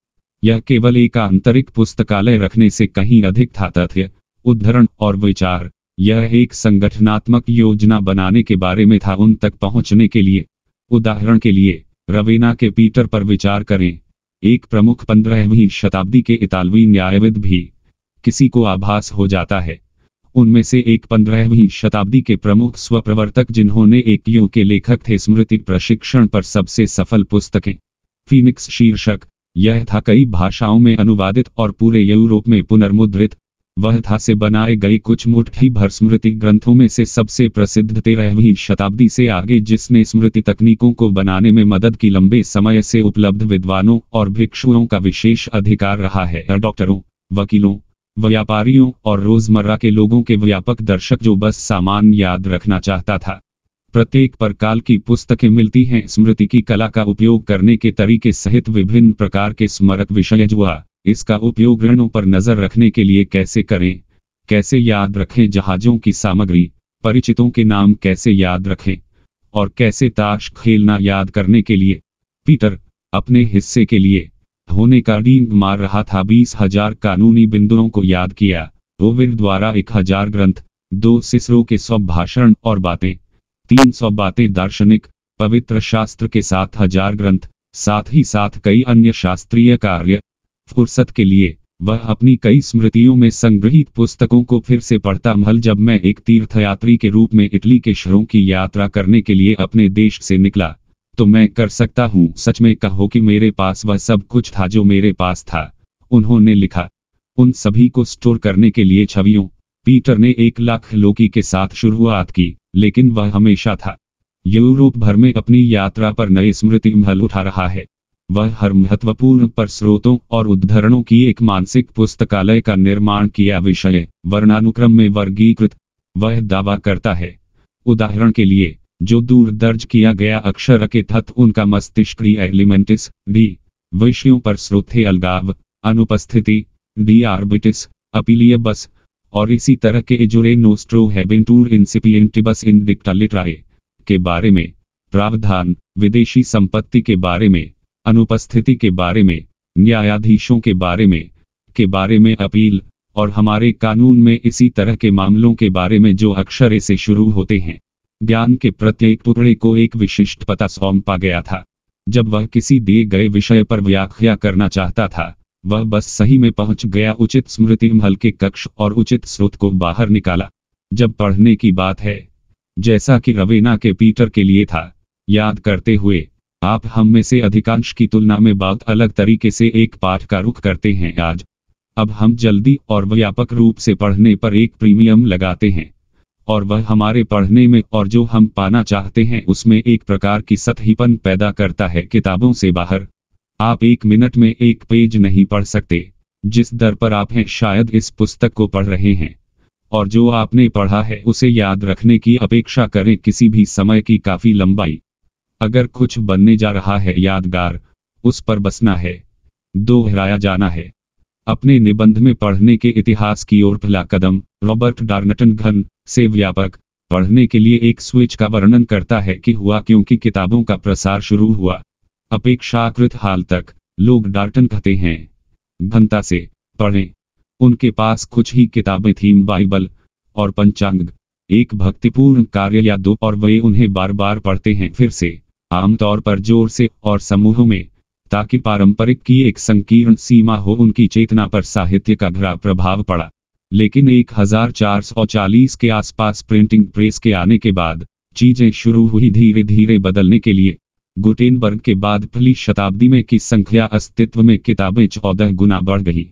यह केवल एक आंतरिक पुस्तकालय रखने से कहीं अधिक था तथ्य उद्धरण और विचार यह एक संगठनात्मक योजना बनाने के बारे में था उन तक पहुंचने के लिए उदाहरण के लिए रवीना के पीटर पर विचार करें एक प्रमुख पंद्रहवीं शताब्दी के इतालवी न्यायविद भी किसी को आभास हो जाता है उनमें से एक पंद्रहवीं शताब्दी के प्रमुख स्वप्रवर्तक जिन्होंने यू के लेखक थे स्मृति प्रशिक्षण पर सबसे सफल पुस्तकें फीनिक्स शीर्षक यह था कई भाषाओं में अनुवादित और पूरे यूरोप में पुनर्मुद्रित वह था से बनाए गए कुछ मुठ्ठी भर स्मृति ग्रंथों में से सबसे प्रसिद्ध तेरहवीं शताब्दी से आगे जिसने स्मृति तकनीकों को बनाने में मदद की लंबे समय से उपलब्ध विद्वानों और भिक्षुओं का विशेष अधिकार रहा है डॉक्टरों वकीलों व्यापारियों और रोजमर्रा के लोगों के व्यापक दर्शक जो बस सामान याद रखना चाहता था प्रत्येक प्रकार की पुस्तकें मिलती हैं स्मृति की कला का उपयोग करने के तरीके सहित विभिन्न प्रकार के स्मरक विषय जुआ इसका उपयोग ऋणों पर नजर रखने के लिए कैसे करें कैसे याद रखें जहाजों की सामग्री परिचितों के नाम कैसे याद रखें और कैसे ताश खेलना याद करने के लिए पीटर अपने हिस्से के लिए होने का डींग मार रहा था बीस हजार कानूनी बिंदुओं को याद किया ओविड द्वारा एक हजार ग्रंथ दो सिसरों के सब भाषण और बातें तीन सौ बातें दार्शनिक पवित्र शास्त्र के साथ हजार ग्रंथ साथ ही साथ कई अन्य शास्त्रीय कार्य फुर्सत के लिए वह अपनी कई स्मृतियों में संग्रहित पुस्तकों को फिर से पढ़ता महल जब मैं एक तीर्थयात्री के रूप में इटली के शहरों की यात्रा करने के लिए अपने देश से निकला तो मैं कर सकता हूँ सच में कहो कि मेरे पास वह सब कुछ था जो मेरे पास था उन्होंने लिखा उन सभी को स्टोर करने के लिए छवियों पीटर ने एक लाख लोकी के साथ शुरुआत की लेकिन वह हमेशा था यूरोप भर में अपनी यात्रा पर नए स्मृति महल उठा रहा है वह हर महत्वपूर्ण पर स्रोतों और उद्धरणों की एक मानसिक पुस्तकालय का निर्माण किया विषय वर्णानुक्रम में वर्गीकृत वह दावा करता है उदाहरण के लिए जो दूर दर्ज किया गया अक्षर के तहत उनका मस्तिष्क एलिमेंटिस डी विषयों पर स्रोत अलगाव अनुपस्थिति डी आर्बिटिस अपीलिय बस और इसी तरह के जुरे नोस्ट्रो हैबिंटूर के बारे में प्रावधान विदेशी संपत्ति के बारे में अनुपस्थिति के बारे में न्यायाधीशों के बारे में के बारे में अपील और हमारे कानून में इसी तरह के मामलों के बारे में जो अक्षर से शुरू होते हैं ज्ञान के प्रत्येक टुकड़े को एक विशिष्ट पता सौंपा गया था जब वह किसी दिए गए विषय पर व्याख्या करना चाहता था वह बस सही में पहुंच गया उचित स्मृति महल के कक्ष और उचित स्रोत को बाहर निकाला जब पढ़ने की बात है जैसा कि रवेना के पीटर के लिए था याद करते हुए आप हम में से अधिकांश की तुलना में बात अलग तरीके से एक पाठ का रुख करते हैं आज अब हम जल्दी और व्यापक रूप से पढ़ने पर एक प्रीमियम लगाते हैं और वह हमारे पढ़ने में और जो हम पाना चाहते हैं उसमें एक प्रकार की सतहीपन पैदा करता है किताबों से बाहर आप एक मिनट में एक पेज नहीं पढ़ सकते जिस दर पर आप हैं शायद इस पुस्तक को पढ़ रहे हैं और जो आपने पढ़ा है उसे याद रखने की अपेक्षा करें किसी भी समय की काफी लंबाई अगर कुछ बनने जा रहा है यादगार उस पर बसना है दोहराया जाना है अपने निबंध में पढ़ने के इतिहास की ओर फला कदम रॉबर्ट डार्नटन घन से व्यापक पढ़ने के लिए एक स्विच का वर्णन करता है कि हुआ क्योंकि किताबों का प्रसार शुरू हुआ अपेक्षाकृत हाल तक लोग डार्टन कहते हैं घनता से पढ़े उनके पास कुछ ही किताबें थीं बाइबल और पंचांग एक भक्तिपूर्ण कार्य या दो और वे उन्हें बार बार पढ़ते हैं फिर से आमतौर पर जोर से और समूह में ताकि पारंपरिक की एक संकीर्ण सीमा हो उनकी चेतना पर साहित्य का घरा प्रभाव पड़ा लेकिन 1440 के आसपास प्रिंटिंग प्रेस के आने के बाद चीजें शुरू हुई धीरे धीरे बदलने के लिए गुटेनबर्ग के बाद पहली शताब्दी में की संख्या अस्तित्व में किताबें चौदह गुना बढ़ गई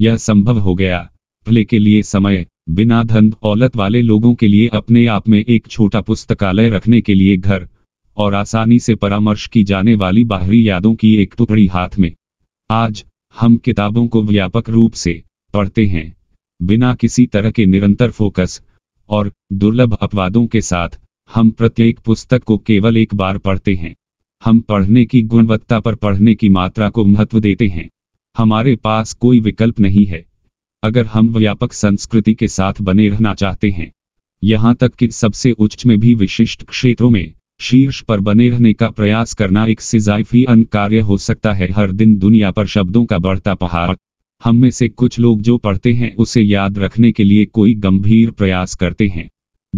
यह संभव हो गया भले के लिए समय बिना धन औलत वाले लोगों के लिए अपने आप में एक छोटा पुस्तकालय रखने के लिए घर और आसानी से परामर्श की जाने वाली बाहरी यादों की एक टुकड़ी हाथ में आज हम किताबों को व्यापक रूप से पढ़ते हैं बिना किसी तरह के निरंतर फोकस और दुर्लभ अपवादों के साथ हम प्रत्येक पुस्तक को केवल एक बार पढ़ते हैं हम पढ़ने की गुणवत्ता पर पढ़ने की मात्रा को महत्व देते हैं हमारे पास कोई विकल्प नहीं है अगर हम व्यापक संस्कृति के साथ बने रहना चाहते हैं यहाँ तक कि सबसे उच्च में भी विशिष्ट क्षेत्रों में शीर्ष पर बने रहने का प्रयास करना एक सिजाइफी अन्य कार्य हो सकता है हर दिन दुनिया पर शब्दों का बढ़ता पहाड़ हम में से कुछ लोग जो पढ़ते हैं उसे याद रखने के लिए कोई गंभीर प्रयास करते हैं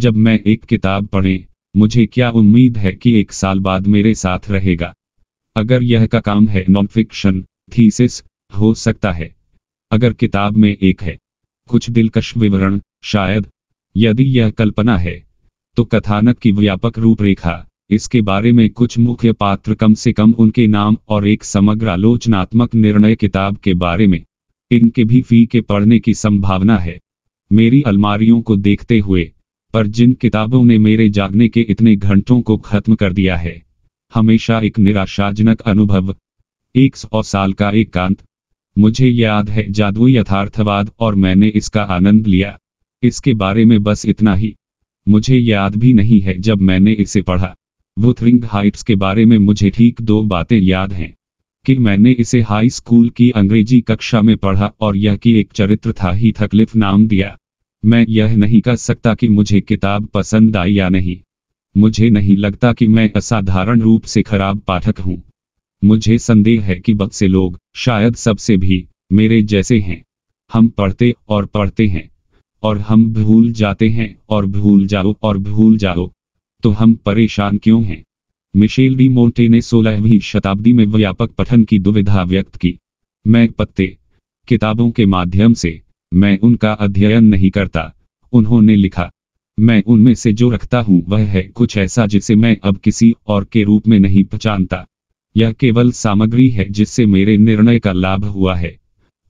जब मैं एक किताब पढ़े मुझे क्या उम्मीद है कि एक साल बाद मेरे साथ रहेगा अगर यह का काम है नॉन फिक्शन थीसिस हो सकता है अगर किताब में एक है कुछ दिलकश विवरण शायद यदि यह कल्पना है तो कथानक की व्यापक रूपरेखा इसके बारे में कुछ मुख्य पात्र कम से कम उनके नाम और एक समग्र आलोचनात्मक निर्णय किताब के बारे में इनके भी फी के पढ़ने की संभावना है मेरी अलमारियों को देखते हुए पर जिन किताबों ने मेरे जागने के इतने घंटों को खत्म कर दिया है हमेशा एक निराशाजनक अनुभव एक सौ साल का एकांत मुझे याद है जादू यथार्थवाद और मैंने इसका आनंद लिया इसके बारे में बस इतना ही मुझे याद भी नहीं है जब मैंने इसे पढ़ा वुथरिंग हाइट्स के बारे में मुझे ठीक दो बातें याद हैं कि मैंने इसे हाई स्कूल की अंग्रेजी कक्षा में पढ़ा और यह कि एक चरित्र था ही थकलिफ नाम दिया मैं यह नहीं कह सकता कि मुझे किताब पसंद आई या नहीं मुझे नहीं लगता कि मैं असाधारण रूप से खराब पाठक हूं मुझे संदेह है कि बहुत से लोग शायद सबसे भी मेरे जैसे हैं हम पढ़ते और पढ़ते हैं और हम भूल जाते हैं और भूल जाओ और भूल जाओ तो हम परेशान क्यों हैं मिशेल डी मोंटे ने सोलहवीं शताब्दी में व्यापक पठन की दुविधा व्यक्त की मैं पत्ते किताबों के माध्यम से मैं उनका अध्ययन नहीं करता उन्होंने लिखा मैं उनमें से जो रखता हूं वह है कुछ ऐसा जिसे मैं अब किसी और के रूप में नहीं पहचानता यह केवल सामग्री है जिससे मेरे निर्णय का लाभ हुआ है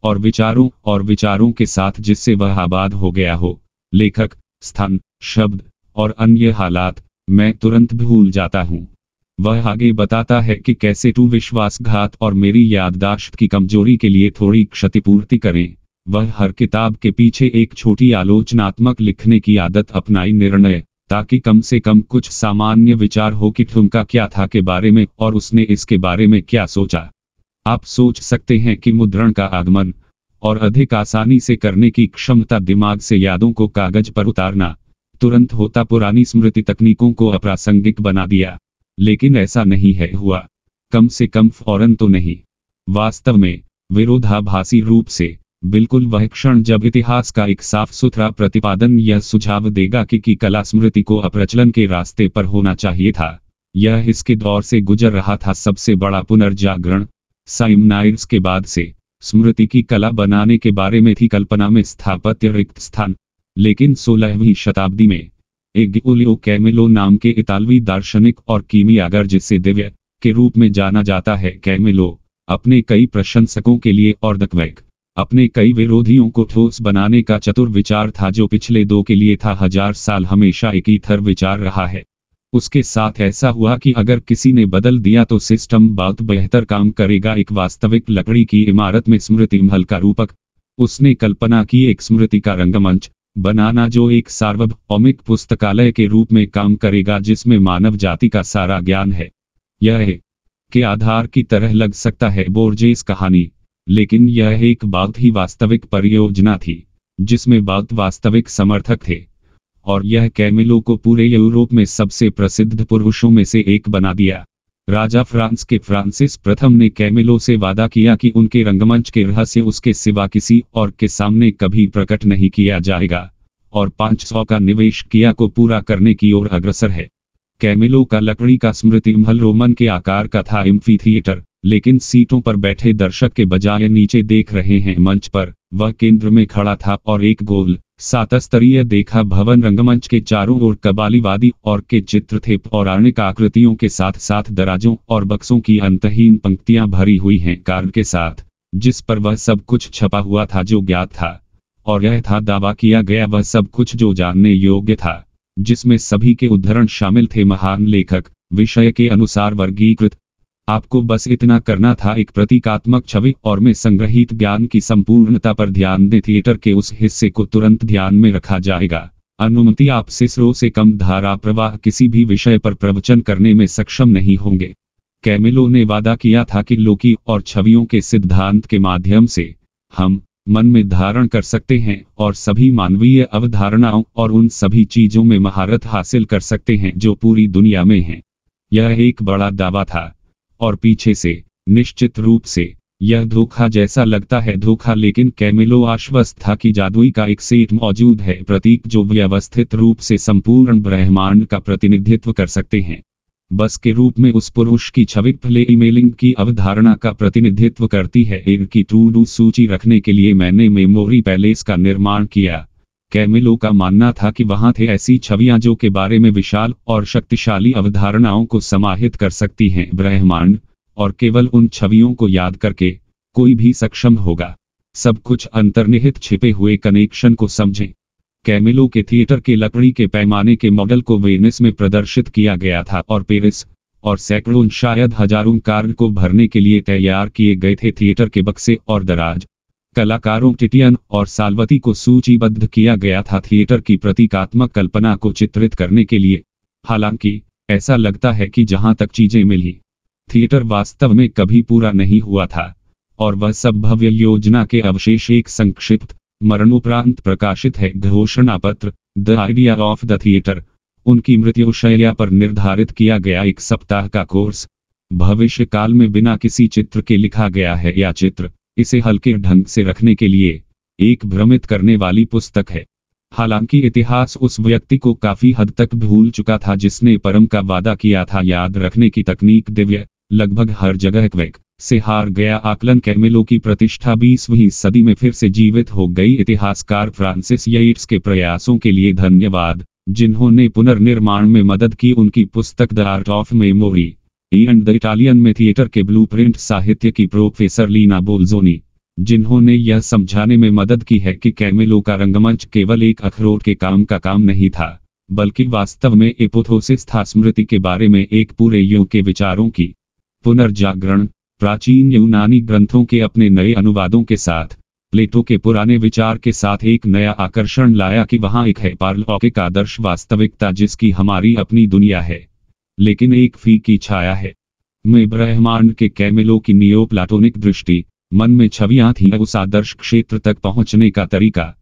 और विचारों और विचारों के साथ जिससे वह आबाद हो गया हो लेखक स्थान शब्द और अन्य हालात मैं तुरंत भूल जाता हूँ वह आगे बताता है कि कैसे टू विश्वासघात और मेरी याददाश्त की कमजोरी के लिए थोड़ी क्षतिपूर्ति करें वह हर किताब के पीछे एक छोटी आलोचनात्मक लिखने की आदत अपनाई निर्णय ताकि कम से कम कुछ सामान्य विचार हो कि ठुमका क्या था के बारे में और उसने इसके बारे में क्या सोचा आप सोच सकते हैं कि मुद्रण का आगमन और अधिक आसानी से करने की क्षमता दिमाग से यादों को कागज पर उतारना तुरंत होता पुरानी स्मृति तकनीकों को अप्रासंगिक बना दिया लेकिन ऐसा नहीं है हुआ कम से कम फौरन तो नहीं वास्तव में विरोधाभासी रूप से बिल्कुल वह क्षण जब इतिहास का एक साफ सुथरा प्रतिपादन यह सुझाव देगा कि, की कला स्मृति को अप्रचलन के रास्ते पर होना चाहिए था यह इसके दौर से गुजर रहा था सबसे बड़ा पुनर्जागरण साइमनाइड्स के बाद से स्मृति की कला बनाने के बारे में थी कल्पना में स्थापत्य रिक्त स्थान लेकिन सोलहवीं शताब्दी में एगिओलियो कैमिलो नाम के इतालवी दार्शनिक और कीमियागर जिसे दिव्य के रूप में जाना जाता है कैमिलो अपने कई प्रशंसकों के लिए और दकवैक अपने कई विरोधियों को ठोस बनाने का चतुर विचार था जो पिछले दो के लिए था हजार साल हमेशा एक ही थर विचार रहा है उसके साथ ऐसा हुआ कि अगर किसी ने बदल दिया तो सिस्टम बहुत बेहतर काम करेगा एक वास्तविक लकड़ी की इमारत में स्मृति महल का रूपक उसने कल्पना की एक स्मृति का रंगमंच बनाना जो एक सार्वभौमिक पुस्तकालय के रूप में काम करेगा जिसमें मानव जाति का सारा ज्ञान है यह है के आधार की तरह लग सकता है बोर्जेस कहानी लेकिन यह एक बहुत ही वास्तविक परियोजना थी जिसमें बहुत वास्तविक समर्थक थे और यह कैमिलो को पूरे यूरोप में सबसे प्रसिद्ध पुरुषों में से एक बना दिया राजा फ्रांस के फ्रांसिस प्रथम ने कैमिलो से वादा किया कि उनके रंगमंच के रहस्य उसके सिवा किसी और के सामने कभी प्रकट नहीं किया जाएगा और 500 का निवेश किया को पूरा करने की ओर अग्रसर है कैमिलो का लकड़ी का स्मृति महल रोमन के आकार का था इम्फी थिएटर लेकिन सीटों पर बैठे दर्शक के बजाय नीचे देख रहे हैं मंच पर वह केंद्र में खड़ा था और एक गोल सात स्तरीय देखा भवन रंगमंच के चारों ओर कबालीवादी और के चित्र थे पौराणिक आकृतियों के साथ साथ दराजों और बक्सों की अंतहीन पंक्तियां भरी हुई हैं कार के साथ जिस पर वह सब कुछ छपा हुआ था जो ज्ञात था और यह था दावा किया गया वह सब कुछ जो जानने योग्य था जिसमें सभी के उद्धरण शामिल थे महान लेखक विषय के अनुसार वर्गीकृत आपको बस इतना करना था एक प्रतीकात्मक छवि और में संग्रहित ज्ञान की संपूर्णता पर ध्यान दें थिएटर के उस हिस्से को तुरंत ध्यान में रखा जाएगा अनुमति आप स्रो से कम धारा प्रवाह किसी भी विषय पर प्रवचन करने में सक्षम नहीं होंगे कैमिलो ने वादा किया था कि लोकी और छवियों के सिद्धांत के माध्यम से हम मन में धारण कर सकते हैं और सभी मानवीय अवधारणाओं और उन सभी चीजों में महारत हासिल कर सकते हैं जो पूरी दुनिया में हैं। यह एक बड़ा दावा था और पीछे से निश्चित रूप से यह धोखा जैसा लगता है धोखा लेकिन कैमिलो आश्वस्त था कि जादुई का एक सेट मौजूद है प्रतीक जो व्यवस्थित रूप से संपूर्ण ब्रह्मांड का प्रतिनिधित्व कर सकते हैं बस के रूप में उस पुरुष की छवि ईमेलिंग की अवधारणा का प्रतिनिधित्व करती है इनकी टू डू सूची रखने के लिए मैंने मेमोरी पैलेस का निर्माण किया कैमिलो का मानना था कि वहां थे ऐसी छवियां जो के बारे में विशाल और शक्तिशाली अवधारणाओं को समाहित कर सकती हैं ब्रह्मांड और केवल उन छवियों को याद करके कोई भी सक्षम होगा सब कुछ अंतर्निहित छिपे हुए कनेक्शन को समझें कैमिलो के थिएटर के लकड़ी के पैमाने के मॉडल को वेनिस में प्रदर्शित किया गया था और पेरिस और सैकड़ों शायद हजारों कार्ड को भरने के लिए तैयार किए गए थे थिएटर के बक्से और दराज कलाकारों टिटियन और सालवती को सूचीबद्ध किया गया था थिएटर की प्रतीकात्मक कल्पना को चित्रित करने के लिए हालांकि ऐसा लगता है कि जहां तक चीजें मिली थिएटर वास्तव में कभी पूरा नहीं हुआ था और वह सब भव्य योजना के अवशेष एक संक्षिप्त मरणोपरांत प्रकाशित है घोषणा पत्र the idea of the theatre उनकी मृत्युशैया पर निर्धारित किया गया एक सप्ताह का कोर्स भविष्य काल में बिना किसी चित्र के लिखा गया है या चित्र इसे हल्के ढंग से रखने के लिए एक भ्रमित करने वाली पुस्तक है हालांकि इतिहास उस व्यक्ति को काफी हद तक भूल चुका था जिसने परम का वादा किया था याद रखने की तकनीक दिव्य लगभग हर जगह क्वेक से हार गया आकलन कैमिलो की प्रतिष्ठा 20वीं सदी में फिर से जीवित हो गई इतिहासकार फ्रांसिस येट्स के प्रयासों के लिए धन्यवाद जिन्होंने पुनर्निर्माण में मदद की उनकी पुस्तक द आर्ट ऑफ मेमोरी ई एंड द इटालियन में थिएटर के ब्लूप्रिंट साहित्य की प्रोफेसर लीना बोल्जोनी जिन्होंने यह समझाने में मदद की है कि कैमेलो का रंगमंच केवल एक अखरोट के काम का काम नहीं था बल्कि वास्तव में एपोथोसिस था स्मृति के बारे में एक पूरे युग के विचारों की पुनर्जागरण प्राचीन यूनानी ग्रंथों के अपने नए अनुवादों के साथ प्लेटो के पुराने विचार के साथ एक नया आकर्षण लाया कि वहाँ एक है पार्लौकिक आदर्श वास्तविकता जिसकी हमारी अपनी दुनिया है लेकिन एक फी की छाया है मैं ब्रह्मांड के कैमिलो की नियो प्लाटोनिक दृष्टि मन में छवियां थी उस आदर्श क्षेत्र तक पहुंचने का तरीका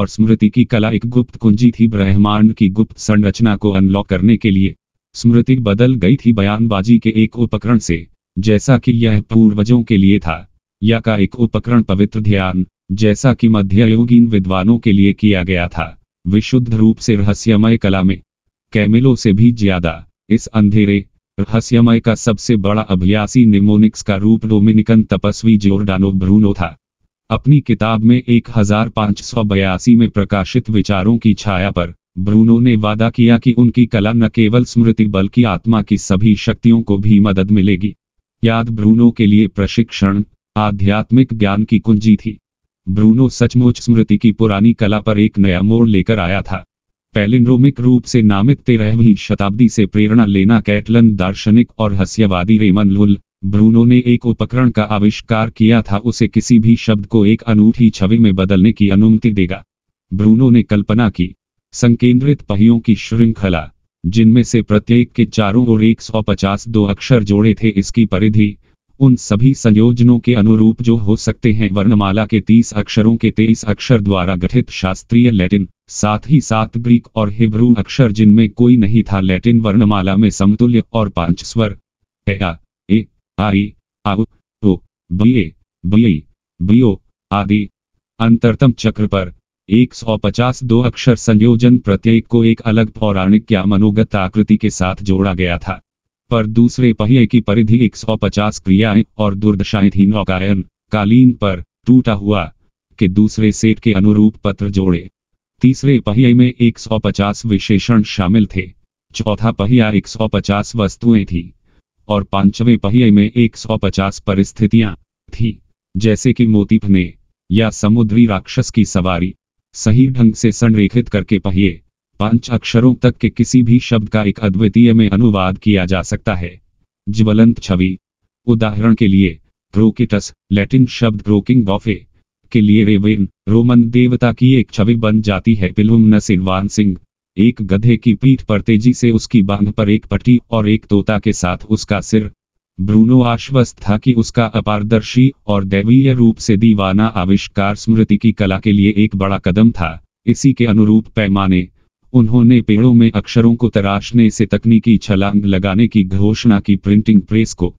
और स्मृति की कला एक गुप्त कुंजी थी ब्रह्मांड की गुप्त संरचना को अनलॉक करने के लिए स्मृति बदल गई थी बयानबाजी के एक उपकरण से जैसा कि यह पूर्वजों के लिए था या का एक उपकरण पवित्र ध्यान जैसा कि मध्ययुगीन विद्वानों के लिए किया गया था विशुद्ध रूप से रहस्यमय कला में कैमिलो से भी ज्यादा इस अंधेरे रहस्यमय का सबसे बड़ा अभ्यासी निमोनिक्स का रूप डोमिनिकन तपस्वी जोरडानो ब्रूनो था अपनी किताब में एक में प्रकाशित विचारों की छाया पर ब्रूनो ने वादा किया कि उनकी कला न केवल स्मृति बल्कि आत्मा की सभी शक्तियों को भी मदद मिलेगी याद ब्रूनो के लिए प्रशिक्षण आध्यात्मिक ज्ञान की कुंजी थी ब्रूनो सचमुच स्मृति की पुरानी कला पर एक नया मोड़ लेकर आया था पैलिंड्रोमिक रूप से नामित तेरहवीं शताब्दी से प्रेरणा लेना कैटलन दार्शनिक और हस्यवादी रेमन लुल ब्रूनो ने एक उपकरण का आविष्कार किया था उसे किसी भी शब्द को एक अनूठी छवि में बदलने की अनुमति देगा ब्रूनो ने कल्पना की संकेंद्रित पहियों की श्रृंखला जिनमें से प्रत्येक के चारों ओर 150 दो अक्षर जोड़े थे इसकी परिधि उन सभी संयोजनों के अनुरूप जो हो सकते हैं वर्णमाला के तीस अक्षरों के तेईस अक्षर द्वारा गठित शास्त्रीय लैटिन साथ ही साथ ग्रीक और हिब्रू अक्षर जिनमें कोई नहीं था लैटिन वर्णमाला में समतुल्य और पांच स्वर ए आई आ बी बीओ आदि अंतरतम चक्र पर 150 दो अक्षर संयोजन प्रत्येक को एक अलग पौराणिक या मनोगत आकृति के साथ जोड़ा गया था पर दूसरे पहिए की परिधि 150 सौ पचास क्रियाएं और दुर्दशाएं थी नौकायन कालीन पर टूटा हुआ के दूसरे सेट के अनुरूप पत्र जोड़े तीसरे पहिए में 150 विशेषण शामिल थे चौथा पहिया 150 वस्तुएं थी और पांचवें पहिए में 150 परिस्थितियां थी जैसे कि मोतीफने या समुद्री राक्षस की सवारी सही ढंग से संरेखित करके पहिए पांच अक्षरों तक के किसी भी शब्द का एक अद्वितीय में अनुवाद किया जा सकता है ज्वलंत छवि उदाहरण के लिए रोकेटस लैटिन शब्द रोकिंग ऑफे के लिए रेवेन रोमन देवता की एक छवि बन जाती है पिलुमनस सिंह एक गधे की पीठ पर तेजी से उसकी बांध पर एक पट्टी और एक तोता के साथ उसका सिर ब्रूनो आश्वस्त था कि उसका अपारदर्शी और दैवीय रूप से दीवाना आविष्कार स्मृति की कला के लिए एक बड़ा कदम था इसी के अनुरूप पैमाने उन्होंने पेड़ों में अक्षरों को तराशने से तकनीकी छलांग लगाने की घोषणा की प्रिंटिंग प्रेस को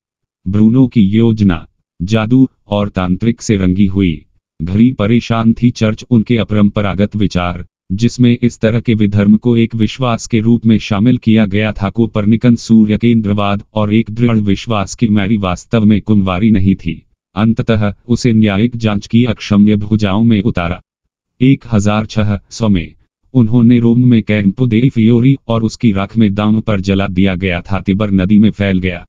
ब्रूनो की योजना जादू और तांत्रिक से रंगी हुई घड़ी परेशान थी चर्च उनके अपरंपरागत विचार जिसमें इस तरह के विधर्म को एक विश्वास के रूप में शामिल किया गया था कोपरनिकन सूर्य केंद्रवाद और एक दृढ़ विश्वास की मैरी वास्तव में कुंवारी नहीं थी अंततः उसे न्यायिक जांच की अक्षम्य भुजाओं में उतारा एक हजार छह सौ में उन्होंने रोम में कैंपो दे फियोरी और उसकी राख में दाम पर जला दिया गया था तिबर नदी में फैल गया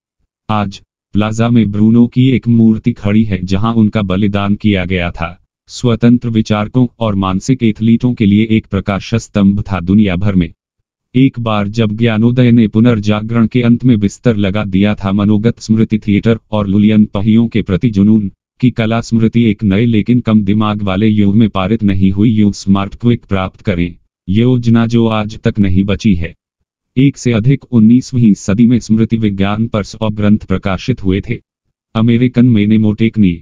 आज प्लाजा में ब्रूनो की एक मूर्ति खड़ी है जहां उनका बलिदान किया गया था स्वतंत्र विचारकों और मानसिक एथलीटों के लिए एक प्रकाश स्तंभ था दुनिया भर में एक बार जब ज्ञानोदय ने पुनर्जागरण के अंत में बिस्तर लगा दिया था मनोगत स्मृति थिएटर और लुलियन पहियों के प्रति जुनून की कला स्मृति एक नए लेकिन कम दिमाग वाले युग में पारित नहीं हुई युग स्मार्ट क्विक प्राप्त करें योजना जो आज तक नहीं बची है एक से अधिक 19वीं सदी में स्मृति विज्ञान पर सौ ग्रंथ प्रकाशित हुए थे अमेरिकन मेनेमोटेक्नी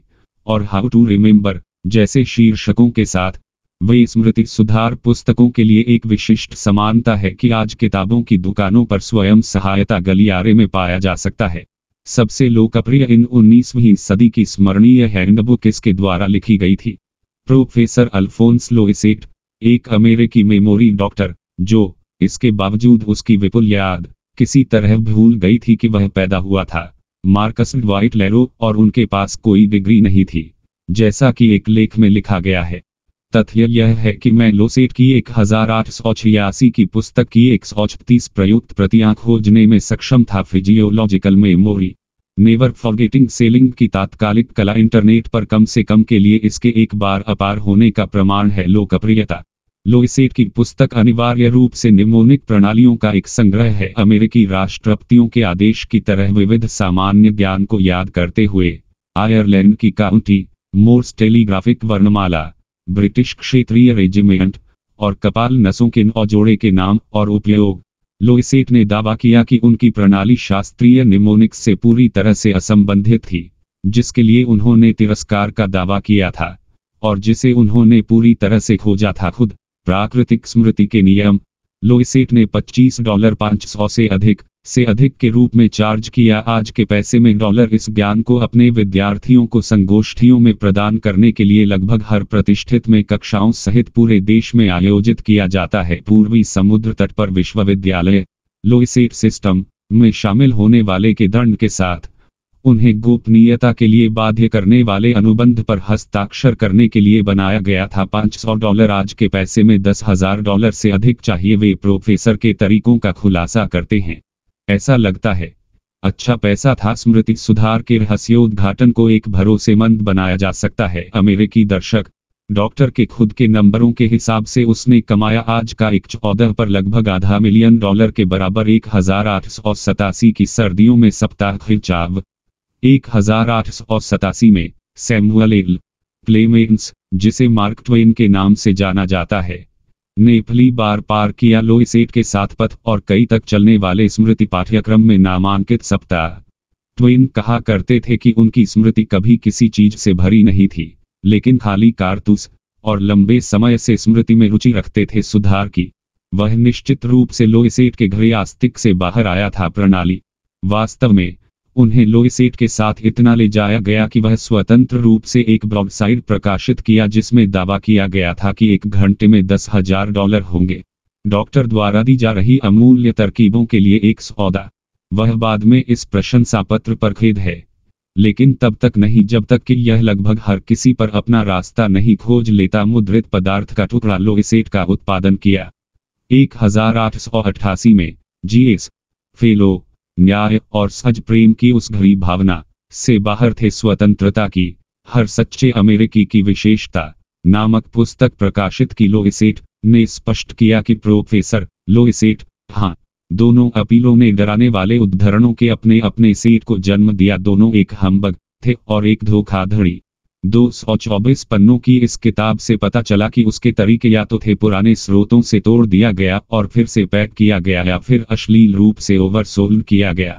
और हाउ टू रिमेम्बर जैसे शीर्षकों के साथ वे स्मृति सुधार पुस्तकों के लिए एक विशिष्ट समानता है कि आज किताबों की दुकानों पर स्वयं सहायता गलियारे में पाया जा सकता है सबसे लोकप्रिय इन 19वीं सदी की स्मरणीय हैंडबुक इसके द्वारा लिखी गई थी प्रोफेसर अल्फोंस लोइसेट एक अमेरिकी मेमोरी डॉक्टर जो इसके बावजूद उसकी विपुल याद किसी तरह भूल गई थी कि वह पैदा हुआ था मार्कस वाइट लेरो और उनके पास कोई डिग्री नहीं थी जैसा कि एक लेख में लिखा गया है तथ्य यह है कि मैं लोसेट की एक हजार आठ सौ छियासी की पुस्तक की एक सौ छत्तीस प्रयुक्त प्रतियां खोजने में सक्षम था physiological memory never forgetting selling की तात्कालिक कला इंटरनेट पर कम से कम के लिए इसके एक बार अपार होने का प्रमाण है लोकप्रियता लोइसेट की पुस्तक अनिवार्य रूप से निमोनिक प्रणालियों का एक संग्रह है अमेरिकी राष्ट्रपतियों के आदेश की तरह विविध सामान्य ज्ञान को याद करते हुए आयरलैंड की काउंटी मोर्स टेलीग्राफिक वर्णमाला ब्रिटिश क्षेत्रीय रेजिमेंट और कपाल नसों के नौजोड़े के नाम और उपयोग लोइसेट ने दावा किया कि उनकी प्रणाली शास्त्रीय निमोनिक से पूरी तरह से असंबंधित थी जिसके लिए उन्होंने तिरस्कार का दावा किया था और जिसे उन्होंने पूरी तरह से खोजा था खुद प्राकृतिक स्मृति के नियम लोइसेट ने 25 डॉलर 500 से अधिक से अधिक के रूप में चार्ज किया आज के पैसे में डॉलर इस ज्ञान को अपने विद्यार्थियों को संगोष्ठियों में प्रदान करने के लिए लगभग हर प्रतिष्ठित में कक्षाओं सहित पूरे देश में आयोजित किया जाता है पूर्वी समुद्र तट पर विश्वविद्यालय लोइसेट सिस्टम में शामिल होने वाले के दंड के साथ उन्हें गोपनीयता के लिए बाध्य करने वाले अनुबंध पर हस्ताक्षर करने के लिए बनाया गया था 500 डॉलर आज के पैसे में दस हजार डॉलर से अधिक चाहिए वे प्रोफेसर के तरीकों का खुलासा करते हैं ऐसा लगता है अच्छा पैसा था स्मृति सुधार के रहस्योद्घाटन को एक भरोसेमंद बनाया जा सकता है अमेरिकी दर्शक डॉक्टर के खुद के नंबरों के हिसाब से उसने कमाया आज का एक चौदह पर लगभग आधा मिलियन डॉलर के बराबर एक हजार आठ सौ सतासी की सर्दियों में सप्ताह खिंचाव एक में सैमुअल एल प्लेमेंस जिसे मार्क ट्वेन के नाम से जाना जाता है ने पहली बार पार किया लोइसेट के साथ पथ और कई तक चलने वाले स्मृति पाठ्यक्रम में नामांकित सप्ताह ट्वेन कहा करते थे कि उनकी स्मृति कभी किसी चीज से भरी नहीं थी लेकिन खाली कारतूस और लंबे समय से स्मृति में रुचि रखते थे सुधार की वह निश्चित रूप से लोइसेट के घरे आस्तिक से बाहर आया था प्रणाली वास्तव में उन्हें लोइसेट के साथ इतना ले जाया गया कि वह स्वतंत्र रूप से एक ब्रॉडसाइड प्रकाशित किया जिसमें दावा किया गया था कि एक घंटे में दस हजार डॉलर होंगे डॉक्टर द्वारा दी जा रही अमूल्य तरकीबों के लिए एक सौदा वह बाद में इस प्रशंसा पत्र पर खेद है लेकिन तब तक नहीं जब तक कि यह लगभग हर किसी पर अपना रास्ता नहीं खोज लेता मुद्रित पदार्थ का टुकड़ा लोइसेट का उत्पादन किया एक में जीएस फेलो न्याय और सज प्रेम की उस घड़ी भावना से बाहर थे स्वतंत्रता की हर सच्चे अमेरिकी की विशेषता नामक पुस्तक प्रकाशित की लोइसेट ने स्पष्ट किया कि प्रोफेसर लोइसेट हाँ दोनों अपीलों ने डराने वाले उद्धरणों के अपने अपने सेठ को जन्म दिया दोनों एक हम्बग थे और एक धोखाधड़ी दो सौ चौबीस पन्नों की इस किताब से पता चला कि उसके तरीके या तो थे पुराने स्रोतों से तोड़ दिया गया और फिर से पैक किया गया या फिर अश्लील रूप से ओवरसोल्ड किया गया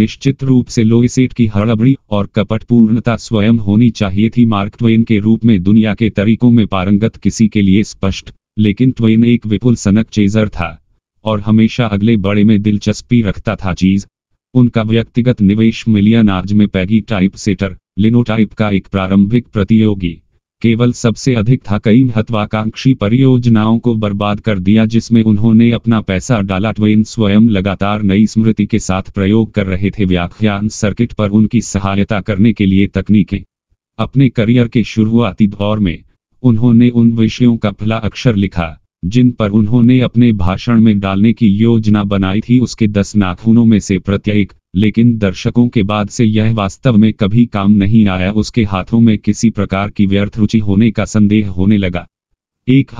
निश्चित रूप से लोइसेट की हड़बड़ी और कपटपूर्णता स्वयं होनी चाहिए थी मार्क ट्वेन के रूप में दुनिया के तरीकों में पारंगत किसी के लिए स्पष्ट लेकिन ट्वेन एक विपुल सनक चेजर था और हमेशा अगले बड़े में दिलचस्पी रखता था चीज उनका व्यक्तिगत निवेश मिलियन आज में पैगी टाइप सेटर लिनोटाइप का एक प्रारंभिक प्रतियोगी केवल सबसे अधिक था कई महत्वाकांक्षी परियोजनाओं को बर्बाद कर दिया जिसमें उन्होंने अपना पैसा डाला ट्वेन स्वयं लगातार नई स्मृति के साथ प्रयोग कर रहे थे व्याख्यान सर्किट पर उनकी सहायता करने के लिए तकनीकें अपने करियर के शुरुआती दौर में उन्होंने उन विषयों का भला अक्षर लिखा जिन पर उन्होंने अपने भाषण में डालने की योजना बनाई थी उसके दस नाखूनों में से प्रत्येक लेकिन दर्शकों के बाद से यह वास्तव में कभी काम नहीं आया उसके हाथों में किसी प्रकार की व्यर्थ रुचि होने का संदेह होने लगा एक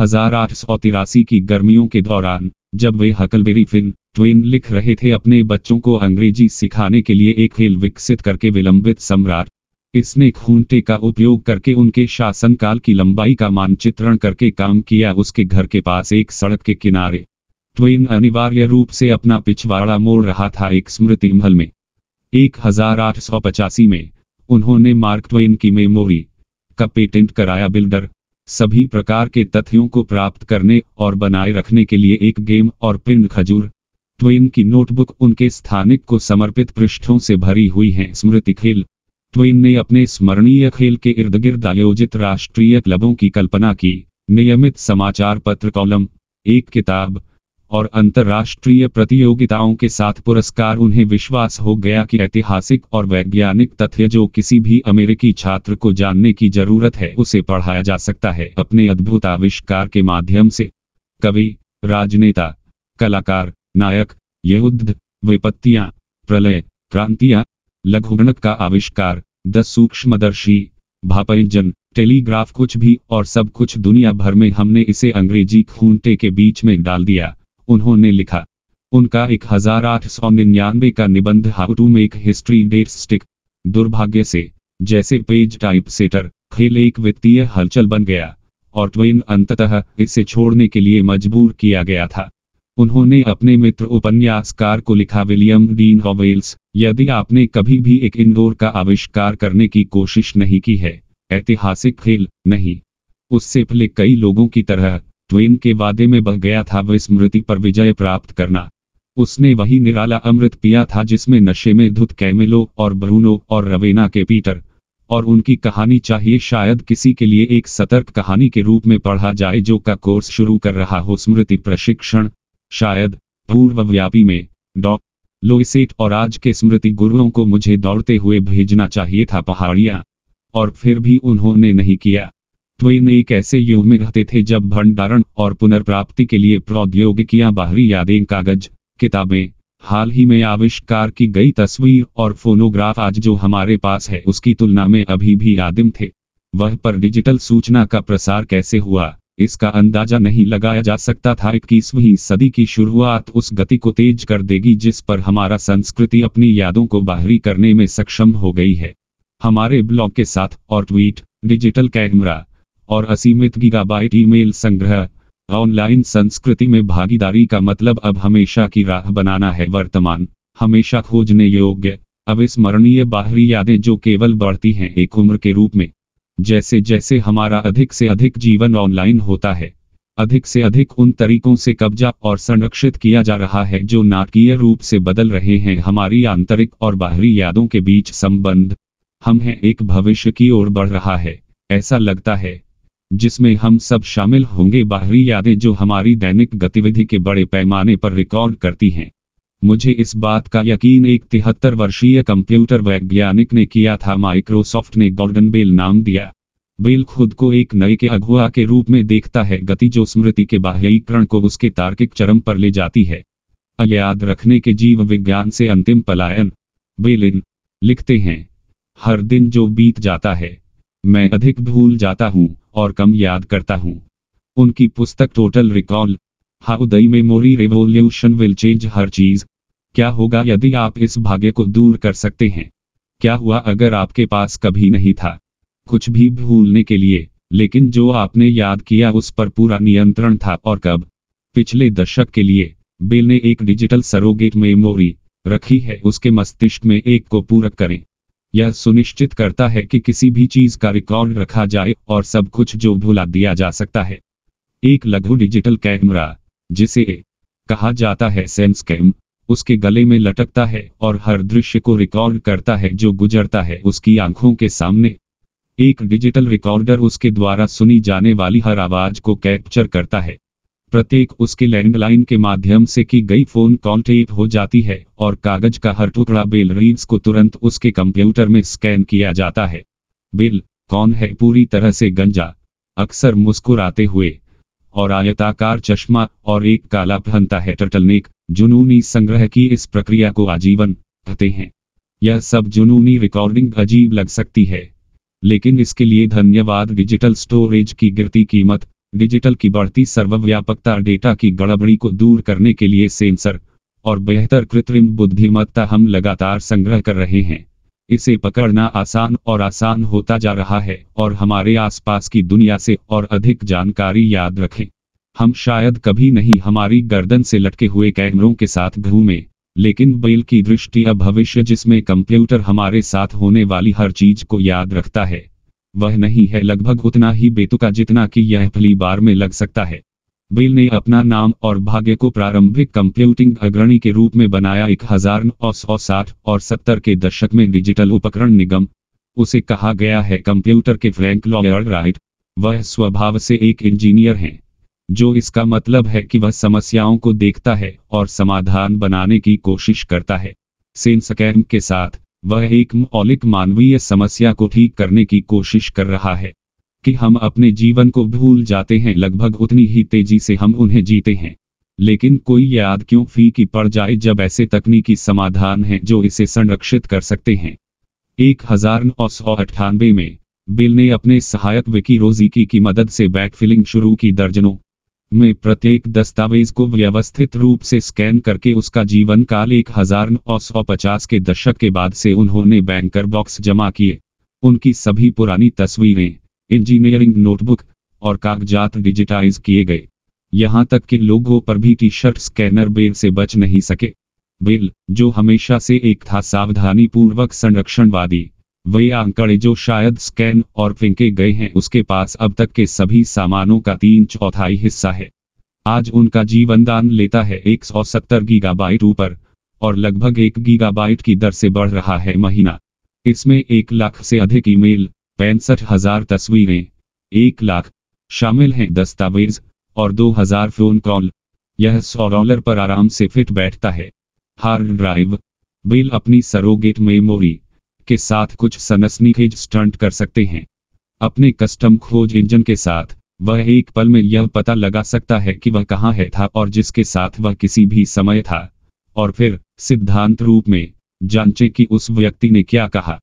की गर्मियों के दौरान जब वे हकलबेरी फिन ट्विन लिख रहे थे अपने बच्चों को अंग्रेजी सिखाने के लिए एक खेल विकसित करके विलंबित सम्राट इसने खूंटे का उपयोग करके उनके शासनकाल की लंबाई का मानचित्रण करके काम किया उसके घर के पास एक सड़क के किनारे ट्वेन तो अनिवार्य रूप से अपना पिछवाड़ा मोड़ रहा था एक स्मृति महल में एक में उन्होंने मार्क ट्वेन की मेमोरी का पेटेंट कराया बिल्डर सभी प्रकार के तथ्यों को प्राप्त करने और बनाए रखने के लिए एक गेम और पिंड खजूर ट्वेन की नोटबुक उनके स्थानिक को समर्पित पृष्ठों से भरी हुई है स्मृति खेल ट्वेन ने अपने स्मरणीय खेल के इर्द गिर्द आयोजित राष्ट्रीय क्लबों की कल्पना की नियमित समाचार पत्र कॉलम एक किताब और अंतर्राष्ट्रीय प्रतियोगिताओं के साथ पुरस्कार उन्हें विश्वास हो गया कि ऐतिहासिक और वैज्ञानिक तथ्य जो किसी भी अमेरिकी छात्र को जानने की जरूरत है उसे पढ़ाया जा सकता है अपने अद्भुत आविष्कार के माध्यम से कवि राजनेता कलाकार नायक युद्ध विपत्तियां प्रलय क्रांतियां लघुगणक का आविष्कार द सूक्ष्मदर्शी भापयजन टेलीग्राफ कुछ भी और सब कुछ दुनिया भर में हमने इसे अंग्रेजी खूंटे के बीच में डाल दिया उन्होंने लिखा उनका एक हजार आठ सौ निन्यानवे का निबंध how to make history date stick दुर्भाग्य से जैसे पेज टाइप सेटर खेल एक वित्तीय हलचल बन गया और ट्वेन अंततः इसे छोड़ने के लिए मजबूर किया गया था उन्होंने अपने मित्र उपन्यासकार को लिखा विलियम डीन हॉवेल्स यदि आपने कभी भी एक इंदौर का आविष्कार करने की कोशिश नहीं की है ऐतिहासिक खेल नहीं उससे पहले कई लोगों की तरह त्वेन के वादे में बह गया था वह स्मृति पर विजय प्राप्त करना उसने वही निराला अमृत पिया था जिसमें नशे में धुत कैमिलो और ब्रूनो और रवेना के पीटर और उनकी कहानी चाहिए शायद किसी के लिए एक सतर्क कहानी के रूप में पढ़ा जाए जो का कोर्स शुरू कर रहा हो स्मृति प्रशिक्षण शायद पूर्वव्यापी में डॉ लोइसेट और आज के स्मृति गुरुओं को मुझे दौड़ते हुए भेजना चाहिए था पहाड़ियाँ और फिर भी उन्होंने नहीं किया ट्वेन एक ऐसे युग में रहते थे जब भंडारण और पुनर्प्राप्ति के लिए प्रौद्योगिकियां बाहरी यादें कागज किताबें हाल ही में आविष्कार की गई तस्वीर और फोनोग्राफ आज जो हमारे पास है उसकी तुलना में अभी भी आदिम थे वह पर डिजिटल सूचना का प्रसार कैसे हुआ इसका अंदाजा नहीं लगाया जा सकता था इक्कीसवीं सदी की शुरुआत उस गति को तेज कर देगी जिस पर हमारा संस्कृति अपनी यादों को बाहरी करने में सक्षम हो गई है हमारे ब्लॉग के साथ और ट्वीट डिजिटल कैमरा और असीमित गीगाबाइट ईमेल संग्रह ऑनलाइन संस्कृति में भागीदारी का मतलब अब हमेशा की राह बनाना है वर्तमान हमेशा खोजने योग्य अविस्मरणीय बाहरी यादें जो केवल बढ़ती हैं एक उम्र के रूप में जैसे जैसे हमारा अधिक से अधिक जीवन ऑनलाइन होता है अधिक से अधिक उन तरीकों से कब्जा और संरक्षित किया जा रहा है जो नाटकीय रूप से बदल रहे हैं हमारी आंतरिक और बाहरी यादों के बीच संबंध हम हैं एक भविष्य की ओर बढ़ रहा है ऐसा लगता है जिसमें हम सब शामिल होंगे बाहरी यादें जो हमारी दैनिक गतिविधि के बड़े पैमाने पर रिकॉर्ड करती हैं मुझे इस बात का यकीन एक तिहत्तर वर्षीय कंप्यूटर वैज्ञानिक ने किया था माइक्रोसॉफ्ट ने गोल्डन बेल नाम दिया बेल खुद को एक नए के अगुआ के रूप में देखता है गति जो स्मृति के बाह्यीकरण को उसके तार्किक चरम पर ले जाती है याद रखने के जीव विज्ञान से अंतिम पलायन बेलिन लिखते हैं हर दिन जो बीत जाता है मैं अधिक भूल जाता हूँ और कम याद करता हूँ उनकी पुस्तक total recall how the memory revolution will change हर चीज क्या होगा यदि आप इस भाग्य को दूर कर सकते हैं क्या हुआ अगर आपके पास कभी नहीं था कुछ भी भूलने के लिए लेकिन जो आपने याद किया उस पर पूरा नियंत्रण था और कब पिछले दशक के लिए बिल ने एक डिजिटल सरोगेट मेमोरी रखी है उसके मस्तिष्क में एक को पूरक करें यह सुनिश्चित करता है कि किसी भी चीज का रिकॉर्ड रखा जाए और सब कुछ जो भुला दिया जा सकता है एक लघु डिजिटल कैमरा जिसे कहा जाता है सेंस कैम उसके गले में लटकता है और हर दृश्य को रिकॉर्ड करता है जो गुजरता है उसकी आंखों के सामने एक डिजिटल रिकॉर्डर उसके द्वारा सुनी जाने वाली हर आवाज को कैप्चर करता है प्रत्येक उसके लैंडलाइन के माध्यम से की गई फोन कॉल टेप हो जाती है और कागज का हर टुकड़ा बेल रीड्स को तुरंत उसके कंप्यूटर में स्कैन किया जाता है बिल कौन है पूरी तरह से गंजा अक्सर मुस्कुराते हुए और आयताकार चश्मा और एक काला फहनता है टटलनेक जुनूनी संग्रह की इस प्रक्रिया को आजीवन कहते हैं यह सब जुनूनी रिकॉर्डिंग अजीब लग सकती है लेकिन इसके लिए धन्यवाद डिजिटल स्टोरेज की गिरती कीमत डिजिटल की बढ़ती सर्वव्यापकता डेटा की गड़बड़ी को दूर करने के लिए सेंसर और बेहतर कृत्रिम बुद्धिमत्ता हम लगातार संग्रह कर रहे हैं इसे पकड़ना आसान और आसान होता जा रहा है और हमारे आसपास की दुनिया से और अधिक जानकारी याद रखें हम शायद कभी नहीं हमारी गर्दन से लटके हुए कैमरों के साथ घूमे लेकिन बैल की दृष्टि या भविष्य जिसमें कंप्यूटर हमारे साथ होने वाली हर चीज को याद रखता है वह नहीं है लगभग उतना ही बेतुका जितना कि यह पहली बार में लग सकता है बिल ने अपना नाम और भाग्य को प्रारंभिक कंप्यूटिंग अग्रणी के रूप में बनाया एक हजार नौ सौ साठ और सत्तर के दशक में डिजिटल उपकरण निगम उसे कहा गया है कंप्यूटर के फ्रैंक लॉयर राइट वह स्वभाव से एक इंजीनियर हैं जो इसका मतलब है कि वह समस्याओं को देखता है और समाधान बनाने की कोशिश करता है सेंसकैम के साथ वह एक मौलिक मानवीय समस्या को ठीक करने की कोशिश कर रहा है कि हम अपने जीवन को भूल जाते हैं लगभग उतनी ही तेजी से हम उन्हें जीते हैं लेकिन कोई याद क्यों फी की पड़ जाए जब ऐसे तकनीकी समाधान हैं जो इसे संरक्षित कर सकते हैं एक हजार नौ सौ अट्ठानवे में बिल ने अपने सहायक विकी रोजिकी की मदद से बैकफिलिंग शुरू की दर्जनों में प्रत्येक दस्तावेज को व्यवस्थित रूप से स्कैन करके उसका जीवन काल एक हजार नौ सौ पचास के दशक के बाद से उन्होंने बैंकर बॉक्स जमा किए उनकी सभी पुरानी तस्वीरें इंजीनियरिंग नोटबुक और कागजात डिजिटाइज किए गए यहाँ तक कि लोगों पर भी टी शर्ट स्कैनर बेल से बच नहीं सके बेल जो हमेशा से एक था सावधानी पूर्वक संरक्षणवादी वही आंकड़े जो शायद स्कैन और फेंके गए हैं उसके पास अब तक के सभी सामानों का तीन चौथाई हिस्सा है आज उनका जीवन दान लेता है 170 गीगाबाइट ऊपर और लगभग एक गीगाबाइट की दर से बढ़ रहा है महीना इसमें एक लाख से अधिक ईमेल पैंसठ हजार तस्वीरें एक लाख शामिल हैं दस्तावेज और 2000 फोन कॉल यह सौ डॉलर पर आराम से फिट बैठता है हार्ड ड्राइव बिल अपनी सरोगेट मेमोरी के साथ कुछ सनसनीखेज स्टंट कर सकते हैं अपने कस्टम खोज इंजन के साथ वह एक पल में यह पता लगा सकता है कि वह कहां है था और जिसके साथ वह किसी भी समय था और फिर सिद्धांत रूप में जांचें कि उस व्यक्ति ने क्या कहा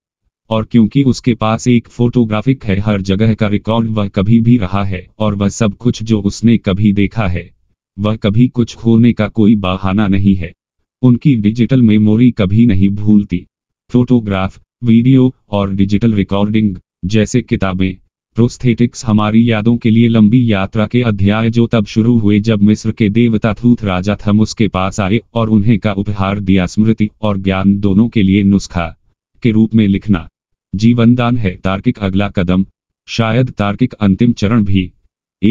और क्योंकि उसके पास एक फोटोग्राफिक है हर जगह का रिकॉर्ड वह कभी भी रहा है और वह सब कुछ जो उसने कभी देखा है वह कभी कुछ खोने का कोई बहाना नहीं है उनकी डिजिटल मेमोरी कभी नहीं भूलती फोटोग्राफ वीडियो और डिजिटल रिकॉर्डिंग जैसे किताबें प्रोस्थेटिक्स हमारी यादों के लिए लंबी यात्रा के अध्याय जो तब शुरू हुए जब मिस्र के देवता थूत राजा थम उसके पास आए और उन्हें का उपहार दिया स्मृति और ज्ञान दोनों के लिए नुस्खा के रूप में लिखना जीवनदान है तार्किक अगला कदम शायद तार्किक अंतिम चरण भी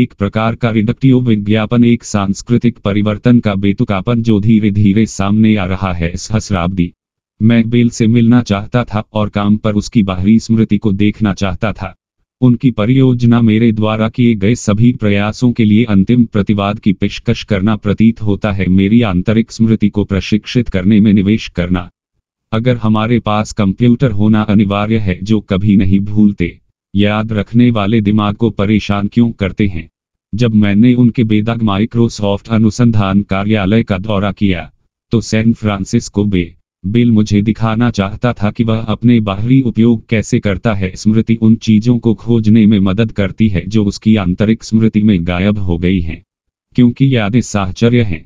एक प्रकार का रिडक्टिव विज्ञापन एक सांस्कृतिक परिवर्तन का बेतुकापन जो धीरे धीरे सामने आ रहा है इस सहस्राब्दी मैं बेल से मिलना चाहता था और काम पर उसकी बाहरी स्मृति को देखना चाहता था उनकी परियोजना मेरे द्वारा किए गए सभी प्रयासों के लिए अंतिम प्रतिवाद की पेशकश करना प्रतीत होता है मेरी आंतरिक स्मृति को प्रशिक्षित करने में निवेश करना अगर हमारे पास कंप्यूटर होना अनिवार्य है जो कभी नहीं भूलते याद रखने वाले दिमाग को परेशान क्यों करते हैं जब मैंने उनके बेदाग माइक्रोसॉफ्ट अनुसंधान कार्यालय का दौरा किया तो सैन फ्रांसिस्को बे बिल मुझे दिखाना चाहता था कि वह अपने बाहरी उपयोग कैसे करता है स्मृति उन चीजों को खोजने में मदद करती है जो उसकी आंतरिक स्मृति में गायब हो गई हैं क्योंकि यादें साहचर्य हैं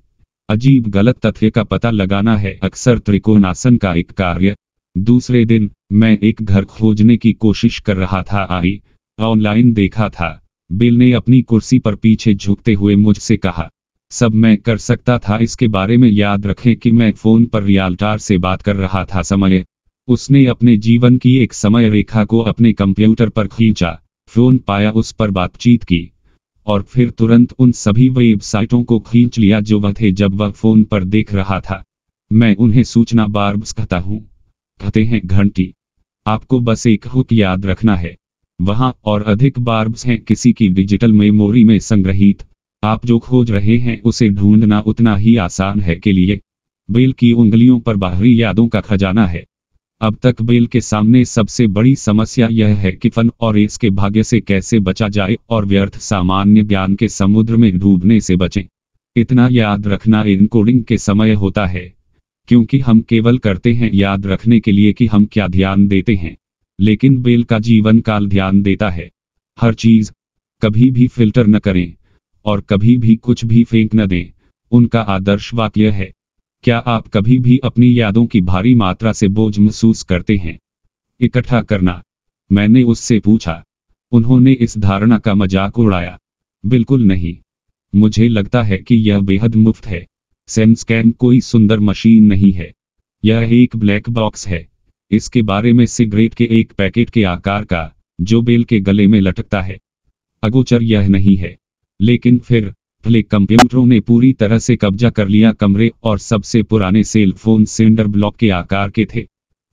अजीब गलत तथ्य का पता लगाना है अक्सर त्रिकोणासन का एक कार्य दूसरे दिन मैं एक घर खोजने की कोशिश कर रहा था आई ऑनलाइन देखा था बिल ने अपनी कुर्सी पर पीछे झुकते हुए मुझसे कहा सब मैं कर सकता था इसके बारे में याद रखें कि मैं फोन पर रियाल्टार से बात कर रहा था समय उसने अपने जीवन की एक समय रेखा को अपने कंप्यूटर पर खींचा फोन पाया उस पर बातचीत की और फिर तुरंत उन सभी वेबसाइटों को खींच लिया जो वह थे जब वह फोन पर देख रहा था मैं उन्हें सूचना बार्ब्स कहता हूँ कहते हैं घंटी आपको बस एक हुक याद रखना है वहां और अधिक बार्ब्स हैं किसी की डिजिटल मेमोरी में संग्रहित आप जो खोज रहे हैं उसे ढूंढना उतना ही आसान है के लिए बेल की उंगलियों पर बाहरी यादों का खजाना है अब तक बेल के सामने सबसे बड़ी समस्या यह है कि फन और इसके भाग्य से कैसे बचा जाए और व्यर्थ सामान्य ज्ञान के समुद्र में डूबने से बचें इतना याद रखना इनकोडिंग के समय होता है क्योंकि हम केवल करते हैं याद रखने के लिए कि हम क्या ध्यान देते हैं लेकिन बेल का जीवन काल ध्यान देता है हर चीज कभी भी फिल्टर न करें और कभी भी कुछ भी फेंक न दें उनका आदर्श वाक्य है क्या आप कभी भी अपनी यादों की भारी मात्रा से बोझ महसूस करते हैं इकट्ठा करना मैंने उससे पूछा उन्होंने इस धारणा का मजाक उड़ाया बिल्कुल नहीं मुझे लगता है कि यह बेहद मुफ्त है सेंसकैन कोई सुंदर मशीन नहीं है यह एक ब्लैक बॉक्स है इसके बारे में सिगरेट के एक पैकेट के आकार का जो बेल के गले में लटकता है अगोचर यह नहीं है लेकिन फिर भले कंप्यूटरों ने पूरी तरह से कब्जा कर लिया कमरे और सबसे पुराने सेल फोन सेंडर ब्लॉक के आकार के थे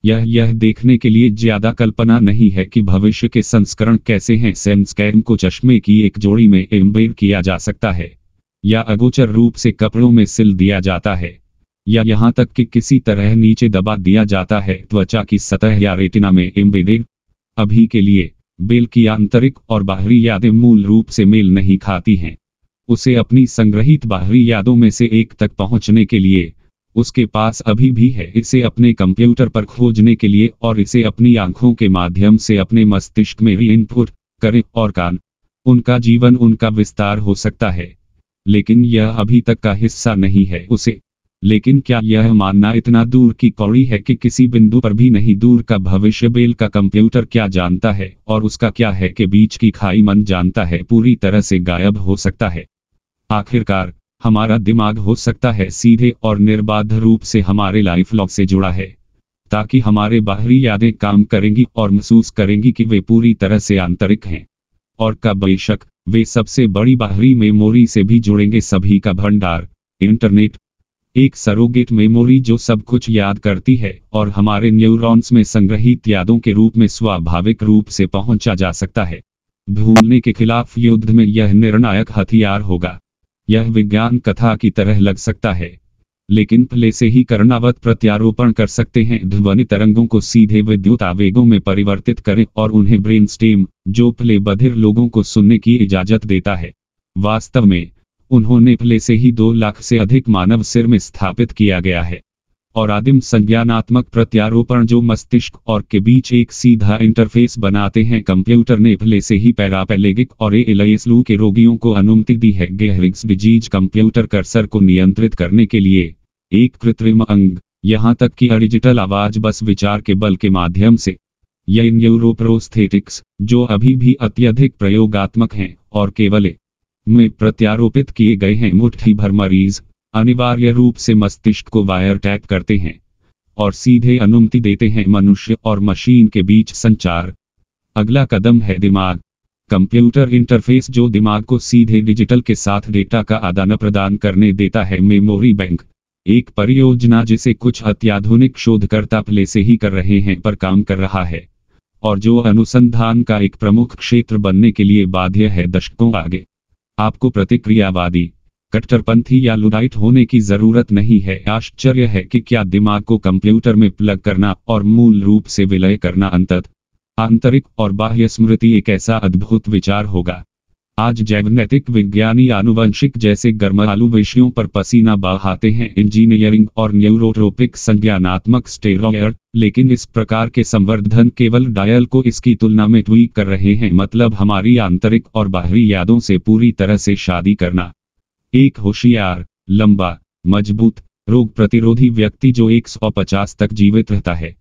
यह यह देखने के लिए ज्यादा कल्पना नहीं है कि भविष्य के संस्करण कैसे हैं सेंसकैम को चश्मे की एक जोड़ी में एम्बेड किया जा सकता है या अगोचर रूप से कपड़ों में सिल दिया जाता है या यहाँ तक कि किसी तरह नीचे दबा दिया जाता है त्वचा की सतह या रेटिना में एम्बेडेड अभी के लिए बेल की आंतरिक और बाहरी यादें मूल रूप से मेल नहीं खाती हैं उसे अपनी संग्रहित बाहरी यादों में से एक तक पहुंचने के लिए उसके पास अभी भी है इसे अपने कंप्यूटर पर खोजने के लिए और इसे अपनी आंखों के माध्यम से अपने मस्तिष्क में री इनपुट करें और कान उनका जीवन उनका विस्तार हो सकता है लेकिन यह अभी तक का हिस्सा नहीं है उसे लेकिन क्या यह मानना इतना दूर की कौड़ी है कि किसी बिंदु पर भी नहीं दूर का भविष्य बेल का कंप्यूटर क्या जानता है और उसका क्या है कि बीच की खाई मन जानता है पूरी तरह से गायब हो सकता है आखिरकार हमारा दिमाग हो सकता है सीधे और निर्बाध रूप से हमारे लाइफ लॉग से जुड़ा है ताकि हमारे बाहरी यादें काम करेंगी और महसूस करेंगी कि वे पूरी तरह से आंतरिक हैं और का बेशक वे सबसे बड़ी बाहरी मेमोरी से भी जुड़ेंगे सभी का भंडार इंटरनेट एक सरोगेट मेमोरी जो सब कुछ याद करती है और हमारे न्यूरॉन्स में संग्रहित यादों के रूप में स्वाभाविक रूप से पहुंचा जा सकता है भूलने के खिलाफ युद्ध में यह निर्णायक हथियार होगा यह विज्ञान कथा की तरह लग सकता है लेकिन पहले से ही करणावत प्रत्यारोपण कर सकते हैं ध्वनि तरंगों को सीधे विद्युत आवेगों में परिवर्तित करें और उन्हें ब्रेन स्टेम जो पहले बधिर लोगों को सुनने की इजाजत देता है वास्तव में उन्होंने पहले से ही दो लाख से अधिक मानव सिर में स्थापित किया गया है और आदिम संज्ञानात्मक प्रत्यारोपण जो मस्तिष्क और के बीच एक सीधा इंटरफेस बनाते हैं कंप्यूटर ने पहले से ही पैरापेलेगिक और एलएसलू के रोगियों को अनुमति दी है गेहरिक्स डिजीज कंप्यूटर कर्सर को नियंत्रित करने के लिए एक कृत्रिम अंग यहां तक कि डिजिटल आवाज बस विचार के बल के माध्यम से यह न्यूरोप्रोस्थेटिक्स जो अभी भी अत्यधिक प्रयोगात्मक हैं और केवल में प्रत्यारोपित किए गए हैं मुठ्ठी भर मरीज अनिवार्य रूप से मस्तिष्क को वायर टैप करते हैं और सीधे अनुमति देते हैं मनुष्य और मशीन के बीच संचार अगला कदम है दिमाग कंप्यूटर इंटरफेस जो दिमाग को सीधे डिजिटल के साथ डेटा का आदान प्रदान करने देता है मेमोरी बैंक एक परियोजना जिसे कुछ अत्याधुनिक शोधकर्ता पहले से ही कर रहे हैं पर काम कर रहा है और जो अनुसंधान का एक प्रमुख क्षेत्र बनने के लिए बाध्य है दशकों आगे आपको प्रतिक्रियावादी कट्टरपंथी या लुडाइट होने की जरूरत नहीं है आश्चर्य है कि क्या दिमाग को कंप्यूटर में प्लग करना और मूल रूप से विलय करना अंतत आंतरिक और बाह्य स्मृति एक ऐसा अद्भुत विचार होगा आज जैवनैतिक विज्ञानी आनुवंशिक जैसे गर्महालू विषयों पर पसीना बहाते हैं इंजीनियरिंग और न्यूरोट्रोपिक संज्ञानात्मक स्टेरॉयड लेकिन इस प्रकार के संवर्धन केवल डायल को इसकी तुलना में ट्वीक कर रहे हैं मतलब हमारी आंतरिक और बाहरी यादों से पूरी तरह से शादी करना एक होशियार लंबा मजबूत रोग प्रतिरोधी व्यक्ति जो 150 तक जीवित रहता है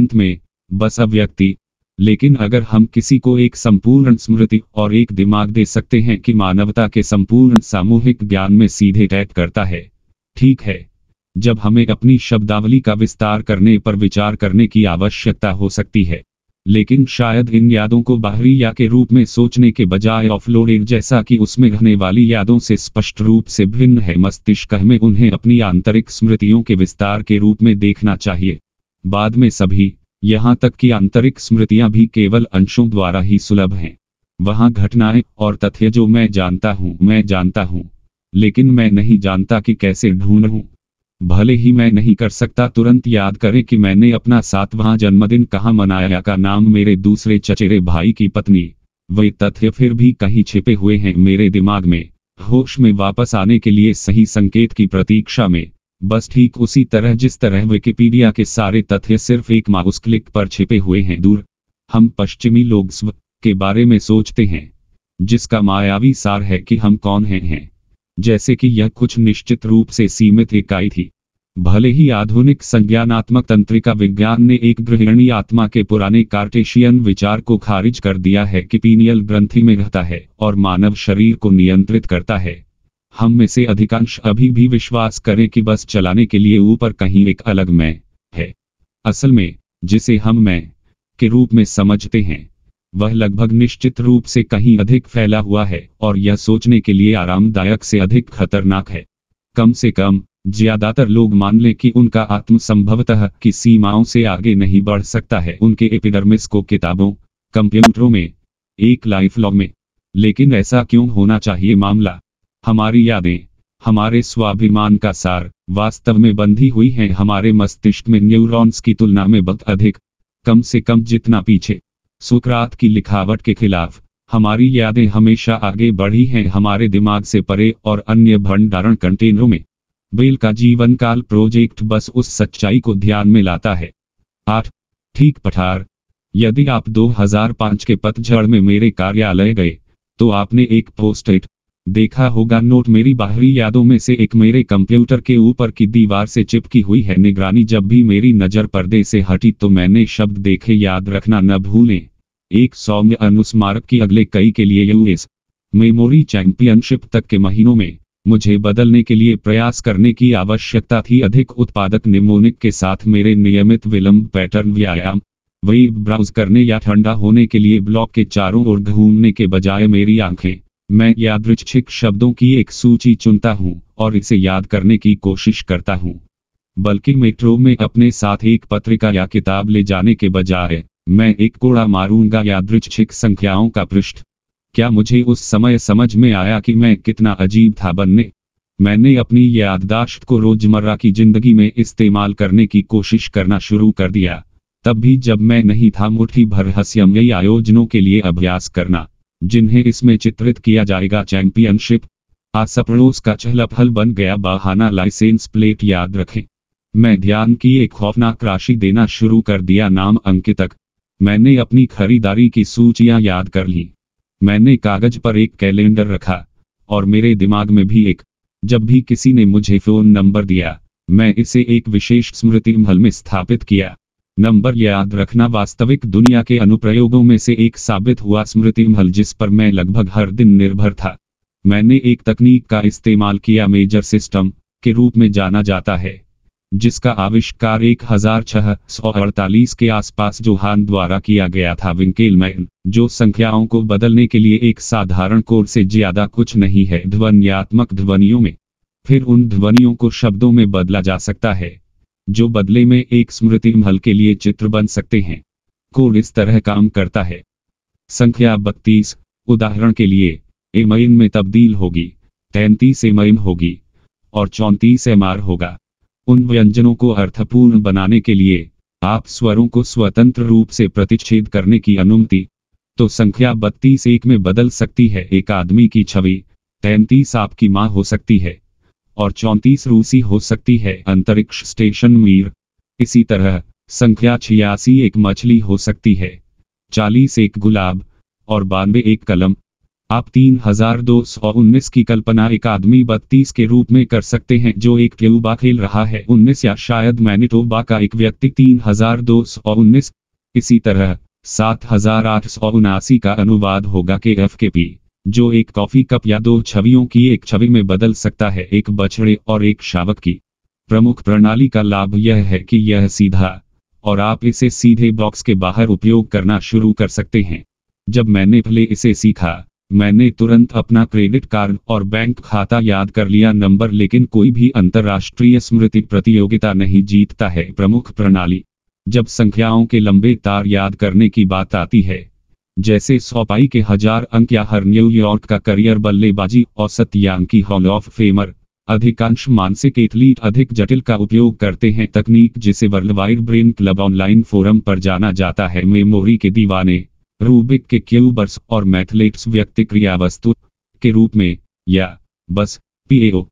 अंत में बस अव्यक्ति लेकिन अगर हम किसी को एक संपूर्ण स्मृति और एक दिमाग दे सकते हैं कि मानवता के संपूर्ण सामूहिक ज्ञान में सीधे टैप करता है ठीक है जब हमें अपनी शब्दावली का विस्तार करने पर विचार करने की आवश्यकता हो सकती है लेकिन शायद इन यादों को बाहरी या के रूप में सोचने के बजाय ऑफलोडेड जैसा कि उसमें रहने वाली यादों से स्पष्ट रूप से भिन्न है मस्तिष्क में उन्हें अपनी आंतरिक स्मृतियों के विस्तार के रूप में देखना चाहिए बाद में सभी यहाँ तक कि आंतरिक स्मृतियां भी केवल अंशों द्वारा ही सुलभ हैं वहां घटनाएं और तथ्य जो मैं जानता हूं मैं जानता हूं लेकिन मैं नहीं जानता कि कैसे ढूंढूं भले ही मैं नहीं कर सकता तुरंत याद करें कि मैंने अपना सातवां जन्मदिन कहाँ मनाया का नाम मेरे दूसरे चचेरे भाई की पत्नी वे तथ्य फिर भी कहीं छिपे हुए हैं मेरे दिमाग में होश में वापस आने के लिए सही संकेत की प्रतीक्षा में बस ठीक उसी तरह जिस तरह विकिपीडिया के सारे तथ्य सिर्फ एक माउस क्लिक पर छिपे हुए हैं दूर हम पश्चिमी लोग स्व के बारे में सोचते हैं जिसका मायावी सार है कि हम कौन हैं हैं जैसे कि यह कुछ निश्चित रूप से सीमित इकाई थी भले ही आधुनिक संज्ञानात्मक तंत्रिका विज्ञान ने एक गृहिणी आत्मा के पुराने कार्टेशियन विचार को खारिज कर दिया है कि पीनियल ग्रंथि में रहता है और मानव शरीर को नियंत्रित करता है हम में से अधिकांश अभी भी विश्वास करें कि बस चलाने के लिए ऊपर कहीं एक अलग मैं है असल में जिसे हम मैं के रूप में समझते हैं वह लगभग निश्चित रूप से कहीं अधिक फैला हुआ है और यह सोचने के लिए आरामदायक से अधिक खतरनाक है कम से कम ज्यादातर लोग मान लें कि उनका आत्म संभवतः की सीमाओं से आगे नहीं बढ़ सकता है उनके एपिडर्मिस को किताबों कंप्यूटरों में एक लाइफ लॉग में लेकिन ऐसा क्यों होना चाहिए मामला हमारी यादें हमारे स्वाभिमान का सार वास्तव में बंधी हुई हैं हमारे मस्तिष्क में न्यूरॉन्स की तुलना में बहुत अधिक कम से कम जितना पीछे सुकरात की लिखावट के खिलाफ हमारी यादें हमेशा आगे बढ़ी हैं हमारे दिमाग से परे और अन्य भंडारण कंटेनरों में बेल का जीवन काल प्रोजेक्ट बस उस सच्चाई को ध्यान में लाता है आठ ठीक पठार यदि आप 2005 के पतझड़ में मेरे कार्यालय गए तो आपने एक पोस्टेट देखा होगा नोट मेरी बाहरी यादों में से एक मेरे कंप्यूटर के ऊपर की दीवार से चिपकी हुई है निगरानी जब भी मेरी नज़र पर्दे से हटी तो मैंने शब्द देखे याद रखना न भूलें एक सौम्य अनुस्मारक की अगले कई के लिए यूएस मेमोरी चैंपियनशिप तक के महीनों में मुझे बदलने के लिए प्रयास करने की आवश्यकता थी अधिक उत्पादक निमोनिक के साथ मेरे नियमित विलंब पैटर्न व्यायाम वेब ब्राउज करने या ठंडा होने के लिए ब्लॉक के चारों ओर घूमने के बजाय मेरी आंखें मैं यादृच्छिक शब्दों की एक सूची चुनता हूँ और इसे याद करने की कोशिश करता हूँ बल्कि मेट्रो में अपने साथ एक पत्रिका या किताब ले जाने के बजाय मैं एक कोड़ा मारूंगा यादृच्छिक संख्याओं का पृष्ठ क्या मुझे उस समय समझ में आया कि मैं कितना अजीब था बनने मैंने अपनी याददाश्त को रोजमर्रा की जिंदगी में इस्तेमाल करने की कोशिश करना शुरू कर दिया तब भी जब मैं नहीं था मुठी भर हस्यमयी आयोजनों के लिए अभ्यास करना जिन्हें इसमें चित्रित किया जाएगा चैंपियनशिप आसप्रोस का चहला फल बन गया बहाना लाइसेंस प्लेट याद रखें मैं ध्यान की एक खौफनाक राशि देना शुरू कर दिया नाम तक मैंने अपनी खरीदारी की सूचियां याद कर ली मैंने कागज पर एक कैलेंडर रखा और मेरे दिमाग में भी एक जब भी किसी ने मुझे फोन नंबर दिया मैं इसे एक विशेष स्मृति महल में स्थापित किया नंबर याद रखना वास्तविक दुनिया के अनुप्रयोगों में से एक साबित हुआ स्मृति महल जिस पर मैं लगभग हर दिन निर्भर था मैंने एक तकनीक का इस्तेमाल किया मेजर सिस्टम के रूप में जाना जाता है जिसका आविष्कार एक के आसपास जोहान द्वारा किया गया था विंकेलमैन जो संख्याओं को बदलने के लिए एक साधारण कोर से ज्यादा कुछ नहीं है ध्वनियात्मक ध्वनियों में फिर उन ध्वनियों को शब्दों में बदला जा सकता है जो बदले में एक स्मृति महल के लिए चित्र बन सकते हैं कोड इस तरह काम करता है संख्या बत्तीस उदाहरण के लिए एमइन में तब्दील होगी तैंतीस एमइन होगी और चौंतीस एमआर होगा उन व्यंजनों को अर्थपूर्ण बनाने के लिए आप स्वरों को स्वतंत्र रूप से प्रतिच्छेद करने की अनुमति तो संख्या बत्तीस एक में बदल सकती है एक आदमी की छवि तैंतीस आपकी माँ हो सकती है और चौंतीस रूसी हो सकती है अंतरिक्ष स्टेशन मीर इसी तरह संख्या छियासी एक मछली हो सकती है चालीस एक गुलाब और बानवे एक कलम आप तीन हजार दो सौ उन्नीस की कल्पना एक आदमी बत्तीस के रूप में कर सकते हैं जो एक क्यूबा खेल रहा है उन्नीस या शायद मैनिटोबा का एक व्यक्ति तीन हजार दो सौ उन्नीस इसी तरह सात हजार आठ सौ उनासी का अनुवाद होगा के एफ के पी जो एक कॉफी कप या दो छवियों की एक छवि में बदल सकता है एक बछड़े और एक शावक की प्रमुख प्रणाली का लाभ यह है कि यह सीधा और आप इसे सीधे बॉक्स के बाहर उपयोग करना शुरू कर सकते हैं जब मैंने पहले इसे सीखा मैंने तुरंत अपना क्रेडिट कार्ड और बैंक खाता याद कर लिया नंबर लेकिन कोई भी अंतर्राष्ट्रीय स्मृति प्रतियोगिता नहीं जीतता है प्रमुख प्रणाली जब संख्याओं के लंबे तार याद करने की बात आती है जैसे सौपाई के हजार अंक या हर न्यूयॉर्क का करियर बल्लेबाजी औसत यांकी हॉल ऑफ फेमर अधिकांश मानसिक एथलीट अधिक जटिल का उपयोग करते हैं तकनीक जिसे world wide brain club online forum पर जाना जाता है मेमोरी के दीवाने रूबिक के क्यूबर्स और मैथलेट्स व्यक्ति क्रिया वस्तु के रूप में या बस पीएओ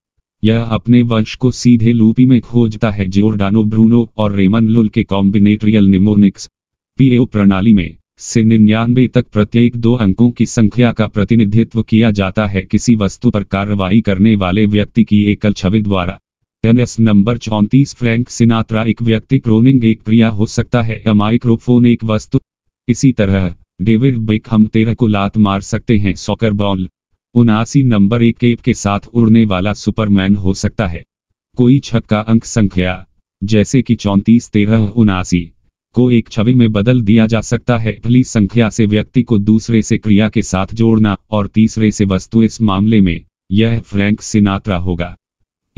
यह अपने वंश को सीधे लूपी में खोजता है जोर्डानो ब्रूनो और रेमन लुल के कॉम्बिनेटरियल निमोनिक्स पीएओ प्रणाली में से निन्यानवे तक प्रत्येक दो अंकों की संख्या का प्रतिनिधित्व किया जाता है किसी वस्तु पर कार्रवाई करने वाले व्यक्ति की एकल छवि द्वारा एनएस नंबर चौंतीस फ्रैंक सिनात्रा एक व्यक्ति क्रोनिंग एक प्रिया हो सकता है या माइक्रोफोन एक वस्तु इसी तरह डेविड हम तेरह को लात मार सकते हैं सॉकर बॉल उनासी नंबर एक केप के साथ उड़ने वाला सुपरमैन हो सकता है कोई छक्का अंक संख्या जैसे कि चौंतीस तेरह उनासी को एक छवि में बदल दिया जा सकता है पहली संख्या से व्यक्ति को दूसरे से क्रिया के साथ जोड़ना और तीसरे से वस्तु इस मामले में यह फ्रैंक सिनात्रा होगा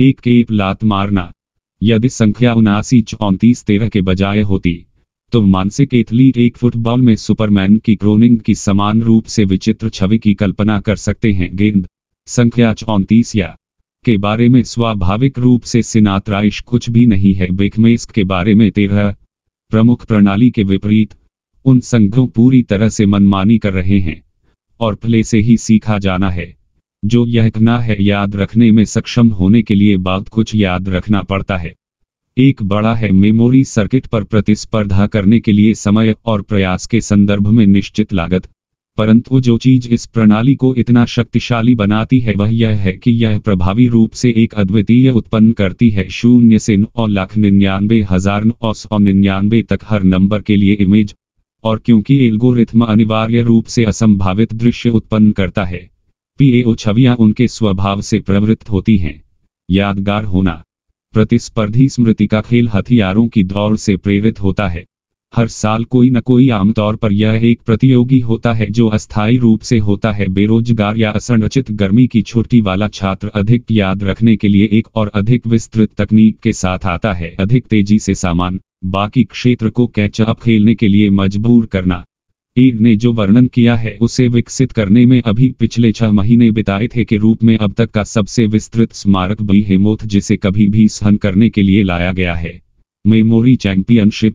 एक के एक लात मारना यदि संख्या उनासी चौंतीस तेरह के बजाय होती तो मानसिक एथलीट एक फुटबॉल में सुपरमैन की क्रोनिंग की समान रूप से विचित्र छवि की कल्पना कर सकते हैं गेंद संख्या चौंतीस या के बारे में स्वाभाविक रूप से सिनात्राइश कुछ भी नहीं है बेखमेस्क के बारे में तेरह प्रमुख प्रणाली के विपरीत उन संघों पूरी तरह से मनमानी कर रहे हैं और प्ले से ही सीखा जाना है जो यह कहना है याद रखने में सक्षम होने के लिए बात कुछ याद रखना पड़ता है एक बड़ा है मेमोरी सर्किट पर प्रतिस्पर्धा करने के लिए समय और प्रयास के संदर्भ में निश्चित लागत परंतु जो चीज इस प्रणाली को इतना शक्तिशाली बनाती है वह यह है कि यह प्रभावी रूप से एक अद्वितीय उत्पन्न करती है शून्य से नौ लाख निन्यानवे हजार नौ सौ निन्यानवे तक हर नंबर के लिए इमेज और क्योंकि एल्गोरिथम अनिवार्य रूप से असंभावित दृश्य उत्पन्न करता है पीएओ छवियां उनके स्वभाव से प्रवृत्त होती हैं यादगार होना प्रतिस्पर्धी स्मृति का खेल हथियारों की दौड़ से प्रेरित होता है हर साल कोई न कोई आमतौर पर यह एक प्रतियोगी होता है जो अस्थायी रूप से होता है बेरोजगार या असंरचित गर्मी की छुट्टी वाला छात्र अधिक याद रखने के लिए एक और अधिक विस्तृत तकनीक के साथ आता है अधिक तेजी से सामान बाकी क्षेत्र को कैचअप खेलने के लिए मजबूर करना ईर ने जो वर्णन किया है उसे विकसित करने में अभी पिछले छह महीने बिताए थे के रूप में अब तक का सबसे विस्तृत स्मारक बी हेमोथ जिसे कभी भी सहन करने के लिए लाया गया है मेमोरी चैंपियनशिप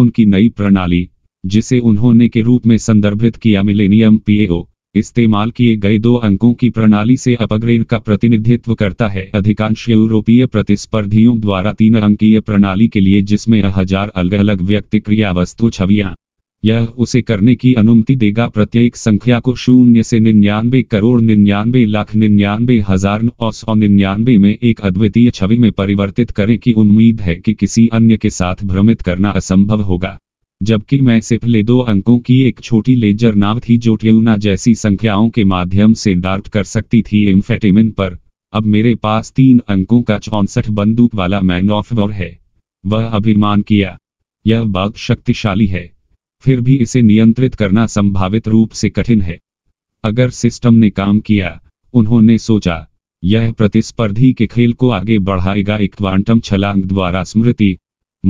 उनकी नई प्रणाली जिसे उन्होंने के रूप में संदर्भित किया मिलेनियम पीएओ इस्तेमाल किए गए दो अंकों की प्रणाली से अपग्रेड का प्रतिनिधित्व करता है अधिकांश यूरोपीय प्रतिस्पर्धियों द्वारा तीन अंकीय प्रणाली के लिए जिसमें हजार अलग अलग व्यक्ति क्रिया वस्तु छवियां यह उसे करने की अनुमति देगा प्रत्येक संख्या को शून्य से निन्यानवे करोड़ निन्यानवे लाख निन्यानवे हजार नौ सौ निन्यानवे में एक अद्वितीय छवि में परिवर्तित करने की उम्मीद है कि किसी अन्य के साथ भ्रमित करना असंभव होगा जबकि मैं ले दो अंकों की एक छोटी लेजर नाव थी जो ट्यूना जैसी संख्याओं के माध्यम से डार्ट कर सकती थी इम्फेटेमिन पर अब मेरे पास तीन अंकों का चौंसठ बंदूक वाला मैन ऑफ वॉर है वह अभिमान किया यह बाग शक्तिशाली है फिर भी इसे नियंत्रित करना संभावित रूप से कठिन है अगर सिस्टम ने काम किया उन्होंने सोचा यह प्रतिस्पर्धी के खेल को आगे बढ़ाएगा एक क्वांटम छलांग द्वारा स्मृति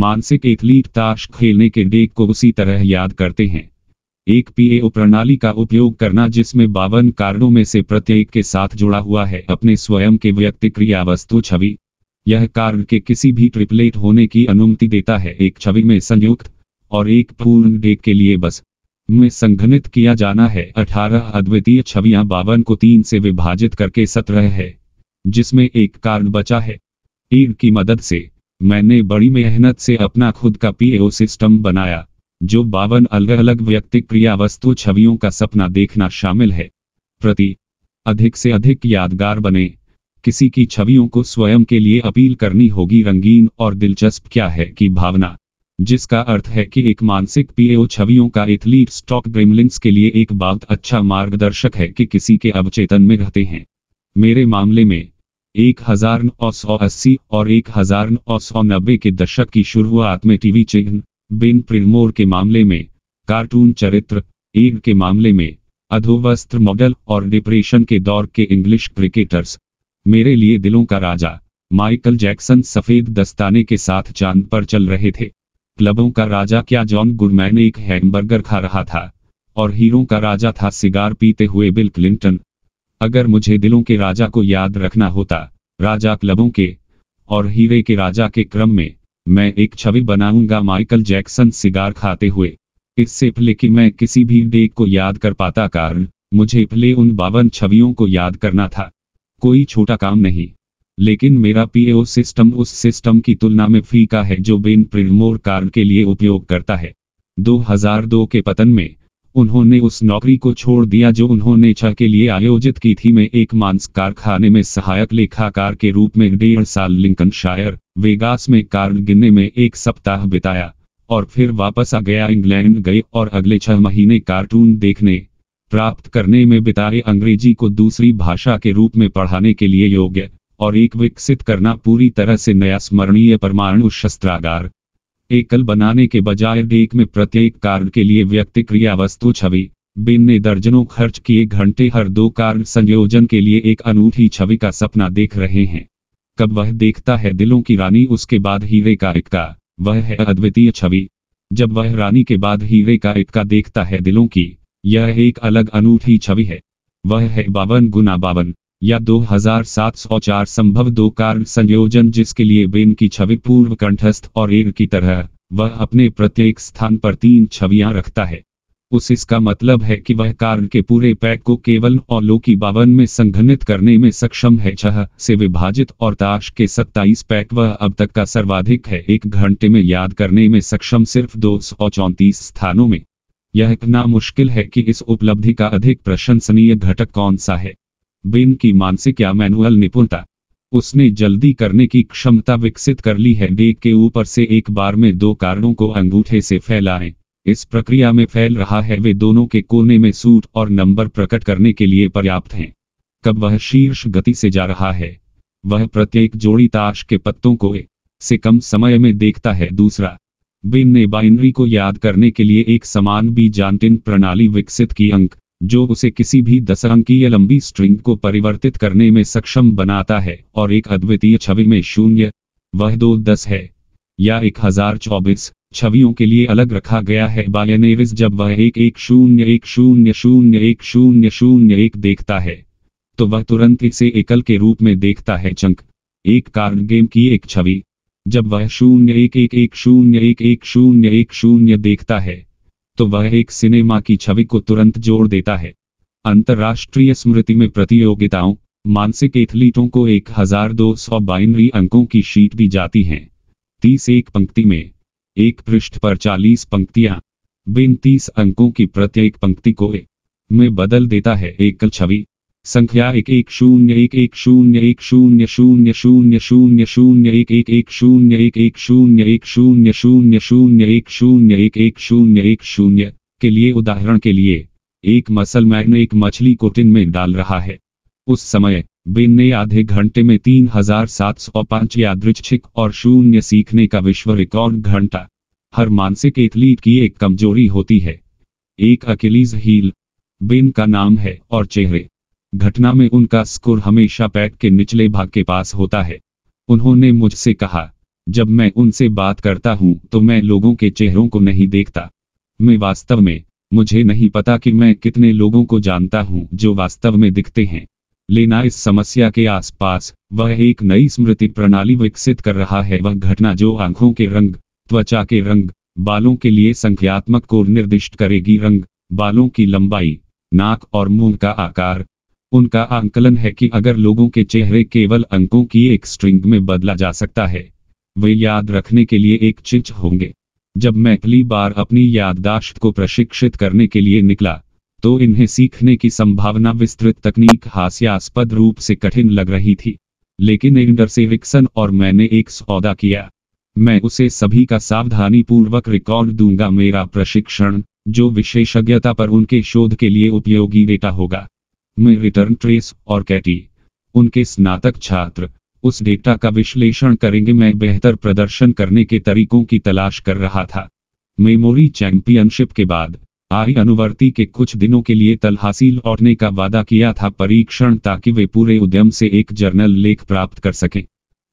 मानसिक एथलीट ताश खेलने के डेक को उसी तरह याद करते हैं एक पीए प्रणाली का उपयोग करना जिसमें बावन कार्डों में से प्रत्येक के साथ जुड़ा हुआ है अपने स्वयं के व्यक्ति क्रिया वस्तु छवि यह कार्ड के किसी भी ट्रिपलेट होने की अनुमति देता है एक छवि में संयुक्त और एक पूर्ण डे के लिए बस में संघनित किया जाना है अठारह अद्वितीय छवियां बावन को तीन से विभाजित करके सत्रह है जिसमें एक कार्ड बचा है ईर की मदद से मैंने बड़ी मेहनत से अपना खुद का पीएओ सिस्टम बनाया जो बावन अलग अलग व्यक्ति क्रिया वस्तु छवियों का सपना देखना शामिल है प्रति अधिक से अधिक यादगार बने किसी की छवियों को स्वयं के लिए अपील करनी होगी रंगीन और दिलचस्प क्या है की भावना जिसका अर्थ है कि एक मानसिक पीएओ छवियों का एथलीट स्टॉक ग्रेमलिंग्स के लिए एक बहुत अच्छा मार्गदर्शक है कि किसी के अवचेतन में रहते हैं मेरे मामले में एक हजार नौ सौ अस्सी और एक हजार नौ सौ नब्बे के दशक की शुरुआत में टीवी चिन्ह बिन प्रिमोर के मामले में कार्टून चरित्र एड के मामले में अधोवस्त्र मॉडल और डिप्रेशन के दौर के इंग्लिश क्रिकेटर्स मेरे लिए दिलों का राजा माइकल जैक्सन सफेद दस्ताने के साथ चांद पर चल रहे थे क्लबों का राजा क्या जॉन गुडमैन एक हैमबर्गर खा रहा था और हीरो का राजा था सिगार पीते हुए बिल क्लिंटन अगर मुझे दिलों के राजा को याद रखना होता राजा क्लबों के और हीरे के राजा के क्रम में मैं एक छवि बनाऊंगा माइकल जैक्सन सिगार खाते हुए इससे पहले कि मैं किसी भी डेट को याद कर पाता कारण मुझे पहले उन बावन छवियों को याद करना था कोई छोटा काम नहीं लेकिन मेरा पीएओ सिस्टम उस सिस्टम की तुलना में फी का है जो बेन प्रिमोर कार्ड के लिए उपयोग करता है 2002 के पतन में उन्होंने उस नौकरी को छोड़ दिया जो उन्होंने छह के लिए आयोजित की थी मैं एक मांस कारखाने में सहायक लेखाकार के रूप में डेढ़ साल लिंकन शायर वेगास में कार्ड गिनने में एक सप्ताह बिताया और फिर वापस आ गया इंग्लैंड गए और अगले छह महीने कार्टून देखने प्राप्त करने में बिताए अंग्रेजी को दूसरी भाषा के रूप में पढ़ाने के लिए योग्य और एक विकसित करना पूरी तरह से नया स्मरणीय परमाणु शस्त्रागार एकल बनाने के बजाय एक में प्रत्येक कार्ड के लिए व्यक्ति क्रिया वस्तु छवि बिन ने दर्जनों खर्च किए घंटे हर दो कार्ड संयोजन के लिए एक अनूठी छवि का सपना देख रहे हैं कब वह देखता है दिलों की रानी उसके बाद हीरे का इक्का वह है अद्वितीय छवि जब वह रानी के बाद हीरे का इक्का देखता है दिलों की यह एक अलग अनूठी छवि है वह है बावन गुना बावन या 2704 संभव दो कार्य संयोजन जिसके लिए बेन की छवि पूर्व कंठस्थ और एर की तरह वह अपने प्रत्येक स्थान पर तीन छवियां रखता है उस इसका मतलब है कि वह कार्य के पूरे पैक को केवल और लोकी बावन में संघनित करने में सक्षम है छह से विभाजित और ताश के 27 पैक वह अब तक का सर्वाधिक है एक घंटे में याद करने में सक्षम सिर्फ दो स्थानों में यह इतना मुश्किल है कि इस उपलब्धि का अधिक प्रशंसनीय घटक कौन सा है बेन की मानसिक या मैनुअल निपुणता उसने जल्दी करने की क्षमता विकसित कर ली है डेक के ऊपर से एक बार में दो कारणों को अंगूठे से फैलाए इस प्रक्रिया में फैल रहा है वे दोनों के कोने में सूट और नंबर प्रकट करने के लिए पर्याप्त हैं कब वह शीर्ष गति से जा रहा है वह प्रत्येक जोड़ी ताश के पत्तों को ए, से कम समय में देखता है दूसरा बिन ने बाइनरी को याद करने के लिए एक समान जानटिन प्रणाली विकसित की अंक जो उसे किसी भी दस अंकीय लंबी स्ट्रिंग को परिवर्तित करने में सक्षम बनाता है और एक अद्वितीय छवि में शून्य वह दो दस है या एक हजार चौबीस छवियों के लिए अलग रखा गया है बायनेविस जब वह एक एक शून्य एक शून्य शून्य एक शून्य शून्य एक देखता है तो वह तुरंत इसे एकल के रूप में देखता है चंक एक कार्ड गेम की एक छवि जब वह शून्य एक एक एक शून्य एक एक शून्य एक शून्य देखता है तो वह एक सिनेमा की छवि को तुरंत जोड़ देता है अंतर्राष्ट्रीय स्मृति में प्रतियोगिताओं मानसिक एथलीटों को 1200 बाइनरी अंकों की शीट दी जाती हैं तीस एक पंक्ति में एक पृष्ठ पर 40 पंक्तियां बिन तीस अंकों की प्रत्येक पंक्ति को में बदल देता है एकल छवि संख्या एक एक शून्य एक एक शून्य एक शून्य शून्य शून्य शून्य शून्य एक एक एक शून्य एक एक शून्य एक शून्य शून्य शून्य एक शून्य एक एक शून्य एक शून्य के लिए उदाहरण के लिए एक मसलमैन एक मछली को टिन में डाल रहा है उस समय बिन ने आधे घंटे में तीन हजार सात सौ पांच यादृच्छिक और शून्य सीखने का विश्व रिकॉर्ड घंटा हर मानसिक एथलीट की एक कमजोरी होती है एक अकेलीज हील बिन का नाम है और चेहरे घटना में उनका स्कोर हमेशा पैट के निचले भाग के पास होता है उन्होंने मुझसे कहा जब मैं उनसे बात करता हूं तो मैं लोगों के चेहरों को नहीं देखता मैं वास्तव में मुझे नहीं पता कि मैं कितने लोगों को जानता हूं जो वास्तव में दिखते हैं लेना इस समस्या के आसपास वह एक नई स्मृति प्रणाली विकसित कर रहा है वह घटना जो आंखों के रंग त्वचा के रंग बालों के लिए संख्यात्मक को निर्दिष्ट करेगी रंग बालों की लंबाई नाक और मुंह का आकार उनका आंकलन है कि अगर लोगों के चेहरे केवल अंकों की एक स्ट्रिंग में बदला जा सकता है वे याद रखने के लिए एक चिच होंगे जब मैं पहली बार अपनी याददाश्त को प्रशिक्षित करने के लिए निकला तो इन्हें सीखने की संभावना विस्तृत तकनीक हास्यास्पद रूप से कठिन लग रही थी लेकिन एंडर से विक्सन और मैंने एक सौदा किया मैं उसे सभी का सावधानी पूर्वक रिकॉर्ड दूंगा मेरा प्रशिक्षण जो विशेषज्ञता पर उनके शोध के लिए उपयोगी डेटा होगा में रिटर्न ट्रेस और कैटी उनके स्नातक छात्र उस डेटा का विश्लेषण करेंगे मैं बेहतर प्रदर्शन करने के तरीकों की तलाश कर रहा था मेमोरी चैंपियनशिप के बाद आई अनुवर्ती के कुछ दिनों के लिए तलहासी लौटने का वादा किया था परीक्षण ताकि वे पूरे उद्यम से एक जर्नल लेख प्राप्त कर सकें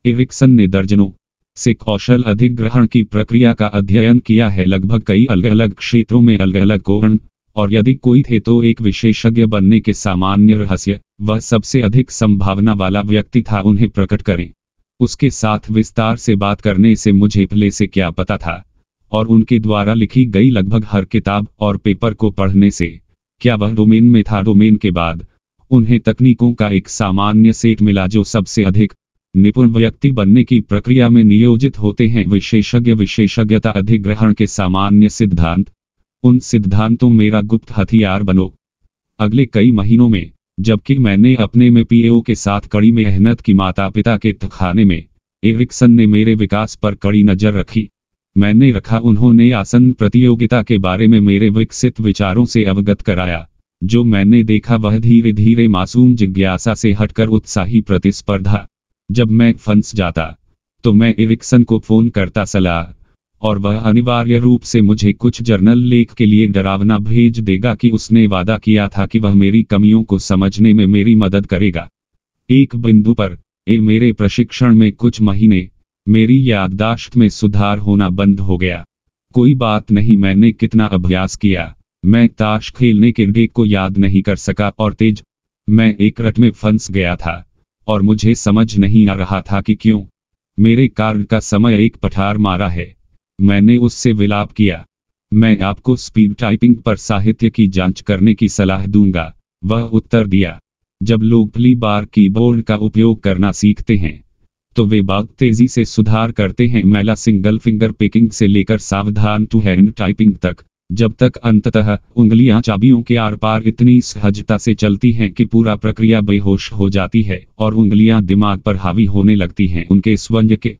एरिक्सन ने दर्जनों से कौशल अधिग्रहण की प्रक्रिया का अध्ययन किया है लगभग कई अलग अलग क्षेत्रों में अलग अलग कोण और यदि कोई थे तो एक विशेषज्ञ बनने के सामान्य रहस्य वह सबसे अधिक संभावना वाला व्यक्ति था उन्हें प्रकट करें उसके साथ विस्तार से बात करने से मुझे पहले से क्या पता था और उनके द्वारा लिखी गई लगभग हर किताब और पेपर को पढ़ने से क्या वह डोमेन में था डोमेन के बाद उन्हें तकनीकों का एक सामान्य सेट मिला जो सबसे अधिक निपुण व्यक्ति बनने की प्रक्रिया में नियोजित होते हैं विशेषज्ञ विशेषज्ञता अधिग्रहण के सामान्य सिद्धांत उन सिद्धांतों मेरा गुप्त हथियार बनो अगले कई महीनों में जबकि मैंने अपने में पीएओ के साथ कड़ी मेहनत की माता पिता के तखाने में एरिक्सन ने मेरे विकास पर कड़ी नजर रखी मैंने रखा उन्होंने आसन प्रतियोगिता के बारे में मेरे विकसित विचारों से अवगत कराया जो मैंने देखा वह धीरे धीरे मासूम जिज्ञासा से हटकर उत्साही प्रतिस्पर्धा जब मैं फंस जाता तो मैं इरिक्सन को फोन करता सलाह और वह अनिवार्य रूप से मुझे कुछ जर्नल लेख के लिए डरावना भेज देगा कि उसने वादा किया था कि वह मेरी कमियों को समझने में मेरी मदद करेगा एक बिंदु पर ए मेरे प्रशिक्षण में कुछ महीने मेरी याददाश्त में सुधार होना बंद हो गया कोई बात नहीं मैंने कितना अभ्यास किया मैं ताश खेलने के डेक को याद नहीं कर सका और तेज मैं एक रट में फंस गया था और मुझे समझ नहीं आ रहा था कि क्यों मेरे कार्य का समय एक पठार मारा है मैंने उससे विलाप किया मैं आपको स्पीड टाइपिंग पर साहित्य की जांच करने की सलाह दूंगा वह उत्तर दिया जब लोग पहली बार कीबोर्ड का उपयोग करना सीखते हैं तो वे बहुत तेजी से सुधार करते हैं मैला सिंगल फिंगर पिकिंग से लेकर सावधान टू हैंड टाइपिंग तक जब तक अंततः उंगलियां चाबियों के आर पार इतनी सहजता से चलती हैं कि पूरा प्रक्रिया बेहोश हो जाती है और उंगलियां दिमाग पर हावी होने लगती हैं उनके स्वयं के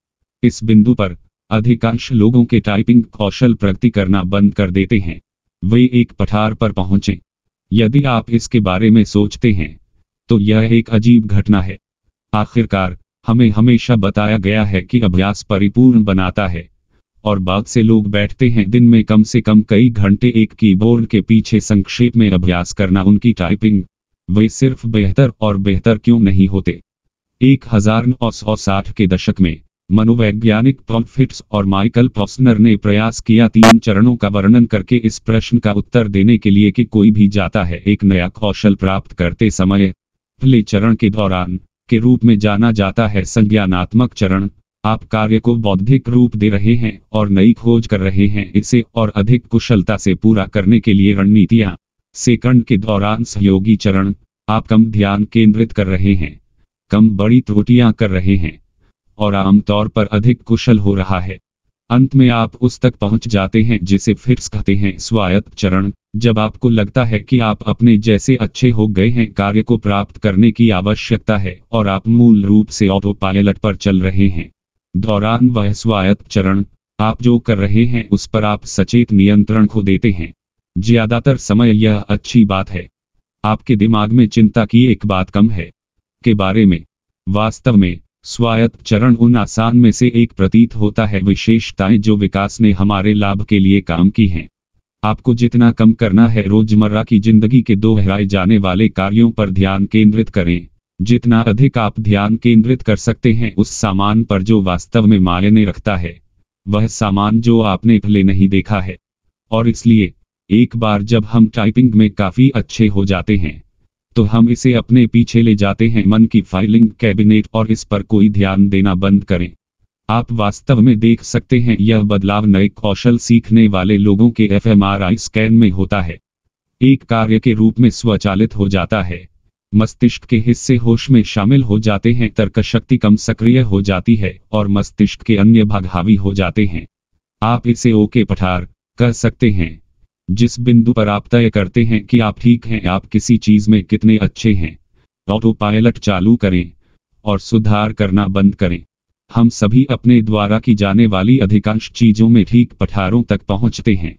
इस बिंदु पर अधिकांश लोगों के टाइपिंग कौशल प्रगति करना बंद कर देते हैं वे एक पठार पर पहुंचे यदि आप इसके बारे में सोचते हैं तो यह एक अजीब घटना है आखिरकार हमें हमेशा बताया गया है कि अभ्यास परिपूर्ण बनाता है और बाद से लोग बैठते हैं दिन में कम से कम कई घंटे एक कीबोर्ड के पीछे संक्षेप में अभ्यास करना उनकी टाइपिंग वे सिर्फ बेहतर और बेहतर क्यों नहीं होते एक हजार नौ सौ साठ के दशक में मनोवैज्ञानिक टॉम फिट्स और माइकल पॉस्नर ने प्रयास किया तीन चरणों का वर्णन करके इस प्रश्न का उत्तर देने के लिए कि कोई भी जाता है एक नया कौशल प्राप्त करते समय पहले चरण के दौरान के रूप में जाना जाता है संज्ञानात्मक चरण आप कार्य को बौद्धिक रूप दे रहे हैं और नई खोज कर रहे हैं इसे और अधिक कुशलता से पूरा करने के लिए रणनीतियां सेकंड के दौरान सहयोगी चरण आप कम ध्यान केंद्रित कर रहे हैं कम बड़ी त्रुटियां कर रहे हैं और आमतौर पर अधिक कुशल हो रहा है अंत में आप उस तक पहुंच जाते हैं जिसे फिट्स कहते हैं स्वायत्त चरण जब आपको लगता है कि आप अपने जैसे अच्छे हो गए हैं कार्य को प्राप्त करने की आवश्यकता है और आप मूल रूप से ऑटो पायलट पर चल रहे हैं दौरान वह स्वायत्त चरण आप जो कर रहे हैं उस पर आप सचेत नियंत्रण खो देते हैं ज्यादातर समय यह अच्छी बात है आपके दिमाग में चिंता की एक बात कम है के बारे में वास्तव में स्वायत्त चरण उन आसान में से एक प्रतीत होता है विशेषताएं जो विकास ने हमारे लाभ के लिए काम की हैं आपको जितना कम करना है रोजमर्रा की जिंदगी के दोहराए जाने वाले कार्यों पर ध्यान केंद्रित करें जितना अधिक आप ध्यान केंद्रित कर सकते हैं उस सामान पर जो वास्तव में मायने रखता है वह सामान जो आपने पहले नहीं देखा है और इसलिए एक बार जब हम टाइपिंग में काफी अच्छे हो जाते हैं तो हम इसे अपने पीछे ले जाते हैं मन की फाइलिंग कैबिनेट और इस पर कोई ध्यान देना बंद करें आप वास्तव में देख सकते हैं यह बदलाव नए कौशल सीखने वाले लोगों के एफ स्कैन में होता है एक कार्य के रूप में स्वचालित हो जाता है मस्तिष्क के हिस्से होश में शामिल हो जाते हैं तर्क शक्ति कम सक्रिय हो जाती है और मस्तिष्क के अन्य भाग हावी हो जाते हैं आप इसे ओके पठार कह सकते हैं जिस बिंदु पर आप तय करते हैं कि आप ठीक हैं आप किसी चीज में कितने अच्छे हैं ऑटो पायलट चालू करें और सुधार करना बंद करें हम सभी अपने द्वारा की जाने वाली अधिकांश चीजों में ठीक पठारों तक पहुंचते हैं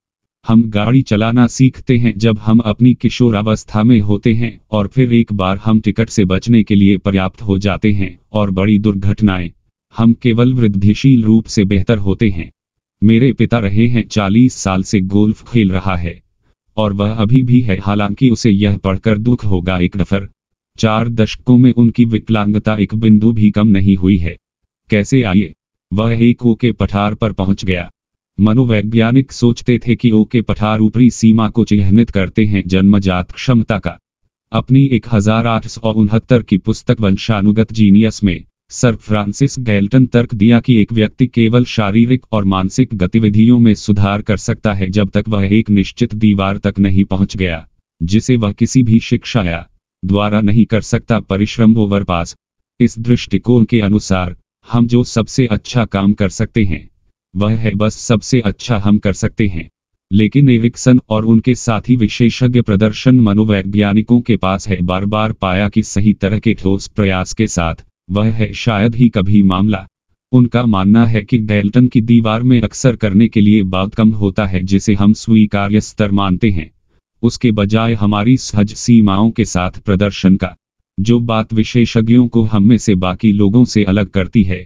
हम गाड़ी चलाना सीखते हैं जब हम अपनी किशोरावस्था में होते हैं और फिर एक बार हम टिकट से बचने के लिए पर्याप्त हो जाते हैं और बड़ी दुर्घटनाएं हम केवल वृद्धिशील रूप से बेहतर होते हैं मेरे पिता रहे हैं चालीस साल से गोल्फ खेल रहा है और वह अभी भी है हालांकि उसे यह पढ़कर दुख होगा एक नफर चार दशकों में उनकी विकलांगता एक बिंदु भी कम नहीं हुई है कैसे आइए वह एक ओके पठार पर पहुंच गया मनोवैज्ञानिक सोचते थे कि ओके पठार ऊपरी सीमा को चिन्हित करते हैं जन्मजात क्षमता का अपनी एक की पुस्तक वंशानुगत जीनियस में सर फ्रांसिस गैल्टन तर्क दिया कि एक व्यक्ति केवल शारीरिक और मानसिक गतिविधियों में सुधार कर सकता है जब तक वह एक निश्चित दीवार तक नहीं पहुंच गया जिसे वह किसी भी शिक्षा या द्वारा नहीं कर सकता परिश्रम ओवर पास इस दृष्टिकोण के अनुसार हम जो सबसे अच्छा काम कर सकते हैं वह है बस सबसे अच्छा हम कर सकते हैं लेकिन एविक्सन और उनके साथी विशेषज्ञ प्रदर्शन मनोवैज्ञानिकों के पास है बार बार पाया कि सही तरह के ठोस प्रयास के साथ वह है शायद ही कभी मामला उनका मानना है कि डेल्टन की दीवार में अक्सर करने के लिए बात कम होता है जिसे हम स्वीकार्य स्तर मानते हैं उसके बजाय हमारी सहज सीमाओं के साथ प्रदर्शन का जो बात विशेषज्ञों को हम में से बाकी लोगों से अलग करती है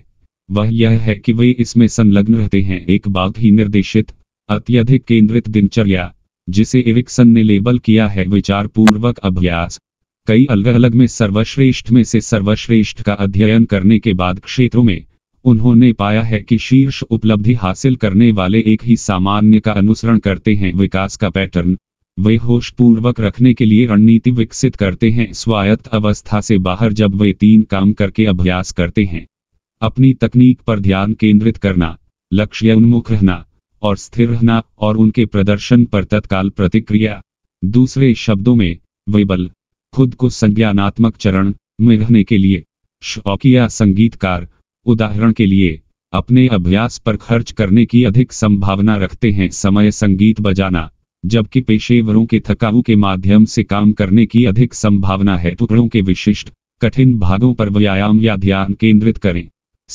वह यह है कि वे इसमें संलग्न रहते हैं एक बात ही निर्देशित अत्यधिक केंद्रित दिनचर्या जिसे एविक्सन ने लेबल किया है विचार पूर्वक अभ्यास कई अलग अलग में सर्वश्रेष्ठ में से सर्वश्रेष्ठ का अध्ययन करने के बाद क्षेत्रों में उन्होंने पाया है कि शीर्ष उपलब्धि हासिल करने वाले एक ही सामान्य का अनुसरण करते हैं विकास का पैटर्न वे पूर्वक रखने के लिए रणनीति विकसित करते हैं स्वायत्त अवस्था से बाहर जब वे तीन काम करके अभ्यास करते हैं अपनी तकनीक पर ध्यान केंद्रित करना लक्ष्य उन्मुख रहना और स्थिर रहना और उनके प्रदर्शन पर तत्काल प्रतिक्रिया दूसरे शब्दों में वे बल खुद को संज्ञानात्मक चरण में के लिए शौकिया संगीतकार उदाहरण के लिए अपने अभ्यास पर खर्च करने की अधिक संभावना रखते हैं समय संगीत बजाना जबकि पेशेवरों के थकाऊ के माध्यम से काम करने की अधिक संभावना है टुकड़ों के विशिष्ट कठिन भागों पर व्यायाम या ध्यान केंद्रित करें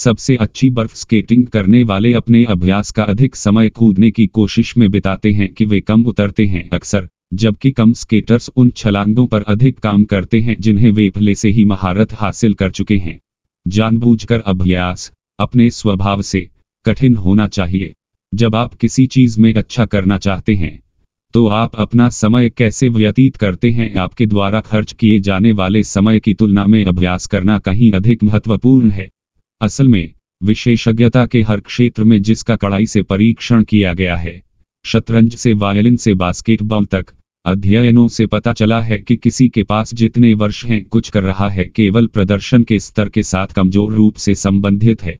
सबसे अच्छी बर्फ स्केटिंग करने वाले अपने अभ्यास का अधिक समय कूदने की कोशिश में बिताते हैं कि वे कम उतरते हैं अक्सर जबकि कम स्केटर्स उन छलांगों पर अधिक काम करते हैं जिन्हें वे पहले से ही महारत हासिल कर चुके हैं जानबूझकर अभ्यास अपने स्वभाव से कठिन होना चाहिए जब आप किसी चीज में अच्छा करना चाहते हैं तो आप अपना समय कैसे व्यतीत करते हैं आपके द्वारा खर्च किए जाने वाले समय की तुलना में अभ्यास करना कहीं अधिक महत्वपूर्ण है असल में विशेषज्ञता के हर क्षेत्र में जिसका कड़ाई से परीक्षण किया गया है शतरंज से वायलिन से बास्केटबॉल तक अध्ययनों से पता चला है कि किसी के पास जितने वर्ष हैं कुछ कर रहा है केवल प्रदर्शन के स्तर के साथ कमजोर रूप से संबंधित है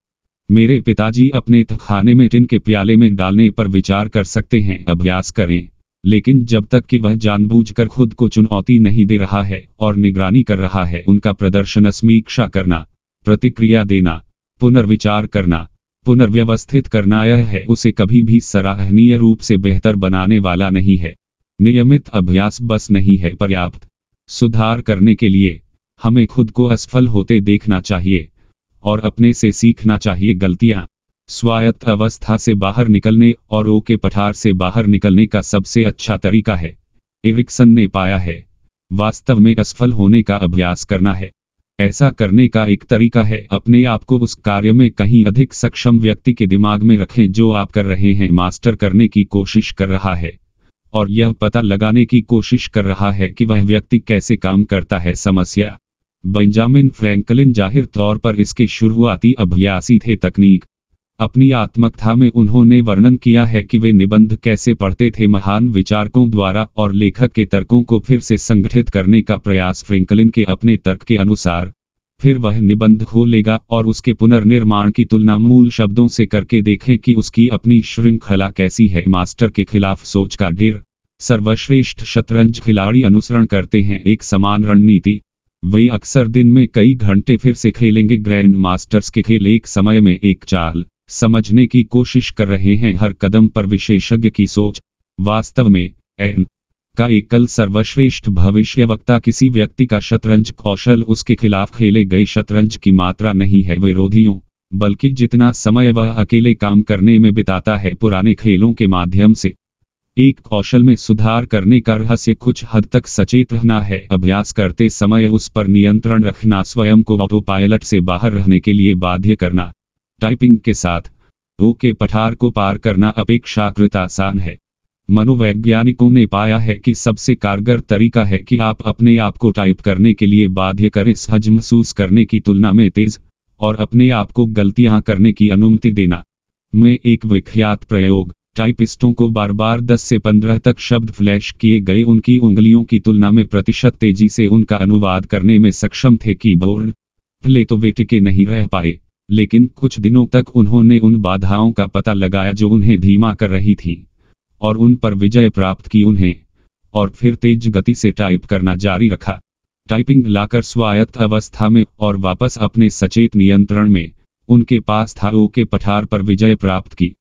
मेरे पिताजी अपने खाने में टिन के प्याले में डालने पर विचार कर सकते हैं अभ्यास करें लेकिन जब तक कि वह जानबूझकर खुद को चुनौती नहीं दे रहा है और निगरानी कर रहा है उनका प्रदर्शन समीक्षा करना प्रतिक्रिया देना पुनर्विचार करना पुनर्व्यवस्थित करना यह है उसे कभी भी सराहनीय रूप से बेहतर बनाने वाला नहीं है नियमित अभ्यास बस नहीं है पर्याप्त सुधार करने के लिए हमें खुद को असफल होते देखना चाहिए और अपने से सीखना चाहिए गलतियां स्वायत्त अवस्था से बाहर निकलने और ओ के पठार से बाहर निकलने का सबसे अच्छा तरीका है एरिक्सन ने पाया है वास्तव में असफल होने का अभ्यास करना है ऐसा करने का एक तरीका है अपने आप को उस कार्य में कहीं अधिक सक्षम व्यक्ति के दिमाग में रखें जो आप कर रहे हैं मास्टर करने की कोशिश कर रहा है और यह पता लगाने की कोशिश कर रहा है कि वह व्यक्ति कैसे काम करता है समस्या बेंजामिन फ्रैंकलिन जाहिर तौर पर इसके शुरुआती अभ्यासी थे तकनीक अपनी आत्मकथा में उन्होंने वर्णन किया है कि वे निबंध कैसे पढ़ते थे महान विचारकों द्वारा और लेखक के तर्कों को फिर से संगठित करने का प्रयास फ्रेंकलिन के अपने तर्क के अनुसार फिर वह निबंध खोलेगा और उसके पुनर्निर्माण की तुलना मूल शब्दों से करके देखें कि उसकी अपनी श्रृंखला कैसी है मास्टर के खिलाफ सोच का ढेर सर्वश्रेष्ठ शतरंज खिलाड़ी अनुसरण करते हैं एक समान रणनीति वे अक्सर दिन में कई घंटे फिर से खेलेंगे ग्रैंड मास्टर्स के खेल एक समय में एक चाल समझने की कोशिश कर रहे हैं हर कदम पर विशेषज्ञ की सोच वास्तव में एन का एकल सर्वश्रेष्ठ भविष्य वक्ता किसी व्यक्ति का शतरंज कौशल उसके खिलाफ खेले गए शतरंज की मात्रा नहीं है विरोधियों बल्कि जितना समय वह अकेले काम करने में बिताता है पुराने खेलों के माध्यम से एक कौशल में सुधार करने का रहस्य कुछ हद तक सचेत रहना है अभ्यास करते समय उस पर नियंत्रण रखना स्वयं को ऑटो पायलट से बाहर रहने के लिए बाध्य करना टाइपिंग के साथ ओ के पठार को पार करना अपेक्षाकृत आसान है मनोवैज्ञानिकों ने पाया है कि सबसे कारगर तरीका है कि आप अपने आप को टाइप करने के लिए बाध्य करें सहज महसूस करने की तुलना में तेज और अपने आप को गलतियां करने की अनुमति देना में एक विख्यात प्रयोग टाइपिस्टों को बार बार 10 से 15 तक शब्द फ्लैश किए गए उनकी उंगलियों की तुलना में प्रतिशत तेजी से उनका अनुवाद करने में सक्षम थे की प्ले तो वे टिके नहीं रह पाए लेकिन कुछ दिनों तक उन्होंने उन बाधाओं का पता लगाया जो उन्हें धीमा कर रही थी और उन पर विजय प्राप्त की उन्हें और फिर तेज गति से टाइप करना जारी रखा टाइपिंग लाकर स्वायत्त अवस्था में और वापस अपने सचेत नियंत्रण में उनके पास था के पठार पर विजय प्राप्त की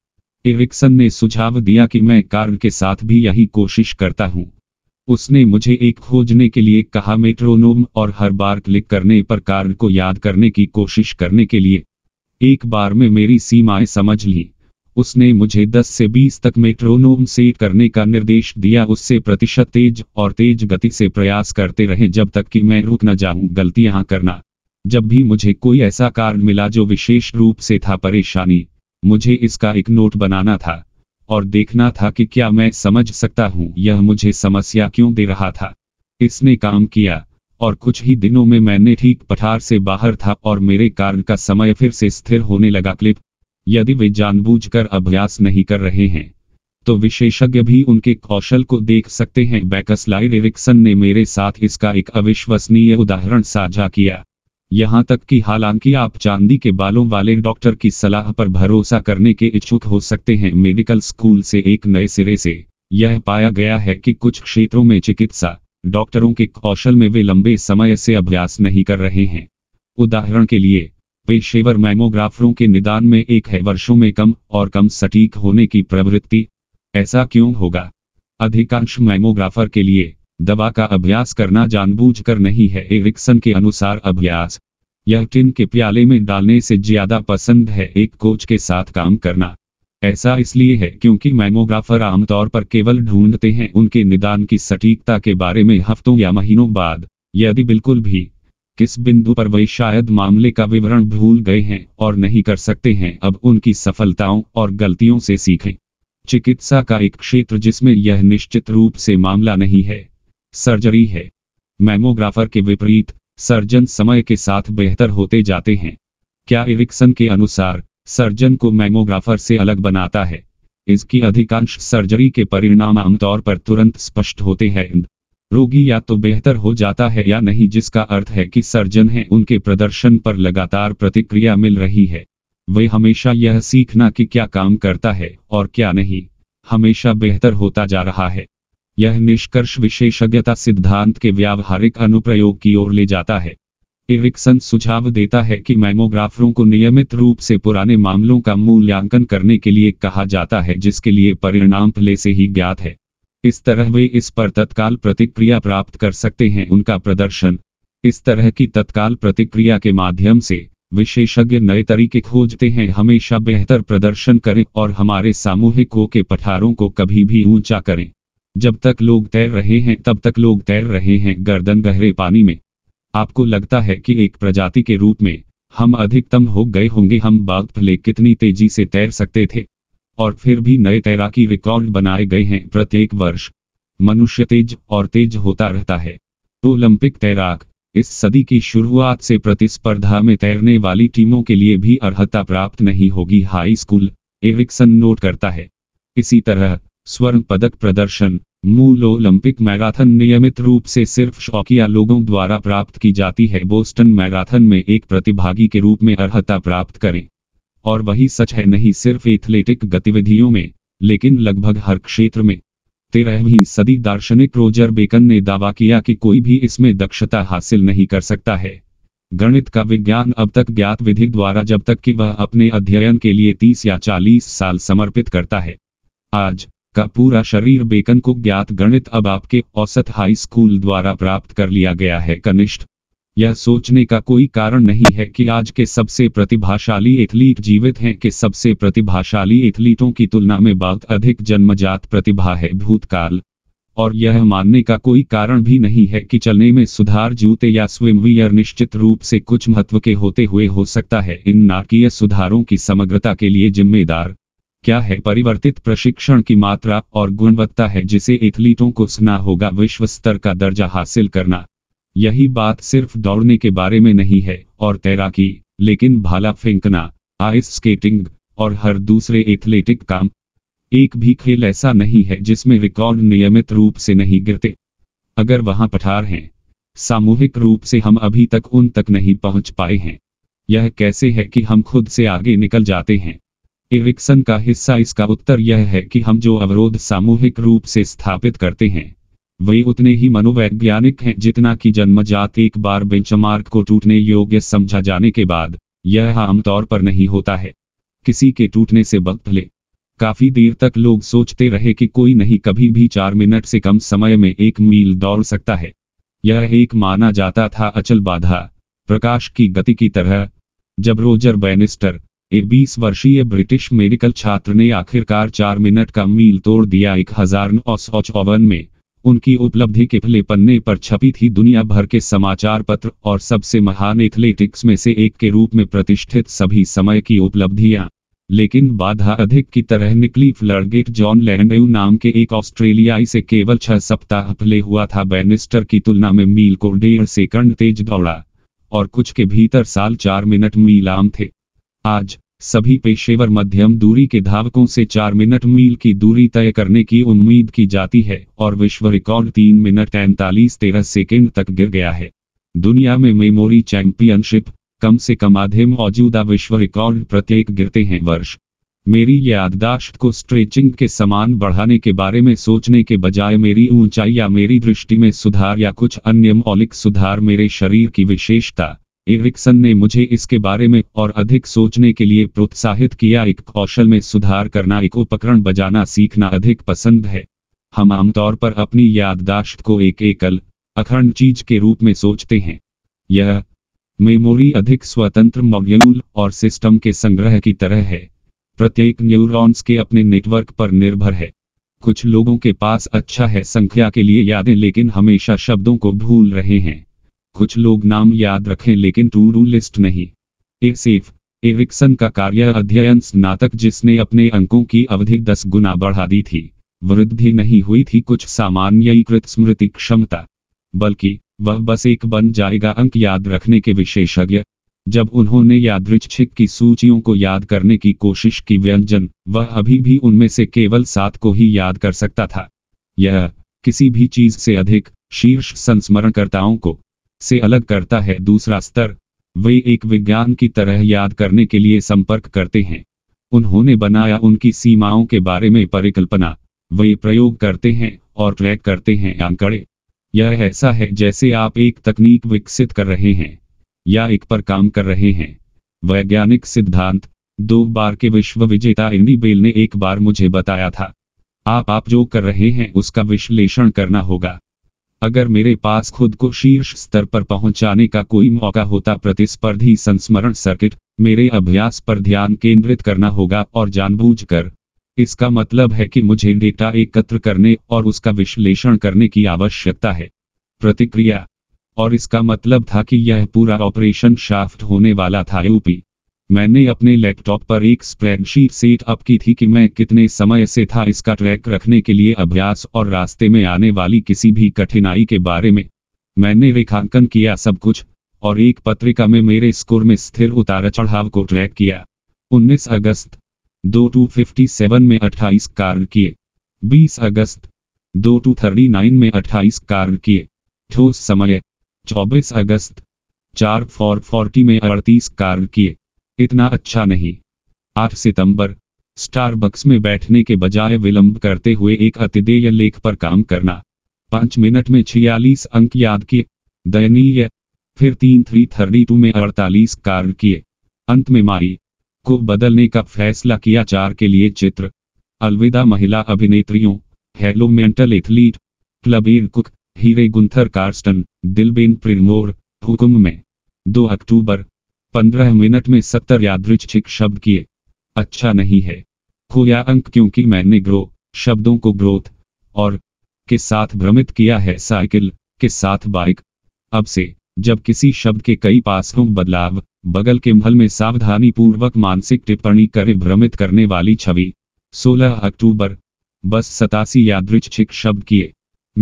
एरिक्सन ने सुझाव दिया कि मैं कार्ल के साथ भी यही कोशिश करता हूं उसने मुझे एक खोजने के लिए कहा मेट्रोनोम और हर बार क्लिक करने पर कार्ल को याद करने की कोशिश करने के लिए एक बार में मेरी सीमाएं समझ ली उसने मुझे 10 से 20 तक मेट्रोनोम सेट करने का निर्देश दिया उससे प्रतिशत तेज और तेज गति से प्रयास करते रहे जब तक कि मैं रुक न जाऊं गलतियां करना जब भी मुझे कोई ऐसा कार्ड मिला जो विशेष रूप से था परेशानी मुझे इसका एक नोट बनाना था और देखना था कि क्या मैं समझ सकता हूं यह मुझे समस्या क्यों दे रहा था इसने काम किया और कुछ ही दिनों में मैंने ठीक पठार से बाहर था और मेरे कार्ड का समय फिर से स्थिर होने लगा क्लिप यदि वे जानबूझकर अभ्यास नहीं कर रहे हैं तो विशेषज्ञ भी उनके कौशल को देख सकते हैं बैकसलाइड एरिक्सन ने मेरे साथ इसका एक अविश्वसनीय उदाहरण साझा किया यहाँ तक कि हालांकि आप चांदी के बालों वाले डॉक्टर की सलाह पर भरोसा करने के इच्छुक हो सकते हैं मेडिकल स्कूल से एक नए सिरे से यह पाया गया है कि कुछ क्षेत्रों में चिकित्सा डॉक्टरों के कौशल में वे लंबे समय से अभ्यास नहीं कर रहे हैं उदाहरण के लिए पेशेवर मैमोग्राफरों के निदान में एक है वर्षों में कम और कम सटीक होने की प्रवृत्ति ऐसा क्यों होगा अधिकांश मैमोग्राफर के लिए दवा का अभ्यास करना जानबूझकर नहीं है एरिक्सन के अनुसार अभ्यास यह टिन के प्याले में डालने से ज्यादा पसंद है एक कोच के साथ काम करना ऐसा इसलिए है क्योंकि मैमोग्राफर आमतौर पर केवल ढूंढते हैं उनके निदान की सटीकता के बारे में हफ्तों या महीनों बाद यदि बिल्कुल भी किस बिंदु पर वे शायद मामले का विवरण भूल गए हैं और नहीं कर सकते हैं अब उनकी सफलताओं और गलतियों से सीखें चिकित्सा का एक क्षेत्र जिसमें यह निश्चित रूप से मामला नहीं है सर्जरी है मैमोग्राफर के विपरीत सर्जन समय के साथ बेहतर होते जाते हैं क्या इरिक्सन के अनुसार सर्जन को मैमोग्राफर से अलग बनाता है इसकी अधिकांश सर्जरी के परिणाम आमतौर पर तुरंत स्पष्ट होते हैं रोगी या तो बेहतर हो जाता है या नहीं जिसका अर्थ है कि सर्जन हैं उनके प्रदर्शन पर लगातार प्रतिक्रिया मिल रही है वे हमेशा यह सीखना कि क्या काम करता है और क्या नहीं हमेशा बेहतर होता जा रहा है यह निष्कर्ष विशेषज्ञता सिद्धांत के व्यावहारिक अनुप्रयोग की ओर ले जाता है इरिक्सन सुझाव देता है कि मैमोग्राफरों को नियमित रूप से पुराने मामलों का मूल्यांकन करने के लिए कहा जाता है जिसके लिए परिणाम पहले से ही ज्ञात है इस तरह वे इस पर तत्काल प्रतिक्रिया प्राप्त कर सकते हैं उनका प्रदर्शन इस तरह की तत्काल प्रतिक्रिया के माध्यम से विशेषज्ञ नए तरीके खोजते हैं हमेशा बेहतर प्रदर्शन करें और हमारे सामूहिकों के पठारों को कभी भी ऊंचा करें जब तक लोग तैर रहे हैं तब तक लोग तैर रहे हैं गर्दन गहरे पानी में आपको लगता है कि एक प्रजाति के रूप में हम अधिकतम हो गए होंगे हम बाघ फले कितनी तेजी से तैर सकते थे और फिर भी नए तैराकी रिकॉर्ड बनाए गए हैं प्रत्येक वर्ष मनुष्य तेज और तेज होता रहता है ओलंपिक तैराक इस सदी की शुरुआत से प्रतिस्पर्धा में तैरने वाली टीमों के लिए भी अर्हता प्राप्त नहीं होगी हाई स्कूल एरिक्सन नोट करता है इसी तरह स्वर्ण पदक प्रदर्शन मूल ओलंपिक मैराथन नियमित रूप से सिर्फ शौकिया लोगों द्वारा प्राप्त की जाती है बोस्टन मैराथन में एक प्रतिभागी के रूप में अर्हता प्राप्त करें और वही सच है नहीं सिर्फ एथलेटिक गतिविधियों में लेकिन लगभग हर क्षेत्र में तेरहवीं सदी दार्शनिक रोजर बेकन ने दावा किया कि कोई भी इसमें दक्षता हासिल नहीं कर सकता है गणित का विज्ञान अब तक ज्ञात विधि द्वारा जब तक कि वह अपने अध्ययन के लिए 30 या 40 साल समर्पित करता है आज का पूरा शरीर बेकन को ज्ञात गणित अब आपके औसत हाई स्कूल द्वारा प्राप्त कर लिया गया है कनिष्ठ यह सोचने का कोई कारण नहीं है कि आज के सबसे प्रतिभाशाली एथलीट जीवित हैं कि सबसे प्रतिभाशाली एथलीटों की तुलना में बहुत अधिक जन्मजात प्रतिभा है भूतकाल और यह मानने का कोई कारण भी नहीं है कि चलने में सुधार जूते या स्विमवियर निश्चित रूप से कुछ महत्व के होते हुए हो सकता है इन नाटकीय सुधारों की समग्रता के लिए जिम्मेदार क्या है परिवर्तित प्रशिक्षण की मात्रा और गुणवत्ता है जिसे एथलीटों को सुना होगा विश्व स्तर का दर्जा हासिल करना यही बात सिर्फ दौड़ने के बारे में नहीं है और तैराकी लेकिन भाला फेंकना आइस स्केटिंग और हर दूसरे एथलेटिक काम एक भी खेल ऐसा नहीं है जिसमें रिकॉर्ड नियमित रूप से नहीं गिरते अगर वहां पठार हैं सामूहिक रूप से हम अभी तक उन तक नहीं पहुंच पाए हैं यह कैसे है कि हम खुद से आगे निकल जाते हैं एरिक्सन का हिस्सा इसका उत्तर यह है कि हम जो अवरोध सामूहिक रूप से स्थापित करते हैं वे उतने ही मनोवैज्ञानिक हैं जितना कि जन्मजात एक बार बेंचमार्क को टूटने योग्य समझा जाने के बाद यह आमतौर पर नहीं होता है किसी के टूटने से वक्त ले काफी देर तक लोग सोचते रहे कि कोई नहीं कभी भी चार मिनट से कम समय में एक मील दौड़ सकता है यह एक माना जाता था अचल बाधा प्रकाश की गति की तरह जब रोजर बैनिस्टर एक बीस वर्षीय ब्रिटिश मेडिकल छात्र ने आखिरकार चार मिनट का मील तोड़ दिया एक हजार नौ सौ चौवन में उनकी उपलब्धि के फले पन्ने पर छपी थी दुनिया भर के समाचार पत्र और सबसे महान एथलेटिक्स में से एक के रूप में प्रतिष्ठित सभी समय की उपलब्धियां लेकिन बाधा अधिक की तरह निकली फ्लर्गेट जॉन लैंडेव नाम के एक ऑस्ट्रेलियाई से केवल छह सप्ताह पहले हुआ था बैनिस्टर की तुलना में मील को डेढ़ सेकंड तेज दौड़ा और कुछ के भीतर साल चार मिनट मीलाम थे आज सभी पेशेवर मध्यम दूरी के धावकों से चार मिनट मील की दूरी तय करने की उम्मीद की जाती है और विश्व रिकॉर्ड तीन मिनट तैंतालीस तेरह सेकेंड तक गिर गया है दुनिया में मेमोरी चैंपियनशिप कम से कम आधे मौजूदा विश्व रिकॉर्ड प्रत्येक गिरते हैं वर्ष मेरी याददाश्त को स्ट्रेचिंग के समान बढ़ाने के बारे में सोचने के बजाय मेरी ऊंचाई या मेरी दृष्टि में सुधार या कुछ अन्य मौलिक सुधार मेरे शरीर की विशेषता एरिक्सन ने मुझे इसके बारे में और अधिक सोचने के लिए प्रोत्साहित किया एक कौशल में सुधार करना एक उपकरण बजाना सीखना अधिक पसंद है हम आमतौर पर अपनी याददाश्त को एक एकल अखंड चीज के रूप में सोचते हैं यह मेमोरी अधिक स्वतंत्र मॉड्यूल और सिस्टम के संग्रह की तरह है प्रत्येक न्यूरॉन्स के अपने नेटवर्क पर निर्भर है कुछ लोगों के पास अच्छा है संख्या के लिए यादें लेकिन हमेशा शब्दों को भूल रहे हैं कुछ लोग नाम याद रखें लेकिन टू डू लिस्ट नहीं ए सेफ एविक्सन का कार्य अध्ययन स्नातक जिसने अपने अंकों की अवधि दस गुना बढ़ा दी थी वृद्धि नहीं हुई थी कुछ सामान्यीकृत स्मृति क्षमता बल्कि वह बस एक बन जाएगा अंक याद रखने के विशेषज्ञ जब उन्होंने यादृच्छिक की सूचियों को याद करने की कोशिश की व्यंजन वह अभी भी उनमें से केवल सात को ही याद कर सकता था यह किसी भी चीज से अधिक शीर्ष संस्मरणकर्ताओं को से अलग करता है दूसरा स्तर वे एक विज्ञान की तरह याद करने के लिए संपर्क करते हैं उन्होंने बनाया उनकी सीमाओं के बारे में परिकल्पना वे प्रयोग करते हैं और ट्रैक करते हैं आंकड़े यह ऐसा है जैसे आप एक तकनीक विकसित कर रहे हैं या एक पर काम कर रहे हैं वैज्ञानिक सिद्धांत दो बार के विश्व विजेता इंडी बेल ने एक बार मुझे बताया था आप आप जो कर रहे हैं उसका विश्लेषण करना होगा अगर मेरे पास खुद को शीर्ष स्तर पर पहुंचाने का कोई मौका होता प्रतिस्पर्धी संस्मरण सर्किट मेरे अभ्यास पर ध्यान केंद्रित करना होगा और जानबूझकर इसका मतलब है कि मुझे डेटा एकत्र करने और उसका विश्लेषण करने की आवश्यकता है प्रतिक्रिया और इसका मतलब था कि यह पूरा ऑपरेशन शाफ्ट होने वाला था यूपी मैंने अपने लैपटॉप पर एक स्प्रेडशीट सेट अप की थी कि मैं कितने समय से था इसका ट्रैक रखने के लिए अभ्यास और रास्ते में आने वाली किसी भी कठिनाई के बारे में मैंने रेखांकन किया सब कुछ और एक पत्रिका में मेरे स्कोर में स्थिर उतार चढ़ाव को ट्रैक किया 19 अगस्त दो टू फिफ्टी सेवन में अट्ठाईस कार्य किए 20 अगस्त दो टू थर्टी नाइन में अट्ठाईस कार्य किए ठोस समय 24 अगस्त चार फॉर फोर्टी में अड़तीस कार्य किए इतना अच्छा नहीं 8 सितंबर स्टारबक्स में बैठने के बजाय विलंब करते हुए एक अतिदेय लेख पर काम करना पांच मिनट में छियालीस अंक याद किए दयनीय फिर तीन थ्री थर्टी टू में अड़तालीस कार्य किए अंत में माई को बदलने का फैसला किया चार के लिए चित्र अलविदा महिला अभिनेत्रियों हेलो मेंटल एथलीट क्लबीर कुक हीरे गुंथर कार्स्टन दिलबेन प्रिमोर हुकुम में दो अक्टूबर पंद्रह मिनट में सत्तर यादृच्छिक शब्द किए अच्छा नहीं है खोया अंक क्योंकि मैंने ग्रो शब्दों को ग्रोथ और के साथ भ्रमित किया है साइकिल के साथ बाइक अब से जब किसी शब्द के कई पासों बदलाव बगल के महल में सावधानी पूर्वक मानसिक टिप्पणी करे भ्रमित करने वाली छवि 16 अक्टूबर बस सतासी यादृच्छिक शब्द किए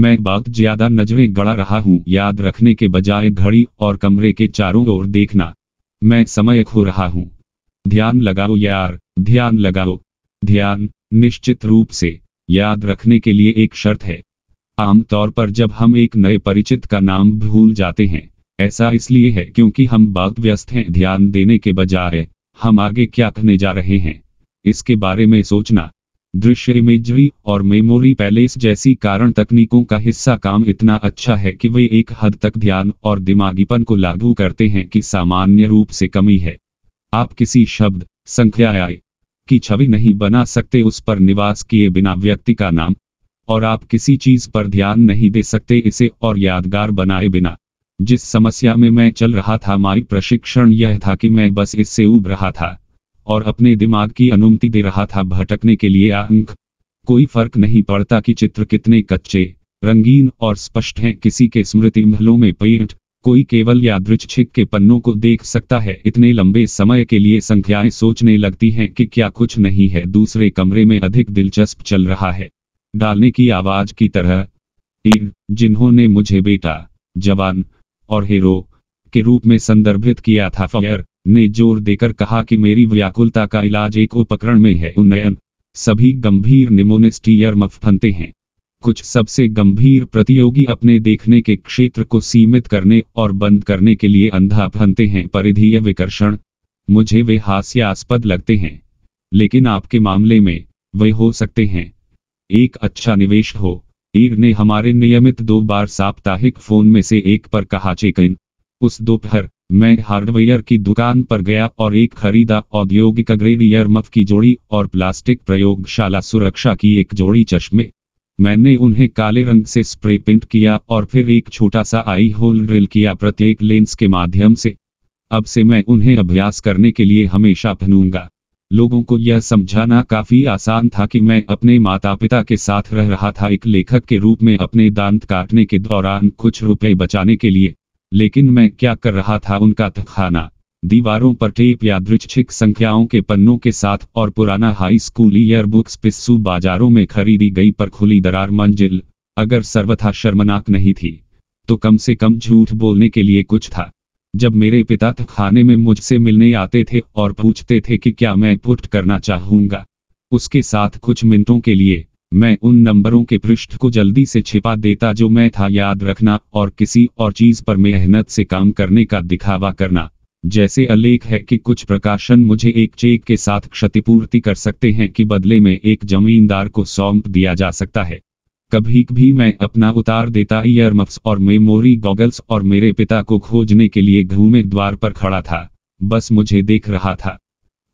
मैं बहुत ज्यादा नजरें गड़ा रहा हूं याद रखने के बजाय घड़ी और कमरे के चारों ओर देखना मैं समय खो रहा हूँ ध्यान लगाओ यार ध्यान लगाओ ध्यान निश्चित रूप से याद रखने के लिए एक शर्त है आमतौर पर जब हम एक नए परिचित का नाम भूल जाते हैं ऐसा इसलिए है क्योंकि हम बात व्यस्त हैं ध्यान देने के बजाय हम आगे क्या करने जा रहे हैं इसके बारे में सोचना दृश्य इमेजरी और मेमोरी पैलेस जैसी कारण तकनीकों का हिस्सा काम इतना अच्छा है कि वे एक हद तक ध्यान और दिमागीपन को लागू करते हैं कि सामान्य रूप से कमी है आप किसी शब्द संख्या आय की छवि नहीं बना सकते उस पर निवास किए बिना व्यक्ति का नाम और आप किसी चीज पर ध्यान नहीं दे सकते इसे और यादगार बनाए बिना जिस समस्या में मैं चल रहा था मारी प्रशिक्षण यह था कि मैं बस इससे उब रहा था और अपने दिमाग की अनुमति दे रहा था भटकने के लिए आंख कोई फर्क नहीं पड़ता कि चित्र कितने कच्चे रंगीन और स्पष्ट हैं किसी के स्मृति महलों में पेंट कोई केवल यादृच्छिक के पन्नों को देख सकता है इतने लंबे समय के लिए संख्याएं सोचने लगती हैं कि क्या कुछ नहीं है दूसरे कमरे में अधिक दिलचस्प चल रहा है डालने की आवाज की तरह जिन्होंने मुझे बेटा जवान और हीरो के रूप में संदर्भित किया था फायर ने जोर देकर कहा कि मेरी व्याकुलता का इलाज एक उपकरण में है उन्नयन सभी गंभीर निमोनेस्टियर मफफनते हैं कुछ सबसे गंभीर प्रतियोगी अपने देखने के क्षेत्र को सीमित करने और बंद करने के लिए अंधा फनते हैं परिधीय विकर्षण मुझे वे हास्यास्पद लगते हैं लेकिन आपके मामले में वे हो सकते हैं एक अच्छा निवेश हो ईर ने हमारे नियमित दो बार साप्ताहिक फोन में से एक पर कहा चेक इन उस दोपहर मैं हार्डवेयर की दुकान पर गया और एक खरीदा औद्योगिक ग्रेड ईयरमफ की जोड़ी और प्लास्टिक प्रयोगशाला सुरक्षा की एक जोड़ी चश्मे मैंने उन्हें काले रंग से स्प्रे पेंट किया और फिर एक छोटा सा आई होल ड्रिल किया प्रत्येक लेंस के माध्यम से अब से मैं उन्हें अभ्यास करने के लिए हमेशा पहनूंगा लोगों को यह समझाना काफी आसान था कि मैं अपने माता पिता के साथ रह रहा था एक लेखक के रूप में अपने दांत काटने के दौरान कुछ रुपए बचाने के लिए लेकिन मैं क्या कर रहा था उनका तखाना दीवारों पर टेप यादृच्छिक संख्याओं के पन्नों के साथ और पुराना हाई स्कूल ईयर बुक्स पिस्सू बाजारों में खरीदी गई पर खुली दरार मंजिल अगर सर्वथा शर्मनाक नहीं थी तो कम से कम झूठ बोलने के लिए कुछ था जब मेरे पिता खाने में मुझसे मिलने आते थे और पूछते थे कि क्या मैं पुट करना चाहूंगा उसके साथ कुछ मिनटों के लिए मैं उन नंबरों के पृष्ठ को जल्दी से छिपा देता जो मैं था याद रखना और किसी और चीज पर मेहनत से काम करने का दिखावा करना जैसे अलेख है कि कुछ प्रकाशन मुझे एक चेक के साथ क्षतिपूर्ति कर सकते हैं कि बदले में एक जमींदार को सौंप दिया जा सकता है कभी भी मैं अपना उतार देता ईयरमफ्स और मेमोरी गॉगल्स और मेरे पिता को खोजने के लिए घूमे द्वार पर खड़ा था बस मुझे देख रहा था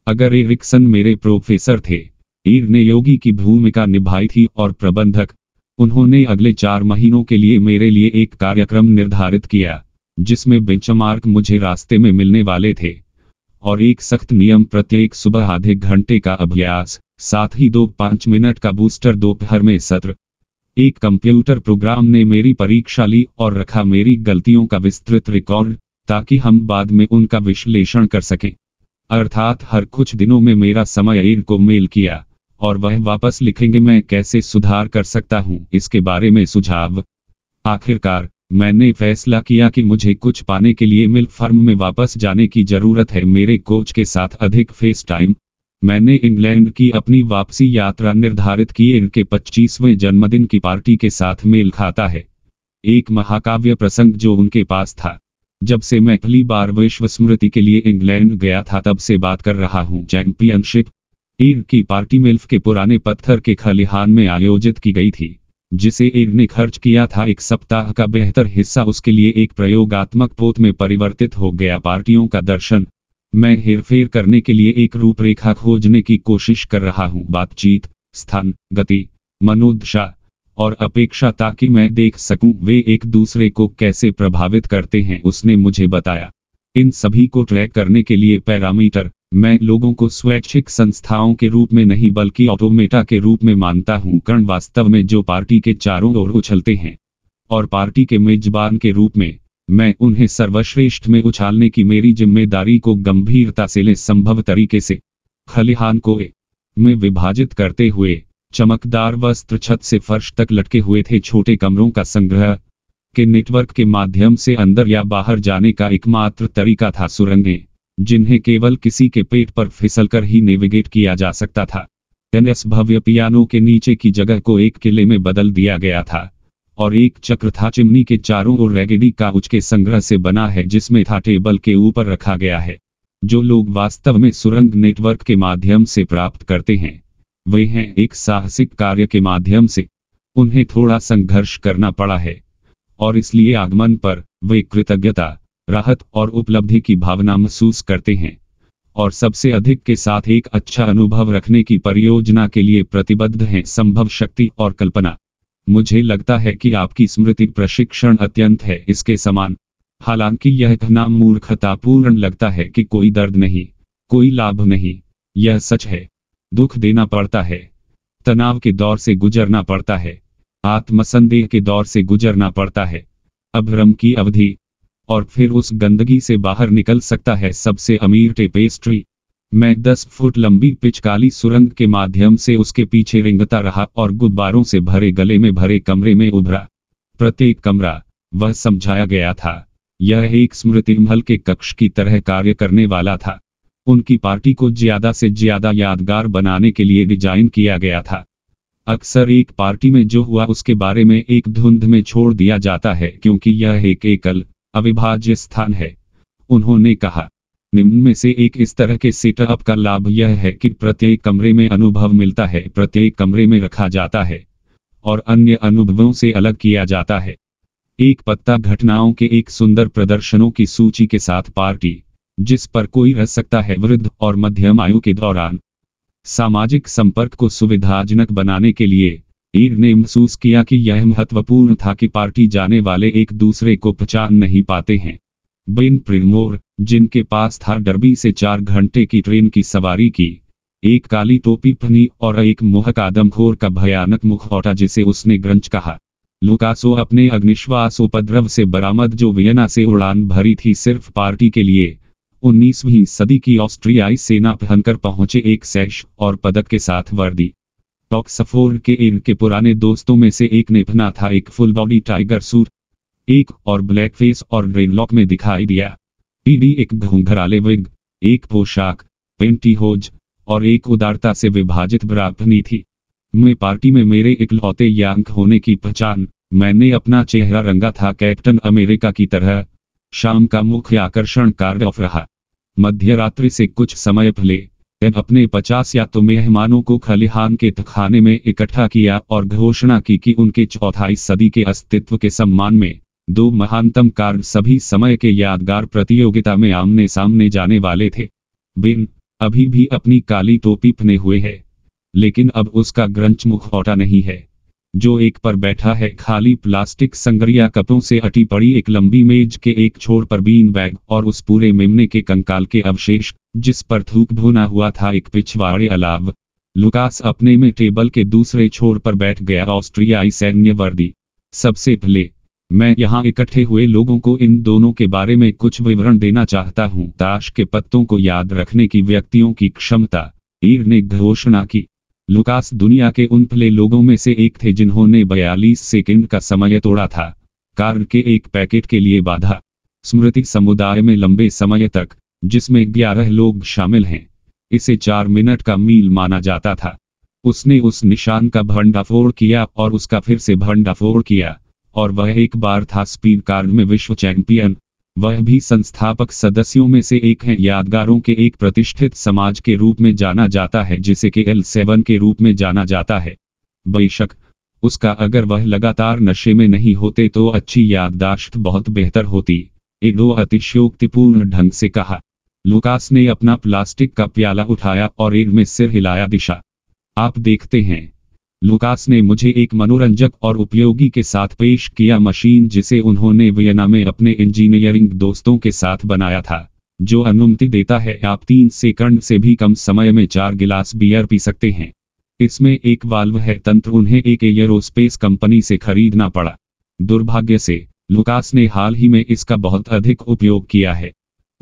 अगर एरिक्सन मेरे प्रोफेसर थे ईर ने योगी की भूमिका निभाई थी और प्रबंधक उन्होंने अगले चार महीनों के लिए मेरे लिए एक कार्यक्रम निर्धारित किया जिसमें बेंचमार्क मुझे रास्ते में मिलने वाले थे और एक सख्त नियम प्रत्येक सुबह आधे घंटे का अभ्यास साथ ही दो पांच मिनट का बूस्टर दोपहर में सत्र एक कंप्यूटर प्रोग्राम ने मेरी परीक्षा ली और रखा मेरी गलतियों का विस्तृत रिकॉर्ड ताकि हम बाद में उनका विश्लेषण कर सकें अर्थात हर कुछ दिनों में मेरा समय ईर को मेल किया और वह वापस लिखेंगे मैं कैसे सुधार कर सकता हूं इसके बारे में सुझाव आखिरकार मैंने फैसला किया कि मुझे कुछ पाने के लिए मिल फर्म में वापस जाने की जरूरत है मेरे कोच के साथ अधिक फेस टाइम मैंने इंग्लैंड की अपनी वापसी यात्रा निर्धारित की इनके 25वें जन्मदिन की पार्टी के साथ मेल खाता है एक महाकाव्य प्रसंग जो उनके पास था जब से मैं पहली बार विश्व स्मृति के लिए इंग्लैंड गया था तब से बात कर रहा हूँ चैंपियनशिप एग की पार्टी मेल्फ के पुराने पत्थर के खलिहान में आयोजित की गई थी जिसे एग ने खर्च किया था एक सप्ताह का बेहतर हिस्सा उसके लिए एक प्रयोगात्मक पोत में परिवर्तित हो गया पार्टियों का दर्शन मैं हेरफेर करने के लिए एक रूपरेखा खोजने की कोशिश कर रहा हूँ बातचीत स्थान गति मनोदशा और अपेक्षा ताकि मैं देख सकूं वे एक दूसरे को कैसे प्रभावित करते हैं उसने मुझे बताया इन सभी को ट्रैक करने के लिए पैरामीटर मैं लोगों को स्वैच्छिक संस्थाओं के रूप में नहीं बल्कि ऑटोमेटा के रूप में मानता हूं कर्ण वास्तव में जो पार्टी के चारों ओर उछलते हैं और पार्टी के मेजबान के रूप में मैं उन्हें सर्वश्रेष्ठ में उछालने की मेरी जिम्मेदारी को गंभीरता से ले संभव तरीके से खलिहान को में विभाजित करते हुए चमकदार वस्त्र छत से फर्श तक लटके हुए थे छोटे कमरों का संग्रह के नेटवर्क के माध्यम से अंदर या बाहर जाने का एकमात्र तरीका था सुरंगें जिन्हें केवल किसी के पेट पर फिसलकर ही नेविगेट किया जा सकता था एनएस भव्य पियानो के नीचे की जगह को एक किले में बदल दिया गया था और एक चक्र था चिमनी के चारों ओर रेगेडी काउच के संग्रह से बना है जिसमें था टेबल के ऊपर रखा गया है जो लोग वास्तव में सुरंग नेटवर्क के माध्यम से प्राप्त करते हैं वे हैं एक साहसिक कार्य के माध्यम से उन्हें थोड़ा संघर्ष करना पड़ा है और इसलिए आगमन पर वे कृतज्ञता राहत और उपलब्धि की भावना महसूस करते हैं और सबसे अधिक के साथ एक अच्छा अनुभव रखने की परियोजना के लिए प्रतिबद्ध हैं संभव शक्ति और कल्पना मुझे लगता है कि आपकी स्मृति प्रशिक्षण अत्यंत है इसके समान हालांकि यह नाम मूर्खतापूर्ण लगता है कि कोई दर्द नहीं कोई लाभ नहीं यह सच है दुख देना पड़ता है तनाव के दौर से गुजरना पड़ता है आत्मसंदेह के दौर से गुजरना पड़ता है अभ्रम की अवधि और फिर उस गंदगी से बाहर निकल सकता है सबसे अमीर टेपेस्ट्री मैं 10 फुट लंबी पिचकाली सुरंग के माध्यम से उसके पीछे रिंगता रहा और गुब्बारों से भरे गले में भरे कमरे में उभरा प्रत्येक कमरा वह समझाया गया था यह एक स्मृति महल के कक्ष की तरह कार्य करने वाला था उनकी पार्टी को ज्यादा से ज्यादा यादगार बनाने के लिए डिजाइन किया गया था अक्सर एक पार्टी में जो हुआ उसके बारे में एक धुंध में छोड़ दिया जाता है क्योंकि यह एक एकल अविभाज्य स्थान है उन्होंने कहा निम्न में से एक इस तरह के सेटअप का लाभ यह है कि प्रत्येक कमरे में अनुभव मिलता है प्रत्येक कमरे में रखा जाता है और अन्य अनुभवों से अलग किया जाता है एक पत्ता घटनाओं के एक सुंदर प्रदर्शनों की सूची के साथ पार्टी जिस पर कोई रह सकता है वृद्ध और मध्यम आयु के दौरान सामाजिक संपर्क को सुविधाजनक बनाने के लिए ईड ने महसूस किया कि यह महत्वपूर्ण था कि पार्टी जाने वाले एक दूसरे को पहचान नहीं पाते हैं बिन प्रिमोर जिनके पास था डरबी से चार घंटे की ट्रेन की सवारी की एक काली टोपी पहनी और एक मोहक आदमखोर का भयानक मुखौटा जिसे उसने ग्रंच कहा लुकासो अपने अग्निश्वास उपद्रव से बरामद जो वियना से उड़ान भरी थी सिर्फ पार्टी के लिए 19वीं सदी की ऑस्ट्रियाई सेना पहनकर पहुंचे एक सैश और पदक के साथ वर्दी ऑक्सफोर्ड के के पुराने दोस्तों में से एक ने पहना था एक फुल बॉडी टाइगर सूर एक और ब्लैक फेस और ड्रेनलॉक में दिखाई दिया पीडी एक घूंघराले विग एक पोशाक पेंटी होज और एक उदारता से विभाजित ब्राह्मणी थी मैं पार्टी में मेरे इकलौते यांक होने की पहचान मैंने अपना चेहरा रंगा था कैप्टन अमेरिका की तरह शाम का मुख्य आकर्षण कार्य ऑफ रहा मध्य रात्रि से कुछ समय पहले अपने 50 या तो मेहमानों को खलिहान के तखाने में इकट्ठा किया और घोषणा की कि उनके चौथाई सदी के अस्तित्व के सम्मान में दो महानतम कार्य सभी समय के यादगार प्रतियोगिता में आमने सामने जाने वाले थे बिन अभी भी अपनी काली टोपी फने हुए है लेकिन अब उसका ग्रंच मुखौटा नहीं है जो एक पर बैठा है खाली प्लास्टिक संगरिया कपों से हटी पड़ी एक लंबी मेज के एक छोर पर बीन बैग और उस पूरे मेमने के कंकाल के अवशेष जिस पर थूक भुना हुआ था एक पिछवाड़े अलाव लुकास अपने में टेबल के दूसरे छोर पर बैठ गया ऑस्ट्रियाई सैन्य वर्दी सबसे पहले मैं यहाँ इकट्ठे हुए लोगों को इन दोनों के बारे में कुछ विवरण देना चाहता हूँ ताश के पत्तों को याद रखने की व्यक्तियों की क्षमता ईर ने घोषणा की लुकास दुनिया के उन फले लोगों में से एक थे जिन्होंने 42 सेकंड का समय तोड़ा था कार के एक पैकेट के लिए बाधा स्मृति समुदाय में लंबे समय तक जिसमें 11 लोग शामिल हैं इसे चार मिनट का मील माना जाता था उसने उस निशान का भंडाफोड़ किया और उसका फिर से भंडाफोड़ किया और वह एक बार था स्पीड कार में विश्व चैंपियन वह भी संस्थापक सदस्यों में से एक हैं यादगारों के एक प्रतिष्ठित समाज के रूप में जाना जाता है जिसे के एल सेवन के रूप में जाना जाता है बेशक उसका अगर वह लगातार नशे में नहीं होते तो अच्छी याददाश्त बहुत बेहतर होती एडो अतिशयोक्तिपूर्ण ढंग से कहा लुकास ने अपना प्लास्टिक का प्याला उठाया और एड में सिर हिलाया दिशा आप देखते हैं लुकास ने मुझे एक मनोरंजक और उपयोगी के साथ पेश किया मशीन जिसे उन्होंने वियना में अपने इंजीनियरिंग दोस्तों के साथ बनाया था जो अनुमति देता है आप तीन सेकंड से भी कम समय में चार गिलास बियर पी सकते हैं इसमें एक वाल्व है तंत्र उन्हें एक एयरोस्पेस कंपनी से खरीदना पड़ा दुर्भाग्य से लुकास ने हाल ही में इसका बहुत अधिक उपयोग किया है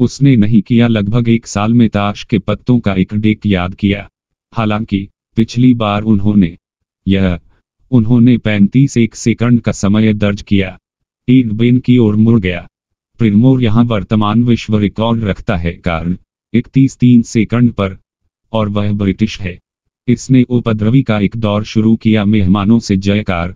उसने नहीं किया लगभग एक साल में ताश के पत्तों का एक डेक याद किया हालांकि पिछली बार उन्होंने यह उन्होंने पैंतीस एक सेकंड का समय दर्ज किया एक बेन की ओर मुड़ गया प्रिमोर यहां वर्तमान विश्व रिकॉर्ड रखता है कारण इकतीस तीन सेकंड पर और वह ब्रिटिश है इसने उपद्रवी का एक दौर शुरू किया मेहमानों से जयकार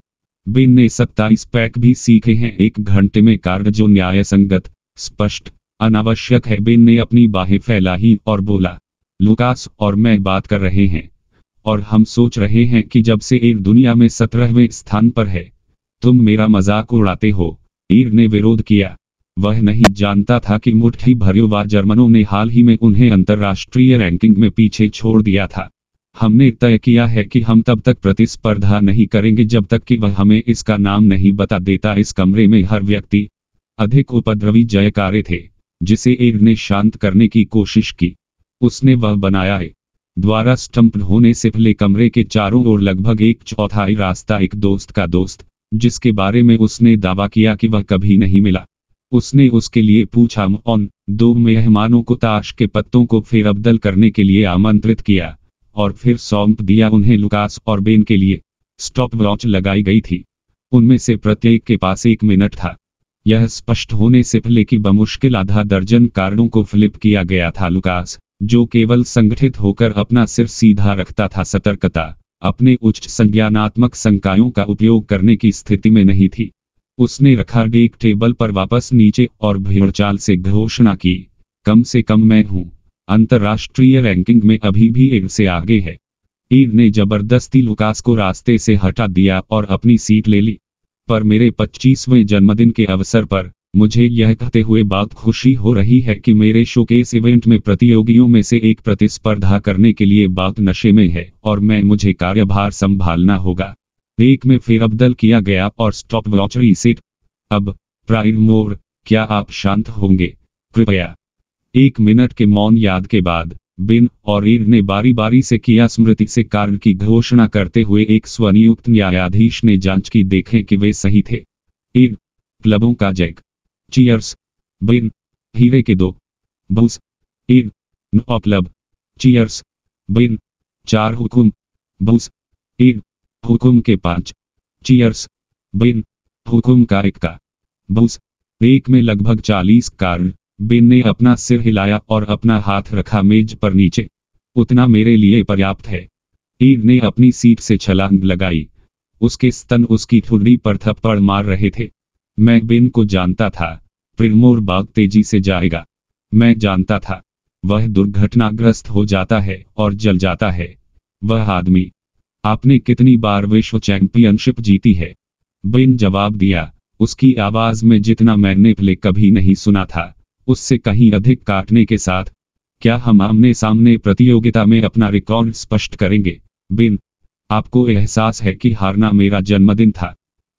बिन ने सत्ताईस पैक भी सीखे हैं एक घंटे में कार्ड जो न्याय संगत स्पष्ट अनावश्यक है बिन ने अपनी बाहें फैलाही और बोला लुकास और मैं बात कर रहे हैं और हम सोच रहे हैं कि जब से ईर दुनिया में सत्रहवें स्थान पर है तुम मेरा मजाक उड़ाते हो ईर ने विरोध किया वह नहीं जानता था कि मुठ्ठी भरियोवार जर्मनों ने हाल ही में उन्हें अंतर्राष्ट्रीय रैंकिंग में पीछे छोड़ दिया था हमने तय किया है कि हम तब तक प्रतिस्पर्धा नहीं करेंगे जब तक कि वह हमें इसका नाम नहीं बता देता इस कमरे में हर व्यक्ति अधिक उपद्रवी जयकारे थे जिसे एर ने शांत करने की कोशिश की उसने वह बनाया है द्वारा स्टंप होने से पहले कमरे के चारों ओर लगभग एक चौथाई रास्ता एक दोस्त का दोस्त जिसके बारे में उसने दावा किया कि वह कभी नहीं मिला उसने उसके लिए पूछा ऑन दो मेहमानों को ताश के पत्तों को फिर अब्दल करने के लिए आमंत्रित किया और फिर सौंप दिया उन्हें लुकास और बेन के लिए स्टॉप वॉच लगाई गई थी उनमें से प्रत्येक के पास एक मिनट था यह स्पष्ट होने से पहले कि बमुश्किल आधा दर्जन कारणों को फ्लिप किया गया था लुकास जो केवल संगठित होकर अपना सिर सीधा रखता था सतर्कता अपने उच्च संज्ञानात्मक संकायों का उपयोग करने की स्थिति में नहीं थी उसने रखा डेक टेबल पर वापस नीचे और भीड़चाल से घोषणा की कम से कम मैं हूं अंतर्राष्ट्रीय रैंकिंग में अभी भी एर से आगे है ईड ने जबरदस्ती लुकास को रास्ते से हटा दिया और अपनी सीट ले ली पर मेरे 25वें जन्मदिन के अवसर पर मुझे यह कहते हुए बात खुशी हो रही है कि मेरे शोकेस इवेंट में प्रतियोगियों में से एक प्रतिस्पर्धा करने के लिए बात नशे में है और मैं मुझे कार्यभार संभालना होगा एक में फिर अबदल किया गया और स्टॉप वॉच रीसेट अब प्राइड मोर क्या आप शांत होंगे कृपया एक मिनट के मौन याद के बाद बिन और ईर ने बारी बारी से किया स्मृति से कारण की घोषणा करते हुए एक स्वनियुक्त न्यायाधीश ने जांच की देखें कि वे सही थे ईर क्लबों का जैक चीयर्स बिन हीरे के दो बूस इन नॉपलब चीयर्स बिन चार हुकुम बूस इन हुकुम के पांच चीयर्स बिन हुकुम का एक का बूस एक में लगभग चालीस कारण बिन ने अपना सिर हिलाया और अपना हाथ रखा मेज पर नीचे उतना मेरे लिए पर्याप्त है ईद ने अपनी सीट से छलांग लगाई उसके स्तन उसकी ठुर्री पर थप्पड़ मार रहे थे मैं बिन को जानता था प्रिमोर बाग तेजी से जाएगा मैं जानता था वह दुर्घटनाग्रस्त हो जाता है और जल जाता है वह आदमी आपने कितनी बार विश्व चैंपियनशिप जीती है बिन जवाब दिया उसकी आवाज में जितना मैंने पहले कभी नहीं सुना था उससे कहीं अधिक काटने के साथ क्या हम आमने सामने प्रतियोगिता में अपना रिकॉर्ड स्पष्ट करेंगे बिन आपको एहसास है कि हारना मेरा जन्मदिन था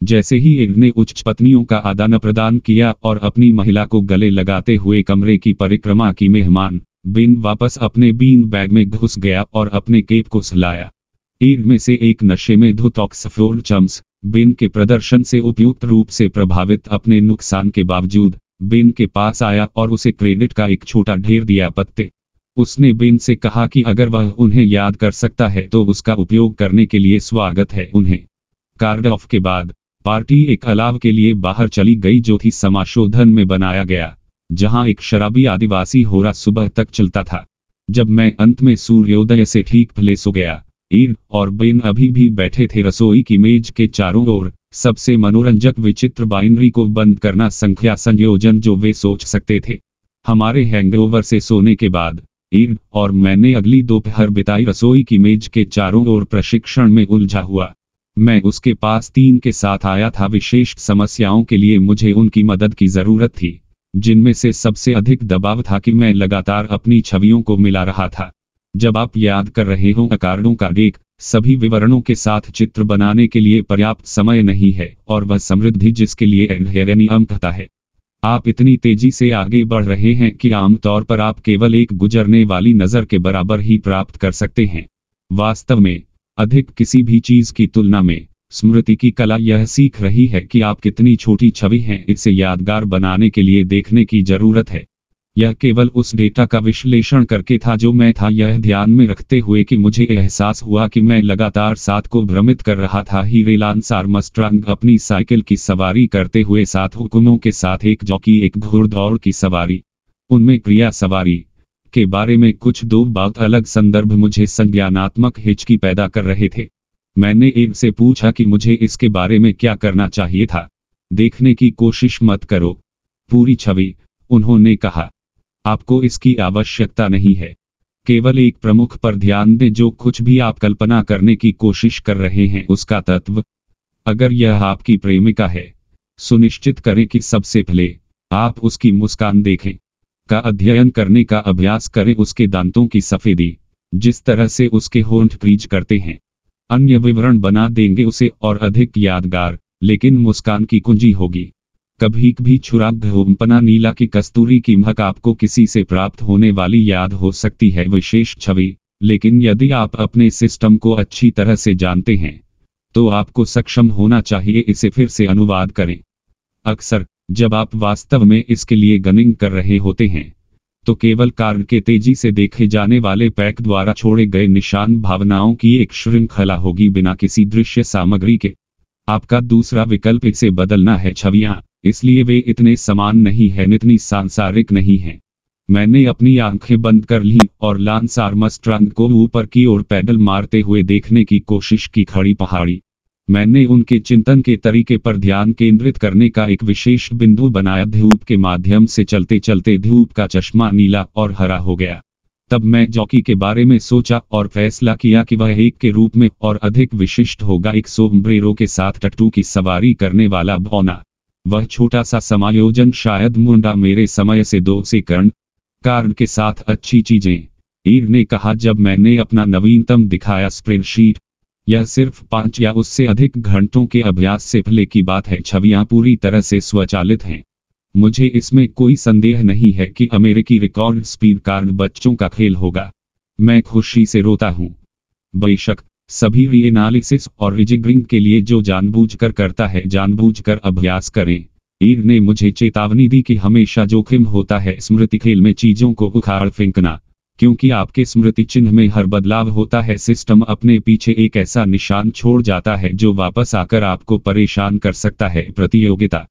जैसे ही एक ने उच्च पत्नियों का आदान प्रदान किया और अपनी महिला को गले लगाते हुए कमरे की परिक्रमा की मेहमान बिन वापस अपने बीन बैग में घुस गया और अपने केप को सलाया एक में से एक नशे में धुतॉक्सफ्लोर चम्स बिन के प्रदर्शन से उपयुक्त रूप से प्रभावित अपने नुकसान के बावजूद बिन के पास आया और उसे क्रेडिट का एक छोटा ढेर दिया पत्ते उसने बिन से कहा कि अगर वह उन्हें याद कर सकता है तो उसका उपयोग करने के लिए स्वागत है उन्हें कार्ड ऑफ के बाद पार्टी एक अलाव के लिए बाहर चली गई जो थी समाशोधन में बनाया गया जहां एक शराबी आदिवासी होरा सुबह तक चलता था जब मैं अंत में सूर्योदय से ठीक फले सो गया ईर और बेन अभी भी बैठे थे रसोई की मेज के चारों ओर सबसे मनोरंजक विचित्र बाइनरी को बंद करना संख्या संयोजन जो वे सोच सकते थे हमारे हैंगओवर से सोने के बाद ईर और मैंने अगली दोपहर बिताई रसोई की मेज के चारों ओर प्रशिक्षण में उलझा हुआ मैं उसके पास तीन के साथ आया था विशेष समस्याओं के लिए मुझे उनकी मदद की जरूरत थी जिनमें से सबसे अधिक दबाव था कि मैं लगातार अपनी छवियों को मिला रहा था जब आप याद कर रहे हो अकारणों का एक सभी विवरणों के साथ चित्र बनाने के लिए पर्याप्त समय नहीं है और वह समृद्धि जिसके लिए एनहेरनियम है आप इतनी तेजी से आगे बढ़ रहे हैं कि आमतौर पर आप केवल एक गुजरने वाली नजर के बराबर ही प्राप्त कर सकते हैं वास्तव में अधिक किसी भी चीज की तुलना में स्मृति की कला यह सीख रही है कि आप कितनी छोटी छवि हैं इसे यादगार बनाने के लिए देखने की जरूरत है यह केवल उस डेटा का विश्लेषण करके था जो मैं था यह ध्यान में रखते हुए कि मुझे एहसास हुआ कि मैं लगातार साथ को भ्रमित कर रहा था ही रेलांस आर्मस्ट्रांग अपनी साइकिल की सवारी करते हुए साथ हुकुमों के साथ एक जॉकी एक घोड़दौड़ की सवारी उनमें प्रिया सवारी के बारे में कुछ दो बात अलग संदर्भ मुझे संज्ञानात्मक हिचकी पैदा कर रहे थे मैंने एक से पूछा कि मुझे इसके बारे में क्या करना चाहिए था देखने की कोशिश मत करो पूरी छवि उन्होंने कहा आपको इसकी आवश्यकता नहीं है केवल एक प्रमुख पर ध्यान दें जो कुछ भी आप कल्पना करने की कोशिश कर रहे हैं उसका तत्व अगर यह आपकी प्रेमिका है सुनिश्चित करें कि सबसे पहले आप उसकी मुस्कान देखें का अध्ययन करने का अभ्यास करें उसके दांतों की सफेदी जिस तरह से उसके होंठ क्रीज करते हैं अन्य विवरण बना देंगे उसे और अधिक यादगार लेकिन मुस्कान की कुंजी होगी कभी कभी छुराग धूमपना नीला की कस्तूरी की महक आपको किसी से प्राप्त होने वाली याद हो सकती है विशेष छवि लेकिन यदि आप अपने सिस्टम को अच्छी तरह से जानते हैं तो आपको सक्षम होना चाहिए इसे फिर से अनुवाद करें अक्सर जब आप वास्तव में इसके लिए गनिंग कर रहे होते हैं तो केवल कारण के तेजी से देखे जाने वाले पैक द्वारा छोड़े गए निशान भावनाओं की एक श्रृंखला होगी बिना किसी दृश्य सामग्री के आपका दूसरा विकल्प इसे बदलना है छवियां इसलिए वे इतने समान नहीं हैं इतनी सांसारिक नहीं हैं मैंने अपनी आंखें बंद कर ली और लांस को ऊपर की ओर पैदल मारते हुए देखने की कोशिश की खड़ी पहाड़ी मैंने उनके चिंतन के तरीके पर ध्यान केंद्रित करने का एक विशेष बिंदु बनाया धूप के माध्यम से चलते चलते धूप का चश्मा नीला और हरा हो गया तब मैं जॉकी के बारे में सोचा और फैसला किया कि वह एक के रूप में और अधिक विशिष्ट होगा एक सोमब्रेरो के साथ टट्टू की सवारी करने वाला भौना वह छोटा सा समायोजन शायद मुंडा मेरे समय से दो से कर्ण कारण के साथ अच्छी चीजें ईर ने कहा जब मैंने अपना नवीनतम दिखाया स्प्रेडशीट यह सिर्फ पांच या उससे अधिक घंटों के अभ्यास से पहले की बात है छवियां पूरी तरह से स्वचालित हैं मुझे इसमें कोई संदेह नहीं है कि अमेरिकी रिकॉर्ड स्पीड कार्ड बच्चों का खेल होगा मैं खुशी से रोता हूं बेशक सभी रीएनालिसिस और रिजिग्रिंग के लिए जो जानबूझकर करता है जानबूझकर अभ्यास करें ईर ने मुझे चेतावनी दी कि हमेशा जोखिम होता है स्मृति खेल में चीजों को उखाड़ फेंकना क्योंकि आपके स्मृति चिन्ह में हर बदलाव होता है सिस्टम अपने पीछे एक ऐसा निशान छोड़ जाता है जो वापस आकर आपको परेशान कर सकता है प्रतियोगिता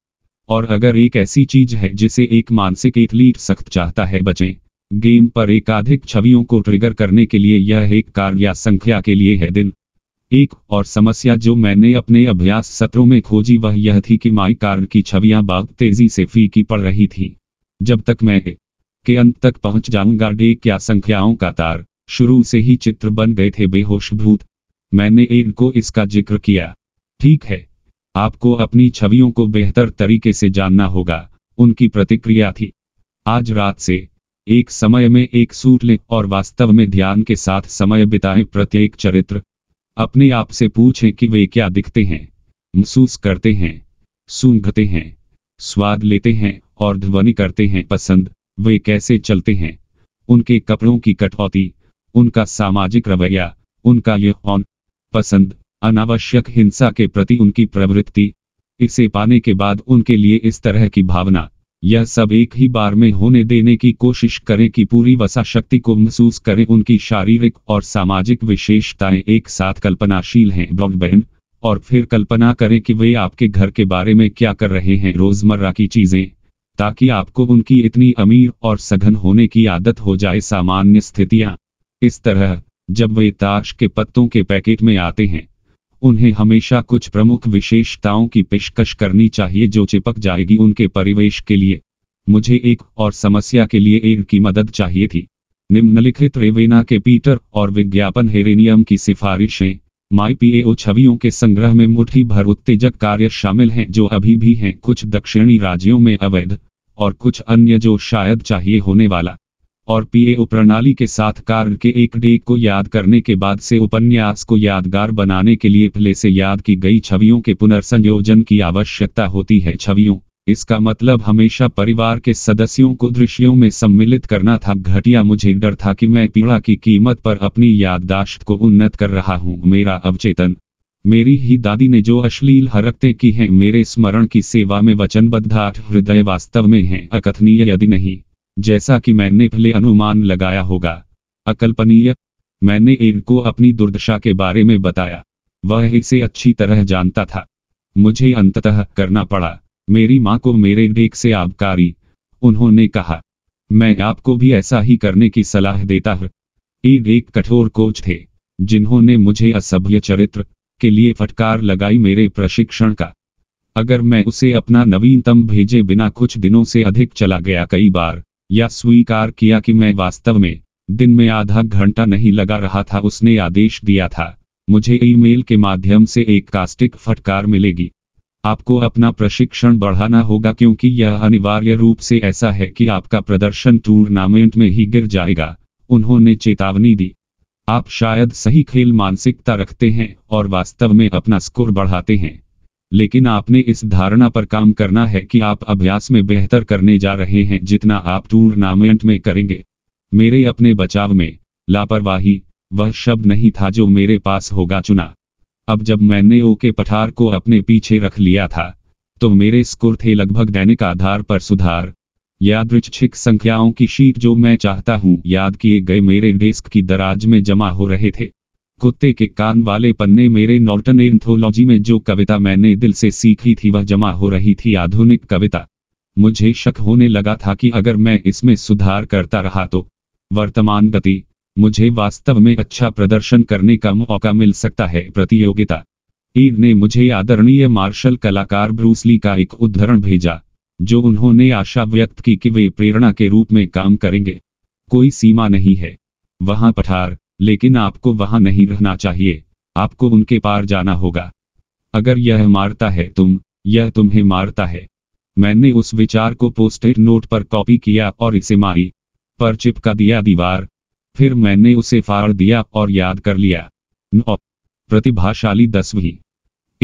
और अगर एक ऐसी चीज है जिसे एक मानसिक एथलीट सख्त चाहता है बचें गेम पर एकाधिक छवियों को ट्रिगर करने के लिए यह एक कार या संख्या के लिए है दिन एक और समस्या जो मैंने अपने अभ्यास सत्रों में खोजी वह यह थी कि माई कार की छवियां बहुत तेजी से फीकी पड़ रही थी जब तक मैं के अंत तक पहुंच जाऊंगा डे क्या संख्याओं का तार शुरू से ही चित्र बन गए थे बेहोश भूत मैंने एड को इसका जिक्र किया ठीक है आपको अपनी छवियों को बेहतर तरीके से जानना होगा उनकी प्रतिक्रिया थी आज रात से एक समय में एक सूट लें और वास्तव में ध्यान के साथ समय बिताएं प्रत्येक चरित्र अपने आप से पूछें कि वे क्या दिखते हैं महसूस करते हैं सूंघते हैं स्वाद लेते हैं और ध्वनि करते हैं पसंद वे कैसे चलते हैं उनके कपड़ों की कटौती उनका सामाजिक रवैया उनका यह पसंद अनावश्यक हिंसा के प्रति उनकी प्रवृत्ति इसे पाने के बाद उनके लिए इस तरह की भावना यह सब एक ही बार में होने देने की कोशिश करें कि पूरी वसा शक्ति को महसूस करें उनकी शारीरिक और सामाजिक विशेषताएं एक साथ कल्पनाशील हैं ब्रॉडबैंड और फिर कल्पना करें कि वे आपके घर के बारे में क्या कर रहे हैं रोजमर्रा की चीजें ताकि आपको उनकी इतनी अमीर और सघन होने की आदत हो जाए सामान्य स्थितियां इस तरह जब वे ताश के पत्तों के पैकेट में आते हैं उन्हें हमेशा कुछ प्रमुख विशेषताओं की पेशकश करनी चाहिए जो चिपक जाएगी उनके परिवेश के लिए मुझे एक और समस्या के लिए एक की मदद चाहिए थी निम्नलिखित रेवेना के पीटर और विज्ञापन हेरेनियम की सिफारिशें माई पीएओ छवियों के संग्रह में मुठ्ठी भर उत्तेजक कार्य शामिल हैं जो अभी भी हैं कुछ दक्षिणी राज्यों में अवैध और कुछ अन्य जो शायद चाहिए होने वाला और पीएओ प्रणाली के साथ कार्य के एक डे को याद करने के बाद से उपन्यास को यादगार बनाने के लिए पहले से याद की गई छवियों के पुनर्संयोजन की आवश्यकता होती है छवियों इसका मतलब हमेशा परिवार के सदस्यों को दृश्यों में सम्मिलित करना था घटिया मुझे डर था कि मैं पीड़ा की कीमत पर अपनी याददाश्त को उन्नत कर रहा हूँ मेरा अवचेतन मेरी ही दादी ने जो अश्लील हरकतें की हैं मेरे स्मरण की सेवा में वचनबद्ध हृदय वास्तव में है अकथनीय यदि नहीं जैसा कि मैंने पहले अनुमान लगाया होगा अकल्पनीय मैंने एक को अपनी दुर्दशा के बारे में बताया वह इसे अच्छी तरह जानता था मुझे अंततः करना पड़ा मेरी माँ को मेरे ढेक से आबकारी उन्होंने कहा मैं आपको भी ऐसा ही करने की सलाह देता हूँ ईद एक कठोर कोच थे जिन्होंने मुझे असभ्य चरित्र के लिए फटकार लगाई मेरे प्रशिक्षण का अगर मैं उसे अपना नवीनतम भेजे बिना कुछ दिनों से अधिक चला गया कई बार या स्वीकार किया कि मैं वास्तव में दिन में आधा घंटा नहीं लगा रहा था उसने आदेश दिया था मुझे ईमेल के माध्यम से एक कास्टिक फटकार मिलेगी आपको अपना प्रशिक्षण बढ़ाना होगा क्योंकि यह अनिवार्य रूप से ऐसा है कि आपका प्रदर्शन टूर्नामेंट में ही गिर जाएगा उन्होंने चेतावनी दी आप शायद सही खेल मानसिकता रखते हैं और वास्तव में अपना स्कोर बढ़ाते हैं लेकिन आपने इस धारणा पर काम करना है कि आप अभ्यास में बेहतर करने जा रहे हैं जितना आप टूर्नामेंट में करेंगे मेरे अपने बचाव में लापरवाही वह शब्द नहीं था जो मेरे पास होगा चुना अब जब मैंने ओके पठार को अपने पीछे रख लिया था तो मेरे स्कोर थे लगभग दैनिक आधार पर सुधार यादृच्छिक संख्याओं की शीट जो मैं चाहता हूं याद किए गए मेरे डेस्क की दराज में जमा हो रहे थे कुत्ते के कान वाले पन्ने मेरे नॉर्टन एंथोलॉजी में जो कविता मैंने दिल से सीखी थी वह जमा हो रही थी आधुनिक कविता मुझे शक होने लगा था कि अगर मैं इसमें सुधार करता रहा तो वर्तमान गति मुझे वास्तव में अच्छा प्रदर्शन करने का मौका मिल सकता है प्रतियोगिता ईद ने मुझे आदरणीय मार्शल कलाकार ब्रूसली का एक उद्धरण भेजा जो उन्होंने आशा व्यक्त की कि वे प्रेरणा के रूप में काम करेंगे कोई सीमा नहीं है वहां पठार लेकिन आपको वहां नहीं रहना चाहिए आपको उनके पार जाना होगा अगर यह मारता है तुम यह तुम्हें मारता है मैंने उस विचार को पोस्टेड नोट पर कॉपी किया और इसे मारी पर चिपका दिया दीवार फिर मैंने उसे फाड़ दिया और याद कर लिया नौ प्रतिभाशाली दसवीं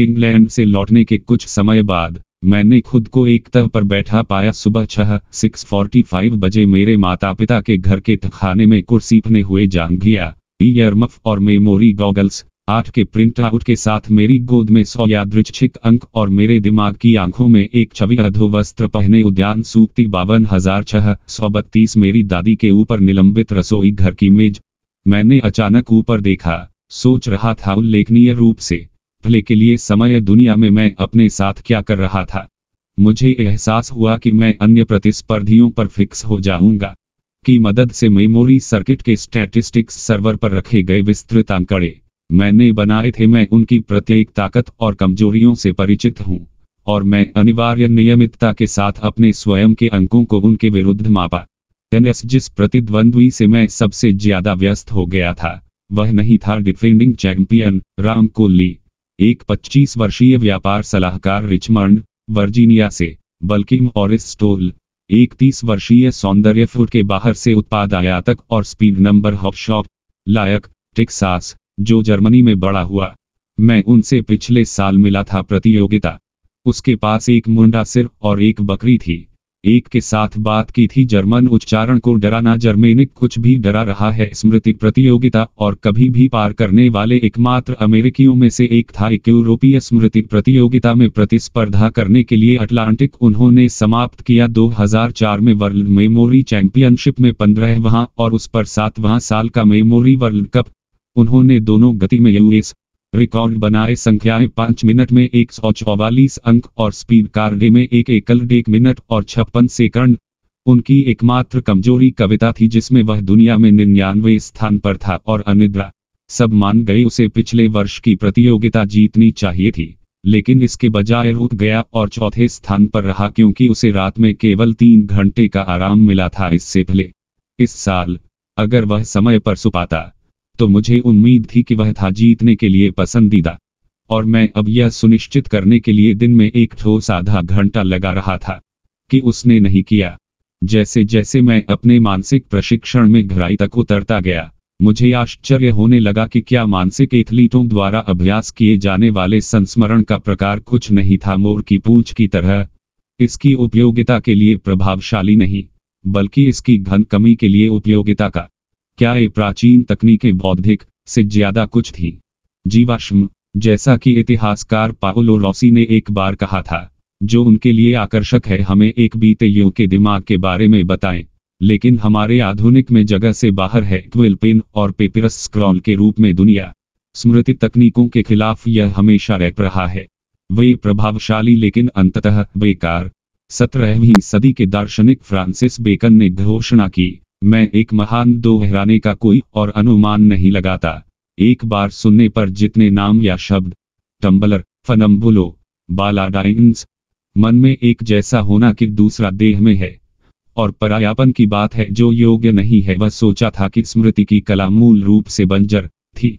इंग्लैंड से लौटने के कुछ समय बाद मैंने खुद को एक तह पर बैठा पाया सुबह छह सिक्स फोर्टी फाइव बजे मेरे माता पिता के घर के तखाने में कुर्सी हुए जान गया और मेमोरी गॉगल्स आठ के प्रिंट आउट के साथ मेरी गोद में सौ यादृच्छिक अंक और मेरे दिमाग की आंखों में एक छवि अधोवस्त्र पहने उद्यान सूक्ति बावन हजार छह सौ बत्तीस मेरी दादी के ऊपर निलंबित रसोई घर की मेज मैंने अचानक ऊपर देखा सोच रहा था उल्लेखनीय रूप से भले के लिए समय दुनिया में मैं अपने साथ क्या कर रहा था मुझे एहसास हुआ कि मैं अन्य प्रतिस्पर्धियों पर फिक्स हो जाऊंगा की मदद से मेमोरी सर्किट के स्टैटिस्टिक्स सर्वर पर रखे गए विस्तृत आंकड़े मैंने बनाए थे मैं उनकी प्रत्येक ताकत और कमजोरियों से परिचित हूँ और मैं अनिवार्य नियमितता के साथ अपने स्वयं के अंकों को उनके विरुद्ध मापा टेनिस जिस प्रतिद्वंद्वी से मैं सबसे ज्यादा व्यस्त हो गया था वह नहीं था डिफेंडिंग चैंपियन राम कोहली एक 25 वर्षीय व्यापार सलाहकार रिचमंड वर्जीनिया से बल्कि मॉरिस स्टोल एक 30 वर्षीय सौंदर्य फूड के बाहर से उत्पाद आयातक और स्पीड नंबर हॉप शॉप लायक टिकसास जो जर्मनी में बड़ा हुआ मैं उनसे पिछले साल मिला था प्रतियोगिता उसके पास एक मुंडा सिर और एक बकरी थी एक के साथ बात की थी जर्मन उच्चारण को डराना जर्मेनिक कुछ भी डरा रहा है स्मृति प्रतियोगिता और कभी भी पार करने वाले एकमात्र अमेरिकियों में से एक था एक यूरोपीय स्मृति प्रतियोगिता में प्रतिस्पर्धा करने के लिए अटलांटिक उन्होंने समाप्त किया 2004 में वर्ल्ड मेमोरी चैंपियनशिप में पंद्रह वहां और उस पर सातवां साल का मेमोरी वर्ल्ड कप उन्होंने दोनों गति में यूएस रिकॉर्ड बनाए संख्याएं पांच मिनट में एक अंक और स्पीड कार डे में एक एकल एक मिनट और छप्पन सेकंड उनकी एकमात्र कमजोरी कविता थी जिसमें वह दुनिया में निन्यानवे स्थान पर था और अनिद्रा सब मान गए उसे पिछले वर्ष की प्रतियोगिता जीतनी चाहिए थी लेकिन इसके बजाय रुक गया और चौथे स्थान पर रहा क्योंकि उसे रात में केवल तीन घंटे का आराम मिला था इससे पहले इस साल अगर वह समय पर सुपाता तो मुझे उम्मीद थी कि वह था जीतने के लिए पसंदीदा और मैं अब यह सुनिश्चित करने के लिए दिन में एक ठोस आधा घंटा लगा रहा था कि उसने नहीं किया जैसे जैसे मैं अपने मानसिक प्रशिक्षण में घराई तक उतरता गया मुझे आश्चर्य होने लगा कि क्या मानसिक एथलीटों द्वारा अभ्यास किए जाने वाले संस्मरण का प्रकार कुछ नहीं था मोर की पूंछ की तरह इसकी उपयोगिता के लिए प्रभावशाली नहीं बल्कि इसकी घन कमी के लिए उपयोगिता का क्या ये प्राचीन तकनीकें बौद्धिक से ज्यादा कुछ थी जीवाश्म जैसा कि इतिहासकार पाओलो रॉसी ने एक बार कहा था जो उनके लिए आकर्षक है हमें एक बीते युग के दिमाग के बारे में बताएं लेकिन हमारे आधुनिक में जगह से बाहर है क्विल पेन और पेपरस स्क्रॉल के रूप में दुनिया स्मृति तकनीकों के खिलाफ यह हमेशा रह रहा है वे प्रभावशाली लेकिन अंततः बेकार सत्रहवीं सदी के दार्शनिक फ्रांसिस बेकन ने घोषणा की मैं एक महान दोहराने का कोई और अनुमान नहीं लगाता एक बार सुनने पर जितने नाम या शब्द टम्बलर फनम्बुलो बालाडाइंस मन में एक जैसा होना कि दूसरा देह में है और परायापन की बात है जो योग्य नहीं है वह सोचा था कि स्मृति की कला मूल रूप से बंजर थी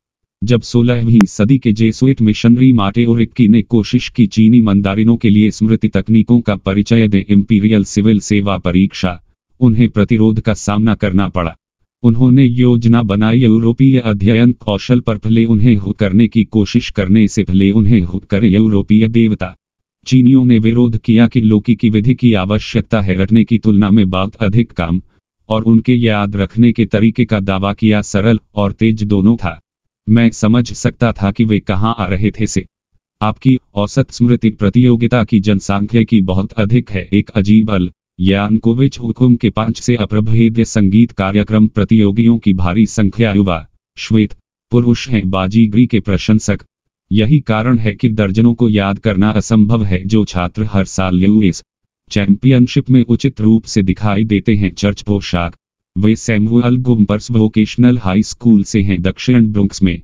जब सोलहवीं सदी के जेसुइट मिशनरी माटे और इक्की ने कोशिश की चीनी मंदारिनों के लिए स्मृति तकनीकों का परिचय दे इंपीरियल सिविल सेवा परीक्षा उन्हें प्रतिरोध का सामना करना पड़ा उन्होंने योजना बनाई यूरोपीय अध्ययन कौशल पर भले उन्हें हु करने की कोशिश करने से भले उन्हें हु करें यूरोपीय देवता चीनियों ने विरोध किया कि लोकी की विधि की आवश्यकता है रटने की तुलना में बात अधिक काम और उनके याद रखने के तरीके का दावा किया सरल और तेज दोनों था मैं समझ सकता था कि वे कहाँ आ रहे थे से आपकी औसत स्मृति प्रतियोगिता की जनसंख्या की बहुत अधिक है एक अजीब अल यानकोविच हुकुम के पांच से अप्रभेद संगीत कार्यक्रम प्रतियोगियों की भारी संख्या युवा श्वेत पुरुष हैं बाजीगरी के प्रशंसक यही कारण है कि दर्जनों को याद करना असंभव है जो छात्र हर साल यूएस चैंपियनशिप में उचित रूप से दिखाई देते हैं चर्च पोशाक वे Samuel Gompers vocational high school से हैं दक्षिण ब्रुक्स में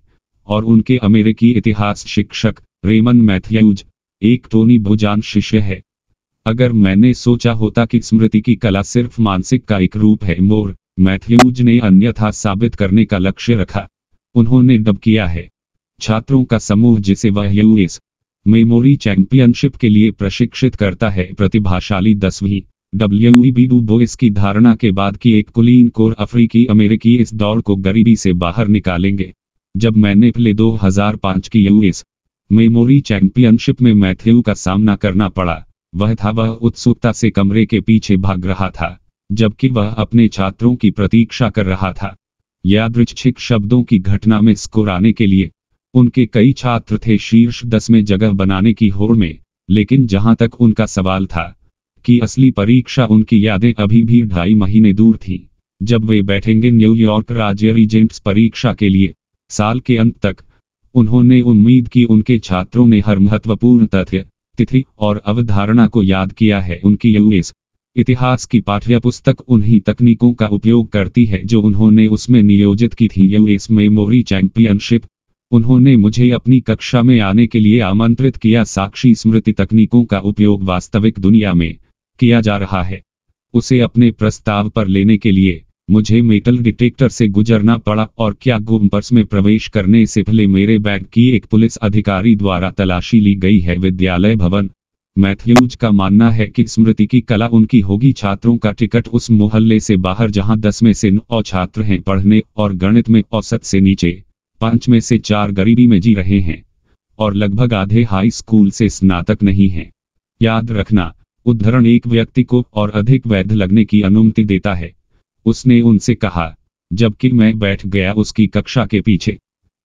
और उनके अमेरिकी इतिहास शिक्षक रेमन मैथ्यूज एक टोनी भुजान शिष्य है अगर मैंने सोचा होता कि स्मृति की कला सिर्फ मानसिक का एक रूप है मोर मैथ्यूज ने अन्यथा साबित करने का लक्ष्य रखा उन्होंने डब किया है छात्रों का समूह जिसे वह यूएस मेमोरी चैंपियनशिप के लिए प्रशिक्षित करता है प्रतिभाशाली दसवीं डब्ल्यूबी डू बोइस की धारणा के बाद की एक कुलीन कोर अफ्रीकी अमेरिकी इस दौड़ को गरीबी से बाहर निकालेंगे जब मैंने पिछले 2005 की यूएस मेमोरी चैंपियनशिप में मैथ्यू का सामना करना पड़ा वह था वह उत्सुकता से कमरे के पीछे भाग रहा था जबकि वह अपने छात्रों की प्रतीक्षा कर रहा था यादृच्छिक शब्दों की घटना में आने के लिए उनके कई छात्र थे शीर्ष दस में जगह बनाने की होड़ में लेकिन जहां तक उनका सवाल था कि असली परीक्षा उनकी यादें अभी भी ढाई महीने दूर थी जब वे बैठेंगे न्यूयॉर्क राज्य रिजेंट्स परीक्षा के लिए साल के अंत तक उन्होंने उम्मीद की उनके छात्रों ने हर महत्वपूर्ण तथ्य तिथि और अवधारणा को याद किया है उनकी यूएस इतिहास की पाठ्य पुस्तक उन्हीं तकनीकों का उपयोग करती है जो उन्होंने उसमें नियोजित की थी यूएस मेमोरी चैंपियनशिप उन्होंने मुझे अपनी कक्षा में आने के लिए आमंत्रित किया साक्षी स्मृति तकनीकों का उपयोग वास्तविक दुनिया में किया जा रहा है उसे अपने प्रस्ताव पर लेने के लिए मुझे मेटल डिटेक्टर से गुजरना पड़ा और क्या गुम्पर्स में प्रवेश करने से पहले मेरे बैग की एक पुलिस अधिकारी द्वारा तलाशी ली गई है विद्यालय भवन मैथ्यूज का मानना है कि स्मृति की कला उनकी होगी छात्रों का टिकट उस मोहल्ले से बाहर जहां दस में से नौ छात्र हैं पढ़ने और गणित में औसत से नीचे पांच में से चार गरीबी में जी रहे हैं और लगभग आधे हाई स्कूल से स्नातक नहीं हैं। याद रखना उद्धरण एक व्यक्ति को और अधिक वैध लगने की अनुमति देता है उसने उनसे कहा जबकि मैं बैठ गया उसकी कक्षा के पीछे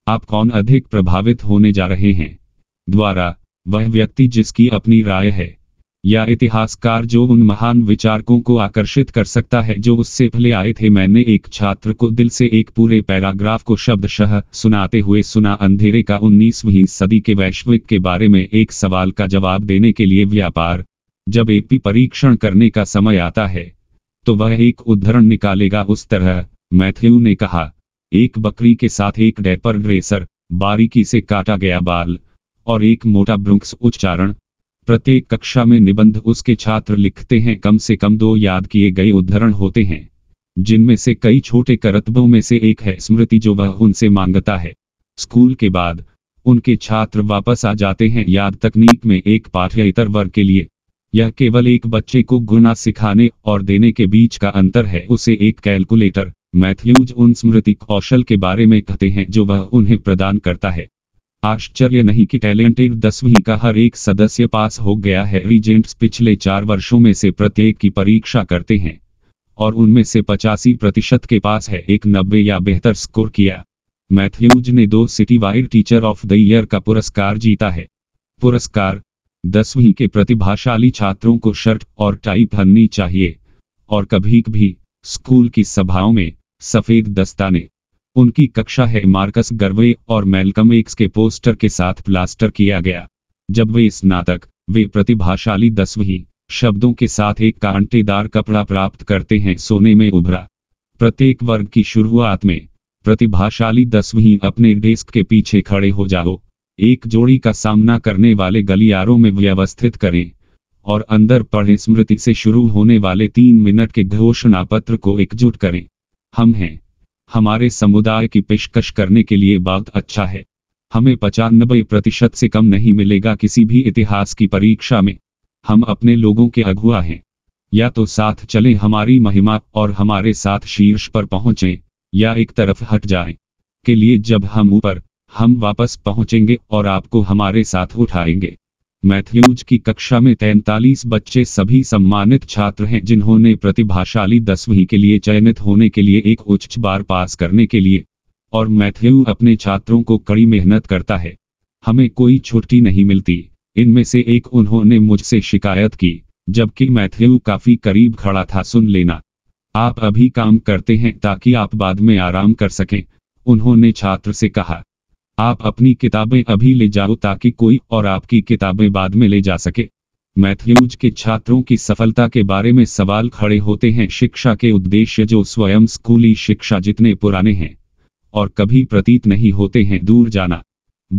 आप कौन अधिक प्रभावित होने जा रहे हैं द्वारा वह व्यक्ति जिसकी अपनी राय है या इतिहासकार जो उन महान विचारकों को आकर्षित कर सकता है जो उससे भले आए थे मैंने एक छात्र को दिल से एक पूरे पैराग्राफ को शब्दशः सुनाते हुए सुना अंधेरे का 19वीं सदी के वैश्विक के बारे में एक सवाल का जवाब देने के लिए व्यापार जब एपी परीक्षण करने का समय आता है तो वह एक उद्धरण निकालेगा उस तरह मैथ्यू ने कहा एक बकरी के साथ एक डेपर ग्रेसर बारीकी से काटा गया बाल और एक मोटा ब्रुक्स उच्चारण प्रत्येक कक्षा में निबंध उसके छात्र लिखते हैं कम से कम दो याद किए गए उद्धरण होते हैं जिनमें से कई छोटे करतबों में से एक है स्मृति जो वह उनसे मांगता है स्कूल के बाद उनके छात्र वापस आ जाते हैं याद तकनीक में एक पाठ्य इतर वर्ग के लिए यह केवल एक बच्चे को गुना सिखाने और देने के बीच का अंतर है उसे एक कैलकुलेटर मैथ्यूज उन स्मृति कौशल के बारे में कहते हैं जो वह उन्हें प्रदान करता है आश्चर्य नहीं कि टैलेंटेड दसवीं का हर एक सदस्य पास हो गया है रीजेंट्स पिछले चार वर्षों में से प्रत्येक की परीक्षा करते हैं और उनमें से पचासी प्रतिशत के पास है एक नब्बे या बेहतर स्कोर किया मैथ्यूज ने दो city wide teacher of the year का पुरस्कार जीता है पुरस्कार दसवीं के प्रतिभाशाली छात्रों को शर्ट और टाई पहननी चाहिए और कभी कभी स्कूल की सभाओं में सफेद दस्ताने उनकी कक्षा है मार्कस गर्वे और मेलकम एक्स के पोस्टर के साथ प्लास्टर किया गया जब वे स्नातक वे प्रतिभाशाली दसवीं शब्दों के साथ एक कांटेदार कपड़ा प्राप्त करते हैं सोने में उभरा प्रत्येक वर्ग की शुरुआत में प्रतिभाशाली दसवीं अपने डेस्क के पीछे खड़े हो जाओ एक जोड़ी का सामना करने वाले गलियारों में व्यवस्थित करें और अंदर पढ़े स्मृति से शुरू होने वाले तीन मिनट के घोषणा पत्र को एकजुट करें हम हैं हमारे समुदाय की पेशकश करने के लिए बात अच्छा है हमें पचानबे प्रतिशत से कम नहीं मिलेगा किसी भी इतिहास की परीक्षा में हम अपने लोगों के अगुआ हैं या तो साथ चले हमारी महिमा और हमारे साथ शीर्ष पर पहुंचे या एक तरफ हट जाए के लिए जब हम ऊपर हम वापस पहुंचेंगे और आपको हमारे साथ उठाएंगे मैथ्यूज की कक्षा में तैंतालीस बच्चे सभी सम्मानित छात्र हैं जिन्होंने प्रतिभाशाली दसवीं के लिए चयनित होने के लिए एक उच्च बार पास करने के लिए और मैथ्यू अपने छात्रों को कड़ी मेहनत करता है हमें कोई छुट्टी नहीं मिलती इनमें से एक उन्होंने मुझसे शिकायत की जबकि मैथ्यू काफी करीब खड़ा था सुन लेना आप अभी काम करते हैं ताकि आप बाद में आराम कर सकें उन्होंने छात्र से कहा आप अपनी किताबें अभी ले जाओ ताकि कोई और आपकी किताबें बाद में ले जा सके मैथ्यूज के छात्रों की सफलता के बारे में सवाल खड़े होते हैं शिक्षा के उद्देश्य जो स्वयं स्कूली शिक्षा जितने पुराने हैं और कभी प्रतीत नहीं होते हैं दूर जाना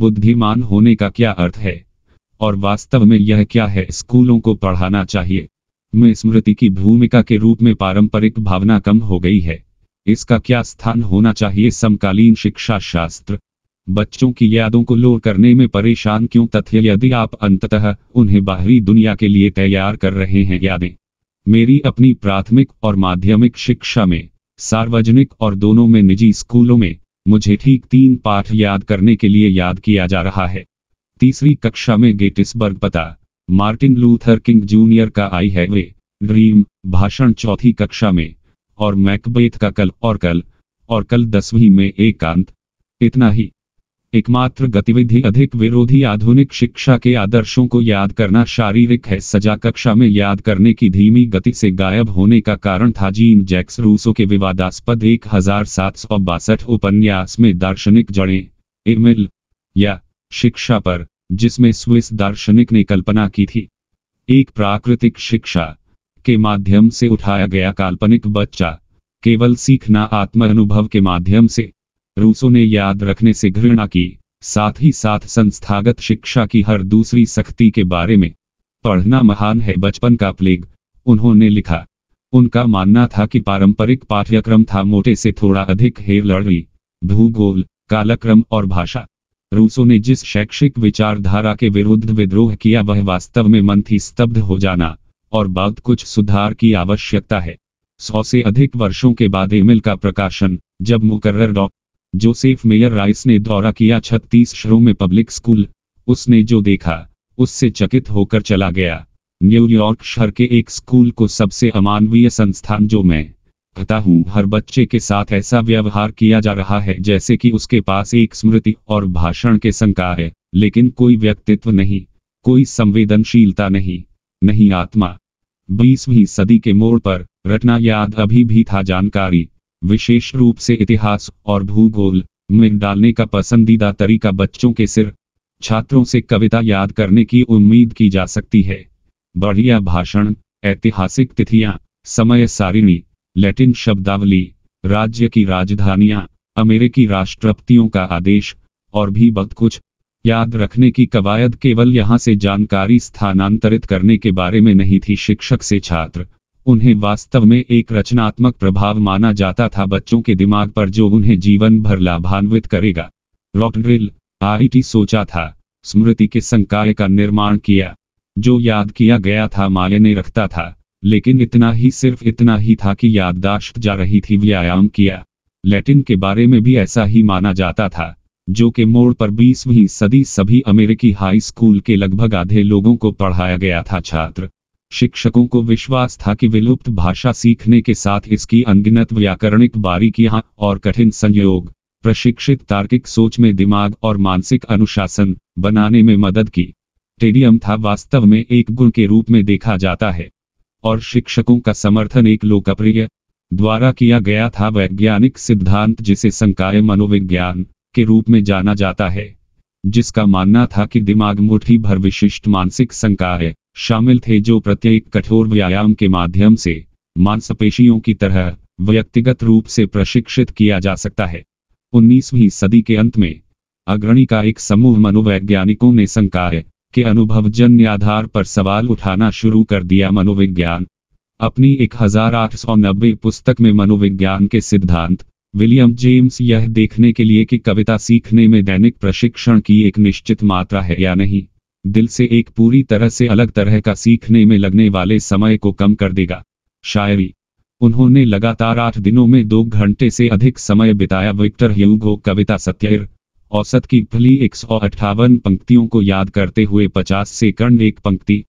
बुद्धिमान होने का क्या अर्थ है और वास्तव में यह क्या है स्कूलों को पढ़ाना चाहिए में स्मृति की भूमिका के रूप में पारंपरिक भावना कम हो गई है इसका क्या स्थान होना चाहिए समकालीन शिक्षा शास्त्र बच्चों की यादों को लोड करने में परेशान क्यों तथ्य यदि आप अंततः उन्हें बाहरी दुनिया के लिए तैयार कर रहे हैं यादें मेरी अपनी प्राथमिक और माध्यमिक शिक्षा में सार्वजनिक और दोनों में निजी स्कूलों में मुझे ठीक तीन पाठ याद करने के लिए याद किया जा रहा है तीसरी कक्षा में गेटिसबर्ग पता मार्टिन लूथर किंग जूनियर का आई है वे ड्रीम भाषण चौथी कक्षा में और मैकबेथ का कल और कल और कल दसवीं में एकांत इतना ही एकमात्र गतिविधि अधिक विरोधी आधुनिक शिक्षा के आदर्शों को याद करना शारीरिक है सजा कक्षा में याद करने की धीमी गति से गायब होने का कारण था जीन जैक्स रूसो के विवादास्पद एक उपन्यास में दार्शनिक जड़े एमिल या शिक्षा पर जिसमें स्विस दार्शनिक ने कल्पना की थी एक प्राकृतिक शिक्षा के माध्यम से उठाया गया काल्पनिक बच्चा केवल सीखना आत्म अनुभव के माध्यम से रूसों ने याद रखने से घृणा की साथ ही साथ संस्थागत शिक्षा की हर दूसरी सख्ती के बारे में पढ़ना महान है बचपन का प्लेग उन्होंने लिखा उनका मानना था कि पारंपरिक पाठ्यक्रम था मोटे से थोड़ा अधिक लड़ी भूगोल कालक्रम और भाषा रूसों ने जिस शैक्षिक विचारधारा के विरुद्ध विद्रोह किया वह वास्तव में मन थी स्तब्ध हो जाना और बाद कुछ सुधार की आवश्यकता है सौ से अधिक वर्षों के बाद एमिल का प्रकाशन जब मुकर्र डॉ जोसेफ मेयर राइस ने दौरा किया छत्तीस शहरों में पब्लिक स्कूल उसने जो देखा उससे चकित होकर चला गया न्यूयॉर्क शहर के एक स्कूल को सबसे अमानवीय संस्थान जो मैं कहता हूँ हर बच्चे के साथ ऐसा व्यवहार किया जा रहा है जैसे कि उसके पास एक स्मृति और भाषण के संकार है लेकिन कोई व्यक्तित्व नहीं कोई संवेदनशीलता नहीं नहीं आत्मा बीसवीं सदी के मोड़ पर रटना याद अभी भी था जानकारी विशेष रूप से इतिहास और भूगोल में डालने का पसंदीदा तरीका बच्चों के सिर छात्रों से कविता याद करने की उम्मीद की जा सकती है बढ़िया भाषण ऐतिहासिक तिथियां समय सारिणी लैटिन शब्दावली राज्य की राजधानियां अमेरिकी राष्ट्रपतियों का आदेश और भी बहुत कुछ याद रखने की कवायद केवल यहाँ से जानकारी स्थानांतरित करने के बारे में नहीं थी शिक्षक से छात्र उन्हें वास्तव में एक रचनात्मक प्रभाव माना जाता था बच्चों के दिमाग पर जो उन्हें जीवन भर लाभान्वित करेगा रॉकड्रिल आईटी सोचा था स्मृति के संकाय का निर्माण किया जो याद किया गया था मायने रखता था लेकिन इतना ही सिर्फ इतना ही था कि याददाश्त जा रही थी व्यायाम किया लैटिन के बारे में भी ऐसा ही माना जाता था जो कि मोड़ पर 20वीं सदी सभी अमेरिकी हाई स्कूल के लगभग आधे लोगों को पढ़ाया गया था छात्र शिक्षकों को विश्वास था कि विलुप्त भाषा सीखने के साथ इसकी अनगिनत व्याकरणिक बारीकियां और कठिन संयोग प्रशिक्षित तार्किक सोच में दिमाग और मानसिक अनुशासन बनाने में मदद की टेडियम था वास्तव में एक गुण के रूप में देखा जाता है और शिक्षकों का समर्थन एक लोकप्रिय द्वारा किया गया था वैज्ञानिक सिद्धांत जिसे संकाय मनोविज्ञान के रूप में जाना जाता है जिसका मानना था कि दिमाग मुट्ठी भर विशिष्ट मानसिक संकाय शामिल थे जो प्रत्येक कठोर व्यायाम के माध्यम से मांसपेशियों की तरह व्यक्तिगत रूप से प्रशिक्षित किया जा सकता है 19वीं सदी के अंत में अग्रणी का एक समूह मनोवैज्ञानिकों ने संकाय के अनुभवजन्य आधार पर सवाल उठाना शुरू कर दिया मनोविज्ञान अपनी एक पुस्तक में मनोविज्ञान के सिद्धांत विलियम जेम्स यह देखने के लिए कि कविता सीखने में दैनिक प्रशिक्षण की एक निश्चित मात्रा है या नहीं दिल से एक पूरी तरह से अलग तरह का सीखने में लगने वाले समय को कम कर देगा शायरी उन्होंने लगातार आठ दिनों में दो घंटे से अधिक समय बिताया विक्टर ह्यूगो कविता सत्य औसत की भली एक पंक्तियों को याद करते हुए 50 से कर्ण एक पंक्ति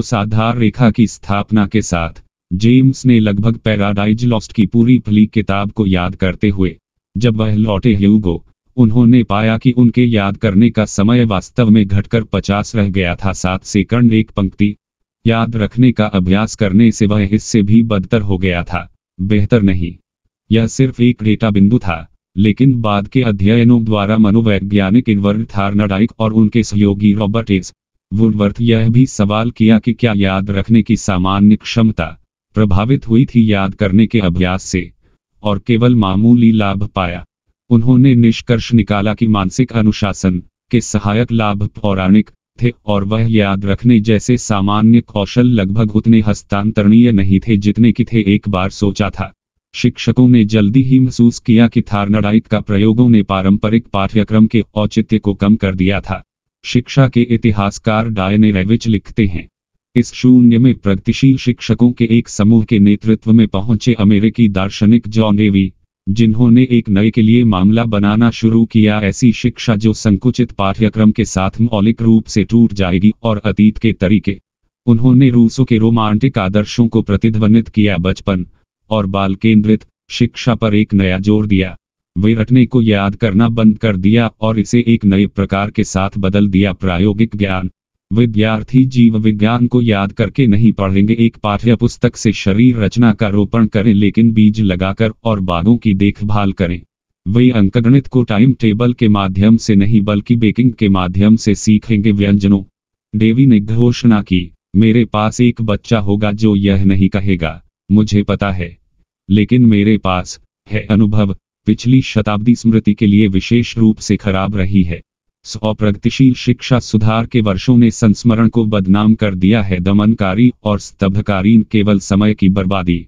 उस आधार रेखा की स्थापना के साथ जेम्स ने लगभग पैराडाइज लॉस्ट की पूरी फली किताब को याद करते हुए जब वह लौटे ह्यूगो उन्होंने पाया कि उनके याद करने का समय वास्तव में घटकर पचास रह गया था सात सेकंड एक पंक्ति याद रखने का अभ्यास करने से वह इससे भी बदतर हो गया था बेहतर नहीं यह सिर्फ एक डेटा बिंदु था लेकिन बाद के अध्ययनों द्वारा मनोवैज्ञानिक इनवर्ड थार्नाडाइक और उनके सहयोगी रॉबर्ट एस वुडवर्थ यह भी सवाल किया कि क्या याद रखने की सामान्य क्षमता प्रभावित हुई थी याद करने के अभ्यास से और केवल मामूली लाभ पाया उन्होंने निष्कर्ष निकाला कि मानसिक अनुशासन के सहायक लाभ पौराणिक थे और वह याद रखने जैसे सामान्य कौशल लगभग उतने हस्तांतरणीय नहीं थे जितने की थे एक बार सोचा था शिक्षकों ने जल्दी ही महसूस किया कि थार्नाडाइट का प्रयोगों ने पारंपरिक पाठ्यक्रम के औचित्य को कम कर दिया था शिक्षा के इतिहासकार डायने रेविच लिखते हैं इस शून्य में प्रगतिशील शिक्षकों के एक समूह के नेतृत्व में पहुंचे अमेरिकी दार्शनिक जॉन एवी जिन्होंने एक नए के लिए मामला बनाना शुरू किया ऐसी शिक्षा जो संकुचित पाठ्यक्रम के साथ मौलिक रूप से टूट जाएगी और अतीत के तरीके उन्होंने रूसों के रोमांटिक आदर्शों को प्रतिध्वनित किया बचपन और बाल केंद्रित शिक्षा पर एक नया जोर दिया वे रटने को याद करना बंद कर दिया और इसे एक नए प्रकार के साथ बदल दिया प्रायोगिक ज्ञान विद्यार्थी जीव विज्ञान को याद करके नहीं पढ़ेंगे एक पाठ्य पुस्तक से शरीर रचना का रोपण करें लेकिन बीज लगाकर और बागों की देखभाल करें वे अंकगणित को टाइम टेबल के माध्यम से नहीं बल्कि बेकिंग के माध्यम से सीखेंगे व्यंजनों डेवी ने घोषणा की मेरे पास एक बच्चा होगा जो यह नहीं कहेगा मुझे पता है लेकिन मेरे पास है अनुभव पिछली शताब्दी स्मृति के लिए विशेष रूप से खराब रही है सौ प्रगतिशील शिक्षा सुधार के वर्षों ने संस्मरण को बदनाम कर दिया है दमनकारी और स्तब्धकारी केवल समय की बर्बादी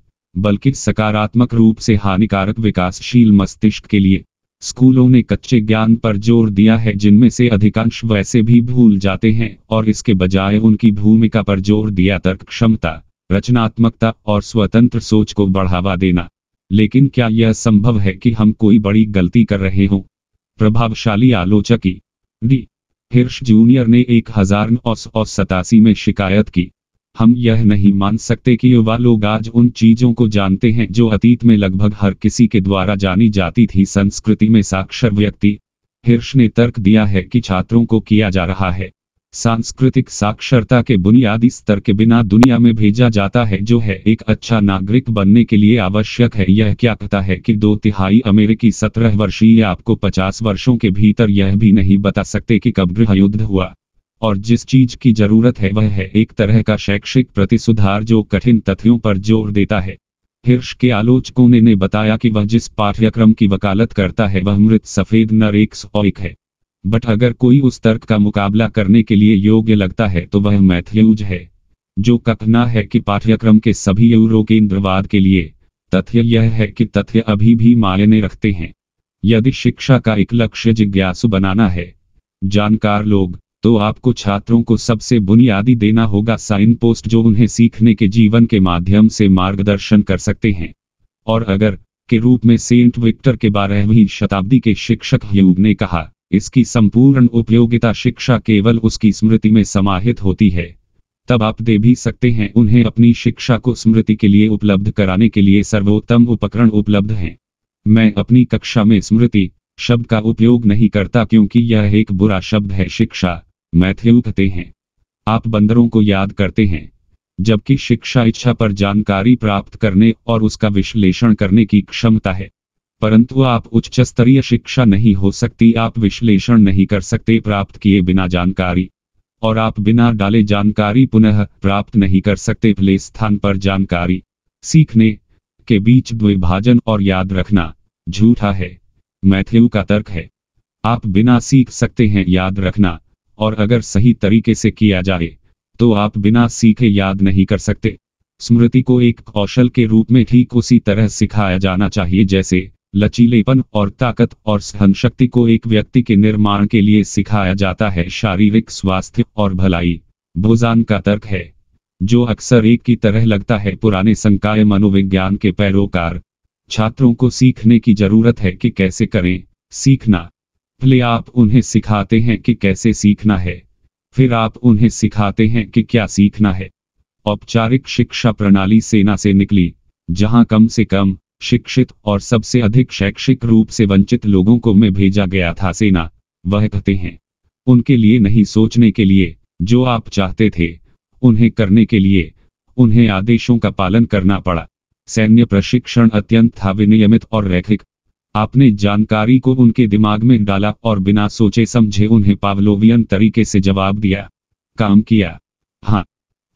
बल्कि सकारात्मक रूप से हानिकारक विकासशील मस्तिष्क के लिए स्कूलों ने कच्चे ज्ञान पर जोर दिया है जिनमें से अधिकांश वैसे भी भूल जाते हैं और इसके बजाय उनकी भूमिका पर जोर दिया तर्क क्षमता रचनात्मकता और स्वतंत्र सोच को बढ़ावा देना लेकिन क्या यह संभव है कि हम कोई बड़ी गलती कर रहे हों प्रभावशाली आलोचकी डी हिर्श जूनियर ने एक हजार नौ सौ सतासी में शिकायत की हम यह नहीं मान सकते कि युवा लोग आज उन चीजों को जानते हैं जो अतीत में लगभग हर किसी के द्वारा जानी जाती थी संस्कृति में साक्षर व्यक्ति हिर्ष ने तर्क दिया है कि छात्रों को किया जा रहा है सांस्कृतिक साक्षरता के बुनियादी स्तर के बिना दुनिया में भेजा जाता है जो है एक अच्छा नागरिक बनने के लिए आवश्यक है यह क्या कहता है कि दो तिहाई अमेरिकी सत्रह वर्षीय आपको पचास वर्षों के भीतर यह भी नहीं बता सकते कि कब गृह युद्ध हुआ और जिस चीज की जरूरत है वह है एक तरह का शैक्षिक प्रति सुधार जो कठिन तथ्यों पर जोर देता है हिर्ष के आलोचकों ने, ने बताया कि वह जिस पाठ्यक्रम की वकालत करता है वह मृत सफेद नर एक है बट अगर कोई उस तर्क का मुकाबला करने के लिए योग्य लगता है तो वह मैथ्यूज है जो कहना है कि पाठ्यक्रम के सभी यूरो केंद्रवाद के लिए तथ्य यह है कि तथ्य अभी भी मायने रखते हैं यदि शिक्षा का एक लक्ष्य जिज्ञासु बनाना है जानकार लोग तो आपको छात्रों को सबसे बुनियादी देना होगा साइन पोस्ट जो उन्हें सीखने के जीवन के माध्यम से मार्गदर्शन कर सकते हैं और अगर के रूप में सेंट विक्टर के बारहवीं शताब्दी के शिक्षक ह्यूग ने कहा इसकी संपूर्ण उपयोगिता शिक्षा केवल उसकी स्मृति में समाहित होती है तब आप दे भी सकते हैं उन्हें अपनी शिक्षा को स्मृति के लिए उपलब्ध कराने के लिए सर्वोत्तम उपकरण उपलब्ध हैं मैं अपनी कक्षा में स्मृति शब्द का उपयोग नहीं करता क्योंकि यह एक बुरा शब्द है शिक्षा मैथ्यू कहते हैं आप बंदरों को याद करते हैं जबकि शिक्षा इच्छा पर जानकारी प्राप्त करने और उसका विश्लेषण करने की क्षमता है परंतु आप उच्च स्तरीय शिक्षा नहीं हो सकती आप विश्लेषण नहीं कर सकते प्राप्त किए बिना जानकारी और आप बिना डाले जानकारी पुनः प्राप्त नहीं कर सकते भले स्थान पर जानकारी सीखने के बीच द्विभाजन और याद रखना झूठा है मैथ्यू का तर्क है आप बिना सीख सकते हैं याद रखना और अगर सही तरीके से किया जाए तो आप बिना सीखे याद नहीं कर सकते स्मृति को एक कौशल के रूप में ठीक उसी तरह सिखाया जाना चाहिए जैसे लचीलेपन और ताकत और सहन शक्ति को एक व्यक्ति के निर्माण के लिए सिखाया जाता है शारीरिक स्वास्थ्य और भलाई भोजान का तर्क है जो अक्सर एक की तरह लगता है पुराने संकाय मनोविज्ञान के पैरोकार छात्रों को सीखने की जरूरत है कि कैसे करें सीखना पहले आप उन्हें सिखाते हैं कि कैसे सीखना है फिर आप उन्हें सिखाते हैं कि क्या सीखना है औपचारिक शिक्षा प्रणाली सेना से निकली जहां कम से कम शिक्षित और सबसे अधिक शैक्षिक रूप से वंचित लोगों को में भेजा गया था सेना वह कहते हैं उनके लिए नहीं सोचने के लिए जो आप चाहते थे उन्हें करने के लिए उन्हें आदेशों का पालन करना पड़ा सैन्य प्रशिक्षण अत्यंत था विनियमित और रैखिक आपने जानकारी को उनके दिमाग में डाला और बिना सोचे समझे उन्हें पावलोवियन तरीके से जवाब दिया काम किया हाँ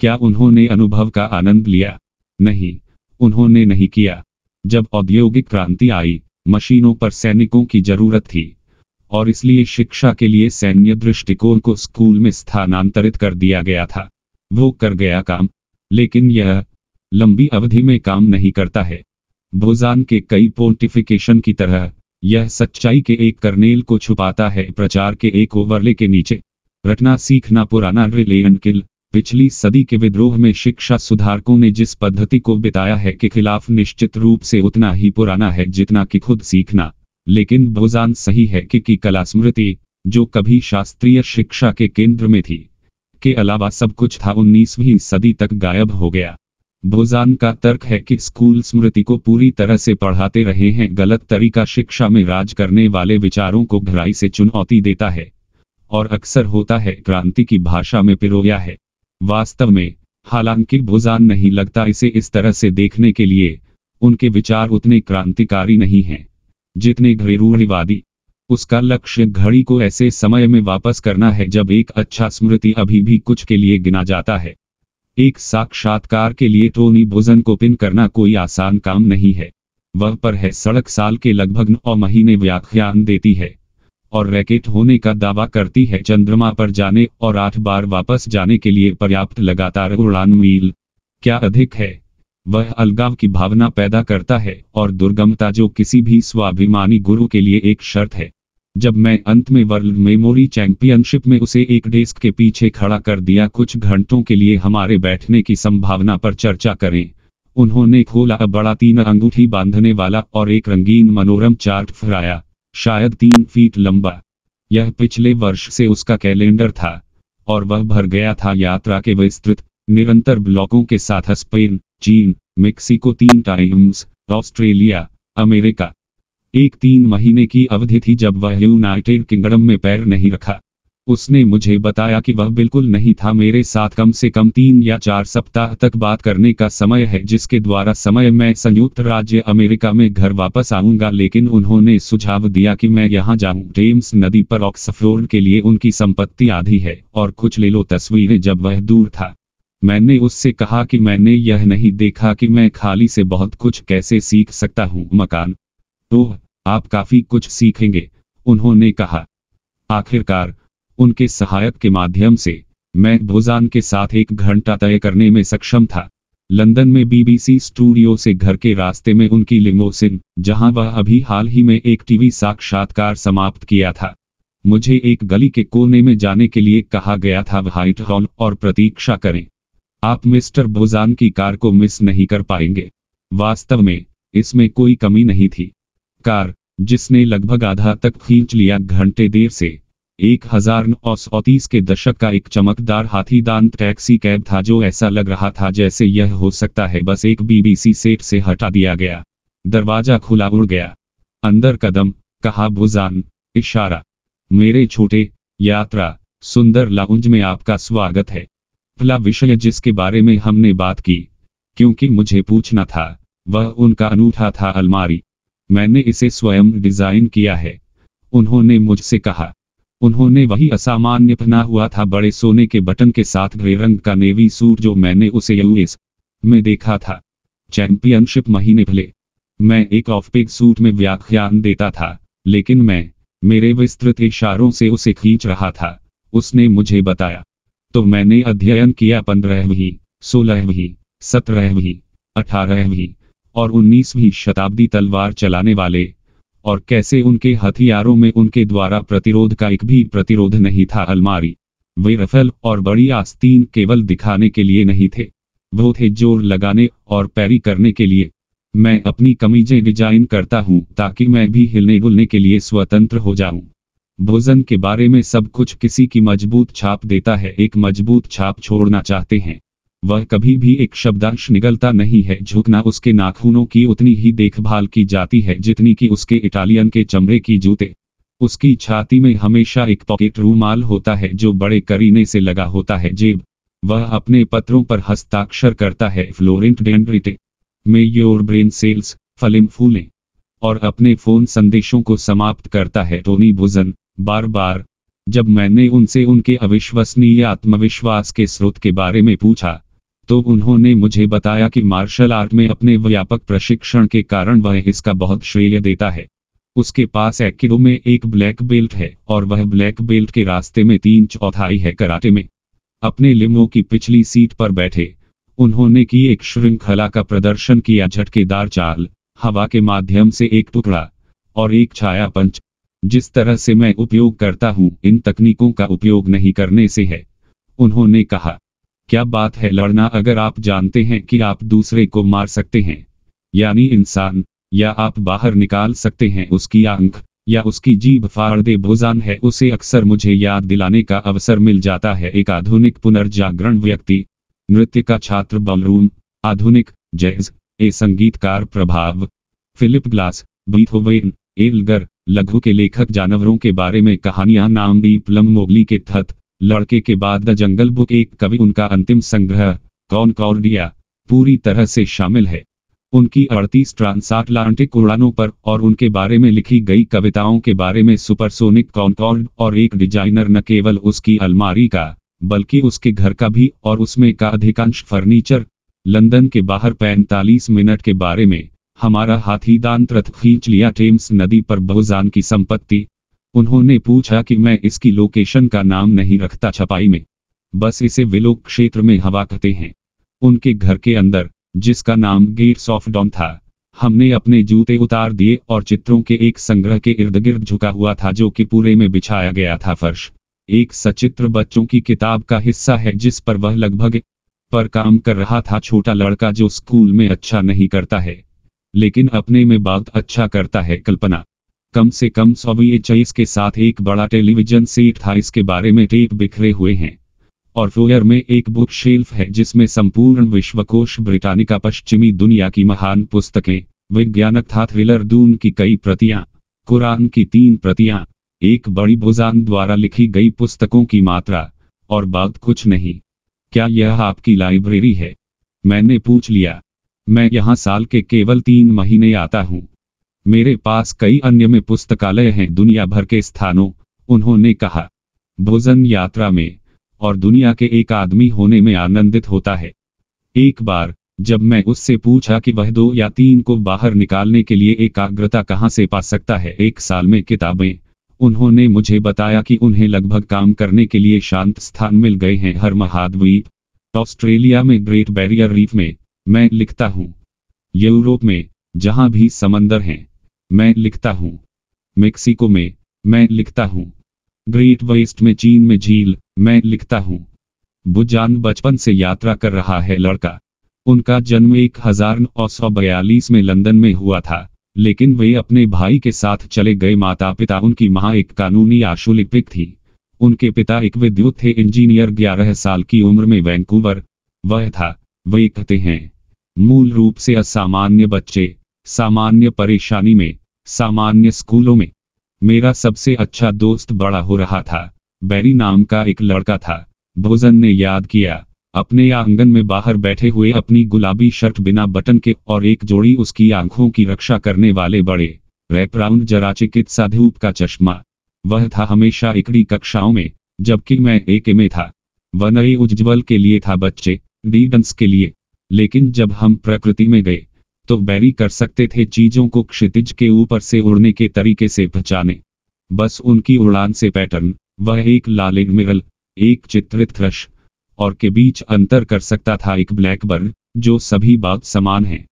क्या उन्होंने अनुभव का आनंद लिया नहीं उन्होंने नहीं किया जब औद्योगिक क्रांति आई मशीनों पर सैनिकों की जरूरत थी और इसलिए शिक्षा के लिए सैन्य दृष्टिकोण को स्कूल में स्थानांतरित कर दिया गया था वो कर गया काम लेकिन यह लंबी अवधि में काम नहीं करता है बोजान के कई पोर्टिफिकेशन की तरह यह सच्चाई के एक कर्नेल को छुपाता है प्रचार के एक ओवरले के नीचे रटना सीखना पुराना रिलेयन किल पिछली सदी के विद्रोह में शिक्षा सुधारकों ने जिस पद्धति को बिताया है के खिलाफ निश्चित रूप से उतना ही पुराना है जितना कि खुद सीखना लेकिन बोजान सही है कि की कला स्मृति जो कभी शास्त्रीय शिक्षा के केंद्र में थी के अलावा सब कुछ था उन्नीसवीं सदी तक गायब हो गया बोजान का तर्क है कि स्कूल स्मृति को पूरी तरह से पढ़ाते रहे हैं गलत तरीका शिक्षा में राज करने वाले विचारों को गहराई से चुनौती देता है और अक्सर होता है क्रांति की भाषा में पिरोया है वास्तव में हालांकि भुजान नहीं लगता इसे इस तरह से देखने के लिए उनके विचार उतने क्रांतिकारी नहीं हैं जितने घरेरूढ़वादी उसका लक्ष्य घड़ी को ऐसे समय में वापस करना है जब एक अच्छा स्मृति अभी भी कुछ के लिए गिना जाता है एक साक्षात्कार के लिए टोनी भुजन को पिन करना कोई आसान काम नहीं है वह पर है सड़क साल के लगभग नौ महीने व्याख्यान देती है और रैकेट होने का दावा करती है चंद्रमा पर जाने और आठ बार वापस जाने के लिए पर्याप्त लगातार उड़ान मील क्या अधिक है वह अलगाव की भावना पैदा करता है और दुर्गमता जो किसी भी स्वाभिमानी गुरु के लिए एक शर्त है जब मैं अंत में वर्ल्ड मेमोरी चैंपियनशिप में उसे एक डेस्क के पीछे खड़ा कर दिया कुछ घंटों के लिए हमारे बैठने की संभावना पर चर्चा करें उन्होंने खोला बड़ा तीन अंगूठी बांधने वाला और एक रंगीन मनोरम चार्ट फहराया शायद तीन फीट लंबा यह पिछले वर्ष से उसका कैलेंडर था और वह भर गया था यात्रा के विस्तृत निरंतर ब्लॉकों के साथ स्पेन चीन मेक्सिको तीन टाइम्स ऑस्ट्रेलिया अमेरिका एक तीन महीने की अवधि थी जब वह यूनाइटेड किंगडम में पैर नहीं रखा उसने मुझे बताया कि वह बिल्कुल नहीं था मेरे साथ कम से कम तीन या चार सप्ताह तक बात करने का समय है जिसके द्वारा समय मैं संयुक्त राज्य अमेरिका में घर वापस आऊंगा लेकिन उन्होंने सुझाव दिया कि मैं यहां जाऊं टेम्स नदी पर ऑक्सफ्लोर के लिए उनकी संपत्ति आधी है और कुछ ले लो तस्वीरें जब वह दूर था मैंने उससे कहा कि मैंने यह नहीं देखा कि मैं खाली से बहुत कुछ कैसे सीख सकता हूँ मकान तो आप काफी कुछ सीखेंगे उन्होंने कहा आखिरकार उनके सहायक के माध्यम से मैं भोजान के साथ एक घंटा तय करने में सक्षम था लंदन में बीबीसी स्टूडियो से घर के रास्ते में उनकी लिमोसिन जहां वह अभी हाल ही में एक टीवी साक्षात्कार समाप्त किया था मुझे एक गली के कोने में जाने के लिए कहा गया था व्हाइट हॉल और प्रतीक्षा करें आप मिस्टर भोजान की कार को मिस नहीं कर पाएंगे वास्तव में इसमें कोई कमी नहीं थी कार जिसने लगभग आधा तक खींच लिया घंटे देर से एक हजार नौ तीस के दशक का एक चमकदार हाथीदांत टैक्सी कैब था जो ऐसा लग रहा था जैसे यह हो सकता है बस एक बीबीसी सेट से हटा दिया गया दरवाजा खुला उड़ गया अंदर कदम कहा बुजान इशारा मेरे छोटे यात्रा सुंदर लाउंज में आपका स्वागत है पहला विषय जिसके बारे में हमने बात की क्योंकि मुझे पूछना था वह उनका अनूठा था अलमारी मैंने इसे स्वयं डिजाइन किया है उन्होंने मुझसे कहा उन्होंने वही असामान्य पहना हुआ था बड़े सोने के बटन के साथ ग्रे रंग का नेवी सूट जो मैंने उसे यूएस में देखा था चैंपियनशिप महीने भले मैं एक ऑफ पिग सूट में व्याख्यान देता था लेकिन मैं मेरे विस्तृत इशारों से उसे खींच रहा था उसने मुझे बताया तो मैंने अध्ययन किया पंद्रहवीं सोलहवीं सत्रहवीं अठारहवीं और उन्नीसवीं शताब्दी तलवार चलाने वाले और कैसे उनके हथियारों में उनके द्वारा प्रतिरोध का एक भी प्रतिरोध नहीं था अलमारी वे रफल और बड़ी आस्तीन केवल दिखाने के लिए नहीं थे वो थे जोर लगाने और पैरी करने के लिए मैं अपनी कमीजें डिजाइन करता हूँ ताकि मैं भी हिलने डुलने के लिए स्वतंत्र हो जाऊं भोजन के बारे में सब कुछ किसी की मजबूत छाप देता है एक मजबूत छाप छोड़ना चाहते हैं वह कभी भी एक शब्दांश निगलता नहीं है झुकना उसके नाखूनों की उतनी ही देखभाल की जाती है जितनी कि उसके इटालियन के चमड़े की जूते उसकी छाती में हमेशा एक पॉकेट रूमाल होता है जो बड़े करीने से लगा होता है जेब वह अपने पत्रों पर हस्ताक्षर करता है फ्लोरेंट डेंड्रिटे में योर ब्रेन सेल्स फलिम फूलें और अपने फोन संदेशों को समाप्त करता है टोनी भुजन बार बार जब मैंने उनसे उनके अविश्वसनीय आत्मविश्वास के स्रोत के बारे में पूछा तो उन्होंने मुझे बताया कि मार्शल आर्ट में अपने व्यापक प्रशिक्षण के कारण वह इसका बहुत श्रेय देता है उसके पास एक्डो में एक ब्लैक बेल्ट है और वह ब्लैक बेल्ट के रास्ते में तीन चौथाई है कराटे में अपने लिमो की पिछली सीट पर बैठे उन्होंने की एक श्रृंखला का प्रदर्शन किया झटकेदार चाल हवा के माध्यम से एक टुकड़ा और एक छाया पंच जिस तरह से मैं उपयोग करता हूं इन तकनीकों का उपयोग नहीं करने से है उन्होंने कहा क्या बात है लड़ना अगर आप जानते हैं कि आप दूसरे को मार सकते हैं यानी इंसान या आप बाहर निकाल सकते हैं उसकी आंख या उसकी जीभ फारदे भोजान है उसे अक्सर मुझे याद दिलाने का अवसर मिल जाता है एक आधुनिक पुनर्जागरण व्यक्ति नृत्य का छात्र बलरूम आधुनिक जैज ए संगीतकार प्रभाव फिलिप ग्लास बीथोवेन एलगर लघु के लेखक जानवरों के बारे में कहानियां नाम डी प्लम मोगली के थत लड़के के बाद द जंगल बुक एक कवि उनका अंतिम संग्रह कौन कॉर्डिया पूरी तरह से शामिल है उनकी अड़तीस ट्रांसाटलांटिक उड़ानों पर और उनके बारे में लिखी गई कविताओं के बारे में सुपरसोनिक कॉन्कॉर्ड और एक डिजाइनर न केवल उसकी अलमारी का बल्कि उसके घर का भी और उसमें का अधिकांश फर्नीचर लंदन के बाहर 45 मिनट के बारे में हमारा हाथीदान रथ खींच लिया टेम्स नदी पर बहुजान की संपत्ति उन्होंने पूछा कि मैं इसकी लोकेशन का नाम नहीं रखता छपाई में बस इसे विलोक क्षेत्र में हवा कहते हैं उनके घर के अंदर जिसका नाम गेट्स ऑफ डॉन था हमने अपने जूते उतार दिए और चित्रों के एक संग्रह के इर्द गिर्द झुका हुआ था जो कि पूरे में बिछाया गया था फर्श एक सचित्र बच्चों की किताब का हिस्सा है जिस पर वह लगभग पर काम कर रहा था छोटा लड़का जो स्कूल में अच्छा नहीं करता है लेकिन अपने में बात अच्छा करता है कल्पना कम से कम सोवियत चयस के साथ एक बड़ा टेलीविजन सेट था इसके बारे में टेप बिखरे हुए हैं और फोयर में एक बुक शेल्फ है जिसमें संपूर्ण विश्वकोश ब्रिटानिका पश्चिमी दुनिया की महान पुस्तकें वैज्ञानिक था थ्रिलर दून की कई प्रतियां कुरान की तीन प्रतियां एक बड़ी बुजान द्वारा लिखी गई पुस्तकों की मात्रा और बात कुछ नहीं क्या यह आपकी लाइब्रेरी है मैंने पूछ लिया मैं यहाँ साल के केवल तीन महीने आता हूँ मेरे पास कई अन्य में पुस्तकालय हैं दुनिया भर के स्थानों उन्होंने कहा भोजन यात्रा में और दुनिया के एक आदमी होने में आनंदित होता है एक बार जब मैं उससे पूछा कि वह दो या तीन को बाहर निकालने के लिए एकाग्रता कहां से पा सकता है एक साल में किताबें उन्होंने मुझे बताया कि उन्हें लगभग काम करने के लिए शांत स्थान मिल गए हैं हर महाद्वीप ऑस्ट्रेलिया में ग्रेट बैरियर रीफ में मैं लिखता हूँ यूरोप में जहां भी समंदर हैं मैं लिखता हूँ मेक्सिको में मैं लिखता हूँ ग्रेट वेस्ट में चीन में झील मैं लिखता हूँ बुजान बचपन से यात्रा कर रहा है लड़का उनका जन्म एक में लंदन में हुआ था लेकिन वे अपने भाई के साथ चले गए माता पिता उनकी माँ एक कानूनी आशुलिपिक थी उनके पिता एक विद्युत थे इंजीनियर ग्यारह साल की उम्र में वैंकूवर वह था वे कहते हैं मूल रूप से असामान्य बच्चे सामान्य परेशानी में सामान्य स्कूलों में मेरा सबसे अच्छा दोस्त बड़ा हो रहा था बैरी नाम का एक लड़का था भोजन ने याद किया अपने आंगन में बाहर बैठे हुए अपनी गुलाबी शर्ट बिना बटन के और एक जोड़ी उसकी आंखों की रक्षा करने वाले बड़े रैपराउंड जरा चिकित्सा धूप का चश्मा वह था हमेशा एकड़ी कक्षाओं में जबकि मैं एक में था वह नए उज्ज्वल के लिए था बच्चे डीडंस के लिए लेकिन जब हम प्रकृति में गए तो बैरी कर सकते थे चीजों को क्षितिज के ऊपर से उड़ने के तरीके से बचाने बस उनकी उड़ान से पैटर्न वह एक लाल मिरल एक चित्रित थ्रश और के बीच अंतर कर सकता था एक ब्लैकबर्न जो सभी बात समान है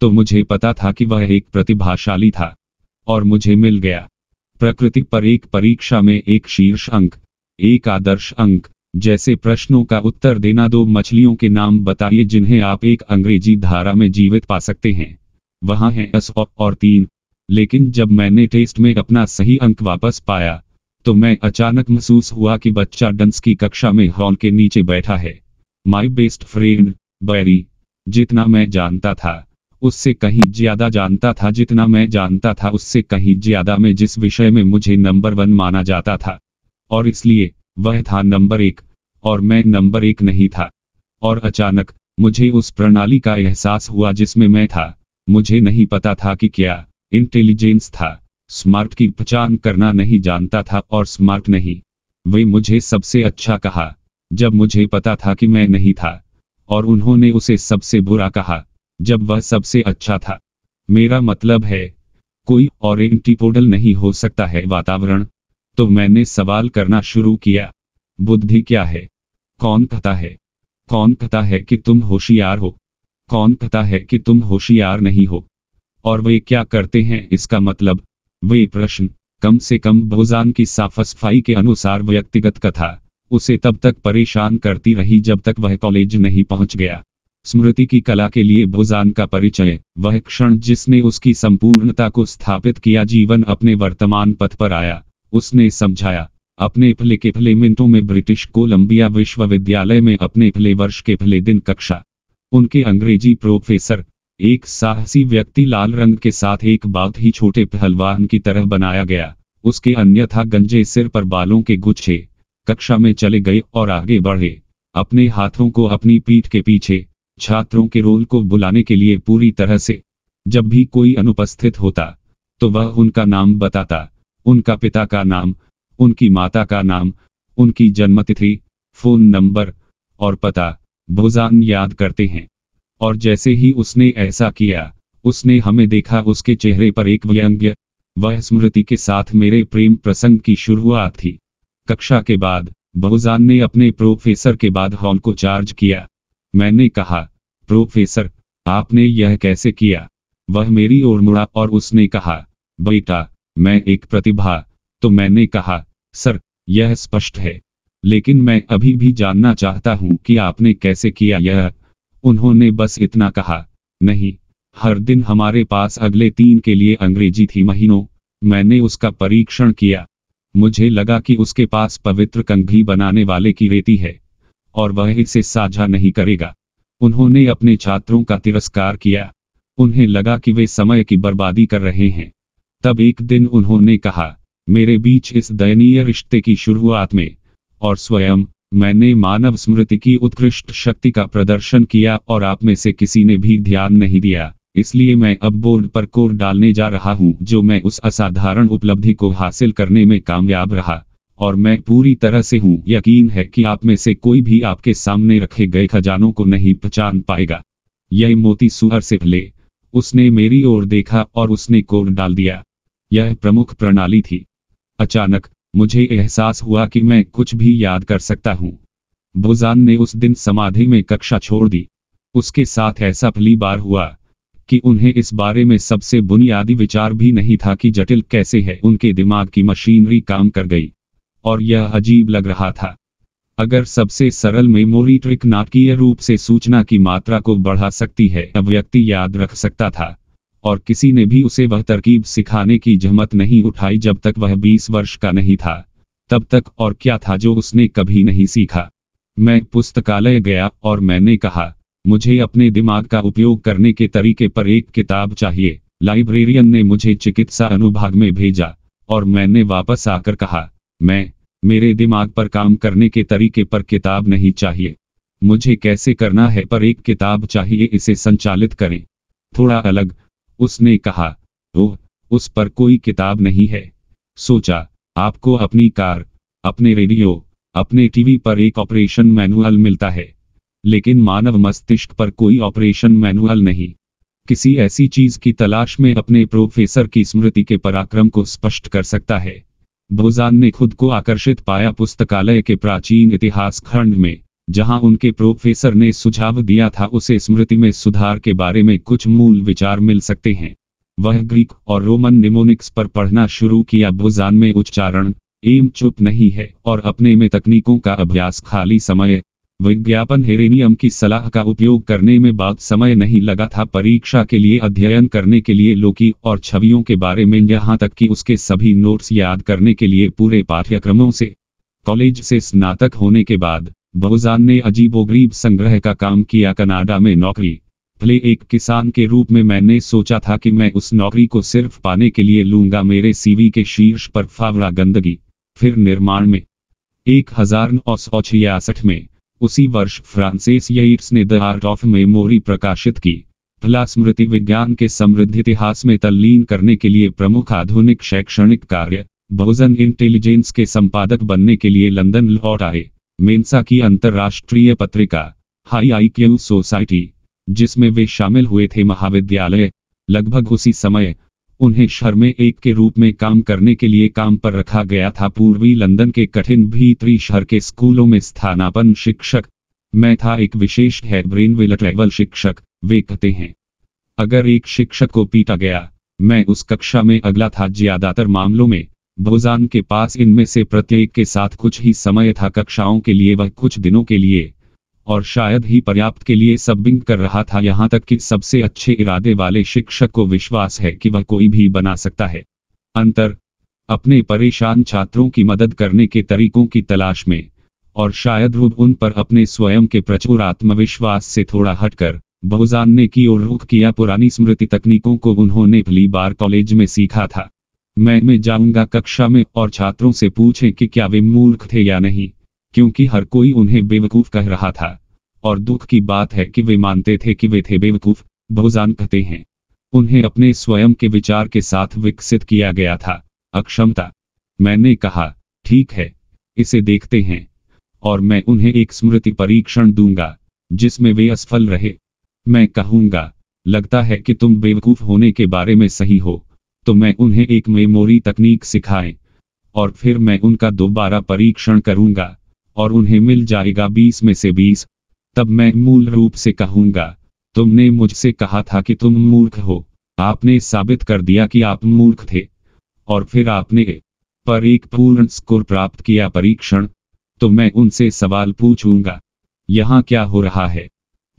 तो मुझे पता था कि वह एक प्रतिभाशाली था और मुझे मिल गया प्रकृति पर एक परीक्षा में एक शीर्ष अंक एक आदर्श अंक जैसे प्रश्नों का उत्तर देना दो मछलियों के नाम बताइए जिन्हें आप एक अंग्रेजी धारा में जीवित पा सकते हैं वहां है और तीन लेकिन जब मैंने टेस्ट में अपना सही अंक वापस पाया तो मैं अचानक महसूस हुआ कि बच्चा डंस की कक्षा में हॉल के नीचे बैठा है माई बेस्ट फ्रेंड बैरी जितना मैं जानता था उससे कहीं ज्यादा जानता था जितना मैं जानता था उससे कहीं ज्यादा मैं जिस विषय में मुझे नंबर वन माना जाता था और इसलिए वह था नंबर एक और मैं नंबर एक नहीं था और अचानक मुझे उस प्रणाली का एहसास हुआ जिसमें मैं था मुझे नहीं पता था कि क्या इंटेलिजेंस था स्मार्ट की पहचान करना नहीं जानता था और स्मार्ट नहीं वे मुझे सबसे अच्छा कहा जब मुझे पता था कि मैं नहीं था और उन्होंने उसे सबसे बुरा कहा जब वह सबसे अच्छा था मेरा मतलब है कोई और एंटीपोडल नहीं हो सकता है वातावरण तो मैंने सवाल करना शुरू किया बुद्धि क्या है कौन कहता है कौन कहता है कि तुम होशियार हो कौन कहता है कि तुम होशियार नहीं हो और वे क्या करते हैं इसका मतलब वे प्रश्न कम से कम बोजान की साफ सफाई के अनुसार व्यक्तिगत कथा उसे तब तक परेशान करती रही जब तक वह कॉलेज नहीं पहुंच गया स्मृति की कला के लिए बोजान का परिचय वह क्षण जिसने उसकी संपूर्णता को स्थापित किया जीवन अपने वर्तमान पथ पर आया उसने समझाया अपने फले के फले मिनटों में ब्रिटिश कोलंबिया विश्वविद्यालय में अपने फले वर्ष के पहले दिन कक्षा उनके अंग्रेजी प्रोफेसर एक साहसी व्यक्ति लाल रंग के साथ एक बात ही छोटे पहलवान की तरह बनाया गया उसके अन्यथा गंजे सिर पर बालों के गुच्छे कक्षा में चले गए और आगे बढ़े अपने हाथों को अपनी पीठ के पीछे छात्रों के रोल को बुलाने के लिए पूरी तरह से जब भी कोई अनुपस्थित होता तो वह उनका नाम बताता उनका पिता का नाम उनकी माता का नाम उनकी जन्मतिथि फोन नंबर और पता भोजान याद करते हैं और जैसे ही उसने ऐसा किया उसने हमें देखा उसके चेहरे पर एक व्यंग्य वह स्मृति के साथ मेरे प्रेम प्रसंग की शुरुआत थी कक्षा के बाद बहुजान ने अपने प्रोफेसर के बाद हॉल को चार्ज किया मैंने कहा प्रोफेसर आपने यह कैसे किया वह मेरी ओर मुड़ा और उसने कहा बेटा मैं एक प्रतिभा तो मैंने कहा सर यह स्पष्ट है लेकिन मैं अभी भी जानना चाहता हूं कि आपने कैसे किया यह उन्होंने बस इतना कहा नहीं हर दिन हमारे पास अगले तीन के लिए अंग्रेजी थी महीनों मैंने उसका परीक्षण किया मुझे लगा कि उसके पास पवित्र कंघी बनाने वाले की रेती है और वह इसे साझा नहीं करेगा उन्होंने अपने छात्रों का तिरस्कार किया उन्हें लगा कि वे समय की बर्बादी कर रहे हैं तब एक दिन उन्होंने कहा मेरे बीच इस दयनीय रिश्ते की शुरुआत में और स्वयं मैंने मानव स्मृति की उत्कृष्ट शक्ति का प्रदर्शन किया और आप में से किसी ने भी ध्यान नहीं दिया इसलिए मैं अब बोर्ड पर कोर डालने जा रहा हूं जो मैं उस असाधारण उपलब्धि को हासिल करने में कामयाब रहा और मैं पूरी तरह से हूं यकीन है कि आप में से कोई भी आपके सामने रखे गए खजानों को नहीं पहचान पाएगा यह मोती सुहर से भले उसने मेरी ओर देखा और उसने कोर डाल दिया यह प्रमुख प्रणाली थी अचानक मुझे एहसास हुआ कि मैं कुछ भी याद कर सकता हूँ बोजान ने उस दिन समाधि में कक्षा छोड़ दी उसके साथ ऐसा पहली बार हुआ कि उन्हें इस बारे में सबसे बुनियादी विचार भी नहीं था कि जटिल कैसे है उनके दिमाग की मशीनरी काम कर गई और यह अजीब लग रहा था अगर सबसे सरल मेमोरी ट्रिक नाटकीय रूप से सूचना की मात्रा को बढ़ा सकती है अब व्यक्ति याद रख सकता था और किसी ने भी उसे वह तरकीब सिखाने की जहमत नहीं उठाई जब तक वह बीस वर्ष का नहीं था तब तक और क्या था जो उसने कभी नहीं सीखा मैं पुस्तकालय गया और मैंने कहा मुझे अपने दिमाग का उपयोग करने के तरीके पर एक किताब चाहिए लाइब्रेरियन ने मुझे चिकित्सा अनुभाग में भेजा और मैंने वापस आकर कहा मैं मेरे दिमाग पर काम करने के तरीके पर किताब नहीं चाहिए मुझे कैसे करना है पर एक किताब चाहिए इसे संचालित करें थोड़ा अलग उसने कहा ओह उस पर कोई किताब नहीं है सोचा आपको अपनी कार अपने रेडियो अपने टीवी पर एक ऑपरेशन मैनुअल मिलता है लेकिन मानव मस्तिष्क पर कोई ऑपरेशन मैनुअल नहीं किसी ऐसी चीज की तलाश में अपने प्रोफेसर की स्मृति के पराक्रम को स्पष्ट कर सकता है बोजान ने खुद को आकर्षित पाया पुस्तकालय के प्राचीन इतिहास खंड में जहां उनके प्रोफेसर ने सुझाव दिया था उसे स्मृति में सुधार के बारे में कुछ मूल विचार मिल सकते हैं वह ग्रीक और रोमन निमोनिक्स पर पढ़ना शुरू किया भुजान में उच्चारण एम चुप नहीं है और अपने में तकनीकों का अभ्यास खाली समय विज्ञापन हेरेनियम की सलाह का उपयोग करने में बाद समय नहीं लगा था परीक्षा के लिए अध्ययन करने के लिए लोकी और छवियों के बारे में यहाँ तक कि उसके सभी नोट्स याद करने के लिए पूरे पाठ्यक्रमों से कॉलेज से स्नातक होने के बाद बहुजान ने अजीबोगरीब संग्रह का काम किया कनाडा में नौकरी भले एक किसान के रूप में मैंने सोचा था कि मैं उस नौकरी को सिर्फ पाने के लिए लूंगा मेरे सीवी के शीर्ष पर फावड़ा गंदगी फिर निर्माण में एक हजार नौ सौ छियासठ में उसी वर्ष फ्रांसिस ने द आर्ट ऑफ मेमोरी प्रकाशित की भला स्मृति विज्ञान के समृद्ध इतिहास में तल्लीन करने के लिए प्रमुख आधुनिक शैक्षणिक कार्य बहुजन इंटेलिजेंस के संपादक बनने के लिए लंदन लौट आए मेंसा की अंतर्राष्ट्रीय पत्रिका हाई आईक्यू सोसाइटी जिसमें वे शामिल हुए थे महाविद्यालय लगभग उसी समय उन्हें शहर में एक के रूप में काम करने के लिए काम पर रखा गया था पूर्वी लंदन के कठिन भीतरी शहर के स्कूलों में स्थानापन शिक्षक मैं था एक विशेष है ब्रेनविल ट्रेवल शिक्षक वे कहते हैं अगर एक शिक्षक को पीटा गया मैं उस कक्षा में अगला था ज्यादातर मामलों में भोजान के पास इनमें से प्रत्येक के साथ कुछ ही समय था कक्षाओं के लिए वह कुछ दिनों के लिए और शायद ही पर्याप्त के लिए सबिंग कर रहा था यहाँ तक कि सबसे अच्छे इरादे वाले शिक्षक को विश्वास है कि वह कोई भी बना सकता है अंतर अपने परेशान छात्रों की मदद करने के तरीकों की तलाश में और शायद रूप उन पर अपने स्वयं के प्रचुर आत्मविश्वास से थोड़ा हटकर बहुजान ने की ओर रुख किया पुरानी स्मृति तकनीकों को उन्होंने पहली बार कॉलेज में सीखा था मैं मैं जाऊंगा कक्षा में और छात्रों से पूछें कि क्या वे मूर्ख थे या नहीं क्योंकि हर कोई उन्हें बेवकूफ कह रहा था और दुख की बात है कि वे मानते थे कि वे थे बेवकूफ बहुजान कहते हैं उन्हें अपने स्वयं के विचार के साथ विकसित किया गया था अक्षमता मैंने कहा ठीक है इसे देखते हैं और मैं उन्हें एक स्मृति परीक्षण दूंगा जिसमें वे असफल रहे मैं कहूंगा लगता है कि तुम बेवकूफ होने के बारे में सही हो तो मैं उन्हें एक मेमोरी तकनीक सिखाए और फिर मैं उनका दोबारा परीक्षण करूंगा और उन्हें मिल जाएगा बीस में से बीस तब मैं मूल रूप से कहूंगा तुमने मुझसे कहा था कि तुम मूर्ख हो आपने साबित कर दिया कि आप मूर्ख थे और फिर आपने पर एक पूर्ण स्कोर प्राप्त किया परीक्षण तो मैं उनसे सवाल पूछूंगा यहाँ क्या हो रहा है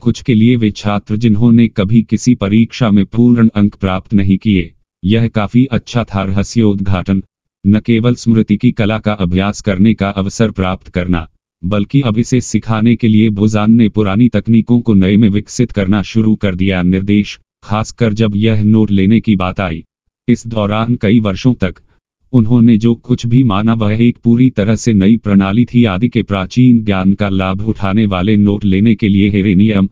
कुछ के लिए वे छात्र जिन्होंने कभी किसी परीक्षा में पूर्ण अंक प्राप्त नहीं किए यह काफी अच्छा था रहस्योद्घाटन न केवल स्मृति की कला का अभ्यास करने का अवसर प्राप्त करना बल्कि अब इसे सिखाने के लिए बोजान ने पुरानी तकनीकों को नए में विकसित करना शुरू कर दिया निर्देश खासकर जब यह नोट लेने की बात आई इस दौरान कई वर्षों तक उन्होंने जो कुछ भी माना वह एक पूरी तरह से नई प्रणाली थी आदि के प्राचीन ज्ञान का लाभ उठाने वाले नोट लेने के लिए हेरेनियम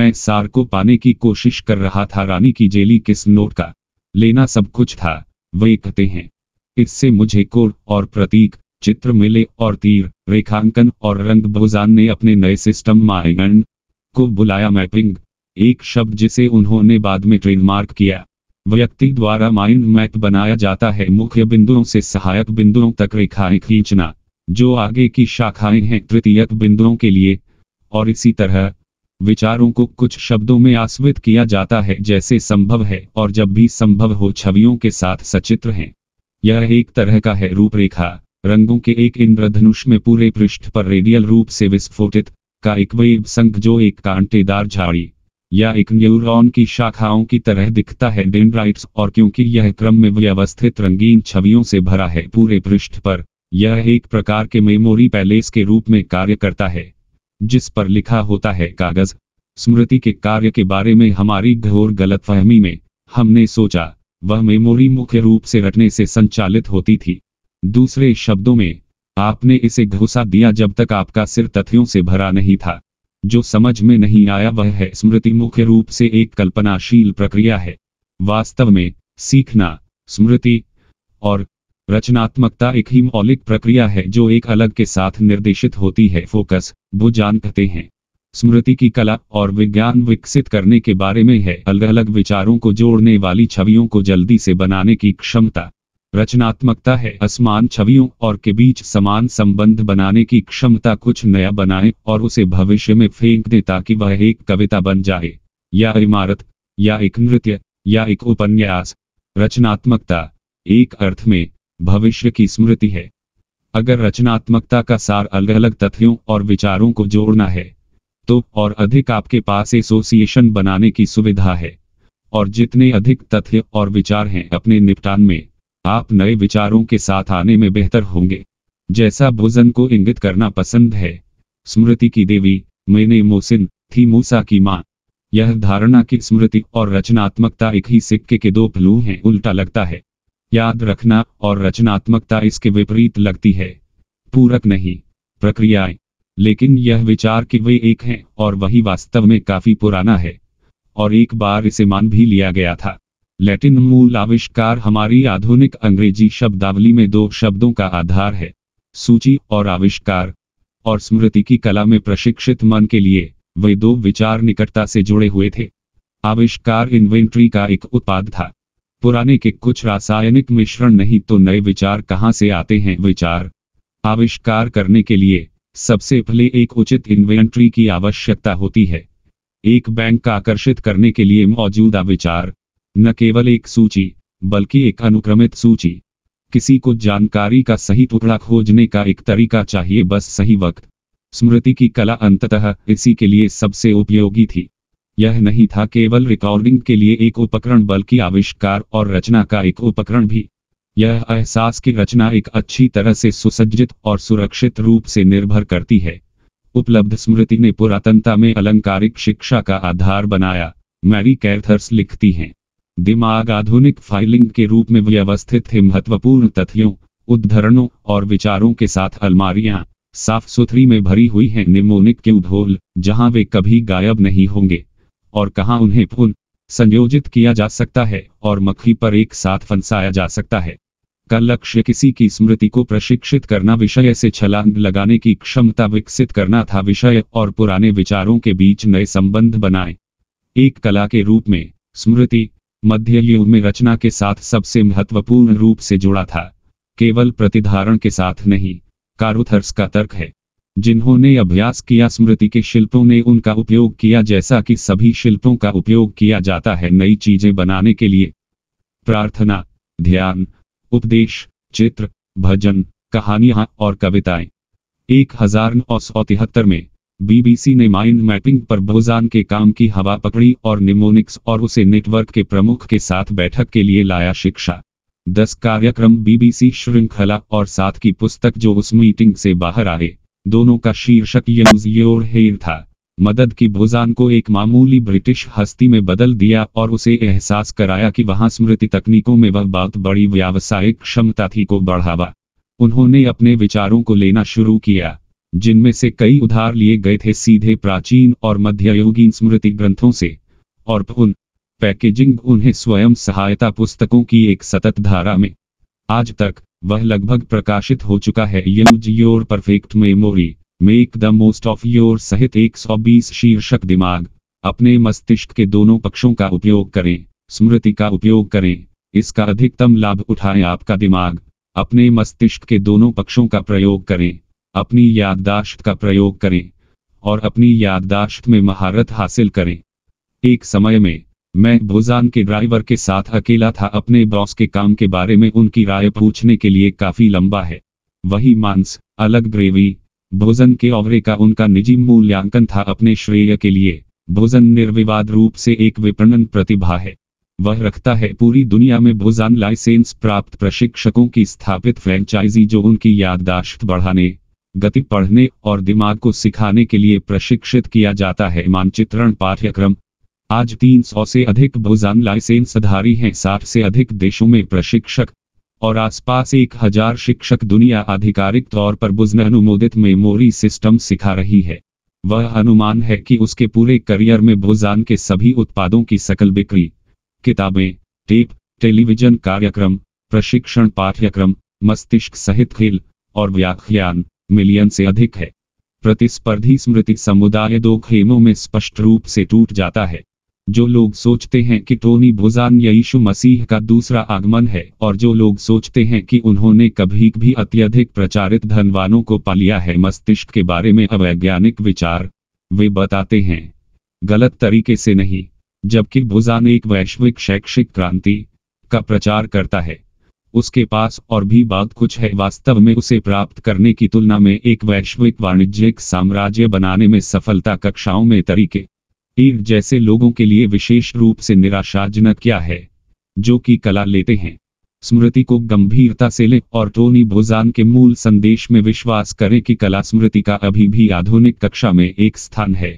मैं सार को पाने की कोशिश कर रहा था रानी की जेली किस नोट का लेना सब कुछ था वे कहते हैं इससे मुझे कोर और प्रतीक चित्र मिले और तीर रेखांकन और रंग बहुजान ने अपने नए सिस्टम माइगन को बुलाया मैपिंग एक शब्द जिसे उन्होंने बाद में ट्रेडमार्क किया व्यक्ति द्वारा माइंड मैप बनाया जाता है मुख्य बिंदुओं से सहायक बिंदुओं तक रेखाएं खींचना जो आगे की शाखाएं हैं तृतीयक बिंदुओं के लिए और इसी तरह विचारों को कुछ शब्दों में आस्वित किया जाता है जैसे संभव है और जब भी संभव हो छवियों के साथ सचित्र हैं यह एक तरह का है रूपरेखा रंगों के एक इंद्रधनुष में पूरे पृष्ठ पर रेडियल रूप से विस्फोटित का एक वेब संघ जो एक कांटेदार झाड़ी या एक न्यूरॉन की शाखाओं की तरह दिखता है डेंड्राइट्स और क्योंकि यह क्रम में व्यवस्थित रंगीन छवियों से भरा है पूरे पृष्ठ पर यह एक प्रकार के मेमोरी पैलेस के रूप में कार्य करता है जिस पर लिखा होता है कागज स्मृति के कार्य के बारे में हमारी घोर गलतफहमी में हमने सोचा वह मेमोरी मुख्य रूप से रटने से संचालित होती थी दूसरे शब्दों में आपने इसे घोसा दिया जब तक आपका सिर तथ्यों से भरा नहीं था जो समझ में नहीं आया वह है स्मृति मुख्य रूप से एक कल्पनाशील प्रक्रिया है वास्तव में सीखना स्मृति और रचनात्मकता एक ही मौलिक प्रक्रिया है जो एक अलग के साथ निर्देशित होती है फोकस बुझान कहते हैं स्मृति की कला और विज्ञान विकसित करने के बारे में है अलग अलग विचारों को जोड़ने वाली छवियों को जल्दी से बनाने की क्षमता रचनात्मकता है असमान छवियों और के बीच समान संबंध बनाने की क्षमता कुछ नया बनाए और उसे भविष्य में फेंक दे ताकि वह एक कविता बन जाए या इमारत या एक नृत्य या एक उपन्यास रचनात्मकता एक अर्थ में भविष्य की स्मृति है अगर रचनात्मकता का सार अलग अलग तथ्यों और विचारों को जोड़ना है तो और अधिक आपके पास एसोसिएशन बनाने की सुविधा है और जितने अधिक तथ्य और विचार हैं अपने निपटान में आप नए विचारों के साथ आने में बेहतर होंगे जैसा भोजन को इंगित करना पसंद है स्मृति की देवी मैंने मोसिन थी मूसा की मां यह धारणा की स्मृति और रचनात्मकता एक ही सिक्के के दो पहलू हैं उल्टा लगता है याद रखना और रचनात्मकता इसके विपरीत लगती है पूरक नहीं प्रक्रियाएं लेकिन यह विचार कि वे एक हैं और वही वास्तव में काफी पुराना है और एक बार इसे मान भी लिया गया था लैटिन मूल आविष्कार हमारी आधुनिक अंग्रेजी शब्दावली में दो शब्दों का आधार है सूची और आविष्कार और स्मृति की कला में प्रशिक्षित मन के लिए वे दो विचार निकटता से जुड़े हुए थे आविष्कार इन्वेंट्री का एक उत्पाद था पुराने के कुछ रासायनिक मिश्रण नहीं तो नए विचार कहां से आते हैं विचार आविष्कार करने के लिए सबसे पहले एक उचित इन्वेंट्री की आवश्यकता होती है एक बैंक का आकर्षित करने के लिए मौजूदा विचार न केवल एक सूची बल्कि एक अनुक्रमित सूची किसी को जानकारी का सही टुकड़ा खोजने का एक तरीका चाहिए बस सही वक्त स्मृति की कला अंततः इसी के लिए सबसे उपयोगी थी यह नहीं था केवल रिकॉर्डिंग के लिए एक उपकरण बल्कि आविष्कार और रचना का एक उपकरण भी यह एहसास की रचना एक अच्छी तरह से सुसज्जित और सुरक्षित रूप से निर्भर करती है उपलब्ध स्मृति ने पुरातनता में अलंकारिक शिक्षा का आधार बनाया मैरी कैर्थर्स लिखती हैं दिमाग आधुनिक फाइलिंग के रूप में व्यवस्थित थे महत्वपूर्ण तथ्यों उद्धरणों और विचारों के साथ अलमारियां साफ सुथरी में भरी हुई हैं निमोनिक के उभोल जहां वे कभी गायब नहीं होंगे और कहां उन्हें पुनः संयोजित किया जा सकता है और मक्खी पर एक साथ फंसाया जा सकता है का लक्ष्य किसी की स्मृति को प्रशिक्षित करना विषय से छलांग लगाने की क्षमता विकसित करना था विषय और पुराने विचारों के बीच नए संबंध बनाए एक कला के रूप में स्मृति मध्य युग में रचना के साथ सबसे महत्वपूर्ण रूप से जुड़ा था केवल प्रतिधारण के साथ नहीं कारुथर्स का तर्क है जिन्होंने अभ्यास किया स्मृति के शिल्पों ने उनका उपयोग किया जैसा कि सभी शिल्पों का उपयोग किया जाता है नई चीजें बनाने के लिए प्रार्थना ध्यान उपदेश चित्र भजन कहानियां और कविताएं एक हजार नौ सौ तिहत्तर में बीबीसी ने माइंड मैपिंग पर बहुजान के काम की हवा पकड़ी और निमोनिक्स और उसे नेटवर्क के प्रमुख के साथ बैठक के लिए लाया शिक्षा दस कार्यक्रम बीबीसी श्रृंखला और साथ की पुस्तक जो उस मीटिंग से बाहर आए दोनों का शीर्षक यूज योर हेयर था मदद की भुजान को एक मामूली ब्रिटिश हस्ती में बदल दिया और उसे एहसास कराया कि वहां स्मृति तकनीकों में वह बहुत बड़ी व्यावसायिक क्षमता थी को बढ़ावा उन्होंने अपने विचारों को लेना शुरू किया जिनमें से कई उधार लिए गए थे सीधे प्राचीन और मध्ययुगीन स्मृति ग्रंथों से और उन पैकेजिंग उन्हें स्वयं सहायता पुस्तकों की एक सतत धारा में आज तक वह लगभग प्रकाशित हो चुका है use your perfect memory make the most of your सहित 120 शीर्षक दिमाग अपने मस्तिष्क के दोनों पक्षों का उपयोग करें स्मृति का उपयोग करें इसका अधिकतम लाभ उठाएं आपका दिमाग अपने मस्तिष्क के दोनों पक्षों का प्रयोग करें अपनी याददाश्त का प्रयोग करें और अपनी याददाश्त में महारत हासिल करें एक समय में मैं भुजान के ड्राइवर के साथ अकेला था अपने बॉस के काम के बारे में उनकी राय पूछने के लिए काफी लंबा है वही मांस अलग ग्रेवी भोजन के ओवरे का उनका निजी मूल्यांकन था अपने श्रेय के लिए भोजन निर्विवाद रूप से एक विपणन प्रतिभा है वह रखता है पूरी दुनिया में भोजन लाइसेंस प्राप्त प्रशिक्षकों की स्थापित फ्रेंचाइजी जो उनकी याददाश्त बढ़ाने गति पढ़ने और दिमाग को सिखाने के लिए प्रशिक्षित किया जाता है मानचित्रण पाठ्यक्रम आज 300 से अधिक बहुजान लाइसेंसधारी हैं साठ से अधिक देशों में प्रशिक्षक और आसपास एक हजार शिक्षक दुनिया आधिकारिक तौर पर बुजन अनुमोदित मेमोरी सिस्टम सिखा रही है वह अनुमान है कि उसके पूरे करियर में बुजान के सभी उत्पादों की सकल बिक्री किताबें टेप टेलीविजन कार्यक्रम प्रशिक्षण पाठ्यक्रम मस्तिष्क सहित खेल और व्याख्यान मिलियन से अधिक है प्रतिस्पर्धी स्मृति समुदाय दो खेमों में स्पष्ट रूप से टूट जाता है जो लोग सोचते हैं कि टोनी भुजान यीशु मसीह का दूसरा आगमन है और जो लोग सोचते हैं कि उन्होंने कभी भी अत्यधिक प्रचारित धनवानों को पालिया है मस्तिष्क के बारे में अवैज्ञानिक विचार वे बताते हैं गलत तरीके से नहीं जबकि भुजान एक वैश्विक शैक्षिक क्रांति का प्रचार करता है उसके पास और भी बात कुछ है वास्तव में उसे प्राप्त करने की तुलना में एक वैश्विक वाणिज्यिक साम्राज्य बनाने में सफलता कक्षाओं में तरीके ईव जैसे लोगों के लिए विशेष रूप से निराशाजनक क्या है जो कि कला लेते हैं स्मृति को गंभीरता से लें और टोनी भोजान के मूल संदेश में विश्वास करें कि कला स्मृति का अभी भी आधुनिक कक्षा में एक स्थान है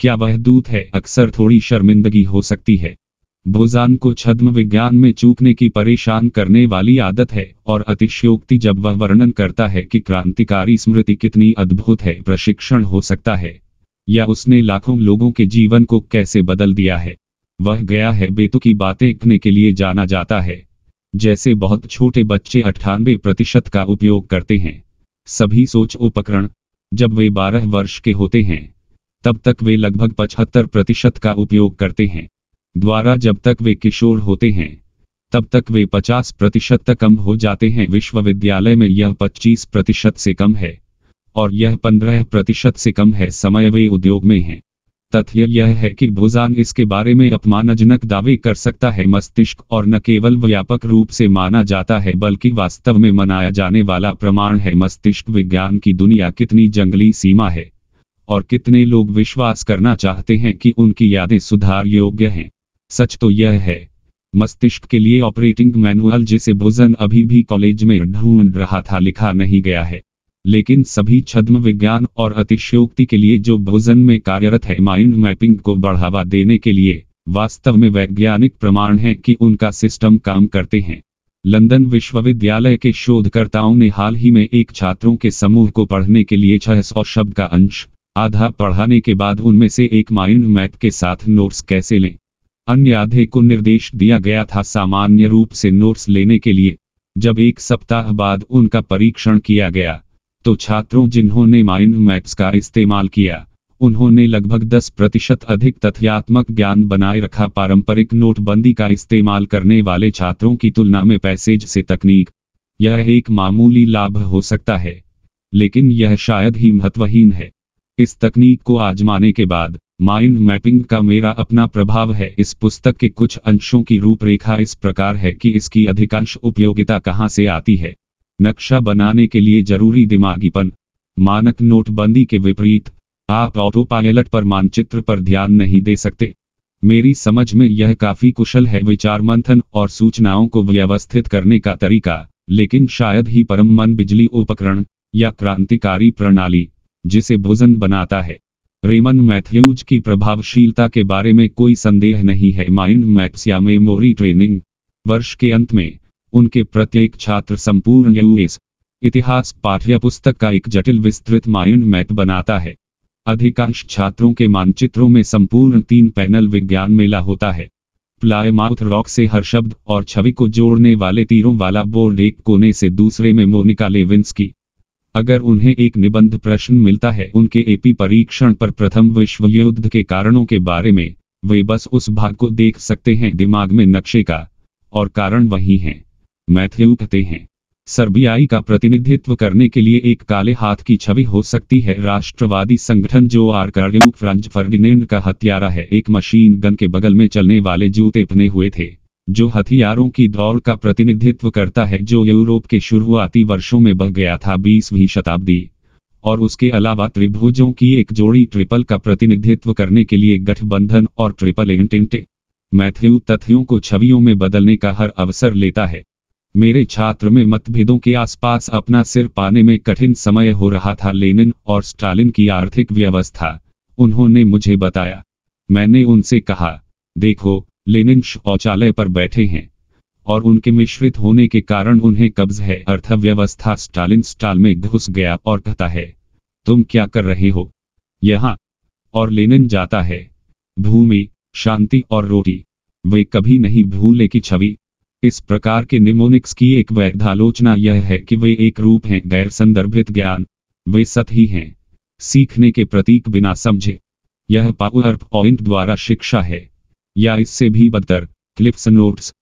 क्या वह दूत है अक्सर थोड़ी शर्मिंदगी हो सकती है भोजान को छद्म विज्ञान में चूकने की परेशान करने वाली आदत है और अतिशयोक्ति जब वह वर्णन करता है कि क्रांतिकारी स्मृति कितनी अद्भुत है प्रशिक्षण हो सकता है या उसने लाखों लोगों के जीवन को कैसे बदल दिया है वह गया है की बातें के लिए जाना जाता है जैसे बहुत छोटे बच्चे अट्ठानबे प्रतिशत का उपयोग करते हैं सभी सोच उपकरण जब वे बारह वर्ष के होते हैं तब तक वे लगभग पचहत्तर प्रतिशत का उपयोग करते हैं द्वारा जब तक वे किशोर होते हैं तब तक वे 50 प्रतिशत तक कम हो जाते हैं विश्वविद्यालय में यह 25 प्रतिशत से कम है और यह 15 प्रतिशत से कम है समय वे उद्योग में है तथ्य यह है कि भूजान इसके बारे में अपमानजनक दावे कर सकता है मस्तिष्क और न केवल व्यापक रूप से माना जाता है बल्कि वास्तव में मनाया जाने वाला प्रमाण है मस्तिष्क विज्ञान की दुनिया कितनी जंगली सीमा है और कितने लोग विश्वास करना चाहते हैं कि उनकी यादें सुधार योग्य हैं सच तो यह है मस्तिष्क के लिए ऑपरेटिंग मैनुअल जिसे भुजन अभी भी कॉलेज में ढूंढ रहा था लिखा नहीं गया है लेकिन सभी छद्म विज्ञान और अतिशयोक्ति के लिए जो भोजन में कार्यरत है माइंड मैपिंग को बढ़ावा देने के लिए वास्तव में वैज्ञानिक प्रमाण है कि उनका सिस्टम काम करते हैं लंदन विश्वविद्यालय के शोधकर्ताओं ने हाल ही में एक छात्रों के समूह को पढ़ने के लिए छह सौ शब्द का अंश आधा पढ़ाने के बाद उनमें से एक माइंड मैप के साथ नोट्स कैसे लें अन्य आधे को निर्देश दिया गया था सामान्य रूप से नोट्स लेने के लिए जब एक सप्ताह बाद उनका परीक्षण किया गया तो छात्रों जिन्होंने माइंड मैप्स का इस्तेमाल किया उन्होंने लगभग 10 प्रतिशत अधिक तथ्यात्मक ज्ञान बनाए रखा पारंपरिक नोटबंदी का इस्तेमाल करने वाले छात्रों की तुलना में पैसेज से तकनीक यह एक मामूली लाभ हो सकता है लेकिन यह शायद ही महत्वहीन है इस तकनीक को आजमाने के बाद माइंड मैपिंग का मेरा अपना प्रभाव है इस पुस्तक के कुछ अंशों की रूपरेखा इस प्रकार है कि इसकी अधिकांश उपयोगिता कहाँ से आती है नक्शा बनाने के लिए जरूरी दिमागीपन मानक नोटबंदी के विपरीत आप ऑटो पायलट पर मानचित्र पर ध्यान नहीं दे सकते मेरी समझ में यह काफी कुशल है विचार मंथन और सूचनाओं को व्यवस्थित करने का तरीका लेकिन शायद ही परम मन बिजली उपकरण या क्रांतिकारी प्रणाली जिसे भोजन बनाता है रेमन मैथ्यूज की प्रभावशीलता के बारे में कोई संदेह नहीं है माइंड मैप्स या मेमोरी ट्रेनिंग वर्ष के अंत में उनके प्रत्येक छात्र संपूर्ण यूएस इतिहास पाठ्य पुस्तक का एक जटिल विस्तृत माइंड मैप बनाता है अधिकांश छात्रों के मानचित्रों में संपूर्ण तीन पैनल विज्ञान मेला होता है प्लायमाउथ रॉक से हर शब्द और छवि को जोड़ने वाले तीरों वाला बोर्ड एक कोने से दूसरे में मोनिका लेविंस की अगर उन्हें एक निबंध प्रश्न मिलता है उनके एपी परीक्षण पर प्रथम विश्व युद्ध के कारणों के बारे में वे बस उस भाग को देख सकते हैं दिमाग में नक्शे का और कारण वही हैं मैथ्यू कहते हैं सर्बियाई का प्रतिनिधित्व करने के लिए एक काले हाथ की छवि हो सकती है राष्ट्रवादी संगठन जो आर्कार्यू फ्रांज फर्डिनेंड का हत्यारा है एक मशीन गन के बगल में चलने वाले जूते पने हुए थे जो हथियारों की दौड़ का प्रतिनिधित्व करता है जो यूरोप के शुरुआती वर्षों में बह गया था बीसवीं शताब्दी और उसके अलावा त्रिभुजों की एक जोड़ी ट्रिपल का प्रतिनिधित्व करने के लिए गठबंधन और ट्रिपल एंटेंटे मैथ्यू तथ्यों को छवियों में बदलने का हर अवसर लेता है मेरे छात्र में मतभेदों के आसपास अपना सिर पाने में कठिन समय हो रहा था लेनिन और स्टालिन की आर्थिक व्यवस्था उन्होंने मुझे बताया मैंने उनसे कहा देखो लेनिन शौचालय पर बैठे हैं और उनके मिश्रित होने के कारण उन्हें कब्ज है अर्थव्यवस्था स्टालिन स्टाल में घुस गया और कहता है तुम क्या कर रहे हो यहाँ और लेनिन जाता है भूमि शांति और रोटी वे कभी नहीं भूले की छवि इस प्रकार के निमोनिक्स की एक वैध आलोचना यह है कि वे एक रूप हैं गैर संदर्भित ज्ञान वे सत ही हैं सीखने के प्रतीक बिना समझे यह पावर पॉइंट द्वारा शिक्षा है या इससे भी बदतर क्लिप्स नोट्स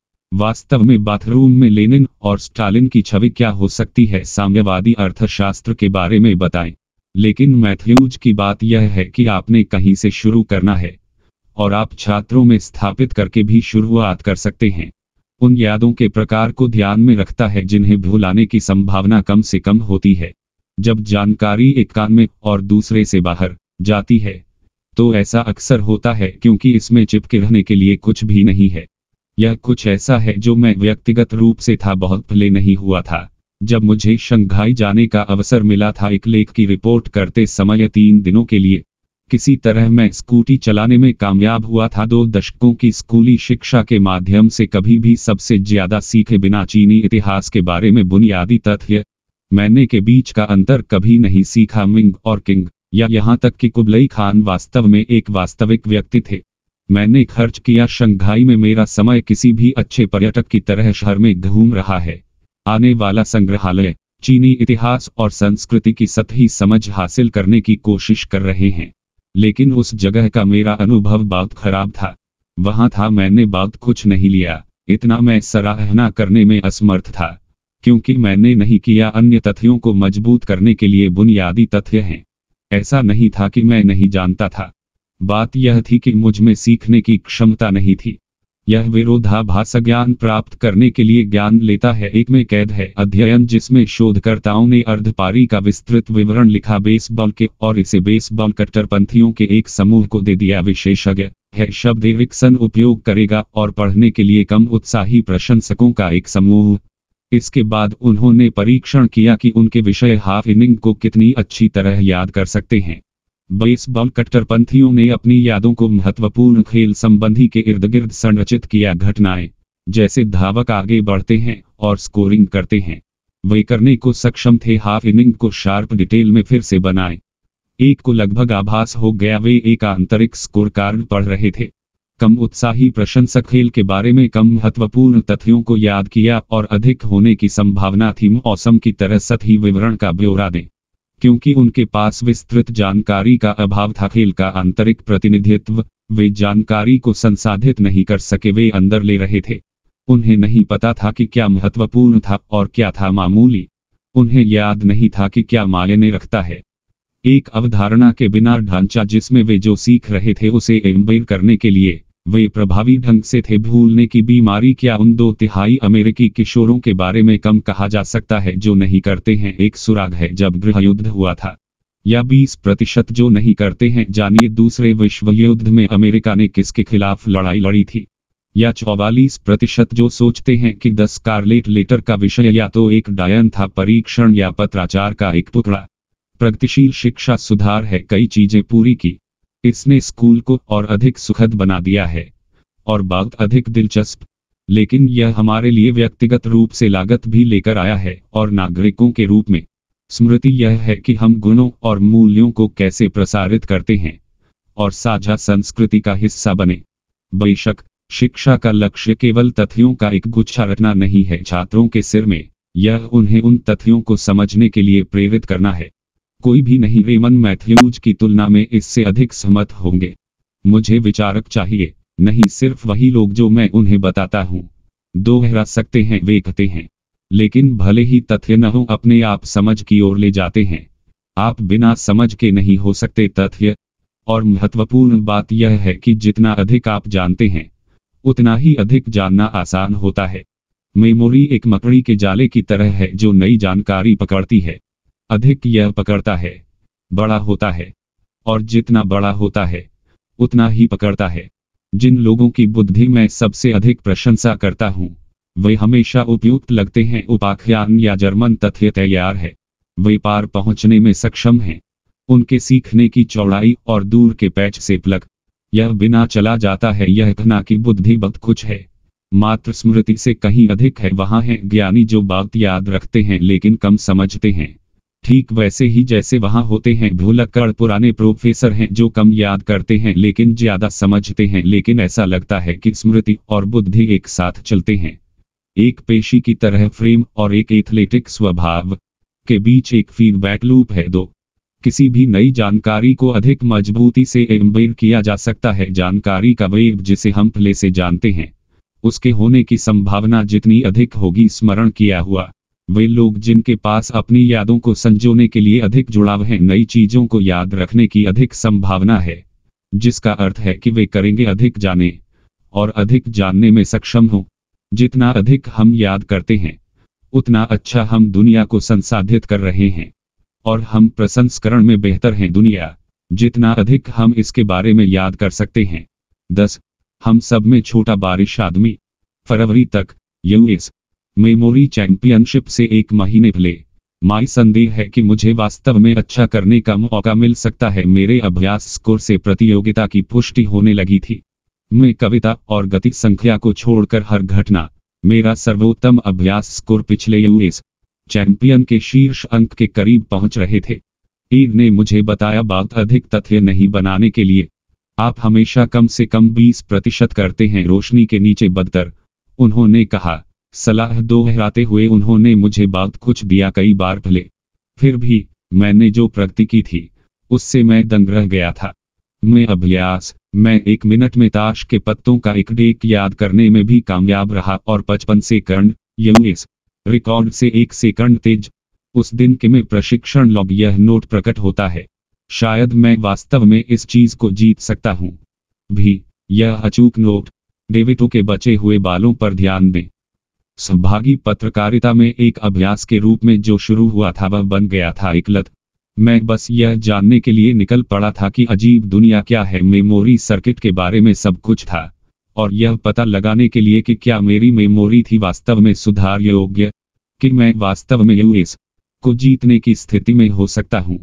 वास्तव में बाथरूम में लेनिन और स्टालिन की छवि क्या हो सकती है साम्यवादी अर्थशास्त्र के बारे में बताएं लेकिन मैथ्यूज की बात यह है कि आपने कहीं से शुरू करना है और आप छात्रों में स्थापित करके भी शुरुआत कर सकते हैं उन यादों के प्रकार को ध्यान में रखता है जिन्हें भूलाने की संभावना कम से कम होती है जब जानकारी एक कान में और दूसरे से बाहर जाती है तो ऐसा अक्सर होता है क्योंकि इसमें चिपके रहने के लिए कुछ भी नहीं है यह कुछ ऐसा है जो मैं व्यक्तिगत रूप से था बहुत भले नहीं हुआ था जब मुझे शंघाई जाने का अवसर मिला था एक लेख की रिपोर्ट करते समय तीन दिनों के लिए किसी तरह मैं स्कूटी चलाने में कामयाब हुआ था दो दशकों की स्कूली शिक्षा के माध्यम से कभी भी सबसे ज्यादा सीखे बिना चीनी इतिहास के बारे में बुनियादी तथ्य मैंने के बीच का अंतर कभी नहीं सीखा मिंग और किंग या यहाँ तक कि कुबलई खान वास्तव में एक वास्तविक व्यक्ति थे मैंने खर्च किया शंघाई में मेरा समय किसी भी अच्छे पर्यटक की तरह शहर में घूम रहा है आने वाला संग्रहालय चीनी इतिहास और संस्कृति की सतही समझ हासिल करने की कोशिश कर रहे हैं लेकिन उस जगह का मेरा अनुभव बहुत खराब था वहां था मैंने बहुत कुछ नहीं लिया इतना मैं सराहना करने में असमर्थ था क्योंकि मैंने नहीं किया अन्य तथ्यों को मजबूत करने के लिए बुनियादी तथ्य हैं ऐसा नहीं था कि मैं नहीं जानता था बात यह थी कि मुझ में सीखने की क्षमता नहीं थी यह विरोधाभास ज्ञान प्राप्त करने के लिए ज्ञान लेता है एक में कैद है अध्ययन जिसमें शोधकर्ताओं ने अर्धपारी का विस्तृत विवरण लिखा बेस बेसबॉल के और इसे बेस बेसबॉल कट्टरपंथियों के एक समूह को दे दिया विशेषज्ञ है शब्द एरिक्सन उपयोग करेगा और पढ़ने के लिए कम उत्साही प्रशंसकों का एक समूह इसके बाद उन्होंने परीक्षण किया कि उनके विषय हाफ इनिंग को कितनी अच्छी तरह याद कर सकते हैं बेसबॉल कट्टरपंथियों ने अपनी यादों को महत्वपूर्ण खेल संबंधी के इर्द गिर्द संरचित किया घटनाएं जैसे धावक आगे बढ़ते हैं और स्कोरिंग करते हैं वे करने को सक्षम थे हाफ इनिंग को शार्प डिटेल में फिर से बनाए एक को लगभग आभास हो गया वे एक आंतरिक स्कोर कार्ड पढ़ रहे थे कम उत्साही प्रशंसक खेल के बारे में कम महत्वपूर्ण तथ्यों को याद किया और अधिक होने की संभावना थी मौसम की तरह सतही विवरण का ब्यौरा दें क्योंकि उनके पास विस्तृत जानकारी का अभाव था खेल का आंतरिक प्रतिनिधित्व वे जानकारी को संसाधित नहीं कर सके वे अंदर ले रहे थे उन्हें नहीं पता था कि क्या महत्वपूर्ण था और क्या था मामूली उन्हें याद नहीं था कि क्या मायने रखता है एक अवधारणा के बिना ढांचा जिसमें वे जो सीख रहे थे उसे एम्बेर करने के लिए वे प्रभावी ढंग से थे भूलने की बीमारी क्या उन दो तिहाई अमेरिकी किशोरों के बारे में कम कहा जा सकता है जो नहीं करते हैं एक सुराग है जब गृह युद्ध हुआ था या 20 प्रतिशत जो नहीं करते हैं जानिए दूसरे विश्व युद्ध में अमेरिका ने किसके खिलाफ लड़ाई लड़ी थी या चौवालीस प्रतिशत जो सोचते हैं कि दस कार्लेट लेटर का विषय या तो एक डायन था परीक्षण या पत्राचार का एक टुकड़ा प्रगतिशील शिक्षा सुधार है कई चीजें पूरी की इसने स्कूल को और अधिक सुखद बना दिया है और बहुत अधिक दिलचस्प लेकिन यह हमारे लिए व्यक्तिगत रूप से लागत भी लेकर आया है और नागरिकों के रूप में स्मृति यह है कि हम गुणों और मूल्यों को कैसे प्रसारित करते हैं और साझा संस्कृति का हिस्सा बने बेशक शिक्षा का लक्ष्य केवल तथ्यों का एक गुच्छा रखना नहीं है छात्रों के सिर में यह उन्हें उन तथ्यों को समझने के लिए प्रेरित करना है कोई भी नहीं रेमन मैथ्यूज की तुलना में इससे अधिक सहमत होंगे मुझे विचारक चाहिए नहीं सिर्फ वही लोग जो मैं उन्हें बताता हूँ दोहरा सकते हैं वे कहते हैं लेकिन भले ही तथ्य न हो अपने आप समझ की ओर ले जाते हैं आप बिना समझ के नहीं हो सकते तथ्य और महत्वपूर्ण बात यह है कि जितना अधिक आप जानते हैं उतना ही अधिक जानना आसान होता है मेमोरी एक मकड़ी के जाले की तरह है जो नई जानकारी पकड़ती है अधिक यह पकड़ता है बड़ा होता है और जितना बड़ा होता है उतना ही पकड़ता है जिन लोगों की बुद्धि में सबसे अधिक प्रशंसा करता हूँ वे हमेशा उपयुक्त लगते हैं उपाख्यान या जर्मन तथ्य तैयार है वे पार पहुंचने में सक्षम हैं उनके सीखने की चौड़ाई और दूर के पैच से प्लग यह बिना चला जाता है यह घना की बुद्धि बहुत कुछ है मात्र स्मृति से कहीं अधिक है वहां है ज्ञानी जो बात याद रखते हैं लेकिन कम समझते हैं ठीक वैसे ही जैसे वहाँ होते हैं भूलक्कड़ पुराने प्रोफेसर हैं जो कम याद करते हैं लेकिन ज्यादा समझते हैं लेकिन ऐसा लगता है कि स्मृति और बुद्धि एक साथ चलते हैं एक पेशी की तरह फ्रेम और एक एथलेटिक स्वभाव के बीच एक फीडबैक लूप है दो किसी भी नई जानकारी को अधिक मजबूती से एम्बेर किया जा सकता है जानकारी का वेब जिसे हम फले से जानते हैं उसके होने की संभावना जितनी अधिक होगी स्मरण किया हुआ वे लोग जिनके पास अपनी यादों को संजोने के लिए अधिक जुड़ाव है नई चीजों को याद रखने की अधिक संभावना है जिसका अर्थ है कि वे करेंगे अधिक जाने और अधिक जानने में सक्षम हो जितना अधिक हम याद करते हैं उतना अच्छा हम दुनिया को संसाधित कर रहे हैं और हम प्रसंस्करण में बेहतर हैं दुनिया जितना अधिक हम इसके बारे में याद कर सकते हैं दस हम सब में छोटा बारिश आदमी फरवरी तक यूएस मेमोरी चैंपियनशिप से एक महीने पहले माई संदेह है कि मुझे वास्तव में अच्छा करने का मौका मिल सकता है मेरे अभ्यास स्कोर से प्रतियोगिता की पुष्टि होने लगी थी मैं कविता और गति संख्या को छोड़कर हर घटना मेरा सर्वोत्तम अभ्यास स्कोर पिछले यूएस चैंपियन के शीर्ष अंक के करीब पहुंच रहे थे ईर ने मुझे बताया बात अधिक तथ्य नहीं बनाने के लिए आप हमेशा कम से कम 20 प्रतिशत करते हैं रोशनी के नीचे बदतर उन्होंने कहा सलाह दोहराते हुए उन्होंने मुझे बात कुछ दिया कई बार भले फिर भी मैंने जो प्रगति की थी उससे मैं दंग रह गया था मैं अभ्यास मैं एक मिनट में ताश के पत्तों का एक डेक याद करने में भी कामयाब रहा और पचपन सेकंड यूएस रिकॉर्ड से एक सेकंड तेज उस दिन के में प्रशिक्षण लॉग यह नोट प्रकट होता है शायद मैं वास्तव में इस चीज को जीत सकता हूँ भी यह अचूक नोट डेविटो के बचे हुए बालों पर ध्यान दें सहभागी पत्रकारिता में एक अभ्यास के रूप में जो शुरू हुआ था वह बन गया था इकलत मैं बस यह जानने के लिए निकल पड़ा था कि अजीब दुनिया क्या है मेमोरी सर्किट के बारे में सब कुछ था और यह पता लगाने के लिए कि क्या मेरी मेमोरी थी वास्तव में सुधार योग्य कि मैं वास्तव में यूएस को जीतने की स्थिति में हो सकता हूँ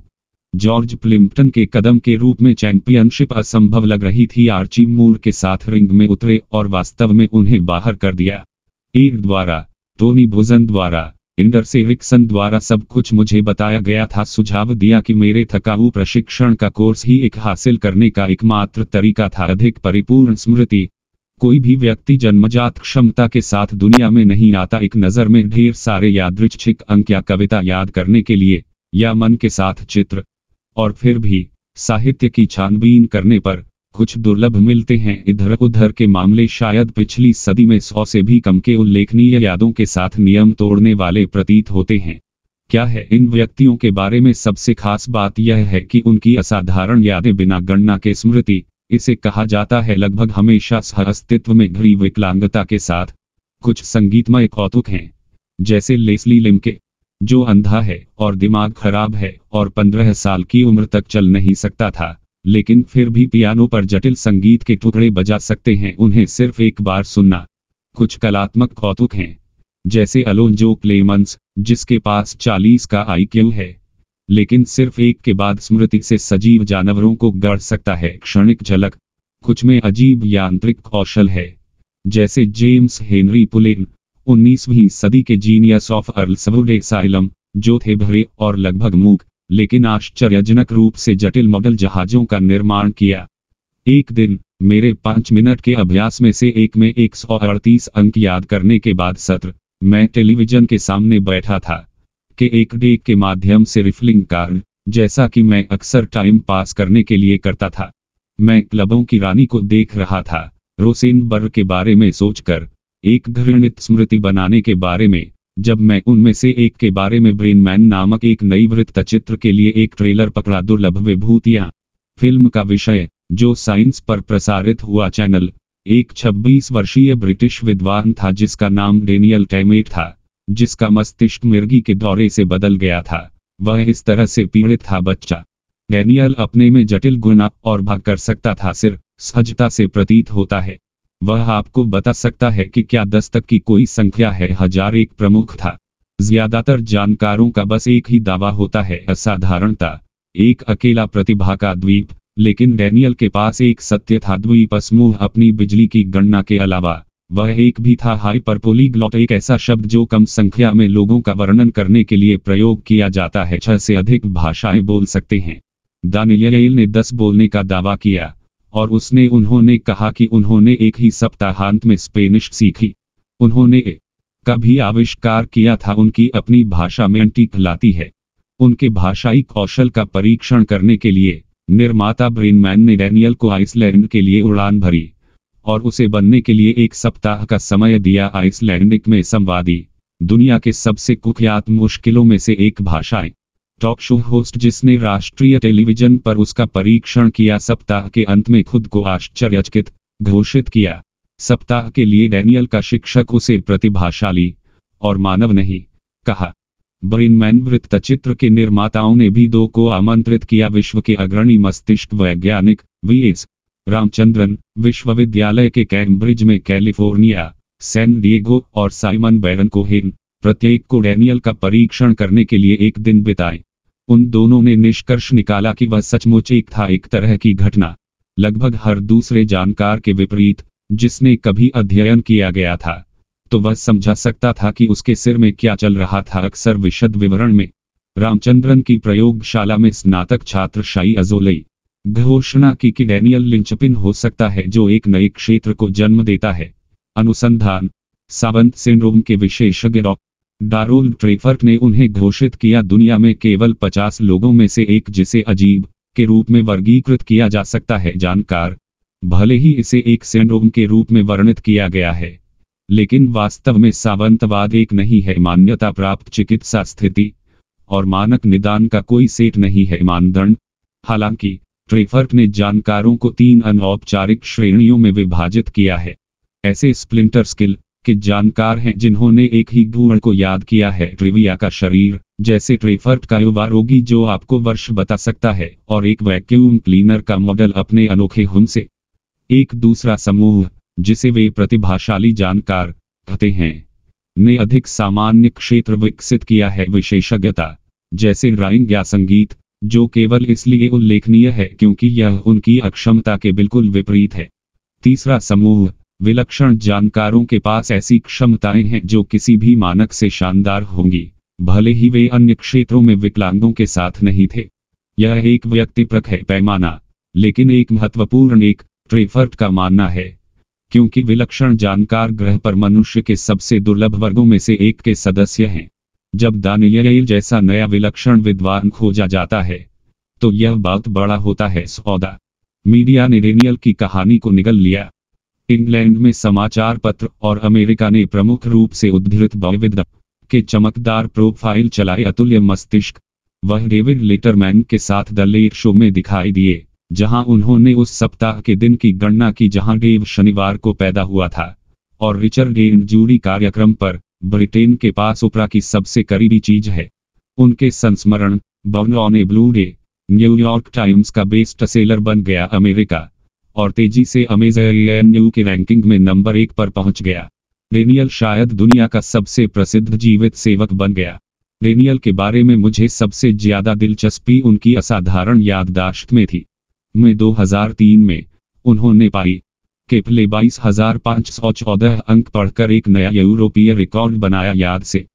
जॉर्ज प्लिम्पटन के कदम के रूप में चैंपियनशिप असंभव लग रही थी आर्ची मूर के साथ रिंग में उतरे और वास्तव में उन्हें बाहर कर दिया एक द्वारा टोनी भोजन द्वारा इंडर से रिक्सन द्वारा सब कुछ मुझे बताया गया था सुझाव दिया कि मेरे थकाऊ प्रशिक्षण का कोर्स ही एक हासिल करने का एकमात्र तरीका था अधिक परिपूर्ण स्मृति कोई भी व्यक्ति जन्मजात क्षमता के साथ दुनिया में नहीं आता एक नज़र में ढेर सारे यादृच्छिक अंक या कविता याद करने के लिए या मन के साथ चित्र और फिर भी साहित्य की छानबीन करने पर कुछ दुर्लभ मिलते हैं इधर उधर के मामले शायद पिछली सदी में सौ से भी कम के उल्लेखनीय यादों के साथ नियम तोड़ने वाले प्रतीत होते हैं क्या है इन व्यक्तियों के बारे में सबसे खास बात यह है कि उनकी असाधारण यादें बिना गणना के स्मृति इसे कहा जाता है लगभग हमेशा अस्तित्व में घरी विकलांगता के साथ कुछ संगीतमय कौतुक हैं जैसे लेसली लिमके जो अंधा है और दिमाग खराब है और पंद्रह साल की उम्र तक चल नहीं सकता था लेकिन फिर भी पियानो पर जटिल संगीत के टुकड़े बजा सकते हैं उन्हें सिर्फ एक बार सुनना कुछ कलात्मक कौतुक हैं जैसे अलोंजो क्लेमंस जिसके पास 40 का आईक्यू है लेकिन सिर्फ एक के बाद स्मृति से सजीव जानवरों को गढ़ सकता है क्षणिक झलक कुछ में अजीब यांत्रिक कौशल है जैसे जेम्स हेनरी पुलेन उन्नीसवीं सदी के जीनियस ऑफ सबुरे साइलम जो थे भरे और लगभग मूक लेकिन आश्चर्यजनक रूप से जटिल मॉडल जहाजों का निर्माण किया एक दिन मेरे पांच मिनट के अभ्यास में से एक में एक सौ अड़तीस अंक याद करने के बाद सत्र मैं टेलीविजन के सामने बैठा था कि एक डेक के माध्यम से रिफिलिंग कार्ड जैसा कि मैं अक्सर टाइम पास करने के लिए करता था मैं क्लबों की रानी को देख रहा था रोसेन बर्र के बारे में सोचकर एक घृणित स्मृति बनाने के बारे में जब मैं उनमें से एक के बारे में ब्रेनमैन नामक एक नई वृत्त चित्र के लिए एक ट्रेलर पकड़ा दुर्लभ विभूतियां फिल्म का विषय जो साइंस पर प्रसारित हुआ चैनल एक 26 वर्षीय ब्रिटिश विद्वान था जिसका नाम डेनियल टैमेट था जिसका मस्तिष्क मिर्गी के दौरे से बदल गया था वह इस तरह से पीड़ित था बच्चा डेनियल अपने में जटिल गुना और भाग कर सकता था सिर सहजता से प्रतीत होता है वह आपको बता सकता है कि क्या दस तक की कोई संख्या है हजार एक प्रमुख था ज्यादातर जानकारों का बस एक ही दावा होता है असाधारणता एक अकेला प्रतिभा का द्वीप लेकिन डैनियल के पास एक सत्य था द्वीप समूह अपनी बिजली की गणना के अलावा वह एक भी था हाइपर पोलीग्लॉट एक ऐसा शब्द जो कम संख्या में लोगों का वर्णन करने के लिए प्रयोग किया जाता है छह से अधिक भाषाएं बोल सकते हैं दानियल ने दस बोलने का दावा किया और उसने उन्होंने कहा कि उन्होंने एक ही सप्ताहांत में स्पेनिश सीखी उन्होंने कभी आविष्कार किया था उनकी अपनी भाषा में अंटी खिलाती है उनके भाषाई कौशल का परीक्षण करने के लिए निर्माता ब्रेनमैन ने डैनियल को आइसलैंड के लिए उड़ान भरी और उसे बनने के लिए एक सप्ताह का समय दिया आइसलैंडिक में संवादी दुनिया के सबसे कुख्यात मुश्किलों में से एक भाषाएं टॉक शो होस्ट जिसने राष्ट्रीय टेलीविजन पर उसका परीक्षण किया सप्ताह के अंत में खुद को आश्चर्यचकित घोषित किया सप्ताह के लिए डैनियल का शिक्षक उसे प्रतिभाशाली और मानव नहीं कहा ब्रिनमैन वृत्तचित्र के निर्माताओं ने भी दो को आमंत्रित किया विश्व के अग्रणी मस्तिष्क वैज्ञानिक वी एस रामचंद्रन विश्वविद्यालय के कैम्ब्रिज में कैलिफोर्निया सैन डिएगो और साइमन बैरन कोहेन प्रत्येक को डैनियल का परीक्षण करने के लिए एक दिन बिताए उन दोनों ने निष्कर्ष निकाला कि वह सचमुच एक था एक तरह की घटना लगभग हर दूसरे जानकार के विपरीत जिसने कभी अध्ययन किया गया था तो वह समझा सकता था कि उसके सिर में क्या चल रहा था अक्सर विशद विवरण में रामचंद्रन की प्रयोगशाला में स्नातक छात्र शाही अजोलई घोषणा की कि डैनियल लिंचपिन हो सकता है जो एक नए क्षेत्र को जन्म देता है अनुसंधान सावंत सिंड्रोम के विशेषज्ञ डॉक्टर डारोल ट्रेफर्ट ने उन्हें घोषित किया दुनिया में केवल 50 लोगों में से एक जिसे अजीब के रूप में वर्गीकृत किया जा सकता है जानकार भले ही इसे एक सिंड्रोम के रूप में वर्णित किया गया है लेकिन वास्तव में सावंतवाद एक नहीं है मान्यता प्राप्त चिकित्सा स्थिति और मानक निदान का कोई सेट नहीं है मानदंड हालांकि ट्रेफर्ट ने जानकारों को तीन अनौपचारिक श्रेणियों में विभाजित किया है ऐसे स्प्लिंटर स्किल के जानकार हैं जिन्होंने एक ही घूर्ण को याद किया है ट्रिविया का शरीर जैसे ट्रेफर्ट का युवा रोगी जो आपको वर्ष बता सकता है और एक वैक्यूम क्लीनर का मॉडल अपने अनोखे हुन से एक दूसरा समूह जिसे वे प्रतिभाशाली जानकार कहते हैं ने अधिक सामान्य क्षेत्र विकसित किया है विशेषज्ञता जैसे ड्राइंग या संगीत जो केवल इसलिए उल्लेखनीय है क्योंकि यह उनकी अक्षमता के बिल्कुल विपरीत है तीसरा समूह विलक्षण जानकारों के पास ऐसी क्षमताएं हैं जो किसी भी मानक से शानदार होंगी भले ही वे अन्य क्षेत्रों में विकलांगों के साथ नहीं थे यह एक व्यक्तिप्रक है पैमाना लेकिन एक महत्वपूर्ण एक ट्रेफर्ट का मानना है क्योंकि विलक्षण जानकार ग्रह पर मनुष्य के सबसे दुर्लभ वर्गों में से एक के सदस्य हैं जब दानियल जैसा नया विलक्षण विद्वान खोजा जाता है तो यह बात बड़ा होता है सौदा मीडिया ने रेनियल की कहानी को निगल लिया इंग्लैंड में समाचार पत्र और अमेरिका ने प्रमुख रूप से उद्धृत बहुविद के चमकदार प्रोफाइल चलाए अतुल्य मस्तिष्क वह डेविड लेटरमैन के साथ द लेट शो में दिखाई दिए जहां उन्होंने उस सप्ताह के दिन की गणना की जहां डेव शनिवार को पैदा हुआ था और रिचर्ड एंड जूरी कार्यक्रम पर ब्रिटेन के पास ओपरा की सबसे करीबी चीज है उनके संस्मरण बवनौने ब्लू डे न्यूयॉर्क टाइम्स का बेस्ट सेलर बन गया अमेरिका और तेजी से अमेजन न्यू की रैंकिंग में नंबर एक पर पहुंच गया रेनियल शायद दुनिया का सबसे प्रसिद्ध जीवित सेवक बन गया रेनियल के बारे में मुझे सबसे ज्यादा दिलचस्पी उनकी असाधारण याददाश्त में थी मई 2003 में उन्होंने पाई केपले बाईस हजार पाँच सौ चौदह अंक पढ़कर एक नया यूरोपीय रिकॉर्ड बनाया याद से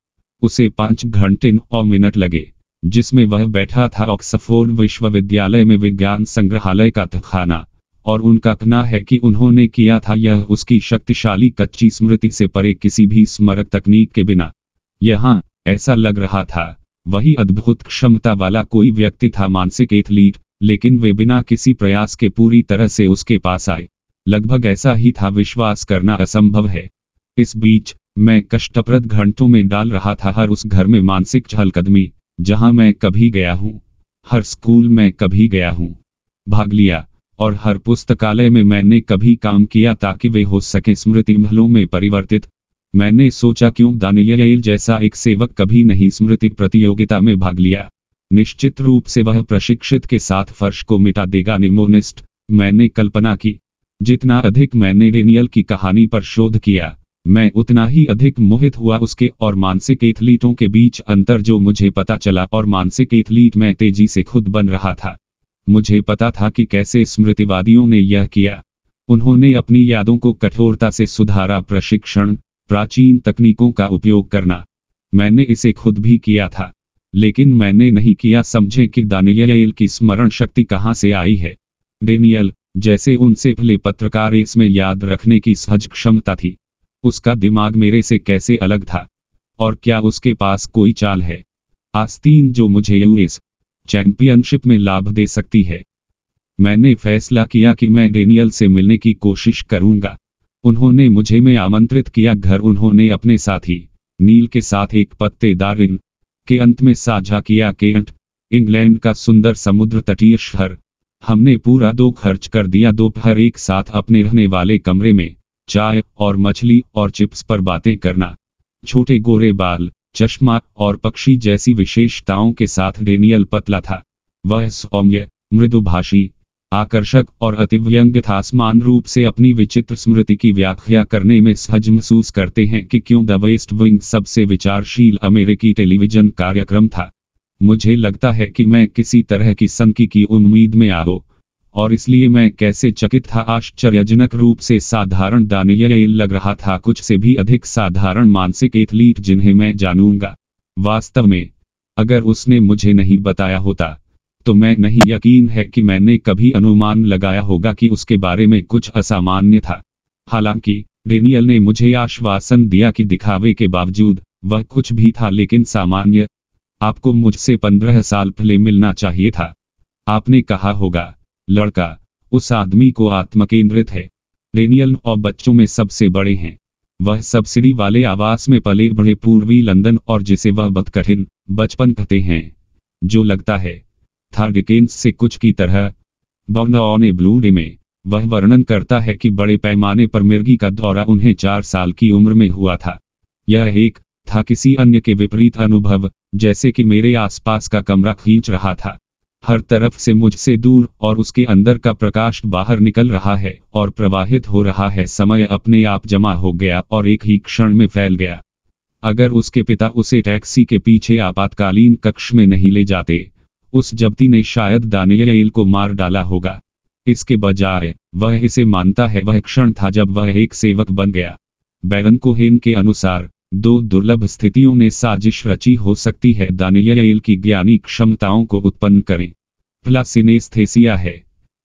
उसे पाँच घंटे नौ मिनट लगे जिसमें वह बैठा था ऑक्सफोर्ड विश्वविद्यालय में विज्ञान संग्रहालय का खाना और उनका कहना है कि उन्होंने किया था यह उसकी शक्तिशाली कच्ची स्मृति से परे किसी भी स्मरक तकनीक के बिना यहाँ ऐसा लग रहा था वही अद्भुत क्षमता वाला कोई व्यक्ति था मानसिक एथलीट लेकिन वे बिना किसी प्रयास के पूरी तरह से उसके पास आए लगभग ऐसा ही था विश्वास करना असंभव है इस बीच मैं कष्टप्रद घंटों में डाल रहा था हर उस घर में मानसिक चहलकदमी जहां मैं कभी गया हूं हर स्कूल में कभी गया हूं भाग लिया और हर पुस्तकालय में मैंने कभी काम किया ताकि वे हो सके स्मृति महलों में परिवर्तित मैंने सोचा क्यों दानियल जैसा एक सेवक कभी नहीं स्मृति प्रतियोगिता में भाग लिया निश्चित रूप से वह प्रशिक्षित के साथ फर्श को मिटा देगा निमोनिस्ट मैंने कल्पना की जितना अधिक मैंने डेनियल की कहानी पर शोध किया मैं उतना ही अधिक मोहित हुआ उसके और मानसिक एथलीटों के बीच अंतर जो मुझे पता चला और मानसिक एथलीट मैं तेजी से खुद बन रहा था मुझे पता था कि कैसे स्मृतिवादियों ने यह किया उन्होंने अपनी यादों को कठोरता से सुधारा प्रशिक्षण प्राचीन तकनीकों का उपयोग करना मैंने इसे खुद भी किया था लेकिन मैंने नहीं किया समझे कि दानियल की स्मरण शक्ति कहां से आई है डेनियल जैसे उनसे भले पत्रकार इसमें याद रखने की सहज क्षमता थी उसका दिमाग मेरे से कैसे अलग था और क्या उसके पास कोई चाल है आस्तीन जो मुझे यूएस चैंपियनशिप में लाभ दे सकती है मैंने फैसला किया कि मैं डेनियल से मिलने की कोशिश करूंगा उन्होंने मुझे में आमंत्रित किया घर उन्होंने अपने साथी नील के साथ एक पत्तेदार इन के अंत में साझा किया केंट इंग्लैंड का सुंदर समुद्र तटीय शहर हमने पूरा दो खर्च कर दिया दोपहर एक साथ अपने रहने वाले कमरे में चाय और मछली और चिप्स पर बातें करना छोटे गोरे बाल चश्मा और पक्षी जैसी विशेषताओं के साथ डेनियल पतला था वह सौम्य मृदुभाषी आकर्षक और अतिव्यंग था समान रूप से अपनी विचित्र स्मृति की व्याख्या करने में सहज महसूस करते हैं कि क्यों द वेस्ट विंग सबसे विचारशील अमेरिकी टेलीविजन कार्यक्रम था मुझे लगता है कि मैं किसी तरह की संकी की उम्मीद में आ और इसलिए मैं कैसे चकित था आश्चर्यजनक रूप से साधारण दानियल लग रहा था कुछ से भी अधिक साधारण मानसिक एथलीट जिन्हें मैं जानूंगा वास्तव में अगर उसने मुझे नहीं बताया होता तो मैं नहीं यकीन है कि मैंने कभी अनुमान लगाया होगा कि उसके बारे में कुछ असामान्य था हालांकि डेनियल ने मुझे आश्वासन दिया कि दिखावे के बावजूद वह कुछ भी था लेकिन सामान्य आपको मुझसे पंद्रह साल पहले मिलना चाहिए था आपने कहा होगा लड़का उस आदमी को आत्मकेंद्रित है रेनियल और बच्चों में सबसे बड़े हैं वह सब्सिडी वाले आवास में पले बढ़े पूर्वी लंदन और जिसे वह बद कठिन बचपन कहते हैं जो लगता है था से कुछ की तरह ने ब्लू डे में वह वर्णन करता है कि बड़े पैमाने पर मिर्गी का दौरा उन्हें चार साल की उम्र में हुआ था यह एक था किसी अन्य के विपरीत अनुभव जैसे कि मेरे आसपास का कमरा खींच रहा था हर तरफ से मुझसे दूर और उसके अंदर का प्रकाश बाहर निकल रहा है और प्रवाहित हो रहा है समय अपने आप जमा हो गया और एक ही क्षण में फैल गया अगर उसके पिता उसे टैक्सी के पीछे आपातकालीन कक्ष में नहीं ले जाते उस जब्ती ने शायद दानियल को मार डाला होगा इसके बजाय वह इसे मानता है वह क्षण था जब वह एक सेवक बन गया बैरन कोहेन के अनुसार दो दुर्लभ स्थितियों में साजिश रची हो सकती है दानियल की ज्ञानी क्षमताओं को उत्पन्न करें प्लासिनेस्थेसिया है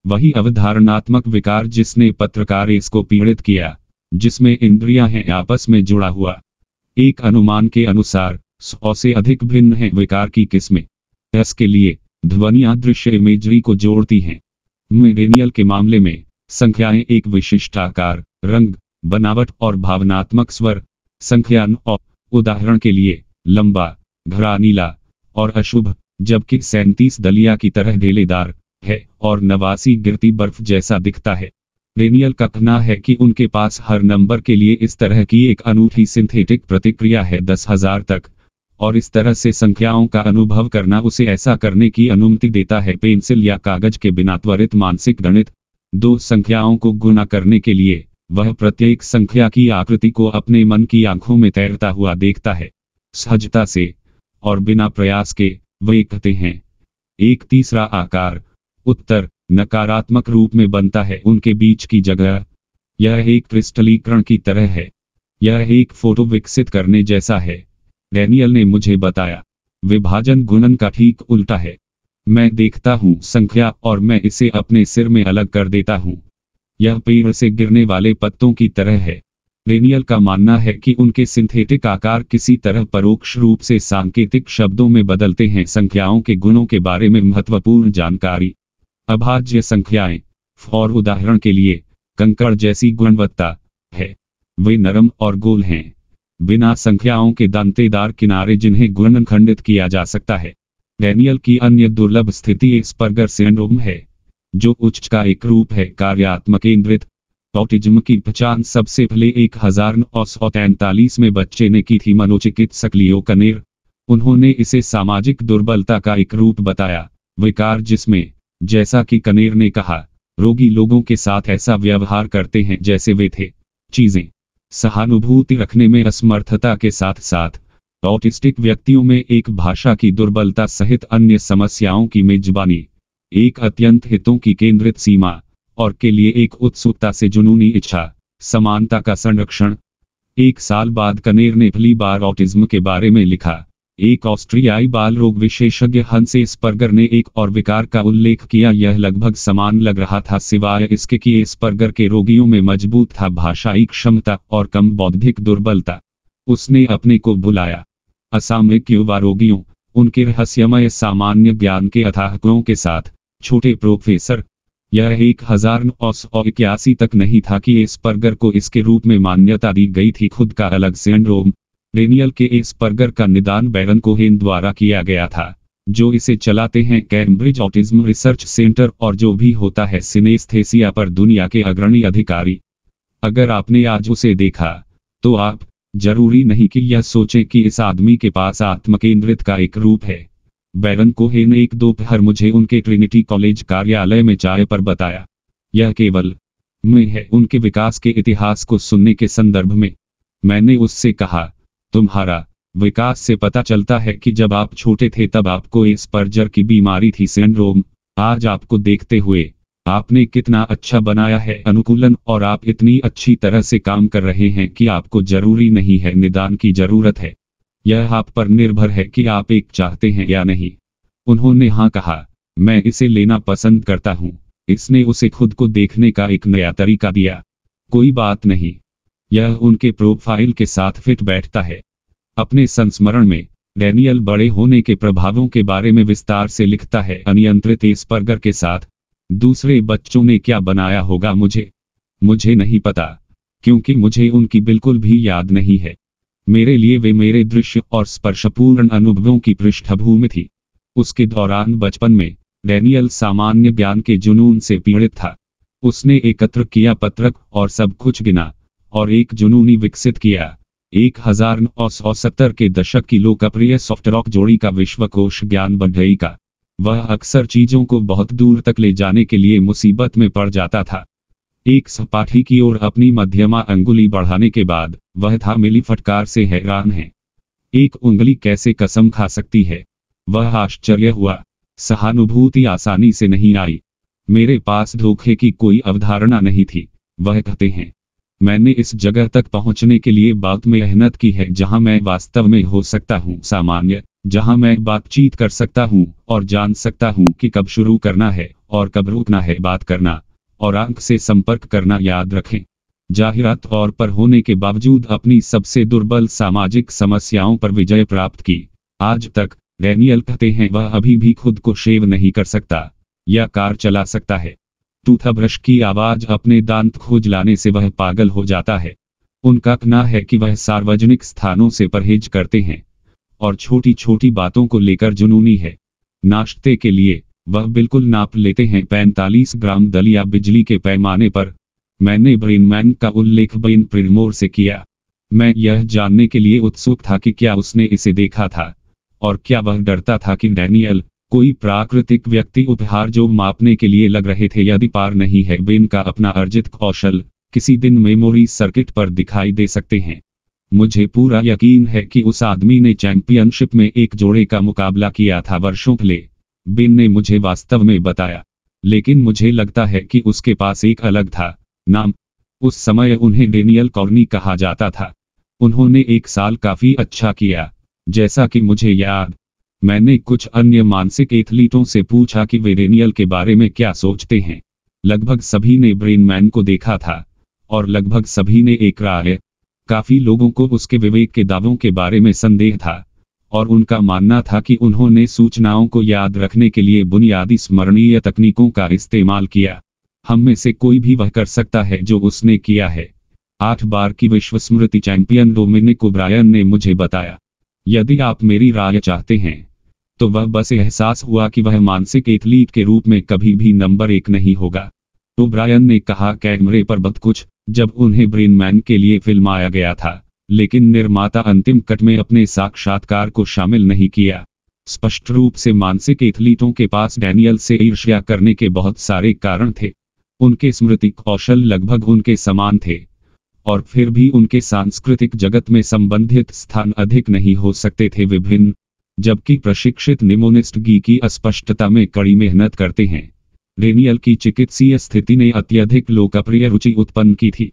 वही अवधारणात्मक विकार जिसने पत्रकार इसको पीड़ित किया जिसमें इंद्रियां हैं आपस में जुड़ा हुआ एक अनुमान के अनुसार सौ से अधिक भिन्न हैं विकार की किस्में इसके लिए ध्वनिया दृश्य इमेजरी को जोड़ती हैं मिलेनियल के मामले में संख्याएं एक विशिष्ट आकार रंग बनावट और भावनात्मक स्वर संख्या अ उदाहरण के लिए लंबा घरा नीला और अशुभ जबकि सैंतीस दलिया की तरह ढेलेदार है और नवासी गिरती बर्फ जैसा दिखता है रेनियल का कहना है कि उनके पास हर नंबर के लिए इस तरह की एक अनूठी सिंथेटिक प्रतिक्रिया है दस हजार तक और इस तरह से संख्याओं का अनुभव करना उसे ऐसा करने की अनुमति देता है पेंसिल या कागज के बिना त्वरित मानसिक गणित दो संख्याओं को गुना करने के लिए वह प्रत्येक संख्या की आकृति को अपने मन की आंखों में तैरता हुआ देखता है सहजता से और बिना प्रयास के वे कहते हैं एक तीसरा आकार उत्तर नकारात्मक रूप में बनता है उनके बीच की जगह यह एक क्रिस्टलीकरण की तरह है यह एक फोटो विकसित करने जैसा है डैनियल ने मुझे बताया विभाजन गुणन का ठीक उल्टा है मैं देखता हूँ संख्या और मैं इसे अपने सिर में अलग कर देता हूँ यह पेड़ से गिरने वाले पत्तों की तरह है रेनियल का मानना है कि उनके सिंथेटिक आकार किसी तरह परोक्ष रूप से सांकेतिक शब्दों में बदलते हैं संख्याओं के गुणों के बारे में महत्वपूर्ण जानकारी अभाज्य संख्याएं और उदाहरण के लिए कंकड़ जैसी गुणवत्ता है वे नरम और गोल हैं बिना संख्याओं के दंतेदार किनारे जिन्हें गुणन खंडित किया जा सकता है डेनियल की अन्य दुर्लभ स्थिति स्पर्गर सिंड्रोम है जो उच्च का एक रूप है कार्यात्मक केंद्रित ऑटिज्म की पहचान सबसे पहले एक हजार नौ सौ तैंतालीस में बच्चे ने की थी मनोचिकित्सक लियो कनेर उन्होंने इसे सामाजिक दुर्बलता का एक रूप बताया विकार जिसमें जैसा कि कनेर ने कहा रोगी लोगों के साथ ऐसा व्यवहार करते हैं जैसे वे थे चीजें सहानुभूति रखने में असमर्थता के साथ साथ ऑटिस्टिक व्यक्तियों में एक भाषा की दुर्बलता सहित अन्य समस्याओं की मेजबानी एक अत्यंत हितों की केंद्रित सीमा और के लिए एक उत्सुकता से जुनूनी इच्छा समानता का संरक्षण एक साल बाद कनेर ने पहली बार ऑटिज्म के बारे में लिखा एक ऑस्ट्रियाई बाल रोग विशेषज्ञ हंसे स्पर्गर ने एक और विकार का उल्लेख किया यह लगभग समान लग रहा था सिवाय इसके कि स्पर्गर के रोगियों में मजबूत था भाषाई क्षमता और कम बौद्धिक दुर्बलता उसने अपने को बुलाया असामयिक युवा रोगियों उनके रहस्यमय सामान्य ज्ञान के अथाहकों के साथ छोटे प्रोफेसर यह एक हजार नौ सौ इक्यासी तक नहीं था कि इस पर्गर को इसके रूप में मान्यता दी गई थी खुद का अलग सिंड्रोम रेनियल के इस पर्गर का निदान बैरन कोहेन द्वारा किया गया था जो इसे चलाते हैं कैम्ब्रिज ऑटिज्म रिसर्च सेंटर और जो भी होता है सिनेस्थेसिया पर दुनिया के अग्रणी अधिकारी अगर आपने आज उसे देखा तो आप जरूरी नहीं कि यह सोचें कि इस आदमी के पास आत्मकेंद्रित का एक रूप है बैरन ने एक दोपहर मुझे उनके ट्रिनिटी कॉलेज कार्यालय में चाय पर बताया यह केवल में है उनके विकास के इतिहास को सुनने के संदर्भ में मैंने उससे कहा तुम्हारा विकास से पता चलता है कि जब आप छोटे थे तब आपको इस परजर की बीमारी थी सिंड्रोम आज आपको देखते हुए आपने कितना अच्छा बनाया है अनुकूलन और आप इतनी अच्छी तरह से काम कर रहे हैं कि आपको जरूरी नहीं है निदान की जरूरत है यह आप पर निर्भर है कि आप एक चाहते हैं या नहीं उन्होंने हाँ कहा मैं इसे लेना पसंद करता हूँ इसने उसे खुद को देखने का एक नया तरीका दिया कोई बात नहीं यह उनके प्रोफाइल के साथ फिट बैठता है अपने संस्मरण में डैनियल बड़े होने के प्रभावों के बारे में विस्तार से लिखता है अनियंत्रित स्पर्गर के साथ दूसरे बच्चों ने क्या बनाया होगा मुझे मुझे नहीं पता क्योंकि मुझे उनकी बिल्कुल भी याद नहीं है मेरे लिए वे मेरे दृश्य और स्पर्शपूर्ण अनुभवों की पृष्ठभूमि थी उसके दौरान बचपन में डैनियल सामान्य ज्ञान के जुनून से पीड़ित था उसने एकत्र किया पत्रक और सब कुछ गिना और एक जुनूनी विकसित किया एक हजार नौ सौ सत्तर के दशक की लोकप्रिय सॉफ्टरॉक जोड़ी का विश्वकोश ज्ञान बढ़ई का वह अक्सर चीजों को बहुत दूर तक ले जाने के लिए मुसीबत में पड़ जाता था एक सपाठी की ओर अपनी मध्यमा अंगुली बढ़ाने के बाद वह था मिली फटकार से हैरान है एक उंगली कैसे कसम खा सकती है वह आश्चर्य हुआ सहानुभूति आसानी से नहीं आई मेरे पास धोखे की कोई अवधारणा नहीं थी वह कहते हैं मैंने इस जगह तक पहुंचने के लिए में मेहनत की है जहां मैं वास्तव में हो सकता हूं सामान्य जहां मैं बातचीत कर सकता हूं और जान सकता हूं कि कब शुरू करना है और कब रोकना है बात करना और आंख से संपर्क करना याद रखें जाहिरात और पर होने के बावजूद अपनी सबसे दुर्बल सामाजिक समस्याओं पर विजय प्राप्त की आज तक डैनियल कहते हैं वह अभी भी खुद को शेव नहीं कर सकता या कार चला सकता है टूथब्रश की आवाज अपने दांत खोज लाने से वह पागल हो जाता है उनका कहना है कि वह सार्वजनिक स्थानों से परहेज करते हैं और छोटी छोटी बातों को लेकर जुनूनी है नाश्ते के लिए वह बिल्कुल नाप लेते हैं पैंतालीस ग्राम दलिया बिजली के पैमाने पर मैंने ब्रेनमैन का उल्लेख ब्रेन प्रिनमोर से किया मैं यह जानने के लिए उत्सुक था कि क्या उसने इसे देखा था और क्या वह डरता था कि डैनियल कोई प्राकृतिक व्यक्ति उपहार जो मापने के लिए लग रहे थे यदि पार नहीं है बेन का अपना अर्जित कौशल किसी दिन मेमोरी सर्किट पर दिखाई दे सकते हैं मुझे पूरा यकीन है कि उस आदमी ने चैंपियनशिप में एक जोड़े का मुकाबला किया था वर्षों पहले बिन ने मुझे वास्तव में बताया लेकिन मुझे लगता है कि उसके पास एक अलग था नाम उस समय उन्हें डेनियल कॉर्नी कहा जाता था उन्होंने एक साल काफी अच्छा किया जैसा कि मुझे याद मैंने कुछ अन्य मानसिक एथलीटों से पूछा कि वे डेनियल के बारे में क्या सोचते हैं लगभग सभी ने ब्रेन मैन को देखा था और लगभग सभी ने एक राय काफी लोगों को उसके विवेक के दावों के बारे में संदेह था और उनका मानना था कि उन्होंने सूचनाओं को याद रखने के लिए बुनियादी स्मरणीय तकनीकों का इस्तेमाल किया हम में से कोई भी वह कर सकता है जो उसने किया है आठ बार की विश्व स्मृति चैंपियन डोमिनिक ब्रायन ने मुझे बताया यदि आप मेरी राय चाहते हैं तो वह बस एहसास हुआ कि वह मानसिक एथलीट के रूप में कभी भी नंबर एक नहीं होगा तो ब्रायन ने कहा कैमरे पर बहुत कुछ जब उन्हें ब्रेनमैन के लिए फिल्माया गया था लेकिन निर्माता अंतिम कट में अपने साक्षात्कार को शामिल नहीं किया स्पष्ट रूप से मानसिक एथलीटों के पास डैनियल से ईर्ष्या करने के बहुत सारे कारण थे उनके स्मृति कौशल लगभग उनके समान थे और फिर भी उनके सांस्कृतिक जगत में संबंधित स्थान अधिक नहीं हो सकते थे विभिन्न जबकि प्रशिक्षित निमोनिस्ट गी की अस्पष्टता में कड़ी मेहनत करते हैं डेनियल की चिकित्सीय स्थिति ने अत्यधिक लोकप्रिय रुचि उत्पन्न की थी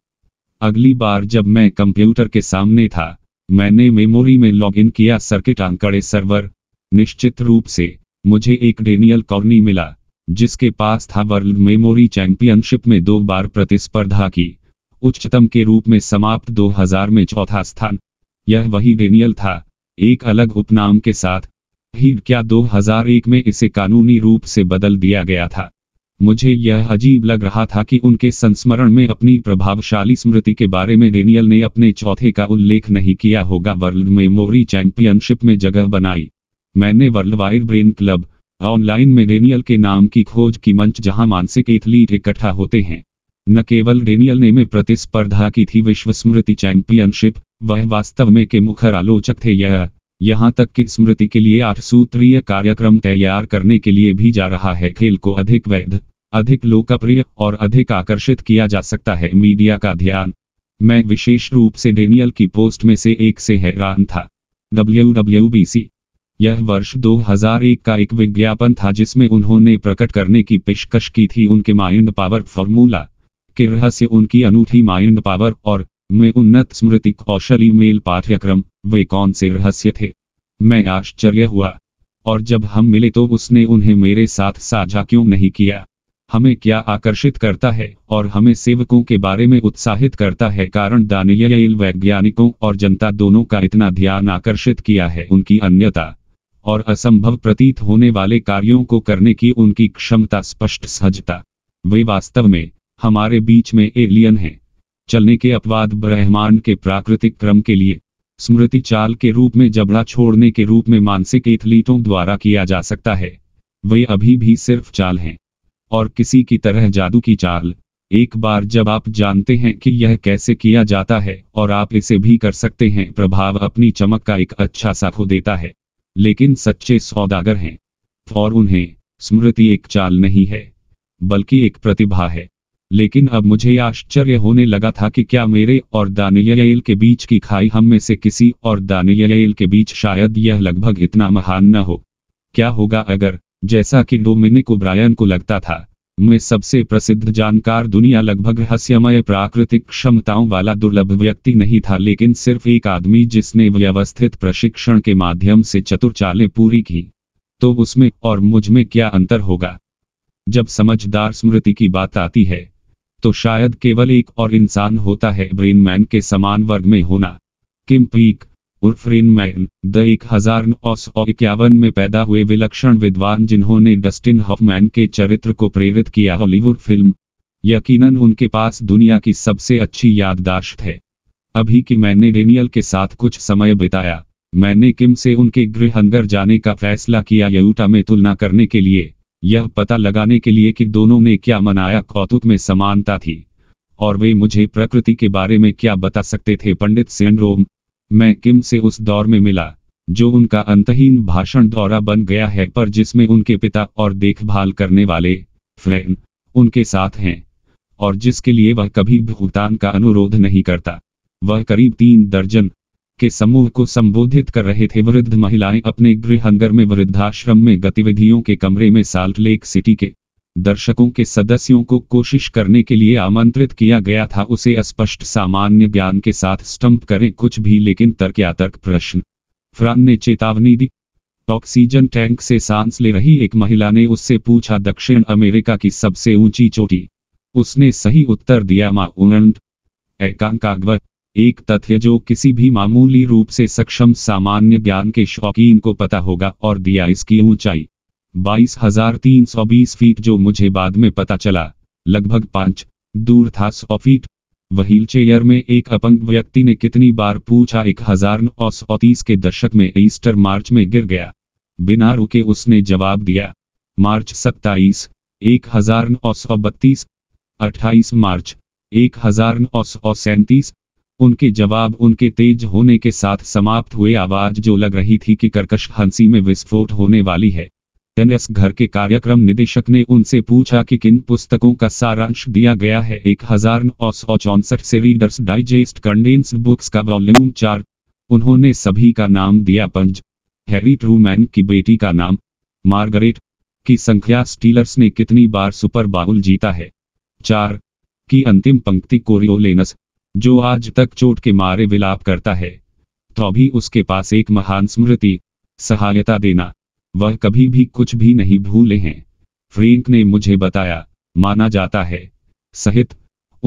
अगली बार जब मैं कंप्यूटर के सामने था मैंने मेमोरी में लॉगिन किया सर्किट आंकड़े सर्वर निश्चित रूप से मुझे एक डेनियल कॉर्नी मिला जिसके पास था वर्ल्ड मेमोरी चैंपियनशिप में दो बार प्रतिस्पर्धा की उच्चतम के रूप में समाप्त 2000 में चौथा स्थान यह वही डेनियल था एक अलग उपनाम के साथ ही क्या 2001 में इसे कानूनी रूप से बदल दिया गया था मुझे यह अजीब लग रहा था कि उनके संस्मरण में अपनी प्रभावशाली स्मृति के बारे में डेनियल ने अपने चौथे का उल्लेख नहीं किया होगा वर्ल्ड मेमोरी चैंपियनशिप में जगह बनाई मैंने world wide brain club online में डेनियल के नाम की खोज की मंच जहां मानसिक एथलीट इकट्ठा होते हैं न केवल डेनियल ने में प्रतिस्पर्धा की थी विश्व स्मृति चैंपियनशिप वह वास्तव में के मुखर आलोचक थे यह यहां तक कि स्मृति के लिए आठ सूत्रीय कार्यक्रम तैयार करने के लिए भी जा रहा है खेल को अधिक वैध अधिक लोकप्रिय और अधिक आकर्षित किया जा सकता है मीडिया का ध्यान मैं विशेष रूप से डेनियल की पोस्ट में से एक से हैरान था डब्ल्यू यह वर्ष 2001 का एक विज्ञापन था जिसमें उन्होंने प्रकट करने की पेशकश की थी उनके माइंड पावर फॉर्मूला के रहस्य उनकी अनूठी माइंड पावर और में उन्नत स्मृति कौशल ईमेल पाठ्यक्रम वे कौन से रहस्य थे मैं आश्चर्य हुआ और जब हम मिले तो उसने उन्हें मेरे साथ साझा क्यों नहीं किया हमें क्या आकर्षित करता है और हमें सेवकों के बारे में उत्साहित करता है कारण दानियल वैज्ञानिकों और जनता दोनों का इतना ध्यान आकर्षित किया है उनकी अन्यता और असंभव प्रतीत होने वाले कार्यों को करने की उनकी क्षमता स्पष्ट सहजता वे वास्तव में हमारे बीच में एलियन हैं चलने के अपवाद ब्रह्मांड के प्राकृतिक क्रम के लिए स्मृति चाल के रूप में जबड़ा छोड़ने के रूप में मानसिक एथलीटों द्वारा किया जा सकता है वे अभी भी सिर्फ चाल हैं और किसी की तरह जादू की चाल एक बार जब आप जानते हैं कि यह कैसे किया जाता है और आप इसे भी कर सकते हैं प्रभाव अपनी चमक का एक अच्छा साखो देता है लेकिन सच्चे सौदागर हैं और उन्हें स्मृति एक चाल नहीं है बल्कि एक प्रतिभा है लेकिन अब मुझे आश्चर्य होने लगा था कि क्या मेरे और दानियल के बीच की खाई हम में से किसी और दानियल के बीच शायद यह लगभग इतना महान न हो क्या होगा अगर जैसा कि डोमिनिक ओब्रायन को लगता था मैं सबसे प्रसिद्ध जानकार दुनिया लगभग रहस्यमय प्राकृतिक क्षमताओं वाला दुर्लभ व्यक्ति नहीं था लेकिन सिर्फ एक आदमी जिसने व्यवस्थित प्रशिक्षण के माध्यम से चतुर चालें पूरी की तो उसमें और मुझ में क्या अंतर होगा जब समझदार स्मृति की बात आती है तो शायद केवल एक और इंसान होता है ब्रेन मैन के समान वर्ग में होना किम पीक उर्फ द एक हजार नौ सौ इक्यावन में पैदा हुए विलक्षण विद्वान जिन्होंने डस्टिन हॉफमैन के चरित्र को प्रेरित किया हॉलीवुड फिल्म यकीनन उनके पास दुनिया की सबसे अच्छी याददाश्त है अभी कि मैंने डेनियल के साथ कुछ समय बिताया मैंने किम से उनके गृह अंदर जाने का फैसला किया यूटा में तुलना करने के लिए यह पता लगाने के लिए कि दोनों ने क्या मनाया कौतुक में समानता थी और वे मुझे प्रकृति के बारे में क्या बता सकते थे पंडित सेंड्रोम मैं किम से उस दौर में मिला जो उनका अंतहीन भाषण दौरा बन गया है पर जिसमें उनके पिता और देखभाल करने वाले फ्रेन उनके साथ हैं और जिसके लिए वह कभी भुगतान का अनुरोध नहीं करता वह करीब तीन दर्जन के समूह को संबोधित कर रहे थे वृद्ध महिलाएं अपने गृहनगर में वृद्धाश्रम में गतिविधियों के कमरे में साल्ट लेक सिटी के दर्शकों के सदस्यों को कोशिश करने के लिए आमंत्रित किया गया था उसे स्पष्ट सामान्य ज्ञान के साथ स्टंप करें कुछ भी लेकिन तर्क या तर्क प्रश्न फ्रान ने चेतावनी दी ऑक्सीजन टैंक से सांस ले रही एक महिला ने उससे पूछा दक्षिण अमेरिका की सबसे ऊंची चोटी उसने सही उत्तर दिया माउंट एकांकागवत एक तथ्य जो किसी भी मामूली रूप से सक्षम सामान्य ज्ञान के शौकीन को पता होगा और दिया इसकी ऊंचाई 22,320 फीट जो मुझे बाद में पता चला लगभग पांच दूर था सौ फीट व्हील चेयर में एक अपंग व्यक्ति ने कितनी बार पूछा एक हजार नौ सौ तीस के दशक में ईस्टर मार्च में गिर गया बिना रुके उसने जवाब दिया मार्च सत्ताईस एक हजार नौ सौ बत्तीस अट्ठाईस मार्च एक हजार नौ सौ सैंतीस उनके जवाब उनके तेज होने के साथ समाप्त हुए आवाज जो लग रही थी कि कर्कश हंसी में विस्फोट होने वाली है एनएस घर के कार्यक्रम निदेशक ने उनसे पूछा कि किन पुस्तकों का सारांश दिया गया है एक हजार नौ सौ चौसठ से रीडर्स डाइजेस्ट कंडेंस बुक्स का वॉल्यूम चार उन्होंने सभी का नाम दिया पंज हैरी ट्रूमैन की बेटी का नाम मार्गरेट की संख्या स्टीलर्स ने कितनी बार सुपर बाउल जीता है चार की अंतिम पंक्ति कोरियोलेनस जो आज तक चोट के मारे विलाप करता है तो भी उसके पास एक महान स्मृति सहायता देना वह कभी भी कुछ भी नहीं भूले हैं फ्रेंक ने मुझे बताया माना जाता है सहित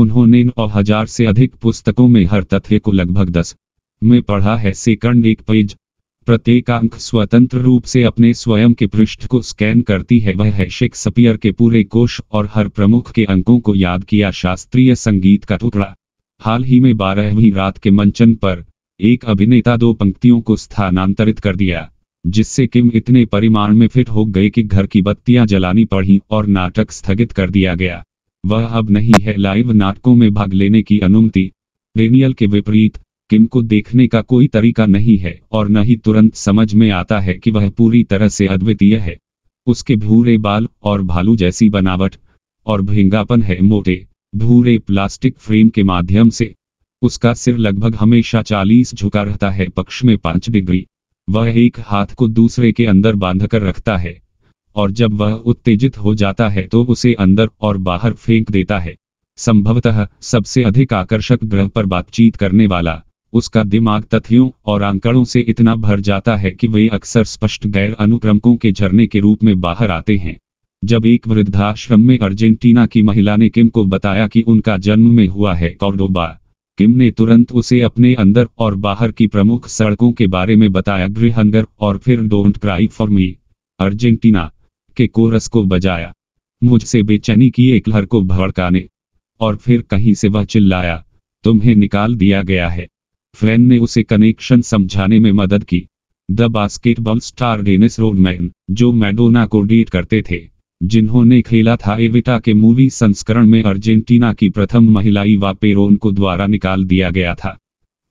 उन्होंने नौ हजार से अधिक पुस्तकों में हर तथ्य को लगभग दस में पढ़ा है सेकंड एक पेज प्रत्येक अंक स्वतंत्र रूप से अपने स्वयं के पृष्ठ को स्कैन करती है वह है शेक्सपियर के पूरे कोश और हर प्रमुख के अंकों को याद किया शास्त्रीय संगीत का टुकड़ा हाल ही में बारहवीं रात के मंचन पर एक अभिनेता दो पंक्तियों को स्थानांतरित कर दिया जिससे किम इतने परिमाण में फिट हो गए कि घर की बत्तियां जलानी पड़ी और नाटक स्थगित कर दिया गया वह अब नहीं है लाइव नाटकों में भाग लेने की अनुमति डेनियल के विपरीत किम को देखने का कोई तरीका नहीं है और न ही तुरंत समझ में आता है कि वह पूरी तरह से अद्वितीय है उसके भूरे बाल और भालू जैसी बनावट और भिंगापन है मोटे भूरे प्लास्टिक फ्रेम के माध्यम से उसका सिर लगभग हमेशा 40 झुका रहता है पक्ष में पांच डिग्री वह एक हाथ को दूसरे के अंदर बांध कर रखता है और जब वह उत्तेजित हो जाता है तो उसे अंदर और बाहर फेंक देता है संभवतः सबसे अधिक आकर्षक ग्रह पर बातचीत करने वाला उसका दिमाग तथ्यों और आंकड़ों से इतना भर जाता है कि वे अक्सर स्पष्ट गैर अनुक्रमकों के झरने के रूप में बाहर आते हैं जब एक वृद्धाश्रम में अर्जेंटीना की महिला ने किम को बताया कि उनका जन्म में हुआ है कॉर्डोबा किम ने तुरंत उसे अपने अंदर और बाहर की प्रमुख सड़कों के बारे में बताया गृहंगर और फिर don't cry for me Argentina के कोरस को बजाया मुझसे बेचैनी की एक लहर को भड़काने और फिर कहीं से वह चिल्लाया तुम्हें निकाल दिया गया है फ्रेन ने उसे कनेक्शन समझाने में मदद की the basketball star Dennis Rodman जो मैडोना को डेट करते थे जिन्होंने खेला था एविटा के मूवी संस्करण में अर्जेंटीना की प्रथम महिलाई वापेरोन को द्वारा निकाल दिया गया था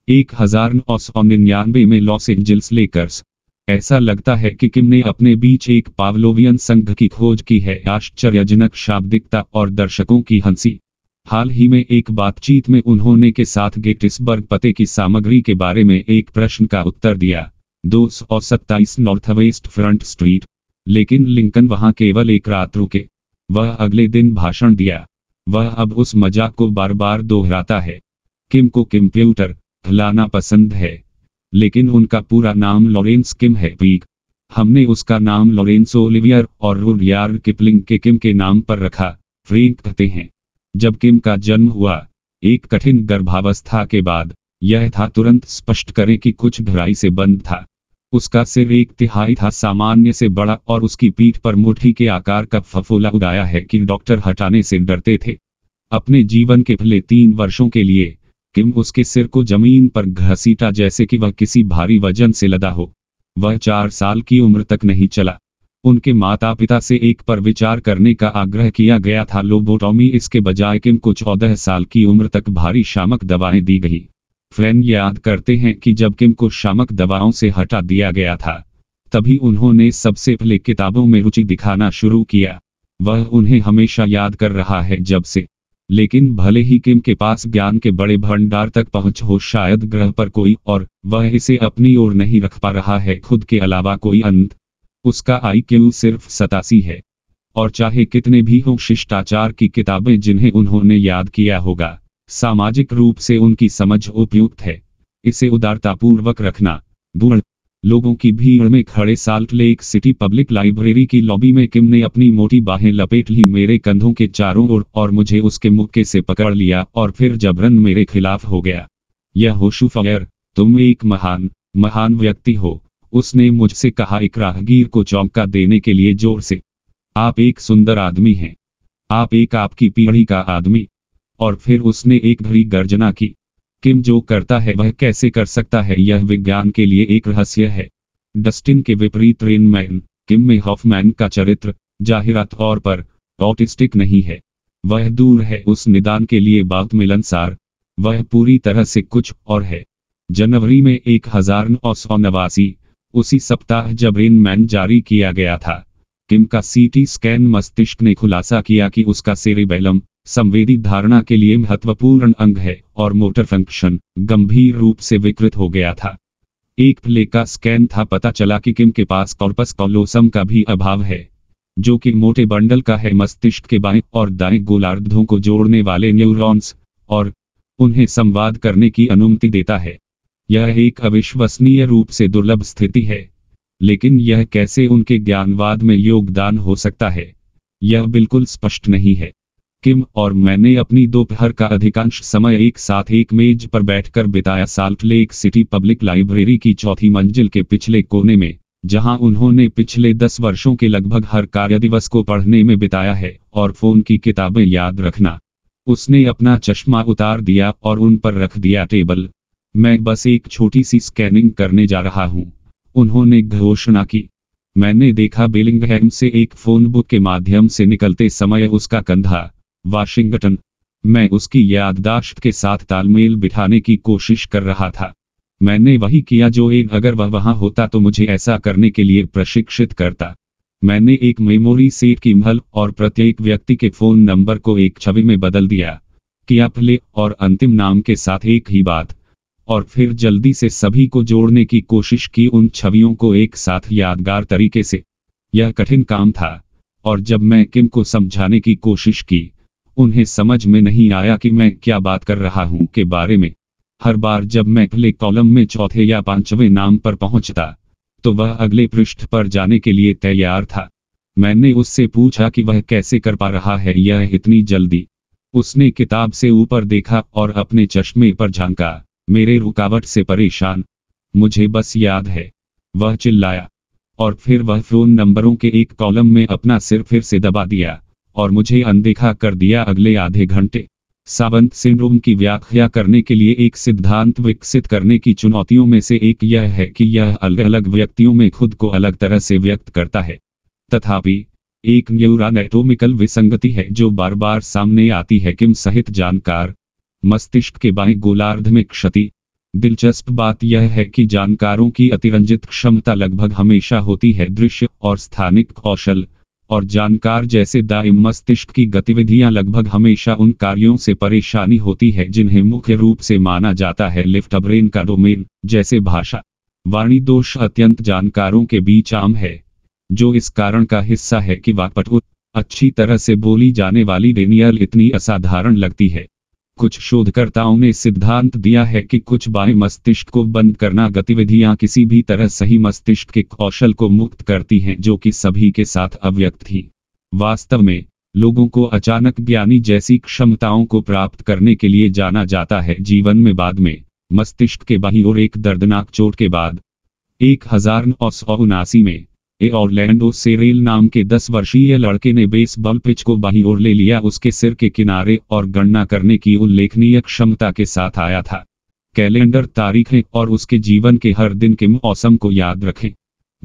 एक हजार नौ सौ निन्यानवे में लॉस एंजल्स लेकर्स ऐसा लगता है कि किम ने अपने बीच एक पावलोवियन संघ की खोज की है आश्चर्यजनक शाब्दिकता और दर्शकों की हंसी हाल ही में एक बातचीत में उन्होंने के साथ गेटिसबर्ग पते की सामग्री के बारे में एक प्रश्न का उत्तर दिया दो सौ सत्ताईस नॉर्थ वेस्ट फ्रंट स्ट्रीट लेकिन लिंकन वहां केवल एक रात रुके वह अगले दिन भाषण दिया वह अब उस मजाक को बार बार दोहराता है किम को कंप्यूटर लाना पसंद है लेकिन उनका पूरा नाम लॉरेंस किम है पीक हमने उसका नाम लॉरेंस ओलिवियर और रूडियार किपलिंग के किम के नाम पर रखा फ्रीक कहते हैं जब किम का जन्म हुआ एक कठिन गर्भावस्था के बाद यह था तुरंत स्पष्ट करें कि कुछ भराई से बंद था उसका सिर एक तिहाई था सामान्य से बड़ा और उसकी पीठ पर मुट्ठी के आकार का फफोला उड़ाया है कि डॉक्टर हटाने से डरते थे अपने जीवन के पहले तीन वर्षों के लिए किम उसके सिर को जमीन पर घसीटा जैसे कि वह किसी भारी वजन से लदा हो वह चार साल की उम्र तक नहीं चला उनके माता पिता से एक पर विचार करने का आग्रह किया गया था लोबोटॉमी इसके बजाय किम को चौदह साल की उम्र तक भारी शामक दवाएं दी गई फ्रेंड याद करते हैं कि जब किम को शामक दवाओं से हटा दिया गया था तभी उन्होंने सबसे पहले किताबों में रुचि दिखाना शुरू किया वह उन्हें हमेशा याद कर रहा है जब से लेकिन भले ही किम के पास ज्ञान के बड़े भंडार तक पहुंच हो शायद ग्रह पर कोई और वह इसे अपनी ओर नहीं रख पा रहा है खुद के अलावा कोई अंत उसका आई सिर्फ सतासी है और चाहे कितने भी हो शिष्टाचार की किताबें जिन्हें उन्होंने याद किया होगा सामाजिक रूप से उनकी समझ उपयुक्त है इसे उदारतापूर्वक रखना बूढ़ लोगों की भीड़ में खड़े Salt Lake City public library की लॉबी में किम ने अपनी मोटी बाहें लपेट ली मेरे कंधों के चारों ओर और मुझे उसके मुक्के से पकड़ लिया और फिर जबरन मेरे खिलाफ हो गया यह होशु फयर तुम एक महान महान व्यक्ति हो उसने मुझसे कहा एक राहगीर को चौंका देने के लिए जोर से आप एक सुंदर आदमी हैं आप एक आपकी पीढ़ी का आदमी और फिर उसने एक भरी गर्जना की किम जो करता है वह कैसे कर सकता है यह विज्ञान के लिए एक रहस्य है डस्टिन के विपरीत रेनमैन किम में हॉफमैन का चरित्र जाहिर तौर पर ऑटिस्टिक नहीं है वह दूर है उस निदान के लिए बात मिलनसार वह पूरी तरह से कुछ और है जनवरी में एक हजार नौ सौ नवासी उसी सप्ताह जब रेनमैन जारी किया गया था किम का सीटी स्कैन मस्तिष्क ने खुलासा किया कि उसका सेरिबेलम संवेदी धारणा के लिए महत्वपूर्ण अंग है और मोटर फंक्शन गंभीर रूप से विकृत हो गया था एक प्ले का स्कैन था पता चला कि किम के पास कॉर्पस कॉलोसम का भी अभाव है जो कि मोटे बंडल का है मस्तिष्क के बाएं और दाएं गोलार्धों को जोड़ने वाले न्यूरॉन्स और उन्हें संवाद करने की अनुमति देता है यह एक अविश्वसनीय रूप से दुर्लभ स्थिति है लेकिन यह कैसे उनके ज्ञानवाद में योगदान हो सकता है यह बिल्कुल स्पष्ट नहीं है किम और मैंने अपनी दोपहर का अधिकांश समय एक साथ एक मेज पर बैठकर बिताया Salt Lake City public library की चौथी मंजिल के पिछले कोने में जहां उन्होंने पिछले दस वर्षों के लगभग हर कार्य दिवस को पढ़ने में बिताया है और फोन की किताबें याद रखना उसने अपना चश्मा उतार दिया और उन पर रख दिया टेबल मैं बस एक छोटी सी स्कैनिंग करने जा रहा हूँ उन्होंने घोषणा की मैंने देखा बेलिंगहैम से एक फोन बुक के माध्यम से निकलते समय उसका कंधा वाशिंगटन मैं उसकी याददाश्त के साथ तालमेल बिठाने की कोशिश कर रहा था मैंने वही किया जो एक अगर वह वहां होता तो मुझे ऐसा करने के लिए प्रशिक्षित करता मैंने एक मेमोरी सेट की महल और प्रत्येक व्यक्ति के फोन नंबर को एक छवि में बदल दिया किया फले और अंतिम नाम के साथ एक ही बात और फिर जल्दी से सभी को जोड़ने की कोशिश की उन छवियों को एक साथ यादगार तरीके से यह कठिन काम था और जब मैं किम को समझाने की कोशिश की उन्हें समझ में नहीं आया कि मैं क्या बात कर रहा हूं के बारे में हर बार जब मैं अगले कॉलम में चौथे या पांचवें नाम पर पहुंचता तो वह अगले पृष्ठ पर जाने के लिए तैयार था मैंने उससे पूछा कि वह कैसे कर पा रहा है यह इतनी जल्दी उसने किताब से ऊपर देखा और अपने चश्मे पर झांका मेरे रुकावट से परेशान मुझे बस याद है वह चिल्लाया और फिर वह फोन नंबरों के एक कॉलम में अपना सिर फिर से दबा दिया और मुझे अनदेखा कर दिया अगले आधे घंटे सावंत सिंड्रोम की व्याख्या करने के लिए एक सिद्धांत विकसित करने की चुनौतियों में से एक यह है कि यह अलग अलग व्यक्तियों में खुद को अलग तरह से व्यक्त करता है तथापि एक न्यूरानेटोमिकल विसंगति है जो बार बार सामने आती है किम सहित जानकार मस्तिष्क के बाएं गोलार्ध में क्षति दिलचस्प बात यह है कि जानकारों की अतिरंजित क्षमता लगभग हमेशा होती है दृश्य और स्थानिक कौशल और जानकार जैसे दाई मस्तिष्क की गतिविधियां लगभग हमेशा उन कार्यों से परेशानी होती है जिन्हें मुख्य रूप से माना जाता है लिफ्ट ब्रेन का डोमेन जैसे भाषा वाणी दोष अत्यंत जानकारों के बीच आम है जो इस कारण का हिस्सा है कि वाकपटु अच्छी तरह से बोली जाने वाली डेनियल इतनी असाधारण लगती है कुछ शोधकर्ताओं ने सिद्धांत दिया है कि कुछ बाएं मस्तिष्क को बंद करना गतिविधियां किसी भी तरह सही मस्तिष्क के कौशल को मुक्त करती हैं जो कि सभी के साथ अव्यक्त थी वास्तव में लोगों को अचानक ज्ञानी जैसी क्षमताओं को प्राप्त करने के लिए जाना जाता है जीवन में बाद में मस्तिष्क के बाही और एक दर्दनाक चोट के बाद एक हजार नौ सौ उनासी में ए सेरेल नाम के 10 वर्षीय लड़के ने बेसबॉल पिच को बाही ओर ले लिया उसके सिर के किनारे और गणना करने की उल्लेखनीय क्षमता के साथ आया था कैलेंडर तारीखें और उसके जीवन के हर दिन के मौसम को याद रखें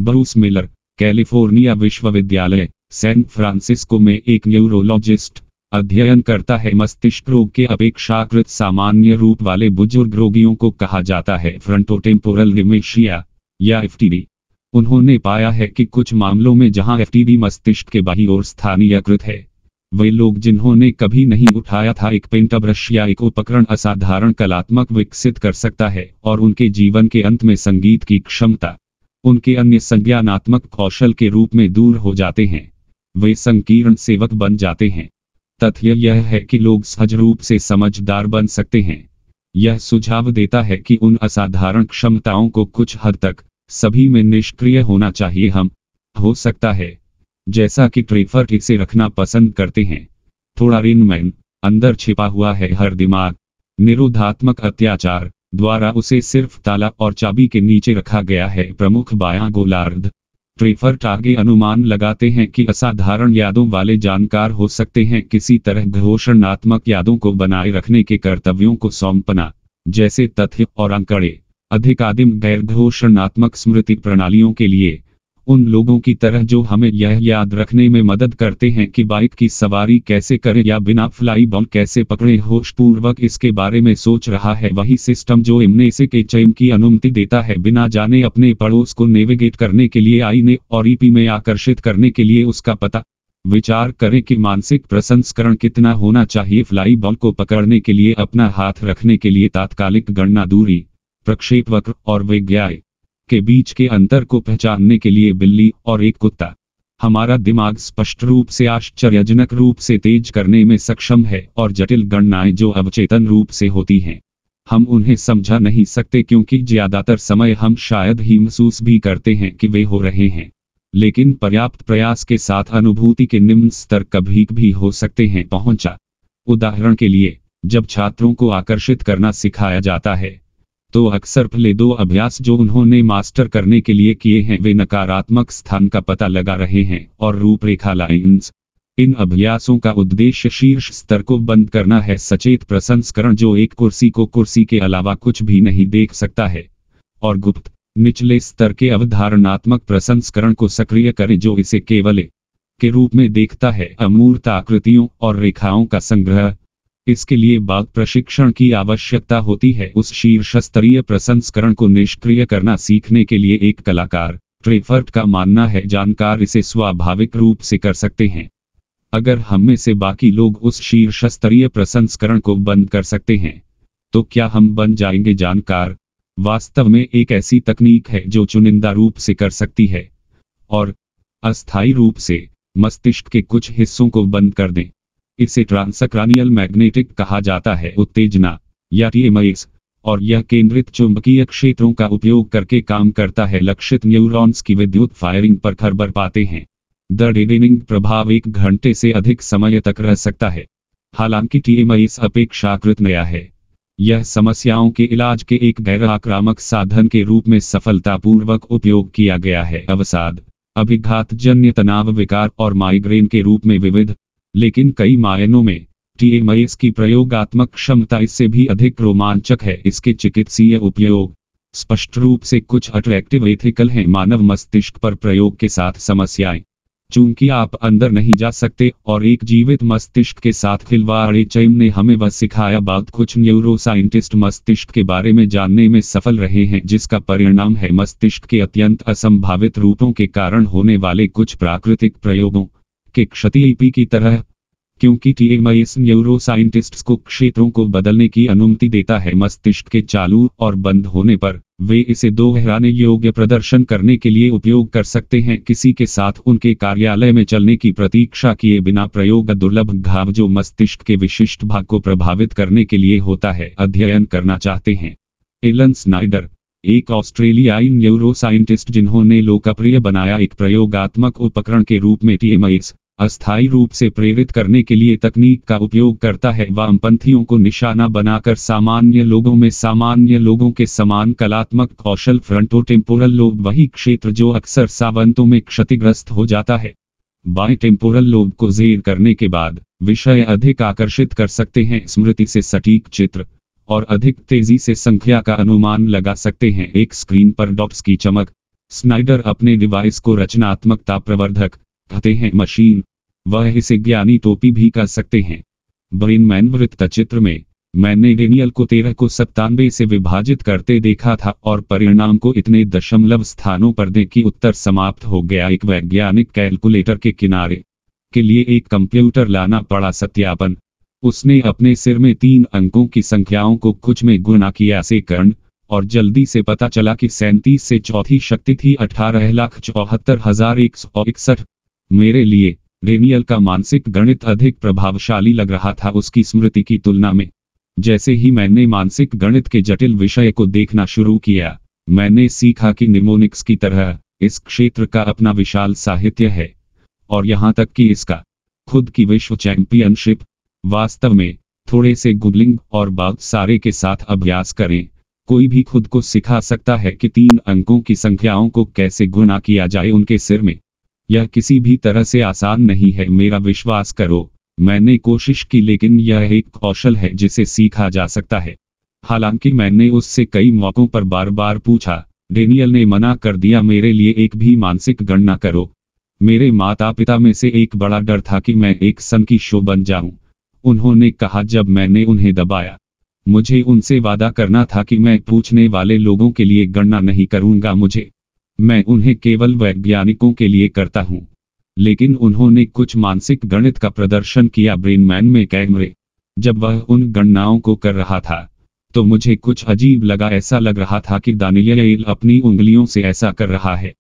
ब्रूस मिलर कैलिफोर्निया विश्वविद्यालय सैन फ्रांसिस्को में एक न्यूरोलॉजिस्ट अध्ययन करता है मस्तिष्क रोग के अपेक्षाकृत सामान्य रूप वाले बुजुर्ग रोगियों को कहा जाता है फ्रंटोटेम्पोरल रिमेशिया या एफ उन्होंने पाया है कि कुछ मामलों में जहां एफ मस्तिष्क के बाही और स्थानीयकृत है वे लोग जिन्होंने कभी नहीं उठाया था एक पेंटब्रश या एक उपकरण असाधारण कलात्मक विकसित कर सकता है और उनके जीवन के अंत में संगीत की क्षमता उनके अन्य संज्ञानात्मक कौशल के रूप में दूर हो जाते हैं वे संकीर्ण सेवक बन जाते हैं तथ्य यह है कि लोग सहज रूप से समझदार बन सकते हैं यह सुझाव देता है कि उन असाधारण क्षमताओं को कुछ हद तक सभी में निष्क्रिय होना चाहिए हम हो सकता है जैसा कि ट्रेफर इसे रखना पसंद करते हैं थोड़ा मैन अंदर छिपा हुआ है हर दिमाग निरोधात्मक अत्याचार द्वारा उसे सिर्फ ताला और चाबी के नीचे रखा गया है प्रमुख बायां गोलार्ध ट्रेफर आगे अनुमान लगाते हैं कि असाधारण यादों वाले जानकार हो सकते हैं किसी तरह घोषणात्मक यादों को बनाए रखने के कर्तव्यों को सौंपना जैसे तथ्य और आंकड़े अधिकादिम गैर घोषणात्मक स्मृति प्रणालियों के लिए उन लोगों की तरह जो हमें यह याद रखने में मदद करते हैं कि बाइक की सवारी कैसे करें या बिना फ्लाई बॉल कैसे पकड़े पूर्वक इसके बारे में सोच रहा है वही सिस्टम जो इमने से के चयन की अनुमति देता है बिना जाने अपने पड़ोस को नेविगेट करने के लिए आईने और ईपी में आकर्षित करने के लिए उसका पता विचार करें कि मानसिक प्रसंस्करण कितना होना चाहिए फ्लाई बॉल को पकड़ने के लिए अपना हाथ रखने के लिए तात्कालिक गणना दूरी प्रक्षेप वक्र और विज्ञाय के बीच के अंतर को पहचानने के लिए बिल्ली और एक कुत्ता हमारा दिमाग स्पष्ट रूप से आश्चर्यजनक रूप से तेज करने में सक्षम है और जटिल गणनाएं जो अवचेतन रूप से होती हैं हम उन्हें समझा नहीं सकते क्योंकि ज्यादातर समय हम शायद ही महसूस भी करते हैं कि वे हो रहे हैं लेकिन पर्याप्त प्रयास के साथ अनुभूति के निम्न स्तर कभी भी हो सकते हैं पहुंचा उदाहरण के लिए जब छात्रों को आकर्षित करना सिखाया जाता है तो अक्सर पहले दो अभ्यास जो उन्होंने मास्टर करने के लिए किए हैं वे नकारात्मक स्थान का पता लगा रहे हैं और रूपरेखा लाइन्स इन अभ्यासों का उद्देश्य शीर्ष स्तर को बंद करना है सचेत प्रसंस्करण जो एक कुर्सी को कुर्सी के अलावा कुछ भी नहीं देख सकता है और गुप्त निचले स्तर के अवधारणात्मक प्रसंस्करण को सक्रिय करें जो इसे केवल के रूप में देखता है अमूर्त आकृतियों और रेखाओं का संग्रह इसके लिए बाघ प्रशिक्षण की आवश्यकता होती है उस शीर्ष स्तरीय प्रसंस्करण को निष्क्रिय करना सीखने के लिए एक कलाकार ट्रेफर्ट का मानना है जानकार इसे स्वाभाविक रूप से कर सकते हैं अगर हम में से बाकी लोग उस शीर्ष स्तरीय प्रसंस्करण को बंद कर सकते हैं तो क्या हम बन जाएंगे जानकार वास्तव में एक ऐसी तकनीक है जो चुनिंदा रूप से कर सकती है और अस्थायी रूप से मस्तिष्क के कुछ हिस्सों को बंद कर दें इसे ट्रांसक्रानियल मैग्नेटिक कहा जाता है उत्तेजना या टीएमएस और यह केंद्रित चुंबकीय क्षेत्रों का उपयोग करके काम करता है लक्षित न्यूरॉन्स की विद्युत फायरिंग पर खबर पाते हैं द डेडेनिंग प्रभाव एक घंटे से अधिक समय तक रह सकता है हालांकि टीएमआईस अपेक्षाकृत नया है यह समस्याओं के इलाज के एक गैर आक्रामक साधन के रूप में सफलतापूर्वक उपयोग किया गया है अवसाद अभिघात जन्य तनाव विकार और माइग्रेन के रूप में विविध लेकिन कई मायनों में टीएमएस की प्रयोगात्मक क्षमता इससे भी अधिक रोमांचक है इसके चिकित्सीय उपयोग स्पष्ट रूप से कुछ अट्रैक्टिव एथिकल हैं मानव मस्तिष्क पर प्रयोग के साथ समस्याएं चूंकि आप अंदर नहीं जा सकते और एक जीवित मस्तिष्क के साथ खिलवाड़े चैम ने हमें वह सिखाया बात कुछ न्यूरोसाइंटिस्ट मस्तिष्क के बारे में जानने में सफल रहे हैं जिसका परिणाम है मस्तिष्क के अत्यंत असंभावित रूपों के कारण होने वाले कुछ प्राकृतिक प्रयोगों के क्षति ईपी की तरह क्योंकि टीएमआईएस न्यूरोसाइंटिस्ट्स को क्षेत्रों को बदलने की अनुमति देता है मस्तिष्क के चालू और बंद होने पर वे इसे दोहराने योग्य प्रदर्शन करने के लिए उपयोग कर सकते हैं किसी के साथ उनके कार्यालय में चलने की प्रतीक्षा किए बिना प्रयोग दुर्लभ घाव जो मस्तिष्क के विशिष्ट भाग को प्रभावित करने के लिए होता है अध्ययन करना चाहते हैं एलन स्नाइडर एक ऑस्ट्रेलियाई न्यूरोसाइंटिस्ट जिन्होंने लोकप्रिय बनाया एक प्रयोगात्मक उपकरण के रूप में टीएमआईएस अस्थायी रूप से प्रेरित करने के लिए तकनीक का उपयोग करता है वामपंथियों को निशाना बनाकर सामान्य लोगों में सामान्य लोगों के समान कलात्मक कौशल टेम्पोरल लोग वही क्षेत्र जो अक्सर सावंतों में क्षतिग्रस्त हो जाता है बाएं टेम्पोरल लोग को जेर करने के बाद विषय अधिक आकर्षित कर सकते हैं स्मृति से सटीक चित्र और अधिक तेजी से संख्या का अनुमान लगा सकते हैं एक स्क्रीन पर डॉट्स की चमक स्नाइडर अपने डिवाइस को रचनात्मकता प्रवर्धक कहते हैं मशीन वह इसे ज्ञानी टोपी भी कह सकते हैं ब्रेन मैन वृत्तचित्र में मैंने डेनियल को तेरह को सत्तानवे से विभाजित करते देखा था और परिणाम को इतने दशमलव स्थानों पर दे कि उत्तर समाप्त हो गया एक वैज्ञानिक कैलकुलेटर के किनारे के लिए एक कंप्यूटर लाना पड़ा सत्यापन उसने अपने सिर में तीन अंकों की संख्याओं को कुछ में गुणा किया से कर्ण और जल्दी से पता चला कि सैंतीस से चौथी शक्ति थी अठारह लाख चौहत्तर हजार एक सौ इकसठ मेरे लिए रेनियल का मानसिक गणित अधिक प्रभावशाली लग रहा था उसकी स्मृति की तुलना में जैसे ही मैंने मानसिक गणित के जटिल विषय को देखना शुरू किया मैंने सीखा कि निमोनिक्स की तरह इस क्षेत्र का अपना विशाल साहित्य है और यहाँ तक कि इसका खुद की विश्व चैंपियनशिप वास्तव में थोड़े से गुगलिंग और बाग सारे के साथ अभ्यास करें कोई भी खुद को सिखा सकता है कि तीन अंकों की संख्याओं को कैसे गुना किया जाए उनके सिर में यह किसी भी तरह से आसान नहीं है मेरा विश्वास करो मैंने कोशिश की लेकिन यह एक कौशल है जिसे सीखा जा सकता है हालांकि मैंने उससे कई मौकों पर बार बार पूछा डेनियल ने मना कर दिया मेरे लिए एक भी मानसिक गणना करो मेरे माता पिता में से एक बड़ा डर था कि मैं एक सन की शो बन जाऊं उन्होंने कहा जब मैंने उन्हें दबाया मुझे उनसे वादा करना था कि मैं पूछने वाले लोगों के लिए गणना नहीं करूंगा मुझे मैं उन्हें केवल वैज्ञानिकों के लिए करता हूं लेकिन उन्होंने कुछ मानसिक गणित का प्रदर्शन किया ब्रेनमैन में कैमरे जब वह उन गणनाओं को कर रहा था तो मुझे कुछ अजीब लगा ऐसा लग रहा था कि दानियल अपनी उंगलियों से ऐसा कर रहा है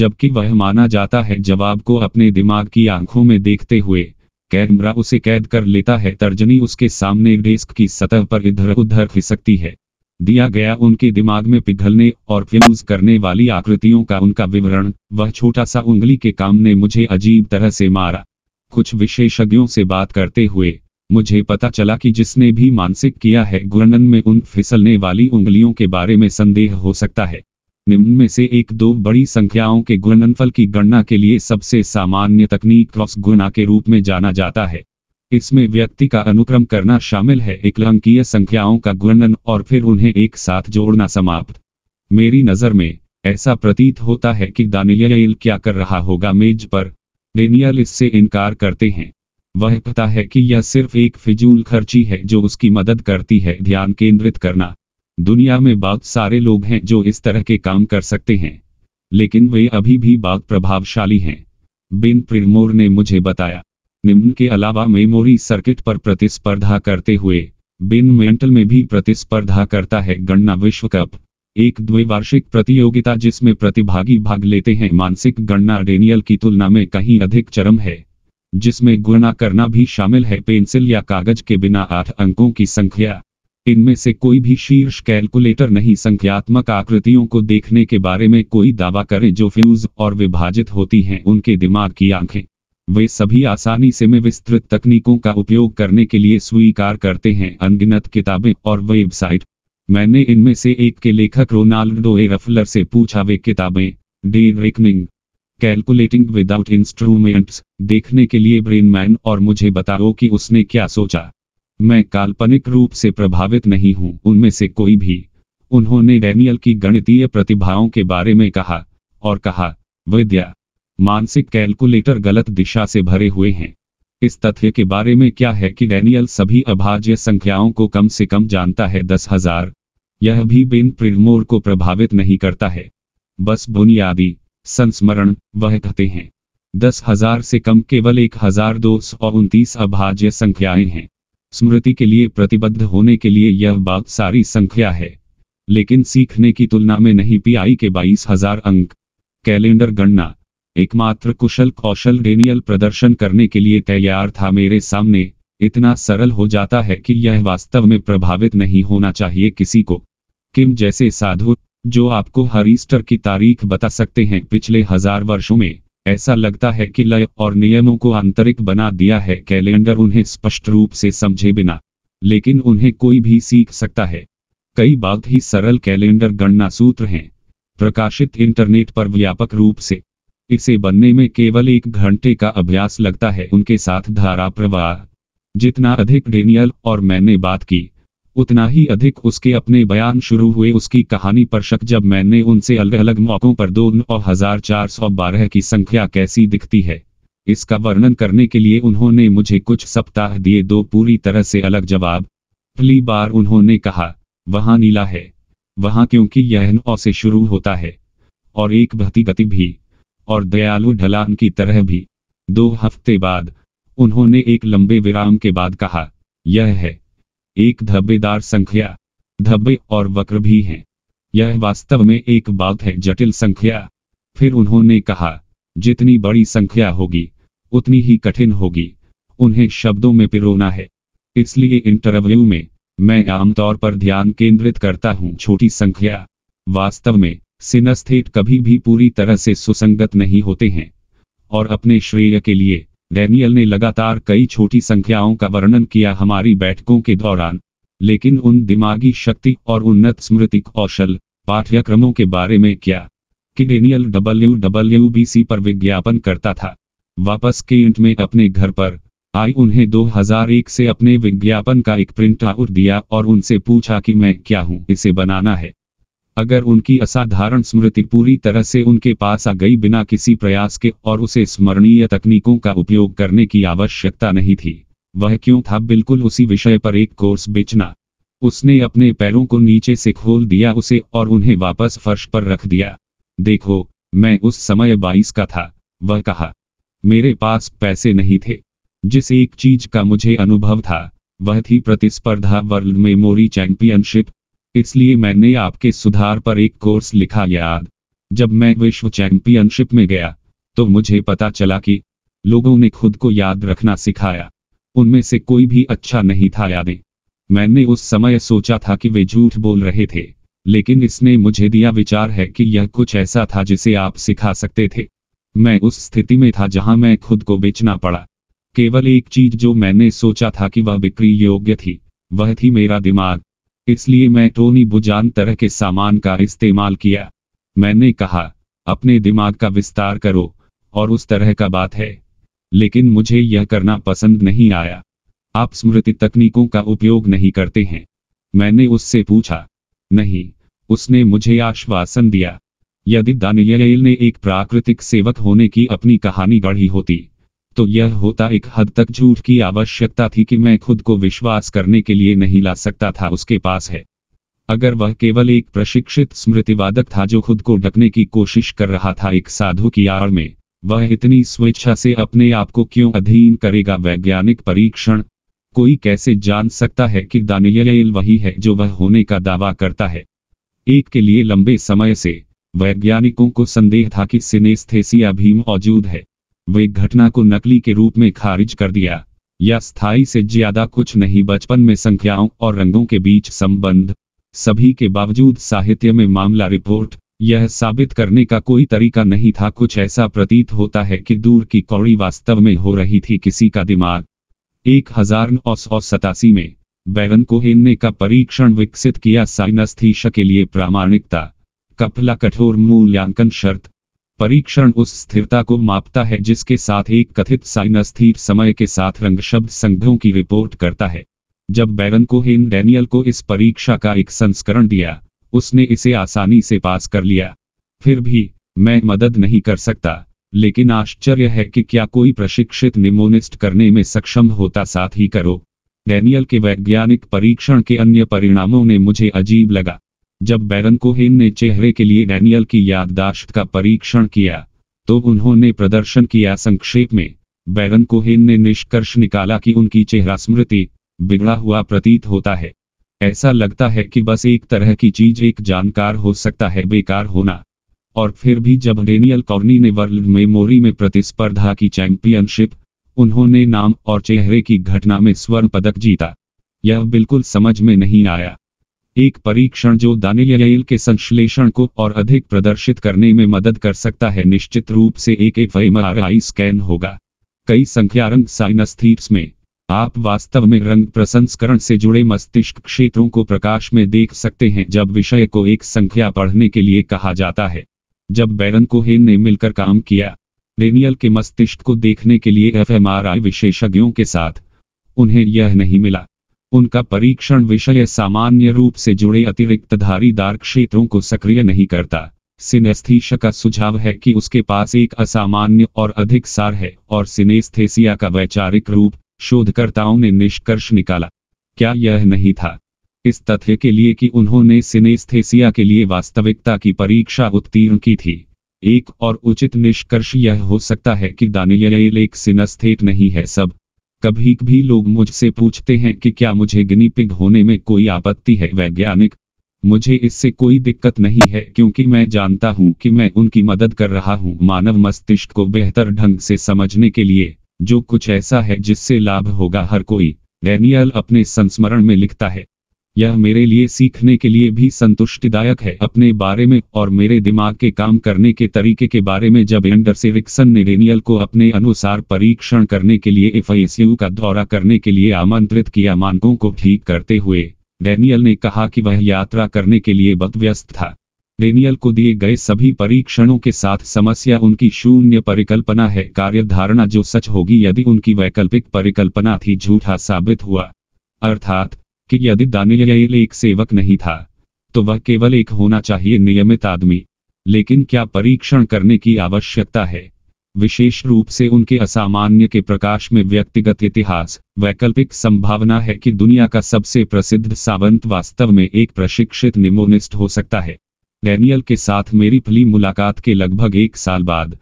जबकि वह माना जाता है जवाब को अपने दिमाग की आंखों में देखते हुए कैमरा उसे कैद कर लेता है तर्जनी उसके सामने डेस्क की सतह पर इधर उधर खिसकती है दिया गया उनके दिमाग में पिघलने और फ्यूज करने वाली आकृतियों का उनका विवरण वह छोटा सा उंगली के काम ने मुझे अजीब तरह से मारा कुछ विशेषज्ञों से बात करते हुए मुझे पता चला कि जिसने भी मानसिक किया है गुणन में उन फिसलने वाली उंगलियों के बारे में संदेह हो सकता है निम्न में से एक दो बड़ी संख्याओं के गुणनफल की गणना के लिए सबसे सामान्य तकनीक क्रॉस गुणा के रूप में जाना जाता है इसमें व्यक्ति का अनुक्रम करना शामिल है एकलंकीय संख्याओं का गुणन और फिर उन्हें एक साथ जोड़ना समाप्त मेरी नज़र में ऐसा प्रतीत होता है कि दानियल क्या कर रहा होगा मेज पर डेनियल इससे इनकार करते हैं वह पता है कि यह सिर्फ एक फिजूल खर्ची है जो उसकी मदद करती है ध्यान केंद्रित करना दुनिया में बहुत सारे लोग हैं जो इस तरह के काम कर सकते हैं लेकिन वे अभी भी बहुत प्रभावशाली हैं बिन प्रिमोर ने मुझे बताया निम्न के अलावा मेमोरी सर्किट पर प्रतिस्पर्धा करते हुए बिन मेंटल में भी प्रतिस्पर्धा करता है गणना विश्व कप एक द्विवार्षिक प्रतियोगिता जिसमें प्रतिभागी भाग लेते हैं मानसिक गणना डेनियल की तुलना में कहीं अधिक चरम है जिसमें गुणा करना भी शामिल है पेंसिल या कागज के बिना आठ अंकों की संख्या इनमें से कोई भी शीर्ष कैलकुलेटर नहीं संख्यात्मक आकृतियों को देखने के बारे में कोई दावा करे जो फ्यूज और विभाजित होती हैं उनके दिमाग की आंखें वे सभी आसानी से में विस्तृत तकनीकों का उपयोग करने के लिए स्वीकार करते हैं अनगिनत किताबें और वेबसाइट मैंने इनमें से एक के लेखक रोनाल्डो ए रफलर से पूछा वे किताबें dead reckoning calculating without instruments देखने के लिए ब्रेन मैन और मुझे बताओ कि उसने क्या सोचा मैं काल्पनिक रूप से प्रभावित नहीं हूँ उनमें से कोई भी उन्होंने डैनियल की गणितीय प्रतिभाओं के बारे में कहा और कहा विद्या मानसिक कैलकुलेटर गलत दिशा से भरे हुए हैं इस तथ्य के बारे में क्या है कि डैनियल सभी अभाज्य संख्याओं को कम से कम जानता है दस हजार यह भी बेन प्रिमोर को प्रभावित नहीं करता है बस बुनियादी संस्मरण वह कहते हैं दस हजार से कम केवल एक हजार दो सौ उनतीस अभाज्य संख्याएं हैं स्मृति के लिए प्रतिबद्ध होने के लिए यह बात सारी संख्या है लेकिन सीखने की तुलना में नहीं आई के बाईस हजार अंक कैलेंडर गणना एकमात्र कुशल कौशल डेनियल प्रदर्शन करने के लिए तैयार था मेरे सामने इतना सरल हो जाता है कि यह वास्तव में प्रभावित नहीं होना चाहिए किसी को किम जैसे साधु जो आपको हर ईस्टर की तारीख बता सकते हैं पिछले हजार वर्षों में ऐसा लगता है कि लय और नियमों को आंतरिक बना दिया है कैलेंडर उन्हें स्पष्ट रूप से समझे बिना लेकिन उन्हें कोई भी सीख सकता है कई बात ही सरल कैलेंडर गणना सूत्र हैं प्रकाशित इंटरनेट पर व्यापक रूप से इसे बनने में केवल एक घंटे का अभ्यास लगता है उनके साथ धारा प्रवाह जितना अधिक डेनियल और मैंने बात की उतना ही अधिक उसके अपने बयान शुरू हुए उसकी कहानी पर शक जब मैंने उनसे अलग अलग मौकों पर दो नौ हजार चार सौ बारह की संख्या कैसी दिखती है इसका वर्णन करने के लिए उन्होंने मुझे कुछ सप्ताह दिए दो पूरी तरह से अलग जवाब पहली बार उन्होंने कहा वहां नीला है वहां क्योंकि यह नौ से शुरू होता है और एक भती गति भी और दयालु ढलान की तरह भी दो हफ्ते बाद उन्होंने एक लंबे विराम के बाद कहा यह है एक धब्बेदार संख्या धब्बे और वक्र भी हैं यह वास्तव में एक बात है जटिल संख्या फिर उन्होंने कहा जितनी बड़ी संख्या होगी उतनी ही कठिन होगी उन्हें शब्दों में पिरोना है इसलिए इंटरव्यू में मैं आमतौर पर ध्यान केंद्रित करता हूं छोटी संख्या वास्तव में सिनस्थेट कभी भी पूरी तरह से सुसंगत नहीं होते हैं और अपने श्रेय के लिए डैनियल ने लगातार कई छोटी संख्याओं का वर्णन किया हमारी बैठकों के दौरान लेकिन उन दिमागी शक्ति और उन्नत स्मृति कौशल पाठ्यक्रमों के बारे में क्या कि Daniel W W B C पर विज्ञापन करता था वापस इंट में अपने घर पर आई उन्हें 2001 से अपने विज्ञापन का एक प्रिंट आउट दिया और उनसे पूछा कि मैं क्या हूं इसे बनाना है अगर उनकी असाधारण स्मृति पूरी तरह से उनके पास आ गई बिना किसी प्रयास के और उसे स्मरणीय तकनीकों का उपयोग करने की आवश्यकता नहीं थी वह क्यों था बिल्कुल उसी विषय पर एक कोर्स बेचना उसने अपने पैरों को नीचे से खोल दिया उसे और उन्हें वापस फर्श पर रख दिया देखो मैं उस समय बाईस का था वह कहा मेरे पास पैसे नहीं थे जिस एक चीज का मुझे अनुभव था वह थी प्रतिस्पर्धा वर्ल्ड मेमोरी चैंपियनशिप इसलिए मैंने आपके सुधार पर एक कोर्स लिखा याद जब मैं विश्व चैंपियनशिप में गया तो मुझे पता चला कि लोगों ने खुद को याद रखना सिखाया उनमें से कोई भी अच्छा नहीं था यादें मैंने उस समय सोचा था कि वे झूठ बोल रहे थे लेकिन इसने मुझे दिया विचार है कि यह कुछ ऐसा था जिसे आप सिखा सकते थे मैं उस स्थिति में था जहां मैं खुद को बेचना पड़ा केवल एक चीज जो मैंने सोचा था कि वह बिक्री योग्य थी वह थी मेरा दिमाग इसलिए मैं टोनी बुजान तरह के सामान का इस्तेमाल किया मैंने कहा अपने दिमाग का विस्तार करो और उस तरह का बात है लेकिन मुझे यह करना पसंद नहीं आया आप स्मृति तकनीकों का उपयोग नहीं करते हैं मैंने उससे पूछा नहीं उसने मुझे आश्वासन दिया यदि दानियल ने एक प्राकृतिक सेवक होने की अपनी कहानी गढ़ी होती तो यह होता एक हद तक झूठ की आवश्यकता थी कि मैं खुद को विश्वास करने के लिए नहीं ला सकता था उसके पास है अगर वह केवल एक प्रशिक्षित स्मृतिवादक था जो खुद को ढकने की कोशिश कर रहा था एक साधु की आड़ में वह इतनी स्वेच्छा से अपने आप को क्यों अधीन करेगा वैज्ञानिक परीक्षण कोई कैसे जान सकता है कि दानियल वही है जो वह होने का दावा करता है एक के लिए लंबे समय से वैज्ञानिकों को संदेह था कि सिनेस्थेसिया भी मौजूद है वे घटना को नकली के रूप में खारिज कर दिया या स्थाई से ज्यादा कुछ नहीं बचपन में संख्याओं और रंगों के बीच संबंध सभी के बावजूद साहित्य में मामला रिपोर्ट यह साबित करने का कोई तरीका नहीं था कुछ ऐसा प्रतीत होता है कि दूर की कौड़ी वास्तव में हो रही थी किसी का दिमाग एक हजार नौ सौ सतासी में बैरन कोहेन ने का परीक्षण विकसित किया साइनस्थीशा के लिए प्रामाणिकता कपला कठोर मूल्यांकन शर्त परीक्षण उस स्थिरता को मापता है जिसके साथ एक कथित साइन स्थिर समय के साथ रंग शब्द संघों की रिपोर्ट करता है जब बैरन को हेन डैनियल को इस परीक्षा का एक संस्करण दिया उसने इसे आसानी से पास कर लिया फिर भी मैं मदद नहीं कर सकता लेकिन आश्चर्य है कि क्या कोई प्रशिक्षित निमोनिस्ट करने में सक्षम होता साथ ही करो डैनियल के वैज्ञानिक परीक्षण के अन्य परिणामों ने मुझे अजीब लगा जब बैरन कोहेन ने चेहरे के लिए डैनियल की याददाश्त का परीक्षण किया तो उन्होंने प्रदर्शन किया संक्षेप में बैरन कोहेन ने निष्कर्ष निकाला कि उनकी चेहरा स्मृति बिगड़ा हुआ प्रतीत होता है ऐसा लगता है कि बस एक तरह की चीज एक जानकार हो सकता है बेकार होना और फिर भी जब डेनियल कॉर्नी ने वर्ल्ड मेमोरी में प्रतिस्पर्धा की चैंपियनशिप उन्होंने नाम और चेहरे की घटना में स्वर्ण पदक जीता यह बिल्कुल समझ में नहीं आया एक परीक्षण जो दानियल के संश्लेषण को और अधिक प्रदर्शित करने में मदद कर सकता है निश्चित रूप से एक एफ स्कैन होगा कई संख्या रंग साइनस्थीप्स में आप वास्तव में रंग प्रसंस्करण से जुड़े मस्तिष्क क्षेत्रों को प्रकाश में देख सकते हैं जब विषय को एक संख्या पढ़ने के लिए कहा जाता है जब बैरन को ने मिलकर काम किया डेनियल के मस्तिष्क को देखने के लिए एफ विशेषज्ञों के साथ उन्हें यह नहीं मिला उनका परीक्षण विषय सामान्य रूप से जुड़े अतिरिक्त धारीदार क्षेत्रों को सक्रिय नहीं करता सिनेस्थीश का सुझाव है कि उसके पास एक असामान्य और अधिक सार है और सिनेस्थेसिया का वैचारिक रूप शोधकर्ताओं ने निष्कर्ष निकाला क्या यह नहीं था इस तथ्य के लिए कि उन्होंने सिनेस्थेसिया के लिए वास्तविकता की परीक्षा उत्तीर्ण की थी एक और उचित निष्कर्ष यह हो सकता है कि दानियल एक सिनस्थेट नहीं है सब कभी कभी लोग मुझसे पूछते हैं कि क्या मुझे गिनी पिग होने में कोई आपत्ति है वैज्ञानिक मुझे इससे कोई दिक्कत नहीं है क्योंकि मैं जानता हूं कि मैं उनकी मदद कर रहा हूं मानव मस्तिष्क को बेहतर ढंग से समझने के लिए जो कुछ ऐसा है जिससे लाभ होगा हर कोई डेनियल अपने संस्मरण में लिखता है यह मेरे लिए सीखने के लिए भी संतुष्टिदायक है अपने बारे में और मेरे दिमाग के काम करने के तरीके के बारे में जब एंडर्स एरिक्सन ने डेनियल को अपने अनुसार परीक्षण करने के लिए एफ का दौरा करने के लिए आमंत्रित किया मानकों को ठीक करते हुए डेनियल ने कहा कि वह यात्रा करने के लिए बदव्यस्त व्यस्त था डेनियल को दिए गए सभी परीक्षणों के साथ समस्या उनकी शून्य परिकल्पना है कार्यधारणा जो सच होगी यदि उनकी वैकल्पिक परिकल्पना थी झूठा साबित हुआ अर्थात कि यदि दानियल एक सेवक नहीं था तो वह केवल एक होना चाहिए नियमित आदमी लेकिन क्या परीक्षण करने की आवश्यकता है विशेष रूप से उनके असामान्य के प्रकाश में व्यक्तिगत इतिहास वैकल्पिक संभावना है कि दुनिया का सबसे प्रसिद्ध सावंत वास्तव में एक प्रशिक्षित निमोनिस्ट हो सकता है डैनियल के साथ मेरी फली मुलाकात के लगभग एक साल बाद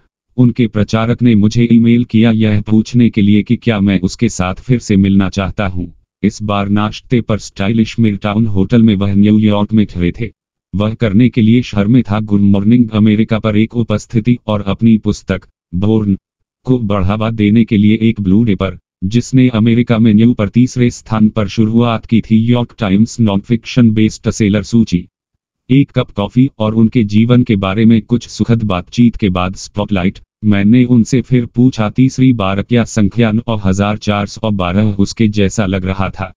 उनके प्रचारक ने मुझे ईमेल किया यह पूछने के लिए कि क्या मैं उसके साथ फिर से मिलना चाहता हूँ इस बार नाश्ते पर स्टाइलिश मिलटाउन होटल में वह न्यूयॉर्क में ठहरे थे वह करने के लिए शहर में था गुड मॉर्निंग अमेरिका पर एक उपस्थिति और अपनी पुस्तक बोर्न को बढ़ावा देने के लिए एक ब्लू डे पर जिसने अमेरिका में न्यू पर तीसरे स्थान पर शुरुआत की थी York Times non fiction best seller सूची एक कप कॉफी और उनके जीवन के बारे में कुछ सुखद बातचीत के बाद स्पॉटलाइट मैंने उनसे फिर पूछा तीसरी बार क्या संख्या नौ हजार चार सौ बारह उसके जैसा लग रहा था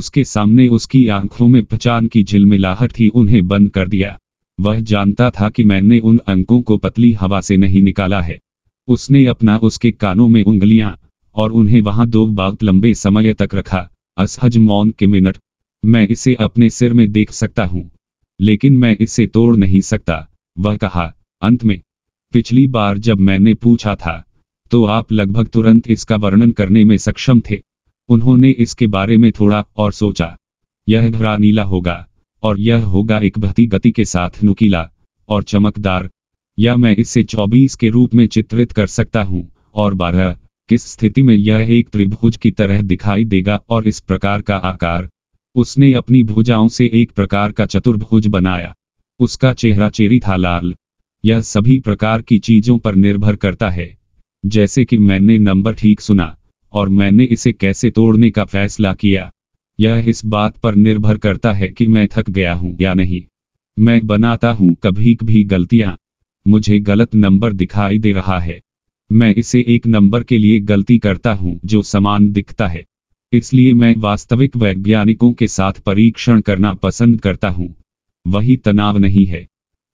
उसके सामने उसकी आंखों में पहचान की झिलमिलाहट थी उन्हें बंद कर दिया वह जानता था कि मैंने उन अंकों को पतली हवा से नहीं निकाला है उसने अपना उसके कानों में उंगलियां और उन्हें वहां दो बहुत लंबे समय तक रखा असहज मौन के मिनट मैं इसे अपने सिर में देख सकता हूं लेकिन मैं इसे तोड़ नहीं सकता वह कहा अंत में पिछली बार जब मैंने पूछा था तो आप लगभग तुरंत इसका वर्णन करने में सक्षम थे उन्होंने इसके बारे में थोड़ा और सोचा यह भरा नीला होगा और यह होगा एक भती गति के साथ नुकीला और चमकदार या मैं इसे 24 के रूप में चित्रित कर सकता हूं और 12 किस स्थिति में यह एक त्रिभुज की तरह दिखाई देगा और इस प्रकार का आकार उसने अपनी भुजाओं से एक प्रकार का चतुर्भुज बनाया उसका चेहरा चेरी था लाल यह सभी प्रकार की चीजों पर निर्भर करता है जैसे कि मैंने नंबर ठीक सुना और मैंने इसे कैसे तोड़ने का फैसला किया यह इस बात पर निर्भर करता है कि मैं थक गया हूं या नहीं मैं बनाता हूं कभी कभी गलतियां मुझे गलत नंबर दिखाई दे रहा है मैं इसे एक नंबर के लिए गलती करता हूं जो समान दिखता है इसलिए मैं वास्तविक वैज्ञानिकों के साथ परीक्षण करना पसंद करता हूं वही तनाव नहीं है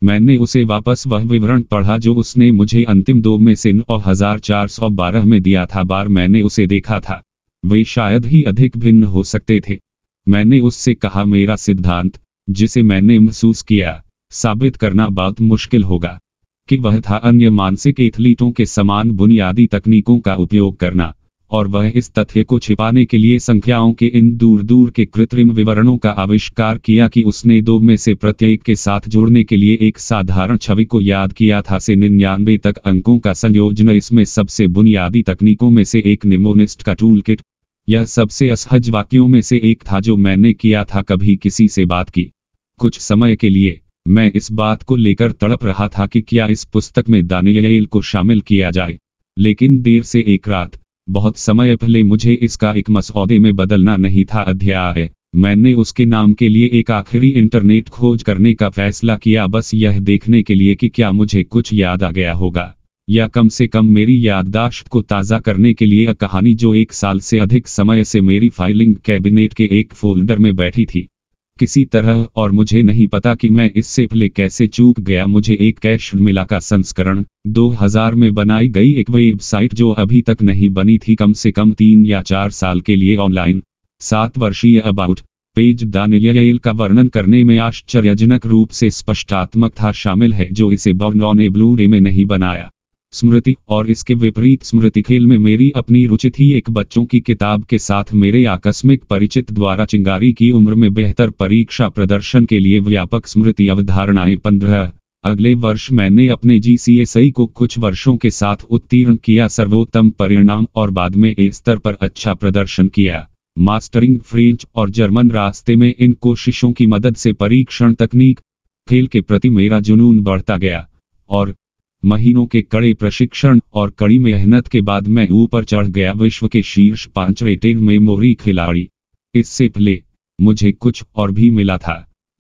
मैंने उसे वापस वह विवरण पढ़ा जो उसने मुझे अंतिम दो में सिन और हजार चार सौ बारह में दिया था बार मैंने उसे देखा था वे शायद ही अधिक भिन्न हो सकते थे मैंने उससे कहा मेरा सिद्धांत जिसे मैंने महसूस किया साबित करना बहुत मुश्किल होगा कि वह था अन्य मानसिक एथलीटों के समान बुनियादी तकनीकों का उपयोग करना और वह इस तथ्य को छिपाने के लिए संख्याओं के इन दूर दूर के कृत्रिम विवरणों का आविष्कार किया कि उसने दो में से प्रत्येक के साथ जोड़ने के लिए एक साधारण छवि को याद किया था से निन्यानवे तक अंकों का संयोजन इसमें सबसे बुनियादी तकनीकों में से एक निमोनिस्ट का टूल किट यह सबसे असहज वाक्यों में से एक था जो मैंने किया था कभी किसी से बात की कुछ समय के लिए मैं इस बात को लेकर तड़प रहा था कि क्या इस पुस्तक में दानियल को शामिल किया जाए लेकिन देर से एक रात बहुत समय पहले मुझे इसका एक मसौदे में बदलना नहीं था अध्याय मैंने उसके नाम के लिए एक आखिरी इंटरनेट खोज करने का फैसला किया बस यह देखने के लिए कि क्या मुझे कुछ याद आ गया होगा या कम से कम मेरी याददाश्त को ताज़ा करने के लिए कहानी जो एक साल से अधिक समय से मेरी फाइलिंग कैबिनेट के एक फोल्डर में बैठी थी किसी तरह और मुझे नहीं पता कि मैं इससे पहले कैसे चूक गया मुझे एक कैश मिला का संस्करण 2000 में बनाई गई एक वेबसाइट जो अभी तक नहीं बनी थी कम से कम तीन या चार साल के लिए ऑनलाइन सात वर्षीय अबाउट पेज दानियल का वर्णन करने में आश्चर्यजनक रूप से स्पष्टात्मक था शामिल है जो इसे बर्नॉन ब्लू डे में नहीं बनाया स्मृति और इसके विपरीत स्मृति खेल में मेरी अपनी रुचि थी एक बच्चों की किताब के साथ मेरे आकस्मिक परिचित द्वारा चिंगारी की उम्र में बेहतर परीक्षा प्रदर्शन के लिए व्यापक स्मृति अवधारणाएं पंद्रह अगले वर्ष मैंने अपने जी सी एस को कुछ वर्षों के साथ उत्तीर्ण किया सर्वोत्तम परिणाम और बाद में स्तर पर अच्छा प्रदर्शन किया मास्टरिंग फ्रेंच और जर्मन रास्ते में इन कोशिशों की मदद से परीक्षण तकनीक खेल के प्रति मेरा जुनून बढ़ता गया और महीनों के कड़े प्रशिक्षण और कड़ी मेहनत के बाद मैं ऊपर चढ़ गया विश्व के शीर्ष पांच रेटेड मेमोरी खिलाड़ी इससे पहले मुझे कुछ और भी मिला था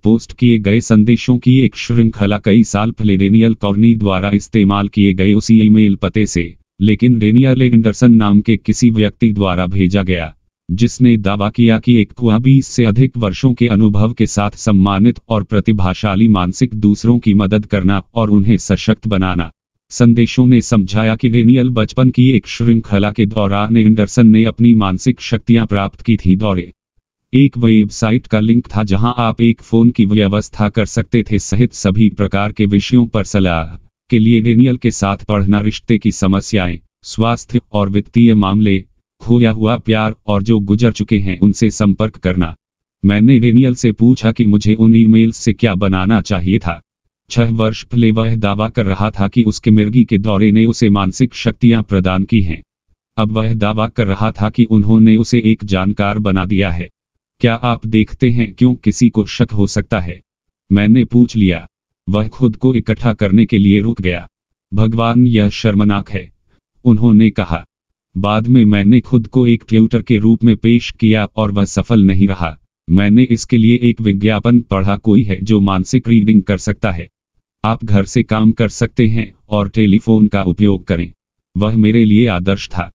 पोस्ट किए गए संदेशों की एक श्रृंखला कई साल पहले डेनियल कॉर्नी द्वारा इस्तेमाल किए गए उसी ईमेल पते से लेकिन डेनियल एंडरसन नाम के किसी व्यक्ति द्वारा भेजा गया जिसने दावा किया कि एक कुआ बीस से अधिक वर्षों के अनुभव के साथ सम्मानित और प्रतिभाशाली मानसिक दूसरों की मदद करना और उन्हें सशक्त बनाना संदेशों ने समझाया कि डेनियल बचपन की एक श्रृंखला के दौरान एंडरसन ने अपनी मानसिक शक्तियां प्राप्त की थी दौरे एक वेबसाइट का लिंक था जहां आप एक फोन की व्यवस्था कर सकते थे सहित सभी प्रकार के विषयों पर सलाह के लिए डेनियल के साथ पढ़ना रिश्ते की समस्याएं स्वास्थ्य और वित्तीय मामले खोया हुआ प्यार और जो गुजर चुके हैं उनसे संपर्क करना मैंने डेनियल से पूछा कि मुझे उन ईमेल्स से क्या बनाना चाहिए था छह वर्ष पहले वह दावा कर रहा था कि उसके मिर्गी के दौरे ने उसे मानसिक शक्तियां प्रदान की हैं अब वह दावा कर रहा था कि उन्होंने उसे एक जानकार बना दिया है क्या आप देखते हैं क्यों किसी को शक हो सकता है मैंने पूछ लिया वह खुद को इकट्ठा करने के लिए रुक गया भगवान यह शर्मनाक है उन्होंने कहा बाद में मैंने खुद को एक ट्यूटर के रूप में पेश किया और वह सफल नहीं रहा मैंने इसके लिए एक विज्ञापन पढ़ा कोई है जो मानसिक रीडिंग कर सकता है आप घर से काम कर सकते हैं और टेलीफोन का उपयोग करें वह मेरे लिए आदर्श था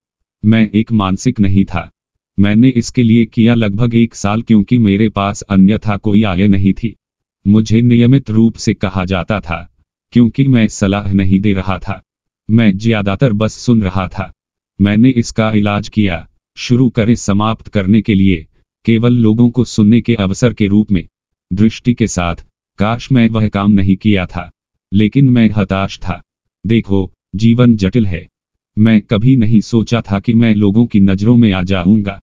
मैं एक मानसिक नहीं था मैंने इसके लिए किया लगभग एक साल क्योंकि मेरे पास अन्यथा कोई आय नहीं थी मुझे नियमित रूप से कहा जाता था क्योंकि मैं सलाह नहीं दे रहा था मैं ज्यादातर बस सुन रहा था मैंने इसका इलाज किया शुरू करें समाप्त करने के लिए केवल लोगों को सुनने के अवसर के रूप में दृष्टि के साथ काश मैं वह काम नहीं किया था लेकिन मैं हताश था देखो जीवन जटिल है मैं कभी नहीं सोचा था कि मैं लोगों की नजरों में आ जाऊंगा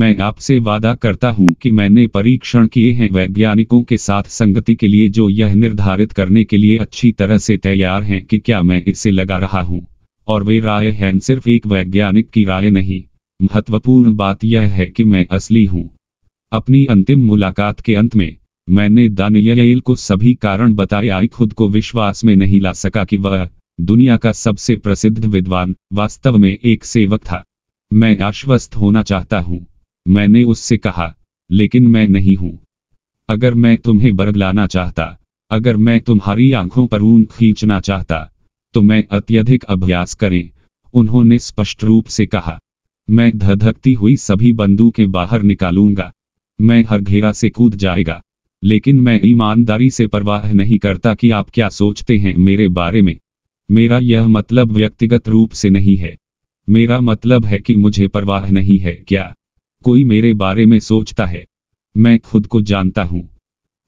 मैं आपसे वादा करता हूं कि मैंने परीक्षण किए हैं वैज्ञानिकों के साथ संगति के लिए जो यह निर्धारित करने के लिए अच्छी तरह से तैयार हैं कि क्या मैं इसे लगा रहा हूं और वे राय हैं सिर्फ एक वैज्ञानिक की राय नहीं महत्वपूर्ण बात यह है कि मैं असली हूं अपनी अंतिम मुलाकात के अंत में मैंने दानियल को सभी कारण बताए आई खुद को विश्वास में नहीं ला सका कि वह दुनिया का सबसे प्रसिद्ध विद्वान वास्तव में एक सेवक था मैं आश्वस्त होना चाहता हूं मैंने उससे कहा लेकिन मैं नहीं हूं अगर मैं तुम्हें बरगलाना चाहता अगर मैं तुम्हारी आंखों पर ऊन खींचना चाहता तो मैं अत्यधिक अभ्यास करें उन्होंने स्पष्ट रूप से कहा मैं धधकती हुई सभी बंदूकें बाहर निकालूंगा मैं हर घेरा से कूद जाएगा लेकिन मैं ईमानदारी से परवाह नहीं करता कि आप क्या सोचते हैं मेरे बारे में मेरा यह मतलब व्यक्तिगत रूप से नहीं है मेरा मतलब है कि मुझे परवाह नहीं है क्या कोई मेरे बारे में सोचता है मैं खुद को जानता हूं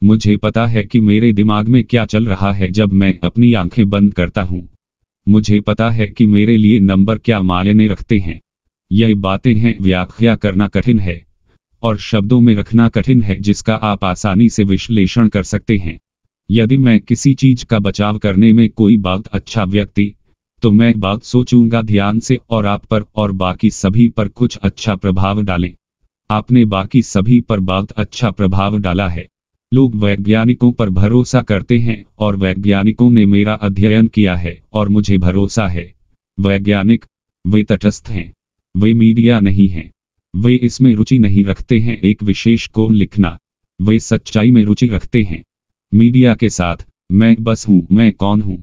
मुझे पता है कि मेरे दिमाग में क्या चल रहा है जब मैं अपनी आंखें बंद करता हूं मुझे पता है कि मेरे लिए नंबर क्या मायने रखते हैं यह बातें हैं व्याख्या करना कठिन है और शब्दों में रखना कठिन है जिसका आप आसानी से विश्लेषण कर सकते हैं यदि मैं किसी चीज का बचाव करने में कोई बात अच्छा व्यक्ति तो मैं बात सोचूंगा ध्यान से और आप पर और बाकी सभी पर कुछ अच्छा प्रभाव डालें आपने बाकी सभी पर बात अच्छा प्रभाव डाला है लोग वैज्ञानिकों पर भरोसा करते हैं और वैज्ञानिकों ने मेरा अध्ययन किया है और मुझे भरोसा है वैज्ञानिक वे तटस्थ हैं वे मीडिया नहीं हैं वे इसमें रुचि नहीं रखते हैं एक विशेष को लिखना वे सच्चाई में रुचि रखते हैं मीडिया के साथ मैं बस हूँ मैं कौन हूँ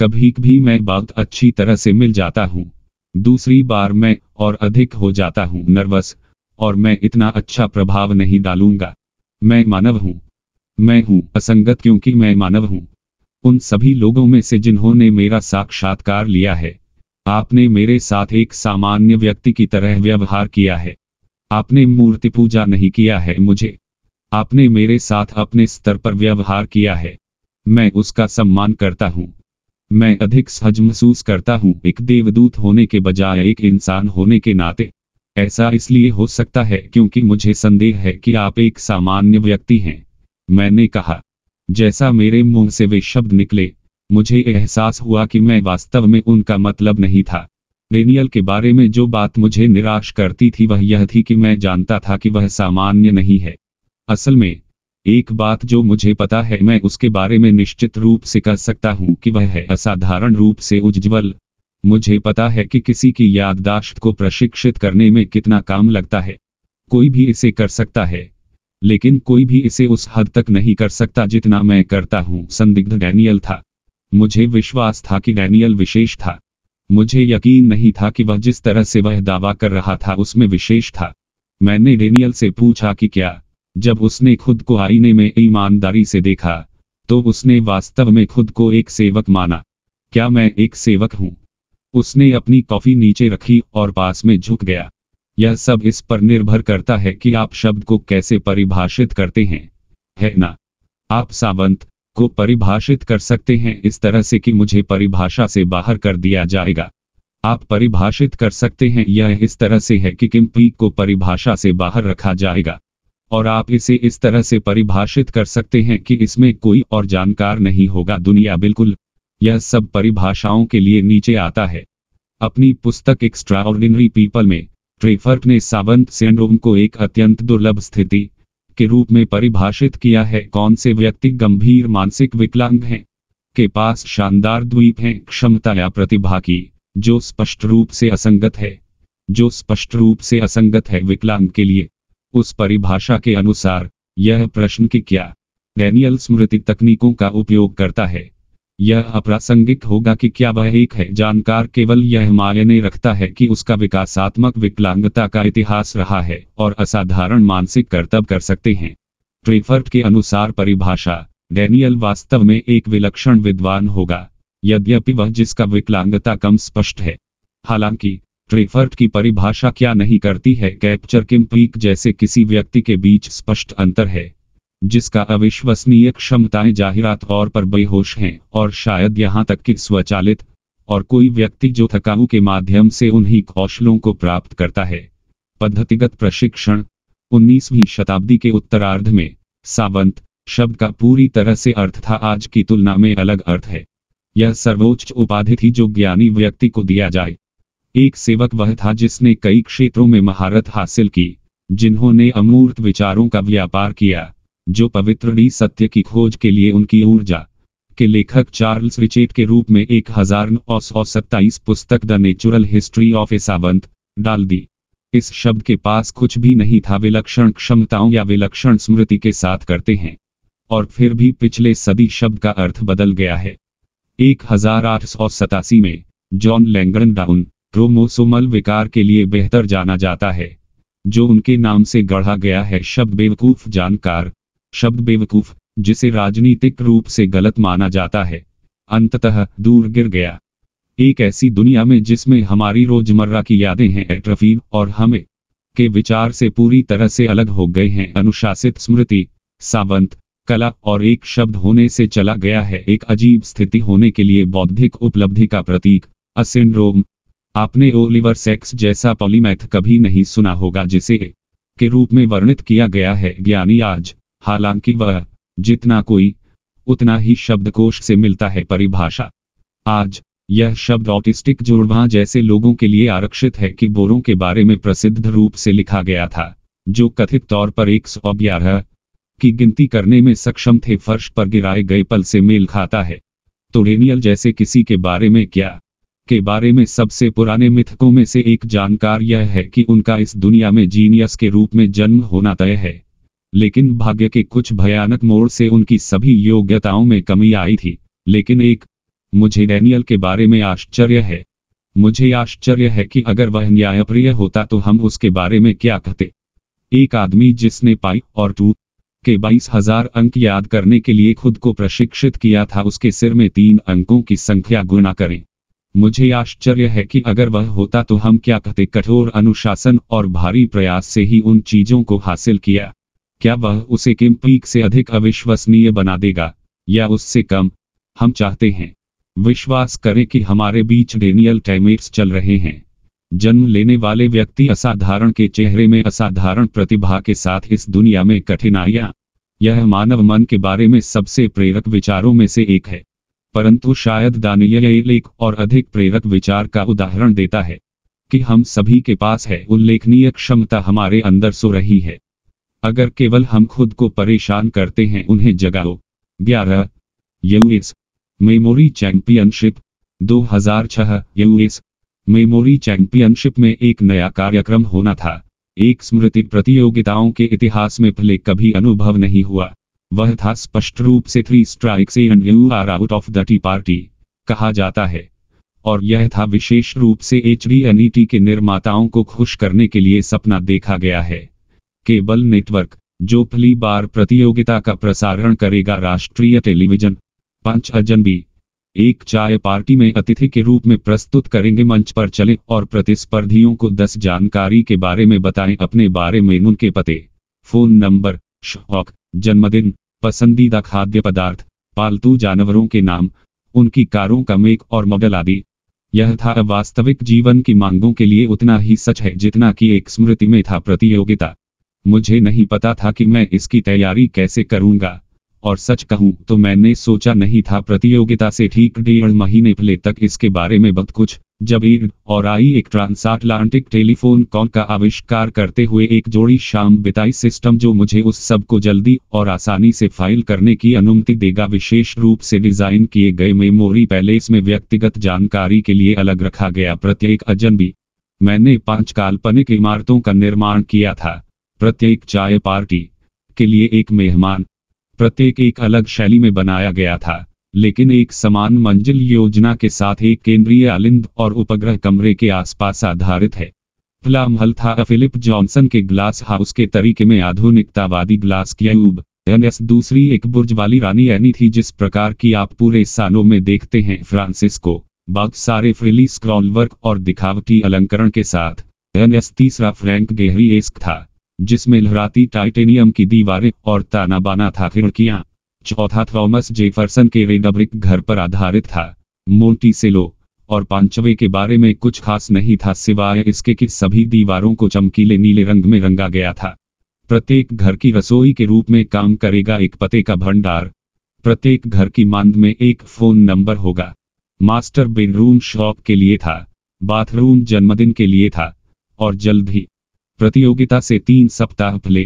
कभी भी मैं बात अच्छी तरह से मिल जाता हूँ दूसरी बार मैं और अधिक हो जाता हूँ नर्वस और मैं इतना अच्छा प्रभाव नहीं डालूंगा मैं मानव हूँ मैं हूं असंगत क्योंकि मैं मानव हूं उन सभी लोगों में से जिन्होंने मेरा साक्षात्कार लिया है आपने मेरे साथ एक सामान्य व्यक्ति की तरह व्यवहार किया है आपने मूर्ति पूजा नहीं किया है मुझे आपने मेरे साथ अपने स्तर पर व्यवहार किया है मैं उसका सम्मान करता हूं मैं अधिक सहज महसूस करता हूं एक देवदूत होने के बजाय एक इंसान होने के नाते ऐसा इसलिए हो सकता है क्योंकि मुझे संदेह है कि आप एक सामान्य व्यक्ति हैं मैंने कहा जैसा मेरे मुंह से वे शब्द निकले मुझे एहसास हुआ कि मैं वास्तव में उनका मतलब नहीं था रेनियल के बारे में जो बात मुझे निराश करती थी वह यह थी कि मैं जानता था कि वह सामान्य नहीं है असल में एक बात जो मुझे पता है मैं उसके बारे में निश्चित रूप से कह सकता हूँ कि वह है असाधारण रूप से उज्ज्वल मुझे पता है कि किसी की याददाश्त को प्रशिक्षित करने में कितना काम लगता है कोई भी इसे कर सकता है लेकिन कोई भी इसे उस हद तक नहीं कर सकता जितना मैं करता हूं संदिग्ध डैनियल था मुझे विश्वास था कि डैनियल विशेष था मुझे यकीन नहीं था कि वह जिस तरह से वह दावा कर रहा था उसमें विशेष था मैंने डेनियल से पूछा कि क्या जब उसने खुद को आईने में ईमानदारी से देखा तो उसने वास्तव में खुद को एक सेवक माना क्या मैं एक सेवक हूं उसने अपनी कॉफी नीचे रखी और पास में झुक गया यह सब इस पर निर्भर करता है कि आप शब्द को कैसे परिभाषित करते हैं है ना आप सावंत को परिभाषित कर सकते हैं इस तरह से कि मुझे परिभाषा से बाहर कर दिया जाएगा आप परिभाषित कर सकते हैं यह इस तरह से है कि किम्पी को परिभाषा से बाहर रखा जाएगा और आप इसे इस तरह से परिभाषित कर सकते हैं कि इसमें कोई और जानकार नहीं होगा दुनिया बिल्कुल यह सब परिभाषाओं के लिए नीचे आता है अपनी पुस्तक एक्स्ट्रा पीपल में ट्रेफर्ट ने सावंत सिंड्रोम को एक अत्यंत दुर्लभ स्थिति के रूप में परिभाषित किया है कौन से व्यक्ति गंभीर मानसिक विकलांग हैं के पास शानदार द्वीप हैं क्षमता या प्रतिभा की जो स्पष्ट रूप से असंगत है जो स्पष्ट रूप से असंगत है विकलांग के लिए उस परिभाषा के अनुसार यह प्रश्न कि क्या डैनियल स्मृति तकनीकों का उपयोग करता है यह अप्रासंगिक होगा कि क्या वह एक है जानकार केवल यह मायने रखता है कि उसका विकासात्मक विकलांगता का इतिहास रहा है और असाधारण मानसिक कर्तव्य कर सकते हैं ट्रेफर्ट के अनुसार परिभाषा डेनियल वास्तव में एक विलक्षण विद्वान होगा यद्यपि वह जिसका विकलांगता कम स्पष्ट है हालांकि ट्रेफर्ट की परिभाषा क्या नहीं करती है कैप्चर किम पीक जैसे किसी व्यक्ति के बीच स्पष्ट अंतर है जिसका अविश्वसनीय क्षमताएं जाहिरा तौर पर बेहोश हैं और शायद यहाँ तक कि स्वचालित और कोई व्यक्ति जो थकाऊ के माध्यम से उन्हीं कौशलों को प्राप्त करता है पद्धतिगत प्रशिक्षण 19वीं शताब्दी के उत्तरार्ध में सावंत शब्द का पूरी तरह से अर्थ था आज की तुलना में अलग अर्थ है यह सर्वोच्च उपाधि थी जो ज्ञानी व्यक्ति को दिया जाए एक सेवक वह था जिसने कई क्षेत्रों में महारत हासिल की जिन्होंने अमूर्त विचारों का व्यापार किया जो पवित्र डी सत्य की खोज के लिए उनकी ऊर्जा के लेखक चार्ल्स रिचेट के रूप में एक हजार नौ सौ सत्ताईस पुस्तक the natural history of a savant डाल दी इस शब्द के पास कुछ भी नहीं था विलक्षण क्षमताओं या विलक्षण स्मृति के साथ करते हैं और फिर भी पिछले सदी शब्द का अर्थ बदल गया है एक हजार आठ सौ सतासी में जॉन लैंगन डाउन क्रोमोसोमल विकार के लिए बेहतर जाना जाता है जो उनके नाम से गढ़ा गया है शब्द बेवकूफ जानकार शब्द बेवकूफ जिसे राजनीतिक रूप से गलत माना जाता है अंततः दूर गिर गया एक ऐसी दुनिया में जिसमें हमारी रोजमर्रा की यादें हैं एट्रफी और हमें के विचार से पूरी तरह से अलग हो गए हैं अनुशासित स्मृति सावंत कला और एक शब्द होने से चला गया है एक अजीब स्थिति होने के लिए बौद्धिक उपलब्धि का प्रतीक असिंड्रोम आपने ओलिवर सेक्स जैसा पॉलीमैथ कभी नहीं सुना होगा जिसे के रूप में वर्णित किया गया है ज्ञानी आज हालांकि वह जितना कोई उतना ही शब्दकोश से मिलता है परिभाषा आज यह शब्द ऑटिस्टिक जुड़वा जैसे लोगों के लिए आरक्षित है कि बोरों के बारे में प्रसिद्ध रूप से लिखा गया था जो कथित तौर पर एक सौ ग्यारह की गिनती करने में सक्षम थे फर्श पर गिराए गए पल से मेल खाता है तो रेनियल जैसे किसी के बारे में क्या के बारे में सबसे पुराने मिथकों में से एक जानकार यह है कि उनका इस दुनिया में जीनियस के रूप में जन्म होना तय है लेकिन भाग्य के कुछ भयानक मोड़ से उनकी सभी योग्यताओं में कमी आई थी लेकिन एक मुझे डैनियल के बारे में आश्चर्य है मुझे आश्चर्य है कि अगर वह न्यायप्रिय होता तो हम उसके बारे में क्या कहते एक आदमी जिसने पाई और टू के बाईस हजार अंक याद करने के लिए खुद को प्रशिक्षित किया था उसके सिर में तीन अंकों की संख्या गुना करें मुझे आश्चर्य है कि अगर वह होता तो हम क्या कहते कठोर अनुशासन और भारी प्रयास से ही उन चीजों को हासिल किया क्या वह उसे किम पीक से अधिक अविश्वसनीय बना देगा या उससे कम हम चाहते हैं विश्वास करें कि हमारे बीच डेनियल टैमेट्स चल रहे हैं जन्म लेने वाले व्यक्ति असाधारण के चेहरे में असाधारण प्रतिभा के साथ इस दुनिया में कठिनाइयां यह मानव मन के बारे में सबसे प्रेरक विचारों में से एक है परंतु शायद दानियल एक और अधिक प्रेरक विचार का उदाहरण देता है कि हम सभी के पास है उल्लेखनीय क्षमता हमारे अंदर सो रही है अगर केवल हम खुद को परेशान करते हैं उन्हें जगाओ ग्यारह US memory championship 2006 US memory championship में एक नया कार्यक्रम होना था एक स्मृति प्रतियोगिताओं के इतिहास में पहले कभी अनुभव नहीं हुआ वह था स्पष्ट रूप से थ्री स्ट्राइक से and you are out of the tea party कहा जाता है और यह था विशेष रूप से एच डी e के निर्माताओं को खुश करने के लिए सपना देखा गया है केबल नेटवर्क जो पहली बार प्रतियोगिता का प्रसारण करेगा राष्ट्रीय टेलीविजन पंच अर्जन भी एक चाय पार्टी में अतिथि के रूप में प्रस्तुत करेंगे मंच पर चले और प्रतिस्पर्धियों को दस जानकारी के बारे में बताएं अपने बारे में उनके पते फोन नंबर शौक जन्मदिन पसंदीदा खाद्य पदार्थ पालतू जानवरों के नाम उनकी कारों का मेक और मॉडल आदि यह था वास्तविक जीवन की मांगों के लिए उतना ही सच है जितना कि एक स्मृति में था प्रतियोगिता मुझे नहीं पता था कि मैं इसकी तैयारी कैसे करूंगा और सच कहूं तो मैंने सोचा नहीं था प्रतियोगिता से ठीक डेढ़ महीने पहले तक इसके बारे में बहुत कुछ जब ईड और आई एक ट्रांसअटलांटिक टेलीफोन कॉल का आविष्कार करते हुए एक जोड़ी शाम बिताई सिस्टम जो मुझे उस सब को जल्दी और आसानी से फाइल करने की अनुमति देगा विशेष रूप से डिजाइन किए गए मेमोरी पैलेस में व्यक्तिगत जानकारी के लिए अलग रखा गया प्रत्येक अजनबी मैंने पांच काल्पनिक इमारतों का निर्माण किया था प्रत्येक चाय पार्टी के लिए एक मेहमान प्रत्येक एक अलग शैली में बनाया गया था लेकिन एक समान मंजिल योजना के साथ एक केंद्रीय आलिंद और उपग्रह कमरे के आसपास आधारित है महल था फिलिप जॉनसन के ग्लास हाउस के तरीके में आधुनिकतावादी ग्लास क्यूब दूसरी एक बुर्ज वाली रानी एनी थी जिस प्रकार की आप पूरे सालों में देखते हैं फ्रांसिस्को बहुत सारे फ्रिली स्क्रॉल वर्क और दिखावटी अलंकरण के साथ तीसरा फ्रैंक गेहरी एस्क था जिसमें लहराती टाइटेनियम की दीवारें और ताना बाना था खिड़कियां चौथा थॉमस जेफरसन के रेडब्रिक घर पर आधारित था मोटी से लो और पांचवे के बारे में कुछ खास नहीं था सिवाय इसके कि सभी दीवारों को चमकीले नीले रंग में रंगा गया था प्रत्येक घर की रसोई के रूप में काम करेगा एक पते का भंडार प्रत्येक घर की मांद में एक फोन नंबर होगा मास्टर बेडरूम शॉप के लिए था बाथरूम जन्मदिन के लिए था और जल्द ही प्रतियोगिता से तीन सप्ताह पहले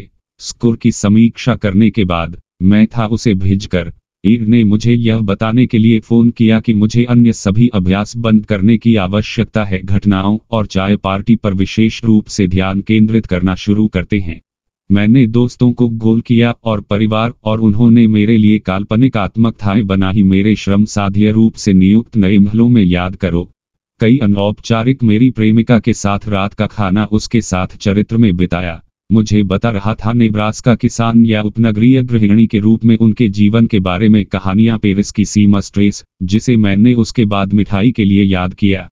स्कोर की समीक्षा करने के बाद मैं था उसे भेजकर ईर ने मुझे यह बताने के लिए फोन किया कि मुझे अन्य सभी अभ्यास बंद करने की आवश्यकता है घटनाओं और चाय पार्टी पर विशेष रूप से ध्यान केंद्रित करना शुरू करते हैं मैंने दोस्तों को गोल किया और परिवार और उन्होंने मेरे लिए काल्पनिक आत्मकथाएं बना ही मेरे श्रम साध्य रूप से नियुक्त नए महलों में याद करो कई अनौपचारिक मेरी प्रेमिका के साथ रात का खाना उसके साथ चरित्र में बिताया मुझे बता रहा था का किसान या उपनगरीय गृहिणी के रूप में उनके जीवन के बारे में कहानियां पेरिस की सीमा स्ट्रेस जिसे मैंने उसके बाद मिठाई के लिए याद किया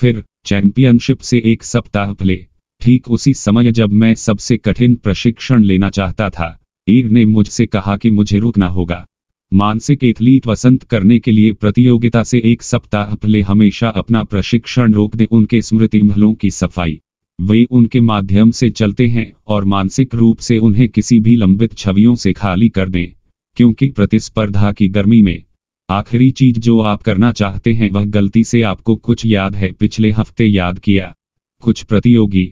फिर चैंपियनशिप से एक सप्ताह पहले ठीक उसी समय जब मैं सबसे कठिन प्रशिक्षण लेना चाहता था ईर ने मुझसे कहा कि मुझे रुकना होगा मानसिक एथलीट वसंत करने के लिए प्रतियोगिता से एक सप्ताह पहले हमेशा अपना प्रशिक्षण रोक दें उनके स्मृति महलों की सफाई वे उनके माध्यम से चलते हैं और मानसिक रूप से उन्हें किसी भी लंबित छवियों से खाली कर दें क्योंकि प्रतिस्पर्धा की गर्मी में आखिरी चीज जो आप करना चाहते हैं वह गलती से आपको कुछ याद है पिछले हफ्ते याद किया कुछ प्रतियोगी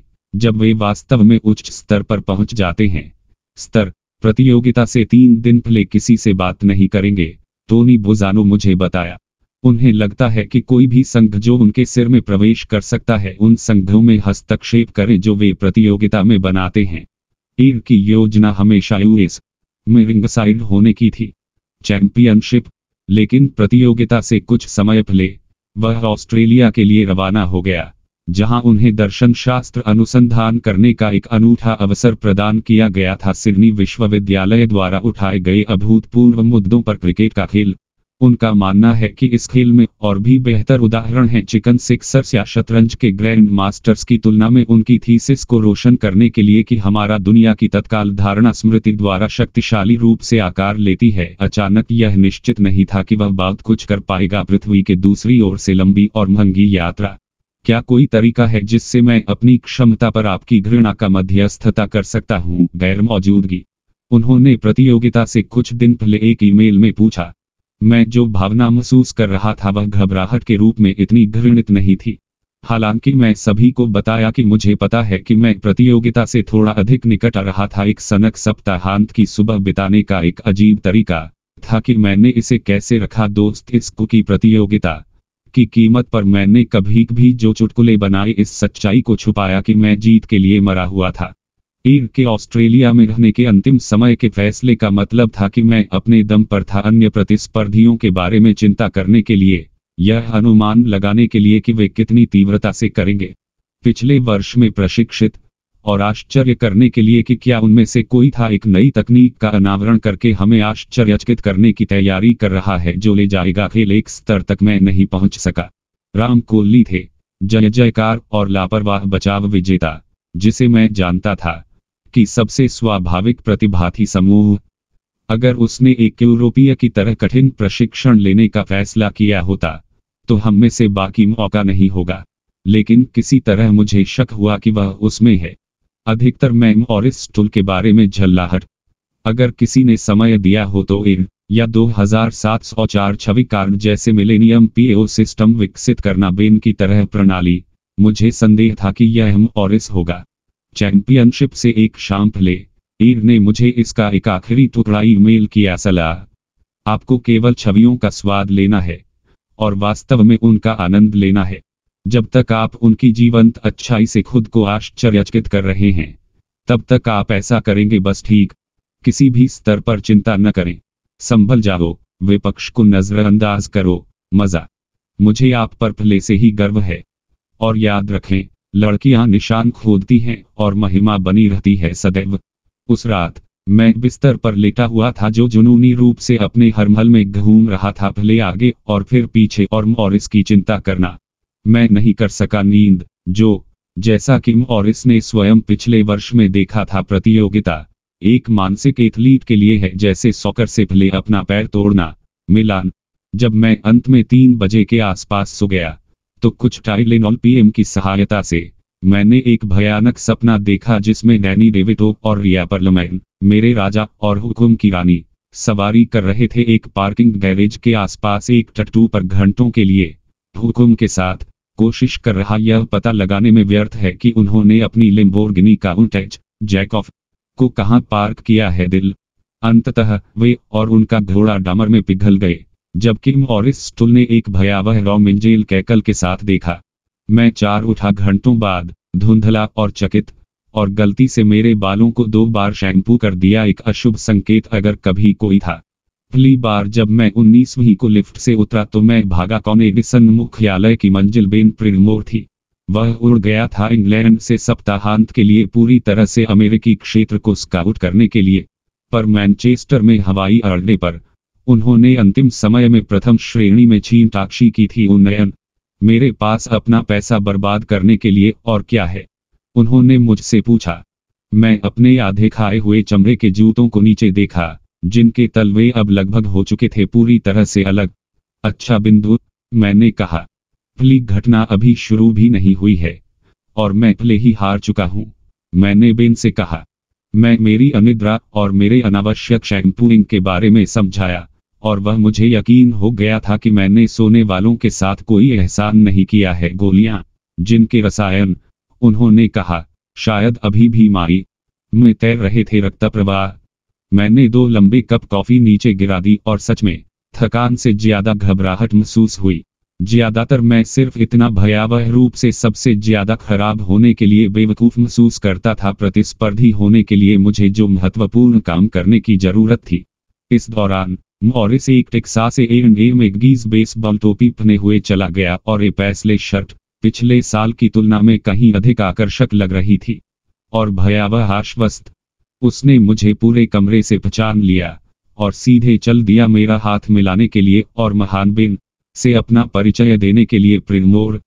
जब वे वास्तव में उच्च स्तर पर पहुंच जाते हैं स्तर प्रतियोगिता से तीन दिन पहले किसी से बात नहीं करेंगे टोनी बुजानो मुझे बताया उन्हें लगता है कि कोई भी संघ जो उनके सिर में प्रवेश कर सकता है उन संघों में हस्तक्षेप करें जो वे प्रतियोगिता में बनाते हैं ईर की योजना हमेशा यूएस में रिंगसाइड होने की थी चैंपियनशिप लेकिन प्रतियोगिता से कुछ समय पहले वह ऑस्ट्रेलिया के लिए रवाना हो गया जहां उन्हें दर्शन शास्त्र अनुसंधान करने का एक अनूठा अवसर प्रदान किया गया था सिडनी विश्वविद्यालय द्वारा उठाए गए अभूतपूर्व मुद्दों पर क्रिकेट का खेल उनका मानना है कि इस खेल में और भी बेहतर उदाहरण हैं चिकन सिक्सर्स या शतरंज के ग्रैंड मास्टर्स की तुलना में उनकी थीसिस को रोशन करने के लिए कि हमारा दुनिया की तत्काल धारणा स्मृति द्वारा शक्तिशाली रूप से आकार लेती है अचानक यह निश्चित नहीं था कि वह बात कुछ कर पाएगा पृथ्वी के दूसरी ओर से लंबी और महंगी यात्रा क्या कोई तरीका है जिससे मैं अपनी क्षमता पर आपकी घृणा का मध्यस्थता कर सकता हूँ गैर मौजूदगी उन्होंने प्रतियोगिता से कुछ दिन पहले एक ईमेल में पूछा मैं जो भावना महसूस कर रहा था वह घबराहट के रूप में इतनी घृणित नहीं थी हालांकि मैं सभी को बताया कि मुझे पता है कि मैं प्रतियोगिता से थोड़ा अधिक निकट आ रहा था एक सनक सप्ताहांत की सुबह बिताने का एक अजीब तरीका था कि मैंने इसे कैसे रखा दोस्त इस कुकी प्रतियोगिता की कीमत पर मैंने कभी भी जो चुटकुले बनाए इस सच्चाई को छुपाया कि मैं जीत के लिए मरा हुआ था ईर के ऑस्ट्रेलिया में रहने के अंतिम समय के फैसले का मतलब था कि मैं अपने दम पर था अन्य प्रतिस्पर्धियों के बारे में चिंता करने के लिए यह अनुमान लगाने के लिए कि वे कितनी तीव्रता से करेंगे पिछले वर्ष में प्रशिक्षित और आश्चर्य करने के लिए कि क्या उनमें से कोई था एक नई तकनीक का अनावरण करके हमें आश्चर्यचकित करने की तैयारी कर रहा है जो ले जाएगा खेल एक स्तर तक मैं नहीं पहुंच सका राम कोहली थे जय जयकार और लापरवाह बचाव विजेता जिसे मैं जानता था कि सबसे स्वाभाविक प्रतिभा थी समूह अगर उसने एक यूरोपीय की तरह कठिन प्रशिक्षण लेने का फैसला किया होता तो हम में से बाकी मौका नहीं होगा लेकिन किसी तरह मुझे शक हुआ कि वह उसमें है अधिकतर मैम और इस टूल के बारे में झल्लाहट अगर किसी ने समय दिया हो तो इन या दो 2704 छवि कार्ड जैसे मिलेनियम पीओ सिस्टम विकसित करना बेन की तरह प्रणाली मुझे संदेह था कि यह हम और इस होगा चैंपियनशिप से एक शाम ले ईर ने मुझे इसका एक आखिरी टुकड़ा ईमेल किया सलाह आपको केवल छवियों का स्वाद लेना है और वास्तव में उनका आनंद लेना है जब तक आप उनकी जीवंत अच्छाई से खुद को आश्चर्यचकित कर रहे हैं तब तक आप ऐसा करेंगे बस ठीक किसी भी स्तर पर चिंता न करें संभल जाओ विपक्ष को नजरअंदाज करो मजा मुझे आप पर पहले से ही गर्व है और याद रखें लड़कियां निशान खोदती हैं और महिमा बनी रहती है सदैव उस रात मैं बिस्तर पर लेटा हुआ था जो जुनूनी रूप से अपने हरमल में घूम रहा था भले आगे और फिर पीछे और मॉरिस की चिंता करना मैं नहीं कर सका नींद जो जैसा कि मॉरिस ने स्वयं पिछले वर्ष में देखा था प्रतियोगिता एक मानसिक एथलीट के लिए है जैसे सॉकर से भले अपना पैर तोड़ना मिलान जब मैं अंत में तीन बजे के आसपास सो गया तो कुछ टाइलेनॉल पीएम की सहायता से मैंने एक भयानक सपना देखा जिसमें डैनी डेविटो और रिया परलमैन मेरे राजा और हुकुम की रानी सवारी कर रहे थे एक पार्किंग गैरेज के आसपास एक टट्टू पर घंटों के लिए हुकुम के साथ कोशिश कर रहा यह पता लगाने में व्यर्थ है कि उन्होंने अपनी लिम्बोर्गिनी का उन्टेज जैक ऑफ को कहाँ पार्क किया है दिल अंततः वे और उनका घोड़ा डामर में पिघल गए जबकि मॉरिस टुल ने एक भयावह रोमिंजेल कैकल के साथ देखा मैं चार उठा घंटों बाद धुंधला और चकित और गलती से मेरे बालों को दो बार शैम्पू कर दिया एक अशुभ संकेत अगर कभी कोई था पहली बार जब मैं उन्नीसवीं को लिफ्ट से उतरा तो मैं भागा कौन एडिसन मुख्यालय की मंजिल बेन प्रिमोर थी वह उड़ गया था इंग्लैंड से सप्ताहांत के लिए पूरी तरह से अमेरिकी क्षेत्र को स्काउट करने के लिए पर मैनचेस्टर में हवाई अड्डे पर उन्होंने अंतिम समय में प्रथम श्रेणी में छीन टाक्षी की थी उन्नयन मेरे पास अपना पैसा बर्बाद करने के लिए और क्या है उन्होंने मुझसे पूछा मैं अपने आधे खाए हुए चमड़े के जूतों को नीचे देखा जिनके तलवे अब लगभग हो चुके थे पूरी तरह से अलग अच्छा बिंदु मैंने कहा भली घटना अभी शुरू भी नहीं हुई है और मैं पहले ही हार चुका हूं मैंने बेन से कहा मैं मेरी अनिद्रा और मेरे अनावश्यक शैम्पूइंग के बारे में समझाया और वह मुझे यकीन हो गया था कि मैंने सोने वालों के साथ कोई एहसान नहीं किया है गोलियां जिनके रसायन उन्होंने कहा शायद अभी भी माई में तैर रहे थे रक्त प्रवाह मैंने दो लंबे कप कॉफी नीचे गिरा दी और सच में थकान से ज्यादा घबराहट महसूस हुई ज्यादातर मैं सिर्फ इतना भयावह रूप से सबसे ज्यादा खराब होने के लिए बेवकूफ महसूस करता था प्रतिस्पर्धी होने के लिए मुझे जो महत्वपूर्ण काम करने की जरूरत थी इस दौरान मॉरिस एक टिक्सा से एंड ए मेगीज बेसबॉल टोपी पहने हुए चला गया और ए पैसले शर्ट पिछले साल की तुलना में कहीं अधिक आकर्षक लग रही थी और भयावह आश्वस्त उसने मुझे पूरे कमरे से पहचान लिया और सीधे चल दिया मेरा हाथ मिलाने के लिए और महान बिन से अपना परिचय देने के लिए प्रिमोर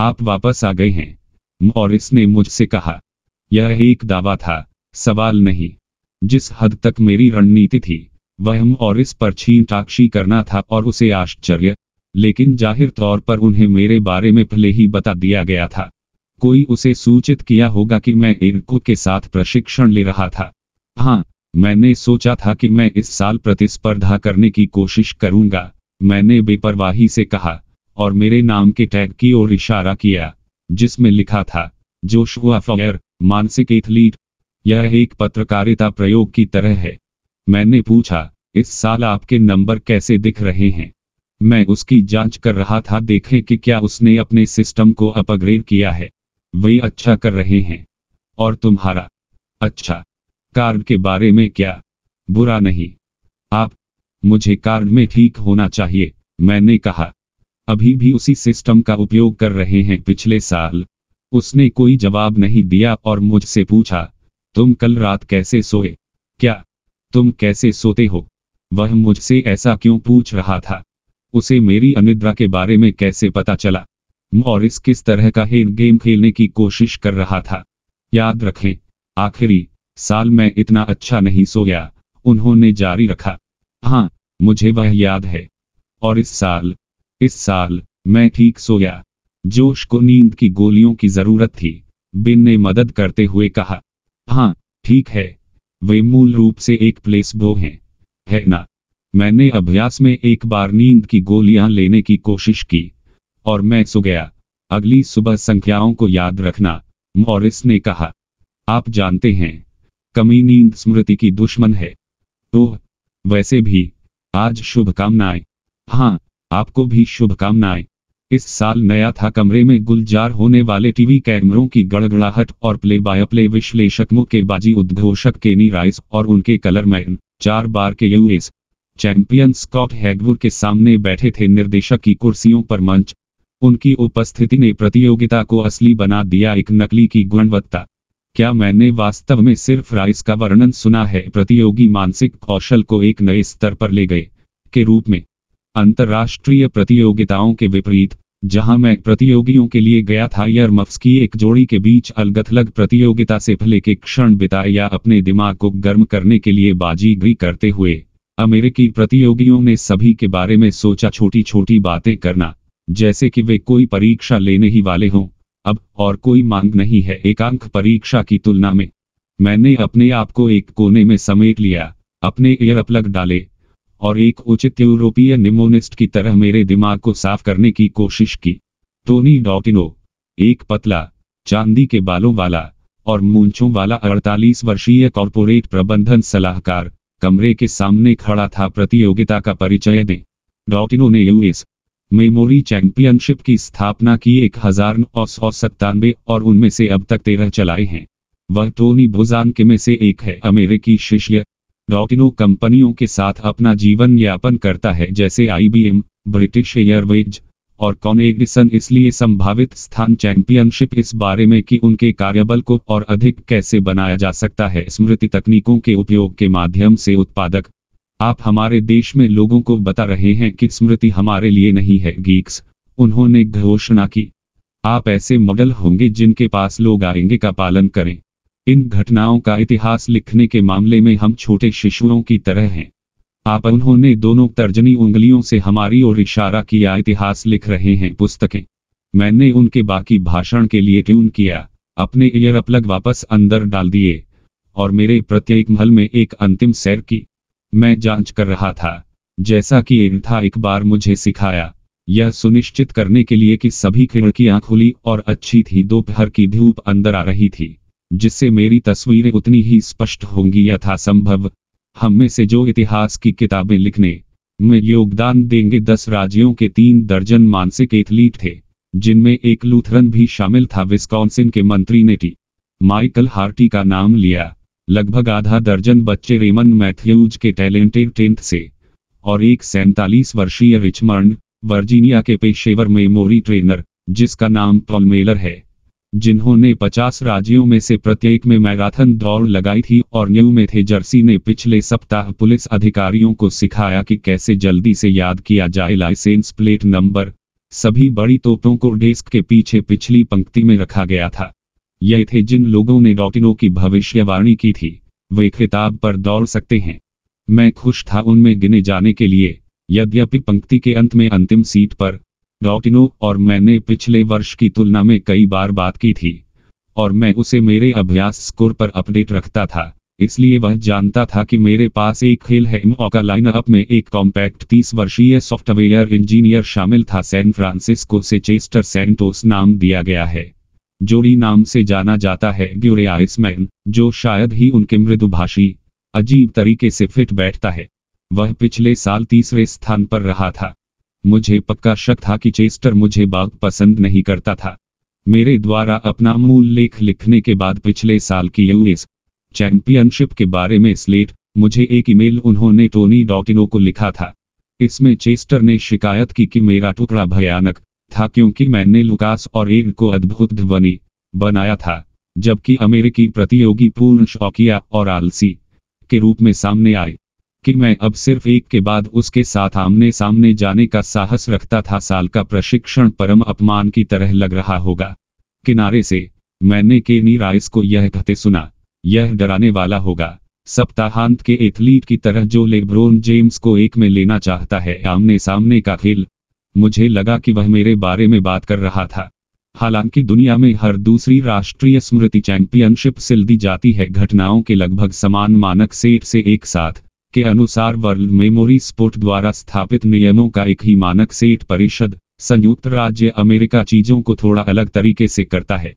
आप वापस आ गए हैं और इसने मुझसे कहा यह एक दावा था सवाल नहीं जिस हद तक मेरी रणनीति थी वह और इस पर छींटाक्षी करना था और उसे आश्चर्य लेकिन जाहिर तौर पर उन्हें मेरे बारे में पहले ही बता दिया गया था कोई उसे सूचित किया होगा कि मैं इनको के साथ प्रशिक्षण ले रहा था हाँ मैंने सोचा था कि मैं इस साल प्रतिस्पर्धा करने की कोशिश करूंगा मैंने बेपरवाही से कहा और मेरे नाम के टैग की ओर इशारा किया जिसमें लिखा था जोशुआ फॉयर मानसिक एथलीट यह एक पत्रकारिता प्रयोग की तरह है मैंने पूछा इस साल आपके नंबर कैसे दिख रहे हैं मैं उसकी जांच कर रहा था देखें कि क्या उसने अपने सिस्टम को अपग्रेड किया है वे अच्छा कर रहे हैं और तुम्हारा अच्छा कार्ड के बारे में क्या बुरा नहीं आप मुझे कार्ड में ठीक होना चाहिए मैंने कहा अभी भी उसी सिस्टम का उपयोग कर रहे हैं पिछले साल उसने कोई जवाब नहीं दिया और मुझसे पूछा तुम कल रात कैसे सोए क्या तुम कैसे सोते हो वह मुझसे ऐसा क्यों पूछ रहा था उसे मेरी अनिद्रा के बारे में कैसे पता चला मॉरिस किस तरह का हेड गेम खेलने की कोशिश कर रहा था याद रखें आखिरी साल में इतना अच्छा नहीं सोया उन्होंने जारी रखा हाँ मुझे वह याद है और इस साल इस साल मैं ठीक सोया जोश को नींद की गोलियों की जरूरत थी बिन ने मदद करते हुए कहा हाँ ठीक है वे मूल रूप से एक प्लेसबो हैं है ना मैंने अभ्यास में एक बार नींद की गोलियां लेने की कोशिश की और मैं सो गया अगली सुबह संख्याओं को याद रखना मॉरिस ने कहा आप जानते हैं कमी नींद स्मृति की दुश्मन है तो, वैसे भी आज शुभकामनाएं हाँ आपको भी शुभकामनाएं इस साल नया था कमरे में गुलजार होने वाले टीवी कैमरों की गड़गड़ाहट और प्ले बाय प्ले विश्लेषक बाजी उद्घोषक केनी राइस और उनके कलरमैन चार बार के यूएस चैंपियन स्कॉट हैगवुड के सामने बैठे थे निर्देशक की कुर्सियों पर मंच उनकी उपस्थिति ने प्रतियोगिता को असली बना दिया एक नकली की गुणवत्ता क्या मैंने वास्तव में सिर्फ राइस का वर्णन सुना है प्रतियोगी मानसिक कौशल को एक नए स्तर पर ले गए के रूप में अंतर्राष्ट्रीय प्रतियोगिताओं के विपरीत जहां मैं प्रतियोगियों के लिए गया था मफ्स की एक जोड़ी के बीच अलग प्रतियोगिता से भले के क्षण बिताए या अपने दिमाग को गर्म करने के लिए बाजीगरी करते हुए अमेरिकी प्रतियोगियों ने सभी के बारे में सोचा छोटी छोटी बातें करना जैसे कि वे कोई परीक्षा लेने ही वाले हों अब और कोई मांग नहीं है एकांक परीक्षा की तुलना में मैंने अपने आप को एक कोने में समेट लिया अपने एयर अपलग डाले और एक उचित यूरोपीय निमोनिस्ट की तरह मेरे दिमाग को साफ करने की कोशिश की टोनी डॉटिनो एक पतला चांदी के बालों वाला और मूंछों वाला 48 वर्षीय कॉरपोरेट प्रबंधन सलाहकार कमरे के सामने खड़ा था प्रतियोगिता का परिचय दे डॉटिनो ने यूएस मेमोरी चैंपियनशिप की स्थापना की एक हजार नौ सौ सत्तानवे और उनमें से अब तक तेरह चलाए हैं वह टोनी बुजान के में से एक है अमेरिकी शिष्य डॉटिनो कंपनियों के साथ अपना जीवन यापन करता है जैसे आईबीएम, ब्रिटिश एयरवेज और कॉनेग्रिसन इसलिए संभावित स्थान चैंपियनशिप इस बारे में कि उनके कार्यबल को और अधिक कैसे बनाया जा सकता है स्मृति तकनीकों के उपयोग के माध्यम से उत्पादक आप हमारे देश में लोगों को बता रहे हैं कि स्मृति हमारे लिए नहीं है गीक्स उन्होंने घोषणा की आप ऐसे मॉडल होंगे जिनके पास लोग आएंगे का पालन करें इन घटनाओं का इतिहास लिखने के मामले में हम छोटे शिशुओं की तरह हैं आप उन्होंने दोनों तर्जनी उंगलियों से हमारी ओर इशारा किया इतिहास लिख रहे हैं पुस्तकें मैंने उनके बाकी भाषण के लिए ट्यून किया अपने ईयर अपलग वापस अंदर डाल दिए और मेरे प्रत्येक महल में एक अंतिम सैर की मैं जांच कर रहा था जैसा कि इर्था एक बार मुझे सिखाया यह सुनिश्चित करने के लिए कि सभी खिड़कियां खुली और अच्छी थी दोपहर की धूप अंदर आ रही थी जिससे मेरी तस्वीरें उतनी ही स्पष्ट होंगी यथासंभव हम में से जो इतिहास की किताबें लिखने में योगदान देंगे दस राज्यों के तीन दर्जन मानसिक एथलीट थे जिनमें एक लूथरन भी शामिल था विस्कॉन्सिन के मंत्री ने टी माइकल हार्टी का नाम लिया लगभग आधा दर्जन बच्चे रेमन मैथ्यूज के टैलेंटेड टेंथ से और एक सैंतालीस वर्षीय रिचमंड वर्जीनिया के पेशेवर मेमोरी ट्रेनर जिसका नाम पॉल मेलर है जिन्होंने 50 राज्यों में से प्रत्येक में मैराथन दौड़ लगाई थी और न्यू में थे जर्सी ने पिछले सप्ताह पुलिस अधिकारियों को सिखाया कि कैसे जल्दी से याद किया जाए लाइसेंस प्लेट नंबर सभी बड़ी तोपों को डेस्क के पीछे पिछली पंक्ति में रखा गया था ये थे जिन लोगों ने डॉटिनो की भविष्यवाणी की थी वे खिताब पर दौड़ सकते हैं मैं खुश था उनमें गिने जाने के लिए यद्यपि पंक्ति के अंत में अंतिम सीट पर डॉटिनो और मैंने पिछले वर्ष की तुलना में कई बार बात की थी और मैं उसे मेरे अभ्यास स्कोर पर अपडेट रखता था इसलिए वह जानता था कि मेरे पास एक खेल है मौका लाइनअप में एक कॉम्पैक्ट 30 वर्षीय सॉफ्टवेयर इंजीनियर शामिल था सैन फ्रांसिस्को से चेस्टर सेंटोस नाम दिया गया है जोड़ी नाम से जाना जाता है ग्यूरियाइसमैन जो शायद ही उनके मृदुभाषी अजीब तरीके से फिट बैठता है वह पिछले साल तीसरे स्थान पर रहा था मुझे पक्का शक था कि चेस्टर मुझे बाग पसंद नहीं करता था मेरे द्वारा अपना मूल लेख लिखने के बाद पिछले साल की यूएस चैंपियनशिप के बारे में स्लेट मुझे एक ईमेल उन्होंने टोनी डॉटिनो को लिखा था इसमें चेस्टर ने शिकायत की कि मेरा टुकड़ा भयानक था क्योंकि मैंने लुकास और एड को अद्भुत ध्वनि बनाया था जबकि अमेरिकी प्रतियोगी पूर्ण शौकिया और आलसी के रूप में सामने आए कि मैं अब सिर्फ एक के बाद उसके साथ आमने सामने जाने का साहस रखता था साल का प्रशिक्षण परम अपमान की तरह लग रहा होगा किनारे से मैंने केनी राइस को यह कहते सुना यह डराने वाला होगा सप्ताहांत के एथलीट की तरह जो लेब्रोन जेम्स को एक में लेना चाहता है आमने सामने का खेल मुझे लगा कि वह मेरे बारे में बात कर रहा था हालांकि दुनिया में हर दूसरी राष्ट्रीय स्मृति चैंपियनशिप सिल दी जाती है घटनाओं के लगभग समान मानक सेट से एक साथ के अनुसार वर्ल्ड मेमोरी स्पोर्ट द्वारा स्थापित नियमों का एक ही मानक सेट परिषद संयुक्त राज्य अमेरिका चीजों को थोड़ा अलग तरीके से करता है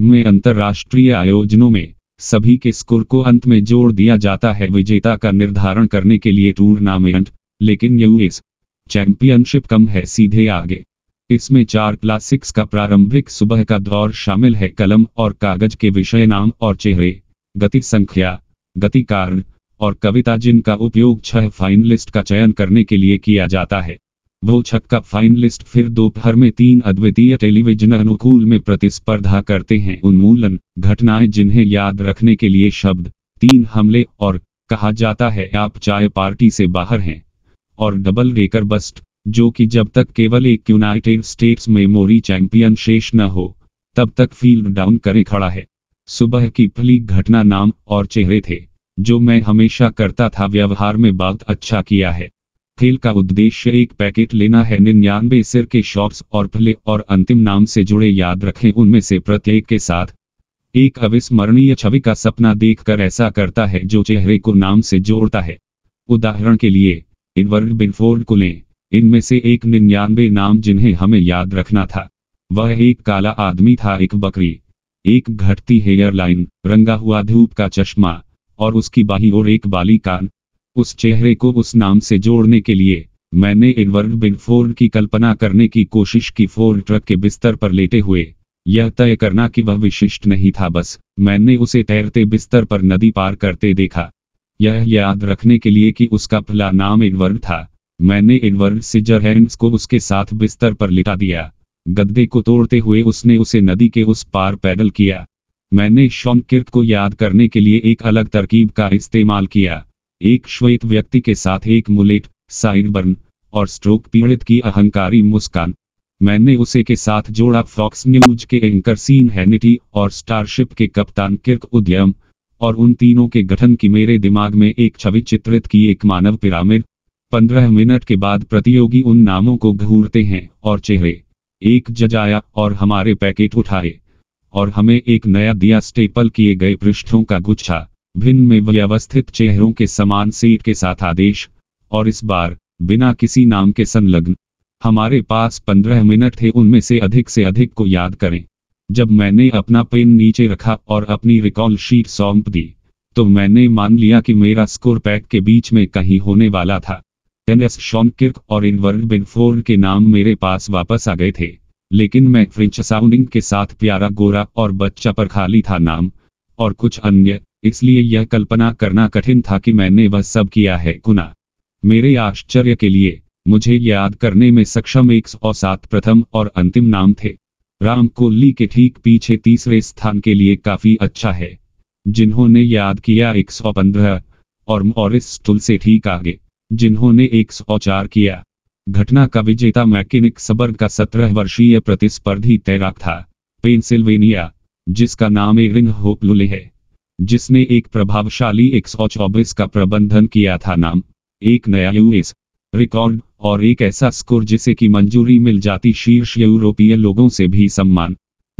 में अंतर्राष्ट्रीय आयोजनों में सभी के स्कोर को अंत में जोड़ दिया जाता है विजेता का निर्धारण करने के लिए टूर्नामेंट लेकिन यूएस चैंपियनशिप कम है सीधे आगे इसमें चार क्लासिक्स का प्रारंभिक सुबह का दौर शामिल है कलम और कागज के विषय नाम और चेहरे गति संख्या गति कारण और कविता जिनका उपयोग छह फाइनलिस्ट का चयन करने के लिए किया जाता है वो छक्का फाइनलिस्ट फिर दोपहर में तीन अद्वितीय टेलीविजन अनुकूल में प्रतिस्पर्धा करते हैं उन्मूलन घटनाएं जिन्हें याद रखने के लिए शब्द तीन हमले और कहा जाता है आप चाय पार्टी से बाहर हैं और डबल रेकर बस्ट जो कि जब तक केवल एक यूनाइटेड स्टेट्स मेमोरी चैंपियन शेष न हो तब तक फील्ड डाउन करे खड़ा है सुबह की फली घटना नाम और चेहरे थे जो मैं हमेशा करता था व्यवहार में बात अच्छा किया है खेल का उद्देश्य एक पैकेट लेना है निन्यानवे सिर के शॉट्स और फले और अंतिम नाम से जुड़े याद रखें उनमें से प्रत्येक के साथ एक अविस्मरणीय छवि का सपना देखकर ऐसा करता है जो चेहरे को नाम से जोड़ता है उदाहरण के लिए एडवर्ड बिनफोर्ड को लें इनमें से एक निन्यानवे नाम जिन्हें हमें याद रखना था वह एक काला आदमी था एक बकरी एक घटती हेयरलाइन रंगा हुआ धूप का चश्मा और उसकी बाही और एक बाली कान उस चेहरे को उस नाम से जोड़ने के लिए मैंने एडवर्ड बिनफोर्ड की कल्पना करने की कोशिश की फोर्ड ट्रक के बिस्तर पर लेटे हुए यह तय करना कि वह विशिष्ट नहीं था बस मैंने उसे तैरते बिस्तर पर नदी पार करते देखा यह याद रखने के लिए कि उसका भला नाम एडवर्ड था मैंने एडवर्ड सिजरहैंड्स को उसके साथ बिस्तर पर लिटा दिया गद्दे को तोड़ते हुए उसने उसे नदी के उस पार पैदल किया मैंने शॉन्किर्क को याद करने के लिए एक अलग तरकीब का इस्तेमाल किया एक श्वेत व्यक्ति के साथ एक मुलेट साइडबर्न और स्ट्रोक पीड़ित की अहंकारी मुस्कान मैंने उसे के साथ जोड़ा फॉक्स न्यूज के एंकर सीन हैनिटी और स्टारशिप के कप्तान किर्क उद्यम और उन तीनों के गठन की मेरे दिमाग में एक छवि चित्रित की एक मानव पिरामिड पंद्रह मिनट के बाद प्रतियोगी उन नामों को घूरते हैं और चेहरे एक जजाया और हमारे पैकेट उठाए और हमें एक नया दिया स्टेपल किए गए पृष्ठों का गुच्छा भिन्न में व्यवस्थित चेहरों के समान सीट के साथ आदेश और इस बार बिना किसी नाम के संलग्न हमारे पास पंद्रह मिनट थे उनमें से अधिक से अधिक को याद करें जब मैंने अपना पेन नीचे रखा और अपनी रिकॉल शीट सौंप दी तो मैंने मान लिया कि मेरा स्कोर पैक के बीच में कहीं होने वाला था टेनिस शॉनकिर्क और इनवर्ड बिनफोर्ड के नाम मेरे पास वापस आ गए थे लेकिन मैं फ्रेंच साउंडिंग के साथ प्यारा गोरा और बच्चा पर खाली था नाम और कुछ अन्य इसलिए यह कल्पना करना कठिन था कि मैंने वह सब किया है गुना मेरे आश्चर्य के लिए मुझे याद करने में सक्षम एक सौ सात प्रथम और अंतिम नाम थे राम कोहली के ठीक पीछे तीसरे स्थान के लिए काफी अच्छा है जिन्होंने याद किया 115 और मॉरिस टुल से ठीक आगे जिन्होंने 104 किया घटना का विजेता मैकेनिक सबर का सत्रह वर्षीय प्रतिस्पर्धी तैराक था पेंसिल्वेनिया जिसका नाम एरिन होपलुले है जिसने एक प्रभावशाली 124 का प्रबंधन किया था नाम एक नया यूएस रिकॉर्ड और एक ऐसा स्कोर जिसे की मंजूरी मिल जाती शीर्ष यूरोपीय लोगों से भी सम्मान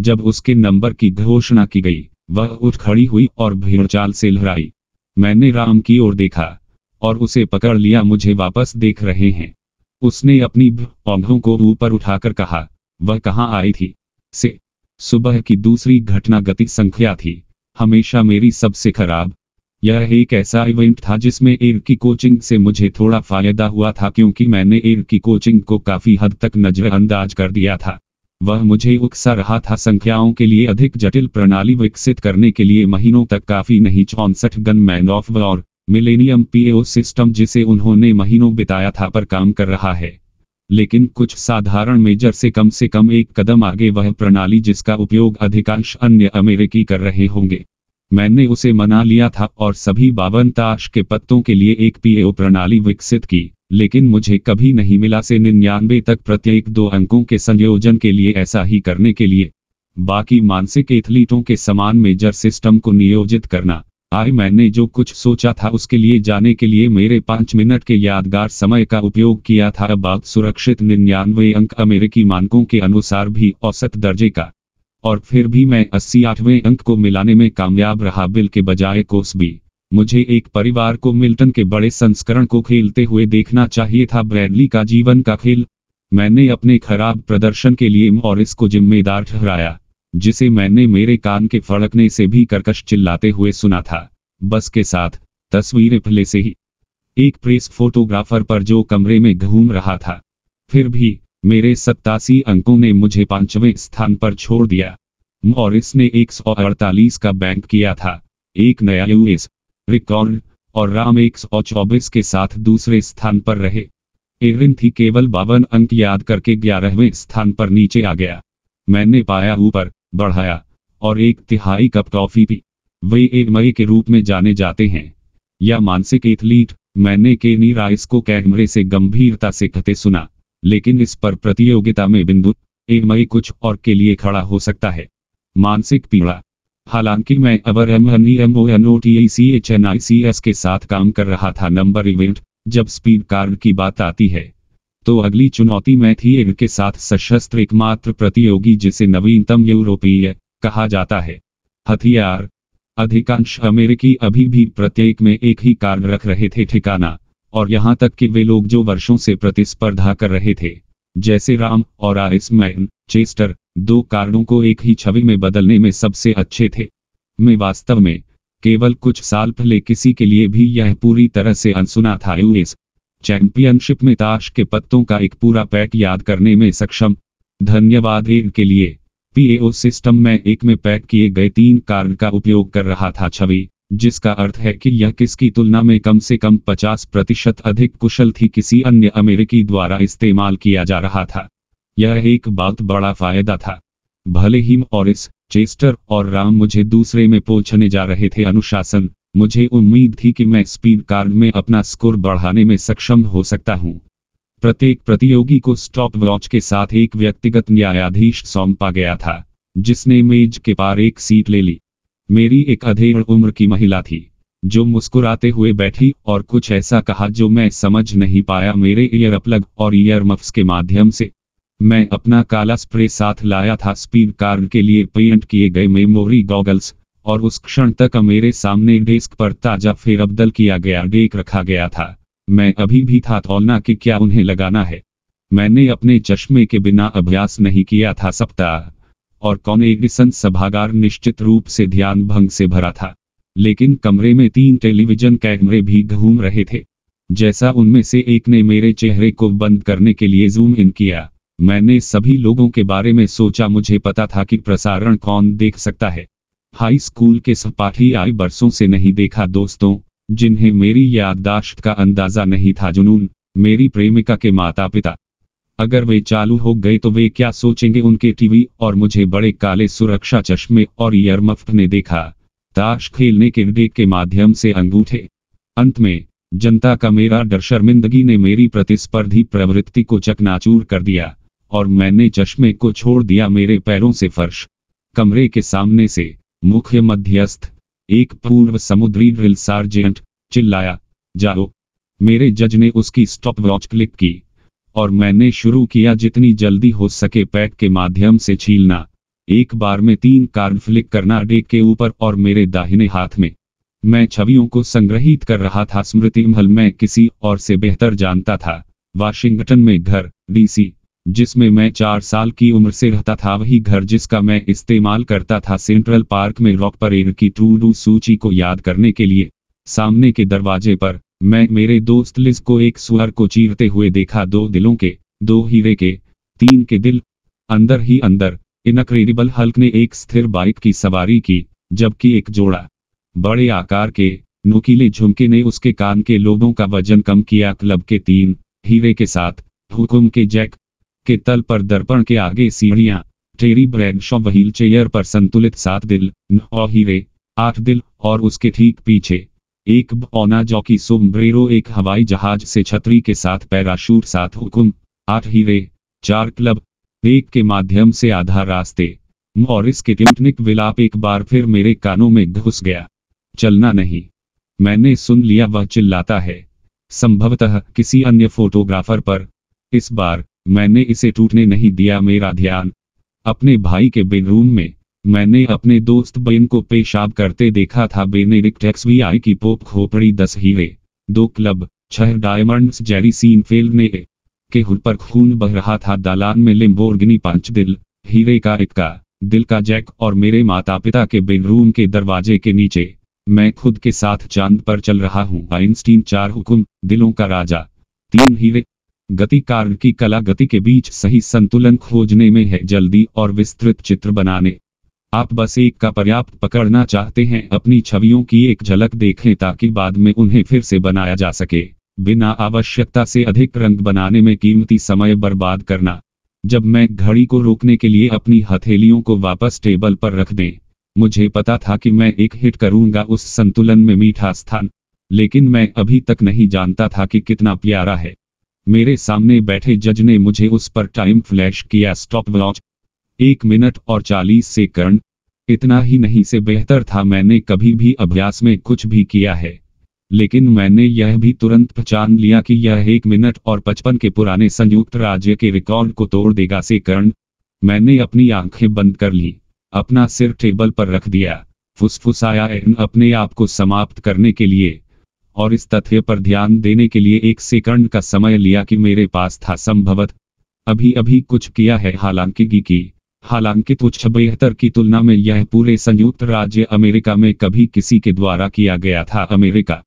जब उसके नंबर की घोषणा की गई वह उठ खड़ी हुई और भीड़चाल से लहराई मैंने राम की ओर देखा और उसे पकड़ लिया मुझे वापस देख रहे हैं उसने अपनी पौधों को ऊपर उठाकर कहा वह कहाँ आई थी से सुबह की दूसरी घटना गति संख्या थी हमेशा मेरी सबसे खराब यह एक ऐसा इवेंट था जिसमें एयर की कोचिंग से मुझे थोड़ा फायदा हुआ था क्योंकि मैंने एर की कोचिंग को काफी हद तक नजरअंदाज कर दिया था वह मुझे उकसा रहा था संख्याओं के लिए अधिक जटिल प्रणाली विकसित करने के लिए महीनों तक काफी नहीं चौंसठ gun man of war millennium PAO system जिसे उन्होंने महीनों बिताया था पर काम कर रहा है लेकिन कुछ साधारण मेजर से कम से कम एक कदम आगे वह प्रणाली जिसका उपयोग अधिकांश अन्य अमेरिकी कर रहे होंगे मैंने उसे मना लिया था और सभी बावन ताश के पत्तों के लिए एक पीएओ प्रणाली विकसित की लेकिन मुझे कभी नहीं मिला से निन्यानवे तक प्रत्येक दो अंकों के संयोजन के लिए ऐसा ही करने के लिए बाकी मानसिक एथलीटों के समान मेजर सिस्टम को नियोजित करना आए मैंने जो कुछ सोचा था उसके लिए जाने के लिए मेरे पांच मिनट के यादगार समय का उपयोग किया था अब सुरक्षित निन्यानवे अंक अमेरिकी मानकों के अनुसार भी औसत दर्जे का और फिर भी मैं अस्सी आठवें अंक को मिलाने में कामयाब रहा बिल के बजाय कोस भी मुझे एक परिवार को मिल्टन के बड़े संस्करण को खेलते हुए देखना चाहिए था ब्रैडली का जीवन का खेल मैंने अपने खराब प्रदर्शन के लिए मॉरिस को जिम्मेदार ठहराया जिसे मैंने मेरे कान के फड़कने से भी कर्कश चिल्लाते हुए सुना था बस के साथ तस्वीरें पहले से ही एक प्रेस फोटोग्राफर पर जो कमरे में घूम रहा था फिर भी मेरे सत्तासी अंकों ने मुझे पांचवें स्थान पर छोड़ दिया मॉरिस ने एक सौ अड़तालीस का बैंक किया था एक नया यूएस रिकॉर्ड और राम एक सौ चौबीस के साथ दूसरे स्थान पर रहे एरिन थी केवल बावन अंक याद करके ग्यारहवें स्थान पर नीचे आ गया मैंने पाया ऊपर बढ़ाया और एक तिहाई कप कॉफी पी वे एक मई के रूप में जाने जाते हैं या मानसिक एथलीट मैंने केनी राइस को कैमरे से गंभीरता से कहते सुना लेकिन इस पर प्रतियोगिता में बिंदु एक मई कुछ और के लिए खड़ा हो सकता है मानसिक पीड़ा हालांकि मैं our M N E M O N O T C H N I C S के साथ काम कर रहा था नंबर इवेंट जब स्पीड कार्ड की बात आती है तो अगली चुनौती में थी एड के साथ सशस्त्र एकमात्र प्रतियोगी जिसे नवीनतम यूरोपीय कहा जाता है हथियार अधिकांश अमेरिकी अभी भी प्रत्येक में एक ही कार्ड रख रहे थे ठिकाना और यहाँ तक कि वे लोग जो वर्षों से प्रतिस्पर्धा कर रहे थे जैसे राम और आइसमैन चेस्टर दो कारणों को एक ही छवि में बदलने में सबसे अच्छे थे मैं वास्तव में केवल कुछ साल पहले किसी के लिए भी यह पूरी तरह से अनसुना था यूएस चैंपियनशिप में ताश के पत्तों का एक पूरा पैक याद करने में सक्षम धन्यवाद के लिए पीएओ सिस्टम में एक में पैक किए गए तीन कार्ड का उपयोग कर रहा था छवि जिसका अर्थ है कि यह किसकी तुलना में कम से कम 50 प्रतिशत अधिक कुशल थी किसी अन्य अमेरिकी द्वारा इस्तेमाल किया जा रहा था यह एक बहुत बड़ा फायदा था भले ही मॉरिस चेस्टर और राम मुझे दूसरे में पहुंचने जा रहे थे अनुशासन मुझे उम्मीद थी कि मैं स्पीड कार्ड में अपना स्कोर बढ़ाने में सक्षम हो सकता हूँ प्रत्येक प्रतियोगी को स्टॉप वॉच के साथ एक व्यक्तिगत न्यायाधीश सौंपा गया था जिसने मेज के पार एक सीट ले ली मेरी एक अधेड़ उम्र की महिला थी जो मुस्कुराते हुए बैठी और कुछ ऐसा कहा जो मैं समझ नहीं पाया मेरे ईयर अपलग और ईयर मफ्स के माध्यम से मैं अपना काला स्प्रे साथ लाया था स्पीड कार के लिए पेंट किए गए मेमोरी गॉगल्स और उस क्षण तक मेरे सामने डेस्क पर ताजा फेर अब्दल किया गया डेक रखा गया था मैं अभी भी था तोलना कि क्या उन्हें लगाना है मैंने अपने चश्मे के बिना अभ्यास नहीं किया था सप्ताह और कॉनेगिसन सभागार निश्चित रूप से ध्यान भंग से भरा था लेकिन कमरे में तीन टेलीविजन कैमरे भी घूम रहे थे जैसा उनमें से एक ने मेरे चेहरे को बंद करने के लिए जूम इन किया मैंने सभी लोगों के बारे में सोचा मुझे पता था कि प्रसारण कौन देख सकता है हाई स्कूल के सपाठी आई बरसों से नहीं देखा दोस्तों जिन्हें मेरी याददाश्त का अंदाजा नहीं था जुनून मेरी प्रेमिका के माता पिता अगर वे चालू हो गए तो वे क्या सोचेंगे उनके टीवी और मुझे बड़े काले सुरक्षा चश्मे और ईयरमफ्ट ने देखा ताश खेलने के डेक के माध्यम से अंगूठे अंत में जनता का मेरा डर शर्मिंदगी ने मेरी प्रतिस्पर्धी प्रवृत्ति को चकनाचूर कर दिया और मैंने चश्मे को छोड़ दिया मेरे पैरों से फर्श कमरे के सामने से मुख्य मध्यस्थ एक पूर्व समुद्री ड्रिल सार्जेंट चिल्लाया जाओ मेरे जज ने उसकी स्टॉप वॉच क्लिक की और मैंने शुरू किया जितनी जल्दी हो सके पैक के माध्यम से छीलना एक बार में तीन कार्ड फ्लिक करना डेक के ऊपर और मेरे दाहिने हाथ में मैं छवियों को संग्रहित कर रहा था स्मृति महल मैं किसी और से बेहतर जानता था वाशिंगटन में घर डीसी जिसमें मैं चार साल की उम्र से रहता था वही घर जिसका मैं इस्तेमाल करता था सेंट्रल पार्क में रॉक परेड की टू डू सूची को याद करने के लिए सामने के दरवाजे पर मैं मेरे दोस्त लिस को एक स्वर को चीरते हुए देखा दो दिलों के दो हीरे के तीन के दिल अंदर ही अंदर इनक्रेडिबल हल्क ने एक स्थिर बाइक की सवारी की जबकि एक जोड़ा बड़े आकार के नुकीले झुमके ने उसके कान के लोगों का वजन कम किया क्लब के तीन हीरे के साथ हुकुम के जैक के तल पर दर्पण के आगे सीढ़ियां टेरी ब्रैडशॉ व्हील चेयर पर संतुलित सात दिल नौ हीरे आठ दिल और उसके ठीक पीछे एक बौना जॉकी सुम्ब्रेरो एक हवाई जहाज से छतरी के साथ पैराशूट साथ हुकुम आठ हीरे चार क्लब एक के माध्यम से आधा रास्ते मॉरिस के टिमटनिक विलाप एक बार फिर मेरे कानों में घुस गया चलना नहीं मैंने सुन लिया वह चिल्लाता है संभवतः किसी अन्य फोटोग्राफर पर इस बार मैंने इसे टूटने नहीं दिया मेरा ध्यान अपने भाई के बेडरूम में मैंने अपने दोस्त बेन को पेशाब करते देखा था बेनेडिक्ट एक्सवीआई की पोप खोपड़ी दस हीरे दो क्लब छह डायमंड्स जेरी सीन सीनफेल्ड ने के हुर पर खून बह रहा था दालान में लिम्बोर्गिनी पंच दिल हीरे का इक्का दिल का जैक और मेरे माता पिता के बेडरूम के दरवाजे के नीचे मैं खुद के साथ चांद पर चल रहा हूँ आइंस्टीन चार हुक्म दिलों का राजा तीन हीरे गति कारण की कला गति के बीच सही संतुलन खोजने में है जल्दी और विस्तृत चित्र बनाने आप बस एक का पर्याप्त पकड़ना चाहते हैं अपनी छवियों की एक झलक देखें ताकि बाद में उन्हें फिर से बनाया जा सके बिना आवश्यकता से अधिक रंग बनाने में कीमती समय बर्बाद करना जब मैं घड़ी को रोकने के लिए अपनी हथेलियों को वापस टेबल पर रख दें मुझे पता था कि मैं एक हिट करूंगा उस संतुलन में मीठा स्थान लेकिन मैं अभी तक नहीं जानता था कि कितना प्यारा है मेरे सामने बैठे जज ने मुझे उस पर टाइम फ्लैश किया स्टॉप वॉच एक मिनट और चालीस सेकंड इतना ही नहीं से बेहतर था मैंने कभी भी अभ्यास में कुछ भी किया है लेकिन मैंने यह भी तुरंत पहचान लिया कि यह एक मिनट और पचपन के पुराने संयुक्त राज्य के रिकॉर्ड को तोड़ देगा सेकंड मैंने अपनी आंखें बंद कर ली अपना सिर टेबल पर रख दिया फुसफुसाया अपने आप को समाप्त करने के लिए और इस तथ्य पर ध्यान देने के लिए एक सेकंड का समय लिया कि मेरे पास था संभवत अभी अभी कुछ किया है हालांकि की हालांकि तुच्छ तो बेहतर की तुलना में यह पूरे संयुक्त राज्य अमेरिका में कभी किसी के द्वारा किया गया था अमेरिका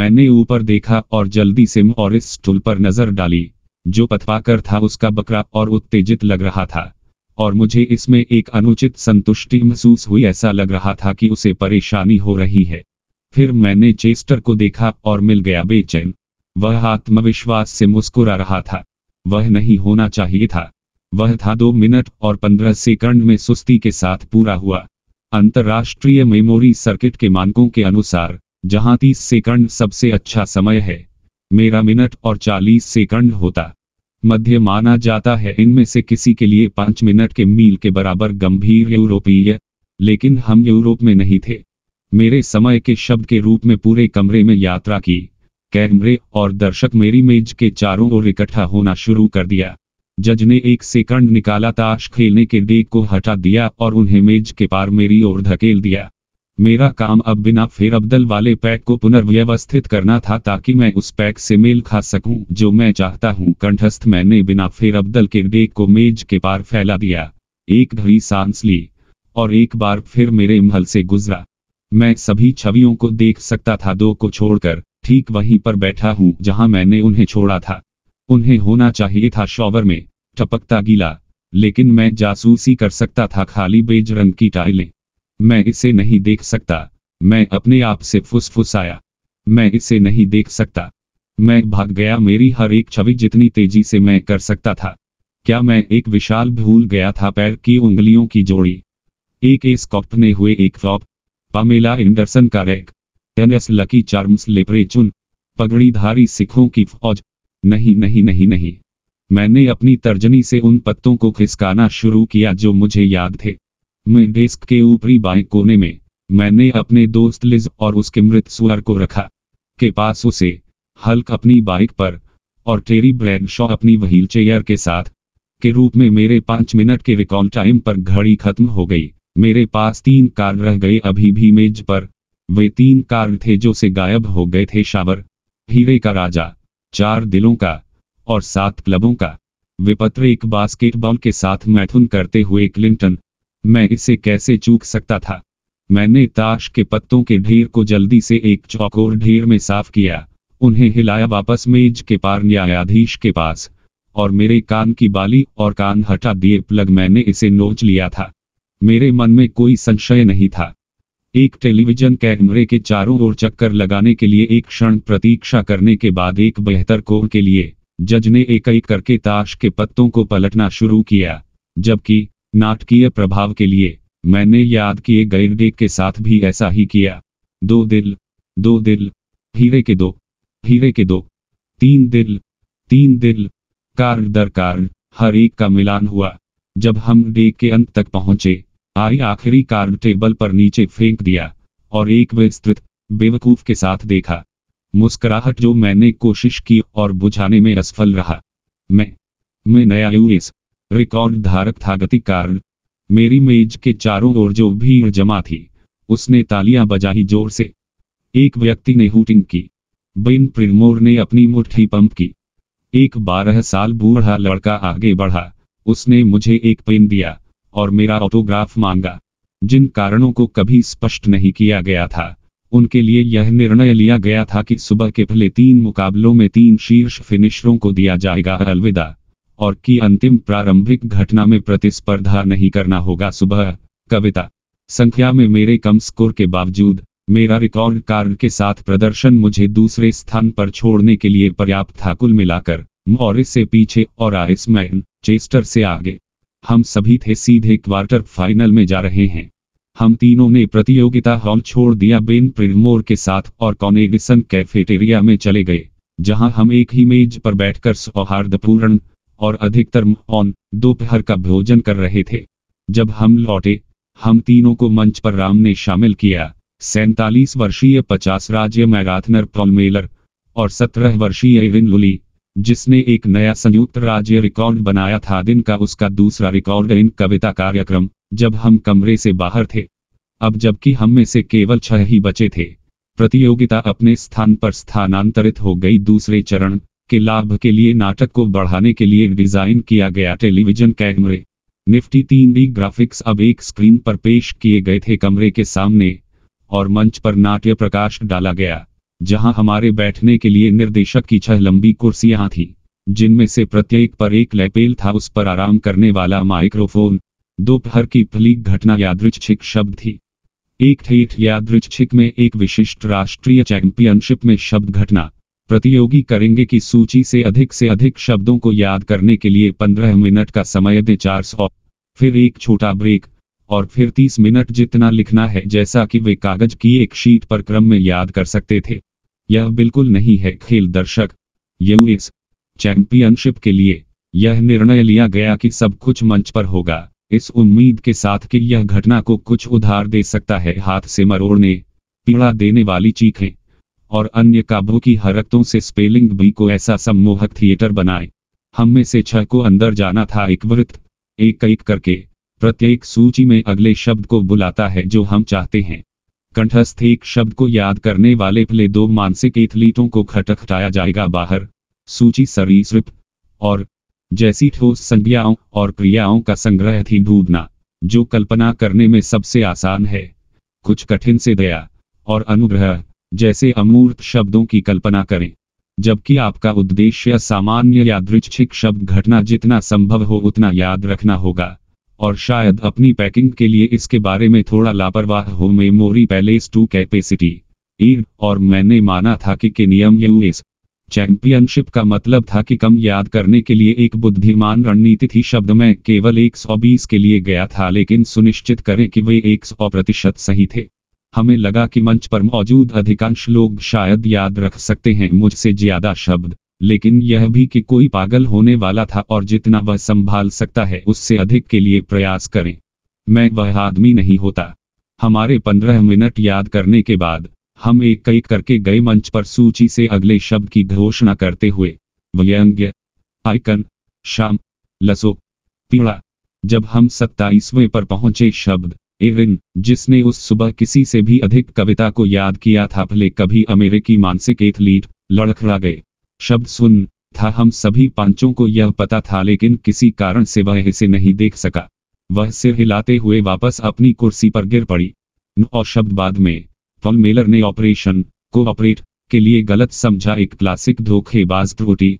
मैंने ऊपर देखा और जल्दी से और टूल पर नजर डाली जो पथवाकर था उसका बकरा और उत्तेजित लग रहा था और मुझे इसमें एक अनुचित संतुष्टि महसूस हुई ऐसा लग रहा था कि उसे परेशानी हो रही है फिर मैंने चेस्टर को देखा और मिल गया बेचैन वह आत्मविश्वास से मुस्कुरा रहा था वह नहीं होना चाहिए था वह था दो मिनट और पंद्रह सेकंड में सुस्ती के साथ पूरा हुआ अंतर्राष्ट्रीय मेमोरी सर्किट के मानकों के अनुसार जहां तीस सेकंड सबसे अच्छा समय है मेरा मिनट और चालीस सेकंड होता मध्य माना जाता है इनमें से किसी के लिए पांच मिनट के मील के बराबर गंभीर यूरोपीय लेकिन हम यूरोप में नहीं थे मेरे समय के शब्द के रूप में पूरे कमरे में यात्रा की कैमरे और दर्शक मेरी मेज के चारों ओर इकट्ठा होना शुरू कर दिया जज ने एक सेकंड निकाला ताश खेलने के डेग को हटा दिया और उन्हें मेज के पार मेरी ओर धकेल दिया मेरा काम अब बिना फेर अब्दल वाले पैक को पुनर्व्यवस्थित करना था ताकि मैं उस पैक से मेल खा सकूं जो मैं चाहता हूं कंठस्थ मैंने बिना फेर अब्दल के डेग को मेज के पार फैला दिया एक घड़ी सांस ली और एक बार फिर मेरे महल से गुजरा मैं सभी छवियों को देख सकता था दो को छोड़कर ठीक वहीं पर बैठा हूं जहां मैंने उन्हें छोड़ा था उन्हें होना चाहिए था शॉवर में टपकता गीला लेकिन मैं जासूसी कर सकता था खाली बेज रंग की टाइलें मैं इसे नहीं देख सकता मैं अपने आप से आया मैं इसे नहीं देख सकता मैं भाग गया मेरी हर एक छवि जितनी तेजी से मैं कर सकता था क्या मैं एक विशाल भूल गया था पैर की उंगलियों की जोड़ी एक एस ने हुए एक फ्लॉप पामेला एंडरसन का रैक एन एस लकी चार्म्स लेपरेचुन पगड़ीधारी सिखों की फौज नहीं नहीं नहीं नहीं मैंने अपनी तर्जनी से उन पत्तों को खिसकाना शुरू किया जो मुझे याद थे मैं डेस्क के ऊपरी बाएं कोने में मैंने अपने दोस्त लिज और उसके मृत सुअर को रखा के पास उसे हल्क अपनी बाइक पर और टेरी ब्रैडशॉ अपनी व्हील चेयर के साथ के रूप में मेरे पांच मिनट के रिकॉर्ड टाइम पर घड़ी खत्म हो गई मेरे पास तीन कार रह गए अभी भी मेज पर वे तीन कार थे जो से गायब हो गए थे शावर हीरे का राजा चार दिलों का और सात क्लबों का विपत्र एक बास्केटबॉल के साथ मैथुन करते हुए क्लिंटन मैं इसे कैसे चूक सकता था मैंने ताश के पत्तों के ढेर को जल्दी से एक चौकोर ढेर में साफ किया उन्हें हिलाया वापस मेज के पार न्यायाधीश के पास और मेरे कान की बाली और कान हटा दिए प्लग मैंने इसे नोच लिया था मेरे मन में कोई संशय नहीं था एक टेलीविजन कैमरे के चारों ओर चक्कर लगाने के लिए एक क्षण प्रतीक्षा करने के बाद एक बेहतर कोर के लिए जज ने एक एक करके ताश के पत्तों को पलटना शुरू किया जबकि नाटकीय प्रभाव के लिए मैंने याद किए गैरडे के साथ भी ऐसा ही किया दो दिल दो दिल हीरे के दो हीरे के दो तीन दिल तीन दिल कार्ड दर कार्ड हर एक का मिलान हुआ जब हम डे के अंत तक पहुंचे आई आखिरी कार्ड टेबल पर नीचे फेंक दिया और एक विस्तृत बेवकूफ के साथ देखा मुस्कुराहट जो मैंने कोशिश की और बुझाने में असफल रहा मैं मैं नया यूएस रिकॉर्ड धारक था गति कार्ड मेरी मेज के चारों ओर जो भीड़ जमा थी उसने तालियां बजाई जोर से एक व्यक्ति ने हूटिंग की बिन प्रिमोर ने अपनी मुट्ठी पंप की एक बारह साल बूढ़ा लड़का आगे बढ़ा उसने मुझे एक पेन दिया और मेरा ऑटोग्राफ मांगा जिन कारणों को कभी स्पष्ट नहीं किया गया था उनके लिए यह निर्णय लिया गया था कि सुबह के पहले तीन मुकाबलों में तीन शीर्ष फिनिशरों को दिया जाएगा अलविदा और की अंतिम प्रारंभिक घटना में प्रतिस्पर्धा नहीं करना होगा सुबह कविता संख्या में मेरे कम स्कोर के बावजूद मेरा रिकॉर्ड कार्ड के साथ प्रदर्शन मुझे दूसरे स्थान पर छोड़ने के लिए पर्याप्त था कुल मिलाकर मॉरिस से पीछे और आइसमैन चेस्टर से आगे हम सभी थे सीधे क्वार्टर फाइनल में जा रहे हैं हम तीनों ने प्रतियोगिता हॉल छोड़ दिया बेन प्रिमोर के साथ और कॉनेडिसन कैफेटेरिया में चले गए जहां हम एक ही मेज पर बैठकर सौहार्दपूर्ण और अधिकतर मौन दोपहर का भोजन कर रहे थे जब हम लौटे हम तीनों को मंच पर राम ने शामिल किया सैतालीस वर्षीय पचास राज्य मैराथनर पॉलमेलर और सत्रह वर्षीय लुली जिसने एक नया संयुक्त राज्य रिकॉर्ड बनाया था दिन का उसका दूसरा रिकॉर्ड इन कविता कार्यक्रम जब हम कमरे से बाहर थे अब जबकि हम में से केवल छह ही बचे थे प्रतियोगिता अपने स्थान पर स्थानांतरित हो गई दूसरे चरण के लाभ के लिए नाटक को बढ़ाने के लिए डिजाइन किया गया टेलीविजन कैमरे निफ्टी तीन डी ग्राफिक्स अब एक स्क्रीन पर पेश किए गए थे कमरे के सामने और मंच पर नाट्य प्रकाश डाला गया जहां हमारे बैठने के लिए निर्देशक की छह लंबी कुर्सियां थी जिनमें से प्रत्येक पर एक लैपेल था उस पर आराम करने वाला माइक्रोफोन दोपहर की फलीक घटना यादृच्छिक शब्द थी एक ठेठ यादृच्छिक में एक विशिष्ट राष्ट्रीय चैंपियनशिप में शब्द घटना प्रतियोगी करेंगे की सूची से अधिक से अधिक शब्दों को याद करने के लिए पंद्रह मिनट का समय दे सौ फिर एक छोटा ब्रेक और फिर 30 मिनट जितना लिखना है जैसा कि वे कागज की एक शीट पर क्रम में याद कर सकते थे यह बिल्कुल नहीं है खेल दर्शक यूएस चैंपियनशिप के लिए यह निर्णय लिया गया कि सब कुछ मंच पर होगा इस उम्मीद के साथ कि यह घटना को कुछ उधार दे सकता है हाथ से मरोड़ने पीड़ा देने वाली चीखें और अन्य काबू की हरकतों से स्पेलिंग बी को ऐसा सम्मोहक थिएटर बनाए हम में से छह को अंदर जाना था एक वृत्त एक एक करके प्रत्येक सूची में अगले शब्द को बुलाता है जो हम चाहते हैं कंठस्थ एक शब्द को याद करने वाले पहले दो मानसिक एथलीटों को खटखटाया जाएगा बाहर सूची सरीसृप और जैसी ठोस संज्ञाओं और क्रियाओं का संग्रह थी ढूंढना जो कल्पना करने में सबसे आसान है कुछ कठिन से दया और अनुग्रह जैसे अमूर्त शब्दों की कल्पना करें जबकि आपका उद्देश्य सामान्य या दृक्षिक शब्द घटना जितना संभव हो उतना याद रखना होगा और शायद अपनी पैकिंग के लिए इसके बारे में थोड़ा लापरवाह हो मेमोरी पैलेस टू कैपेसिटी और मैंने माना था कि के नियम यूएस चैंपियनशिप का मतलब था कि कम याद करने के लिए एक बुद्धिमान रणनीति थी शब्द में केवल 120 के लिए गया था लेकिन सुनिश्चित करें कि वे 100 प्रतिशत सही थे हमें लगा कि मंच पर मौजूद अधिकांश लोग शायद याद रख सकते हैं मुझसे ज्यादा शब्द लेकिन यह भी कि कोई पागल होने वाला था और जितना वह संभाल सकता है उससे अधिक के लिए प्रयास करें मैं वह आदमी नहीं होता हमारे पंद्रह मिनट याद करने के बाद हम एक एक करके गए मंच पर सूची से अगले शब्द की घोषणा करते हुए व्यंग्य आयकन शाम लसो पीड़ा जब हम सत्ताईसवें पर पहुंचे शब्द एविन जिसने उस सुबह किसी से भी अधिक कविता को याद किया था भले कभी अमेरिकी मानसिक एथलीट लड़खड़ा गए शब्द सुन था हम सभी पांचों को यह पता था लेकिन किसी कारण से वह इसे नहीं देख सका वह सिर हिलाते हुए वापस अपनी कुर्सी पर गिर पड़ी और शब्द बाद में पॉल मेलर ने ऑपरेशन को ऑपरेट के लिए गलत समझा एक क्लासिक धोखेबाज त्रुटि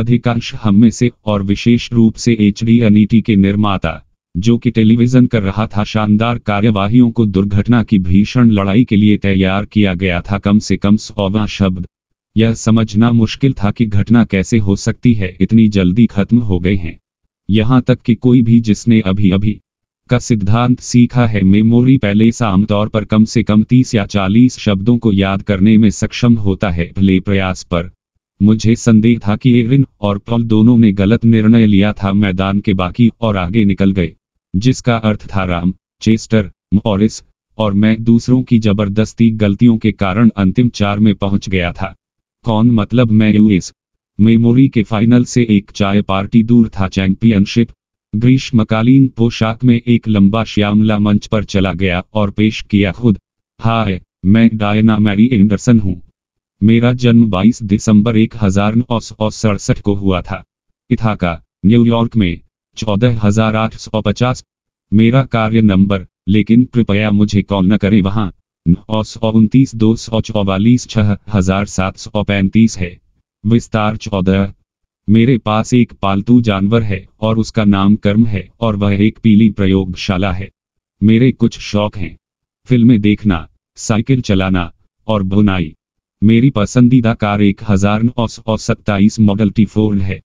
अधिकांश हम में से और विशेष रूप से एच डी के निर्माता जो कि टेलीविजन कर रहा था शानदार कार्यवाहियों को दुर्घटना की भीषण लड़ाई के लिए तैयार किया गया था कम से कम सौवा शब्द यह समझना मुश्किल था कि घटना कैसे हो सकती है इतनी जल्दी खत्म हो गए हैं यहाँ तक कि कोई भी जिसने अभी अभी का सिद्धांत सीखा है मेमोरी पहले आमतौर पर कम से कम 30 या 40 शब्दों को याद करने में सक्षम होता है भले प्रयास पर मुझे संदेह था कि एरिन और पॉल दोनों ने गलत निर्णय लिया था मैदान के बाकी और आगे निकल गए जिसका अर्थ था राम चेस्टर मॉरिस और मैं दूसरों की जबरदस्ती गलतियों के कारण अंतिम चार में पहुंच गया था कौन मतलब मैं यूएस मेमोरी के फाइनल से एक चाय पार्टी दूर था चैंपियनशिप ग्रीष्मकालीन पोशाक में एक लंबा श्यामला मंच पर चला गया और पेश किया खुद हाय मैं डायना मैरी एंडरसन हूँ मेरा जन्म 22 दिसंबर एक को हुआ था इथाका न्यूयॉर्क में 14850 मेरा कार्य नंबर लेकिन कृपया मुझे कॉल न करें वहां नौ सौ उनतीस दो सौ चौवालीस छह हजार सात सौ पैंतीस है विस्तार चौदह मेरे पास एक पालतू जानवर है और उसका नाम कर्म है और वह एक पीली प्रयोगशाला है मेरे कुछ शौक हैं फिल्में देखना साइकिल चलाना और बुनाई मेरी पसंदीदा कार एक हजार नौ सौ सत्ताईस मॉडल टी फोर्ड है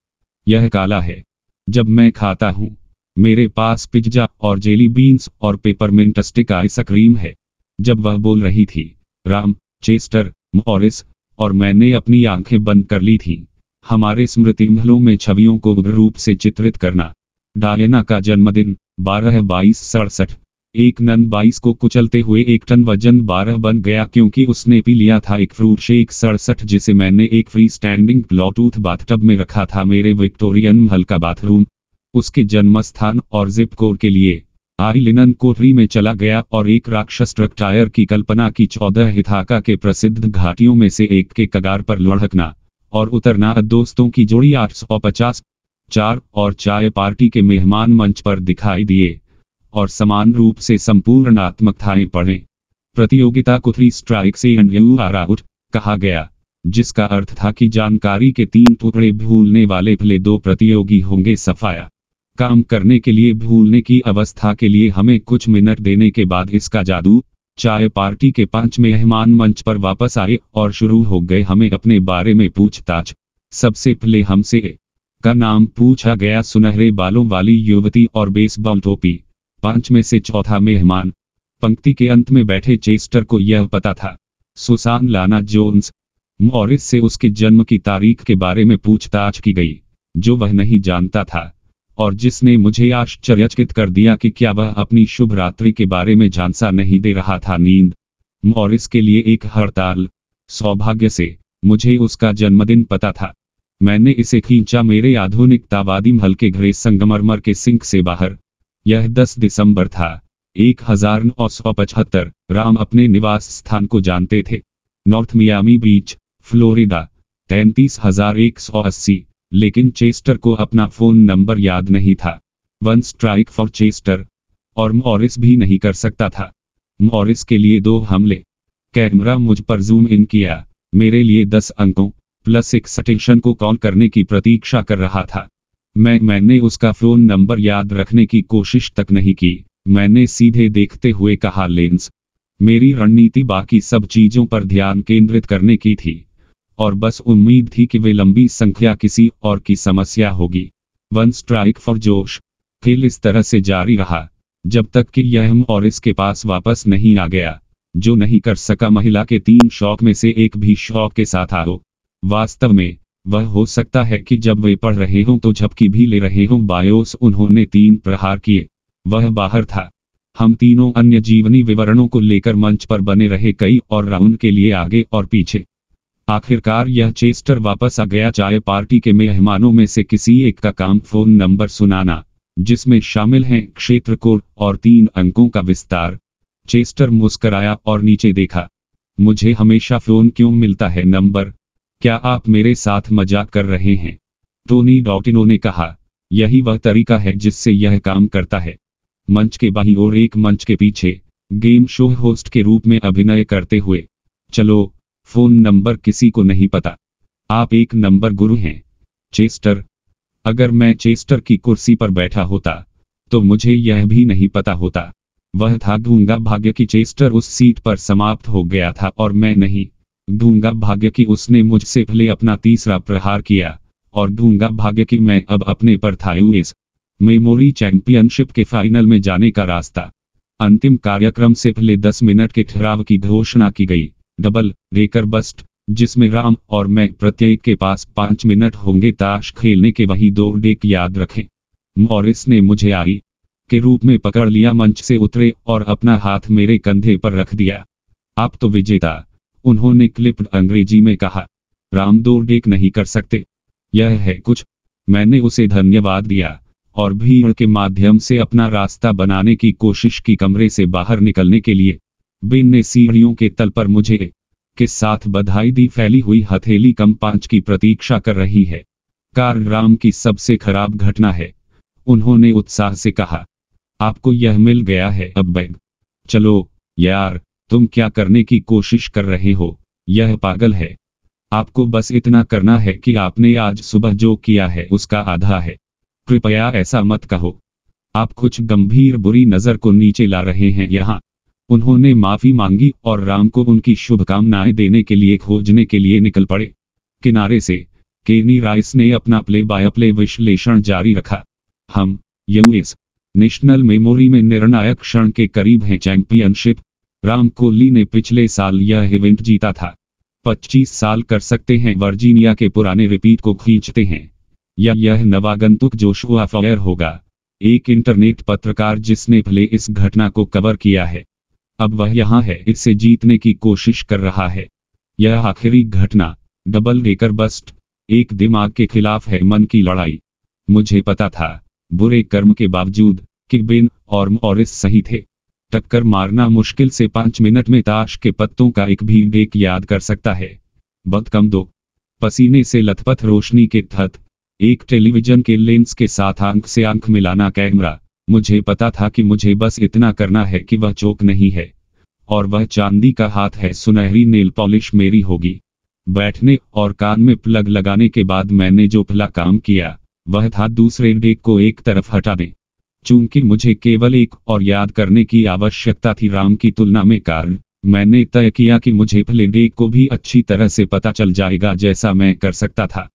यह काला है जब मैं खाता हूँ मेरे पास पिज्जा और जेली बीन्स और पेपरमिंट स्टिक आइसक्रीम है जब वह बोल रही थी राम चेस्टर मॉरिस और मैंने अपनी आंखें बंद कर ली थी हमारे स्मृति महलों में छवियों को उग्र रूप से चित्रित करना डायना का जन्मदिन बारह बाईस सड़सठ एक नन बाईस को कुचलते हुए एक टन वजन बारह बन गया क्योंकि उसने पी लिया था एक फ्रूट शेक सड़सठ जिसे मैंने एक फ्री स्टैंडिंग ब्लॉटूथ बाथटब में रखा था मेरे विक्टोरियन महल का बाथरूम उसके जन्म स्थान और जिप कोड के लिए आई लिनन कोठरी में चला गया और एक राक्षस ट्रक टायर की कल्पना की चौदह हिथाका के प्रसिद्ध घाटियों में से एक के कगार पर लुढ़कना और उतरना दोस्तों की जोड़ी आठ सौ पचास चार और चाय पार्टी के मेहमान मंच पर दिखाई दिए और समान रूप से आत्मकथाएं पढ़े प्रतियोगिता को थ्री स्ट्राइक से राउट कहा गया जिसका अर्थ था कि जानकारी के तीन टुकड़े भूलने वाले भले दो प्रतियोगी होंगे सफाया काम करने के लिए भूलने की अवस्था के लिए हमें कुछ मिनट देने के बाद इसका जादू चाय पार्टी के पांच मेहमान मंच पर वापस आए और शुरू हो गए हमें अपने बारे में पूछताछ सबसे पहले हमसे का नाम पूछा गया सुनहरे बालों वाली युवती और बेसबॉल टोपी पांच में से चौथा मेहमान पंक्ति के अंत में बैठे चेस्टर को यह पता था सुसान लाना जोन्स मॉरिस से उसके जन्म की तारीख के बारे में पूछताछ की गई जो वह नहीं जानता था और जिसने मुझे आश्चर्यचकित कर दिया कि क्या वह अपनी शुभ रात्रि के बारे में झांसा नहीं दे रहा था नींद और इसके लिए एक हड़ताल सौभाग्य से मुझे उसका जन्मदिन पता था मैंने इसे खींचा मेरे आधुनिकतावादी महल के घरे संगमरमर के सिंक से बाहर यह 10 दिसंबर था एक राम अपने निवास स्थान को जानते थे नॉर्थ मियामी बीच फ्लोरिडा तैंतीस हजार एक सौ अस्सी लेकिन चेस्टर को अपना फोन नंबर याद नहीं था वन स्ट्राइक फॉर चेस्टर और मॉरिस भी नहीं कर सकता था मॉरिस के लिए दो हमले कैमरा मुझ पर जूम इन किया मेरे लिए दस अंकों प्लस एक सटेशन को कॉल करने की प्रतीक्षा कर रहा था मैं मैंने उसका फोन नंबर याद रखने की कोशिश तक नहीं की मैंने सीधे देखते हुए कहा लेंस मेरी रणनीति बाकी सब चीजों पर ध्यान केंद्रित करने की थी और बस उम्मीद थी कि वे लंबी संख्या किसी और की समस्या होगी वन स्ट्राइक फॉर जोश खेल इस तरह से जारी रहा जब तक कि यह और इसके पास वापस नहीं आ गया जो नहीं कर सका महिला के तीन शौक में से एक भी शौक के साथ आ वास्तव में वह हो सकता है कि जब वे पढ़ रहे हों तो झपकी भी ले रहे हों बायोस उन्होंने तीन प्रहार किए वह बाहर था हम तीनों अन्य जीवनी विवरणों को लेकर मंच पर बने रहे कई और राउंड के लिए आगे और पीछे आखिरकार यह चेस्टर वापस आ गया चाय पार्टी के मेहमानों में से किसी एक का काम फोन नंबर सुनाना जिसमें शामिल हैं क्षेत्र कोड और तीन अंकों का विस्तार चेस्टर मुस्कराया और नीचे देखा मुझे हमेशा फोन क्यों मिलता है नंबर क्या आप मेरे साथ मजाक कर रहे हैं टोनी डॉटिनो ने कहा यही वह तरीका है जिससे यह काम करता है मंच के बाहर और एक मंच के पीछे गेम शो होस्ट के रूप में अभिनय करते हुए चलो फोन नंबर किसी को नहीं पता आप एक नंबर गुरु हैं चेस्टर अगर मैं चेस्टर की कुर्सी पर बैठा होता तो मुझे यह भी नहीं पता होता वह था दूंगा भाग्य की चेस्टर उस सीट पर समाप्त हो गया था और मैं नहीं दूंगा भाग्य की उसने मुझसे पहले अपना तीसरा प्रहार किया और दूंगा भाग्य की मैं अब अपने पर था यूएस मेमोरी चैंपियनशिप के फाइनल में जाने का रास्ता अंतिम कार्यक्रम से पहले दस मिनट के ठहराव की घोषणा की गई डबल रेकर बस्ट जिसमें राम और मैं प्रत्येक के पास पांच मिनट होंगे ताश खेलने के वही दो डेक याद रखें मॉरिस ने मुझे आई के रूप में पकड़ लिया मंच से उतरे और अपना हाथ मेरे कंधे पर रख दिया आप तो विजेता उन्होंने क्लिप्ड अंग्रेजी में कहा राम दो डेक नहीं कर सकते यह है कुछ मैंने उसे धन्यवाद दिया और भीड़ के माध्यम से अपना रास्ता बनाने की कोशिश की कमरे से बाहर निकलने के लिए बिन ने सीढ़ियों के तल पर मुझे के साथ बधाई दी फैली हुई हथेली कम पांच की प्रतीक्षा कर रही है कार राम की सबसे खराब घटना है उन्होंने उत्साह से कहा आपको यह मिल गया है अब बैग चलो यार तुम क्या करने की कोशिश कर रहे हो यह पागल है आपको बस इतना करना है कि आपने आज सुबह जो किया है उसका आधा है कृपया ऐसा मत कहो आप कुछ गंभीर बुरी नजर को नीचे ला रहे हैं यहाँ उन्होंने माफी मांगी और राम को उनकी शुभकामनाएं देने के लिए खोजने के लिए निकल पड़े किनारे से केनी राइस ने अपना प्ले बाय प्ले विश्लेषण जारी रखा हम यूएस नेशनल मेमोरी में निर्णायक क्षण के करीब हैं चैंपियनशिप राम कोहली ने पिछले साल यह इवेंट जीता था 25 साल कर सकते हैं वर्जीनिया के पुराने रिपीट को खींचते हैं या यह नवागंतुक जोशुआ फायर होगा एक इंटरनेट पत्रकार जिसने भले इस घटना को कवर किया है अब वह यहाँ है इसे जीतने की कोशिश कर रहा है यह आखिरी घटना डबल डेकर बस्ट एक दिमाग के खिलाफ है मन की लड़ाई मुझे पता था बुरे कर्म के बावजूद कि और मॉरिस सही थे टक्कर मारना मुश्किल से पांच मिनट में ताश के पत्तों का एक भी डेक याद कर सकता है बद कम दो पसीने से लथपथ रोशनी के थत एक टेलीविजन के लेंस के साथ आंख से आंख मिलाना कैमरा मुझे पता था कि मुझे बस इतना करना है कि वह चौक नहीं है और वह चांदी का हाथ है सुनहरी नेल पॉलिश मेरी होगी बैठने और कान में प्लग लगाने के बाद मैंने जो भला काम किया वह था दूसरे डेक को एक तरफ हटा दें चूंकि मुझे केवल एक और याद करने की आवश्यकता थी राम की तुलना में कारण मैंने तय किया कि मुझे भले डेक को भी अच्छी तरह से पता चल जाएगा जैसा मैं कर सकता था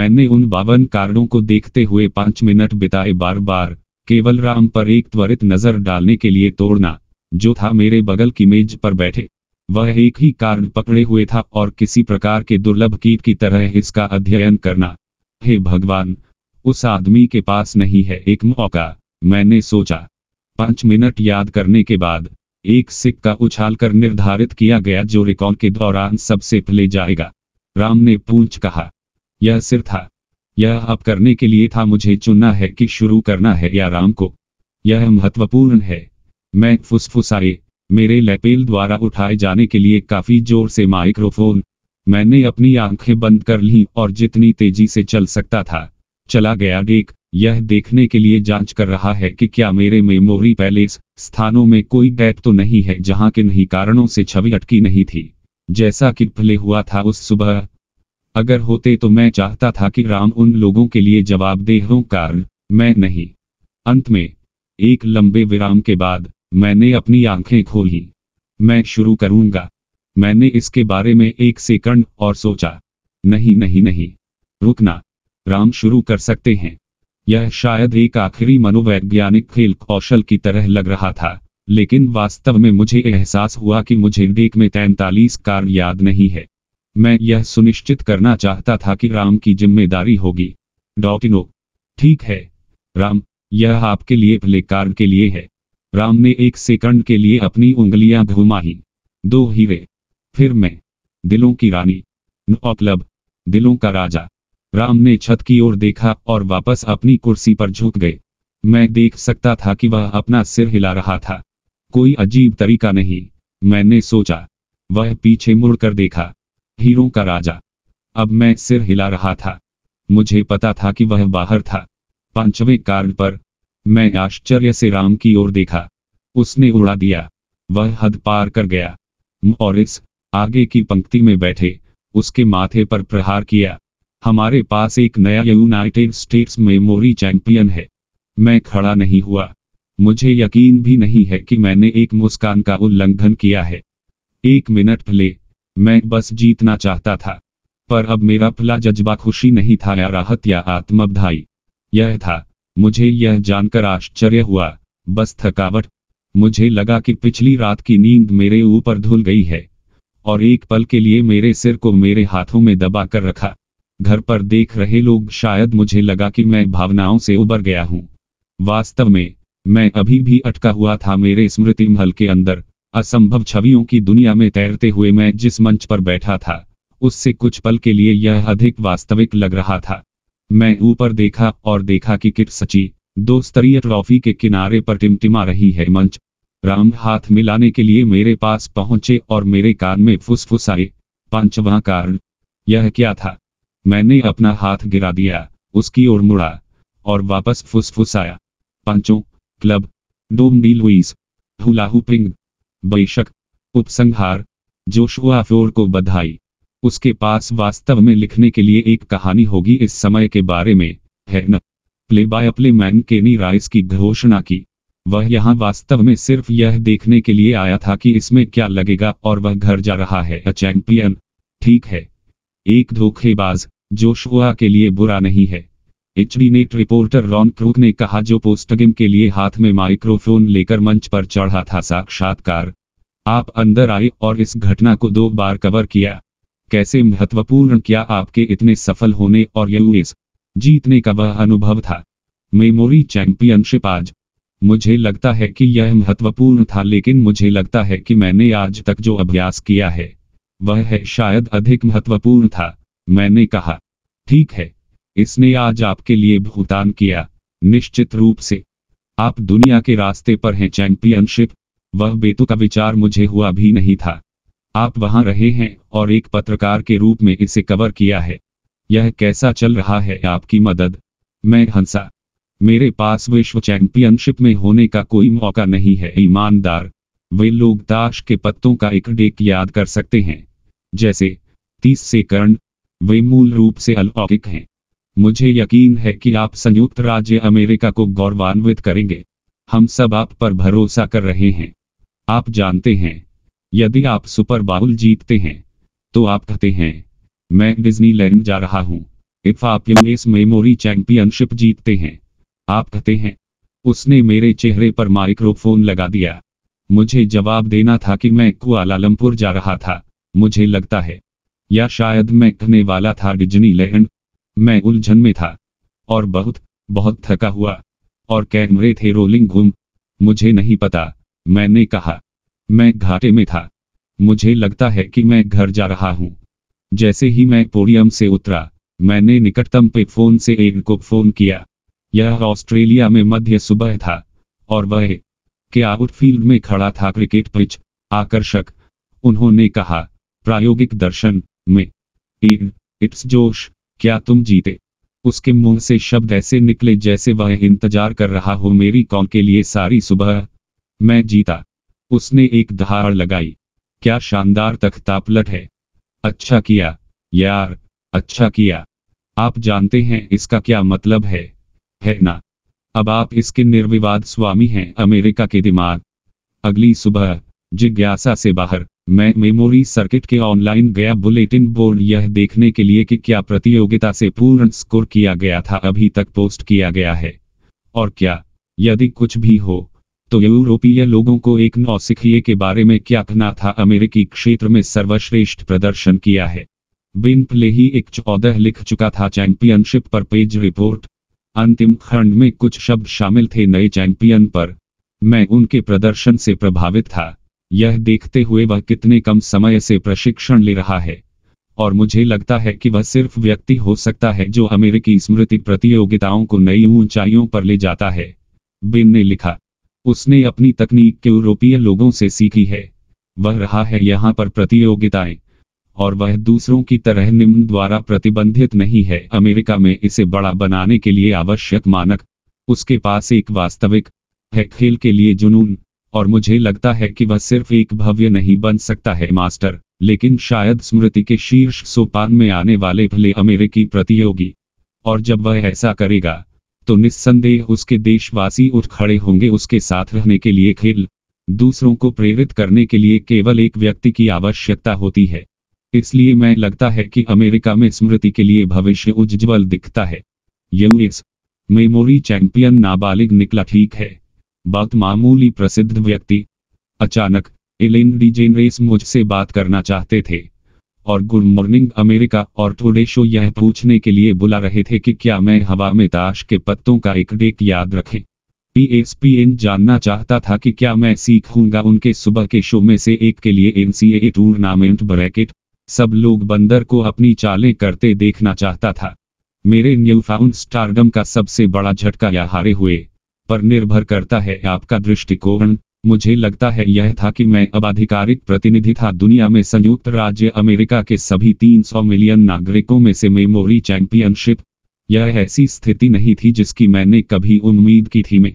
मैंने उन बावन कारणों को देखते हुए पांच मिनट बिताए बार बार केवल राम पर एक त्वरित नजर डालने के लिए तोड़ना जो था मेरे बगल की मेज पर बैठे वह एक ही कार्ड पकड़े हुए था और किसी प्रकार के दुर्लभ कीट की तरह इसका अध्ययन करना हे भगवान उस आदमी के पास नहीं है एक मौका मैंने सोचा पांच मिनट याद करने के बाद एक सिक्का उछालकर निर्धारित किया गया जो रिकॉर्ड के दौरान सबसे पहले जाएगा राम ने पूछ कहा यह सिर था यह आप करने के लिए था मुझे चुनना है कि शुरू करना है या राम को यह महत्वपूर्ण है मैं फुसफुसाए मेरे लेपेल द्वारा उठाए जाने के लिए काफी जोर से माइक्रोफोन मैंने अपनी आंखें बंद कर ली और जितनी तेजी से चल सकता था चला गया डेक यह देखने के लिए जांच कर रहा है कि क्या मेरे मेमोरी पैलेस स्थानों में कोई गैप तो नहीं है जहां के नहीं कारणों से छवि अटकी नहीं थी जैसा कि पहले हुआ था उस सुबह अगर होते तो मैं चाहता था कि राम उन लोगों के लिए जवाबदेह हो कारण मैं नहीं अंत में एक लंबे विराम के बाद मैंने अपनी आंखें खोली मैं शुरू करूंगा मैंने इसके बारे में एक सेकंड और सोचा नहीं नहीं नहीं रुकना राम शुरू कर सकते हैं यह शायद एक आखिरी मनोवैज्ञानिक खेल कौशल की तरह लग रहा था लेकिन वास्तव में मुझे एहसास हुआ कि मुझे डेक में तैंतालीस कार याद नहीं है मैं यह सुनिश्चित करना चाहता था कि राम की जिम्मेदारी होगी डॉटिनो ठीक है राम यह आपके लिए भले कार्य के लिए है राम ने एक सेकंड के लिए अपनी उंगलियां घुमाई दो हीरे फिर मैं दिलों की रानी नौपलब दिलों का राजा राम ने छत की ओर देखा और वापस अपनी कुर्सी पर झुक गए मैं देख सकता था कि वह अपना सिर हिला रहा था कोई अजीब तरीका नहीं मैंने सोचा वह पीछे मुड़कर देखा हीरों का राजा अब मैं सिर हिला रहा था मुझे पता था कि वह बाहर था पांचवें कार्ड पर मैं आश्चर्य से राम की ओर देखा उसने उड़ा दिया वह हद पार कर गया और इस आगे की पंक्ति में बैठे उसके माथे पर प्रहार किया हमारे पास एक नया यूनाइटेड स्टेट्स मेमोरी चैंपियन है मैं खड़ा नहीं हुआ मुझे यकीन भी नहीं है कि मैंने एक मुस्कान का उल्लंघन किया है एक मिनट पहले मैं बस जीतना चाहता था पर अब मेरा फला जज्बा खुशी नहीं था या राहत या आत्मबधाई यह था मुझे यह जानकर आश्चर्य हुआ बस थकावट मुझे लगा कि पिछली रात की नींद मेरे ऊपर धुल गई है और एक पल के लिए मेरे सिर को मेरे हाथों में दबा कर रखा घर पर देख रहे लोग शायद मुझे लगा कि मैं भावनाओं से उबर गया हूं वास्तव में मैं अभी भी अटका हुआ था मेरे स्मृति महल के अंदर असंभव छवियों की दुनिया में तैरते हुए मैं जिस मंच पर बैठा था उससे कुछ पल के लिए यह अधिक वास्तविक लग रहा था मैं ऊपर देखा और देखा कि किट सची दो स्तरीय ट्रॉफी के किनारे पर टिमटिमा रही है मंच राम हाथ मिलाने के लिए मेरे पास पहुंचे और मेरे कान में आए पांचवा कारण यह क्या था मैंने अपना हाथ गिरा दिया उसकी ओर मुड़ा और वापस आया पांचों क्लब डोम डी लुइस हुलाहू पिंग बैशक उपसंहार जोशुआ फ्योर को बधाई उसके पास वास्तव में लिखने के लिए एक कहानी होगी इस समय के बारे में है न play by play man Kenny Rice की घोषणा की वह यहाँ वास्तव में सिर्फ यह देखने के लिए आया था कि इसमें क्या लगेगा और वह घर जा रहा है चैंपियन ठीक है एक धोखेबाज जोशुआ के लिए बुरा नहीं है एच नेट रिपोर्टर रॉन क्रूक ने कहा जो पोस्टगेम के लिए हाथ में माइक्रोफोन लेकर मंच पर चढ़ा था साक्षात्कार आप अंदर आए और इस घटना को दो बार कवर किया कैसे महत्वपूर्ण क्या आपके इतने सफल होने और यूएस जीतने का वह अनुभव था मेमोरी चैंपियनशिप आज मुझे लगता है कि यह महत्वपूर्ण था लेकिन मुझे लगता है कि मैंने आज तक जो अभ्यास किया है वह है शायद अधिक महत्वपूर्ण था मैंने कहा ठीक है इसने आज आपके लिए भुगतान किया निश्चित रूप से आप दुनिया के रास्ते पर हैं चैंपियनशिप वह बेतु का विचार मुझे हुआ भी नहीं था आप वहां रहे हैं और एक पत्रकार के रूप में इसे कवर किया है यह कैसा चल रहा है आपकी मदद मैं हंसा मेरे पास विश्व चैंपियनशिप में होने का कोई मौका नहीं है ईमानदार वे लोग ताश के पत्तों का एक डेक याद कर सकते हैं जैसे तीस से कर्ण वे मूल रूप से अलौकिक हैं मुझे यकीन है कि आप संयुक्त राज्य अमेरिका को गौरवान्वित करेंगे हम सब आप पर भरोसा कर रहे हैं आप जानते हैं यदि आप सुपर बाउल जीतते हैं तो आप कहते हैं मैं डिज्नीलैंड जा रहा हूं इफ आप यूएस मेमोरी चैंपियनशिप जीतते हैं आप कहते हैं उसने मेरे चेहरे पर माइक्रोफोन लगा दिया मुझे जवाब देना था कि मैं कुआलालमपुर जा रहा था मुझे लगता है या शायद मैं कहने वाला था डिज्नीलैंड मैं उलझन में था और बहुत बहुत थका हुआ और कैमरे थे रोलिंग घूम मुझे नहीं पता मैंने कहा मैं घाटे में था मुझे लगता है कि मैं घर जा रहा हूं जैसे ही मैं पोडियम से उतरा मैंने निकटतम पे फोन से एक को फोन किया यह ऑस्ट्रेलिया में मध्य सुबह था और वह के आउटफील्ड में खड़ा था क्रिकेट पिच आकर्षक उन्होंने कहा प्रायोगिक दर्शन में इट्स जोश क्या तुम जीते उसके मुंह से शब्द ऐसे निकले जैसे वह इंतजार कर रहा हो मेरी कौन के लिए सारी सुबह मैं जीता उसने एक धार लगाई क्या शानदार तख्ता पलट है अच्छा किया यार अच्छा किया आप जानते हैं इसका क्या मतलब है है ना अब आप इसके निर्विवाद स्वामी हैं अमेरिका के दिमाग अगली सुबह जिज्ञासा से बाहर मैं मेमोरी सर्किट के ऑनलाइन गया बुलेटिन बोर्ड यह देखने के लिए कि क्या प्रतियोगिता से पूर्ण स्कोर किया गया था अभी तक पोस्ट किया गया है और क्या यदि कुछ भी हो तो यूरोपीय लोगों को एक नौसिखिए के बारे में क्या कहना था अमेरिकी क्षेत्र में सर्वश्रेष्ठ प्रदर्शन किया है बिन प्ले ही एक चौदह लिख चुका था चैंपियनशिप पर पेज रिपोर्ट अंतिम खंड में कुछ शब्द शामिल थे नए चैंपियन पर मैं उनके प्रदर्शन से प्रभावित था यह देखते हुए वह कितने कम समय से प्रशिक्षण ले रहा है और मुझे लगता है कि वह सिर्फ व्यक्ति हो सकता है जो अमेरिकी स्मृति प्रतियोगिताओं को नई ऊंचाइयों पर ले जाता है बिन ने लिखा उसने अपनी तकनीक के यूरोपीय लोगों से सीखी है वह रहा है यहाँ पर प्रतियोगिताएं और वह दूसरों की तरह निम्न द्वारा प्रतिबंधित नहीं है अमेरिका में इसे बड़ा बनाने के लिए आवश्यक मानक उसके पास एक वास्तविक है खेल के लिए जुनून और मुझे लगता है कि वह सिर्फ एक भव्य नहीं बन सकता है मास्टर लेकिन शायद स्मृति के शीर्ष सोपान में आने वाले भले अमेरिकी प्रतियोगी और जब वह ऐसा करेगा तो निस्संदेह उसके देशवासी उठ खड़े होंगे उसके साथ रहने के लिए खेल दूसरों को प्रेरित करने के लिए केवल एक व्यक्ति की आवश्यकता होती है इसलिए मैं लगता है कि अमेरिका में स्मृति के लिए भविष्य उज्ज्वल दिखता है यूएस मेमोरी चैंपियन नाबालिग निकला ठीक है बहुत मामूली प्रसिद्ध व्यक्ति अचानक एलिन डी जेनरेस मुझसे बात करना चाहते थे और गुड मॉर्निंग अमेरिका और शो यह पूछने के लिए बुला रहे थे कि क्या मैं हवा में ताश के पत्तों का एक डेक याद रखें पीएसपीएन जानना चाहता था कि क्या मैं सीखूंगा उनके सुबह के शो में से एक के लिए एनसीए टूर्नामेंट ब्रैकेट सब लोग बंदर को अपनी चालें करते देखना चाहता था मेरे न्यूफाउंड स्टारडम का सबसे बड़ा झटका या हारे हुए पर निर्भर करता है आपका दृष्टिकोण मुझे लगता है यह था कि मैं अब आधिकारिक प्रतिनिधि था दुनिया में संयुक्त राज्य अमेरिका के सभी 300 मिलियन नागरिकों में से मेमोरी चैंपियनशिप यह ऐसी स्थिति नहीं थी जिसकी मैंने कभी उम्मीद की थी मैं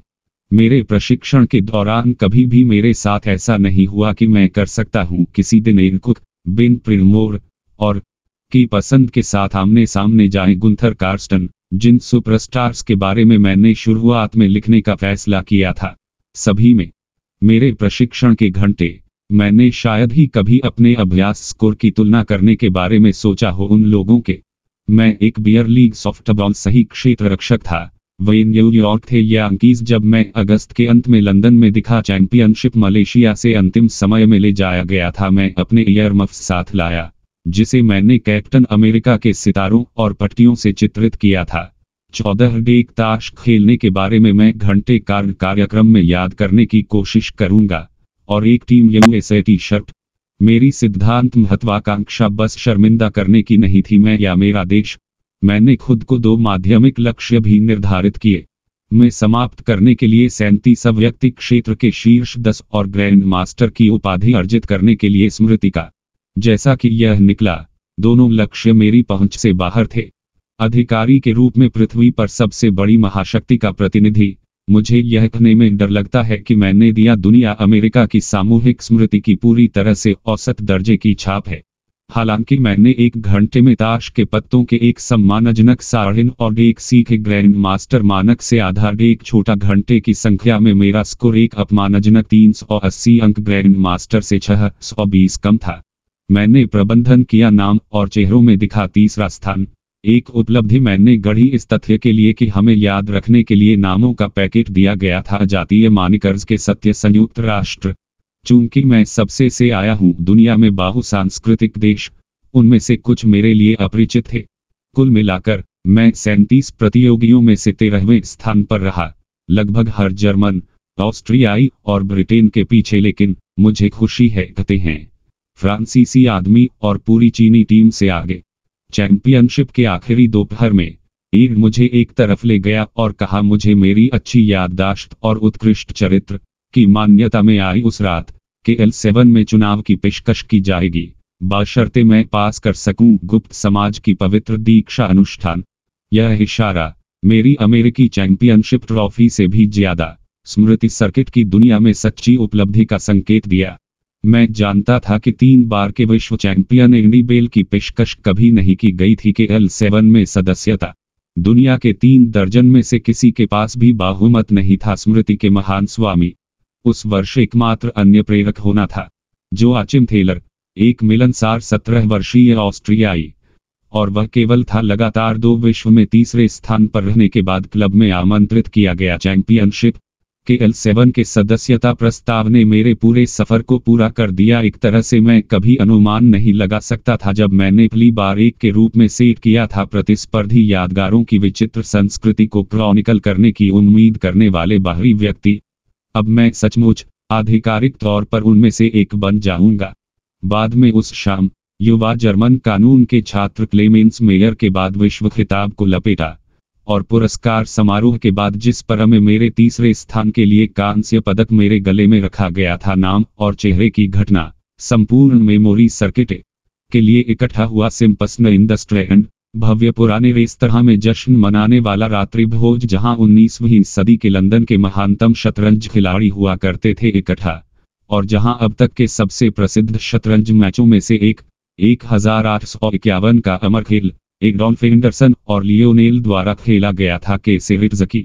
मेरे प्रशिक्षण के दौरान कभी भी मेरे साथ ऐसा नहीं हुआ कि मैं कर सकता हूं किसी दिन इनकुक बिन प्रिमोर और की पसंद के साथ आमने सामने जाए गुंथर कार्स्टन जिन सुपरस्टार्स के बारे में मैंने शुरुआत में लिखने का फैसला किया था सभी में मेरे प्रशिक्षण के घंटे मैंने शायद ही कभी अपने अभ्यास स्कोर की तुलना करने के बारे में सोचा हो उन लोगों के मैं एक बियर लीग सॉफ्टबॉल सही क्षेत्र रक्षक था वे न्यूयॉर्क थे या अंकीज जब मैं अगस्त के अंत में लंदन में दिखा चैंपियनशिप मलेशिया से अंतिम समय में ले जाया गया था मैं अपने ईयर साथ लाया जिसे मैंने कैप्टन अमेरिका के सितारों और पट्टियों से चित्रित किया था चौदह डेक ताश खेलने के बारे में मैं घंटे कार्य कार्यक्रम में याद करने की कोशिश करूंगा और एक टीम सैटी टी शर्ट मेरी सिद्धांत महत्वाकांक्षा बस शर्मिंदा करने की नहीं थी मैं या मेरा देश मैंने खुद को दो माध्यमिक लक्ष्य भी निर्धारित किए मैं समाप्त करने के लिए सैंतीस व्यक्ति क्षेत्र के शीर्ष दस और ग्रैंड मास्टर की उपाधि अर्जित करने के लिए स्मृति का जैसा कि यह निकला दोनों लक्ष्य मेरी पहुंच से बाहर थे अधिकारी के रूप में पृथ्वी पर सबसे बड़ी महाशक्ति का प्रतिनिधि मुझे यह कहने में डर लगता है कि मैंने दिया दुनिया अमेरिका की सामूहिक स्मृति की पूरी तरह से औसत दर्जे की छाप है हालांकि मैंने एक घंटे में ताश के पत्तों के एक सम्मानजनक सारिन और एक सीख ग्रैंड मास्टर मानक से आधा एक छोटा घंटे की संख्या में मेरा स्कोर एक अपमानजनक तीन अंक ग्रैंड मास्टर से छह कम था मैंने प्रबंधन किया नाम और चेहरों में दिखा तीसरा स्थान एक उपलब्धि मैंने गढ़ी इस तथ्य के लिए कि हमें याद रखने के लिए नामों का पैकेट दिया गया था जातीय मानिकर्ज के सत्य संयुक्त राष्ट्र चूंकि मैं सबसे से आया हूं दुनिया में बाहु सांस्कृतिक देश उनमें से कुछ मेरे लिए अपरिचित थे कुल मिलाकर मैं सैंतीस प्रतियोगियों में से तेरहवें स्थान पर रहा लगभग हर जर्मन ऑस्ट्रियाई और ब्रिटेन के पीछे लेकिन मुझे खुशी है कहते हैं फ्रांसीसी आदमी और पूरी चीनी टीम से आगे चैंपियनशिप के आखिरी दोपहर में ईर मुझे एक तरफ ले गया और कहा मुझे मेरी अच्छी याददाश्त और उत्कृष्ट चरित्र की मान्यता में आई उस रात के एल सेवन में चुनाव की पेशकश की जाएगी बाशर्ते मैं पास कर सकूं गुप्त समाज की पवित्र दीक्षा अनुष्ठान यह इशारा मेरी अमेरिकी चैंपियनशिप ट्रॉफी से भी ज्यादा स्मृति सर्किट की दुनिया में सच्ची उपलब्धि का संकेत दिया मैं जानता था कि तीन बार के विश्व चैंपियन एंडी बेल की पेशकश कभी नहीं की गई थी के एल सेवन में सदस्यता दुनिया के तीन दर्जन में से किसी के पास भी बाहुमत नहीं था स्मृति के महान स्वामी उस वर्ष एकमात्र अन्य प्रेरक होना था जो आचिम थेलर एक मिलनसार सत्रह वर्षीय ऑस्ट्रियाई और वह केवल था लगातार दो विश्व में तीसरे स्थान पर रहने के बाद क्लब में आमंत्रित किया गया चैंपियनशिप के एल सेवन के सदस्यता प्रस्ताव ने मेरे पूरे सफर को पूरा कर दिया एक तरह से मैं कभी अनुमान नहीं लगा सकता था जब मैंने पहली बार एक के रूप में सेट किया था प्रतिस्पर्धी यादगारों की विचित्र संस्कृति को क्रॉनिकल करने की उम्मीद करने वाले बाहरी व्यक्ति अब मैं सचमुच आधिकारिक तौर पर उनमें से एक बन जाऊंगा बाद में उस शाम युवा जर्मन कानून के छात्र क्लेमेंस मेयर के बाद विश्व खिताब को लपेटा और पुरस्कार समारोह के बाद जिस पर में मेरे तीसरे स्थान के लिए कांस्य पदक मेरे गले में रखा गया था नाम और चेहरे की घटना संपूर्ण मेमोरी सर्किट के लिए इकट्ठा हुआ सिंपस इंडस्ट्री एंड भव्य पुराने रेस्तरा में जश्न मनाने वाला रात्रि भोज जहां 19वीं सदी के लंदन के महानतम शतरंज खिलाड़ी हुआ करते थे इकट्ठा और जहां अब तक के सबसे प्रसिद्ध शतरंज मैचों में से एक एक का अमर खेल एक डॉल्फ एंडरसन और लियोनेल द्वारा खेला गया था के सेविटजकी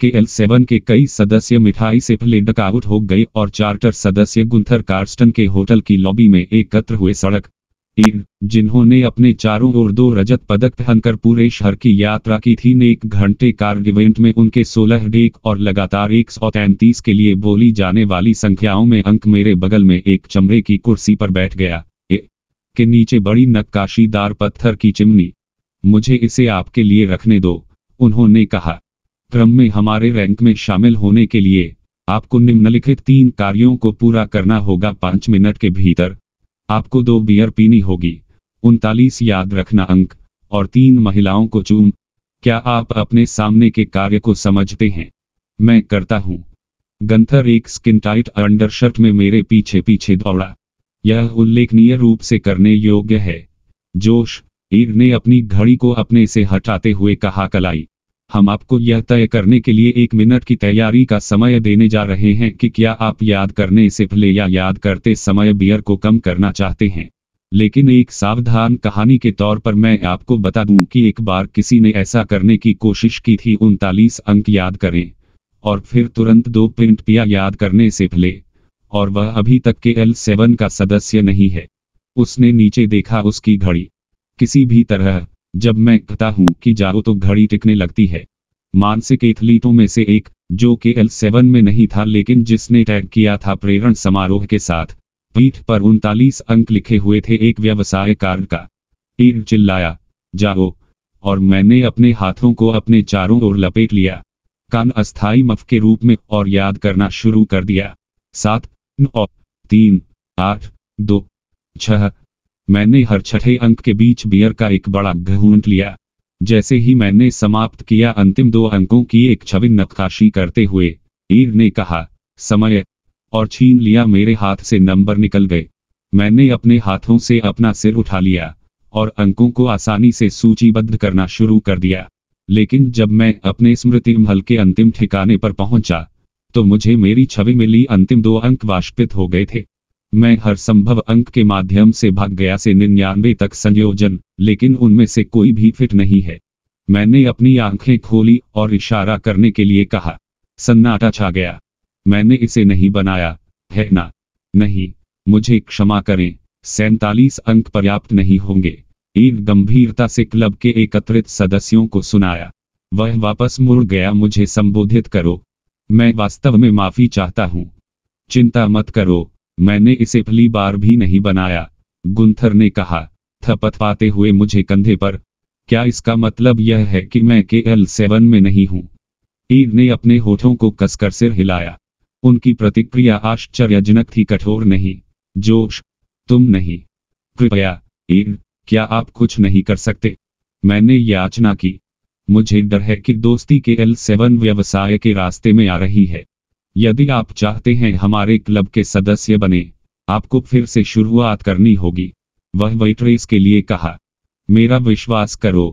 के एल सेवन के कई सदस्य मिठाई से फ्लेडक आउट हो गए और चार्टर सदस्य गुंथर कार्स्टन के होटल की लॉबी में एकत्र हुए सड़क जिन्होंने अपने चारों ओर दो रजत पदक पहनकर पूरे शहर की यात्रा की थी ने एक घंटे कार इवेंट में उनके 16 डेक और लगातार एक के लिए बोली जाने वाली संख्याओं में अंक मेरे बगल में एक चमड़े की कुर्सी पर बैठ गया के नीचे बड़ी नक्काशीदार पत्थर की चिमनी मुझे इसे आपके लिए रखने दो उन्होंने कहा क्रम में हमारे रैंक में शामिल होने के लिए आपको निम्नलिखित तीन कार्यों को पूरा करना होगा पांच मिनट के भीतर आपको दो बियर पीनी होगी उनतालीस याद रखना अंक और तीन महिलाओं को चूम क्या आप अपने सामने के कार्य को समझते हैं मैं करता हूं गंथर एक स्किन टाइट अंडरशर्ट में मेरे पीछे पीछे दौड़ा यह उल्लेखनीय रूप से करने योग्य है जोश ईड ने अपनी घड़ी को अपने से हटाते हुए कहा कलाई हम आपको यह तय करने के लिए एक मिनट की तैयारी का समय देने जा रहे हैं कि क्या आप याद करने से पहले या याद करते समय बियर को कम करना चाहते हैं लेकिन एक सावधान कहानी के तौर पर मैं आपको बता दूं कि एक बार किसी ने ऐसा करने की कोशिश की थी उनतालीस अंक याद करें और फिर तुरंत दो प्रिंट पिया याद करने से पहले और वह अभी तक के एल सेवन का सदस्य नहीं है उसने नीचे देखा उसकी घड़ी किसी भी तरह जब मैं कहता हूं कि जाओ तो घड़ी टिकने लगती है मानसिक एथलीटों में से एक जो के एल सेवन में नहीं था लेकिन जिसने टैग किया था प्रेरण समारोह के साथ पीठ पर उनतालीस अंक लिखे हुए थे एक व्यवसाय कार्ड का ईर चिल्लाया जाओ और मैंने अपने हाथों को अपने चारों ओर लपेट लिया कान अस्थाई मफ के रूप में और याद करना शुरू कर दिया सात नौ तीन आठ दो छह मैंने हर छठे अंक के बीच बियर का एक बड़ा घूंट लिया जैसे ही मैंने समाप्त किया अंतिम दो अंकों की एक छवि नक्काशी करते हुए ईर ने कहा समय और छीन लिया मेरे हाथ से नंबर निकल गए मैंने अपने हाथों से अपना सिर उठा लिया और अंकों को आसानी से सूचीबद्ध करना शुरू कर दिया लेकिन जब मैं अपने स्मृति महल के अंतिम ठिकाने पर पहुंचा तो मुझे मेरी छवि मिली अंतिम दो अंक वाष्पित हो गए थे मैं हर संभव अंक के माध्यम से भाग गया से निन्यानवे तक संयोजन लेकिन उनमें से कोई भी फिट नहीं है मैंने अपनी आंखें खोली और इशारा करने के लिए कहा सन्नाटा छा गया मैंने इसे नहीं बनाया है ना नहीं मुझे क्षमा करें सैतालीस अंक पर्याप्त नहीं होंगे एक गंभीरता से क्लब के एकत्रित सदस्यों को सुनाया वह वापस मुड़ गया मुझे संबोधित करो मैं वास्तव में माफी चाहता हूं चिंता मत करो मैंने इसे पहली बार भी नहीं बनाया गुंथर ने कहा थपथ पाते हुए मुझे कंधे पर क्या इसका मतलब यह है कि मैं के एल सेवन में नहीं हूं ईर ने अपने होठों को कसकर सिर हिलाया उनकी प्रतिक्रिया आश्चर्यजनक थी कठोर नहीं जोश तुम नहीं कृपया ईर क्या आप कुछ नहीं कर सकते मैंने याचना की मुझे डर है कि दोस्ती के एल सेवन व्यवसाय के रास्ते में आ रही है यदि आप चाहते हैं हमारे क्लब के सदस्य बने आपको फिर से शुरुआत करनी होगी वह वेट्रेस के लिए कहा मेरा विश्वास करो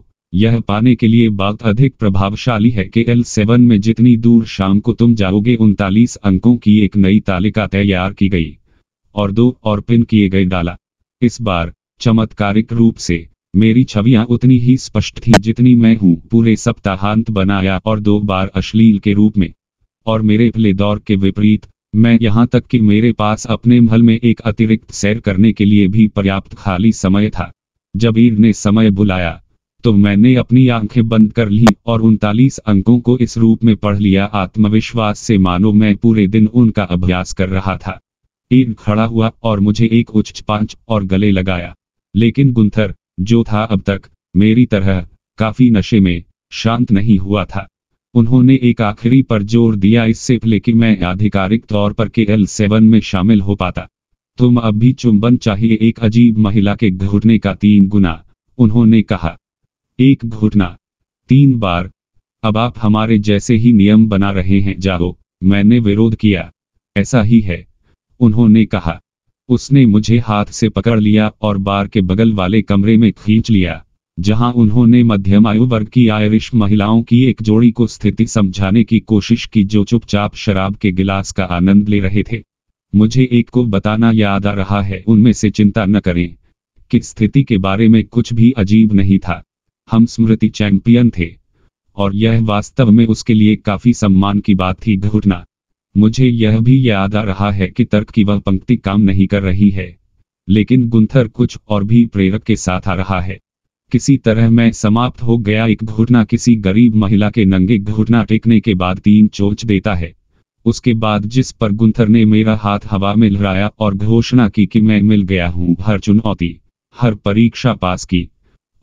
यह पाने के लिए बात अधिक प्रभावशाली है कि एल सेवन में जितनी दूर शाम को तुम जाओगे उनतालीस अंकों की एक नई तालिका तैयार की गई और दो और पिन किए गए डाला इस बार चमत्कारिक रूप से मेरी छवियां उतनी ही स्पष्ट थी जितनी मैं हूं पूरे सप्ताहांत बनाया और दो बार अश्लील के रूप में और मेरे पहले दौर के विपरीत मैं यहाँ तक कि मेरे पास अपने महल में एक अतिरिक्त सैर करने के लिए भी पर्याप्त खाली समय था जब ईर ने समय बुलाया तो मैंने अपनी आंखें बंद कर ली और उनतालीस अंकों को इस रूप में पढ़ लिया आत्मविश्वास से मानो मैं पूरे दिन उनका अभ्यास कर रहा था ईर खड़ा हुआ और मुझे एक उच्च पांच और गले लगाया लेकिन गुंथर जो था अब तक मेरी तरह काफी नशे में शांत नहीं हुआ था उन्होंने एक आखिरी पर जोर दिया इससे पहले कि मैं आधिकारिक तौर पर के एल सेवन में शामिल हो पाता तुम अब भी चुंबन चाहिए एक अजीब महिला के घुटने का तीन गुना उन्होंने कहा एक घुटना तीन बार अब आप हमारे जैसे ही नियम बना रहे हैं जाओ मैंने विरोध किया ऐसा ही है उन्होंने कहा उसने मुझे हाथ से पकड़ लिया और बार के बगल वाले कमरे में खींच लिया जहां उन्होंने मध्यम आयु वर्ग की आयरिश महिलाओं की एक जोड़ी को स्थिति समझाने की कोशिश की जो चुपचाप शराब के गिलास का आनंद ले रहे थे मुझे एक को बताना याद आ रहा है उनमें से चिंता न करें कि स्थिति के बारे में कुछ भी अजीब नहीं था हम स्मृति चैंपियन थे और यह वास्तव में उसके लिए काफी सम्मान की बात थी घुटना मुझे यह भी याद आ रहा है कि तर्क की वह पंक्ति काम नहीं कर रही है लेकिन गुंथर कुछ और भी प्रेरक के साथ आ रहा है किसी तरह मैं समाप्त हो गया एक घुटना किसी गरीब महिला के नंगे घुटना टेकने के बाद तीन चोच देता है उसके बाद जिस पर गुंथर ने मेरा हाथ हवा में लहराया और घोषणा की कि मैं मिल गया हूँ हर चुनौती हर परीक्षा पास की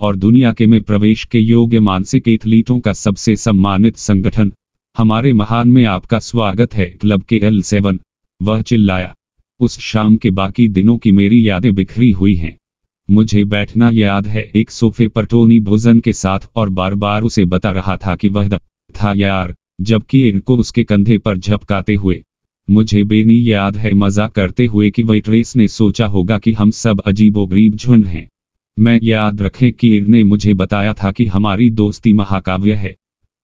और दुनिया के में प्रवेश के योग्य मानसिक एथलीटों का सबसे सम्मानित संगठन हमारे महान में आपका स्वागत है क्लब के एल सेवन वह चिल्लाया उस शाम के बाकी दिनों की मेरी यादें बिखरी हुई हैं मुझे बैठना याद है एक सोफे पर टोनी भोजन के साथ और बार बार उसे बता रहा था कि वह था यार जबकि इनको उसके कंधे पर झपकाते हुए मुझे बेनी याद है मजाक करते हुए कि वेट्रेस ने सोचा होगा कि हम सब अजीबोगरीब झुंड हैं मैं याद रखे कि इन ने मुझे बताया था कि हमारी दोस्ती महाकाव्य है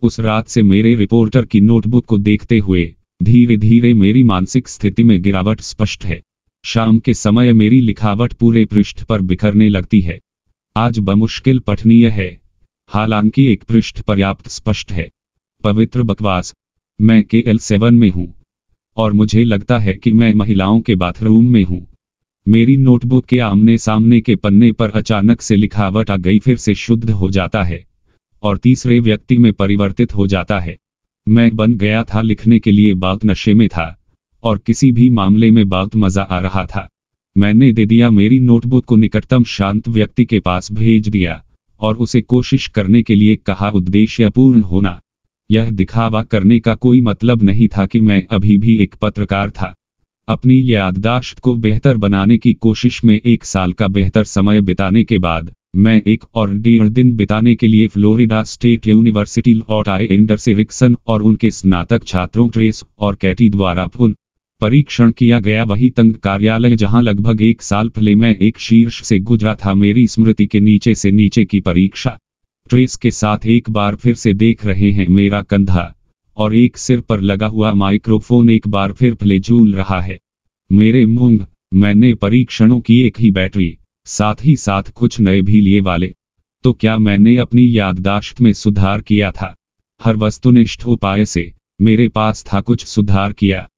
उस रात से मेरे रिपोर्टर की नोटबुक को देखते हुए धीरे धीरे मेरी मानसिक स्थिति में गिरावट स्पष्ट है शाम के समय मेरी लिखावट पूरे पृष्ठ पर बिखरने लगती है आज बमुश्किल पठनीय है हालांकि एक पृष्ठ पर्याप्त स्पष्ट है पवित्र बकवास मैं के एल सेवन में हूं और मुझे लगता है कि मैं महिलाओं के बाथरूम में हूं मेरी नोटबुक के आमने सामने के पन्ने पर अचानक से लिखावट आ गई फिर से शुद्ध हो जाता है और तीसरे व्यक्ति में परिवर्तित हो जाता है मैं बन गया था लिखने के लिए बात नशे में था और किसी भी मामले में बहुत मजा आ रहा था मैंने दे दिया मेरी नोटबुक को निकटतम शांत व्यक्ति के पास भेज दिया और उसे कोशिश करने के लिए कहा उद्देश्य पूर्ण होना यह दिखावा करने का कोई मतलब नहीं था कि मैं अभी भी एक पत्रकार था अपनी याददाश्त को बेहतर बनाने की कोशिश में एक साल का बेहतर समय बिताने के बाद मैं एक और डेढ़ दिन बिताने के लिए फ्लोरिडा स्टेट यूनिवर्सिटी लौट आए एंडर से रिक्सन और उनके स्नातक छात्रों ट्रेस और कैटी द्वारा पुन परीक्षण किया गया वही तंग कार्यालय जहां लगभग एक साल पहले मैं एक शीर्ष से गुजरा था मेरी स्मृति के नीचे से नीचे की परीक्षा ट्रेस के साथ एक बार फिर से देख रहे हैं मेरा कंधा और एक सिर पर लगा हुआ माइक्रोफोन एक बार फिर फले झूल रहा है मेरे मुंग मैंने परीक्षणों की एक ही बैटरी साथ ही साथ कुछ नए भी लिए वाले तो क्या मैंने अपनी याददाश्त में सुधार किया था हर वस्तुनिष्ठ उपाय से मेरे पास था कुछ सुधार किया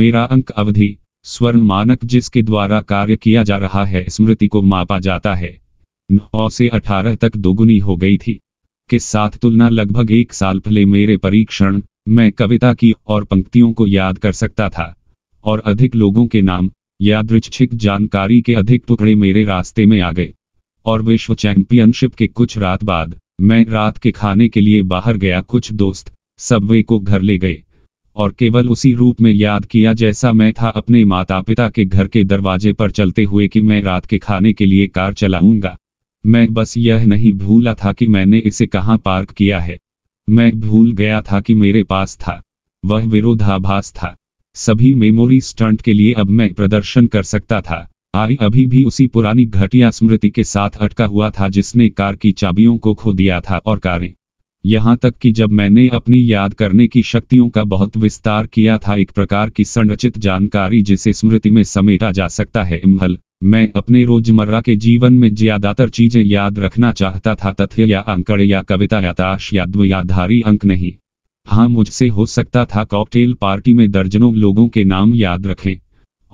मेरा अंक अवधि स्वर्ण मानक जिसके द्वारा कार्य किया जा रहा है स्मृति को मापा जाता है नौ से अठारह तक दोगुनी हो गई थी के साथ तुलना लगभग एक साल पहले मेरे परीक्षण मैं कविता की और पंक्तियों को याद कर सकता था और अधिक लोगों के नाम यादृच्छिक जानकारी के अधिक टुकड़े मेरे रास्ते में आ गए और विश्व चैंपियनशिप के कुछ रात बाद मैं रात के खाने के लिए बाहर गया कुछ दोस्त सबवे को घर ले गए और केवल उसी रूप में याद किया जैसा मैं था अपने माता पिता के घर के दरवाजे पर चलते हुए कि मैं रात के खाने के लिए कार चलाऊंगा मैं बस यह नहीं भूला था कि मैंने इसे कहाँ पार्क किया है मैं भूल गया था कि मेरे पास था वह विरोधाभास था सभी मेमोरी स्टंट के लिए अब मैं प्रदर्शन कर सकता था आई अभी भी उसी पुरानी घटिया स्मृति के साथ अटका हुआ था जिसने कार की चाबियों को खो दिया था और कारें यहाँ तक कि जब मैंने अपनी याद करने की शक्तियों का बहुत विस्तार किया था एक प्रकार की संरचित जानकारी जिसे स्मृति में समेटा जा सकता है इम्हल मैं अपने रोजमर्रा के जीवन में ज्यादातर चीजें याद रखना चाहता था तथ्य या अंकड़े या कविता या ताश या द्वयाधारी अंक नहीं हाँ मुझसे हो सकता था कॉकटेल पार्टी में दर्जनों लोगों के नाम याद रखें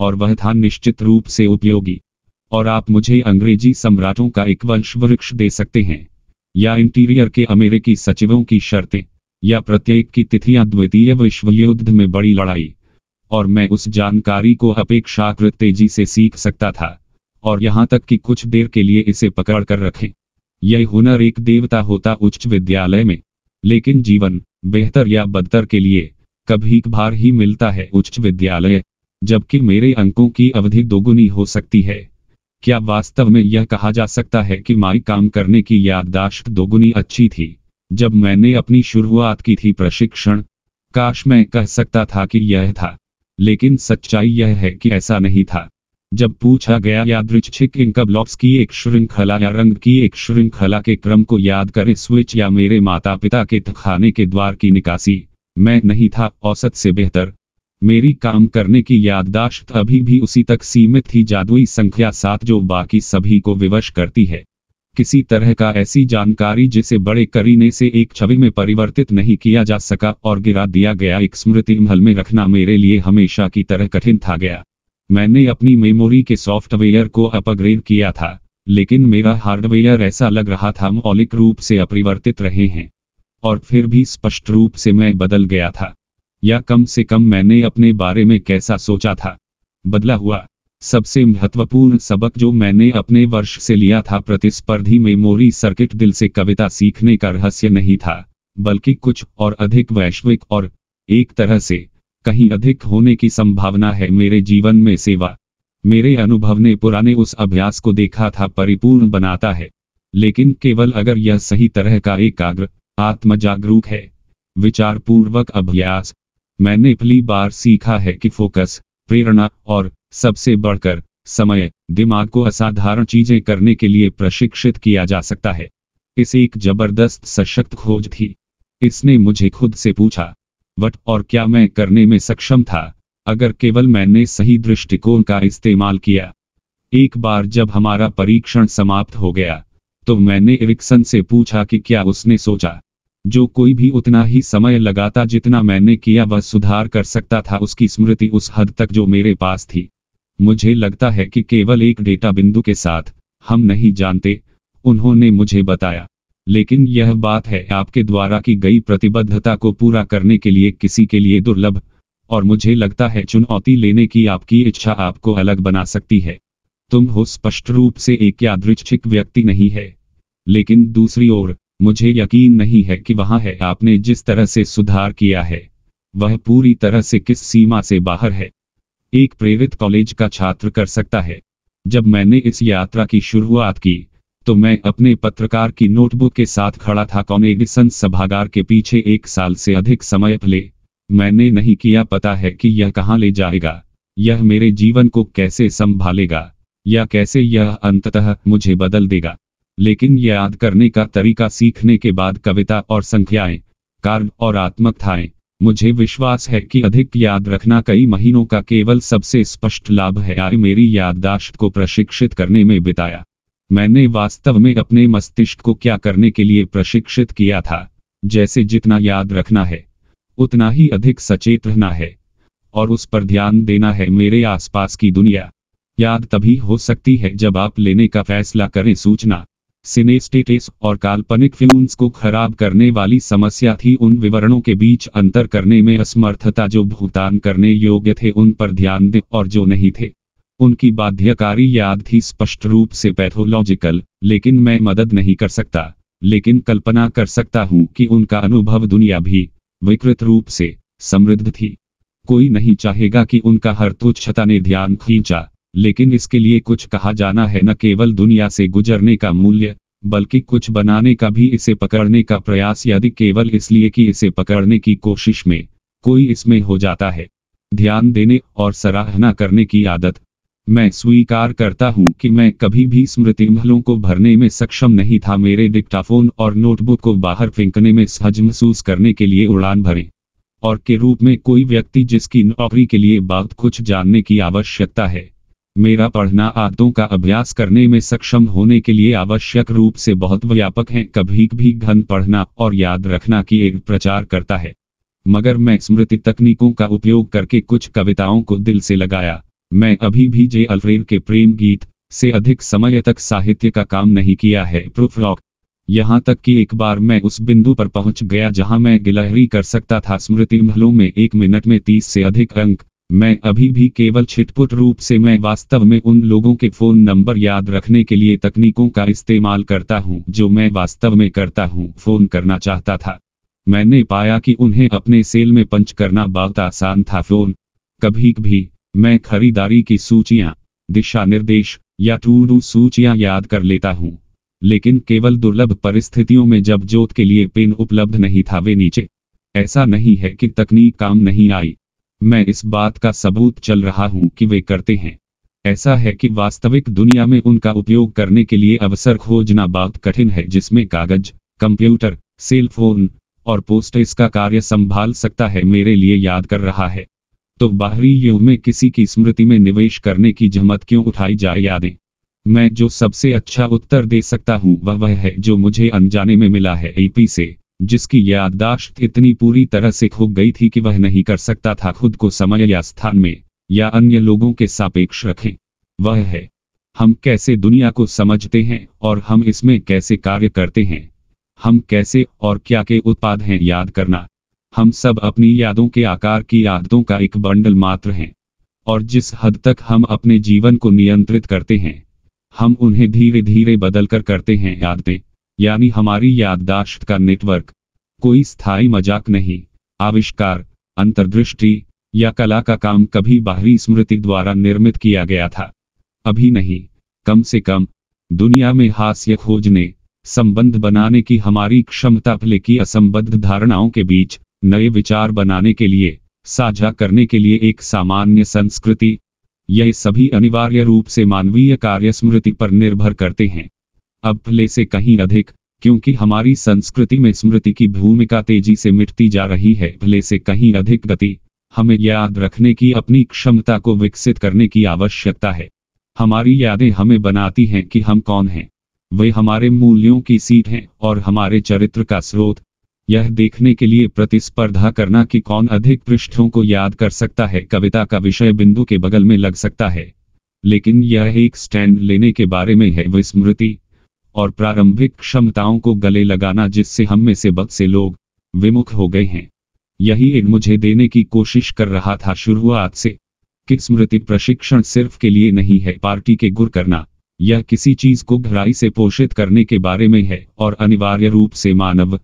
और वह था निश्चित रूप से उपयोगी और आप मुझे अंग्रेजी सम्राटों का एक वंश वृक्ष दे सकते हैं या इंटीरियर के अमेरिकी सचिवों की शर्तें या प्रत्येक की तिथियां द्वितीय विश्व युद्ध में बड़ी लड़ाई और मैं उस जानकारी को अपेक्षाकृत तेजी से सीख सकता था और यहाँ तक कि कुछ देर के लिए इसे पकड़ कर रखें यह हुनर एक देवता होता उच्च विद्यालय में लेकिन जीवन बेहतर या बदतर के लिए कभी कभार ही मिलता है उच्च विद्यालय जबकि मेरे अंकों की अवधि दोगुनी हो सकती है क्या वास्तव में यह कहा जा सकता है कि माई काम करने की याददाश्त दोगुनी अच्छी थी जब मैंने अपनी शुरुआत की थी प्रशिक्षण काश मैं कह सकता था कि यह था लेकिन सच्चाई यह है कि ऐसा नहीं था जब पूछा गया यादृच्छिक इनका ब्लॉक्स की एक श्रृंखला या रंग की एक श्रृंखला के क्रम को याद करें स्विच या मेरे माता पिता के थखाने के द्वार की निकासी मैं नहीं था औसत से बेहतर मेरी काम करने की याददाश्त अभी भी उसी तक सीमित थी जादुई संख्या सात जो बाकी सभी को विवश करती है किसी तरह का ऐसी जानकारी जिसे बड़े करीने से एक छवि में परिवर्तित नहीं किया जा सका और गिरा दिया गया एक स्मृति महल में रखना मेरे लिए हमेशा की तरह कठिन था गया मैंने अपनी मेमोरी के सॉफ्टवेयर को अपग्रेड किया था लेकिन मेरा हार्डवेयर ऐसा लग रहा था मौलिक रूप से अपरिवर्तित रहे हैं और फिर भी स्पष्ट रूप से मैं बदल गया था या कम से कम मैंने अपने बारे में कैसा सोचा था बदला हुआ सबसे महत्वपूर्ण सबक जो मैंने अपने वर्ष से लिया था प्रतिस्पर्धी मेमोरी सर्किट दिल से कविता सीखने का रहस्य नहीं था बल्कि कुछ और अधिक वैश्विक और एक तरह से कहीं अधिक होने की संभावना है मेरे जीवन में सेवा मेरे अनुभव ने पुराने उस अभ्यास को देखा था परिपूर्ण बनाता है लेकिन केवल अगर यह सही तरह का एकाग्र आत्म जागरूक है विचार पूर्वक अभ्यास मैंने पहली बार सीखा है कि फोकस प्रेरणा और सबसे बढ़कर समय दिमाग को असाधारण चीजें करने के लिए प्रशिक्षित किया जा सकता है इसे एक जबरदस्त सशक्त खोज थी इसने मुझे खुद से पूछा वट और क्या मैं करने में सक्षम था अगर केवल मैंने सही दृष्टिकोण का इस्तेमाल किया एक बार जब हमारा परीक्षण समाप्त हो गया तो मैंने इरिक्सन से पूछा कि क्या उसने सोचा जो कोई भी उतना ही समय लगाता जितना मैंने किया वह सुधार कर सकता था उसकी स्मृति उस हद तक जो मेरे पास थी मुझे लगता है कि केवल एक डेटा बिंदु के साथ हम नहीं जानते उन्होंने मुझे बताया लेकिन यह बात है आपके द्वारा की गई प्रतिबद्धता को पूरा करने के लिए किसी के लिए दुर्लभ और मुझे लगता है चुनौती लेने की आपकी इच्छा आपको अलग बना सकती है तुम हो स्पष्ट रूप से एक यादृच्छिक व्यक्ति नहीं है लेकिन दूसरी ओर मुझे यकीन नहीं है कि वहां है आपने जिस तरह से सुधार किया है वह पूरी तरह से किस सीमा से बाहर है एक प्रेरित कॉलेज का छात्र कर सकता है जब मैंने इस यात्रा की शुरुआत की तो मैं अपने पत्रकार की नोटबुक के साथ खड़ा था कॉनेडिसन सभागार के पीछे एक साल से अधिक समय पहले मैंने नहीं किया पता है कि यह कहाँ ले जाएगा यह मेरे जीवन को कैसे संभालेगा या कैसे यह अंततः मुझे बदल देगा लेकिन ये याद करने का तरीका सीखने के बाद कविता और संख्याएं कार्य और आत्मकथाएं मुझे विश्वास है कि अधिक याद रखना कई महीनों का केवल सबसे स्पष्ट लाभ है आय मेरी याददाश्त को प्रशिक्षित करने में बिताया मैंने वास्तव में अपने मस्तिष्क को क्या करने के लिए प्रशिक्षित किया था जैसे जितना याद रखना है उतना ही अधिक सचेत रहना है और उस पर ध्यान देना है मेरे आसपास की दुनिया याद तभी हो सकती है जब आप लेने का फैसला करें सूचना सिनेस्टेटिस और काल्पनिक फ्यूम्स को खराब करने वाली समस्या थी उन विवरणों के बीच अंतर करने में असमर्थता जो भुगतान करने योग्य थे उन पर ध्यान दें और जो नहीं थे उनकी बाध्यकारी याद थी स्पष्ट रूप से पैथोलॉजिकल लेकिन मैं मदद नहीं कर सकता लेकिन कल्पना कर सकता हूं कि उनका अनुभव दुनिया भी विकृत रूप से समृद्ध थी कोई नहीं चाहेगा कि उनका हर तुच्छता ने ध्यान खींचा लेकिन इसके लिए कुछ कहा जाना है न केवल दुनिया से गुजरने का मूल्य बल्कि कुछ बनाने का भी इसे पकड़ने का प्रयास यदि केवल इसलिए कि इसे पकड़ने की कोशिश में कोई इसमें हो जाता है ध्यान देने और सराहना करने की आदत मैं स्वीकार करता हूं कि मैं कभी भी स्मृति महलों को भरने में सक्षम नहीं था मेरे डिक्टाफोन और नोटबुक को बाहर फेंकने में सहज महसूस करने के लिए उड़ान भरे और के रूप में कोई व्यक्ति जिसकी नौकरी के लिए बहुत कुछ जानने की आवश्यकता है मेरा पढ़ना आदतों का अभ्यास करने में सक्षम होने के लिए आवश्यक रूप से बहुत व्यापक है कभी भी घन पढ़ना और याद रखना की एक प्रचार करता है मगर मैं स्मृति तकनीकों का उपयोग करके कुछ कविताओं को दिल से लगाया मैं अभी भी जे अल्फ्रेड के प्रेम गीत से अधिक समय तक साहित्य का काम नहीं किया है प्रूफ रॉक यहाँ तक कि एक बार मैं उस बिंदु पर पहुंच गया जहां मैं गिलहरी कर सकता था स्मृति महलों में एक मिनट में तीस से अधिक अंक मैं अभी भी केवल छिटपुट रूप से मैं वास्तव में उन लोगों के फोन नंबर याद रखने के लिए तकनीकों का इस्तेमाल करता हूँ जो मैं वास्तव में करता हूँ फोन करना चाहता था मैंने पाया कि उन्हें अपने सेल में पंच करना बहुत आसान था फोन कभी भी मैं खरीदारी की सूचियां दिशा निर्देश या टू डू सूचियां याद कर लेता हूँ लेकिन केवल दुर्लभ परिस्थितियों में जब जोत के लिए पेन उपलब्ध नहीं था वे नीचे ऐसा नहीं है कि तकनीक काम नहीं आई मैं इस बात का सबूत चल रहा हूं कि वे करते हैं ऐसा है कि वास्तविक दुनिया में उनका उपयोग करने के लिए अवसर खोजना बहुत कठिन है जिसमें कागज कंप्यूटर सेल फोन और पोस्ट इसका कार्य संभाल सकता है मेरे लिए याद कर रहा है तो बाहरी युग में किसी की स्मृति में निवेश करने की जमत क्यों उठाई जाए यादें मैं जो सबसे अच्छा उत्तर दे सकता हूँ वह वह है जो मुझे अनजाने में मिला है एपी से जिसकी याददाश्त इतनी पूरी तरह से खो गई थी कि वह नहीं कर सकता था खुद को समय या स्थान में या अन्य लोगों के सापेक्ष रखें वह है हम कैसे दुनिया को समझते हैं और हम इसमें कैसे कार्य करते हैं हम कैसे और क्या के उत्पाद हैं याद करना हम सब अपनी यादों के आकार की आदतों का एक बंडल मात्र हैं और जिस हद तक हम अपने जीवन को नियंत्रित करते हैं हम उन्हें धीरे धीरे बदलकर करते हैं आदतें यानी हमारी याददाश्त का नेटवर्क कोई स्थायी मजाक नहीं आविष्कार अंतर्दृष्टि या कला का काम कभी बाहरी स्मृति द्वारा निर्मित किया गया था अभी नहीं कम से कम दुनिया में हास्य खोजने संबंध बनाने की हमारी क्षमता पहले की असंबद्ध धारणाओं के बीच नए विचार बनाने के लिए साझा करने के लिए एक सामान्य संस्कृति यह सभी अनिवार्य रूप से मानवीय कार्य स्मृति पर निर्भर करते हैं अब पहले से कहीं अधिक क्योंकि हमारी संस्कृति में स्मृति की भूमिका तेजी से मिटती जा रही है भले से कहीं अधिक गति हमें याद रखने की अपनी क्षमता को विकसित करने की आवश्यकता है हमारी यादें हमें बनाती हैं कि हम कौन हैं वे हमारे मूल्यों की सीट हैं और हमारे चरित्र का स्रोत यह देखने के लिए प्रतिस्पर्धा करना कि कौन अधिक पृष्ठों को याद कर सकता है कविता का विषय बिंदु के बगल में लग सकता है लेकिन यह एक स्टैंड लेने के बारे में है विस्मृति और प्रारंभिक क्षमताओं को गले लगाना जिससे हम में से बहुत से लोग विमुख हो गए हैं यही एक मुझे देने की कोशिश कर रहा था शुरुआत से कि स्मृति प्रशिक्षण सिर्फ के लिए नहीं है पार्टी के गुर करना यह किसी चीज को गहराई से पोषित करने के बारे में है और अनिवार्य रूप से मानव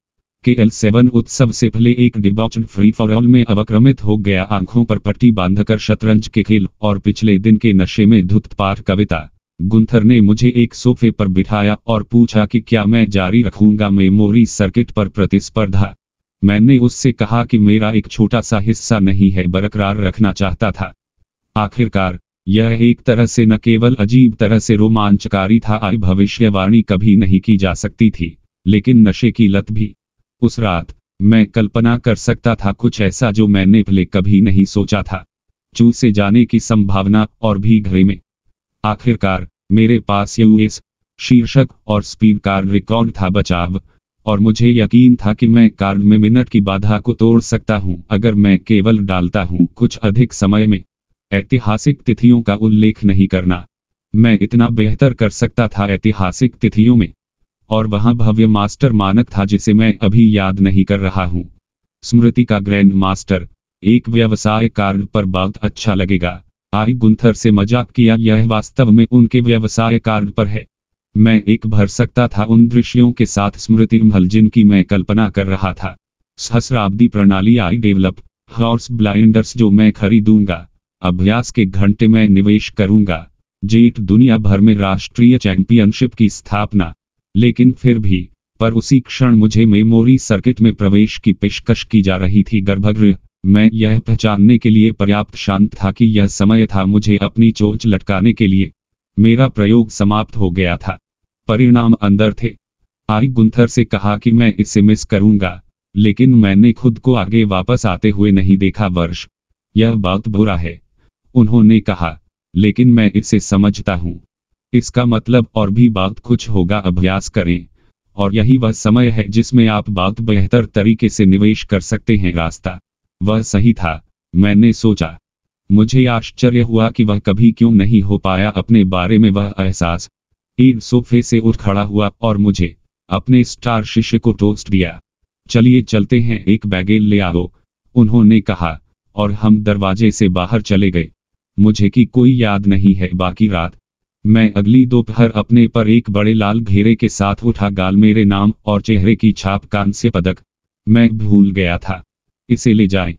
के एल सेवन उत्सव से पहले एक डिबॉच फ्री फॉर ऑल में अवक्रमित हो गया आंखों पर पट्टी बांधकर शतरंज के खेल और पिछले दिन के नशे में धुत पाठ कविता गुंथर ने मुझे एक सोफे पर बिठाया और पूछा कि क्या मैं जारी रखूंगा मेमोरी सर्किट पर प्रतिस्पर्धा मैंने उससे कहा कि मेरा एक छोटा सा हिस्सा नहीं है बरकरार रखना चाहता था आखिरकार यह एक तरह से न केवल अजीब तरह से रोमांचकारी था आई भविष्यवाणी कभी नहीं की जा सकती थी लेकिन नशे की लत भी उस रात मैं कल्पना कर सकता था कुछ ऐसा जो मैंने पहले कभी नहीं सोचा था चूसे जाने की संभावना और भी घरे में आखिरकार मेरे पास यूएस शीर्षक और स्पीड कार्ड रिकॉर्ड था बचाव और मुझे यकीन था कि मैं कार्ड में मिनट की बाधा को तोड़ सकता हूं अगर मैं केवल डालता हूं कुछ अधिक समय में ऐतिहासिक तिथियों का उल्लेख नहीं करना मैं इतना बेहतर कर सकता था ऐतिहासिक तिथियों में और वहां भव्य मास्टर मानक था जिसे मैं अभी याद नहीं कर रहा हूं स्मृति का ग्रैंड मास्टर एक व्यवसाय कार्ड पर बहुत अच्छा लगेगा आई गुंथर से मजाक किया यह वास्तव में उनके व्यवसाय कार्ड पर है मैं एक भर सकता था उन दृश्यों के साथ स्मृति महल जिनकी मैं कल्पना कर रहा था सहस्राब्दी प्रणाली आई डेवलप हॉर्स ब्लाइंडर्स जो मैं खरीदूंगा अभ्यास के घंटे में निवेश करूंगा जेट दुनिया भर में राष्ट्रीय चैंपियनशिप की स्थापना लेकिन फिर भी पर उसी क्षण मुझे मेमोरी सर्किट में प्रवेश की पेशकश की जा रही थी गर्भगृह मैं यह पहचानने के लिए पर्याप्त शांत था कि यह समय था मुझे अपनी चोच लटकाने के लिए मेरा प्रयोग समाप्त हो गया था परिणाम अंदर थे आई गुंथर से कहा कि मैं इसे मिस करूंगा लेकिन मैंने खुद को आगे वापस आते हुए नहीं देखा वर्ष यह बहुत बुरा है उन्होंने कहा लेकिन मैं इसे समझता हूं इसका मतलब और भी बात कुछ होगा अभ्यास करें और यही वह समय है जिसमें आप बात बेहतर तरीके से निवेश कर सकते हैं रास्ता वह सही था मैंने सोचा मुझे आश्चर्य हुआ कि वह कभी क्यों नहीं हो पाया अपने बारे में वह एहसास ईद सोफे से उठ खड़ा हुआ और मुझे अपने स्टार शिष्य को टोस्ट दिया चलिए चलते हैं एक बैगेल ले आओ उन्होंने कहा और हम दरवाजे से बाहर चले गए मुझे की कोई याद नहीं है बाकी रात मैं अगली दोपहर अपने पर एक बड़े लाल घेरे के साथ उठा गाल मेरे नाम और चेहरे की छाप कांस्य पदक मैं भूल गया था इसे ले जाए